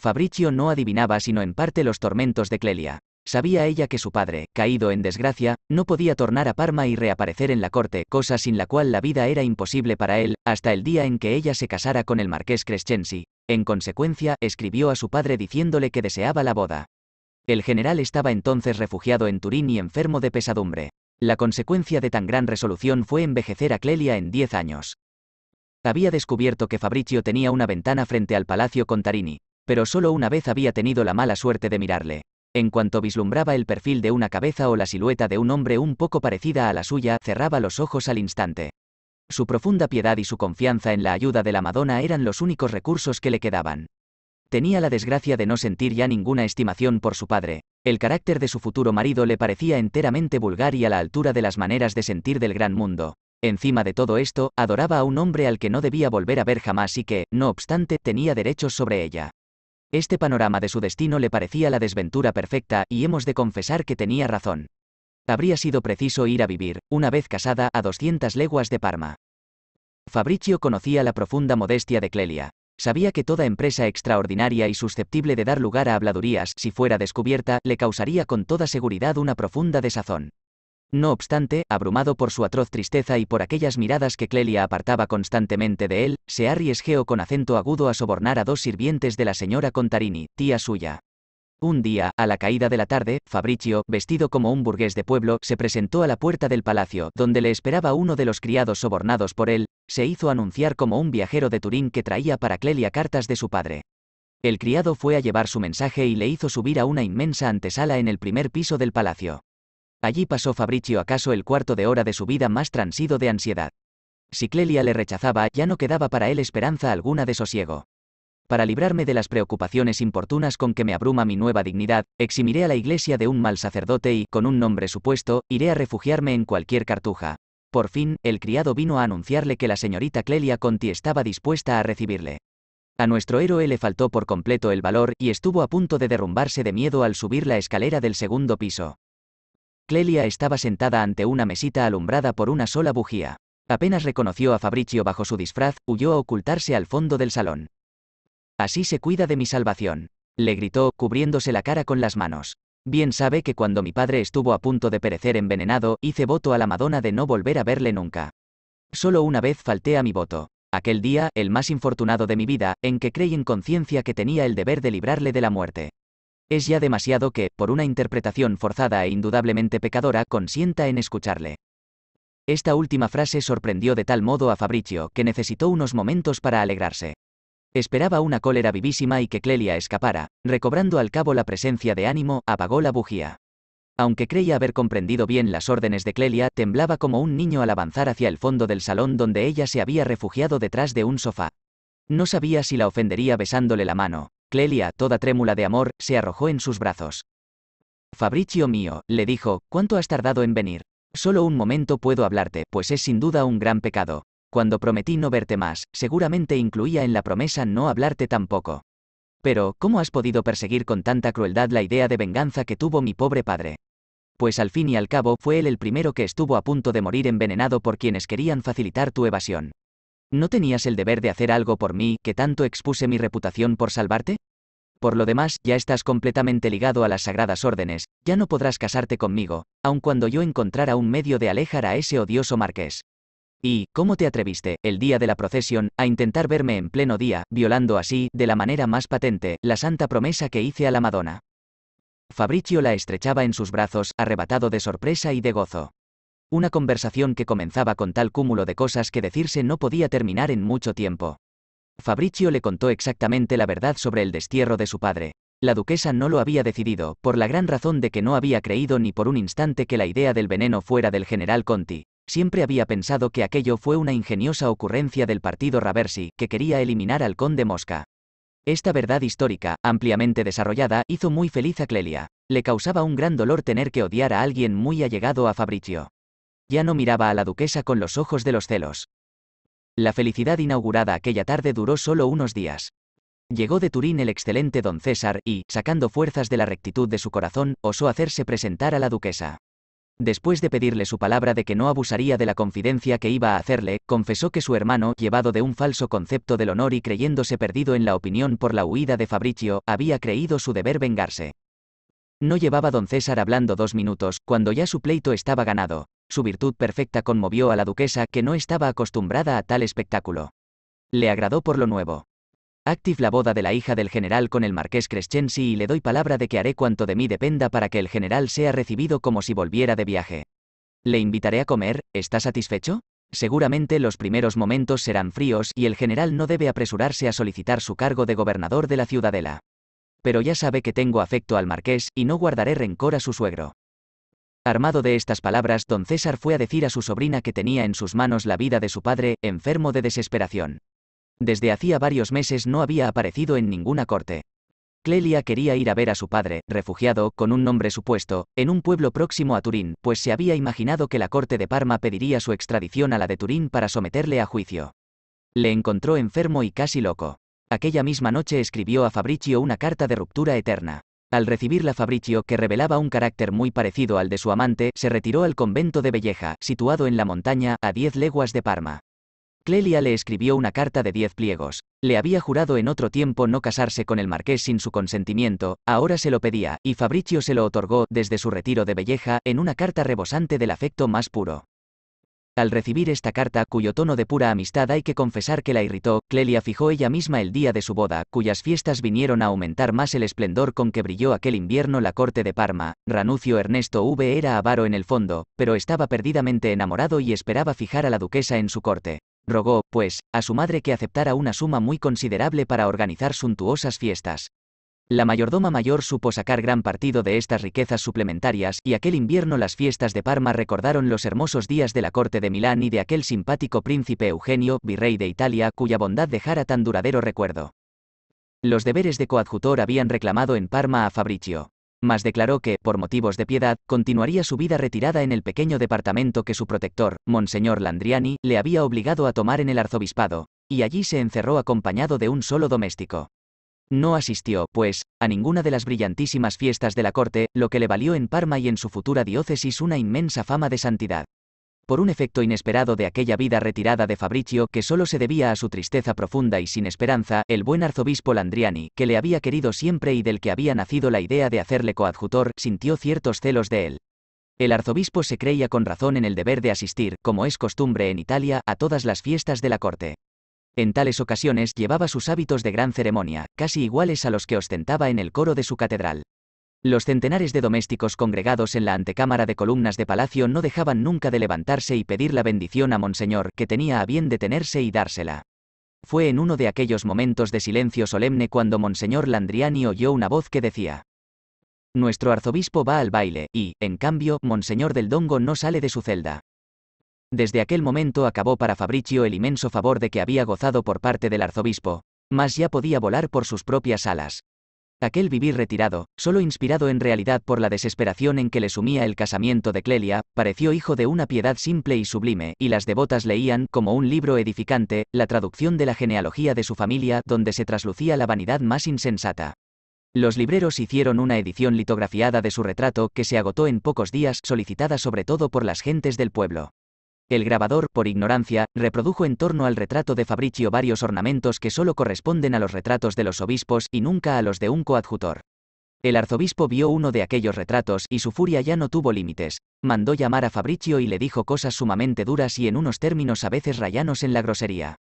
[SPEAKER 1] Fabricio no adivinaba sino en parte los tormentos de Clelia. Sabía ella que su padre, caído en desgracia, no podía tornar a Parma y reaparecer en la corte, cosa sin la cual la vida era imposible para él, hasta el día en que ella se casara con el marqués Crescensi. En consecuencia, escribió a su padre diciéndole que deseaba la boda. El general estaba entonces refugiado en Turín y enfermo de pesadumbre. La consecuencia de tan gran resolución fue envejecer a Clelia en diez años. Había descubierto que Fabricio tenía una ventana frente al palacio Contarini, pero solo una vez había tenido la mala suerte de mirarle. En cuanto vislumbraba el perfil de una cabeza o la silueta de un hombre un poco parecida a la suya, cerraba los ojos al instante. Su profunda piedad y su confianza en la ayuda de la Madonna eran los únicos recursos que le quedaban. Tenía la desgracia de no sentir ya ninguna estimación por su padre. El carácter de su futuro marido le parecía enteramente vulgar y a la altura de las maneras de sentir del gran mundo. Encima de todo esto, adoraba a un hombre al que no debía volver a ver jamás y que, no obstante, tenía derechos sobre ella. Este panorama de su destino le parecía la desventura perfecta, y hemos de confesar que tenía razón. Habría sido preciso ir a vivir, una vez casada, a 200 leguas de Parma. Fabricio conocía la profunda modestia de Clelia, Sabía que toda empresa extraordinaria y susceptible de dar lugar a habladurías, si fuera descubierta, le causaría con toda seguridad una profunda desazón. No obstante, abrumado por su atroz tristeza y por aquellas miradas que Clelia apartaba constantemente de él, se arriesgó con acento agudo a sobornar a dos sirvientes de la señora Contarini, tía suya. Un día, a la caída de la tarde, Fabricio, vestido como un burgués de pueblo, se presentó a la puerta del palacio, donde le esperaba uno de los criados sobornados por él, se hizo anunciar como un viajero de Turín que traía para Clelia cartas de su padre. El criado fue a llevar su mensaje y le hizo subir a una inmensa antesala en el primer piso del palacio. Allí pasó Fabricio acaso el cuarto de hora de su vida más transido de ansiedad. Si Clelia le rechazaba, ya no quedaba para él esperanza alguna de sosiego. Para librarme de las preocupaciones importunas con que me abruma mi nueva dignidad, eximiré a la iglesia de un mal sacerdote y, con un nombre supuesto, iré a refugiarme en cualquier cartuja. Por fin, el criado vino a anunciarle que la señorita Clelia Conti estaba dispuesta a recibirle. A nuestro héroe le faltó por completo el valor y estuvo a punto de derrumbarse de miedo al subir la escalera del segundo piso. Clelia estaba sentada ante una mesita alumbrada por una sola bujía. Apenas reconoció a Fabricio bajo su disfraz, huyó a ocultarse al fondo del salón. Así se cuida de mi salvación. Le gritó, cubriéndose la cara con las manos. Bien sabe que cuando mi padre estuvo a punto de perecer envenenado, hice voto a la Madonna de no volver a verle nunca. Solo una vez falté a mi voto. Aquel día, el más infortunado de mi vida, en que creí en conciencia que tenía el deber de librarle de la muerte. Es ya demasiado que, por una interpretación forzada e indudablemente pecadora, consienta en escucharle. Esta última frase sorprendió de tal modo a Fabricio que necesitó unos momentos para alegrarse. Esperaba una cólera vivísima y que Clelia escapara, recobrando al cabo la presencia de ánimo, apagó la bujía. Aunque creía haber comprendido bien las órdenes de Clelia, temblaba como un niño al avanzar hacia el fondo del salón donde ella se había refugiado detrás de un sofá. No sabía si la ofendería besándole la mano. Clelia, toda trémula de amor, se arrojó en sus brazos. Fabricio mío, le dijo, ¿cuánto has tardado en venir? Solo un momento puedo hablarte, pues es sin duda un gran pecado. Cuando prometí no verte más, seguramente incluía en la promesa no hablarte tampoco. Pero, ¿cómo has podido perseguir con tanta crueldad la idea de venganza que tuvo mi pobre padre? Pues al fin y al cabo fue él el primero que estuvo a punto de morir envenenado por quienes querían facilitar tu evasión. ¿No tenías el deber de hacer algo por mí, que tanto expuse mi reputación por salvarte? Por lo demás, ya estás completamente ligado a las sagradas órdenes, ya no podrás casarte conmigo, aun cuando yo encontrara un medio de alejar a ese odioso marqués. Y, ¿cómo te atreviste, el día de la procesión, a intentar verme en pleno día, violando así, de la manera más patente, la santa promesa que hice a la Madonna? Fabricio la estrechaba en sus brazos, arrebatado de sorpresa y de gozo. Una conversación que comenzaba con tal cúmulo de cosas que decirse no podía terminar en mucho tiempo. Fabricio le contó exactamente la verdad sobre el destierro de su padre. La duquesa no lo había decidido, por la gran razón de que no había creído ni por un instante que la idea del veneno fuera del general Conti, Siempre había pensado que aquello fue una ingeniosa ocurrencia del partido Raversi, que quería eliminar al conde Mosca. Esta verdad histórica, ampliamente desarrollada, hizo muy feliz a Clelia. Le causaba un gran dolor tener que odiar a alguien muy allegado a Fabricio. Ya no miraba a la duquesa con los ojos de los celos. La felicidad inaugurada aquella tarde duró solo unos días. Llegó de Turín el excelente don César y, sacando fuerzas de la rectitud de su corazón, osó hacerse presentar a la duquesa. Después de pedirle su palabra de que no abusaría de la confidencia que iba a hacerle, confesó que su hermano, llevado de un falso concepto del honor y creyéndose perdido en la opinión por la huida de Fabricio, había creído su deber vengarse. No llevaba don César hablando dos minutos, cuando ya su pleito estaba ganado. Su virtud perfecta conmovió a la duquesa, que no estaba acostumbrada a tal espectáculo. Le agradó por lo nuevo. Active la boda de la hija del general con el marqués Crescensi y le doy palabra de que haré cuanto de mí dependa para que el general sea recibido como si volviera de viaje. Le invitaré a comer, ¿está satisfecho? Seguramente los primeros momentos serán fríos y el general no debe apresurarse a solicitar su cargo de gobernador de la ciudadela. Pero ya sabe que tengo afecto al marqués y no guardaré rencor a su suegro. Armado de estas palabras, don César fue a decir a su sobrina que tenía en sus manos la vida de su padre, enfermo de desesperación. Desde hacía varios meses no había aparecido en ninguna corte. Clelia quería ir a ver a su padre, refugiado, con un nombre supuesto, en un pueblo próximo a Turín, pues se había imaginado que la corte de Parma pediría su extradición a la de Turín para someterle a juicio. Le encontró enfermo y casi loco. Aquella misma noche escribió a Fabricio una carta de ruptura eterna. Al recibirla Fabricio, que revelaba un carácter muy parecido al de su amante, se retiró al convento de Belleja, situado en la montaña, a 10 leguas de Parma. Clelia le escribió una carta de diez pliegos. Le había jurado en otro tiempo no casarse con el marqués sin su consentimiento, ahora se lo pedía, y Fabricio se lo otorgó desde su retiro de Belleja en una carta rebosante del afecto más puro. Al recibir esta carta, cuyo tono de pura amistad hay que confesar que la irritó, Clelia fijó ella misma el día de su boda, cuyas fiestas vinieron a aumentar más el esplendor con que brilló aquel invierno la corte de Parma. Ranucio Ernesto V era avaro en el fondo, pero estaba perdidamente enamorado y esperaba fijar a la duquesa en su corte. Rogó, pues, a su madre que aceptara una suma muy considerable para organizar suntuosas fiestas. La mayordoma mayor supo sacar gran partido de estas riquezas suplementarias, y aquel invierno las fiestas de Parma recordaron los hermosos días de la corte de Milán y de aquel simpático príncipe Eugenio, virrey de Italia, cuya bondad dejara tan duradero recuerdo. Los deberes de coadjutor habían reclamado en Parma a Fabricio mas declaró que, por motivos de piedad, continuaría su vida retirada en el pequeño departamento que su protector, Monseñor Landriani, le había obligado a tomar en el arzobispado, y allí se encerró acompañado de un solo doméstico. No asistió, pues, a ninguna de las brillantísimas fiestas de la corte, lo que le valió en Parma y en su futura diócesis una inmensa fama de santidad por un efecto inesperado de aquella vida retirada de Fabricio que solo se debía a su tristeza profunda y sin esperanza, el buen arzobispo Landriani, que le había querido siempre y del que había nacido la idea de hacerle coadjutor, sintió ciertos celos de él. El arzobispo se creía con razón en el deber de asistir, como es costumbre en Italia, a todas las fiestas de la corte. En tales ocasiones llevaba sus hábitos de gran ceremonia, casi iguales a los que ostentaba en el coro de su catedral. Los centenares de domésticos congregados en la antecámara de columnas de palacio no dejaban nunca de levantarse y pedir la bendición a Monseñor, que tenía a bien detenerse y dársela. Fue en uno de aquellos momentos de silencio solemne cuando Monseñor Landriani oyó una voz que decía, Nuestro arzobispo va al baile, y, en cambio, Monseñor del Dongo no sale de su celda. Desde aquel momento acabó para Fabricio el inmenso favor de que había gozado por parte del arzobispo, mas ya podía volar por sus propias alas. Aquel vivir retirado, solo inspirado en realidad por la desesperación en que le sumía el casamiento de Clelia, pareció hijo de una piedad simple y sublime, y las devotas leían, como un libro edificante, la traducción de la genealogía de su familia, donde se traslucía la vanidad más insensata. Los libreros hicieron una edición litografiada de su retrato que se agotó en pocos días, solicitada sobre todo por las gentes del pueblo. El grabador, por ignorancia, reprodujo en torno al retrato de Fabricio varios ornamentos que solo corresponden a los retratos de los obispos y nunca a los de un coadjutor. El arzobispo vio uno de aquellos retratos y su furia ya no tuvo límites. Mandó llamar a Fabricio y le dijo cosas sumamente duras y en unos términos a veces rayanos en la grosería.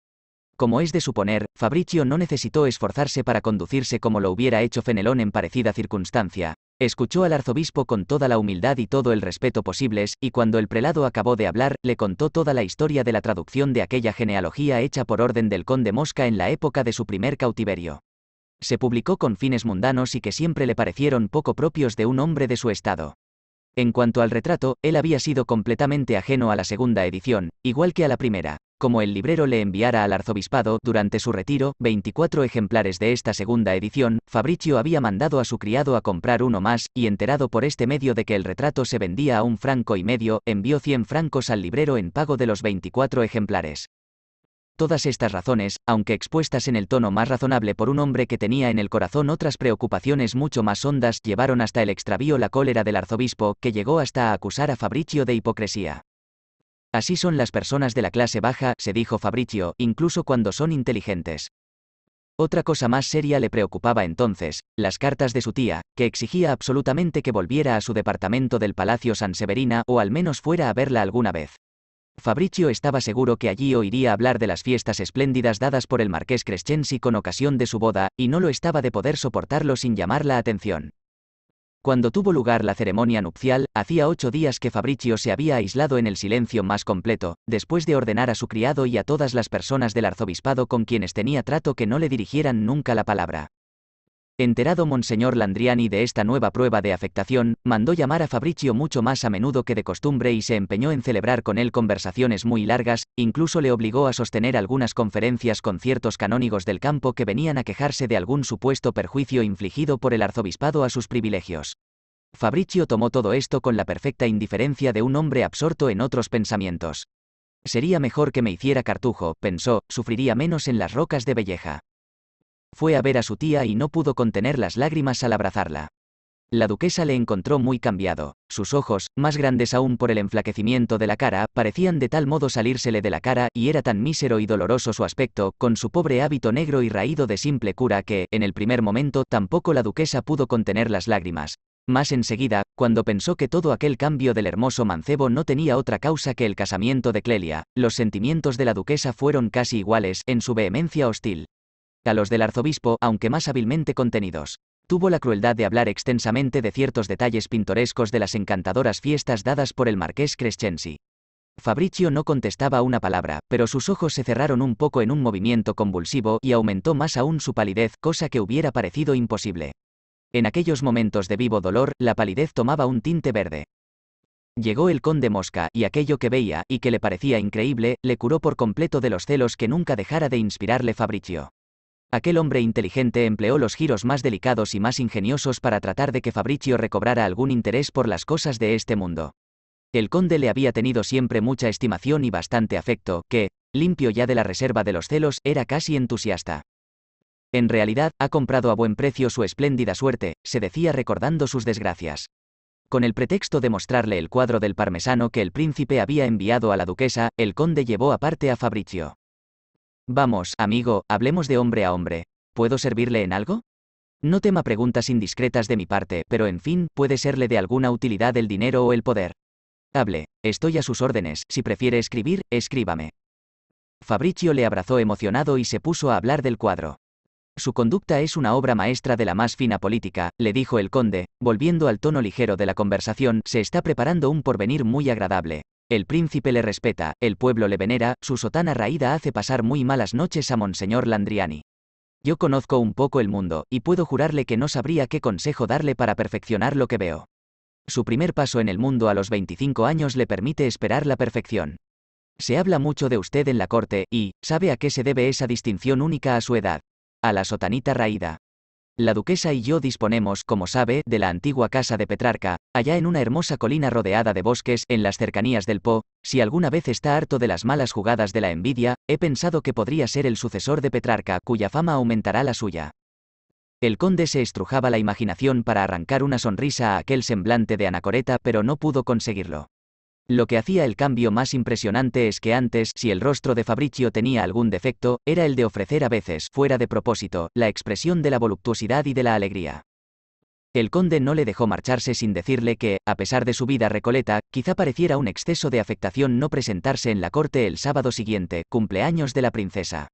[SPEAKER 1] Como es de suponer, Fabricio no necesitó esforzarse para conducirse como lo hubiera hecho Fenelón en parecida circunstancia. Escuchó al arzobispo con toda la humildad y todo el respeto posibles, y cuando el prelado acabó de hablar, le contó toda la historia de la traducción de aquella genealogía hecha por orden del conde Mosca en la época de su primer cautiverio. Se publicó con fines mundanos y que siempre le parecieron poco propios de un hombre de su estado. En cuanto al retrato, él había sido completamente ajeno a la segunda edición, igual que a la primera. Como el librero le enviara al arzobispado durante su retiro 24 ejemplares de esta segunda edición, Fabricio había mandado a su criado a comprar uno más, y enterado por este medio de que el retrato se vendía a un franco y medio, envió 100 francos al librero en pago de los 24 ejemplares. Todas estas razones, aunque expuestas en el tono más razonable por un hombre que tenía en el corazón otras preocupaciones mucho más hondas, llevaron hasta el extravío la cólera del arzobispo, que llegó hasta a acusar a Fabricio de hipocresía. Así son las personas de la clase baja, se dijo Fabricio, incluso cuando son inteligentes. Otra cosa más seria le preocupaba entonces, las cartas de su tía, que exigía absolutamente que volviera a su departamento del Palacio San Severina o al menos fuera a verla alguna vez. Fabricio estaba seguro que allí oiría hablar de las fiestas espléndidas dadas por el marqués Crescensi con ocasión de su boda, y no lo estaba de poder soportarlo sin llamar la atención. Cuando tuvo lugar la ceremonia nupcial, hacía ocho días que Fabricio se había aislado en el silencio más completo, después de ordenar a su criado y a todas las personas del arzobispado con quienes tenía trato que no le dirigieran nunca la palabra. Enterado Monseñor Landriani de esta nueva prueba de afectación, mandó llamar a Fabricio mucho más a menudo que de costumbre y se empeñó en celebrar con él conversaciones muy largas, incluso le obligó a sostener algunas conferencias con ciertos canónigos del campo que venían a quejarse de algún supuesto perjuicio infligido por el arzobispado a sus privilegios. Fabricio tomó todo esto con la perfecta indiferencia de un hombre absorto en otros pensamientos. Sería mejor que me hiciera cartujo, pensó, sufriría menos en las rocas de Belleja. Fue a ver a su tía y no pudo contener las lágrimas al abrazarla. La duquesa le encontró muy cambiado. Sus ojos, más grandes aún por el enflaquecimiento de la cara, parecían de tal modo salírsele de la cara, y era tan mísero y doloroso su aspecto, con su pobre hábito negro y raído de simple cura que, en el primer momento, tampoco la duquesa pudo contener las lágrimas. Más enseguida, cuando pensó que todo aquel cambio del hermoso mancebo no tenía otra causa que el casamiento de Clelia, los sentimientos de la duquesa fueron casi iguales en su vehemencia hostil a los del arzobispo, aunque más hábilmente contenidos. Tuvo la crueldad de hablar extensamente de ciertos detalles pintorescos de las encantadoras fiestas dadas por el marqués Crescensi. Fabricio no contestaba una palabra, pero sus ojos se cerraron un poco en un movimiento convulsivo y aumentó más aún su palidez, cosa que hubiera parecido imposible. En aquellos momentos de vivo dolor, la palidez tomaba un tinte verde. Llegó el conde Mosca, y aquello que veía, y que le parecía increíble, le curó por completo de los celos que nunca dejara de inspirarle Fabricio. Aquel hombre inteligente empleó los giros más delicados y más ingeniosos para tratar de que Fabricio recobrara algún interés por las cosas de este mundo. El conde le había tenido siempre mucha estimación y bastante afecto, que, limpio ya de la reserva de los celos, era casi entusiasta. En realidad, ha comprado a buen precio su espléndida suerte, se decía recordando sus desgracias. Con el pretexto de mostrarle el cuadro del parmesano que el príncipe había enviado a la duquesa, el conde llevó aparte a Fabricio. Vamos, amigo, hablemos de hombre a hombre. ¿Puedo servirle en algo? No tema preguntas indiscretas de mi parte, pero en fin, puede serle de alguna utilidad el dinero o el poder. Hable, estoy a sus órdenes, si prefiere escribir, escríbame. Fabricio le abrazó emocionado y se puso a hablar del cuadro. Su conducta es una obra maestra de la más fina política, le dijo el conde, volviendo al tono ligero de la conversación, se está preparando un porvenir muy agradable, el príncipe le respeta, el pueblo le venera, su sotana raída hace pasar muy malas noches a Monseñor Landriani. Yo conozco un poco el mundo, y puedo jurarle que no sabría qué consejo darle para perfeccionar lo que veo. Su primer paso en el mundo a los 25 años le permite esperar la perfección. Se habla mucho de usted en la corte, y, ¿sabe a qué se debe esa distinción única a su edad? A la sotanita raída. La duquesa y yo disponemos, como sabe, de la antigua casa de Petrarca, allá en una hermosa colina rodeada de bosques, en las cercanías del Po. Si alguna vez está harto de las malas jugadas de la envidia, he pensado que podría ser el sucesor de Petrarca, cuya fama aumentará la suya. El conde se estrujaba la imaginación para arrancar una sonrisa a aquel semblante de Anacoreta, pero no pudo conseguirlo. Lo que hacía el cambio más impresionante es que antes, si el rostro de Fabricio tenía algún defecto, era el de ofrecer a veces, fuera de propósito, la expresión de la voluptuosidad y de la alegría. El conde no le dejó marcharse sin decirle que, a pesar de su vida recoleta, quizá pareciera un exceso de afectación no presentarse en la corte el sábado siguiente, cumpleaños de la princesa.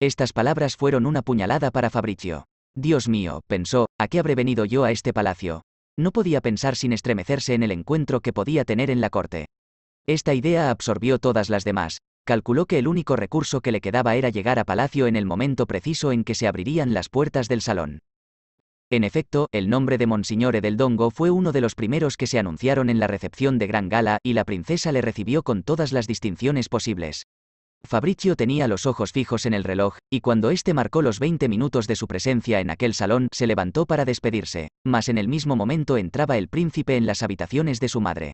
[SPEAKER 1] Estas palabras fueron una puñalada para Fabricio. Dios mío, pensó, ¿a qué habré venido yo a este palacio? No podía pensar sin estremecerse en el encuentro que podía tener en la corte. Esta idea absorbió todas las demás, calculó que el único recurso que le quedaba era llegar a Palacio en el momento preciso en que se abrirían las puertas del salón. En efecto, el nombre de Monsignore del Dongo fue uno de los primeros que se anunciaron en la recepción de Gran Gala, y la princesa le recibió con todas las distinciones posibles. Fabricio tenía los ojos fijos en el reloj, y cuando éste marcó los 20 minutos de su presencia en aquel salón, se levantó para despedirse, mas en el mismo momento entraba el príncipe en las habitaciones de su madre.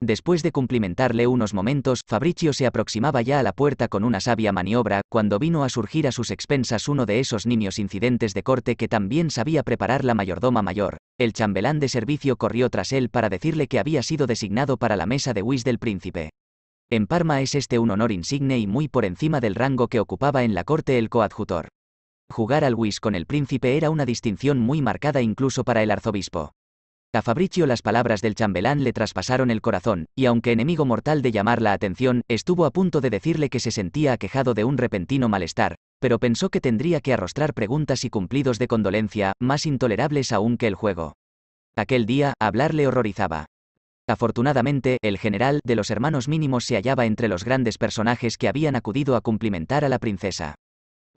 [SPEAKER 1] Después de cumplimentarle unos momentos, Fabricio se aproximaba ya a la puerta con una sabia maniobra, cuando vino a surgir a sus expensas uno de esos niños incidentes de corte que también sabía preparar la mayordoma mayor. El chambelán de servicio corrió tras él para decirle que había sido designado para la mesa de whisky del príncipe. En Parma es este un honor insigne y muy por encima del rango que ocupaba en la corte el coadjutor. Jugar al whist con el príncipe era una distinción muy marcada incluso para el arzobispo. A Fabricio las palabras del chambelán le traspasaron el corazón, y aunque enemigo mortal de llamar la atención, estuvo a punto de decirle que se sentía aquejado de un repentino malestar, pero pensó que tendría que arrostrar preguntas y cumplidos de condolencia, más intolerables aún que el juego. Aquel día, hablar le horrorizaba. Afortunadamente, el general de los hermanos mínimos se hallaba entre los grandes personajes que habían acudido a cumplimentar a la princesa.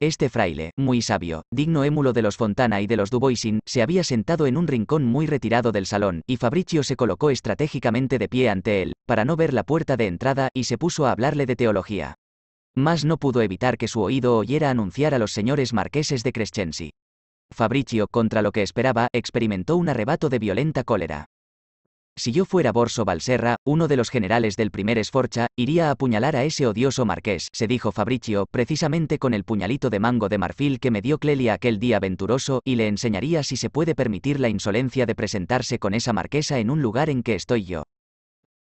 [SPEAKER 1] Este fraile, muy sabio, digno émulo de los Fontana y de los Duboisin, se había sentado en un rincón muy retirado del salón, y Fabricio se colocó estratégicamente de pie ante él, para no ver la puerta de entrada, y se puso a hablarle de teología. Mas no pudo evitar que su oído oyera anunciar a los señores marqueses de Crescensi. Fabricio, contra lo que esperaba, experimentó un arrebato de violenta cólera. Si yo fuera Borso Balserra, uno de los generales del primer Esforcha, iría a apuñalar a ese odioso marqués, se dijo Fabricio, precisamente con el puñalito de mango de marfil que me dio Clelia aquel día venturoso, y le enseñaría si se puede permitir la insolencia de presentarse con esa marquesa en un lugar en que estoy yo.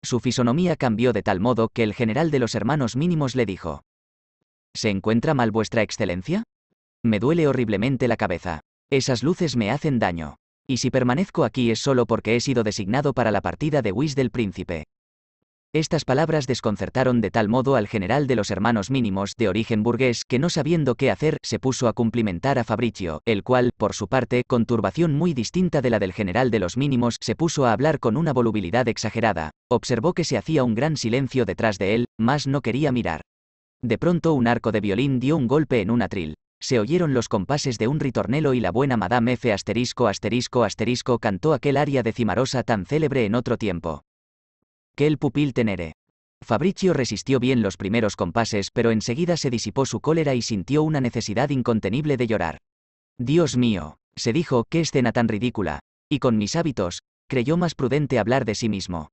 [SPEAKER 1] Su fisonomía cambió de tal modo que el general de los hermanos mínimos le dijo. ¿Se encuentra mal vuestra excelencia? Me duele horriblemente la cabeza. Esas luces me hacen daño. Y si permanezco aquí es solo porque he sido designado para la partida de Whis del príncipe. Estas palabras desconcertaron de tal modo al general de los hermanos mínimos, de origen burgués, que no sabiendo qué hacer, se puso a cumplimentar a Fabricio, el cual, por su parte, con turbación muy distinta de la del general de los mínimos, se puso a hablar con una volubilidad exagerada. Observó que se hacía un gran silencio detrás de él, mas no quería mirar. De pronto un arco de violín dio un golpe en un atril se oyeron los compases de un ritornelo y la buena Madame F asterisco asterisco asterisco cantó aquel aria Cimarosa tan célebre en otro tiempo. Que el pupil tenere. Fabricio resistió bien los primeros compases, pero enseguida se disipó su cólera y sintió una necesidad incontenible de llorar. Dios mío, se dijo, qué escena tan ridícula, y con mis hábitos, creyó más prudente hablar de sí mismo.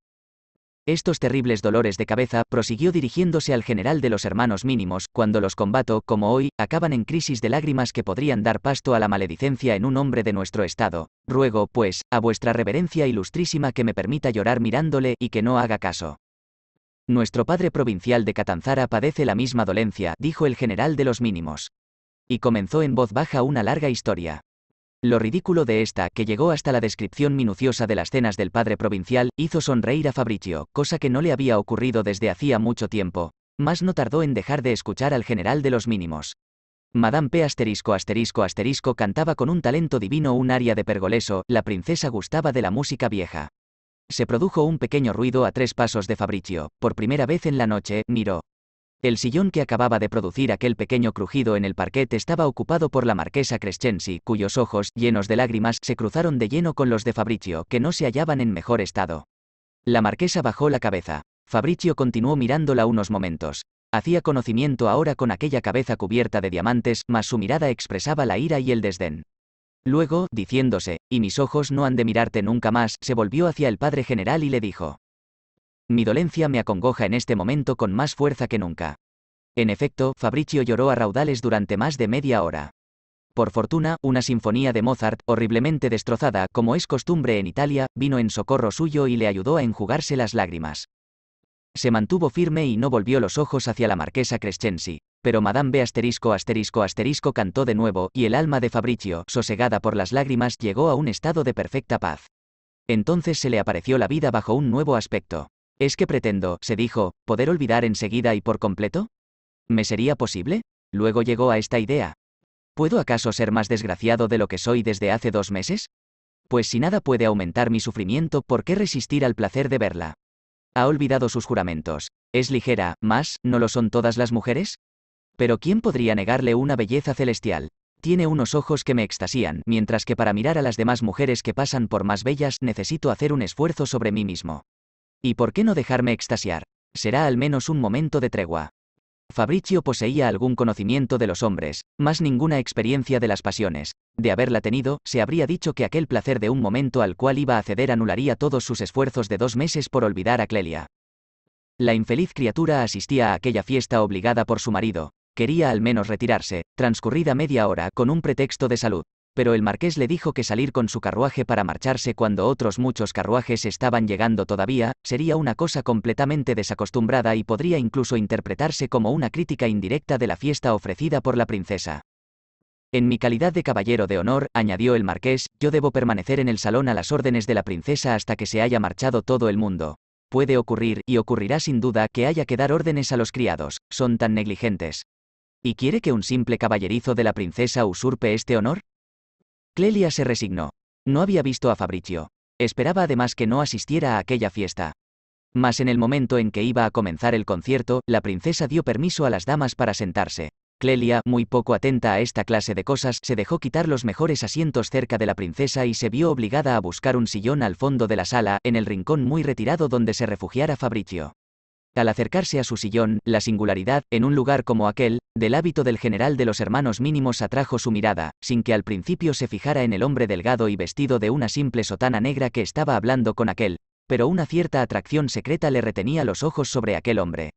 [SPEAKER 1] Estos terribles dolores de cabeza, prosiguió dirigiéndose al general de los hermanos mínimos, cuando los combato, como hoy, acaban en crisis de lágrimas que podrían dar pasto a la maledicencia en un hombre de nuestro estado. Ruego, pues, a vuestra reverencia ilustrísima que me permita llorar mirándole y que no haga caso. Nuestro padre provincial de Catanzara padece la misma dolencia, dijo el general de los mínimos. Y comenzó en voz baja una larga historia. Lo ridículo de esta, que llegó hasta la descripción minuciosa de las cenas del padre provincial, hizo sonreír a Fabricio, cosa que no le había ocurrido desde hacía mucho tiempo. Mas no tardó en dejar de escuchar al general de los mínimos. Madame P. asterisco asterisco asterisco cantaba con un talento divino un aria de Pergoleso, la princesa gustaba de la música vieja. Se produjo un pequeño ruido a tres pasos de Fabricio. Por primera vez en la noche, miró. El sillón que acababa de producir aquel pequeño crujido en el parquet estaba ocupado por la marquesa Crescensi, cuyos ojos, llenos de lágrimas, se cruzaron de lleno con los de Fabricio, que no se hallaban en mejor estado. La marquesa bajó la cabeza. Fabricio continuó mirándola unos momentos. Hacía conocimiento ahora con aquella cabeza cubierta de diamantes, mas su mirada expresaba la ira y el desdén. Luego, diciéndose, y mis ojos no han de mirarte nunca más, se volvió hacia el padre general y le dijo, mi dolencia me acongoja en este momento con más fuerza que nunca. En efecto, Fabricio lloró a raudales durante más de media hora. Por fortuna, una sinfonía de Mozart, horriblemente destrozada, como es costumbre en Italia, vino en socorro suyo y le ayudó a enjugarse las lágrimas. Se mantuvo firme y no volvió los ojos hacia la marquesa Crescensi. pero Madame B asterisco asterisco asterisco cantó de nuevo, y el alma de Fabricio, sosegada por las lágrimas, llegó a un estado de perfecta paz. Entonces se le apareció la vida bajo un nuevo aspecto. ¿Es que pretendo, se dijo, poder olvidar enseguida y por completo? ¿Me sería posible? Luego llegó a esta idea. ¿Puedo acaso ser más desgraciado de lo que soy desde hace dos meses? Pues si nada puede aumentar mi sufrimiento, ¿por qué resistir al placer de verla? Ha olvidado sus juramentos. Es ligera, más, ¿no lo son todas las mujeres? Pero ¿quién podría negarle una belleza celestial? Tiene unos ojos que me extasían, mientras que para mirar a las demás mujeres que pasan por más bellas necesito hacer un esfuerzo sobre mí mismo. ¿Y por qué no dejarme extasiar? Será al menos un momento de tregua. Fabricio poseía algún conocimiento de los hombres, más ninguna experiencia de las pasiones. De haberla tenido, se habría dicho que aquel placer de un momento al cual iba a ceder anularía todos sus esfuerzos de dos meses por olvidar a Clelia. La infeliz criatura asistía a aquella fiesta obligada por su marido. Quería al menos retirarse, transcurrida media hora, con un pretexto de salud pero el marqués le dijo que salir con su carruaje para marcharse cuando otros muchos carruajes estaban llegando todavía, sería una cosa completamente desacostumbrada y podría incluso interpretarse como una crítica indirecta de la fiesta ofrecida por la princesa. En mi calidad de caballero de honor, añadió el marqués, yo debo permanecer en el salón a las órdenes de la princesa hasta que se haya marchado todo el mundo. Puede ocurrir, y ocurrirá sin duda, que haya que dar órdenes a los criados, son tan negligentes. ¿Y quiere que un simple caballerizo de la princesa usurpe este honor? Clelia se resignó. No había visto a Fabricio. Esperaba además que no asistiera a aquella fiesta. Mas en el momento en que iba a comenzar el concierto, la princesa dio permiso a las damas para sentarse. Clelia, muy poco atenta a esta clase de cosas, se dejó quitar los mejores asientos cerca de la princesa y se vio obligada a buscar un sillón al fondo de la sala, en el rincón muy retirado donde se refugiara Fabricio. Al acercarse a su sillón, la singularidad, en un lugar como aquel, del hábito del general de los hermanos mínimos atrajo su mirada, sin que al principio se fijara en el hombre delgado y vestido de una simple sotana negra que estaba hablando con aquel, pero una cierta atracción secreta le retenía los ojos sobre aquel hombre.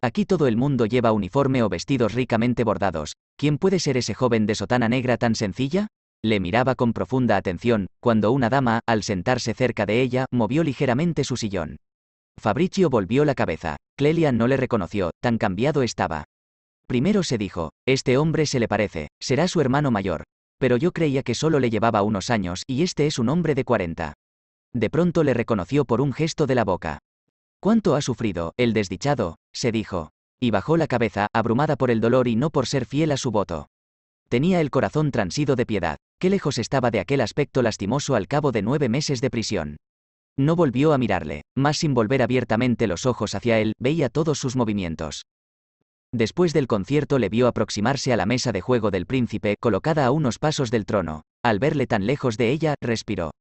[SPEAKER 1] Aquí todo el mundo lleva uniforme o vestidos ricamente bordados. ¿Quién puede ser ese joven de sotana negra tan sencilla? Le miraba con profunda atención, cuando una dama, al sentarse cerca de ella, movió ligeramente su sillón. Fabricio volvió la cabeza. Clelia no le reconoció, tan cambiado estaba. Primero se dijo, este hombre se le parece, será su hermano mayor. Pero yo creía que solo le llevaba unos años y este es un hombre de 40. De pronto le reconoció por un gesto de la boca. ¿Cuánto ha sufrido, el desdichado? se dijo. Y bajó la cabeza, abrumada por el dolor y no por ser fiel a su voto. Tenía el corazón transido de piedad. Qué lejos estaba de aquel aspecto lastimoso al cabo de nueve meses de prisión. No volvió a mirarle, más sin volver abiertamente los ojos hacia él, veía todos sus movimientos. Después del concierto le vio aproximarse a la mesa de juego del príncipe, colocada a unos pasos del trono. Al verle tan lejos de ella, respiró.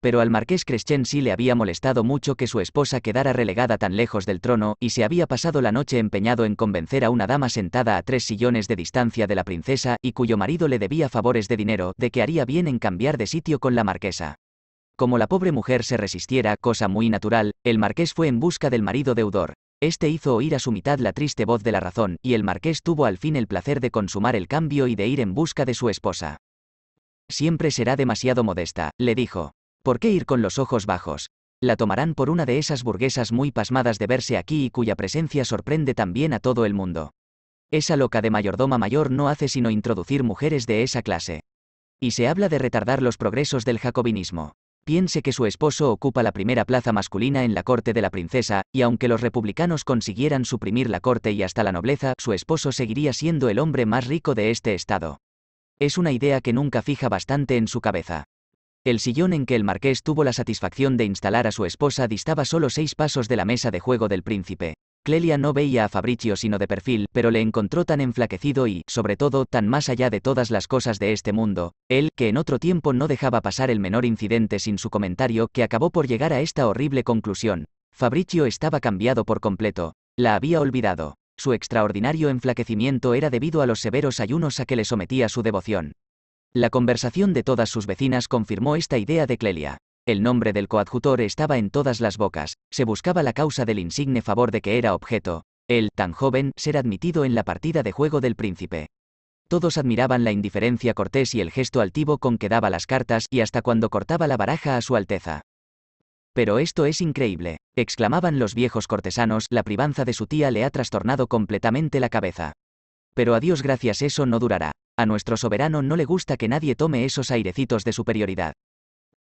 [SPEAKER 1] Pero al marqués Crescenzi le había molestado mucho que su esposa quedara relegada tan lejos del trono, y se había pasado la noche empeñado en convencer a una dama sentada a tres sillones de distancia de la princesa, y cuyo marido le debía favores de dinero, de que haría bien en cambiar de sitio con la marquesa. Como la pobre mujer se resistiera, cosa muy natural, el marqués fue en busca del marido deudor. Este hizo oír a su mitad la triste voz de la razón, y el marqués tuvo al fin el placer de consumar el cambio y de ir en busca de su esposa. Siempre será demasiado modesta, le dijo. ¿Por qué ir con los ojos bajos? La tomarán por una de esas burguesas muy pasmadas de verse aquí y cuya presencia sorprende también a todo el mundo. Esa loca de mayordoma mayor no hace sino introducir mujeres de esa clase. Y se habla de retardar los progresos del jacobinismo. Piense que su esposo ocupa la primera plaza masculina en la corte de la princesa, y aunque los republicanos consiguieran suprimir la corte y hasta la nobleza, su esposo seguiría siendo el hombre más rico de este estado. Es una idea que nunca fija bastante en su cabeza. El sillón en que el marqués tuvo la satisfacción de instalar a su esposa distaba solo seis pasos de la mesa de juego del príncipe, Clelia no veía a Fabricio sino de perfil, pero le encontró tan enflaquecido y, sobre todo, tan más allá de todas las cosas de este mundo, él, que en otro tiempo no dejaba pasar el menor incidente sin su comentario, que acabó por llegar a esta horrible conclusión. Fabricio estaba cambiado por completo. La había olvidado. Su extraordinario enflaquecimiento era debido a los severos ayunos a que le sometía su devoción. La conversación de todas sus vecinas confirmó esta idea de Clelia. El nombre del coadjutor estaba en todas las bocas, se buscaba la causa del insigne favor de que era objeto, el tan joven ser admitido en la partida de juego del príncipe. Todos admiraban la indiferencia cortés y el gesto altivo con que daba las cartas y hasta cuando cortaba la baraja a su Alteza. Pero esto es increíble, exclamaban los viejos cortesanos, la privanza de su tía le ha trastornado completamente la cabeza. Pero a Dios gracias eso no durará, a nuestro soberano no le gusta que nadie tome esos airecitos de superioridad.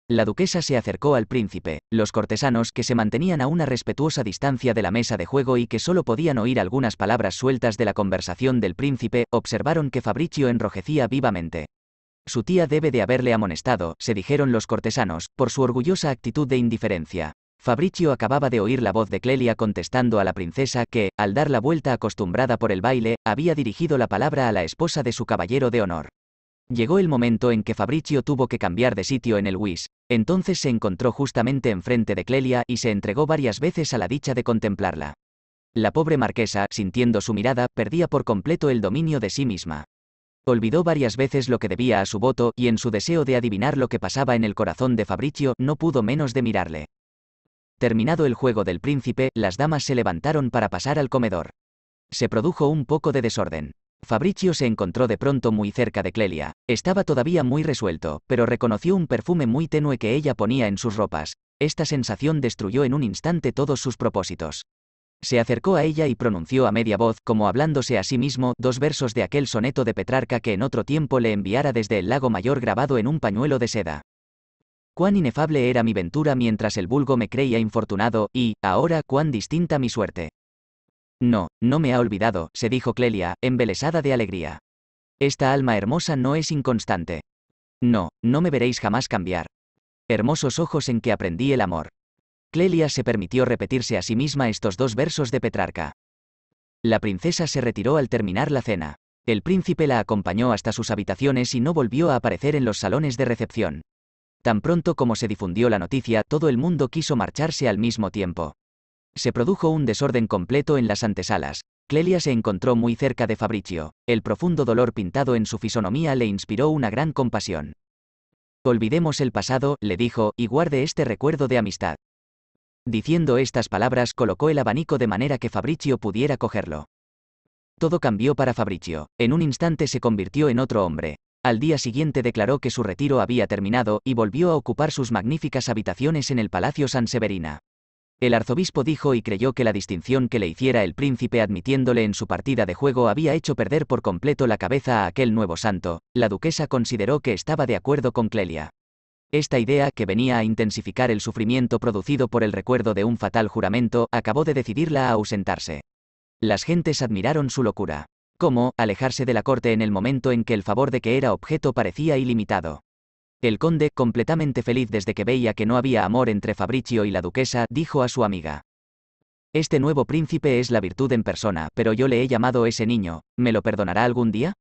[SPEAKER 1] La duquesa se acercó al príncipe, los cortesanos que se mantenían a una respetuosa distancia de la mesa de juego y que solo podían oír algunas palabras sueltas de la conversación del príncipe, observaron que Fabricio enrojecía vivamente. Su tía debe de haberle amonestado, se dijeron los cortesanos, por su orgullosa actitud de indiferencia. Fabricio acababa de oír la voz de Clelia contestando a la princesa que, al dar la vuelta acostumbrada por el baile, había dirigido la palabra a la esposa de su caballero de honor. Llegó el momento en que Fabricio tuvo que cambiar de sitio en el WIS, entonces se encontró justamente enfrente de Clelia y se entregó varias veces a la dicha de contemplarla. La pobre marquesa, sintiendo su mirada, perdía por completo el dominio de sí misma. Olvidó varias veces lo que debía a su voto y en su deseo de adivinar lo que pasaba en el corazón de Fabricio no pudo menos de mirarle. Terminado el juego del príncipe, las damas se levantaron para pasar al comedor. Se produjo un poco de desorden. Fabricio se encontró de pronto muy cerca de Clelia. Estaba todavía muy resuelto, pero reconoció un perfume muy tenue que ella ponía en sus ropas. Esta sensación destruyó en un instante todos sus propósitos. Se acercó a ella y pronunció a media voz, como hablándose a sí mismo, dos versos de aquel soneto de Petrarca que en otro tiempo le enviara desde el lago mayor grabado en un pañuelo de seda. Cuán inefable era mi ventura mientras el vulgo me creía infortunado, y, ahora, cuán distinta mi suerte. No, no me ha olvidado, se dijo Clelia, embelesada de alegría. Esta alma hermosa no es inconstante. No, no me veréis jamás cambiar. Hermosos ojos en que aprendí el amor. Clelia se permitió repetirse a sí misma estos dos versos de Petrarca. La princesa se retiró al terminar la cena. El príncipe la acompañó hasta sus habitaciones y no volvió a aparecer en los salones de recepción. Tan pronto como se difundió la noticia, todo el mundo quiso marcharse al mismo tiempo. Se produjo un desorden completo en las antesalas. Clelia se encontró muy cerca de Fabricio. El profundo dolor pintado en su fisonomía le inspiró una gran compasión. Olvidemos el pasado, le dijo, y guarde este recuerdo de amistad. Diciendo estas palabras colocó el abanico de manera que Fabricio pudiera cogerlo. Todo cambió para Fabricio. En un instante se convirtió en otro hombre. Al día siguiente declaró que su retiro había terminado y volvió a ocupar sus magníficas habitaciones en el Palacio San Severina. El arzobispo dijo y creyó que la distinción que le hiciera el príncipe admitiéndole en su partida de juego había hecho perder por completo la cabeza a aquel nuevo santo, la duquesa consideró que estaba de acuerdo con Clelia. Esta idea, que venía a intensificar el sufrimiento producido por el recuerdo de un fatal juramento, acabó de decidirla a ausentarse. Las gentes admiraron su locura. ¿Cómo, alejarse de la corte en el momento en que el favor de que era objeto parecía ilimitado? El conde, completamente feliz desde que veía que no había amor entre Fabricio y la duquesa, dijo a su amiga. Este nuevo príncipe es la virtud en persona, pero yo le he llamado ese niño, ¿me lo perdonará algún día?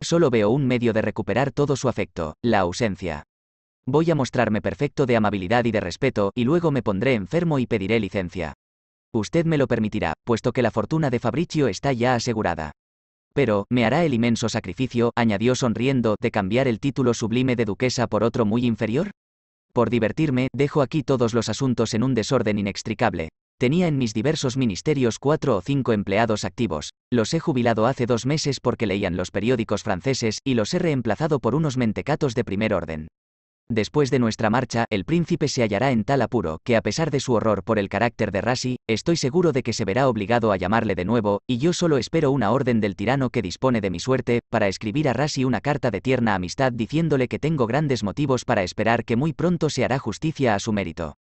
[SPEAKER 1] Solo veo un medio de recuperar todo su afecto, la ausencia. Voy a mostrarme perfecto de amabilidad y de respeto, y luego me pondré enfermo y pediré licencia. Usted me lo permitirá, puesto que la fortuna de Fabricio está ya asegurada pero, me hará el inmenso sacrificio, añadió sonriendo, de cambiar el título sublime de duquesa por otro muy inferior? Por divertirme, dejo aquí todos los asuntos en un desorden inextricable. Tenía en mis diversos ministerios cuatro o cinco empleados activos, los he jubilado hace dos meses porque leían los periódicos franceses y los he reemplazado por unos mentecatos de primer orden. Después de nuestra marcha, el príncipe se hallará en tal apuro que a pesar de su horror por el carácter de Rasi, estoy seguro de que se verá obligado a llamarle de nuevo, y yo solo espero una orden del tirano que dispone de mi suerte, para escribir a Rasi una carta de tierna amistad diciéndole que tengo grandes motivos para esperar que muy pronto se hará justicia a su mérito.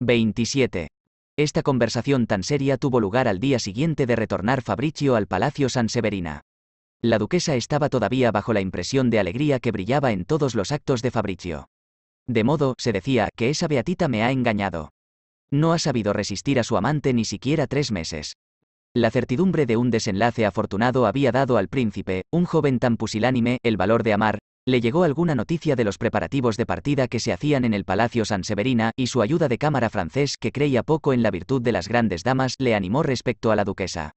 [SPEAKER 1] 27. Esta conversación tan seria tuvo lugar al día siguiente de retornar Fabricio al Palacio San Severina. La duquesa estaba todavía bajo la impresión de alegría que brillaba en todos los actos de Fabricio. De modo, se decía, que esa Beatita me ha engañado. No ha sabido resistir a su amante ni siquiera tres meses. La certidumbre de un desenlace afortunado había dado al príncipe, un joven tan pusilánime, el valor de amar, le llegó alguna noticia de los preparativos de partida que se hacían en el Palacio San Severina, y su ayuda de cámara francés, que creía poco en la virtud de las grandes damas, le animó respecto a la duquesa.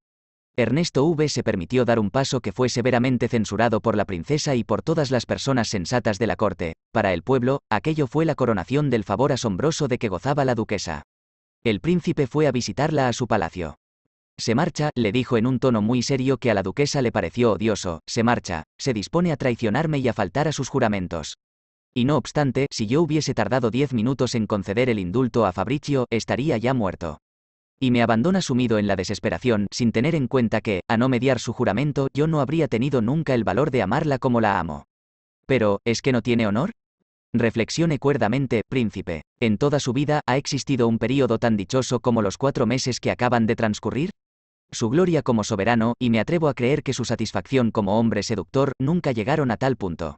[SPEAKER 1] Ernesto V se permitió dar un paso que fue severamente censurado por la princesa y por todas las personas sensatas de la corte. Para el pueblo, aquello fue la coronación del favor asombroso de que gozaba la duquesa. El príncipe fue a visitarla a su palacio. Se marcha, le dijo en un tono muy serio que a la duquesa le pareció odioso, se marcha, se dispone a traicionarme y a faltar a sus juramentos. Y no obstante, si yo hubiese tardado diez minutos en conceder el indulto a Fabricio, estaría ya muerto y me abandona sumido en la desesperación, sin tener en cuenta que, a no mediar su juramento, yo no habría tenido nunca el valor de amarla como la amo. Pero, ¿es que no tiene honor? Reflexione cuerdamente, príncipe. ¿En toda su vida ha existido un período tan dichoso como los cuatro meses que acaban de transcurrir? Su gloria como soberano, y me atrevo a creer que su satisfacción como hombre seductor, nunca llegaron a tal punto.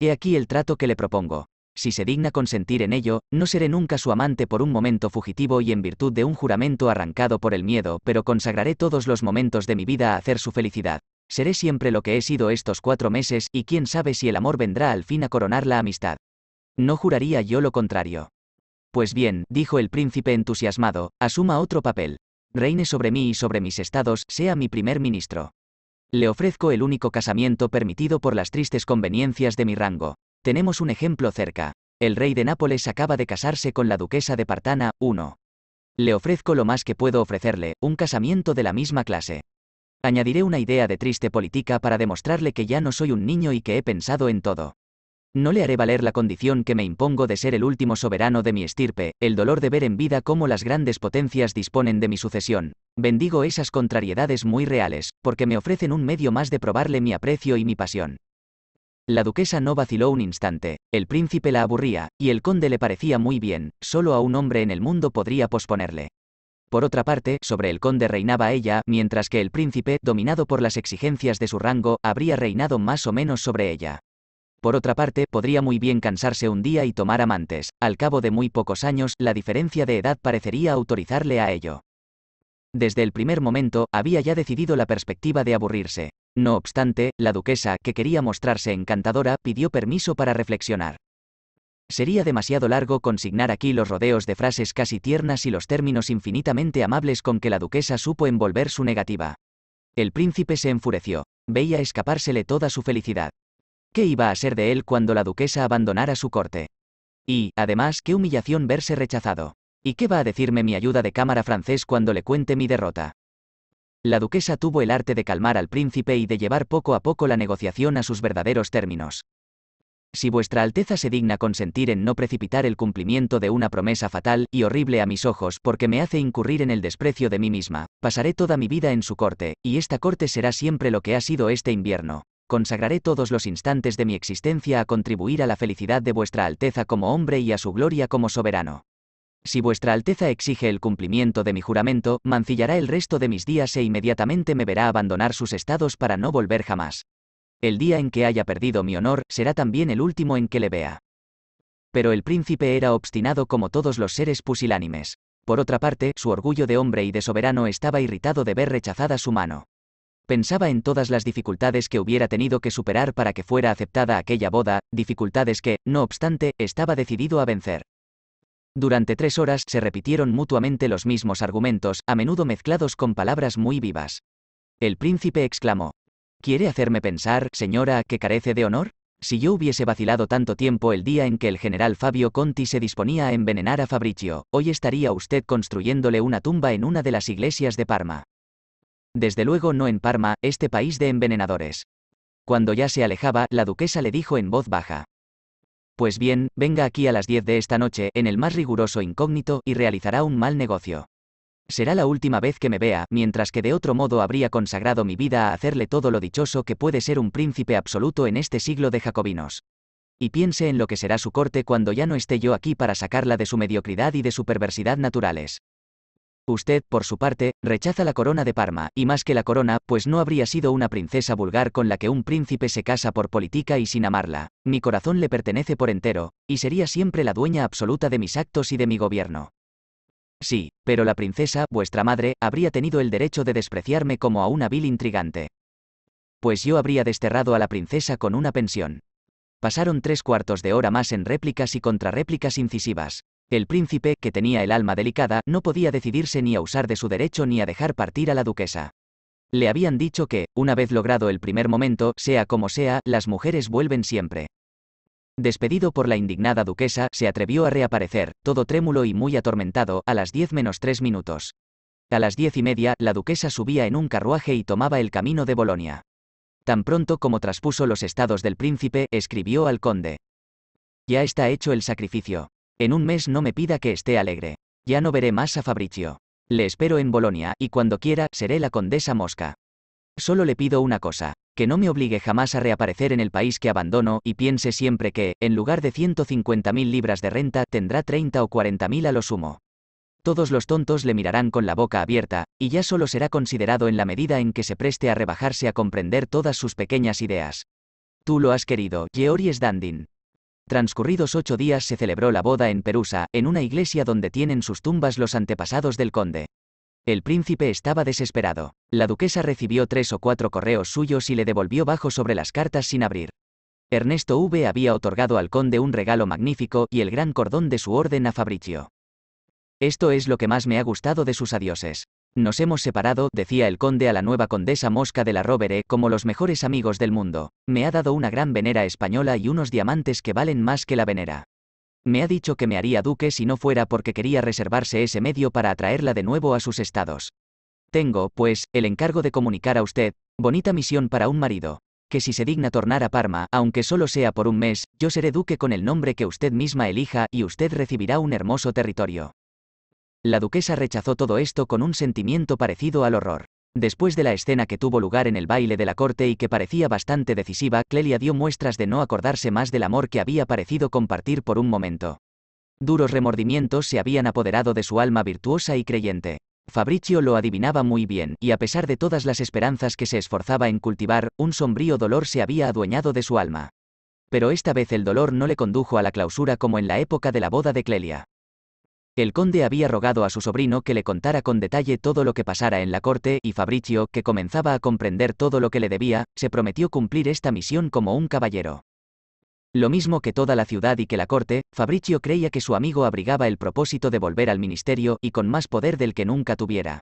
[SPEAKER 1] He aquí el trato que le propongo si se digna consentir en ello, no seré nunca su amante por un momento fugitivo y en virtud de un juramento arrancado por el miedo, pero consagraré todos los momentos de mi vida a hacer su felicidad. Seré siempre lo que he sido estos cuatro meses, y quién sabe si el amor vendrá al fin a coronar la amistad. No juraría yo lo contrario. Pues bien, dijo el príncipe entusiasmado, asuma otro papel. Reine sobre mí y sobre mis estados, sea mi primer ministro. Le ofrezco el único casamiento permitido por las tristes conveniencias de mi rango. Tenemos un ejemplo cerca. El rey de Nápoles acaba de casarse con la duquesa de Partana, 1. Le ofrezco lo más que puedo ofrecerle, un casamiento de la misma clase. Añadiré una idea de triste política para demostrarle que ya no soy un niño y que he pensado en todo. No le haré valer la condición que me impongo de ser el último soberano de mi estirpe, el dolor de ver en vida cómo las grandes potencias disponen de mi sucesión. Bendigo esas contrariedades muy reales, porque me ofrecen un medio más de probarle mi aprecio y mi pasión. La duquesa no vaciló un instante, el príncipe la aburría, y el conde le parecía muy bien, solo a un hombre en el mundo podría posponerle. Por otra parte, sobre el conde reinaba ella, mientras que el príncipe, dominado por las exigencias de su rango, habría reinado más o menos sobre ella. Por otra parte, podría muy bien cansarse un día y tomar amantes, al cabo de muy pocos años, la diferencia de edad parecería autorizarle a ello. Desde el primer momento, había ya decidido la perspectiva de aburrirse, no obstante, la duquesa, que quería mostrarse encantadora, pidió permiso para reflexionar. Sería demasiado largo consignar aquí los rodeos de frases casi tiernas y los términos infinitamente amables con que la duquesa supo envolver su negativa. El príncipe se enfureció, veía escapársele toda su felicidad. ¿Qué iba a ser de él cuando la duquesa abandonara su corte? Y, además, qué humillación verse rechazado. ¿Y qué va a decirme mi ayuda de cámara francés cuando le cuente mi derrota? La duquesa tuvo el arte de calmar al príncipe y de llevar poco a poco la negociación a sus verdaderos términos. Si vuestra Alteza se digna consentir en no precipitar el cumplimiento de una promesa fatal y horrible a mis ojos porque me hace incurrir en el desprecio de mí misma, pasaré toda mi vida en su corte, y esta corte será siempre lo que ha sido este invierno. Consagraré todos los instantes de mi existencia a contribuir a la felicidad de vuestra Alteza como hombre y a su gloria como soberano. Si vuestra Alteza exige el cumplimiento de mi juramento, mancillará el resto de mis días e inmediatamente me verá abandonar sus estados para no volver jamás. El día en que haya perdido mi honor será también el último en que le vea. Pero el príncipe era obstinado como todos los seres pusilánimes. Por otra parte, su orgullo de hombre y de soberano estaba irritado de ver rechazada su mano. Pensaba en todas las dificultades que hubiera tenido que superar para que fuera aceptada aquella boda, dificultades que, no obstante, estaba decidido a vencer. Durante tres horas se repitieron mutuamente los mismos argumentos, a menudo mezclados con palabras muy vivas. El príncipe exclamó, ¿Quiere hacerme pensar, señora, que carece de honor? Si yo hubiese vacilado tanto tiempo el día en que el general Fabio Conti se disponía a envenenar a Fabricio, hoy estaría usted construyéndole una tumba en una de las iglesias de Parma. Desde luego no en Parma, este país de envenenadores. Cuando ya se alejaba, la duquesa le dijo en voz baja, pues bien, venga aquí a las 10 de esta noche, en el más riguroso incógnito, y realizará un mal negocio. Será la última vez que me vea, mientras que de otro modo habría consagrado mi vida a hacerle todo lo dichoso que puede ser un príncipe absoluto en este siglo de jacobinos. Y piense en lo que será su corte cuando ya no esté yo aquí para sacarla de su mediocridad y de su perversidad naturales. Usted, por su parte, rechaza la corona de Parma, y más que la corona, pues no habría sido una princesa vulgar con la que un príncipe se casa por política y sin amarla. Mi corazón le pertenece por entero, y sería siempre la dueña absoluta de mis actos y de mi gobierno. Sí, pero la princesa, vuestra madre, habría tenido el derecho de despreciarme como a una vil intrigante. Pues yo habría desterrado a la princesa con una pensión. Pasaron tres cuartos de hora más en réplicas y contrarréplicas incisivas. El príncipe, que tenía el alma delicada, no podía decidirse ni a usar de su derecho ni a dejar partir a la duquesa. Le habían dicho que, una vez logrado el primer momento, sea como sea, las mujeres vuelven siempre. Despedido por la indignada duquesa, se atrevió a reaparecer, todo trémulo y muy atormentado, a las diez menos tres minutos. A las diez y media, la duquesa subía en un carruaje y tomaba el camino de Bolonia. Tan pronto como traspuso los estados del príncipe, escribió al conde. Ya está hecho el sacrificio. En un mes no me pida que esté alegre. Ya no veré más a Fabricio. Le espero en Bolonia, y cuando quiera, seré la condesa Mosca. Solo le pido una cosa, que no me obligue jamás a reaparecer en el país que abandono, y piense siempre que, en lugar de 150.000 libras de renta, tendrá 30 o 40.000 a lo sumo. Todos los tontos le mirarán con la boca abierta, y ya solo será considerado en la medida en que se preste a rebajarse a comprender todas sus pequeñas ideas. Tú lo has querido, Georges Dandin. Transcurridos ocho días se celebró la boda en Perusa, en una iglesia donde tienen sus tumbas los antepasados del conde. El príncipe estaba desesperado. La duquesa recibió tres o cuatro correos suyos y le devolvió bajo sobre las cartas sin abrir. Ernesto V había otorgado al conde un regalo magnífico y el gran cordón de su orden a Fabricio. Esto es lo que más me ha gustado de sus adioses. Nos hemos separado, decía el conde a la nueva condesa Mosca de la Rovere, como los mejores amigos del mundo. Me ha dado una gran venera española y unos diamantes que valen más que la venera. Me ha dicho que me haría duque si no fuera porque quería reservarse ese medio para atraerla de nuevo a sus estados. Tengo, pues, el encargo de comunicar a usted, bonita misión para un marido, que si se digna tornar a Parma, aunque solo sea por un mes, yo seré duque con el nombre que usted misma elija y usted recibirá un hermoso territorio. La duquesa rechazó todo esto con un sentimiento parecido al horror. Después de la escena que tuvo lugar en el baile de la corte y que parecía bastante decisiva, Clelia dio muestras de no acordarse más del amor que había parecido compartir por un momento. Duros remordimientos se habían apoderado de su alma virtuosa y creyente. Fabricio lo adivinaba muy bien, y a pesar de todas las esperanzas que se esforzaba en cultivar, un sombrío dolor se había adueñado de su alma. Pero esta vez el dolor no le condujo a la clausura como en la época de la boda de Clelia. El conde había rogado a su sobrino que le contara con detalle todo lo que pasara en la corte, y Fabricio, que comenzaba a comprender todo lo que le debía, se prometió cumplir esta misión como un caballero. Lo mismo que toda la ciudad y que la corte, Fabricio creía que su amigo abrigaba el propósito de volver al ministerio y con más poder del que nunca tuviera.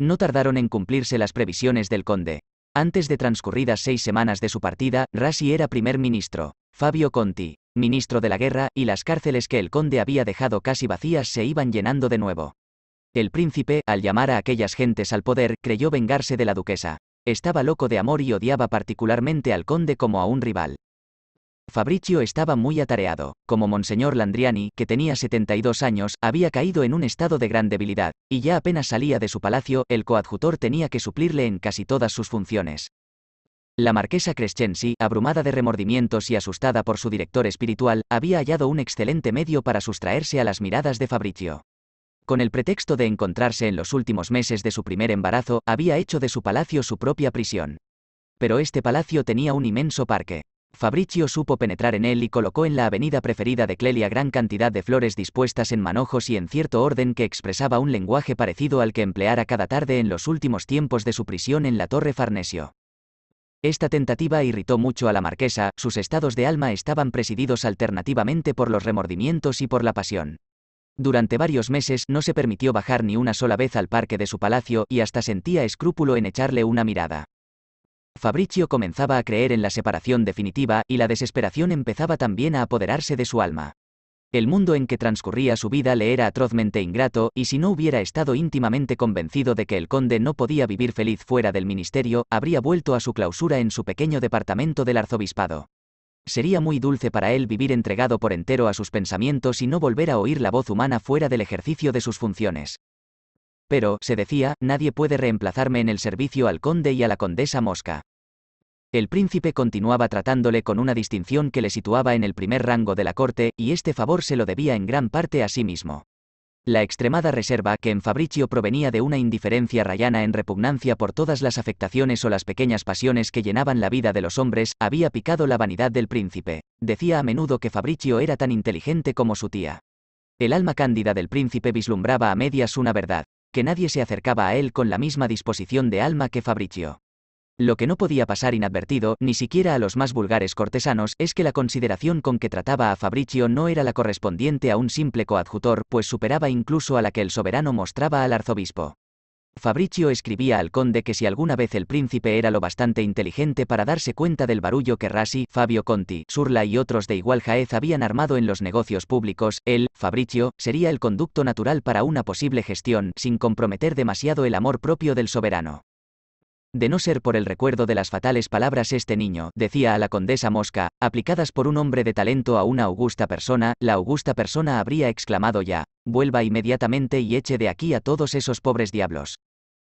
[SPEAKER 1] No tardaron en cumplirse las previsiones del conde. Antes de transcurridas seis semanas de su partida, Rassi era primer ministro. Fabio Conti, ministro de la guerra, y las cárceles que el conde había dejado casi vacías se iban llenando de nuevo. El príncipe, al llamar a aquellas gentes al poder, creyó vengarse de la duquesa. Estaba loco de amor y odiaba particularmente al conde como a un rival. Fabricio estaba muy atareado, como Monseñor Landriani, que tenía 72 años, había caído en un estado de gran debilidad, y ya apenas salía de su palacio, el coadjutor tenía que suplirle en casi todas sus funciones. La marquesa Crescensi, abrumada de remordimientos y asustada por su director espiritual, había hallado un excelente medio para sustraerse a las miradas de Fabrizio. Con el pretexto de encontrarse en los últimos meses de su primer embarazo, había hecho de su palacio su propia prisión. Pero este palacio tenía un inmenso parque. Fabricio supo penetrar en él y colocó en la avenida preferida de Clelia gran cantidad de flores dispuestas en manojos y en cierto orden que expresaba un lenguaje parecido al que empleara cada tarde en los últimos tiempos de su prisión en la Torre Farnesio. Esta tentativa irritó mucho a la marquesa, sus estados de alma estaban presididos alternativamente por los remordimientos y por la pasión. Durante varios meses no se permitió bajar ni una sola vez al parque de su palacio y hasta sentía escrúpulo en echarle una mirada. Fabricio comenzaba a creer en la separación definitiva y la desesperación empezaba también a apoderarse de su alma. El mundo en que transcurría su vida le era atrozmente ingrato, y si no hubiera estado íntimamente convencido de que el conde no podía vivir feliz fuera del ministerio, habría vuelto a su clausura en su pequeño departamento del arzobispado. Sería muy dulce para él vivir entregado por entero a sus pensamientos y no volver a oír la voz humana fuera del ejercicio de sus funciones. Pero, se decía, nadie puede reemplazarme en el servicio al conde y a la condesa Mosca. El príncipe continuaba tratándole con una distinción que le situaba en el primer rango de la corte, y este favor se lo debía en gran parte a sí mismo. La extremada reserva que en Fabricio provenía de una indiferencia rayana en repugnancia por todas las afectaciones o las pequeñas pasiones que llenaban la vida de los hombres, había picado la vanidad del príncipe. Decía a menudo que Fabricio era tan inteligente como su tía. El alma cándida del príncipe vislumbraba a medias una verdad, que nadie se acercaba a él con la misma disposición de alma que Fabricio. Lo que no podía pasar inadvertido, ni siquiera a los más vulgares cortesanos, es que la consideración con que trataba a Fabricio no era la correspondiente a un simple coadjutor, pues superaba incluso a la que el soberano mostraba al arzobispo. Fabricio escribía al conde que si alguna vez el príncipe era lo bastante inteligente para darse cuenta del barullo que Rassi, Fabio Conti, Surla y otros de igual jaez habían armado en los negocios públicos, él, Fabricio, sería el conducto natural para una posible gestión, sin comprometer demasiado el amor propio del soberano. De no ser por el recuerdo de las fatales palabras este niño, decía a la condesa Mosca, aplicadas por un hombre de talento a una augusta persona, la augusta persona habría exclamado ya, vuelva inmediatamente y eche de aquí a todos esos pobres diablos.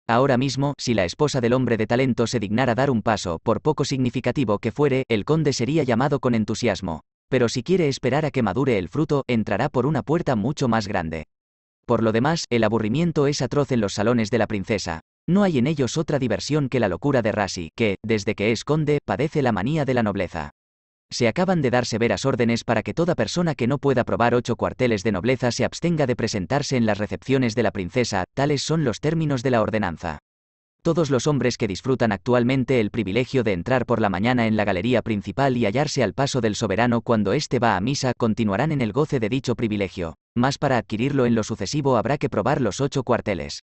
[SPEAKER 1] Ahora mismo, si la esposa del hombre de talento se dignara dar un paso, por poco significativo que fuere, el conde sería llamado con entusiasmo. Pero si quiere esperar a que madure el fruto, entrará por una puerta mucho más grande. Por lo demás, el aburrimiento es atroz en los salones de la princesa. No hay en ellos otra diversión que la locura de Rasi, que, desde que es conde, padece la manía de la nobleza. Se acaban de dar severas órdenes para que toda persona que no pueda probar ocho cuarteles de nobleza se abstenga de presentarse en las recepciones de la princesa, tales son los términos de la ordenanza. Todos los hombres que disfrutan actualmente el privilegio de entrar por la mañana en la galería principal y hallarse al paso del soberano cuando éste va a misa continuarán en el goce de dicho privilegio, mas para adquirirlo en lo sucesivo habrá que probar los ocho cuarteles.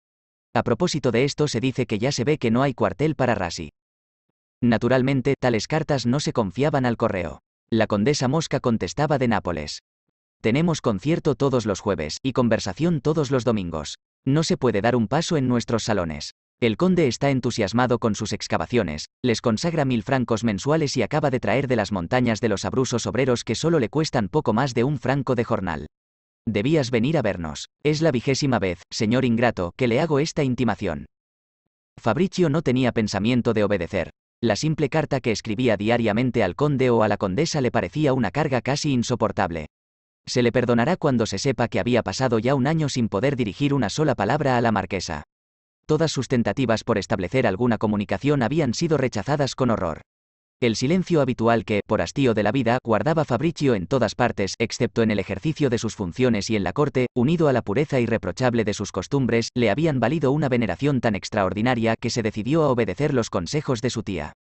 [SPEAKER 1] A propósito de esto se dice que ya se ve que no hay cuartel para Rasi. Naturalmente, tales cartas no se confiaban al correo. La condesa Mosca contestaba de Nápoles. Tenemos concierto todos los jueves y conversación todos los domingos. No se puede dar un paso en nuestros salones. El conde está entusiasmado con sus excavaciones, les consagra mil francos mensuales y acaba de traer de las montañas de los abrusos obreros que solo le cuestan poco más de un franco de jornal. Debías venir a vernos. Es la vigésima vez, señor ingrato, que le hago esta intimación. Fabricio no tenía pensamiento de obedecer. La simple carta que escribía diariamente al conde o a la condesa le parecía una carga casi insoportable. Se le perdonará cuando se sepa que había pasado ya un año sin poder dirigir una sola palabra a la marquesa. Todas sus tentativas por establecer alguna comunicación habían sido rechazadas con horror. El silencio habitual que, por hastío de la vida, guardaba Fabricio en todas partes, excepto en el ejercicio de sus funciones y en la corte, unido a la pureza irreprochable de sus costumbres, le habían valido una veneración tan extraordinaria que se decidió a obedecer los consejos de su tía.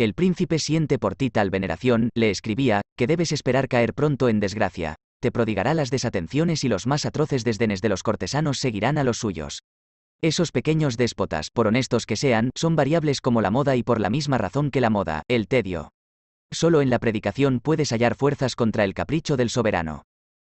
[SPEAKER 1] El príncipe siente por ti tal veneración, le escribía, que debes esperar caer pronto en desgracia. Te prodigará las desatenciones y los más atroces desdenes de los cortesanos seguirán a los suyos. Esos pequeños déspotas, por honestos que sean, son variables como la moda y por la misma razón que la moda, el tedio. Solo en la predicación puedes hallar fuerzas contra el capricho del soberano.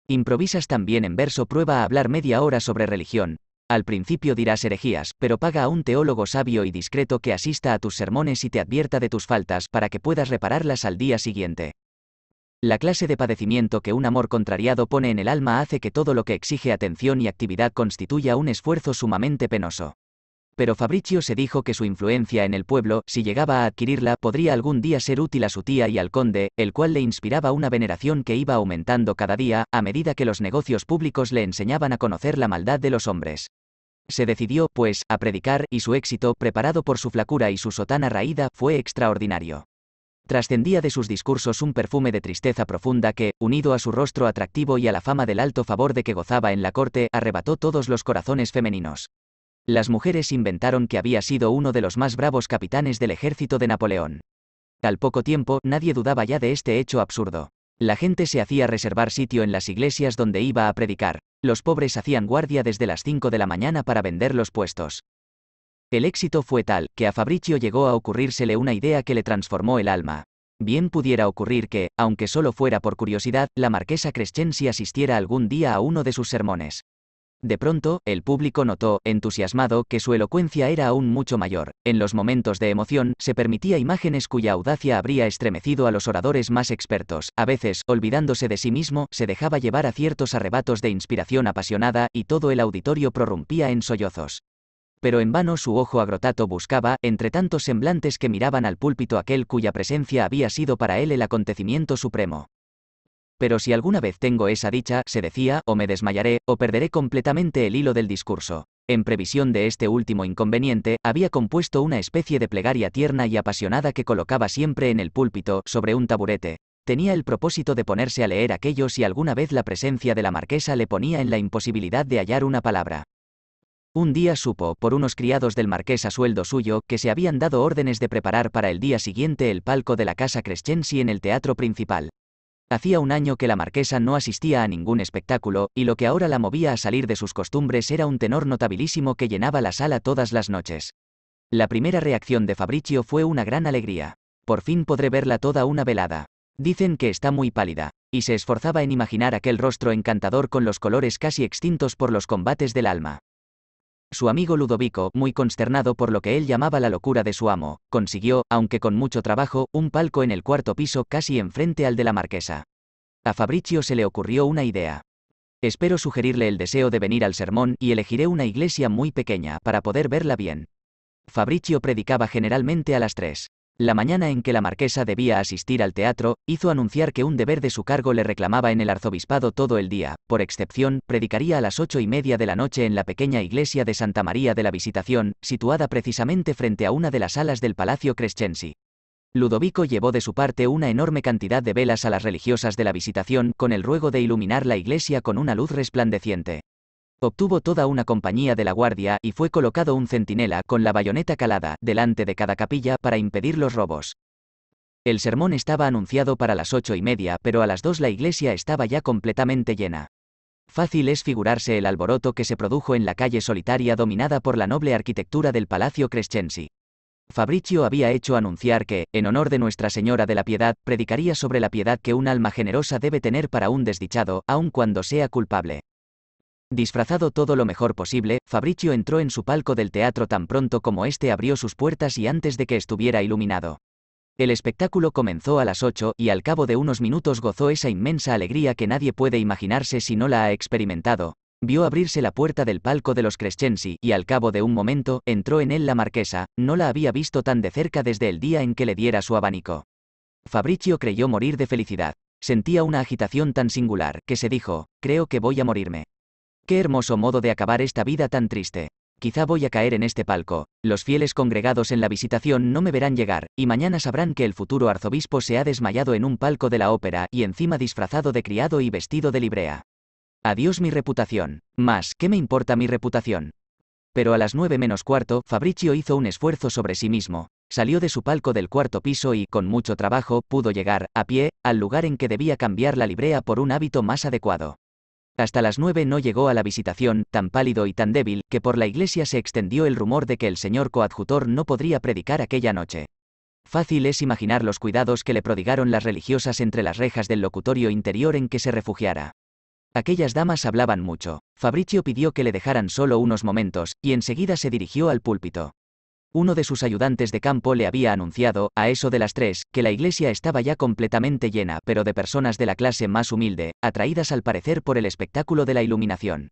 [SPEAKER 1] Improvisas también en verso prueba a hablar media hora sobre religión. Al principio dirás herejías, pero paga a un teólogo sabio y discreto que asista a tus sermones y te advierta de tus faltas para que puedas repararlas al día siguiente. La clase de padecimiento que un amor contrariado pone en el alma hace que todo lo que exige atención y actividad constituya un esfuerzo sumamente penoso. Pero Fabricio se dijo que su influencia en el pueblo, si llegaba a adquirirla, podría algún día ser útil a su tía y al conde, el cual le inspiraba una veneración que iba aumentando cada día, a medida que los negocios públicos le enseñaban a conocer la maldad de los hombres. Se decidió, pues, a predicar, y su éxito, preparado por su flacura y su sotana raída, fue extraordinario. Trascendía de sus discursos un perfume de tristeza profunda que, unido a su rostro atractivo y a la fama del alto favor de que gozaba en la corte, arrebató todos los corazones femeninos. Las mujeres inventaron que había sido uno de los más bravos capitanes del ejército de Napoleón. Al poco tiempo, nadie dudaba ya de este hecho absurdo. La gente se hacía reservar sitio en las iglesias donde iba a predicar. Los pobres hacían guardia desde las 5 de la mañana para vender los puestos. El éxito fue tal, que a Fabricio llegó a ocurrírsele una idea que le transformó el alma. Bien pudiera ocurrir que, aunque solo fuera por curiosidad, la marquesa Crescensi asistiera algún día a uno de sus sermones. De pronto, el público notó, entusiasmado, que su elocuencia era aún mucho mayor. En los momentos de emoción, se permitía imágenes cuya audacia habría estremecido a los oradores más expertos. A veces, olvidándose de sí mismo, se dejaba llevar a ciertos arrebatos de inspiración apasionada, y todo el auditorio prorrumpía en sollozos pero en vano su ojo agrotato buscaba, entre tantos semblantes que miraban al púlpito aquel cuya presencia había sido para él el acontecimiento supremo. Pero si alguna vez tengo esa dicha, se decía, o me desmayaré, o perderé completamente el hilo del discurso. En previsión de este último inconveniente, había compuesto una especie de plegaria tierna y apasionada que colocaba siempre en el púlpito, sobre un taburete. Tenía el propósito de ponerse a leer aquello si alguna vez la presencia de la marquesa le ponía en la imposibilidad de hallar una palabra. Un día supo, por unos criados del marqués a sueldo suyo, que se habían dado órdenes de preparar para el día siguiente el palco de la Casa Crescensi en el teatro principal. Hacía un año que la marquesa no asistía a ningún espectáculo, y lo que ahora la movía a salir de sus costumbres era un tenor notabilísimo que llenaba la sala todas las noches. La primera reacción de Fabricio fue una gran alegría. Por fin podré verla toda una velada. Dicen que está muy pálida, y se esforzaba en imaginar aquel rostro encantador con los colores casi extintos por los combates del alma. Su amigo Ludovico, muy consternado por lo que él llamaba la locura de su amo, consiguió, aunque con mucho trabajo, un palco en el cuarto piso casi enfrente al de la marquesa. A Fabricio se le ocurrió una idea. Espero sugerirle el deseo de venir al sermón y elegiré una iglesia muy pequeña para poder verla bien. Fabricio predicaba generalmente a las tres. La mañana en que la marquesa debía asistir al teatro, hizo anunciar que un deber de su cargo le reclamaba en el arzobispado todo el día, por excepción, predicaría a las ocho y media de la noche en la pequeña iglesia de Santa María de la Visitación, situada precisamente frente a una de las alas del Palacio Crescensi. Ludovico llevó de su parte una enorme cantidad de velas a las religiosas de la Visitación con el ruego de iluminar la iglesia con una luz resplandeciente. Obtuvo toda una compañía de la guardia y fue colocado un centinela con la bayoneta calada delante de cada capilla para impedir los robos. El sermón estaba anunciado para las ocho y media, pero a las dos la iglesia estaba ya completamente llena. Fácil es figurarse el alboroto que se produjo en la calle solitaria dominada por la noble arquitectura del Palacio Crescensi. Fabricio había hecho anunciar que, en honor de Nuestra Señora de la Piedad, predicaría sobre la piedad que un alma generosa debe tener para un desdichado, aun cuando sea culpable. Disfrazado todo lo mejor posible, Fabricio entró en su palco del teatro tan pronto como éste abrió sus puertas y antes de que estuviera iluminado. El espectáculo comenzó a las 8 y al cabo de unos minutos gozó esa inmensa alegría que nadie puede imaginarse si no la ha experimentado. Vio abrirse la puerta del palco de los Crescensi, y al cabo de un momento entró en él la marquesa, no la había visto tan de cerca desde el día en que le diera su abanico. Fabricio creyó morir de felicidad. Sentía una agitación tan singular que se dijo, creo que voy a morirme. Qué hermoso modo de acabar esta vida tan triste. Quizá voy a caer en este palco. Los fieles congregados en la visitación no me verán llegar, y mañana sabrán que el futuro arzobispo se ha desmayado en un palco de la ópera y encima disfrazado de criado y vestido de librea. Adiós mi reputación. Más, ¿qué me importa mi reputación? Pero a las nueve menos cuarto, Fabricio hizo un esfuerzo sobre sí mismo. Salió de su palco del cuarto piso y, con mucho trabajo, pudo llegar, a pie, al lugar en que debía cambiar la librea por un hábito más adecuado. Hasta las nueve no llegó a la visitación, tan pálido y tan débil, que por la iglesia se extendió el rumor de que el señor coadjutor no podría predicar aquella noche. Fácil es imaginar los cuidados que le prodigaron las religiosas entre las rejas del locutorio interior en que se refugiara. Aquellas damas hablaban mucho. Fabricio pidió que le dejaran solo unos momentos, y enseguida se dirigió al púlpito. Uno de sus ayudantes de campo le había anunciado, a eso de las tres, que la iglesia estaba ya completamente llena, pero de personas de la clase más humilde, atraídas al parecer por el espectáculo de la iluminación.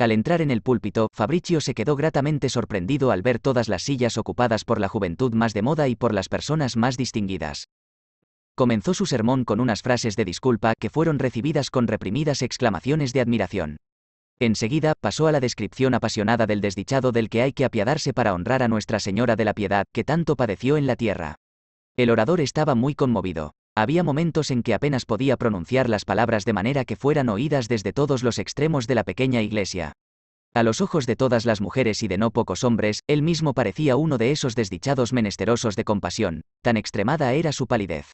[SPEAKER 1] Al entrar en el púlpito, Fabricio se quedó gratamente sorprendido al ver todas las sillas ocupadas por la juventud más de moda y por las personas más distinguidas. Comenzó su sermón con unas frases de disculpa que fueron recibidas con reprimidas exclamaciones de admiración. Enseguida pasó a la descripción apasionada del desdichado del que hay que apiadarse para honrar a Nuestra Señora de la Piedad, que tanto padeció en la tierra. El orador estaba muy conmovido. Había momentos en que apenas podía pronunciar las palabras de manera que fueran oídas desde todos los extremos de la pequeña iglesia. A los ojos de todas las mujeres y de no pocos hombres, él mismo parecía uno de esos desdichados menesterosos de compasión, tan extremada era su palidez.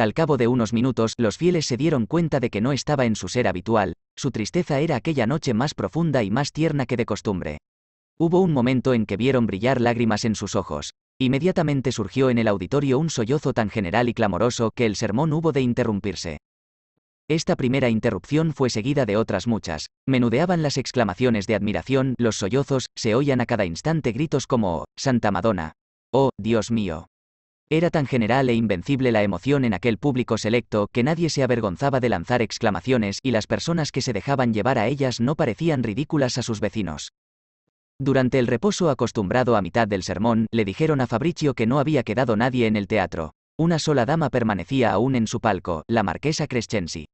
[SPEAKER 1] Al cabo de unos minutos los fieles se dieron cuenta de que no estaba en su ser habitual, su tristeza era aquella noche más profunda y más tierna que de costumbre. Hubo un momento en que vieron brillar lágrimas en sus ojos. Inmediatamente surgió en el auditorio un sollozo tan general y clamoroso que el sermón hubo de interrumpirse. Esta primera interrupción fue seguida de otras muchas. Menudeaban las exclamaciones de admiración, los sollozos, se oían a cada instante gritos como, ¡Oh, Santa Madonna. Oh, Dios mío. Era tan general e invencible la emoción en aquel público selecto que nadie se avergonzaba de lanzar exclamaciones y las personas que se dejaban llevar a ellas no parecían ridículas a sus vecinos. Durante el reposo acostumbrado a mitad del sermón, le dijeron a Fabricio que no había quedado nadie en el teatro. Una sola dama permanecía aún en su palco, la marquesa Crescensi.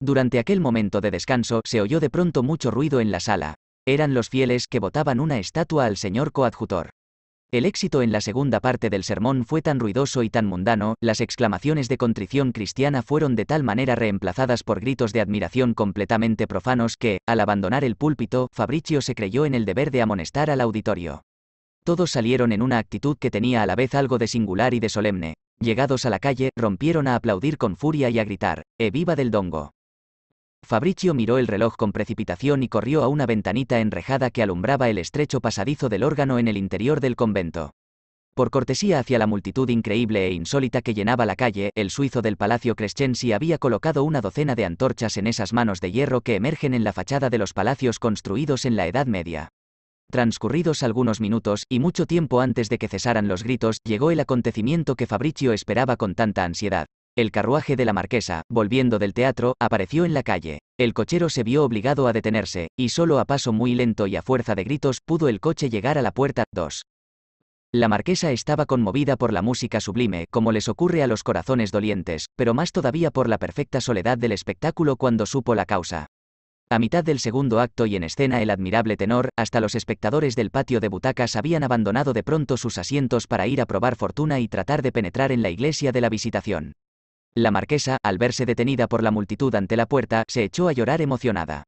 [SPEAKER 1] Durante aquel momento de descanso se oyó de pronto mucho ruido en la sala. Eran los fieles que votaban una estatua al señor coadjutor. El éxito en la segunda parte del sermón fue tan ruidoso y tan mundano, las exclamaciones de contrición cristiana fueron de tal manera reemplazadas por gritos de admiración completamente profanos que, al abandonar el púlpito, Fabricio se creyó en el deber de amonestar al auditorio. Todos salieron en una actitud que tenía a la vez algo de singular y de solemne. Llegados a la calle, rompieron a aplaudir con furia y a gritar, ¡E viva del dongo! Fabricio miró el reloj con precipitación y corrió a una ventanita enrejada que alumbraba el estrecho pasadizo del órgano en el interior del convento. Por cortesía hacia la multitud increíble e insólita que llenaba la calle, el suizo del Palacio Crescensi había colocado una docena de antorchas en esas manos de hierro que emergen en la fachada de los palacios construidos en la Edad Media. Transcurridos algunos minutos, y mucho tiempo antes de que cesaran los gritos, llegó el acontecimiento que Fabricio esperaba con tanta ansiedad. El carruaje de la marquesa, volviendo del teatro, apareció en la calle. El cochero se vio obligado a detenerse, y solo a paso muy lento y a fuerza de gritos pudo el coche llegar a la puerta 2. La marquesa estaba conmovida por la música sublime, como les ocurre a los corazones dolientes, pero más todavía por la perfecta soledad del espectáculo cuando supo la causa. A mitad del segundo acto y en escena el admirable tenor, hasta los espectadores del patio de butacas habían abandonado de pronto sus asientos para ir a probar fortuna y tratar de penetrar en la iglesia de la visitación. La marquesa, al verse detenida por la multitud ante la puerta, se echó a llorar emocionada.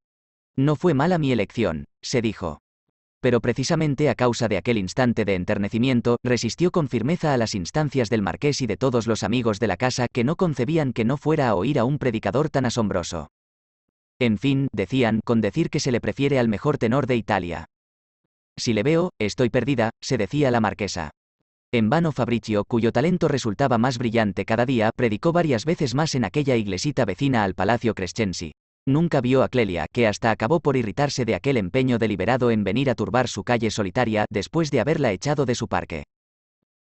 [SPEAKER 1] No fue mala mi elección, se dijo. Pero precisamente a causa de aquel instante de enternecimiento, resistió con firmeza a las instancias del marqués y de todos los amigos de la casa que no concebían que no fuera a oír a un predicador tan asombroso. En fin, decían, con decir que se le prefiere al mejor tenor de Italia. Si le veo, estoy perdida, se decía la marquesa. En vano Fabricio, cuyo talento resultaba más brillante cada día, predicó varias veces más en aquella iglesita vecina al Palacio Crescensi. Nunca vio a Clelia, que hasta acabó por irritarse de aquel empeño deliberado en venir a turbar su calle solitaria después de haberla echado de su parque.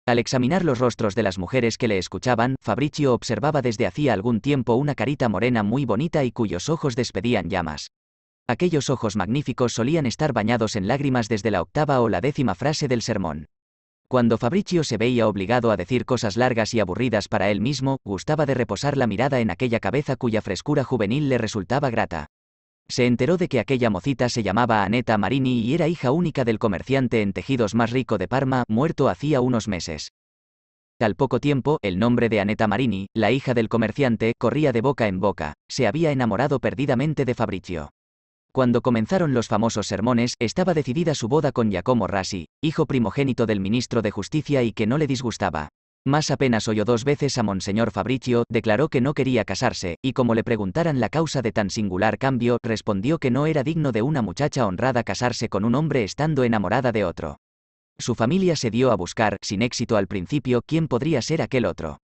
[SPEAKER 1] Al examinar los rostros de las mujeres que le escuchaban, Fabricio observaba desde hacía algún tiempo una carita morena muy bonita y cuyos ojos despedían llamas. Aquellos ojos magníficos solían estar bañados en lágrimas desde la octava o la décima frase del sermón. Cuando Fabricio se veía obligado a decir cosas largas y aburridas para él mismo, gustaba de reposar la mirada en aquella cabeza cuya frescura juvenil le resultaba grata. Se enteró de que aquella mocita se llamaba Aneta Marini y era hija única del comerciante en tejidos más rico de Parma, muerto hacía unos meses. Al poco tiempo, el nombre de Aneta Marini, la hija del comerciante, corría de boca en boca, se había enamorado perdidamente de Fabricio. Cuando comenzaron los famosos sermones, estaba decidida su boda con Giacomo Rassi, hijo primogénito del ministro de Justicia y que no le disgustaba. Más apenas oyó dos veces a Monseñor Fabricio, declaró que no quería casarse, y como le preguntaran la causa de tan singular cambio, respondió que no era digno de una muchacha honrada casarse con un hombre estando enamorada de otro. Su familia se dio a buscar, sin éxito al principio, quién podría ser aquel otro.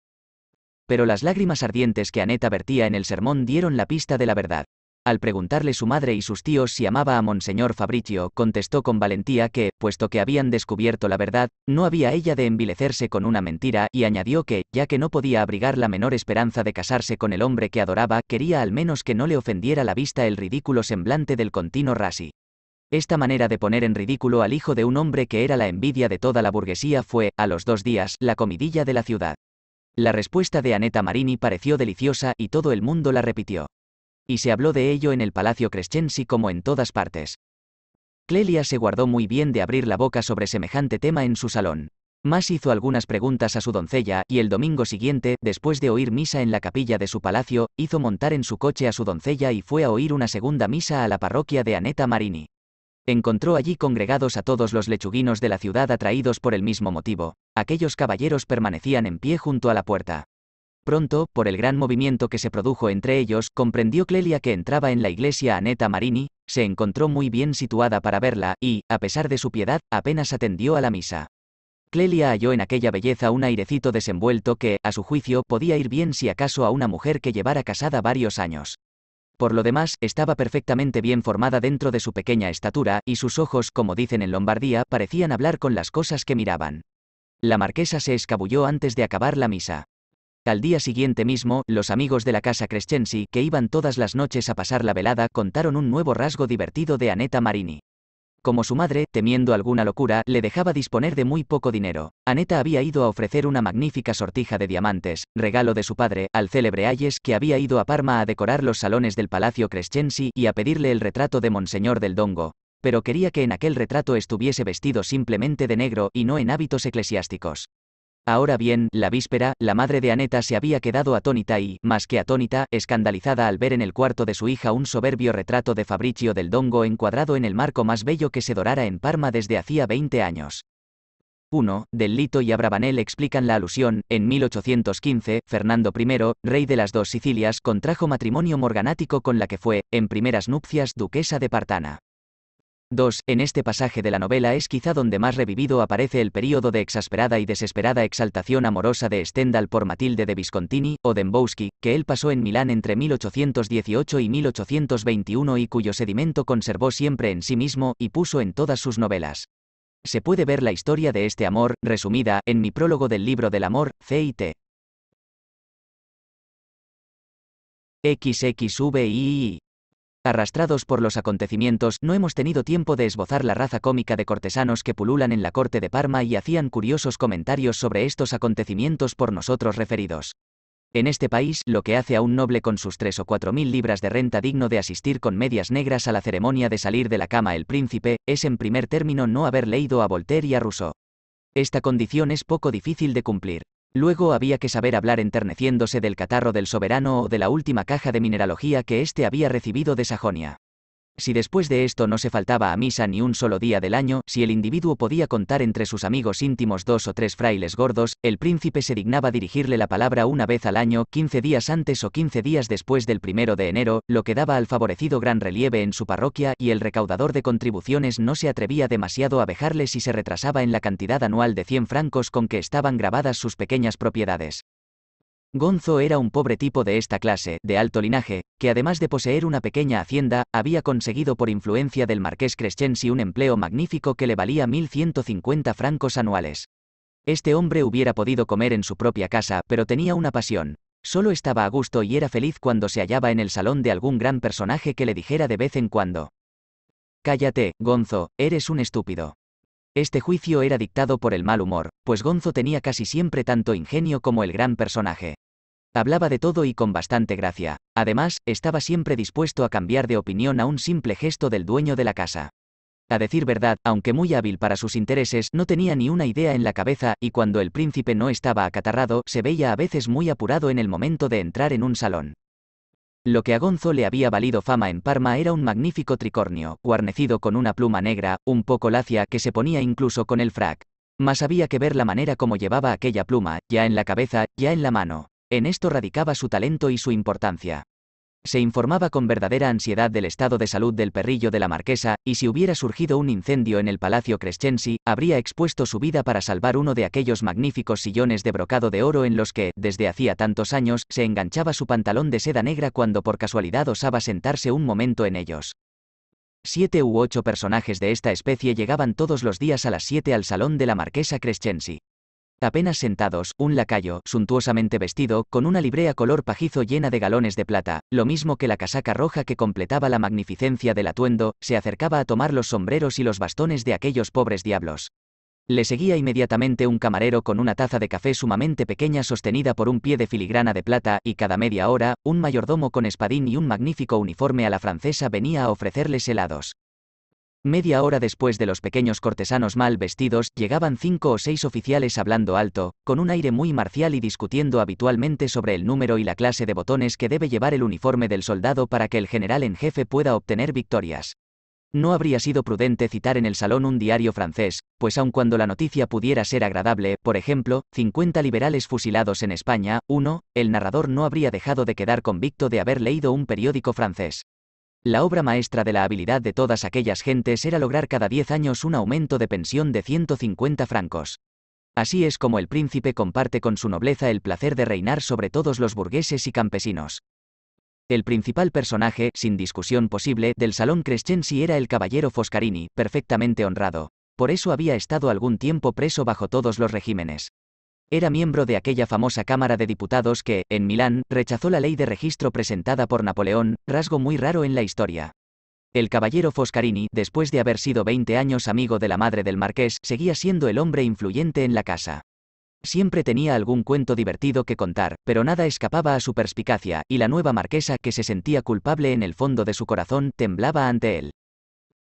[SPEAKER 1] Pero las lágrimas ardientes que Aneta vertía en el sermón dieron la pista de la verdad. Al preguntarle su madre y sus tíos si amaba a Monseñor Fabricio, contestó con valentía que, puesto que habían descubierto la verdad, no había ella de envilecerse con una mentira, y añadió que, ya que no podía abrigar la menor esperanza de casarse con el hombre que adoraba, quería al menos que no le ofendiera la vista el ridículo semblante del continuo Rasi. Esta manera de poner en ridículo al hijo de un hombre que era la envidia de toda la burguesía fue, a los dos días, la comidilla de la ciudad. La respuesta de Aneta Marini pareció deliciosa y todo el mundo la repitió y se habló de ello en el Palacio Crescensi como en todas partes. Clelia se guardó muy bien de abrir la boca sobre semejante tema en su salón. Mas hizo algunas preguntas a su doncella, y el domingo siguiente, después de oír misa en la capilla de su palacio, hizo montar en su coche a su doncella y fue a oír una segunda misa a la parroquia de Aneta Marini. Encontró allí congregados a todos los lechuguinos de la ciudad atraídos por el mismo motivo. Aquellos caballeros permanecían en pie junto a la puerta. Pronto, por el gran movimiento que se produjo entre ellos, comprendió Clelia que entraba en la iglesia Aneta Marini, se encontró muy bien situada para verla, y, a pesar de su piedad, apenas atendió a la misa. Clelia halló en aquella belleza un airecito desenvuelto que, a su juicio, podía ir bien si acaso a una mujer que llevara casada varios años. Por lo demás, estaba perfectamente bien formada dentro de su pequeña estatura, y sus ojos, como dicen en Lombardía, parecían hablar con las cosas que miraban. La marquesa se escabulló antes de acabar la misa. Al día siguiente mismo, los amigos de la casa Crescensi, que iban todas las noches a pasar la velada, contaron un nuevo rasgo divertido de Aneta Marini. Como su madre, temiendo alguna locura, le dejaba disponer de muy poco dinero, Aneta había ido a ofrecer una magnífica sortija de diamantes, regalo de su padre, al célebre Ayes que había ido a Parma a decorar los salones del Palacio Crescensi, y a pedirle el retrato de Monseñor del Dongo, pero quería que en aquel retrato estuviese vestido simplemente de negro y no en hábitos eclesiásticos. Ahora bien, la víspera, la madre de Aneta se había quedado atónita y, más que atónita, escandalizada al ver en el cuarto de su hija un soberbio retrato de Fabricio del Dongo encuadrado en el marco más bello que se dorara en Parma desde hacía 20 años. 1. Del Lito y Abravanel explican la alusión. En 1815, Fernando I, rey de las dos Sicilias, contrajo matrimonio morganático con la que fue, en primeras nupcias, duquesa de Partana. 2. En este pasaje de la novela es quizá donde más revivido aparece el período de exasperada y desesperada exaltación amorosa de Stendhal por Matilde de Viscontini, o Dembowski, que él pasó en Milán entre 1818 y 1821 y cuyo sedimento conservó siempre en sí mismo y puso en todas sus novelas. Se puede ver la historia de este amor, resumida, en mi prólogo del libro del amor, C y Arrastrados por los acontecimientos, no hemos tenido tiempo de esbozar la raza cómica de cortesanos que pululan en la corte de Parma y hacían curiosos comentarios sobre estos acontecimientos por nosotros referidos. En este país, lo que hace a un noble con sus tres o cuatro mil libras de renta digno de asistir con medias negras a la ceremonia de salir de la cama el príncipe, es en primer término no haber leído a Voltaire y a Rousseau. Esta condición es poco difícil de cumplir. Luego había que saber hablar enterneciéndose del catarro del soberano o de la última caja de mineralogía que éste había recibido de Sajonia si después de esto no se faltaba a misa ni un solo día del año, si el individuo podía contar entre sus amigos íntimos dos o tres frailes gordos, el príncipe se dignaba dirigirle la palabra una vez al año, 15 días antes o 15 días después del primero de enero, lo que daba al favorecido gran relieve en su parroquia y el recaudador de contribuciones no se atrevía demasiado a vejarle si se retrasaba en la cantidad anual de 100 francos con que estaban grabadas sus pequeñas propiedades. Gonzo era un pobre tipo de esta clase, de alto linaje, que además de poseer una pequeña hacienda, había conseguido por influencia del marqués Crescensi un empleo magnífico que le valía 1.150 francos anuales. Este hombre hubiera podido comer en su propia casa, pero tenía una pasión. Solo estaba a gusto y era feliz cuando se hallaba en el salón de algún gran personaje que le dijera de vez en cuando. Cállate, Gonzo, eres un estúpido. Este juicio era dictado por el mal humor, pues Gonzo tenía casi siempre tanto ingenio como el gran personaje. Hablaba de todo y con bastante gracia. Además, estaba siempre dispuesto a cambiar de opinión a un simple gesto del dueño de la casa. A decir verdad, aunque muy hábil para sus intereses, no tenía ni una idea en la cabeza, y cuando el príncipe no estaba acatarrado, se veía a veces muy apurado en el momento de entrar en un salón. Lo que a Gonzo le había valido fama en Parma era un magnífico tricornio, guarnecido con una pluma negra, un poco lacia que se ponía incluso con el frac. Mas había que ver la manera como llevaba aquella pluma, ya en la cabeza, ya en la mano. En esto radicaba su talento y su importancia. Se informaba con verdadera ansiedad del estado de salud del perrillo de la marquesa, y si hubiera surgido un incendio en el Palacio Crescensi, habría expuesto su vida para salvar uno de aquellos magníficos sillones de brocado de oro en los que, desde hacía tantos años, se enganchaba su pantalón de seda negra cuando por casualidad osaba sentarse un momento en ellos. Siete u ocho personajes de esta especie llegaban todos los días a las siete al salón de la marquesa Crescensi. Apenas sentados, un lacayo, suntuosamente vestido, con una librea color pajizo llena de galones de plata, lo mismo que la casaca roja que completaba la magnificencia del atuendo, se acercaba a tomar los sombreros y los bastones de aquellos pobres diablos. Le seguía inmediatamente un camarero con una taza de café sumamente pequeña sostenida por un pie de filigrana de plata, y cada media hora, un mayordomo con espadín y un magnífico uniforme a la francesa venía a ofrecerles helados. Media hora después de los pequeños cortesanos mal vestidos, llegaban cinco o seis oficiales hablando alto, con un aire muy marcial y discutiendo habitualmente sobre el número y la clase de botones que debe llevar el uniforme del soldado para que el general en jefe pueda obtener victorias. No habría sido prudente citar en el salón un diario francés, pues aun cuando la noticia pudiera ser agradable, por ejemplo, 50 liberales fusilados en España, uno, el narrador no habría dejado de quedar convicto de haber leído un periódico francés. La obra maestra de la habilidad de todas aquellas gentes era lograr cada 10 años un aumento de pensión de 150 francos. Así es como el príncipe comparte con su nobleza el placer de reinar sobre todos los burgueses y campesinos. El principal personaje, sin discusión posible, del Salón crescensi era el caballero Foscarini, perfectamente honrado. Por eso había estado algún tiempo preso bajo todos los regímenes era miembro de aquella famosa Cámara de Diputados que, en Milán, rechazó la ley de registro presentada por Napoleón, rasgo muy raro en la historia. El caballero Foscarini, después de haber sido 20 años amigo de la madre del marqués, seguía siendo el hombre influyente en la casa. Siempre tenía algún cuento divertido que contar, pero nada escapaba a su perspicacia, y la nueva marquesa, que se sentía culpable en el fondo de su corazón, temblaba ante él.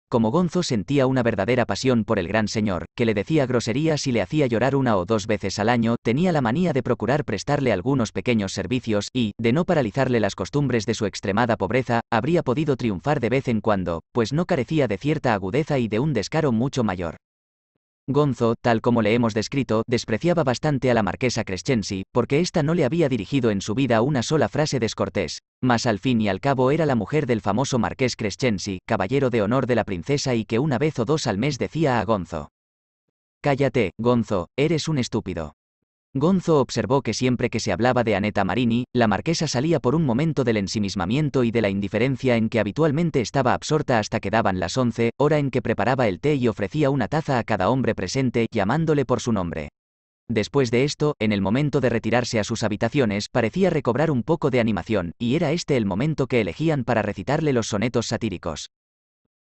[SPEAKER 1] Como Gonzo sentía una verdadera pasión por el gran señor, que le decía groserías y le hacía llorar una o dos veces al año, tenía la manía de procurar prestarle algunos pequeños servicios y, de no paralizarle las costumbres de su extremada pobreza, habría podido triunfar de vez en cuando, pues no carecía de cierta agudeza y de un descaro mucho mayor. Gonzo, tal como le hemos descrito, despreciaba bastante a la marquesa Crescensi, porque ésta no le había dirigido en su vida una sola frase descortés, mas al fin y al cabo era la mujer del famoso marqués Crescensi, caballero de honor de la princesa y que una vez o dos al mes decía a Gonzo. Cállate, Gonzo, eres un estúpido. Gonzo observó que siempre que se hablaba de Aneta Marini, la marquesa salía por un momento del ensimismamiento y de la indiferencia en que habitualmente estaba absorta hasta que daban las once, hora en que preparaba el té y ofrecía una taza a cada hombre presente, llamándole por su nombre. Después de esto, en el momento de retirarse a sus habitaciones, parecía recobrar un poco de animación, y era este el momento que elegían para recitarle los sonetos satíricos.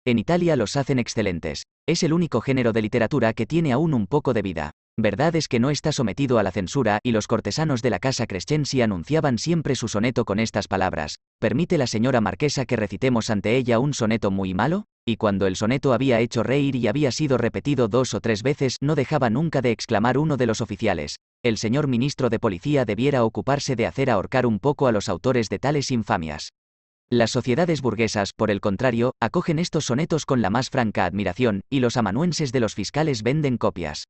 [SPEAKER 1] En Italia los hacen excelentes. Es el único género de literatura que tiene aún un poco de vida. Verdad es que no está sometido a la censura y los cortesanos de la casa Crescensi anunciaban siempre su soneto con estas palabras, ¿permite la señora marquesa que recitemos ante ella un soneto muy malo? Y cuando el soneto había hecho reír y había sido repetido dos o tres veces, no dejaba nunca de exclamar uno de los oficiales, el señor ministro de Policía debiera ocuparse de hacer ahorcar un poco a los autores de tales infamias. Las sociedades burguesas, por el contrario, acogen estos sonetos con la más franca admiración, y los amanuenses de los fiscales venden copias.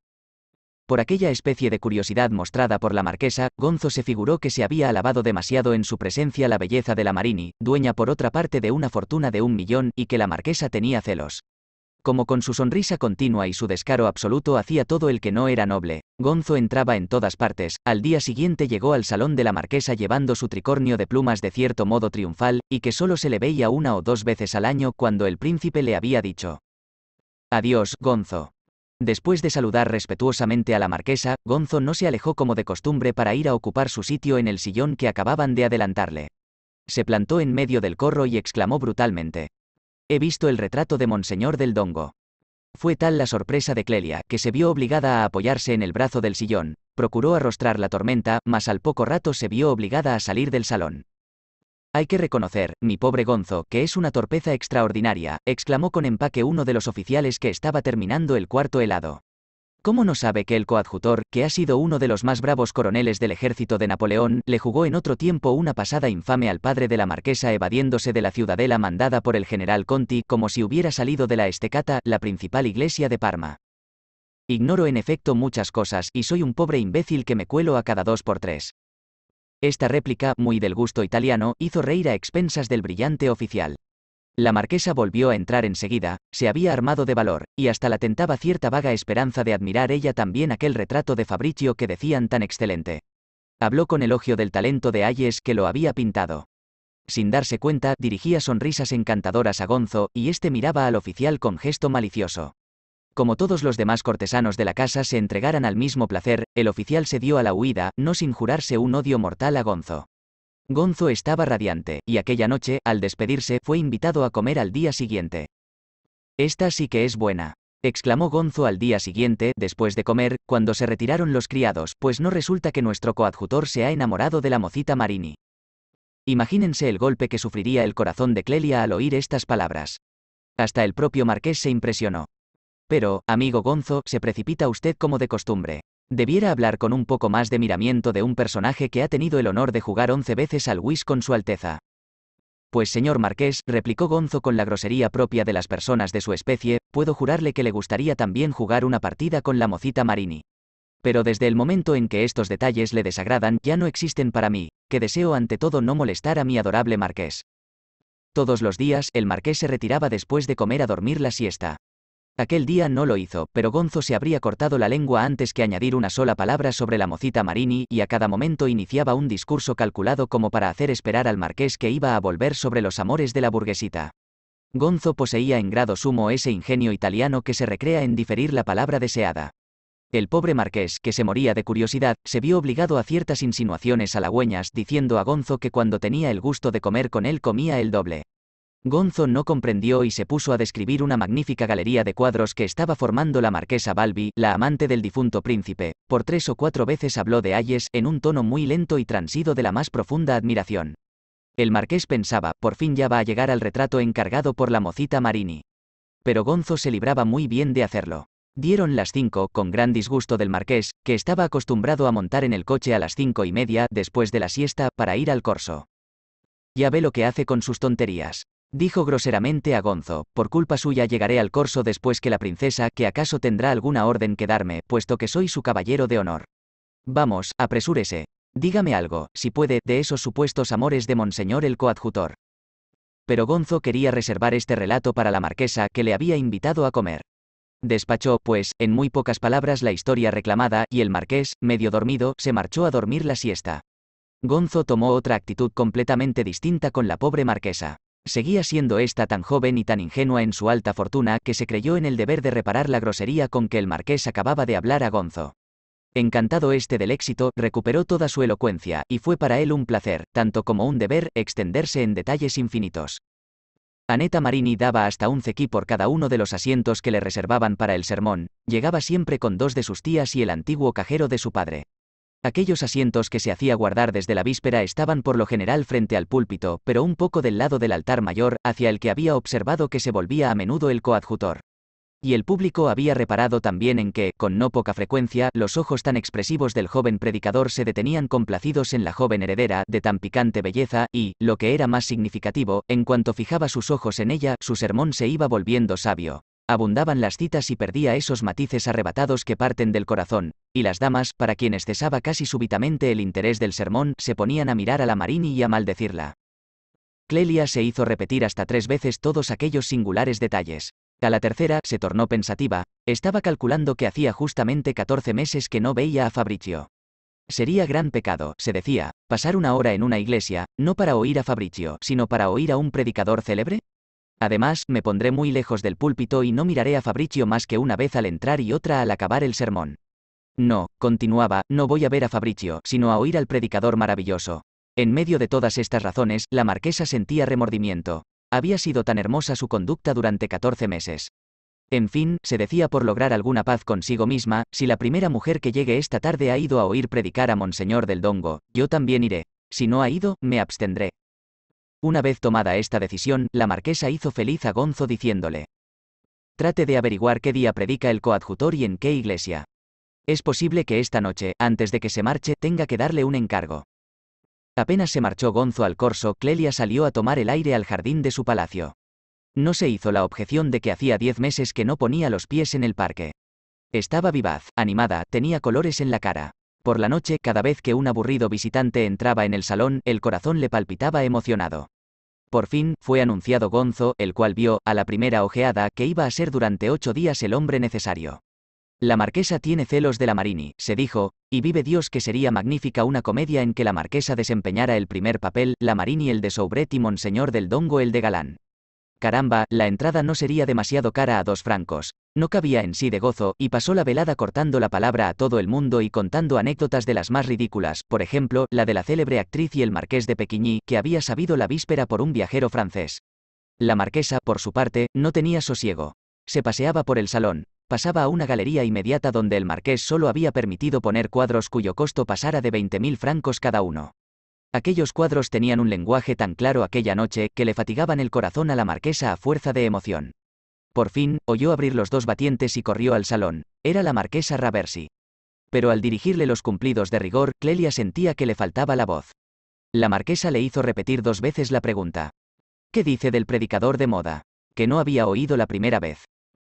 [SPEAKER 1] Por aquella especie de curiosidad mostrada por la marquesa, Gonzo se figuró que se había alabado demasiado en su presencia la belleza de la Marini, dueña por otra parte de una fortuna de un millón, y que la marquesa tenía celos. Como con su sonrisa continua y su descaro absoluto hacía todo el que no era noble, Gonzo entraba en todas partes, al día siguiente llegó al salón de la marquesa llevando su tricornio de plumas de cierto modo triunfal, y que solo se le veía una o dos veces al año cuando el príncipe le había dicho. Adiós, Gonzo. Después de saludar respetuosamente a la marquesa, Gonzo no se alejó como de costumbre para ir a ocupar su sitio en el sillón que acababan de adelantarle. Se plantó en medio del corro y exclamó brutalmente. He visto el retrato de Monseñor del Dongo. Fue tal la sorpresa de Clelia, que se vio obligada a apoyarse en el brazo del sillón, procuró arrostrar la tormenta, mas al poco rato se vio obligada a salir del salón. Hay que reconocer, mi pobre Gonzo, que es una torpeza extraordinaria, exclamó con empaque uno de los oficiales que estaba terminando el cuarto helado. ¿Cómo no sabe que el coadjutor, que ha sido uno de los más bravos coroneles del ejército de Napoleón, le jugó en otro tiempo una pasada infame al padre de la marquesa evadiéndose de la ciudadela mandada por el general Conti como si hubiera salido de la Estecata, la principal iglesia de Parma? Ignoro en efecto muchas cosas y soy un pobre imbécil que me cuelo a cada dos por tres. Esta réplica, muy del gusto italiano, hizo reír a expensas del brillante oficial. La marquesa volvió a entrar enseguida, se había armado de valor, y hasta la tentaba cierta vaga esperanza de admirar ella también aquel retrato de Fabricio que decían tan excelente. Habló con elogio del talento de Ayes que lo había pintado. Sin darse cuenta, dirigía sonrisas encantadoras a Gonzo, y este miraba al oficial con gesto malicioso. Como todos los demás cortesanos de la casa se entregaran al mismo placer, el oficial se dio a la huida, no sin jurarse un odio mortal a Gonzo. Gonzo estaba radiante, y aquella noche, al despedirse, fue invitado a comer al día siguiente. Esta sí que es buena, exclamó Gonzo al día siguiente, después de comer, cuando se retiraron los criados, pues no resulta que nuestro coadjutor se ha enamorado de la mocita Marini. Imagínense el golpe que sufriría el corazón de Clelia al oír estas palabras. Hasta el propio marqués se impresionó. Pero, amigo Gonzo, se precipita usted como de costumbre. Debiera hablar con un poco más de miramiento de un personaje que ha tenido el honor de jugar once veces al whist con su Alteza. Pues señor Marqués, replicó Gonzo con la grosería propia de las personas de su especie, puedo jurarle que le gustaría también jugar una partida con la mocita Marini. Pero desde el momento en que estos detalles le desagradan, ya no existen para mí, que deseo ante todo no molestar a mi adorable Marqués. Todos los días, el Marqués se retiraba después de comer a dormir la siesta. Aquel día no lo hizo, pero Gonzo se habría cortado la lengua antes que añadir una sola palabra sobre la mocita Marini y a cada momento iniciaba un discurso calculado como para hacer esperar al marqués que iba a volver sobre los amores de la burguesita. Gonzo poseía en grado sumo ese ingenio italiano que se recrea en diferir la palabra deseada. El pobre marqués, que se moría de curiosidad, se vio obligado a ciertas insinuaciones halagüeñas diciendo a Gonzo que cuando tenía el gusto de comer con él comía el doble. Gonzo no comprendió y se puso a describir una magnífica galería de cuadros que estaba formando la marquesa Balbi, la amante del difunto príncipe. Por tres o cuatro veces habló de Ayes en un tono muy lento y transido de la más profunda admiración. El marqués pensaba, por fin ya va a llegar al retrato encargado por la mocita Marini. Pero Gonzo se libraba muy bien de hacerlo. Dieron las cinco, con gran disgusto del marqués, que estaba acostumbrado a montar en el coche a las cinco y media, después de la siesta, para ir al corso. Ya ve lo que hace con sus tonterías. Dijo groseramente a Gonzo, por culpa suya llegaré al corso después que la princesa, que acaso tendrá alguna orden que darme, puesto que soy su caballero de honor. Vamos, apresúrese. Dígame algo, si puede, de esos supuestos amores de Monseñor el coadjutor. Pero Gonzo quería reservar este relato para la marquesa que le había invitado a comer. Despachó, pues, en muy pocas palabras la historia reclamada, y el marqués, medio dormido, se marchó a dormir la siesta. Gonzo tomó otra actitud completamente distinta con la pobre marquesa. Seguía siendo esta tan joven y tan ingenua en su alta fortuna que se creyó en el deber de reparar la grosería con que el marqués acababa de hablar a Gonzo. Encantado este del éxito, recuperó toda su elocuencia, y fue para él un placer, tanto como un deber, extenderse en detalles infinitos. Aneta Marini daba hasta un cequí por cada uno de los asientos que le reservaban para el sermón, llegaba siempre con dos de sus tías y el antiguo cajero de su padre. Aquellos asientos que se hacía guardar desde la víspera estaban por lo general frente al púlpito, pero un poco del lado del altar mayor, hacia el que había observado que se volvía a menudo el coadjutor. Y el público había reparado también en que, con no poca frecuencia, los ojos tan expresivos del joven predicador se detenían complacidos en la joven heredera, de tan picante belleza, y, lo que era más significativo, en cuanto fijaba sus ojos en ella, su sermón se iba volviendo sabio abundaban las citas y perdía esos matices arrebatados que parten del corazón, y las damas, para quienes cesaba casi súbitamente el interés del sermón, se ponían a mirar a la Marini y a maldecirla. Clelia se hizo repetir hasta tres veces todos aquellos singulares detalles. A la tercera, se tornó pensativa, estaba calculando que hacía justamente 14 meses que no veía a Fabricio. Sería gran pecado, se decía, pasar una hora en una iglesia, no para oír a Fabricio, sino para oír a un predicador célebre, Además, me pondré muy lejos del púlpito y no miraré a Fabricio más que una vez al entrar y otra al acabar el sermón. No, continuaba, no voy a ver a Fabricio, sino a oír al predicador maravilloso. En medio de todas estas razones, la marquesa sentía remordimiento. Había sido tan hermosa su conducta durante 14 meses. En fin, se decía por lograr alguna paz consigo misma, si la primera mujer que llegue esta tarde ha ido a oír predicar a Monseñor del Dongo, yo también iré. Si no ha ido, me abstendré. Una vez tomada esta decisión, la marquesa hizo feliz a Gonzo diciéndole. Trate de averiguar qué día predica el coadjutor y en qué iglesia. Es posible que esta noche, antes de que se marche, tenga que darle un encargo. Apenas se marchó Gonzo al corso, Clelia salió a tomar el aire al jardín de su palacio. No se hizo la objeción de que hacía diez meses que no ponía los pies en el parque. Estaba vivaz, animada, tenía colores en la cara. Por la noche, cada vez que un aburrido visitante entraba en el salón, el corazón le palpitaba emocionado. Por fin, fue anunciado Gonzo, el cual vio, a la primera ojeada, que iba a ser durante ocho días el hombre necesario. La marquesa tiene celos de la Marini, se dijo, y vive Dios que sería magnífica una comedia en que la marquesa desempeñara el primer papel, la Marini el de Soubret y Monseñor del Dongo el de Galán. Caramba, la entrada no sería demasiado cara a dos francos. No cabía en sí de gozo, y pasó la velada cortando la palabra a todo el mundo y contando anécdotas de las más ridículas, por ejemplo, la de la célebre actriz y el marqués de Pequigny, que había sabido la víspera por un viajero francés. La marquesa, por su parte, no tenía sosiego. Se paseaba por el salón, pasaba a una galería inmediata donde el marqués solo había permitido poner cuadros cuyo costo pasara de 20.000 francos cada uno. Aquellos cuadros tenían un lenguaje tan claro aquella noche que le fatigaban el corazón a la marquesa a fuerza de emoción. Por fin, oyó abrir los dos batientes y corrió al salón. Era la marquesa Raversi. Pero al dirigirle los cumplidos de rigor, Clelia sentía que le faltaba la voz. La marquesa le hizo repetir dos veces la pregunta. ¿Qué dice del predicador de moda? Que no había oído la primera vez.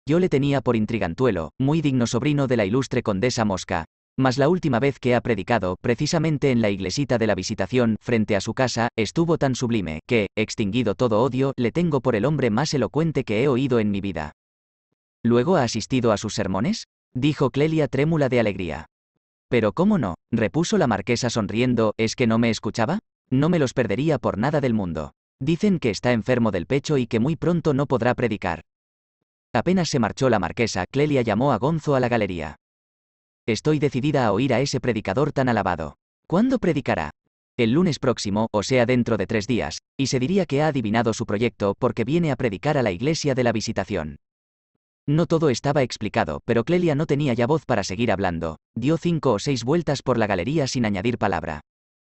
[SPEAKER 1] Yo le tenía por intrigantuelo, muy digno sobrino de la ilustre condesa Mosca, mas la última vez que ha predicado, precisamente en la iglesita de la visitación, frente a su casa, estuvo tan sublime, que, extinguido todo odio, le tengo por el hombre más elocuente que he oído en mi vida. ¿Luego ha asistido a sus sermones? dijo Clelia trémula de alegría. Pero cómo no, repuso la marquesa sonriendo, ¿es que no me escuchaba? No me los perdería por nada del mundo. Dicen que está enfermo del pecho y que muy pronto no podrá predicar. Apenas se marchó la marquesa, Clelia llamó a Gonzo a la galería. Estoy decidida a oír a ese predicador tan alabado. ¿Cuándo predicará? El lunes próximo, o sea dentro de tres días, y se diría que ha adivinado su proyecto porque viene a predicar a la iglesia de la visitación. No todo estaba explicado, pero Clelia no tenía ya voz para seguir hablando, dio cinco o seis vueltas por la galería sin añadir palabra.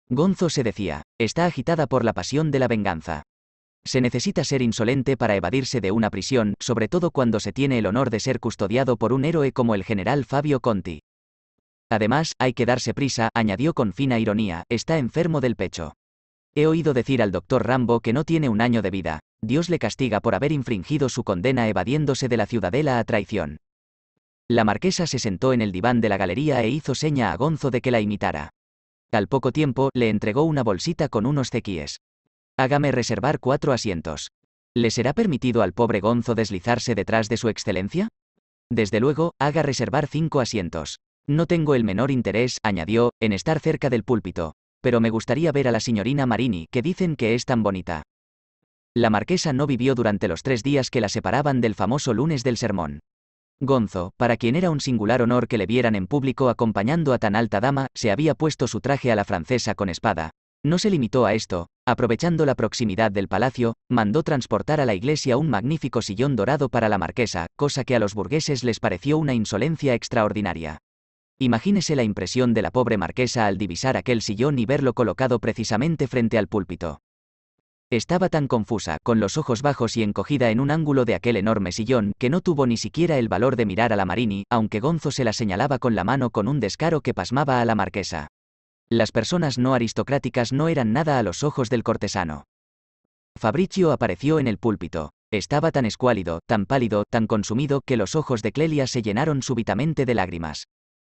[SPEAKER 1] Gonzo se decía, está agitada por la pasión de la venganza. Se necesita ser insolente para evadirse de una prisión, sobre todo cuando se tiene el honor de ser custodiado por un héroe como el general Fabio Conti. Además, hay que darse prisa, añadió con fina ironía, está enfermo del pecho. He oído decir al doctor Rambo que no tiene un año de vida. Dios le castiga por haber infringido su condena evadiéndose de la ciudadela a traición. La marquesa se sentó en el diván de la galería e hizo seña a Gonzo de que la imitara. Al poco tiempo, le entregó una bolsita con unos cequíes. Hágame reservar cuatro asientos. ¿Le será permitido al pobre Gonzo deslizarse detrás de su excelencia? Desde luego, haga reservar cinco asientos. No tengo el menor interés, añadió, en estar cerca del púlpito, pero me gustaría ver a la señorina Marini, que dicen que es tan bonita. La marquesa no vivió durante los tres días que la separaban del famoso lunes del sermón. Gonzo, para quien era un singular honor que le vieran en público acompañando a tan alta dama, se había puesto su traje a la francesa con espada. No se limitó a esto, aprovechando la proximidad del palacio, mandó transportar a la iglesia un magnífico sillón dorado para la marquesa, cosa que a los burgueses les pareció una insolencia extraordinaria. Imagínese la impresión de la pobre marquesa al divisar aquel sillón y verlo colocado precisamente frente al púlpito. Estaba tan confusa, con los ojos bajos y encogida en un ángulo de aquel enorme sillón, que no tuvo ni siquiera el valor de mirar a la Marini, aunque Gonzo se la señalaba con la mano con un descaro que pasmaba a la marquesa. Las personas no aristocráticas no eran nada a los ojos del cortesano. Fabricio apareció en el púlpito. Estaba tan escuálido, tan pálido, tan consumido, que los ojos de Clelia se llenaron súbitamente de lágrimas.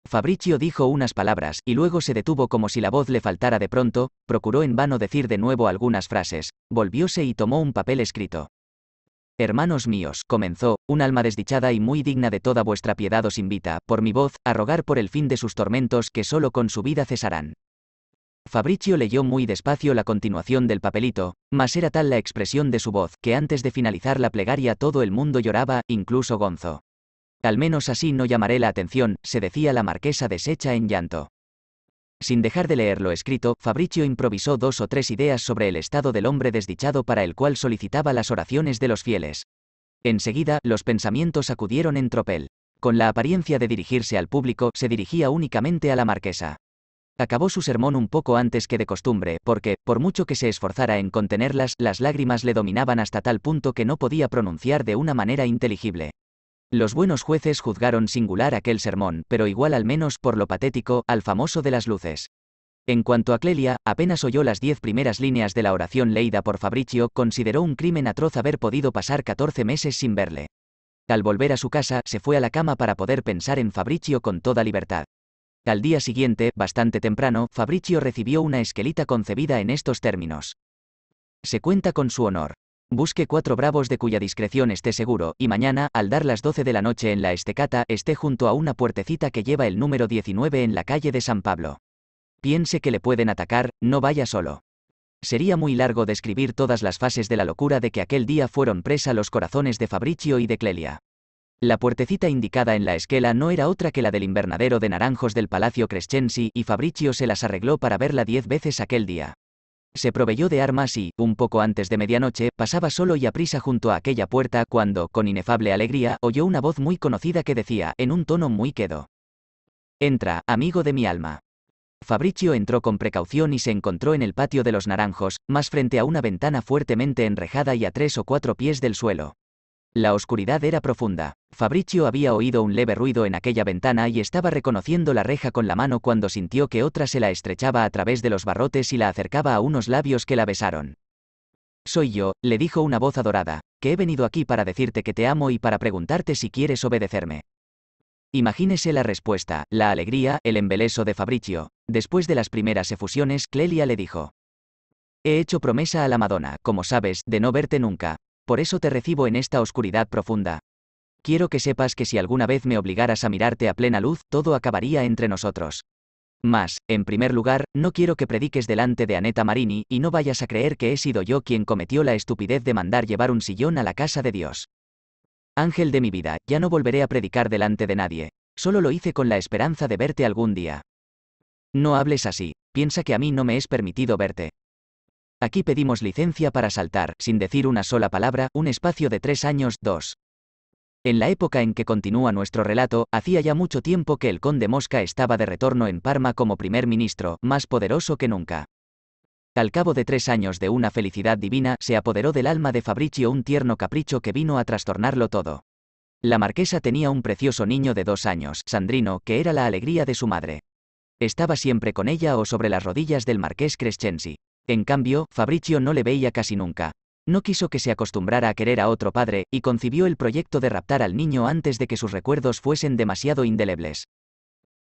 [SPEAKER 1] Fabricio dijo unas palabras, y luego se detuvo como si la voz le faltara de pronto, procuró en vano decir de nuevo algunas frases, volvióse y tomó un papel escrito. Hermanos míos, comenzó, un alma desdichada y muy digna de toda vuestra piedad os invita, por mi voz, a rogar por el fin de sus tormentos que solo con su vida cesarán. Fabricio leyó muy despacio la continuación del papelito, mas era tal la expresión de su voz, que antes de finalizar la plegaria todo el mundo lloraba, incluso Gonzo. Al menos así no llamaré la atención, se decía la marquesa deshecha en llanto. Sin dejar de leer lo escrito, Fabricio improvisó dos o tres ideas sobre el estado del hombre desdichado para el cual solicitaba las oraciones de los fieles. Enseguida, los pensamientos acudieron en tropel. Con la apariencia de dirigirse al público, se dirigía únicamente a la marquesa. Acabó su sermón un poco antes que de costumbre, porque, por mucho que se esforzara en contenerlas, las lágrimas le dominaban hasta tal punto que no podía pronunciar de una manera inteligible. Los buenos jueces juzgaron singular aquel sermón, pero igual al menos, por lo patético, al famoso de las luces. En cuanto a Clelia, apenas oyó las diez primeras líneas de la oración leída por Fabricio, consideró un crimen atroz haber podido pasar 14 meses sin verle. Al volver a su casa, se fue a la cama para poder pensar en Fabricio con toda libertad. Al día siguiente, bastante temprano, Fabricio recibió una esquelita concebida en estos términos. Se cuenta con su honor. Busque cuatro bravos de cuya discreción esté seguro, y mañana, al dar las 12 de la noche en la estecata, esté junto a una puertecita que lleva el número 19 en la calle de San Pablo. Piense que le pueden atacar, no vaya solo. Sería muy largo describir todas las fases de la locura de que aquel día fueron presa los corazones de Fabricio y de Clelia. La puertecita indicada en la esquela no era otra que la del invernadero de naranjos del Palacio Crescensi, y Fabricio se las arregló para verla diez veces aquel día. Se proveyó de armas y, un poco antes de medianoche, pasaba solo y a prisa junto a aquella puerta cuando, con inefable alegría, oyó una voz muy conocida que decía, en un tono muy quedo. Entra, amigo de mi alma. Fabricio entró con precaución y se encontró en el patio de los naranjos, más frente a una ventana fuertemente enrejada y a tres o cuatro pies del suelo. La oscuridad era profunda. Fabricio había oído un leve ruido en aquella ventana y estaba reconociendo la reja con la mano cuando sintió que otra se la estrechaba a través de los barrotes y la acercaba a unos labios que la besaron. Soy yo, le dijo una voz adorada, que he venido aquí para decirte que te amo y para preguntarte si quieres obedecerme. Imagínese la respuesta, la alegría, el embeleso de Fabricio. Después de las primeras efusiones, Clelia le dijo. He hecho promesa a la Madonna, como sabes, de no verte nunca, por eso te recibo en esta oscuridad profunda. Quiero que sepas que si alguna vez me obligaras a mirarte a plena luz, todo acabaría entre nosotros. Mas, en primer lugar, no quiero que prediques delante de Aneta Marini, y no vayas a creer que he sido yo quien cometió la estupidez de mandar llevar un sillón a la casa de Dios. Ángel de mi vida, ya no volveré a predicar delante de nadie. Solo lo hice con la esperanza de verte algún día. No hables así, piensa que a mí no me es permitido verte. Aquí pedimos licencia para saltar, sin decir una sola palabra, un espacio de tres años, dos. En la época en que continúa nuestro relato, hacía ya mucho tiempo que el conde Mosca estaba de retorno en Parma como primer ministro, más poderoso que nunca. Al cabo de tres años de una felicidad divina, se apoderó del alma de Fabricio un tierno capricho que vino a trastornarlo todo. La marquesa tenía un precioso niño de dos años, Sandrino, que era la alegría de su madre. Estaba siempre con ella o sobre las rodillas del marqués Crescenzi. En cambio, Fabricio no le veía casi nunca. No quiso que se acostumbrara a querer a otro padre, y concibió el proyecto de raptar al niño antes de que sus recuerdos fuesen demasiado indelebles.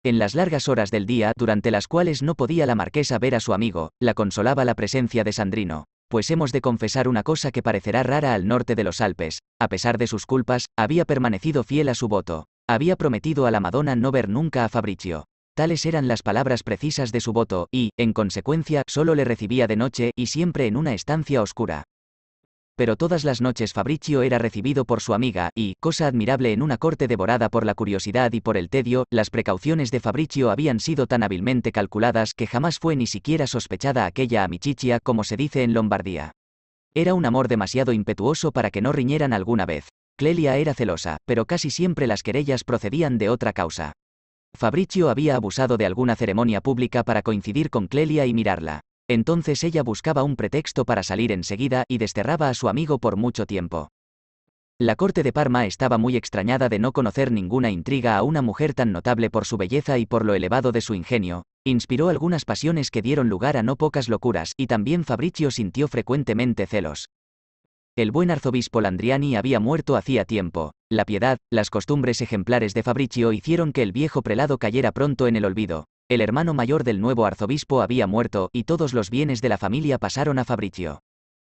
[SPEAKER 1] En las largas horas del día durante las cuales no podía la marquesa ver a su amigo, la consolaba la presencia de Sandrino, pues hemos de confesar una cosa que parecerá rara al norte de los Alpes, a pesar de sus culpas, había permanecido fiel a su voto, había prometido a la Madonna no ver nunca a Fabricio. Tales eran las palabras precisas de su voto, y, en consecuencia, solo le recibía de noche, y siempre en una estancia oscura. Pero todas las noches Fabricio era recibido por su amiga, y, cosa admirable en una corte devorada por la curiosidad y por el tedio, las precauciones de Fabricio habían sido tan hábilmente calculadas que jamás fue ni siquiera sospechada aquella amichichia como se dice en Lombardía. Era un amor demasiado impetuoso para que no riñeran alguna vez. Clelia era celosa, pero casi siempre las querellas procedían de otra causa. Fabricio había abusado de alguna ceremonia pública para coincidir con Clelia y mirarla. Entonces ella buscaba un pretexto para salir enseguida y desterraba a su amigo por mucho tiempo. La corte de Parma estaba muy extrañada de no conocer ninguna intriga a una mujer tan notable por su belleza y por lo elevado de su ingenio, inspiró algunas pasiones que dieron lugar a no pocas locuras, y también Fabricio sintió frecuentemente celos. El buen arzobispo Landriani había muerto hacía tiempo. La piedad, las costumbres ejemplares de Fabricio hicieron que el viejo prelado cayera pronto en el olvido. El hermano mayor del nuevo arzobispo había muerto y todos los bienes de la familia pasaron a Fabricio.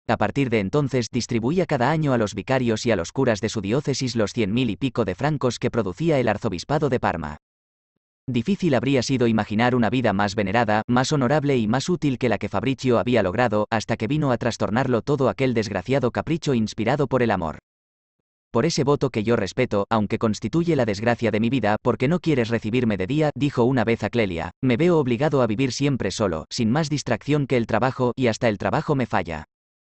[SPEAKER 1] A partir de entonces distribuía cada año a los vicarios y a los curas de su diócesis los cien mil y pico de francos que producía el arzobispado de Parma. Difícil habría sido imaginar una vida más venerada, más honorable y más útil que la que Fabricio había logrado, hasta que vino a trastornarlo todo aquel desgraciado capricho inspirado por el amor. Por ese voto que yo respeto, aunque constituye la desgracia de mi vida, porque no quieres recibirme de día, dijo una vez a Clelia, me veo obligado a vivir siempre solo, sin más distracción que el trabajo, y hasta el trabajo me falla.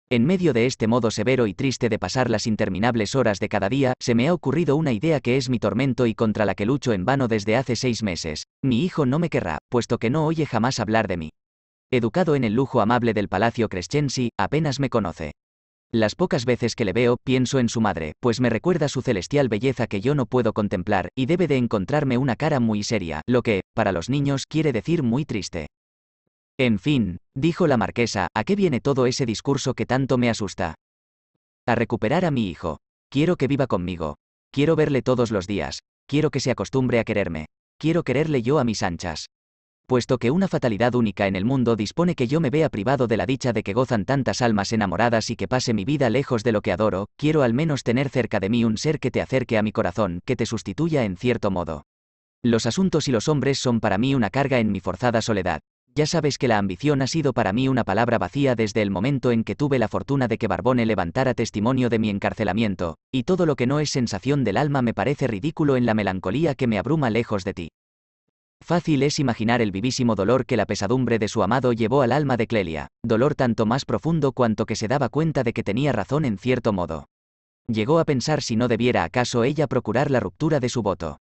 [SPEAKER 1] En medio de este modo severo y triste de pasar las interminables horas de cada día, se me ha ocurrido una idea que es mi tormento y contra la que lucho en vano desde hace seis meses. Mi hijo no me querrá, puesto que no oye jamás hablar de mí. Educado en el lujo amable del Palacio Crescensi, apenas me conoce. Las pocas veces que le veo, pienso en su madre, pues me recuerda su celestial belleza que yo no puedo contemplar, y debe de encontrarme una cara muy seria, lo que, para los niños, quiere decir muy triste. En fin, dijo la marquesa, ¿a qué viene todo ese discurso que tanto me asusta? A recuperar a mi hijo. Quiero que viva conmigo. Quiero verle todos los días. Quiero que se acostumbre a quererme. Quiero quererle yo a mis anchas. Puesto que una fatalidad única en el mundo dispone que yo me vea privado de la dicha de que gozan tantas almas enamoradas y que pase mi vida lejos de lo que adoro, quiero al menos tener cerca de mí un ser que te acerque a mi corazón, que te sustituya en cierto modo. Los asuntos y los hombres son para mí una carga en mi forzada soledad. Ya sabes que la ambición ha sido para mí una palabra vacía desde el momento en que tuve la fortuna de que Barbone levantara testimonio de mi encarcelamiento, y todo lo que no es sensación del alma me parece ridículo en la melancolía que me abruma lejos de ti. Fácil es imaginar el vivísimo dolor que la pesadumbre de su amado llevó al alma de Clelia, dolor tanto más profundo cuanto que se daba cuenta de que tenía razón en cierto modo. Llegó a pensar si no debiera acaso ella procurar la ruptura de su voto.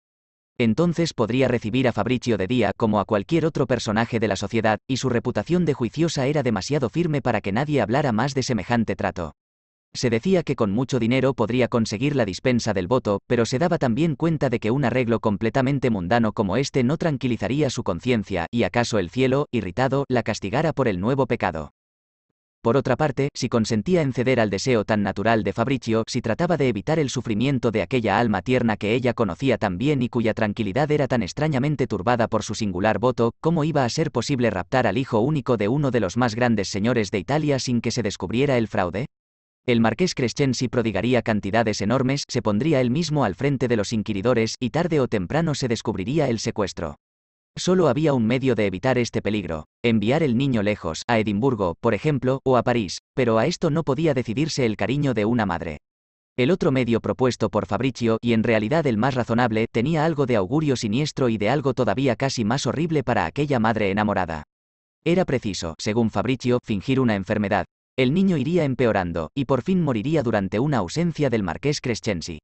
[SPEAKER 1] Entonces podría recibir a Fabricio de día como a cualquier otro personaje de la sociedad, y su reputación de juiciosa era demasiado firme para que nadie hablara más de semejante trato. Se decía que con mucho dinero podría conseguir la dispensa del voto, pero se daba también cuenta de que un arreglo completamente mundano como este no tranquilizaría su conciencia, y acaso el cielo, irritado, la castigara por el nuevo pecado. Por otra parte, si consentía en ceder al deseo tan natural de Fabricio, si trataba de evitar el sufrimiento de aquella alma tierna que ella conocía tan bien y cuya tranquilidad era tan extrañamente turbada por su singular voto, ¿cómo iba a ser posible raptar al hijo único de uno de los más grandes señores de Italia sin que se descubriera el fraude? El marqués Crescenzi prodigaría cantidades enormes, se pondría él mismo al frente de los inquiridores, y tarde o temprano se descubriría el secuestro. Solo había un medio de evitar este peligro, enviar el niño lejos, a Edimburgo, por ejemplo, o a París, pero a esto no podía decidirse el cariño de una madre. El otro medio propuesto por Fabricio, y en realidad el más razonable, tenía algo de augurio siniestro y de algo todavía casi más horrible para aquella madre enamorada. Era preciso, según Fabricio, fingir una enfermedad. El niño iría empeorando, y por fin moriría durante una ausencia del marqués Crescensi.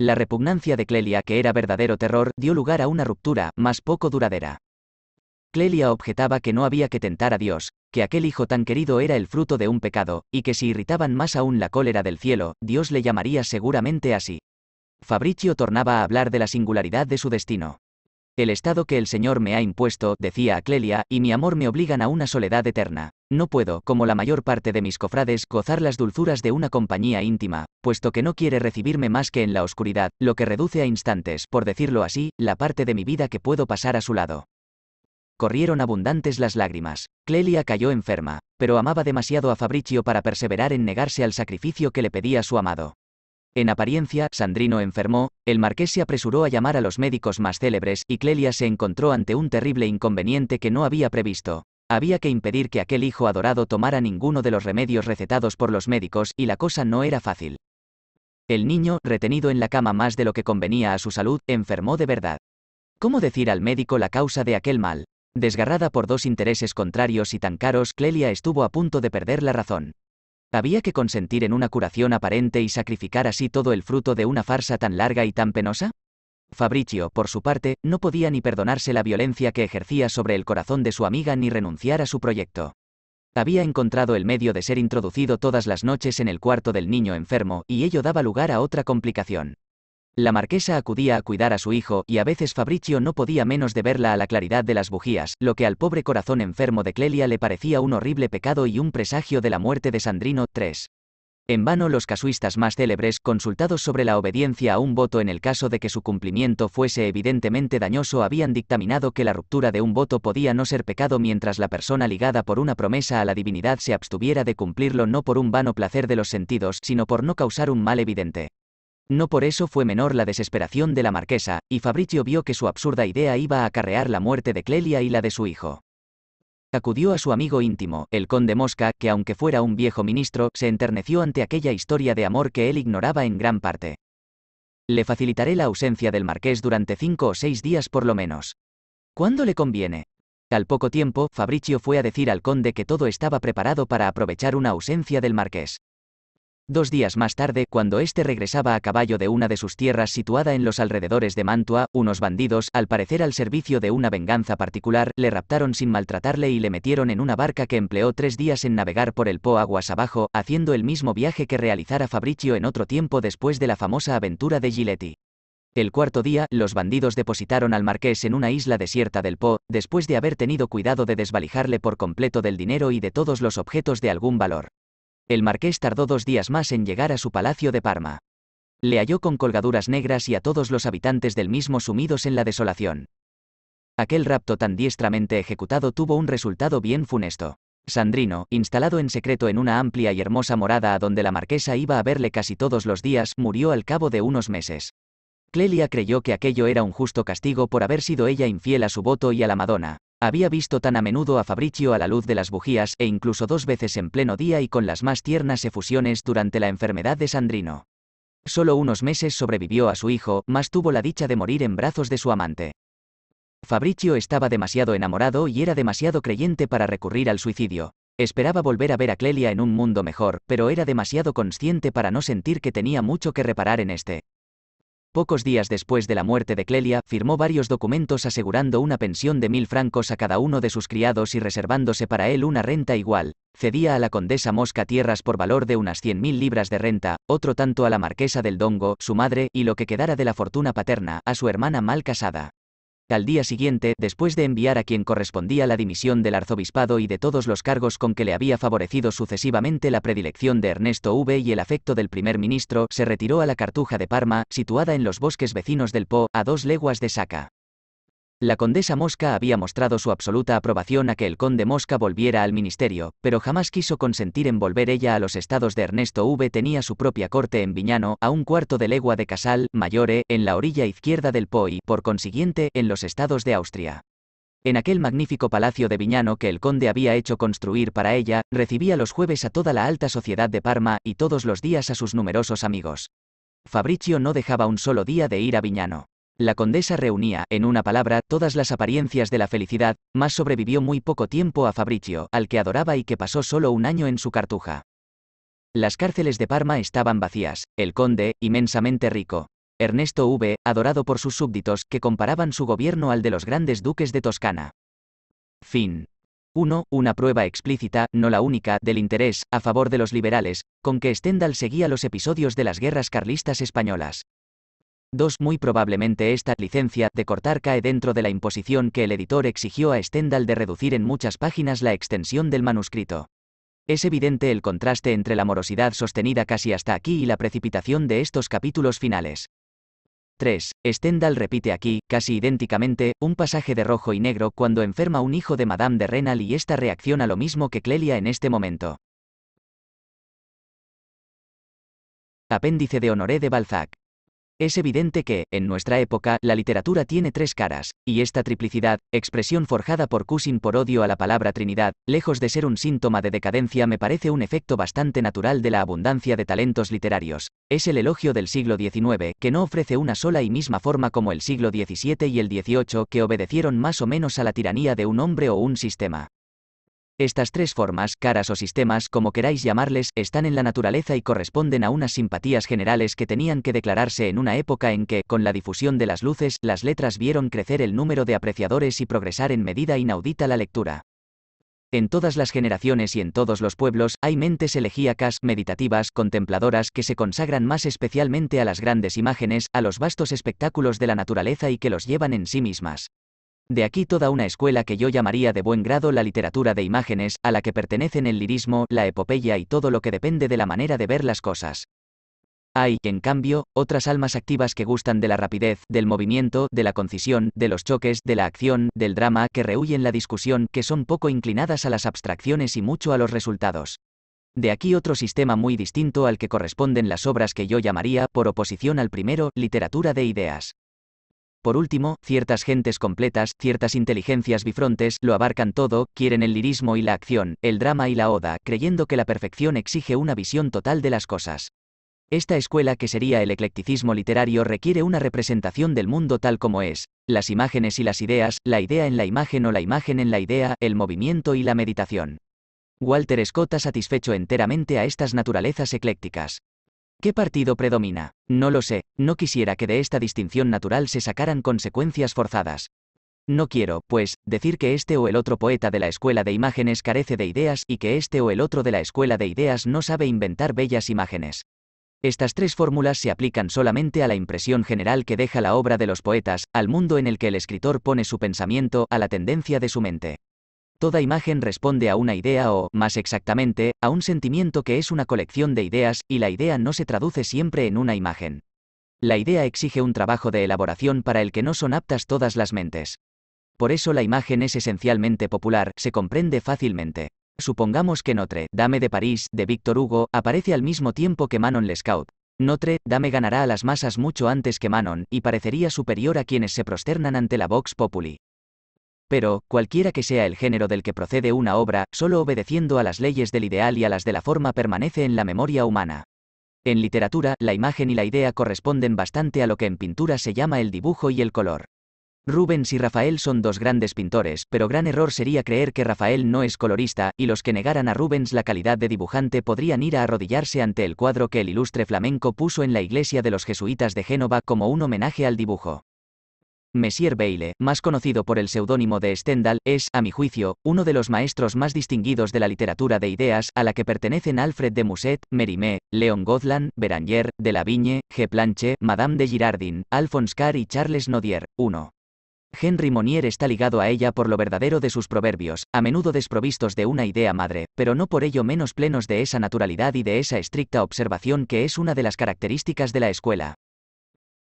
[SPEAKER 1] La repugnancia de Clelia, que era verdadero terror, dio lugar a una ruptura, más poco duradera. Clelia objetaba que no había que tentar a Dios, que aquel hijo tan querido era el fruto de un pecado, y que si irritaban más aún la cólera del cielo, Dios le llamaría seguramente así. Fabricio tornaba a hablar de la singularidad de su destino. El estado que el Señor me ha impuesto, decía Clelia, y mi amor me obligan a una soledad eterna. No puedo, como la mayor parte de mis cofrades, gozar las dulzuras de una compañía íntima, puesto que no quiere recibirme más que en la oscuridad, lo que reduce a instantes, por decirlo así, la parte de mi vida que puedo pasar a su lado. Corrieron abundantes las lágrimas. Clelia cayó enferma, pero amaba demasiado a Fabricio para perseverar en negarse al sacrificio que le pedía su amado. En apariencia, Sandrino enfermó, el marqués se apresuró a llamar a los médicos más célebres y Clelia se encontró ante un terrible inconveniente que no había previsto. Había que impedir que aquel hijo adorado tomara ninguno de los remedios recetados por los médicos y la cosa no era fácil. El niño, retenido en la cama más de lo que convenía a su salud, enfermó de verdad. ¿Cómo decir al médico la causa de aquel mal? Desgarrada por dos intereses contrarios y tan caros, Clelia estuvo a punto de perder la razón. Había que consentir en una curación aparente y sacrificar así todo el fruto de una farsa tan larga y tan penosa? Fabricio, por su parte, no podía ni perdonarse la violencia que ejercía sobre el corazón de su amiga ni renunciar a su proyecto. Había encontrado el medio de ser introducido todas las noches en el cuarto del niño enfermo, y ello daba lugar a otra complicación. La marquesa acudía a cuidar a su hijo y a veces Fabricio no podía menos de verla a la claridad de las bujías, lo que al pobre corazón enfermo de Clelia le parecía un horrible pecado y un presagio de la muerte de Sandrino 3. En vano los casuistas más célebres, consultados sobre la obediencia a un voto en el caso de que su cumplimiento fuese evidentemente dañoso, habían dictaminado que la ruptura de un voto podía no ser pecado mientras la persona ligada por una promesa a la divinidad se abstuviera de cumplirlo no por un vano placer de los sentidos, sino por no causar un mal evidente. No por eso fue menor la desesperación de la marquesa, y Fabricio vio que su absurda idea iba a acarrear la muerte de Clelia y la de su hijo. Acudió a su amigo íntimo, el conde Mosca, que aunque fuera un viejo ministro, se enterneció ante aquella historia de amor que él ignoraba en gran parte. Le facilitaré la ausencia del marqués durante cinco o seis días por lo menos. ¿Cuándo le conviene? Al poco tiempo, Fabricio fue a decir al conde que todo estaba preparado para aprovechar una ausencia del marqués. Dos días más tarde, cuando éste regresaba a caballo de una de sus tierras situada en los alrededores de Mantua, unos bandidos, al parecer al servicio de una venganza particular, le raptaron sin maltratarle y le metieron en una barca que empleó tres días en navegar por el Po aguas abajo, haciendo el mismo viaje que realizara Fabricio en otro tiempo después de la famosa aventura de Giletti. El cuarto día, los bandidos depositaron al marqués en una isla desierta del Po, después de haber tenido cuidado de desvalijarle por completo del dinero y de todos los objetos de algún valor. El marqués tardó dos días más en llegar a su palacio de Parma. Le halló con colgaduras negras y a todos los habitantes del mismo sumidos en la desolación. Aquel rapto tan diestramente ejecutado tuvo un resultado bien funesto. Sandrino, instalado en secreto en una amplia y hermosa morada a donde la marquesa iba a verle casi todos los días, murió al cabo de unos meses. Clelia creyó que aquello era un justo castigo por haber sido ella infiel a su voto y a la Madonna, había visto tan a menudo a Fabricio a la luz de las bujías e incluso dos veces en pleno día y con las más tiernas efusiones durante la enfermedad de Sandrino. Solo unos meses sobrevivió a su hijo, mas tuvo la dicha de morir en brazos de su amante. Fabricio estaba demasiado enamorado y era demasiado creyente para recurrir al suicidio. Esperaba volver a ver a Clelia en un mundo mejor, pero era demasiado consciente para no sentir que tenía mucho que reparar en este. Pocos días después de la muerte de Clelia, firmó varios documentos asegurando una pensión de mil francos a cada uno de sus criados y reservándose para él una renta igual. Cedía a la condesa Mosca tierras por valor de unas mil libras de renta, otro tanto a la marquesa del Dongo, su madre, y lo que quedara de la fortuna paterna, a su hermana mal casada. Al día siguiente, después de enviar a quien correspondía la dimisión del arzobispado y de todos los cargos con que le había favorecido sucesivamente la predilección de Ernesto V y el afecto del primer ministro, se retiró a la Cartuja de Parma, situada en los bosques vecinos del Po, a dos leguas de Saca. La condesa Mosca había mostrado su absoluta aprobación a que el conde Mosca volviera al ministerio, pero jamás quiso consentir en volver ella a los estados de Ernesto V. Tenía su propia corte en Viñano, a un cuarto de legua de Casal, Mayore, en la orilla izquierda del Po y, por consiguiente, en los estados de Austria. En aquel magnífico palacio de Viñano que el conde había hecho construir para ella, recibía los jueves a toda la alta sociedad de Parma y todos los días a sus numerosos amigos. Fabricio no dejaba un solo día de ir a Viñano. La condesa reunía, en una palabra, todas las apariencias de la felicidad, mas sobrevivió muy poco tiempo a Fabricio, al que adoraba y que pasó solo un año en su cartuja. Las cárceles de Parma estaban vacías, el conde, inmensamente rico. Ernesto V, adorado por sus súbditos, que comparaban su gobierno al de los grandes duques de Toscana. Fin. 1. Una prueba explícita, no la única, del interés, a favor de los liberales, con que Stendhal seguía los episodios de las guerras carlistas españolas. 2. Muy probablemente esta licencia de cortar cae dentro de la imposición que el editor exigió a Stendhal de reducir en muchas páginas la extensión del manuscrito. Es evidente el contraste entre la morosidad sostenida casi hasta aquí y la precipitación de estos capítulos finales. 3. Stendhal repite aquí, casi idénticamente, un pasaje de rojo y negro cuando enferma un hijo de Madame de Renal y esta reacciona lo mismo que Clelia en este momento. Apéndice de Honoré de Balzac. Es evidente que, en nuestra época, la literatura tiene tres caras, y esta triplicidad, expresión forjada por Cushing por odio a la palabra Trinidad, lejos de ser un síntoma de decadencia me parece un efecto bastante natural de la abundancia de talentos literarios. Es el elogio del siglo XIX, que no ofrece una sola y misma forma como el siglo XVII y el XVIII, que obedecieron más o menos a la tiranía de un hombre o un sistema. Estas tres formas, caras o sistemas, como queráis llamarles, están en la naturaleza y corresponden a unas simpatías generales que tenían que declararse en una época en que, con la difusión de las luces, las letras vieron crecer el número de apreciadores y progresar en medida inaudita la lectura. En todas las generaciones y en todos los pueblos hay mentes elegíacas, meditativas, contempladoras que se consagran más especialmente a las grandes imágenes, a los vastos espectáculos de la naturaleza y que los llevan en sí mismas. De aquí toda una escuela que yo llamaría de buen grado la literatura de imágenes, a la que pertenecen el lirismo, la epopeya y todo lo que depende de la manera de ver las cosas. Hay, en cambio, otras almas activas que gustan de la rapidez, del movimiento, de la concisión, de los choques, de la acción, del drama, que rehuyen la discusión, que son poco inclinadas a las abstracciones y mucho a los resultados. De aquí otro sistema muy distinto al que corresponden las obras que yo llamaría, por oposición al primero, literatura de ideas. Por último, ciertas gentes completas, ciertas inteligencias bifrontes, lo abarcan todo, quieren el lirismo y la acción, el drama y la oda, creyendo que la perfección exige una visión total de las cosas. Esta escuela que sería el eclecticismo literario requiere una representación del mundo tal como es, las imágenes y las ideas, la idea en la imagen o la imagen en la idea, el movimiento y la meditación. Walter Scott ha satisfecho enteramente a estas naturalezas eclécticas. ¿Qué partido predomina? No lo sé, no quisiera que de esta distinción natural se sacaran consecuencias forzadas. No quiero, pues, decir que este o el otro poeta de la escuela de imágenes carece de ideas y que este o el otro de la escuela de ideas no sabe inventar bellas imágenes. Estas tres fórmulas se aplican solamente a la impresión general que deja la obra de los poetas, al mundo en el que el escritor pone su pensamiento, a la tendencia de su mente. Toda imagen responde a una idea o, más exactamente, a un sentimiento que es una colección de ideas, y la idea no se traduce siempre en una imagen. La idea exige un trabajo de elaboración para el que no son aptas todas las mentes. Por eso la imagen es esencialmente popular, se comprende fácilmente. Supongamos que Notre Dame de París, de Víctor Hugo, aparece al mismo tiempo que Manon Lescaut. Notre Dame ganará a las masas mucho antes que Manon, y parecería superior a quienes se prosternan ante la Vox Populi. Pero, cualquiera que sea el género del que procede una obra, solo obedeciendo a las leyes del ideal y a las de la forma permanece en la memoria humana. En literatura, la imagen y la idea corresponden bastante a lo que en pintura se llama el dibujo y el color. Rubens y Rafael son dos grandes pintores, pero gran error sería creer que Rafael no es colorista, y los que negaran a Rubens la calidad de dibujante podrían ir a arrodillarse ante el cuadro que el ilustre flamenco puso en la iglesia de los jesuitas de Génova como un homenaje al dibujo. Messier Bayle, más conocido por el seudónimo de Stendhal, es, a mi juicio, uno de los maestros más distinguidos de la literatura de ideas, a la que pertenecen Alfred de Musset, Mérimée, Léon Gozlan, Beranger, Delavigne, G. Planche, Madame de Girardin, Alphonse Carr y Charles Nodier. 1. Henry Monnier está ligado a ella por lo verdadero de sus proverbios, a menudo desprovistos de una idea madre, pero no por ello menos plenos de esa naturalidad y de esa estricta observación que es una de las características de la escuela.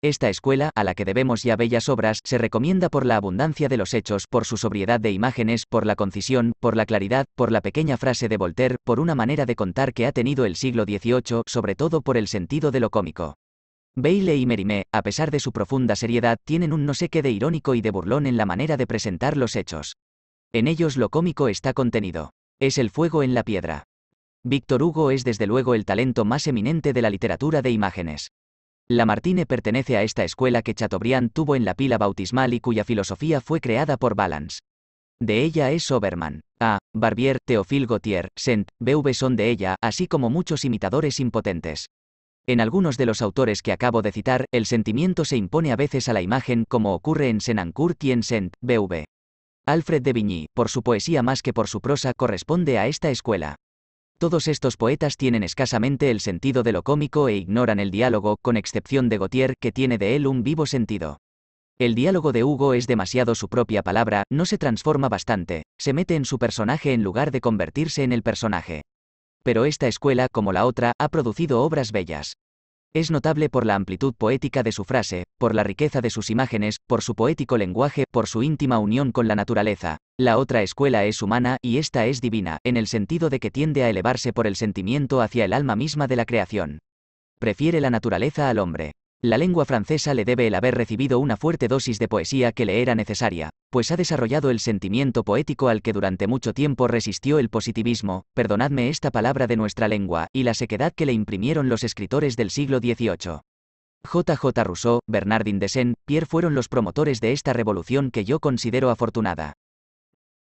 [SPEAKER 1] Esta escuela, a la que debemos ya bellas obras, se recomienda por la abundancia de los hechos, por su sobriedad de imágenes, por la concisión, por la claridad, por la pequeña frase de Voltaire, por una manera de contar que ha tenido el siglo XVIII, sobre todo por el sentido de lo cómico. Bailey y Merimé, a pesar de su profunda seriedad, tienen un no sé qué de irónico y de burlón en la manera de presentar los hechos. En ellos lo cómico está contenido. Es el fuego en la piedra. Víctor Hugo es desde luego el talento más eminente de la literatura de imágenes. Lamartine pertenece a esta escuela que Chateaubriand tuvo en la pila bautismal y cuya filosofía fue creada por Balance. De ella es Soberman. A. Barbier, Théophile Gautier, sent BV son de ella, así como muchos imitadores impotentes. En algunos de los autores que acabo de citar, el sentimiento se impone a veces a la imagen, como ocurre en Senancourt y en sent BV. Alfred de Vigny, por su poesía más que por su prosa, corresponde a esta escuela. Todos estos poetas tienen escasamente el sentido de lo cómico e ignoran el diálogo, con excepción de Gautier, que tiene de él un vivo sentido. El diálogo de Hugo es demasiado su propia palabra, no se transforma bastante, se mete en su personaje en lugar de convertirse en el personaje. Pero esta escuela, como la otra, ha producido obras bellas. Es notable por la amplitud poética de su frase, por la riqueza de sus imágenes, por su poético lenguaje, por su íntima unión con la naturaleza. La otra escuela es humana y esta es divina, en el sentido de que tiende a elevarse por el sentimiento hacia el alma misma de la creación. Prefiere la naturaleza al hombre. La lengua francesa le debe el haber recibido una fuerte dosis de poesía que le era necesaria, pues ha desarrollado el sentimiento poético al que durante mucho tiempo resistió el positivismo, perdonadme esta palabra de nuestra lengua, y la sequedad que le imprimieron los escritores del siglo XVIII. J.J. Rousseau, Bernardin de Sen, Pierre fueron los promotores de esta revolución que yo considero afortunada.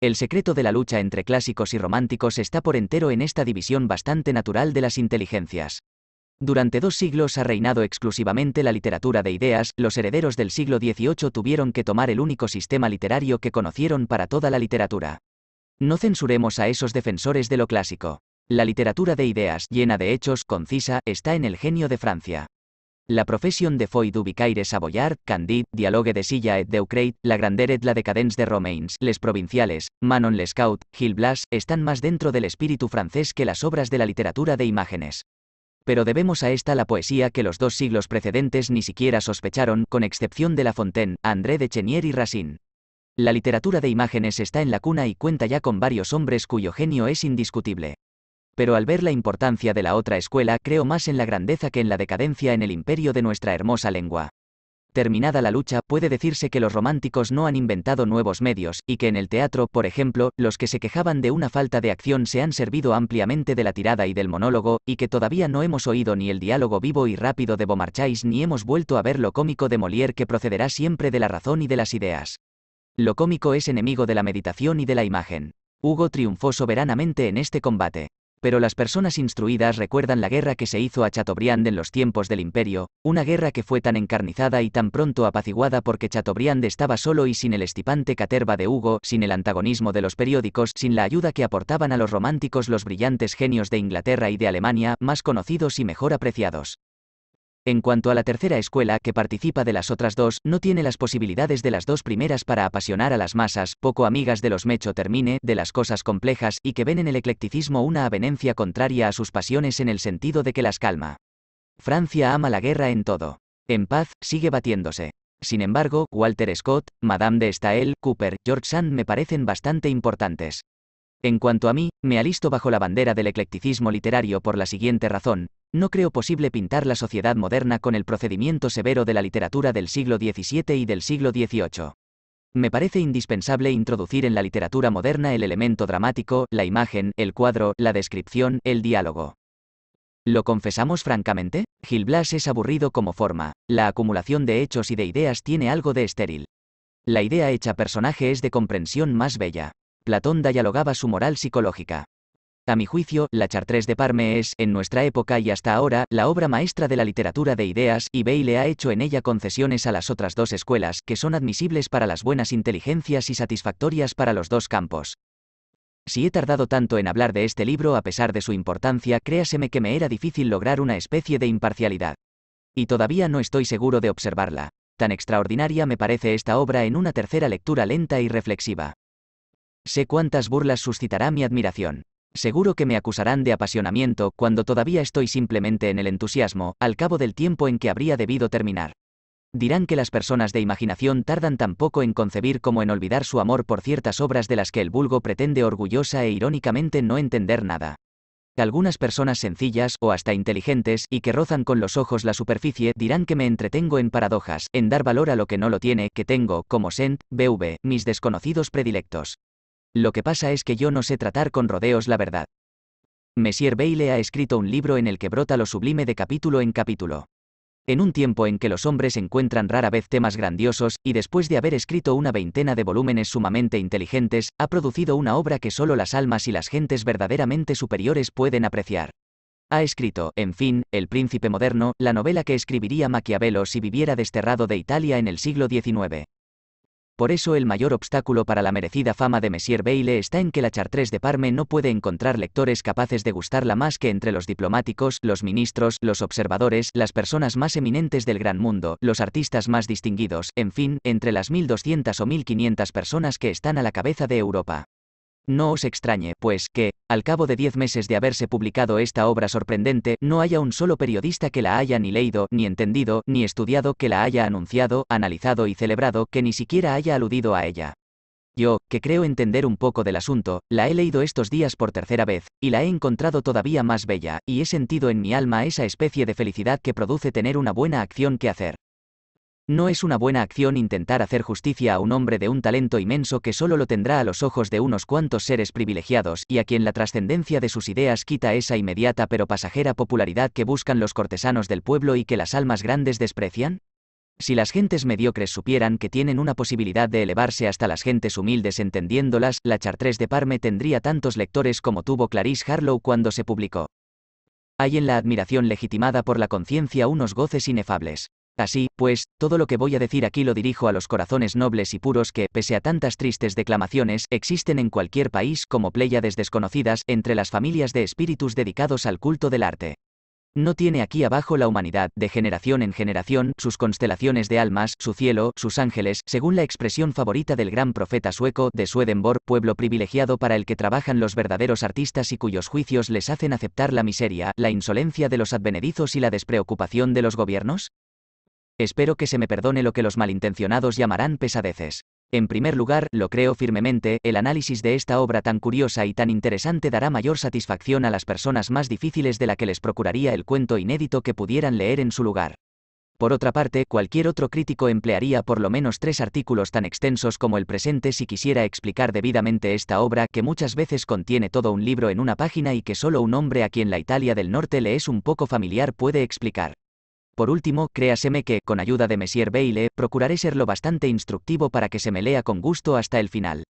[SPEAKER 1] El secreto de la lucha entre clásicos y románticos está por entero en esta división bastante natural de las inteligencias. Durante dos siglos ha reinado exclusivamente la literatura de ideas, los herederos del siglo XVIII tuvieron que tomar el único sistema literario que conocieron para toda la literatura. No censuremos a esos defensores de lo clásico. La literatura de ideas, llena de hechos, concisa, está en el genio de Francia. La profesión de Foy d'Ubicaire Savoyard, Candide, Dialogue de Silla et d'Eucrate, La Grandeur et la Decadence de Romains, Les Provinciales, Manon Lescaut, Gil Blas, están más dentro del espíritu francés que las obras de la literatura de imágenes pero debemos a esta la poesía que los dos siglos precedentes ni siquiera sospecharon, con excepción de La Fontaine, André de Chenier y Racine. La literatura de imágenes está en la cuna y cuenta ya con varios hombres cuyo genio es indiscutible. Pero al ver la importancia de la otra escuela, creo más en la grandeza que en la decadencia en el imperio de nuestra hermosa lengua. Terminada la lucha, puede decirse que los románticos no han inventado nuevos medios, y que en el teatro, por ejemplo, los que se quejaban de una falta de acción se han servido ampliamente de la tirada y del monólogo, y que todavía no hemos oído ni el diálogo vivo y rápido de Beaumarchais ni hemos vuelto a ver lo cómico de Molière que procederá siempre de la razón y de las ideas. Lo cómico es enemigo de la meditación y de la imagen. Hugo triunfó soberanamente en este combate pero las personas instruidas recuerdan la guerra que se hizo a Chateaubriand en los tiempos del imperio, una guerra que fue tan encarnizada y tan pronto apaciguada porque Chateaubriand estaba solo y sin el estipante caterva de Hugo, sin el antagonismo de los periódicos, sin la ayuda que aportaban a los románticos los brillantes genios de Inglaterra y de Alemania, más conocidos y mejor apreciados. En cuanto a la tercera escuela que participa de las otras dos, no tiene las posibilidades de las dos primeras para apasionar a las masas, poco amigas de los mecho termine, de las cosas complejas, y que ven en el eclecticismo una avenencia contraria a sus pasiones en el sentido de que las calma. Francia ama la guerra en todo. En paz, sigue batiéndose. Sin embargo, Walter Scott, Madame de Staël, Cooper, George Sand me parecen bastante importantes. En cuanto a mí, me alisto bajo la bandera del eclecticismo literario por la siguiente razón, no creo posible pintar la sociedad moderna con el procedimiento severo de la literatura del siglo XVII y del siglo XVIII. Me parece indispensable introducir en la literatura moderna el elemento dramático, la imagen, el cuadro, la descripción, el diálogo. ¿Lo confesamos francamente? Gil Blas es aburrido como forma, la acumulación de hechos y de ideas tiene algo de estéril. La idea hecha personaje es de comprensión más bella. Platón dialogaba su moral psicológica. A mi juicio, la Chartres de Parme es, en nuestra época y hasta ahora, la obra maestra de la literatura de ideas, y Bayle ha hecho en ella concesiones a las otras dos escuelas, que son admisibles para las buenas inteligencias y satisfactorias para los dos campos. Si he tardado tanto en hablar de este libro a pesar de su importancia, créaseme que me era difícil lograr una especie de imparcialidad. Y todavía no estoy seguro de observarla. Tan extraordinaria me parece esta obra en una tercera lectura lenta y reflexiva. Sé cuántas burlas suscitará mi admiración. Seguro que me acusarán de apasionamiento cuando todavía estoy simplemente en el entusiasmo, al cabo del tiempo en que habría debido terminar. Dirán que las personas de imaginación tardan tan poco en concebir como en olvidar su amor por ciertas obras de las que el vulgo pretende orgullosa e irónicamente no entender nada. Algunas personas sencillas o hasta inteligentes y que rozan con los ojos la superficie dirán que me entretengo en paradojas, en dar valor a lo que no lo tiene, que tengo, como Sent, BV, mis desconocidos predilectos. Lo que pasa es que yo no sé tratar con rodeos la verdad. Monsieur Bailey ha escrito un libro en el que brota lo sublime de capítulo en capítulo. En un tiempo en que los hombres encuentran rara vez temas grandiosos, y después de haber escrito una veintena de volúmenes sumamente inteligentes, ha producido una obra que solo las almas y las gentes verdaderamente superiores pueden apreciar. Ha escrito, en fin, El Príncipe Moderno, la novela que escribiría Maquiavelo si viviera desterrado de Italia en el siglo XIX. Por eso el mayor obstáculo para la merecida fama de Messier Baile está en que la Chartres de Parme no puede encontrar lectores capaces de gustarla más que entre los diplomáticos, los ministros, los observadores, las personas más eminentes del gran mundo, los artistas más distinguidos, en fin, entre las 1200 o 1500 personas que están a la cabeza de Europa. No os extrañe, pues, que, al cabo de diez meses de haberse publicado esta obra sorprendente, no haya un solo periodista que la haya ni leído, ni entendido, ni estudiado, que la haya anunciado, analizado y celebrado, que ni siquiera haya aludido a ella. Yo, que creo entender un poco del asunto, la he leído estos días por tercera vez, y la he encontrado todavía más bella, y he sentido en mi alma esa especie de felicidad que produce tener una buena acción que hacer. No es una buena acción intentar hacer justicia a un hombre de un talento inmenso que solo lo tendrá a los ojos de unos cuantos seres privilegiados y a quien la trascendencia de sus ideas quita esa inmediata pero pasajera popularidad que buscan los cortesanos del pueblo y que las almas grandes desprecian? Si las gentes mediocres supieran que tienen una posibilidad de elevarse hasta las gentes humildes entendiéndolas, la Chartres de Parme tendría tantos lectores como tuvo Clarice Harlow cuando se publicó. Hay en la admiración legitimada por la conciencia unos goces inefables. Así, pues, todo lo que voy a decir aquí lo dirijo a los corazones nobles y puros que, pese a tantas tristes declamaciones, existen en cualquier país como pléyades desconocidas entre las familias de espíritus dedicados al culto del arte. No tiene aquí abajo la humanidad, de generación en generación, sus constelaciones de almas, su cielo, sus ángeles, según la expresión favorita del gran profeta sueco de Swedenborg, pueblo privilegiado para el que trabajan los verdaderos artistas y cuyos juicios les hacen aceptar la miseria, la insolencia de los advenedizos y la despreocupación de los gobiernos? Espero que se me perdone lo que los malintencionados llamarán pesadeces. En primer lugar, lo creo firmemente, el análisis de esta obra tan curiosa y tan interesante dará mayor satisfacción a las personas más difíciles de la que les procuraría el cuento inédito que pudieran leer en su lugar. Por otra parte, cualquier otro crítico emplearía por lo menos tres artículos tan extensos como el presente si quisiera explicar debidamente esta obra que muchas veces contiene todo un libro en una página y que solo un hombre a quien la Italia del Norte le es un poco familiar puede explicar. Por último, créaseme que, con ayuda de Messier Baile, procuraré serlo bastante instructivo para que se me lea con gusto hasta el final.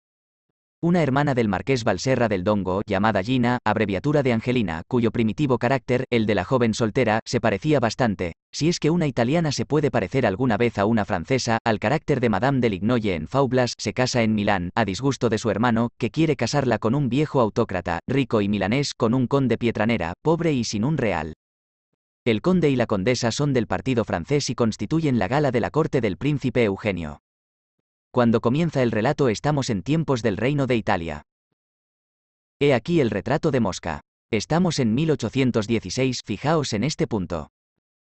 [SPEAKER 1] Una hermana del marqués Balserra del Dongo, llamada Gina, abreviatura de Angelina, cuyo primitivo carácter, el de la joven soltera, se parecía bastante, si es que una italiana se puede parecer alguna vez a una francesa, al carácter de Madame de Lignoye en Faublas, se casa en Milán, a disgusto de su hermano, que quiere casarla con un viejo autócrata, rico y milanés, con un conde pietranera, pobre y sin un real. El conde y la condesa son del partido francés y constituyen la gala de la corte del príncipe Eugenio. Cuando comienza el relato estamos en tiempos del reino de Italia. He aquí el retrato de Mosca. Estamos en 1816, fijaos en este punto.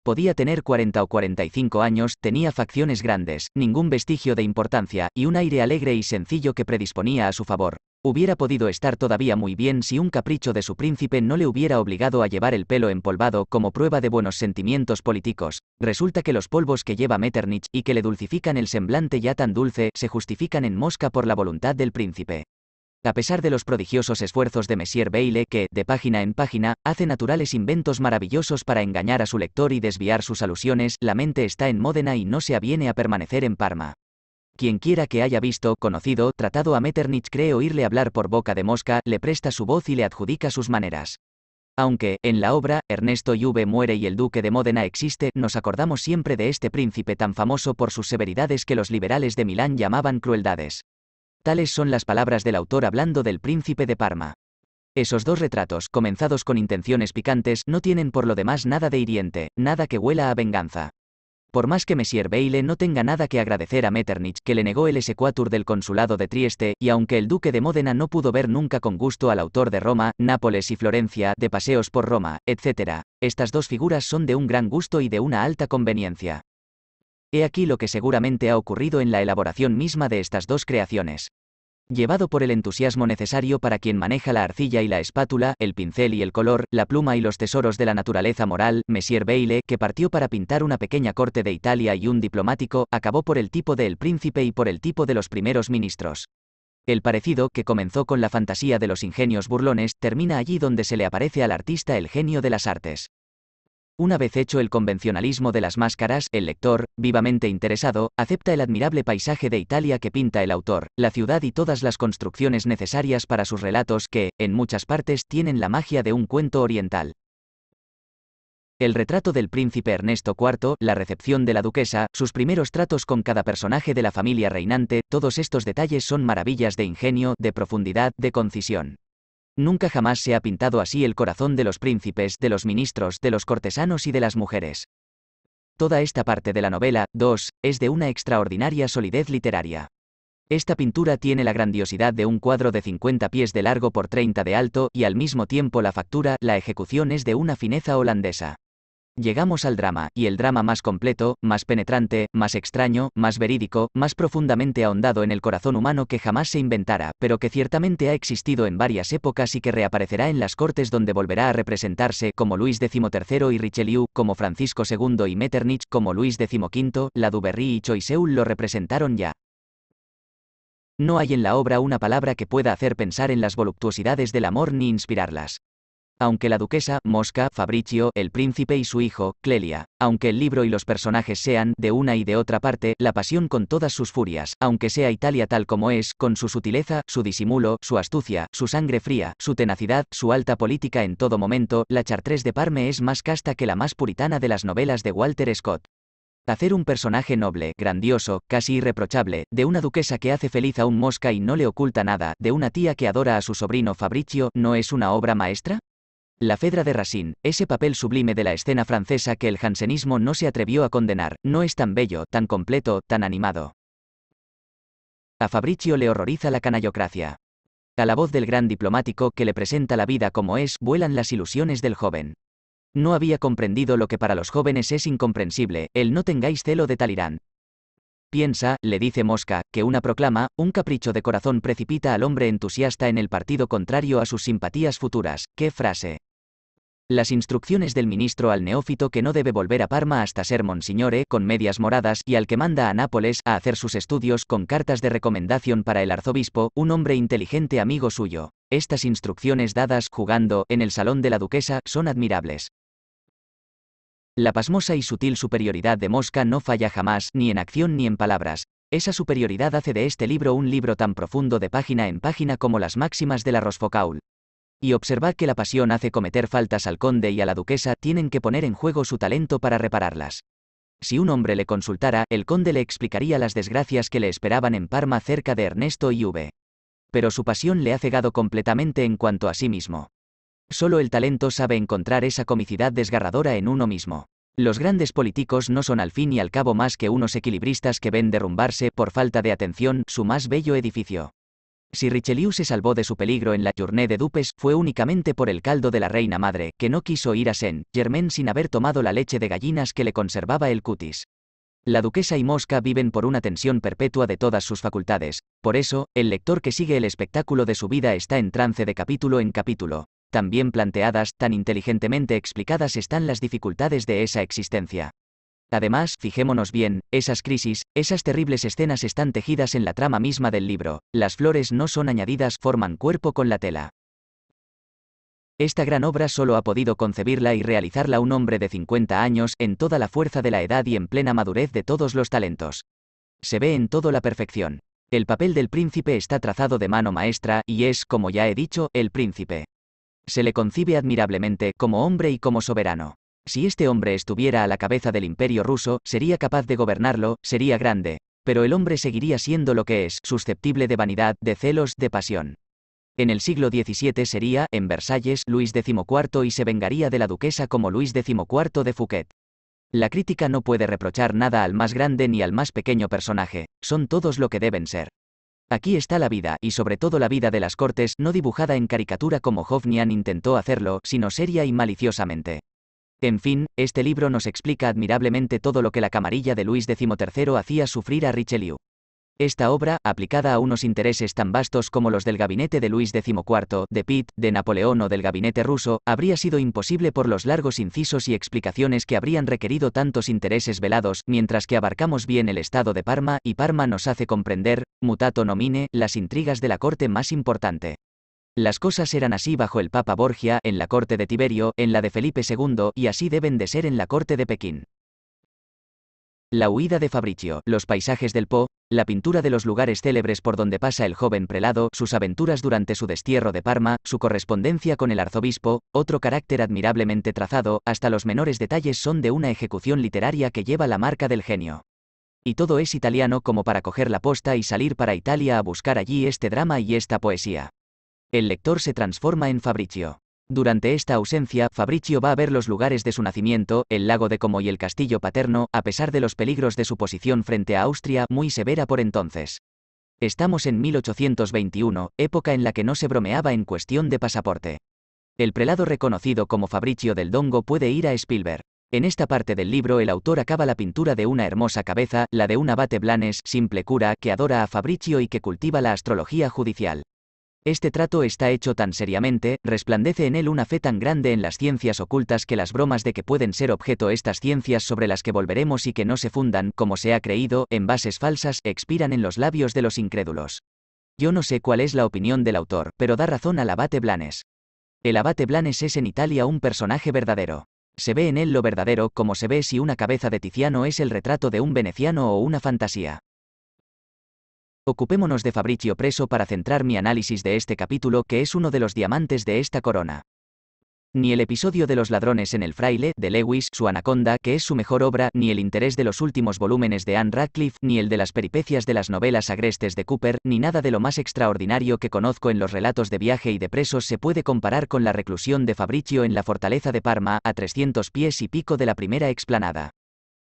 [SPEAKER 1] Podía tener 40 o 45 años, tenía facciones grandes, ningún vestigio de importancia, y un aire alegre y sencillo que predisponía a su favor, Hubiera podido estar todavía muy bien si un capricho de su príncipe no le hubiera obligado a llevar el pelo empolvado como prueba de buenos sentimientos políticos. Resulta que los polvos que lleva Metternich y que le dulcifican el semblante ya tan dulce se justifican en mosca por la voluntad del príncipe. A pesar de los prodigiosos esfuerzos de Messier Bailey que, de página en página, hace naturales inventos maravillosos para engañar a su lector y desviar sus alusiones, la mente está en Módena y no se aviene a permanecer en Parma. Quien quiera que haya visto, conocido, tratado a Metternich cree oírle hablar por boca de mosca, le presta su voz y le adjudica sus maneras. Aunque, en la obra, Ernesto Juve muere y el duque de Módena existe, nos acordamos siempre de este príncipe tan famoso por sus severidades que los liberales de Milán llamaban crueldades. Tales son las palabras del autor hablando del príncipe de Parma. Esos dos retratos, comenzados con intenciones picantes, no tienen por lo demás nada de hiriente, nada que huela a venganza. Por más que Messier Bailey, no tenga nada que agradecer a Metternich, que le negó el exequatur del consulado de Trieste, y aunque el duque de Módena no pudo ver nunca con gusto al autor de Roma, Nápoles y Florencia, de paseos por Roma, etc., estas dos figuras son de un gran gusto y de una alta conveniencia. He aquí lo que seguramente ha ocurrido en la elaboración misma de estas dos creaciones. Llevado por el entusiasmo necesario para quien maneja la arcilla y la espátula, el pincel y el color, la pluma y los tesoros de la naturaleza moral, Messier Bailey, que partió para pintar una pequeña corte de Italia y un diplomático, acabó por el tipo de El Príncipe y por el tipo de los primeros ministros. El parecido, que comenzó con la fantasía de los ingenios burlones, termina allí donde se le aparece al artista el genio de las artes. Una vez hecho el convencionalismo de las máscaras, el lector, vivamente interesado, acepta el admirable paisaje de Italia que pinta el autor, la ciudad y todas las construcciones necesarias para sus relatos que, en muchas partes, tienen la magia de un cuento oriental. El retrato del príncipe Ernesto IV, la recepción de la duquesa, sus primeros tratos con cada personaje de la familia reinante, todos estos detalles son maravillas de ingenio, de profundidad, de concisión. Nunca jamás se ha pintado así el corazón de los príncipes, de los ministros, de los cortesanos y de las mujeres. Toda esta parte de la novela, 2, es de una extraordinaria solidez literaria. Esta pintura tiene la grandiosidad de un cuadro de 50 pies de largo por 30 de alto y al mismo tiempo la factura, la ejecución es de una fineza holandesa. Llegamos al drama, y el drama más completo, más penetrante, más extraño, más verídico, más profundamente ahondado en el corazón humano que jamás se inventara, pero que ciertamente ha existido en varias épocas y que reaparecerá en las cortes donde volverá a representarse como Luis XIII y Richelieu, como Francisco II y Metternich, como Luis XV, la Duberry y Choiseul lo representaron ya. No hay en la obra una palabra que pueda hacer pensar en las voluptuosidades del amor ni inspirarlas aunque la duquesa, Mosca, Fabricio, el príncipe y su hijo, Clelia, aunque el libro y los personajes sean, de una y de otra parte, la pasión con todas sus furias, aunque sea Italia tal como es, con su sutileza, su disimulo, su astucia, su sangre fría, su tenacidad, su alta política en todo momento, la Chartres de Parme es más casta que la más puritana de las novelas de Walter Scott. Hacer un personaje noble, grandioso, casi irreprochable, de una duquesa que hace feliz a un mosca y no le oculta nada, de una tía que adora a su sobrino Fabricio, ¿no es una obra maestra? La Fedra de Racine, ese papel sublime de la escena francesa que el jansenismo no se atrevió a condenar, no es tan bello, tan completo, tan animado. A Fabricio le horroriza la canallocracia. A la voz del gran diplomático que le presenta la vida como es, vuelan las ilusiones del joven. No había comprendido lo que para los jóvenes es incomprensible, el no tengáis celo de Talirán. Piensa, le dice Mosca, que una proclama, un capricho de corazón precipita al hombre entusiasta en el partido contrario a sus simpatías futuras, qué frase. Las instrucciones del ministro al neófito que no debe volver a Parma hasta ser monsignore, con medias moradas, y al que manda a Nápoles a hacer sus estudios con cartas de recomendación para el arzobispo, un hombre inteligente amigo suyo. Estas instrucciones dadas, jugando, en el salón de la duquesa, son admirables. La pasmosa y sutil superioridad de Mosca no falla jamás, ni en acción ni en palabras. Esa superioridad hace de este libro un libro tan profundo de página en página como las máximas de la Rosfocaul. Y observad que la pasión hace cometer faltas al conde y a la duquesa tienen que poner en juego su talento para repararlas. Si un hombre le consultara, el conde le explicaría las desgracias que le esperaban en Parma cerca de Ernesto y V. Pero su pasión le ha cegado completamente en cuanto a sí mismo. Solo el talento sabe encontrar esa comicidad desgarradora en uno mismo. Los grandes políticos no son al fin y al cabo más que unos equilibristas que ven derrumbarse, por falta de atención, su más bello edificio. Si Richelieu se salvó de su peligro en la Journée de Dupes, fue únicamente por el caldo de la reina madre, que no quiso ir a Saint-Germain sin haber tomado la leche de gallinas que le conservaba el cutis. La duquesa y Mosca viven por una tensión perpetua de todas sus facultades, por eso, el lector que sigue el espectáculo de su vida está en trance de capítulo en capítulo. Tan bien planteadas, tan inteligentemente explicadas están las dificultades de esa existencia. Además, fijémonos bien, esas crisis, esas terribles escenas están tejidas en la trama misma del libro, las flores no son añadidas, forman cuerpo con la tela. Esta gran obra solo ha podido concebirla y realizarla un hombre de 50 años, en toda la fuerza de la edad y en plena madurez de todos los talentos. Se ve en todo la perfección. El papel del príncipe está trazado de mano maestra, y es, como ya he dicho, el príncipe. Se le concibe admirablemente como hombre y como soberano. Si este hombre estuviera a la cabeza del imperio ruso, sería capaz de gobernarlo, sería grande. Pero el hombre seguiría siendo lo que es, susceptible de vanidad, de celos, de pasión. En el siglo XVII sería, en Versalles, Luis XIV y se vengaría de la duquesa como Luis XIV de Fouquet. La crítica no puede reprochar nada al más grande ni al más pequeño personaje, son todos lo que deben ser. Aquí está la vida, y sobre todo la vida de las cortes, no dibujada en caricatura como Hovnian intentó hacerlo, sino seria y maliciosamente. En fin, este libro nos explica admirablemente todo lo que la camarilla de Luis XIII hacía sufrir a Richelieu. Esta obra, aplicada a unos intereses tan vastos como los del gabinete de Luis XIV, de Pitt, de Napoleón o del gabinete ruso, habría sido imposible por los largos incisos y explicaciones que habrían requerido tantos intereses velados, mientras que abarcamos bien el estado de Parma, y Parma nos hace comprender, mutato nomine, las intrigas de la corte más importante. Las cosas eran así bajo el Papa Borgia, en la corte de Tiberio, en la de Felipe II, y así deben de ser en la corte de Pekín. La huida de Fabricio, los paisajes del Po, la pintura de los lugares célebres por donde pasa el joven prelado, sus aventuras durante su destierro de Parma, su correspondencia con el arzobispo, otro carácter admirablemente trazado, hasta los menores detalles son de una ejecución literaria que lleva la marca del genio. Y todo es italiano como para coger la posta y salir para Italia a buscar allí este drama y esta poesía. El lector se transforma en Fabricio. Durante esta ausencia, Fabricio va a ver los lugares de su nacimiento, el lago de Como y el castillo paterno, a pesar de los peligros de su posición frente a Austria, muy severa por entonces. Estamos en 1821, época en la que no se bromeaba en cuestión de pasaporte. El prelado reconocido como Fabricio del Dongo puede ir a Spielberg. En esta parte del libro el autor acaba la pintura de una hermosa cabeza, la de un abate blanes, simple cura, que adora a Fabricio y que cultiva la astrología judicial. Este trato está hecho tan seriamente, resplandece en él una fe tan grande en las ciencias ocultas que las bromas de que pueden ser objeto estas ciencias sobre las que volveremos y que no se fundan, como se ha creído, en bases falsas, expiran en los labios de los incrédulos. Yo no sé cuál es la opinión del autor, pero da razón al abate Blanes. El abate Blanes es en Italia un personaje verdadero. Se ve en él lo verdadero como se ve si una cabeza de Tiziano es el retrato de un veneciano o una fantasía. Ocupémonos de Fabricio Preso para centrar mi análisis de este capítulo que es uno de los diamantes de esta corona. Ni el episodio de los ladrones en el fraile, de Lewis, su anaconda, que es su mejor obra, ni el interés de los últimos volúmenes de Anne Radcliffe, ni el de las peripecias de las novelas agrestes de Cooper, ni nada de lo más extraordinario que conozco en los relatos de viaje y de presos se puede comparar con la reclusión de Fabricio en la fortaleza de Parma, a 300 pies y pico de la primera explanada.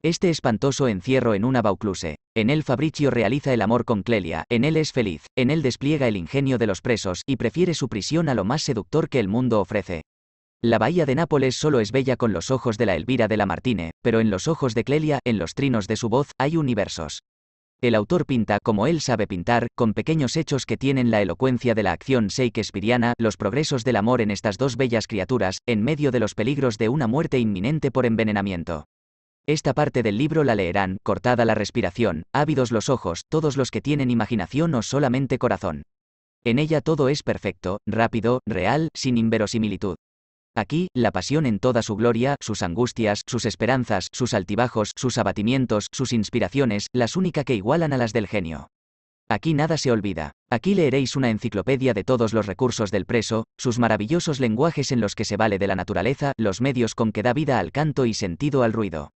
[SPEAKER 1] Este espantoso encierro en una Baucluse. En él Fabricio realiza el amor con Clelia, en él es feliz, en él despliega el ingenio de los presos y prefiere su prisión a lo más seductor que el mundo ofrece. La bahía de Nápoles solo es bella con los ojos de la Elvira de la Martine, pero en los ojos de Clelia, en los trinos de su voz, hay universos. El autor pinta como él sabe pintar, con pequeños hechos que tienen la elocuencia de la acción shakespeariana, los progresos del amor en estas dos bellas criaturas, en medio de los peligros de una muerte inminente por envenenamiento. Esta parte del libro la leerán, cortada la respiración, ávidos los ojos, todos los que tienen imaginación o solamente corazón. En ella todo es perfecto, rápido, real, sin inverosimilitud. Aquí, la pasión en toda su gloria, sus angustias, sus esperanzas, sus altibajos, sus abatimientos, sus inspiraciones, las únicas que igualan a las del genio. Aquí nada se olvida. Aquí leeréis una enciclopedia de todos los recursos del preso, sus maravillosos lenguajes en los que se vale de la naturaleza, los medios con que da vida al canto y sentido al ruido.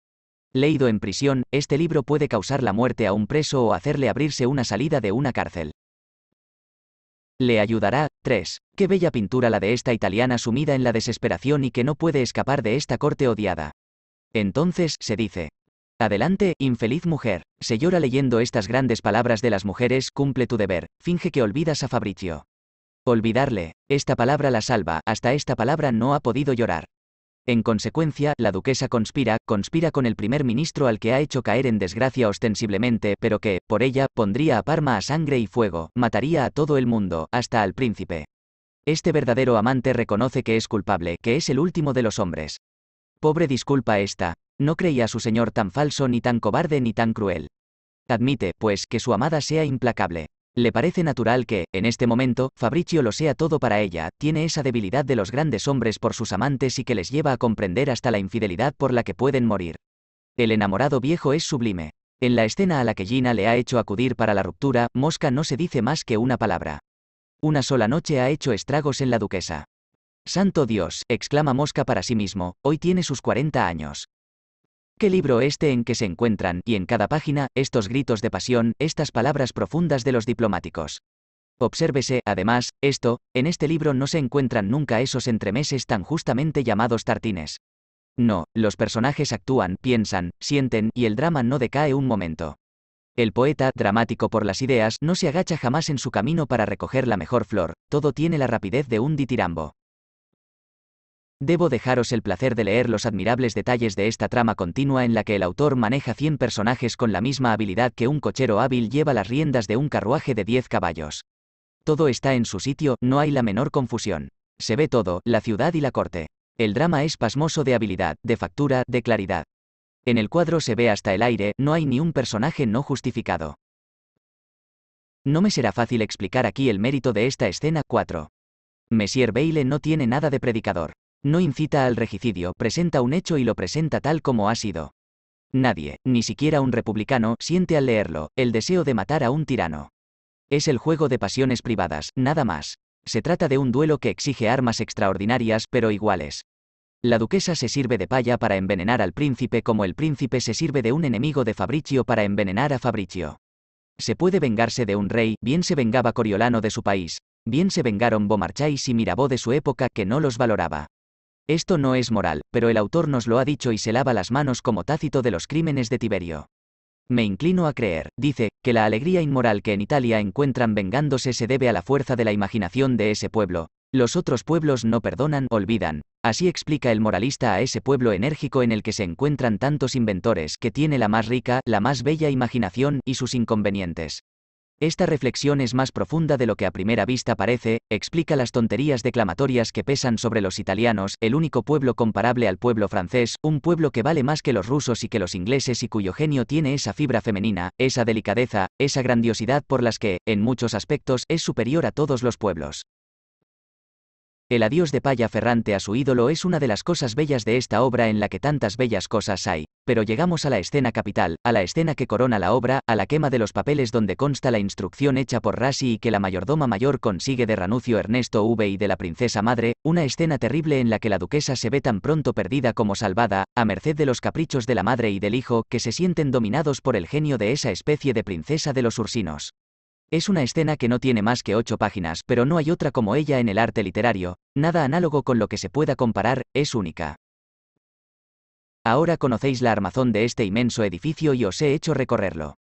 [SPEAKER 1] Leído en prisión, este libro puede causar la muerte a un preso o hacerle abrirse una salida de una cárcel. Le ayudará, 3. Qué bella pintura la de esta italiana sumida en la desesperación y que no puede escapar de esta corte odiada. Entonces, se dice. Adelante, infeliz mujer. Se llora leyendo estas grandes palabras de las mujeres, cumple tu deber, finge que olvidas a Fabricio. Olvidarle, esta palabra la salva, hasta esta palabra no ha podido llorar. En consecuencia, la duquesa conspira, conspira con el primer ministro al que ha hecho caer en desgracia ostensiblemente, pero que, por ella, pondría a Parma a sangre y fuego, mataría a todo el mundo, hasta al príncipe. Este verdadero amante reconoce que es culpable, que es el último de los hombres. Pobre disculpa esta. No creía su señor tan falso ni tan cobarde ni tan cruel. Admite, pues, que su amada sea implacable. Le parece natural que, en este momento, Fabricio lo sea todo para ella, tiene esa debilidad de los grandes hombres por sus amantes y que les lleva a comprender hasta la infidelidad por la que pueden morir. El enamorado viejo es sublime. En la escena a la que Gina le ha hecho acudir para la ruptura, Mosca no se dice más que una palabra. Una sola noche ha hecho estragos en la duquesa. Santo Dios, exclama Mosca para sí mismo, hoy tiene sus 40 años. Qué libro este en que se encuentran, y en cada página, estos gritos de pasión, estas palabras profundas de los diplomáticos. Obsérvese, además, esto, en este libro no se encuentran nunca esos entremeses tan justamente llamados tartines. No, los personajes actúan, piensan, sienten, y el drama no decae un momento. El poeta, dramático por las ideas, no se agacha jamás en su camino para recoger la mejor flor, todo tiene la rapidez de un ditirambo. Debo dejaros el placer de leer los admirables detalles de esta trama continua en la que el autor maneja 100 personajes con la misma habilidad que un cochero hábil lleva las riendas de un carruaje de 10 caballos. Todo está en su sitio, no hay la menor confusión. Se ve todo, la ciudad y la corte. El drama es pasmoso de habilidad, de factura, de claridad. En el cuadro se ve hasta el aire, no hay ni un personaje no justificado. No me será fácil explicar aquí el mérito de esta escena 4. Monsieur Baile no tiene nada de predicador. No incita al regicidio, presenta un hecho y lo presenta tal como ha sido. Nadie, ni siquiera un republicano, siente al leerlo, el deseo de matar a un tirano. Es el juego de pasiones privadas, nada más. Se trata de un duelo que exige armas extraordinarias pero iguales. La duquesa se sirve de paya para envenenar al príncipe como el príncipe se sirve de un enemigo de Fabricio para envenenar a Fabricio. Se puede vengarse de un rey, bien se vengaba Coriolano de su país, bien se vengaron Bomarchais y Mirabeau de su época que no los valoraba. Esto no es moral, pero el autor nos lo ha dicho y se lava las manos como tácito de los crímenes de Tiberio. Me inclino a creer, dice, que la alegría inmoral que en Italia encuentran vengándose se debe a la fuerza de la imaginación de ese pueblo. Los otros pueblos no perdonan, olvidan. Así explica el moralista a ese pueblo enérgico en el que se encuentran tantos inventores que tiene la más rica, la más bella imaginación y sus inconvenientes. Esta reflexión es más profunda de lo que a primera vista parece, explica las tonterías declamatorias que pesan sobre los italianos, el único pueblo comparable al pueblo francés, un pueblo que vale más que los rusos y que los ingleses y cuyo genio tiene esa fibra femenina, esa delicadeza, esa grandiosidad por las que, en muchos aspectos, es superior a todos los pueblos. El adiós de Paya Ferrante a su ídolo es una de las cosas bellas de esta obra en la que tantas bellas cosas hay, pero llegamos a la escena capital, a la escena que corona la obra, a la quema de los papeles donde consta la instrucción hecha por Rasi y que la mayordoma mayor consigue de Ranucio Ernesto V y de la princesa madre, una escena terrible en la que la duquesa se ve tan pronto perdida como salvada, a merced de los caprichos de la madre y del hijo, que se sienten dominados por el genio de esa especie de princesa de los ursinos. Es una escena que no tiene más que ocho páginas, pero no hay otra como ella en el arte literario, nada análogo con lo que se pueda comparar, es única. Ahora conocéis la armazón de este inmenso edificio y os he hecho recorrerlo.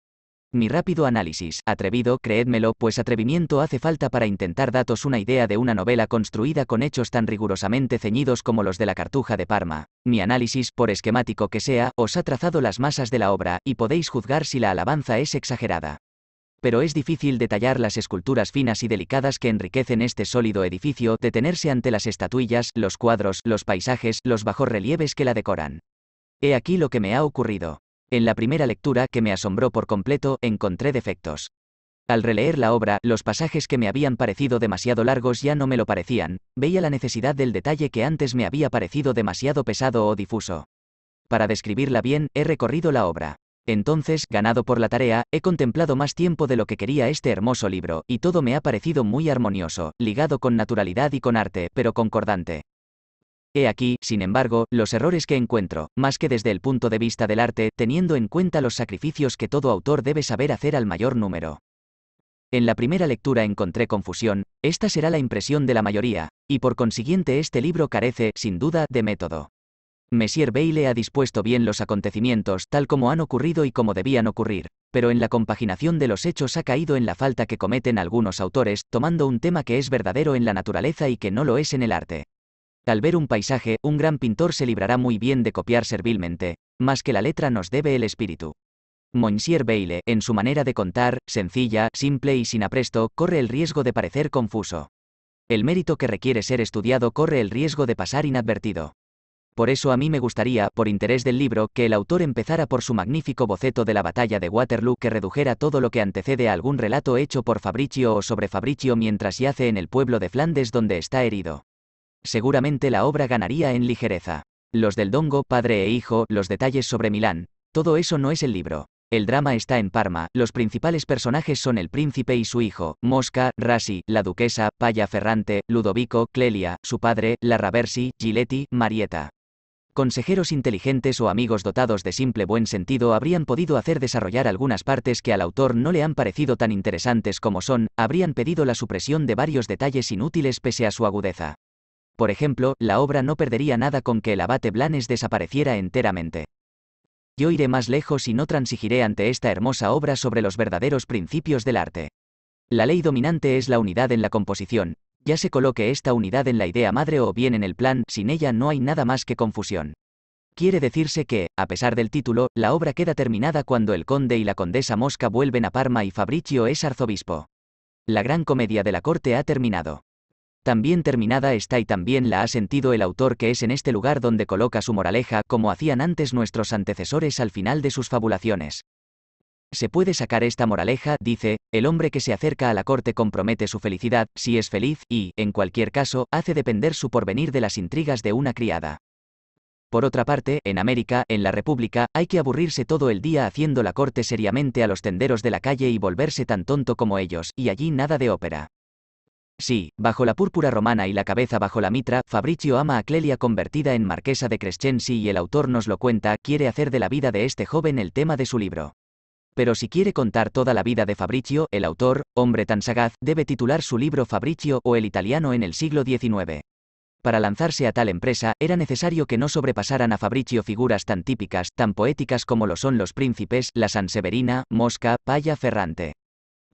[SPEAKER 1] Mi rápido análisis, atrevido, creédmelo, pues atrevimiento hace falta para intentar datos una idea de una novela construida con hechos tan rigurosamente ceñidos como los de la Cartuja de Parma. Mi análisis, por esquemático que sea, os ha trazado las masas de la obra, y podéis juzgar si la alabanza es exagerada pero es difícil detallar las esculturas finas y delicadas que enriquecen este sólido edificio, detenerse ante las estatuillas, los cuadros, los paisajes, los bajorrelieves que la decoran. He aquí lo que me ha ocurrido. En la primera lectura, que me asombró por completo, encontré defectos. Al releer la obra, los pasajes que me habían parecido demasiado largos ya no me lo parecían, veía la necesidad del detalle que antes me había parecido demasiado pesado o difuso. Para describirla bien, he recorrido la obra. Entonces, ganado por la tarea, he contemplado más tiempo de lo que quería este hermoso libro, y todo me ha parecido muy armonioso, ligado con naturalidad y con arte, pero concordante. He aquí, sin embargo, los errores que encuentro, más que desde el punto de vista del arte, teniendo en cuenta los sacrificios que todo autor debe saber hacer al mayor número. En la primera lectura encontré confusión, esta será la impresión de la mayoría, y por consiguiente este libro carece, sin duda, de método. Monsieur Bayle ha dispuesto bien los acontecimientos tal como han ocurrido y como debían ocurrir, pero en la compaginación de los hechos ha caído en la falta que cometen algunos autores, tomando un tema que es verdadero en la naturaleza y que no lo es en el arte. Al ver un paisaje, un gran pintor se librará muy bien de copiar servilmente, más que la letra nos debe el espíritu. Monsieur Bayle, en su manera de contar, sencilla, simple y sin apresto, corre el riesgo de parecer confuso. El mérito que requiere ser estudiado corre el riesgo de pasar inadvertido. Por eso a mí me gustaría, por interés del libro, que el autor empezara por su magnífico boceto de la batalla de Waterloo que redujera todo lo que antecede a algún relato hecho por Fabricio o sobre Fabricio mientras yace en el pueblo de Flandes donde está herido. Seguramente la obra ganaría en ligereza. Los del Dongo, padre e hijo, los detalles sobre Milán, todo eso no es el libro. El drama está en Parma, los principales personajes son el príncipe y su hijo, Mosca, Rasi, la duquesa, Paya Ferrante, Ludovico, Clelia, su padre, Raversi, Giletti, Marieta. Consejeros inteligentes o amigos dotados de simple buen sentido habrían podido hacer desarrollar algunas partes que al autor no le han parecido tan interesantes como son, habrían pedido la supresión de varios detalles inútiles pese a su agudeza. Por ejemplo, la obra no perdería nada con que el abate Blanes desapareciera enteramente. Yo iré más lejos y no transigiré ante esta hermosa obra sobre los verdaderos principios del arte. La ley dominante es la unidad en la composición, ya se coloque esta unidad en la idea madre o bien en el plan, sin ella no hay nada más que confusión. Quiere decirse que, a pesar del título, la obra queda terminada cuando el conde y la condesa Mosca vuelven a Parma y Fabricio es arzobispo. La gran comedia de la corte ha terminado. También terminada está y también la ha sentido el autor que es en este lugar donde coloca su moraleja, como hacían antes nuestros antecesores al final de sus fabulaciones. Se puede sacar esta moraleja, dice, el hombre que se acerca a la corte compromete su felicidad, si es feliz, y, en cualquier caso, hace depender su porvenir de las intrigas de una criada. Por otra parte, en América, en la República, hay que aburrirse todo el día haciendo la corte seriamente a los tenderos de la calle y volverse tan tonto como ellos, y allí nada de ópera. Sí, bajo la púrpura romana y la cabeza bajo la mitra, Fabricio ama a Clelia convertida en marquesa de Crescensi y el autor nos lo cuenta, quiere hacer de la vida de este joven el tema de su libro. Pero si quiere contar toda la vida de Fabricio, el autor, hombre tan sagaz, debe titular su libro Fabricio o el italiano en el siglo XIX. Para lanzarse a tal empresa, era necesario que no sobrepasaran a Fabricio figuras tan típicas, tan poéticas como lo son los príncipes, la Sanseverina, Mosca, Paya, Ferrante.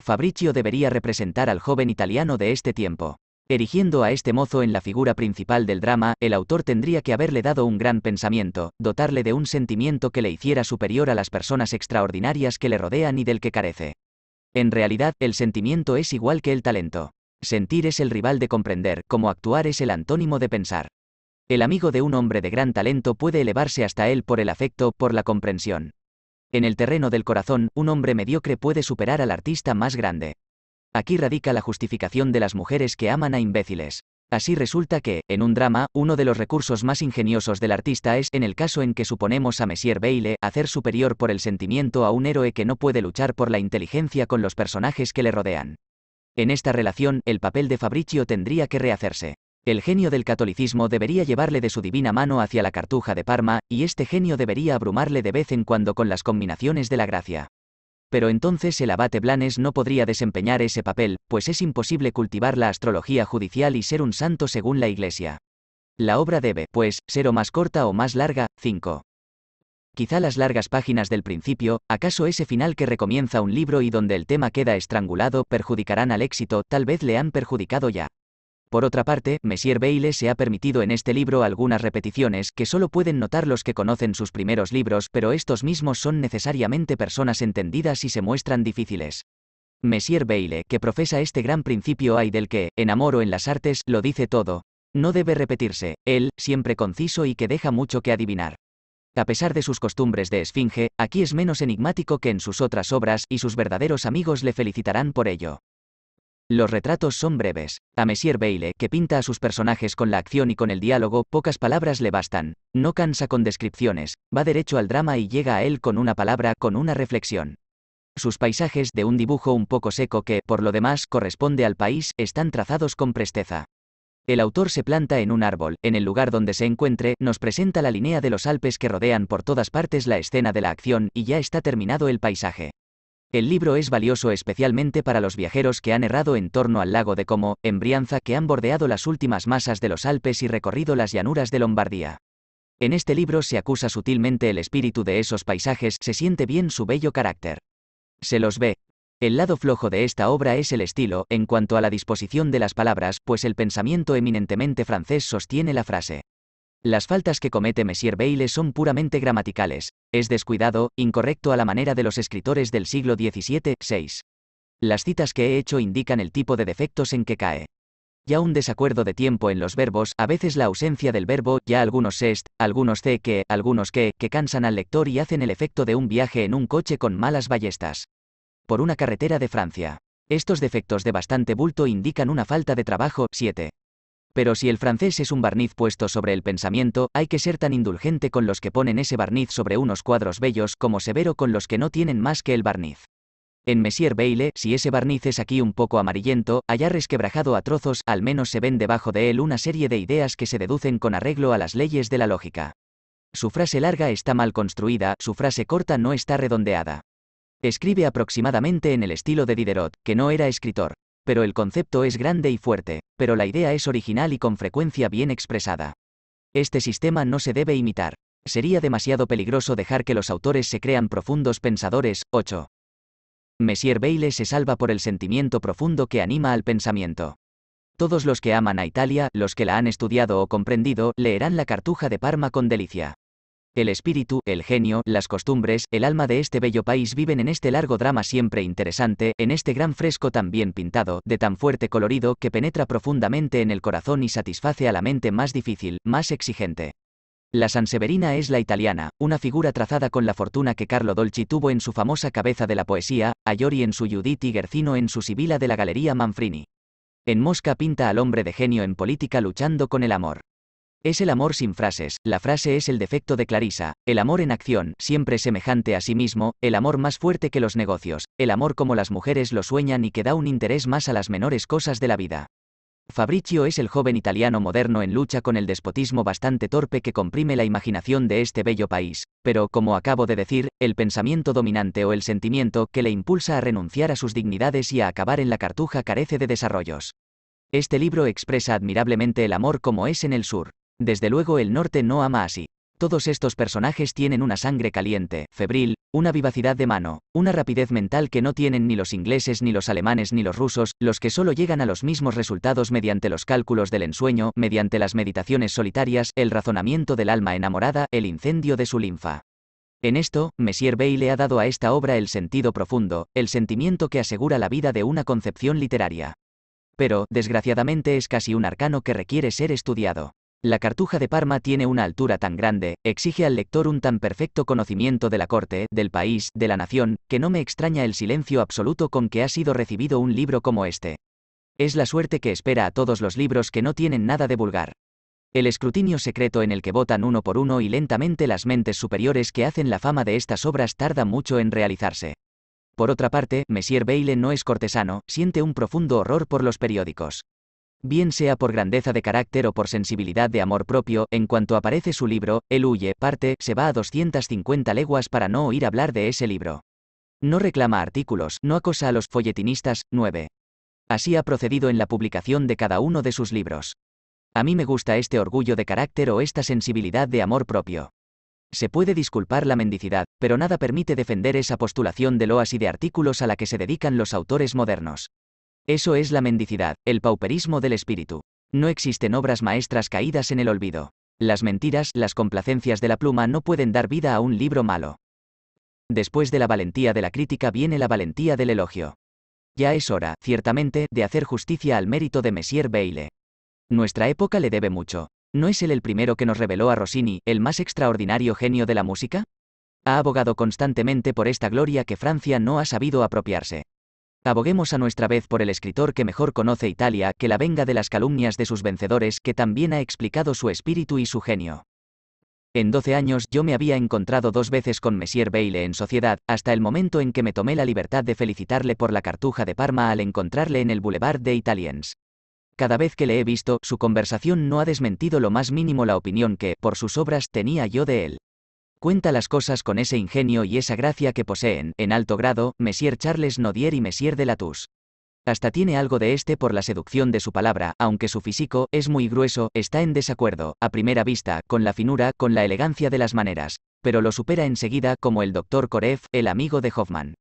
[SPEAKER 1] Fabricio debería representar al joven italiano de este tiempo. Erigiendo a este mozo en la figura principal del drama, el autor tendría que haberle dado un gran pensamiento, dotarle de un sentimiento que le hiciera superior a las personas extraordinarias que le rodean y del que carece. En realidad, el sentimiento es igual que el talento. Sentir es el rival de comprender, como actuar es el antónimo de pensar. El amigo de un hombre de gran talento puede elevarse hasta él por el afecto, por la comprensión. En el terreno del corazón, un hombre mediocre puede superar al artista más grande. Aquí radica la justificación de las mujeres que aman a imbéciles. Así resulta que, en un drama, uno de los recursos más ingeniosos del artista es, en el caso en que suponemos a Messier Bailey, hacer superior por el sentimiento a un héroe que no puede luchar por la inteligencia con los personajes que le rodean. En esta relación, el papel de Fabricio tendría que rehacerse. El genio del catolicismo debería llevarle de su divina mano hacia la cartuja de Parma, y este genio debería abrumarle de vez en cuando con las combinaciones de la gracia pero entonces el abate Blanes no podría desempeñar ese papel, pues es imposible cultivar la astrología judicial y ser un santo según la Iglesia. La obra debe, pues, ser o más corta o más larga, 5. Quizá las largas páginas del principio, acaso ese final que recomienza un libro y donde el tema queda estrangulado, perjudicarán al éxito, tal vez le han perjudicado ya. Por otra parte, Messier Bayle se ha permitido en este libro algunas repeticiones que solo pueden notar los que conocen sus primeros libros, pero estos mismos son necesariamente personas entendidas y se muestran difíciles. Messier Bayle, que profesa este gran principio hay del que, en amor o en las artes, lo dice todo. No debe repetirse, él, siempre conciso y que deja mucho que adivinar. A pesar de sus costumbres de esfinge, aquí es menos enigmático que en sus otras obras y sus verdaderos amigos le felicitarán por ello. Los retratos son breves. A Messier Baile, que pinta a sus personajes con la acción y con el diálogo, pocas palabras le bastan. No cansa con descripciones, va derecho al drama y llega a él con una palabra, con una reflexión. Sus paisajes, de un dibujo un poco seco que, por lo demás, corresponde al país, están trazados con presteza. El autor se planta en un árbol, en el lugar donde se encuentre, nos presenta la línea de los Alpes que rodean por todas partes la escena de la acción, y ya está terminado el paisaje. El libro es valioso especialmente para los viajeros que han errado en torno al lago de Como, en Brianza, que han bordeado las últimas masas de los Alpes y recorrido las llanuras de Lombardía. En este libro se acusa sutilmente el espíritu de esos paisajes, se siente bien su bello carácter. Se los ve. El lado flojo de esta obra es el estilo, en cuanto a la disposición de las palabras, pues el pensamiento eminentemente francés sostiene la frase. Las faltas que comete Messier Bayle son puramente gramaticales, es descuidado, incorrecto a la manera de los escritores del siglo XVII, 6. Las citas que he hecho indican el tipo de defectos en que cae. Ya un desacuerdo de tiempo en los verbos, a veces la ausencia del verbo, ya algunos est, algunos c que, algunos que, que cansan al lector y hacen el efecto de un viaje en un coche con malas ballestas. Por una carretera de Francia. Estos defectos de bastante bulto indican una falta de trabajo, 7. Pero si el francés es un barniz puesto sobre el pensamiento, hay que ser tan indulgente con los que ponen ese barniz sobre unos cuadros bellos como severo con los que no tienen más que el barniz. En Messier Baile, si ese barniz es aquí un poco amarillento, allá resquebrajado a trozos, al menos se ven debajo de él una serie de ideas que se deducen con arreglo a las leyes de la lógica. Su frase larga está mal construida, su frase corta no está redondeada. Escribe aproximadamente en el estilo de Diderot, que no era escritor pero el concepto es grande y fuerte, pero la idea es original y con frecuencia bien expresada. Este sistema no se debe imitar. Sería demasiado peligroso dejar que los autores se crean profundos pensadores. 8. Messier Bayle se salva por el sentimiento profundo que anima al pensamiento. Todos los que aman a Italia, los que la han estudiado o comprendido, leerán la Cartuja de Parma con delicia. El espíritu, el genio, las costumbres, el alma de este bello país viven en este largo drama siempre interesante, en este gran fresco tan bien pintado, de tan fuerte colorido que penetra profundamente en el corazón y satisface a la mente más difícil, más exigente. La Sanseverina es la italiana, una figura trazada con la fortuna que Carlo Dolci tuvo en su famosa cabeza de la poesía, Ayori en su Judith y Gercino en su Sibila de la Galería Manfrini. En Mosca pinta al hombre de genio en política luchando con el amor. Es el amor sin frases, la frase es el defecto de Clarisa, el amor en acción, siempre semejante a sí mismo, el amor más fuerte que los negocios, el amor como las mujeres lo sueñan y que da un interés más a las menores cosas de la vida. Fabricio es el joven italiano moderno en lucha con el despotismo bastante torpe que comprime la imaginación de este bello país, pero, como acabo de decir, el pensamiento dominante o el sentimiento que le impulsa a renunciar a sus dignidades y a acabar en la cartuja carece de desarrollos. Este libro expresa admirablemente el amor como es en el sur. Desde luego el norte no ama así. Todos estos personajes tienen una sangre caliente, febril, una vivacidad de mano, una rapidez mental que no tienen ni los ingleses, ni los alemanes, ni los rusos, los que solo llegan a los mismos resultados mediante los cálculos del ensueño, mediante las meditaciones solitarias, el razonamiento del alma enamorada, el incendio de su linfa. En esto, Messier Bey le ha dado a esta obra el sentido profundo, el sentimiento que asegura la vida de una concepción literaria. Pero, desgraciadamente, es casi un arcano que requiere ser estudiado. La cartuja de Parma tiene una altura tan grande, exige al lector un tan perfecto conocimiento de la corte, del país, de la nación, que no me extraña el silencio absoluto con que ha sido recibido un libro como este. Es la suerte que espera a todos los libros que no tienen nada de vulgar. El escrutinio secreto en el que votan uno por uno y lentamente las mentes superiores que hacen la fama de estas obras tarda mucho en realizarse. Por otra parte, Messier Bayle no es cortesano, siente un profundo horror por los periódicos. Bien sea por grandeza de carácter o por sensibilidad de amor propio, en cuanto aparece su libro, él huye, parte, se va a 250 leguas para no oír hablar de ese libro. No reclama artículos, no acosa a los folletinistas, 9. Así ha procedido en la publicación de cada uno de sus libros. A mí me gusta este orgullo de carácter o esta sensibilidad de amor propio. Se puede disculpar la mendicidad, pero nada permite defender esa postulación de loas y de artículos a la que se dedican los autores modernos. Eso es la mendicidad, el pauperismo del espíritu. No existen obras maestras caídas en el olvido. Las mentiras, las complacencias de la pluma no pueden dar vida a un libro malo. Después de la valentía de la crítica viene la valentía del elogio. Ya es hora, ciertamente, de hacer justicia al mérito de Messier Bayle. Nuestra época le debe mucho. ¿No es él el primero que nos reveló a Rossini, el más extraordinario genio de la música? Ha abogado constantemente por esta gloria que Francia no ha sabido apropiarse. Aboguemos a nuestra vez por el escritor que mejor conoce Italia, que la venga de las calumnias de sus vencedores, que también ha explicado su espíritu y su genio. En 12 años yo me había encontrado dos veces con Messier Bailey en sociedad, hasta el momento en que me tomé la libertad de felicitarle por la cartuja de Parma al encontrarle en el Boulevard de Italiens. Cada vez que le he visto, su conversación no ha desmentido lo más mínimo la opinión que, por sus obras, tenía yo de él. Cuenta las cosas con ese ingenio y esa gracia que poseen, en alto grado, Messier Charles Nodier y Messier de Latus. Hasta tiene algo de este por la seducción de su palabra, aunque su físico es muy grueso, está en desacuerdo, a primera vista, con la finura, con la elegancia de las maneras, pero lo supera enseguida como el doctor Korev, el amigo de Hoffman.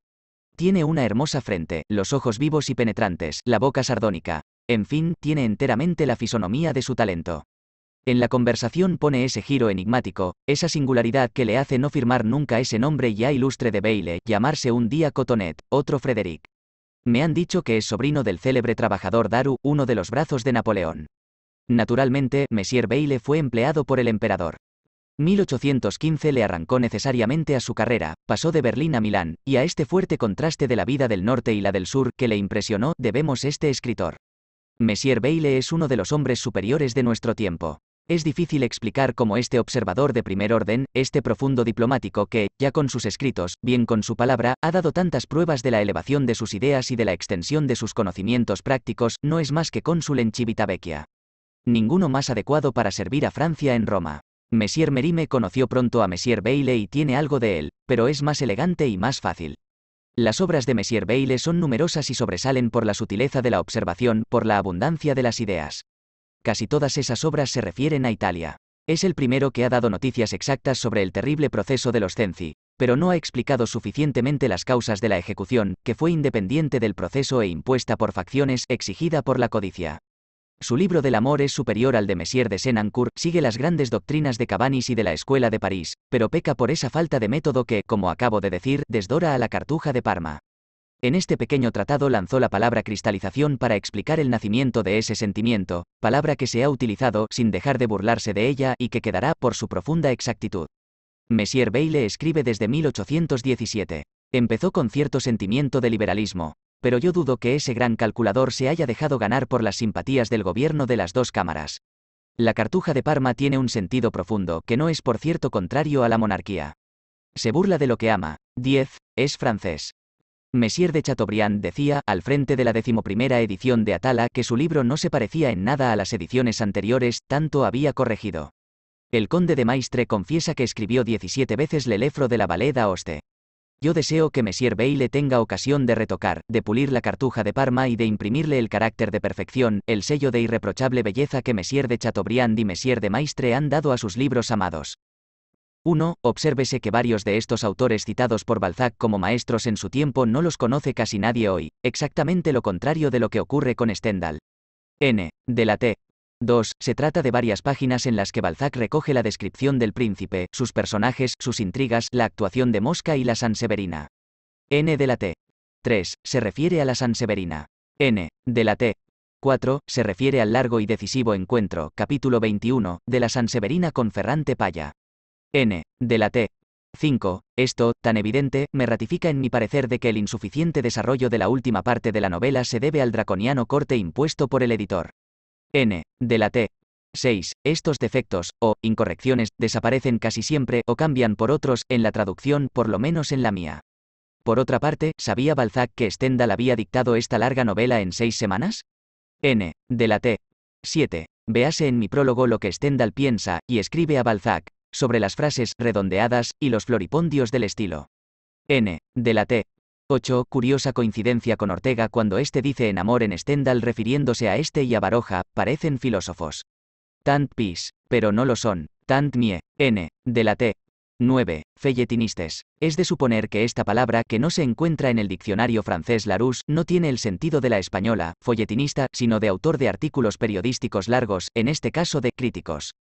[SPEAKER 1] Tiene una hermosa frente, los ojos vivos y penetrantes, la boca sardónica. En fin, tiene enteramente la fisonomía de su talento. En la conversación pone ese giro enigmático, esa singularidad que le hace no firmar nunca ese nombre ya ilustre de Baile, llamarse un día Cotonet, otro Frederick. Me han dicho que es sobrino del célebre trabajador Daru, uno de los brazos de Napoleón. Naturalmente, Messier Baile fue empleado por el emperador. 1815 le arrancó necesariamente a su carrera, pasó de Berlín a Milán, y a este fuerte contraste de la vida del norte y la del sur que le impresionó debemos este escritor. Messier Baile es uno de los hombres superiores de nuestro tiempo. Es difícil explicar cómo este observador de primer orden, este profundo diplomático que, ya con sus escritos, bien con su palabra, ha dado tantas pruebas de la elevación de sus ideas y de la extensión de sus conocimientos prácticos, no es más que cónsul en Vecchia. Ninguno más adecuado para servir a Francia en Roma. Messier Merime conoció pronto a Messier Bailey y tiene algo de él, pero es más elegante y más fácil. Las obras de Messier Bailey son numerosas y sobresalen por la sutileza de la observación, por la abundancia de las ideas casi todas esas obras se refieren a Italia. Es el primero que ha dado noticias exactas sobre el terrible proceso de los Cenci, pero no ha explicado suficientemente las causas de la ejecución, que fue independiente del proceso e impuesta por facciones, exigida por la codicia. Su libro del amor es superior al de Messier de Senancourt, sigue las grandes doctrinas de Cabanis y de la Escuela de París, pero peca por esa falta de método que, como acabo de decir, desdora a la cartuja de Parma. En este pequeño tratado lanzó la palabra cristalización para explicar el nacimiento de ese sentimiento, palabra que se ha utilizado sin dejar de burlarse de ella y que quedará por su profunda exactitud. Messier Bayle escribe desde 1817. Empezó con cierto sentimiento de liberalismo, pero yo dudo que ese gran calculador se haya dejado ganar por las simpatías del gobierno de las dos cámaras. La cartuja de Parma tiene un sentido profundo que no es por cierto contrario a la monarquía. Se burla de lo que ama. 10. Es francés. Messier de Chateaubriand decía, al frente de la decimoprimera edición de Atala, que su libro no se parecía en nada a las ediciones anteriores, tanto había corregido. El conde de Maistre confiesa que escribió 17 veces Lelefro de la Baleda. Oste. Yo deseo que Messier le tenga ocasión de retocar, de pulir la cartuja de Parma y de imprimirle el carácter de perfección, el sello de irreprochable belleza que Messier de Chateaubriand y Messier de Maistre han dado a sus libros amados. 1. Obsérvese que varios de estos autores citados por Balzac como maestros en su tiempo no los conoce casi nadie hoy, exactamente lo contrario de lo que ocurre con Stendhal. N. De la T. 2. Se trata de varias páginas en las que Balzac recoge la descripción del príncipe, sus personajes, sus intrigas, la actuación de Mosca y la Sanseverina. N. De la T. 3. Se refiere a la Sanseverina. N. De la T. 4. Se refiere al largo y decisivo encuentro, capítulo 21, de la Sanseverina con Ferrante Paya. N. de la T. 5. Esto, tan evidente, me ratifica en mi parecer de que el insuficiente desarrollo de la última parte de la novela se debe al draconiano corte impuesto por el editor. N. de la T. 6. Estos defectos, o incorrecciones, desaparecen casi siempre o cambian por otros en la traducción, por lo menos en la mía. Por otra parte, ¿sabía Balzac que Stendhal había dictado esta larga novela en seis semanas? N. de la T. 7. Véase en mi prólogo lo que Stendhal piensa y escribe a Balzac, sobre las frases redondeadas y los floripondios del estilo. N. de la T. 8. Curiosa coincidencia con Ortega cuando este dice en amor en Stendhal refiriéndose a este y a Baroja, parecen filósofos. Tant pis, pero no lo son. Tant mie, n, de la t. 9. Felletinistes. Es de suponer que esta palabra, que no se encuentra en el diccionario francés Larousse, no tiene el sentido de la española, folletinista, sino de autor de artículos periodísticos largos, en este caso de críticos.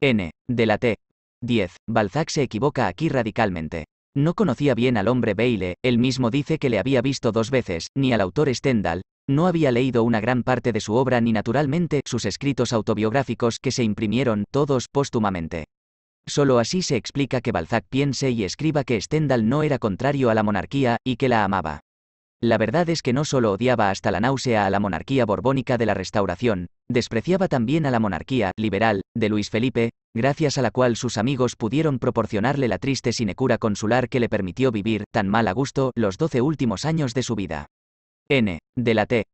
[SPEAKER 1] N, de la T. 10. Balzac se equivoca aquí radicalmente. No conocía bien al hombre Baile, él mismo dice que le había visto dos veces, ni al autor Stendhal, no había leído una gran parte de su obra ni naturalmente sus escritos autobiográficos que se imprimieron todos póstumamente. Solo así se explica que Balzac piense y escriba que Stendhal no era contrario a la monarquía y que la amaba. La verdad es que no solo odiaba hasta la náusea a la monarquía borbónica de la Restauración, despreciaba también a la monarquía liberal de Luis Felipe, gracias a la cual sus amigos pudieron proporcionarle la triste sinecura consular que le permitió vivir, tan mal a gusto, los doce últimos años de su vida. N. de la T.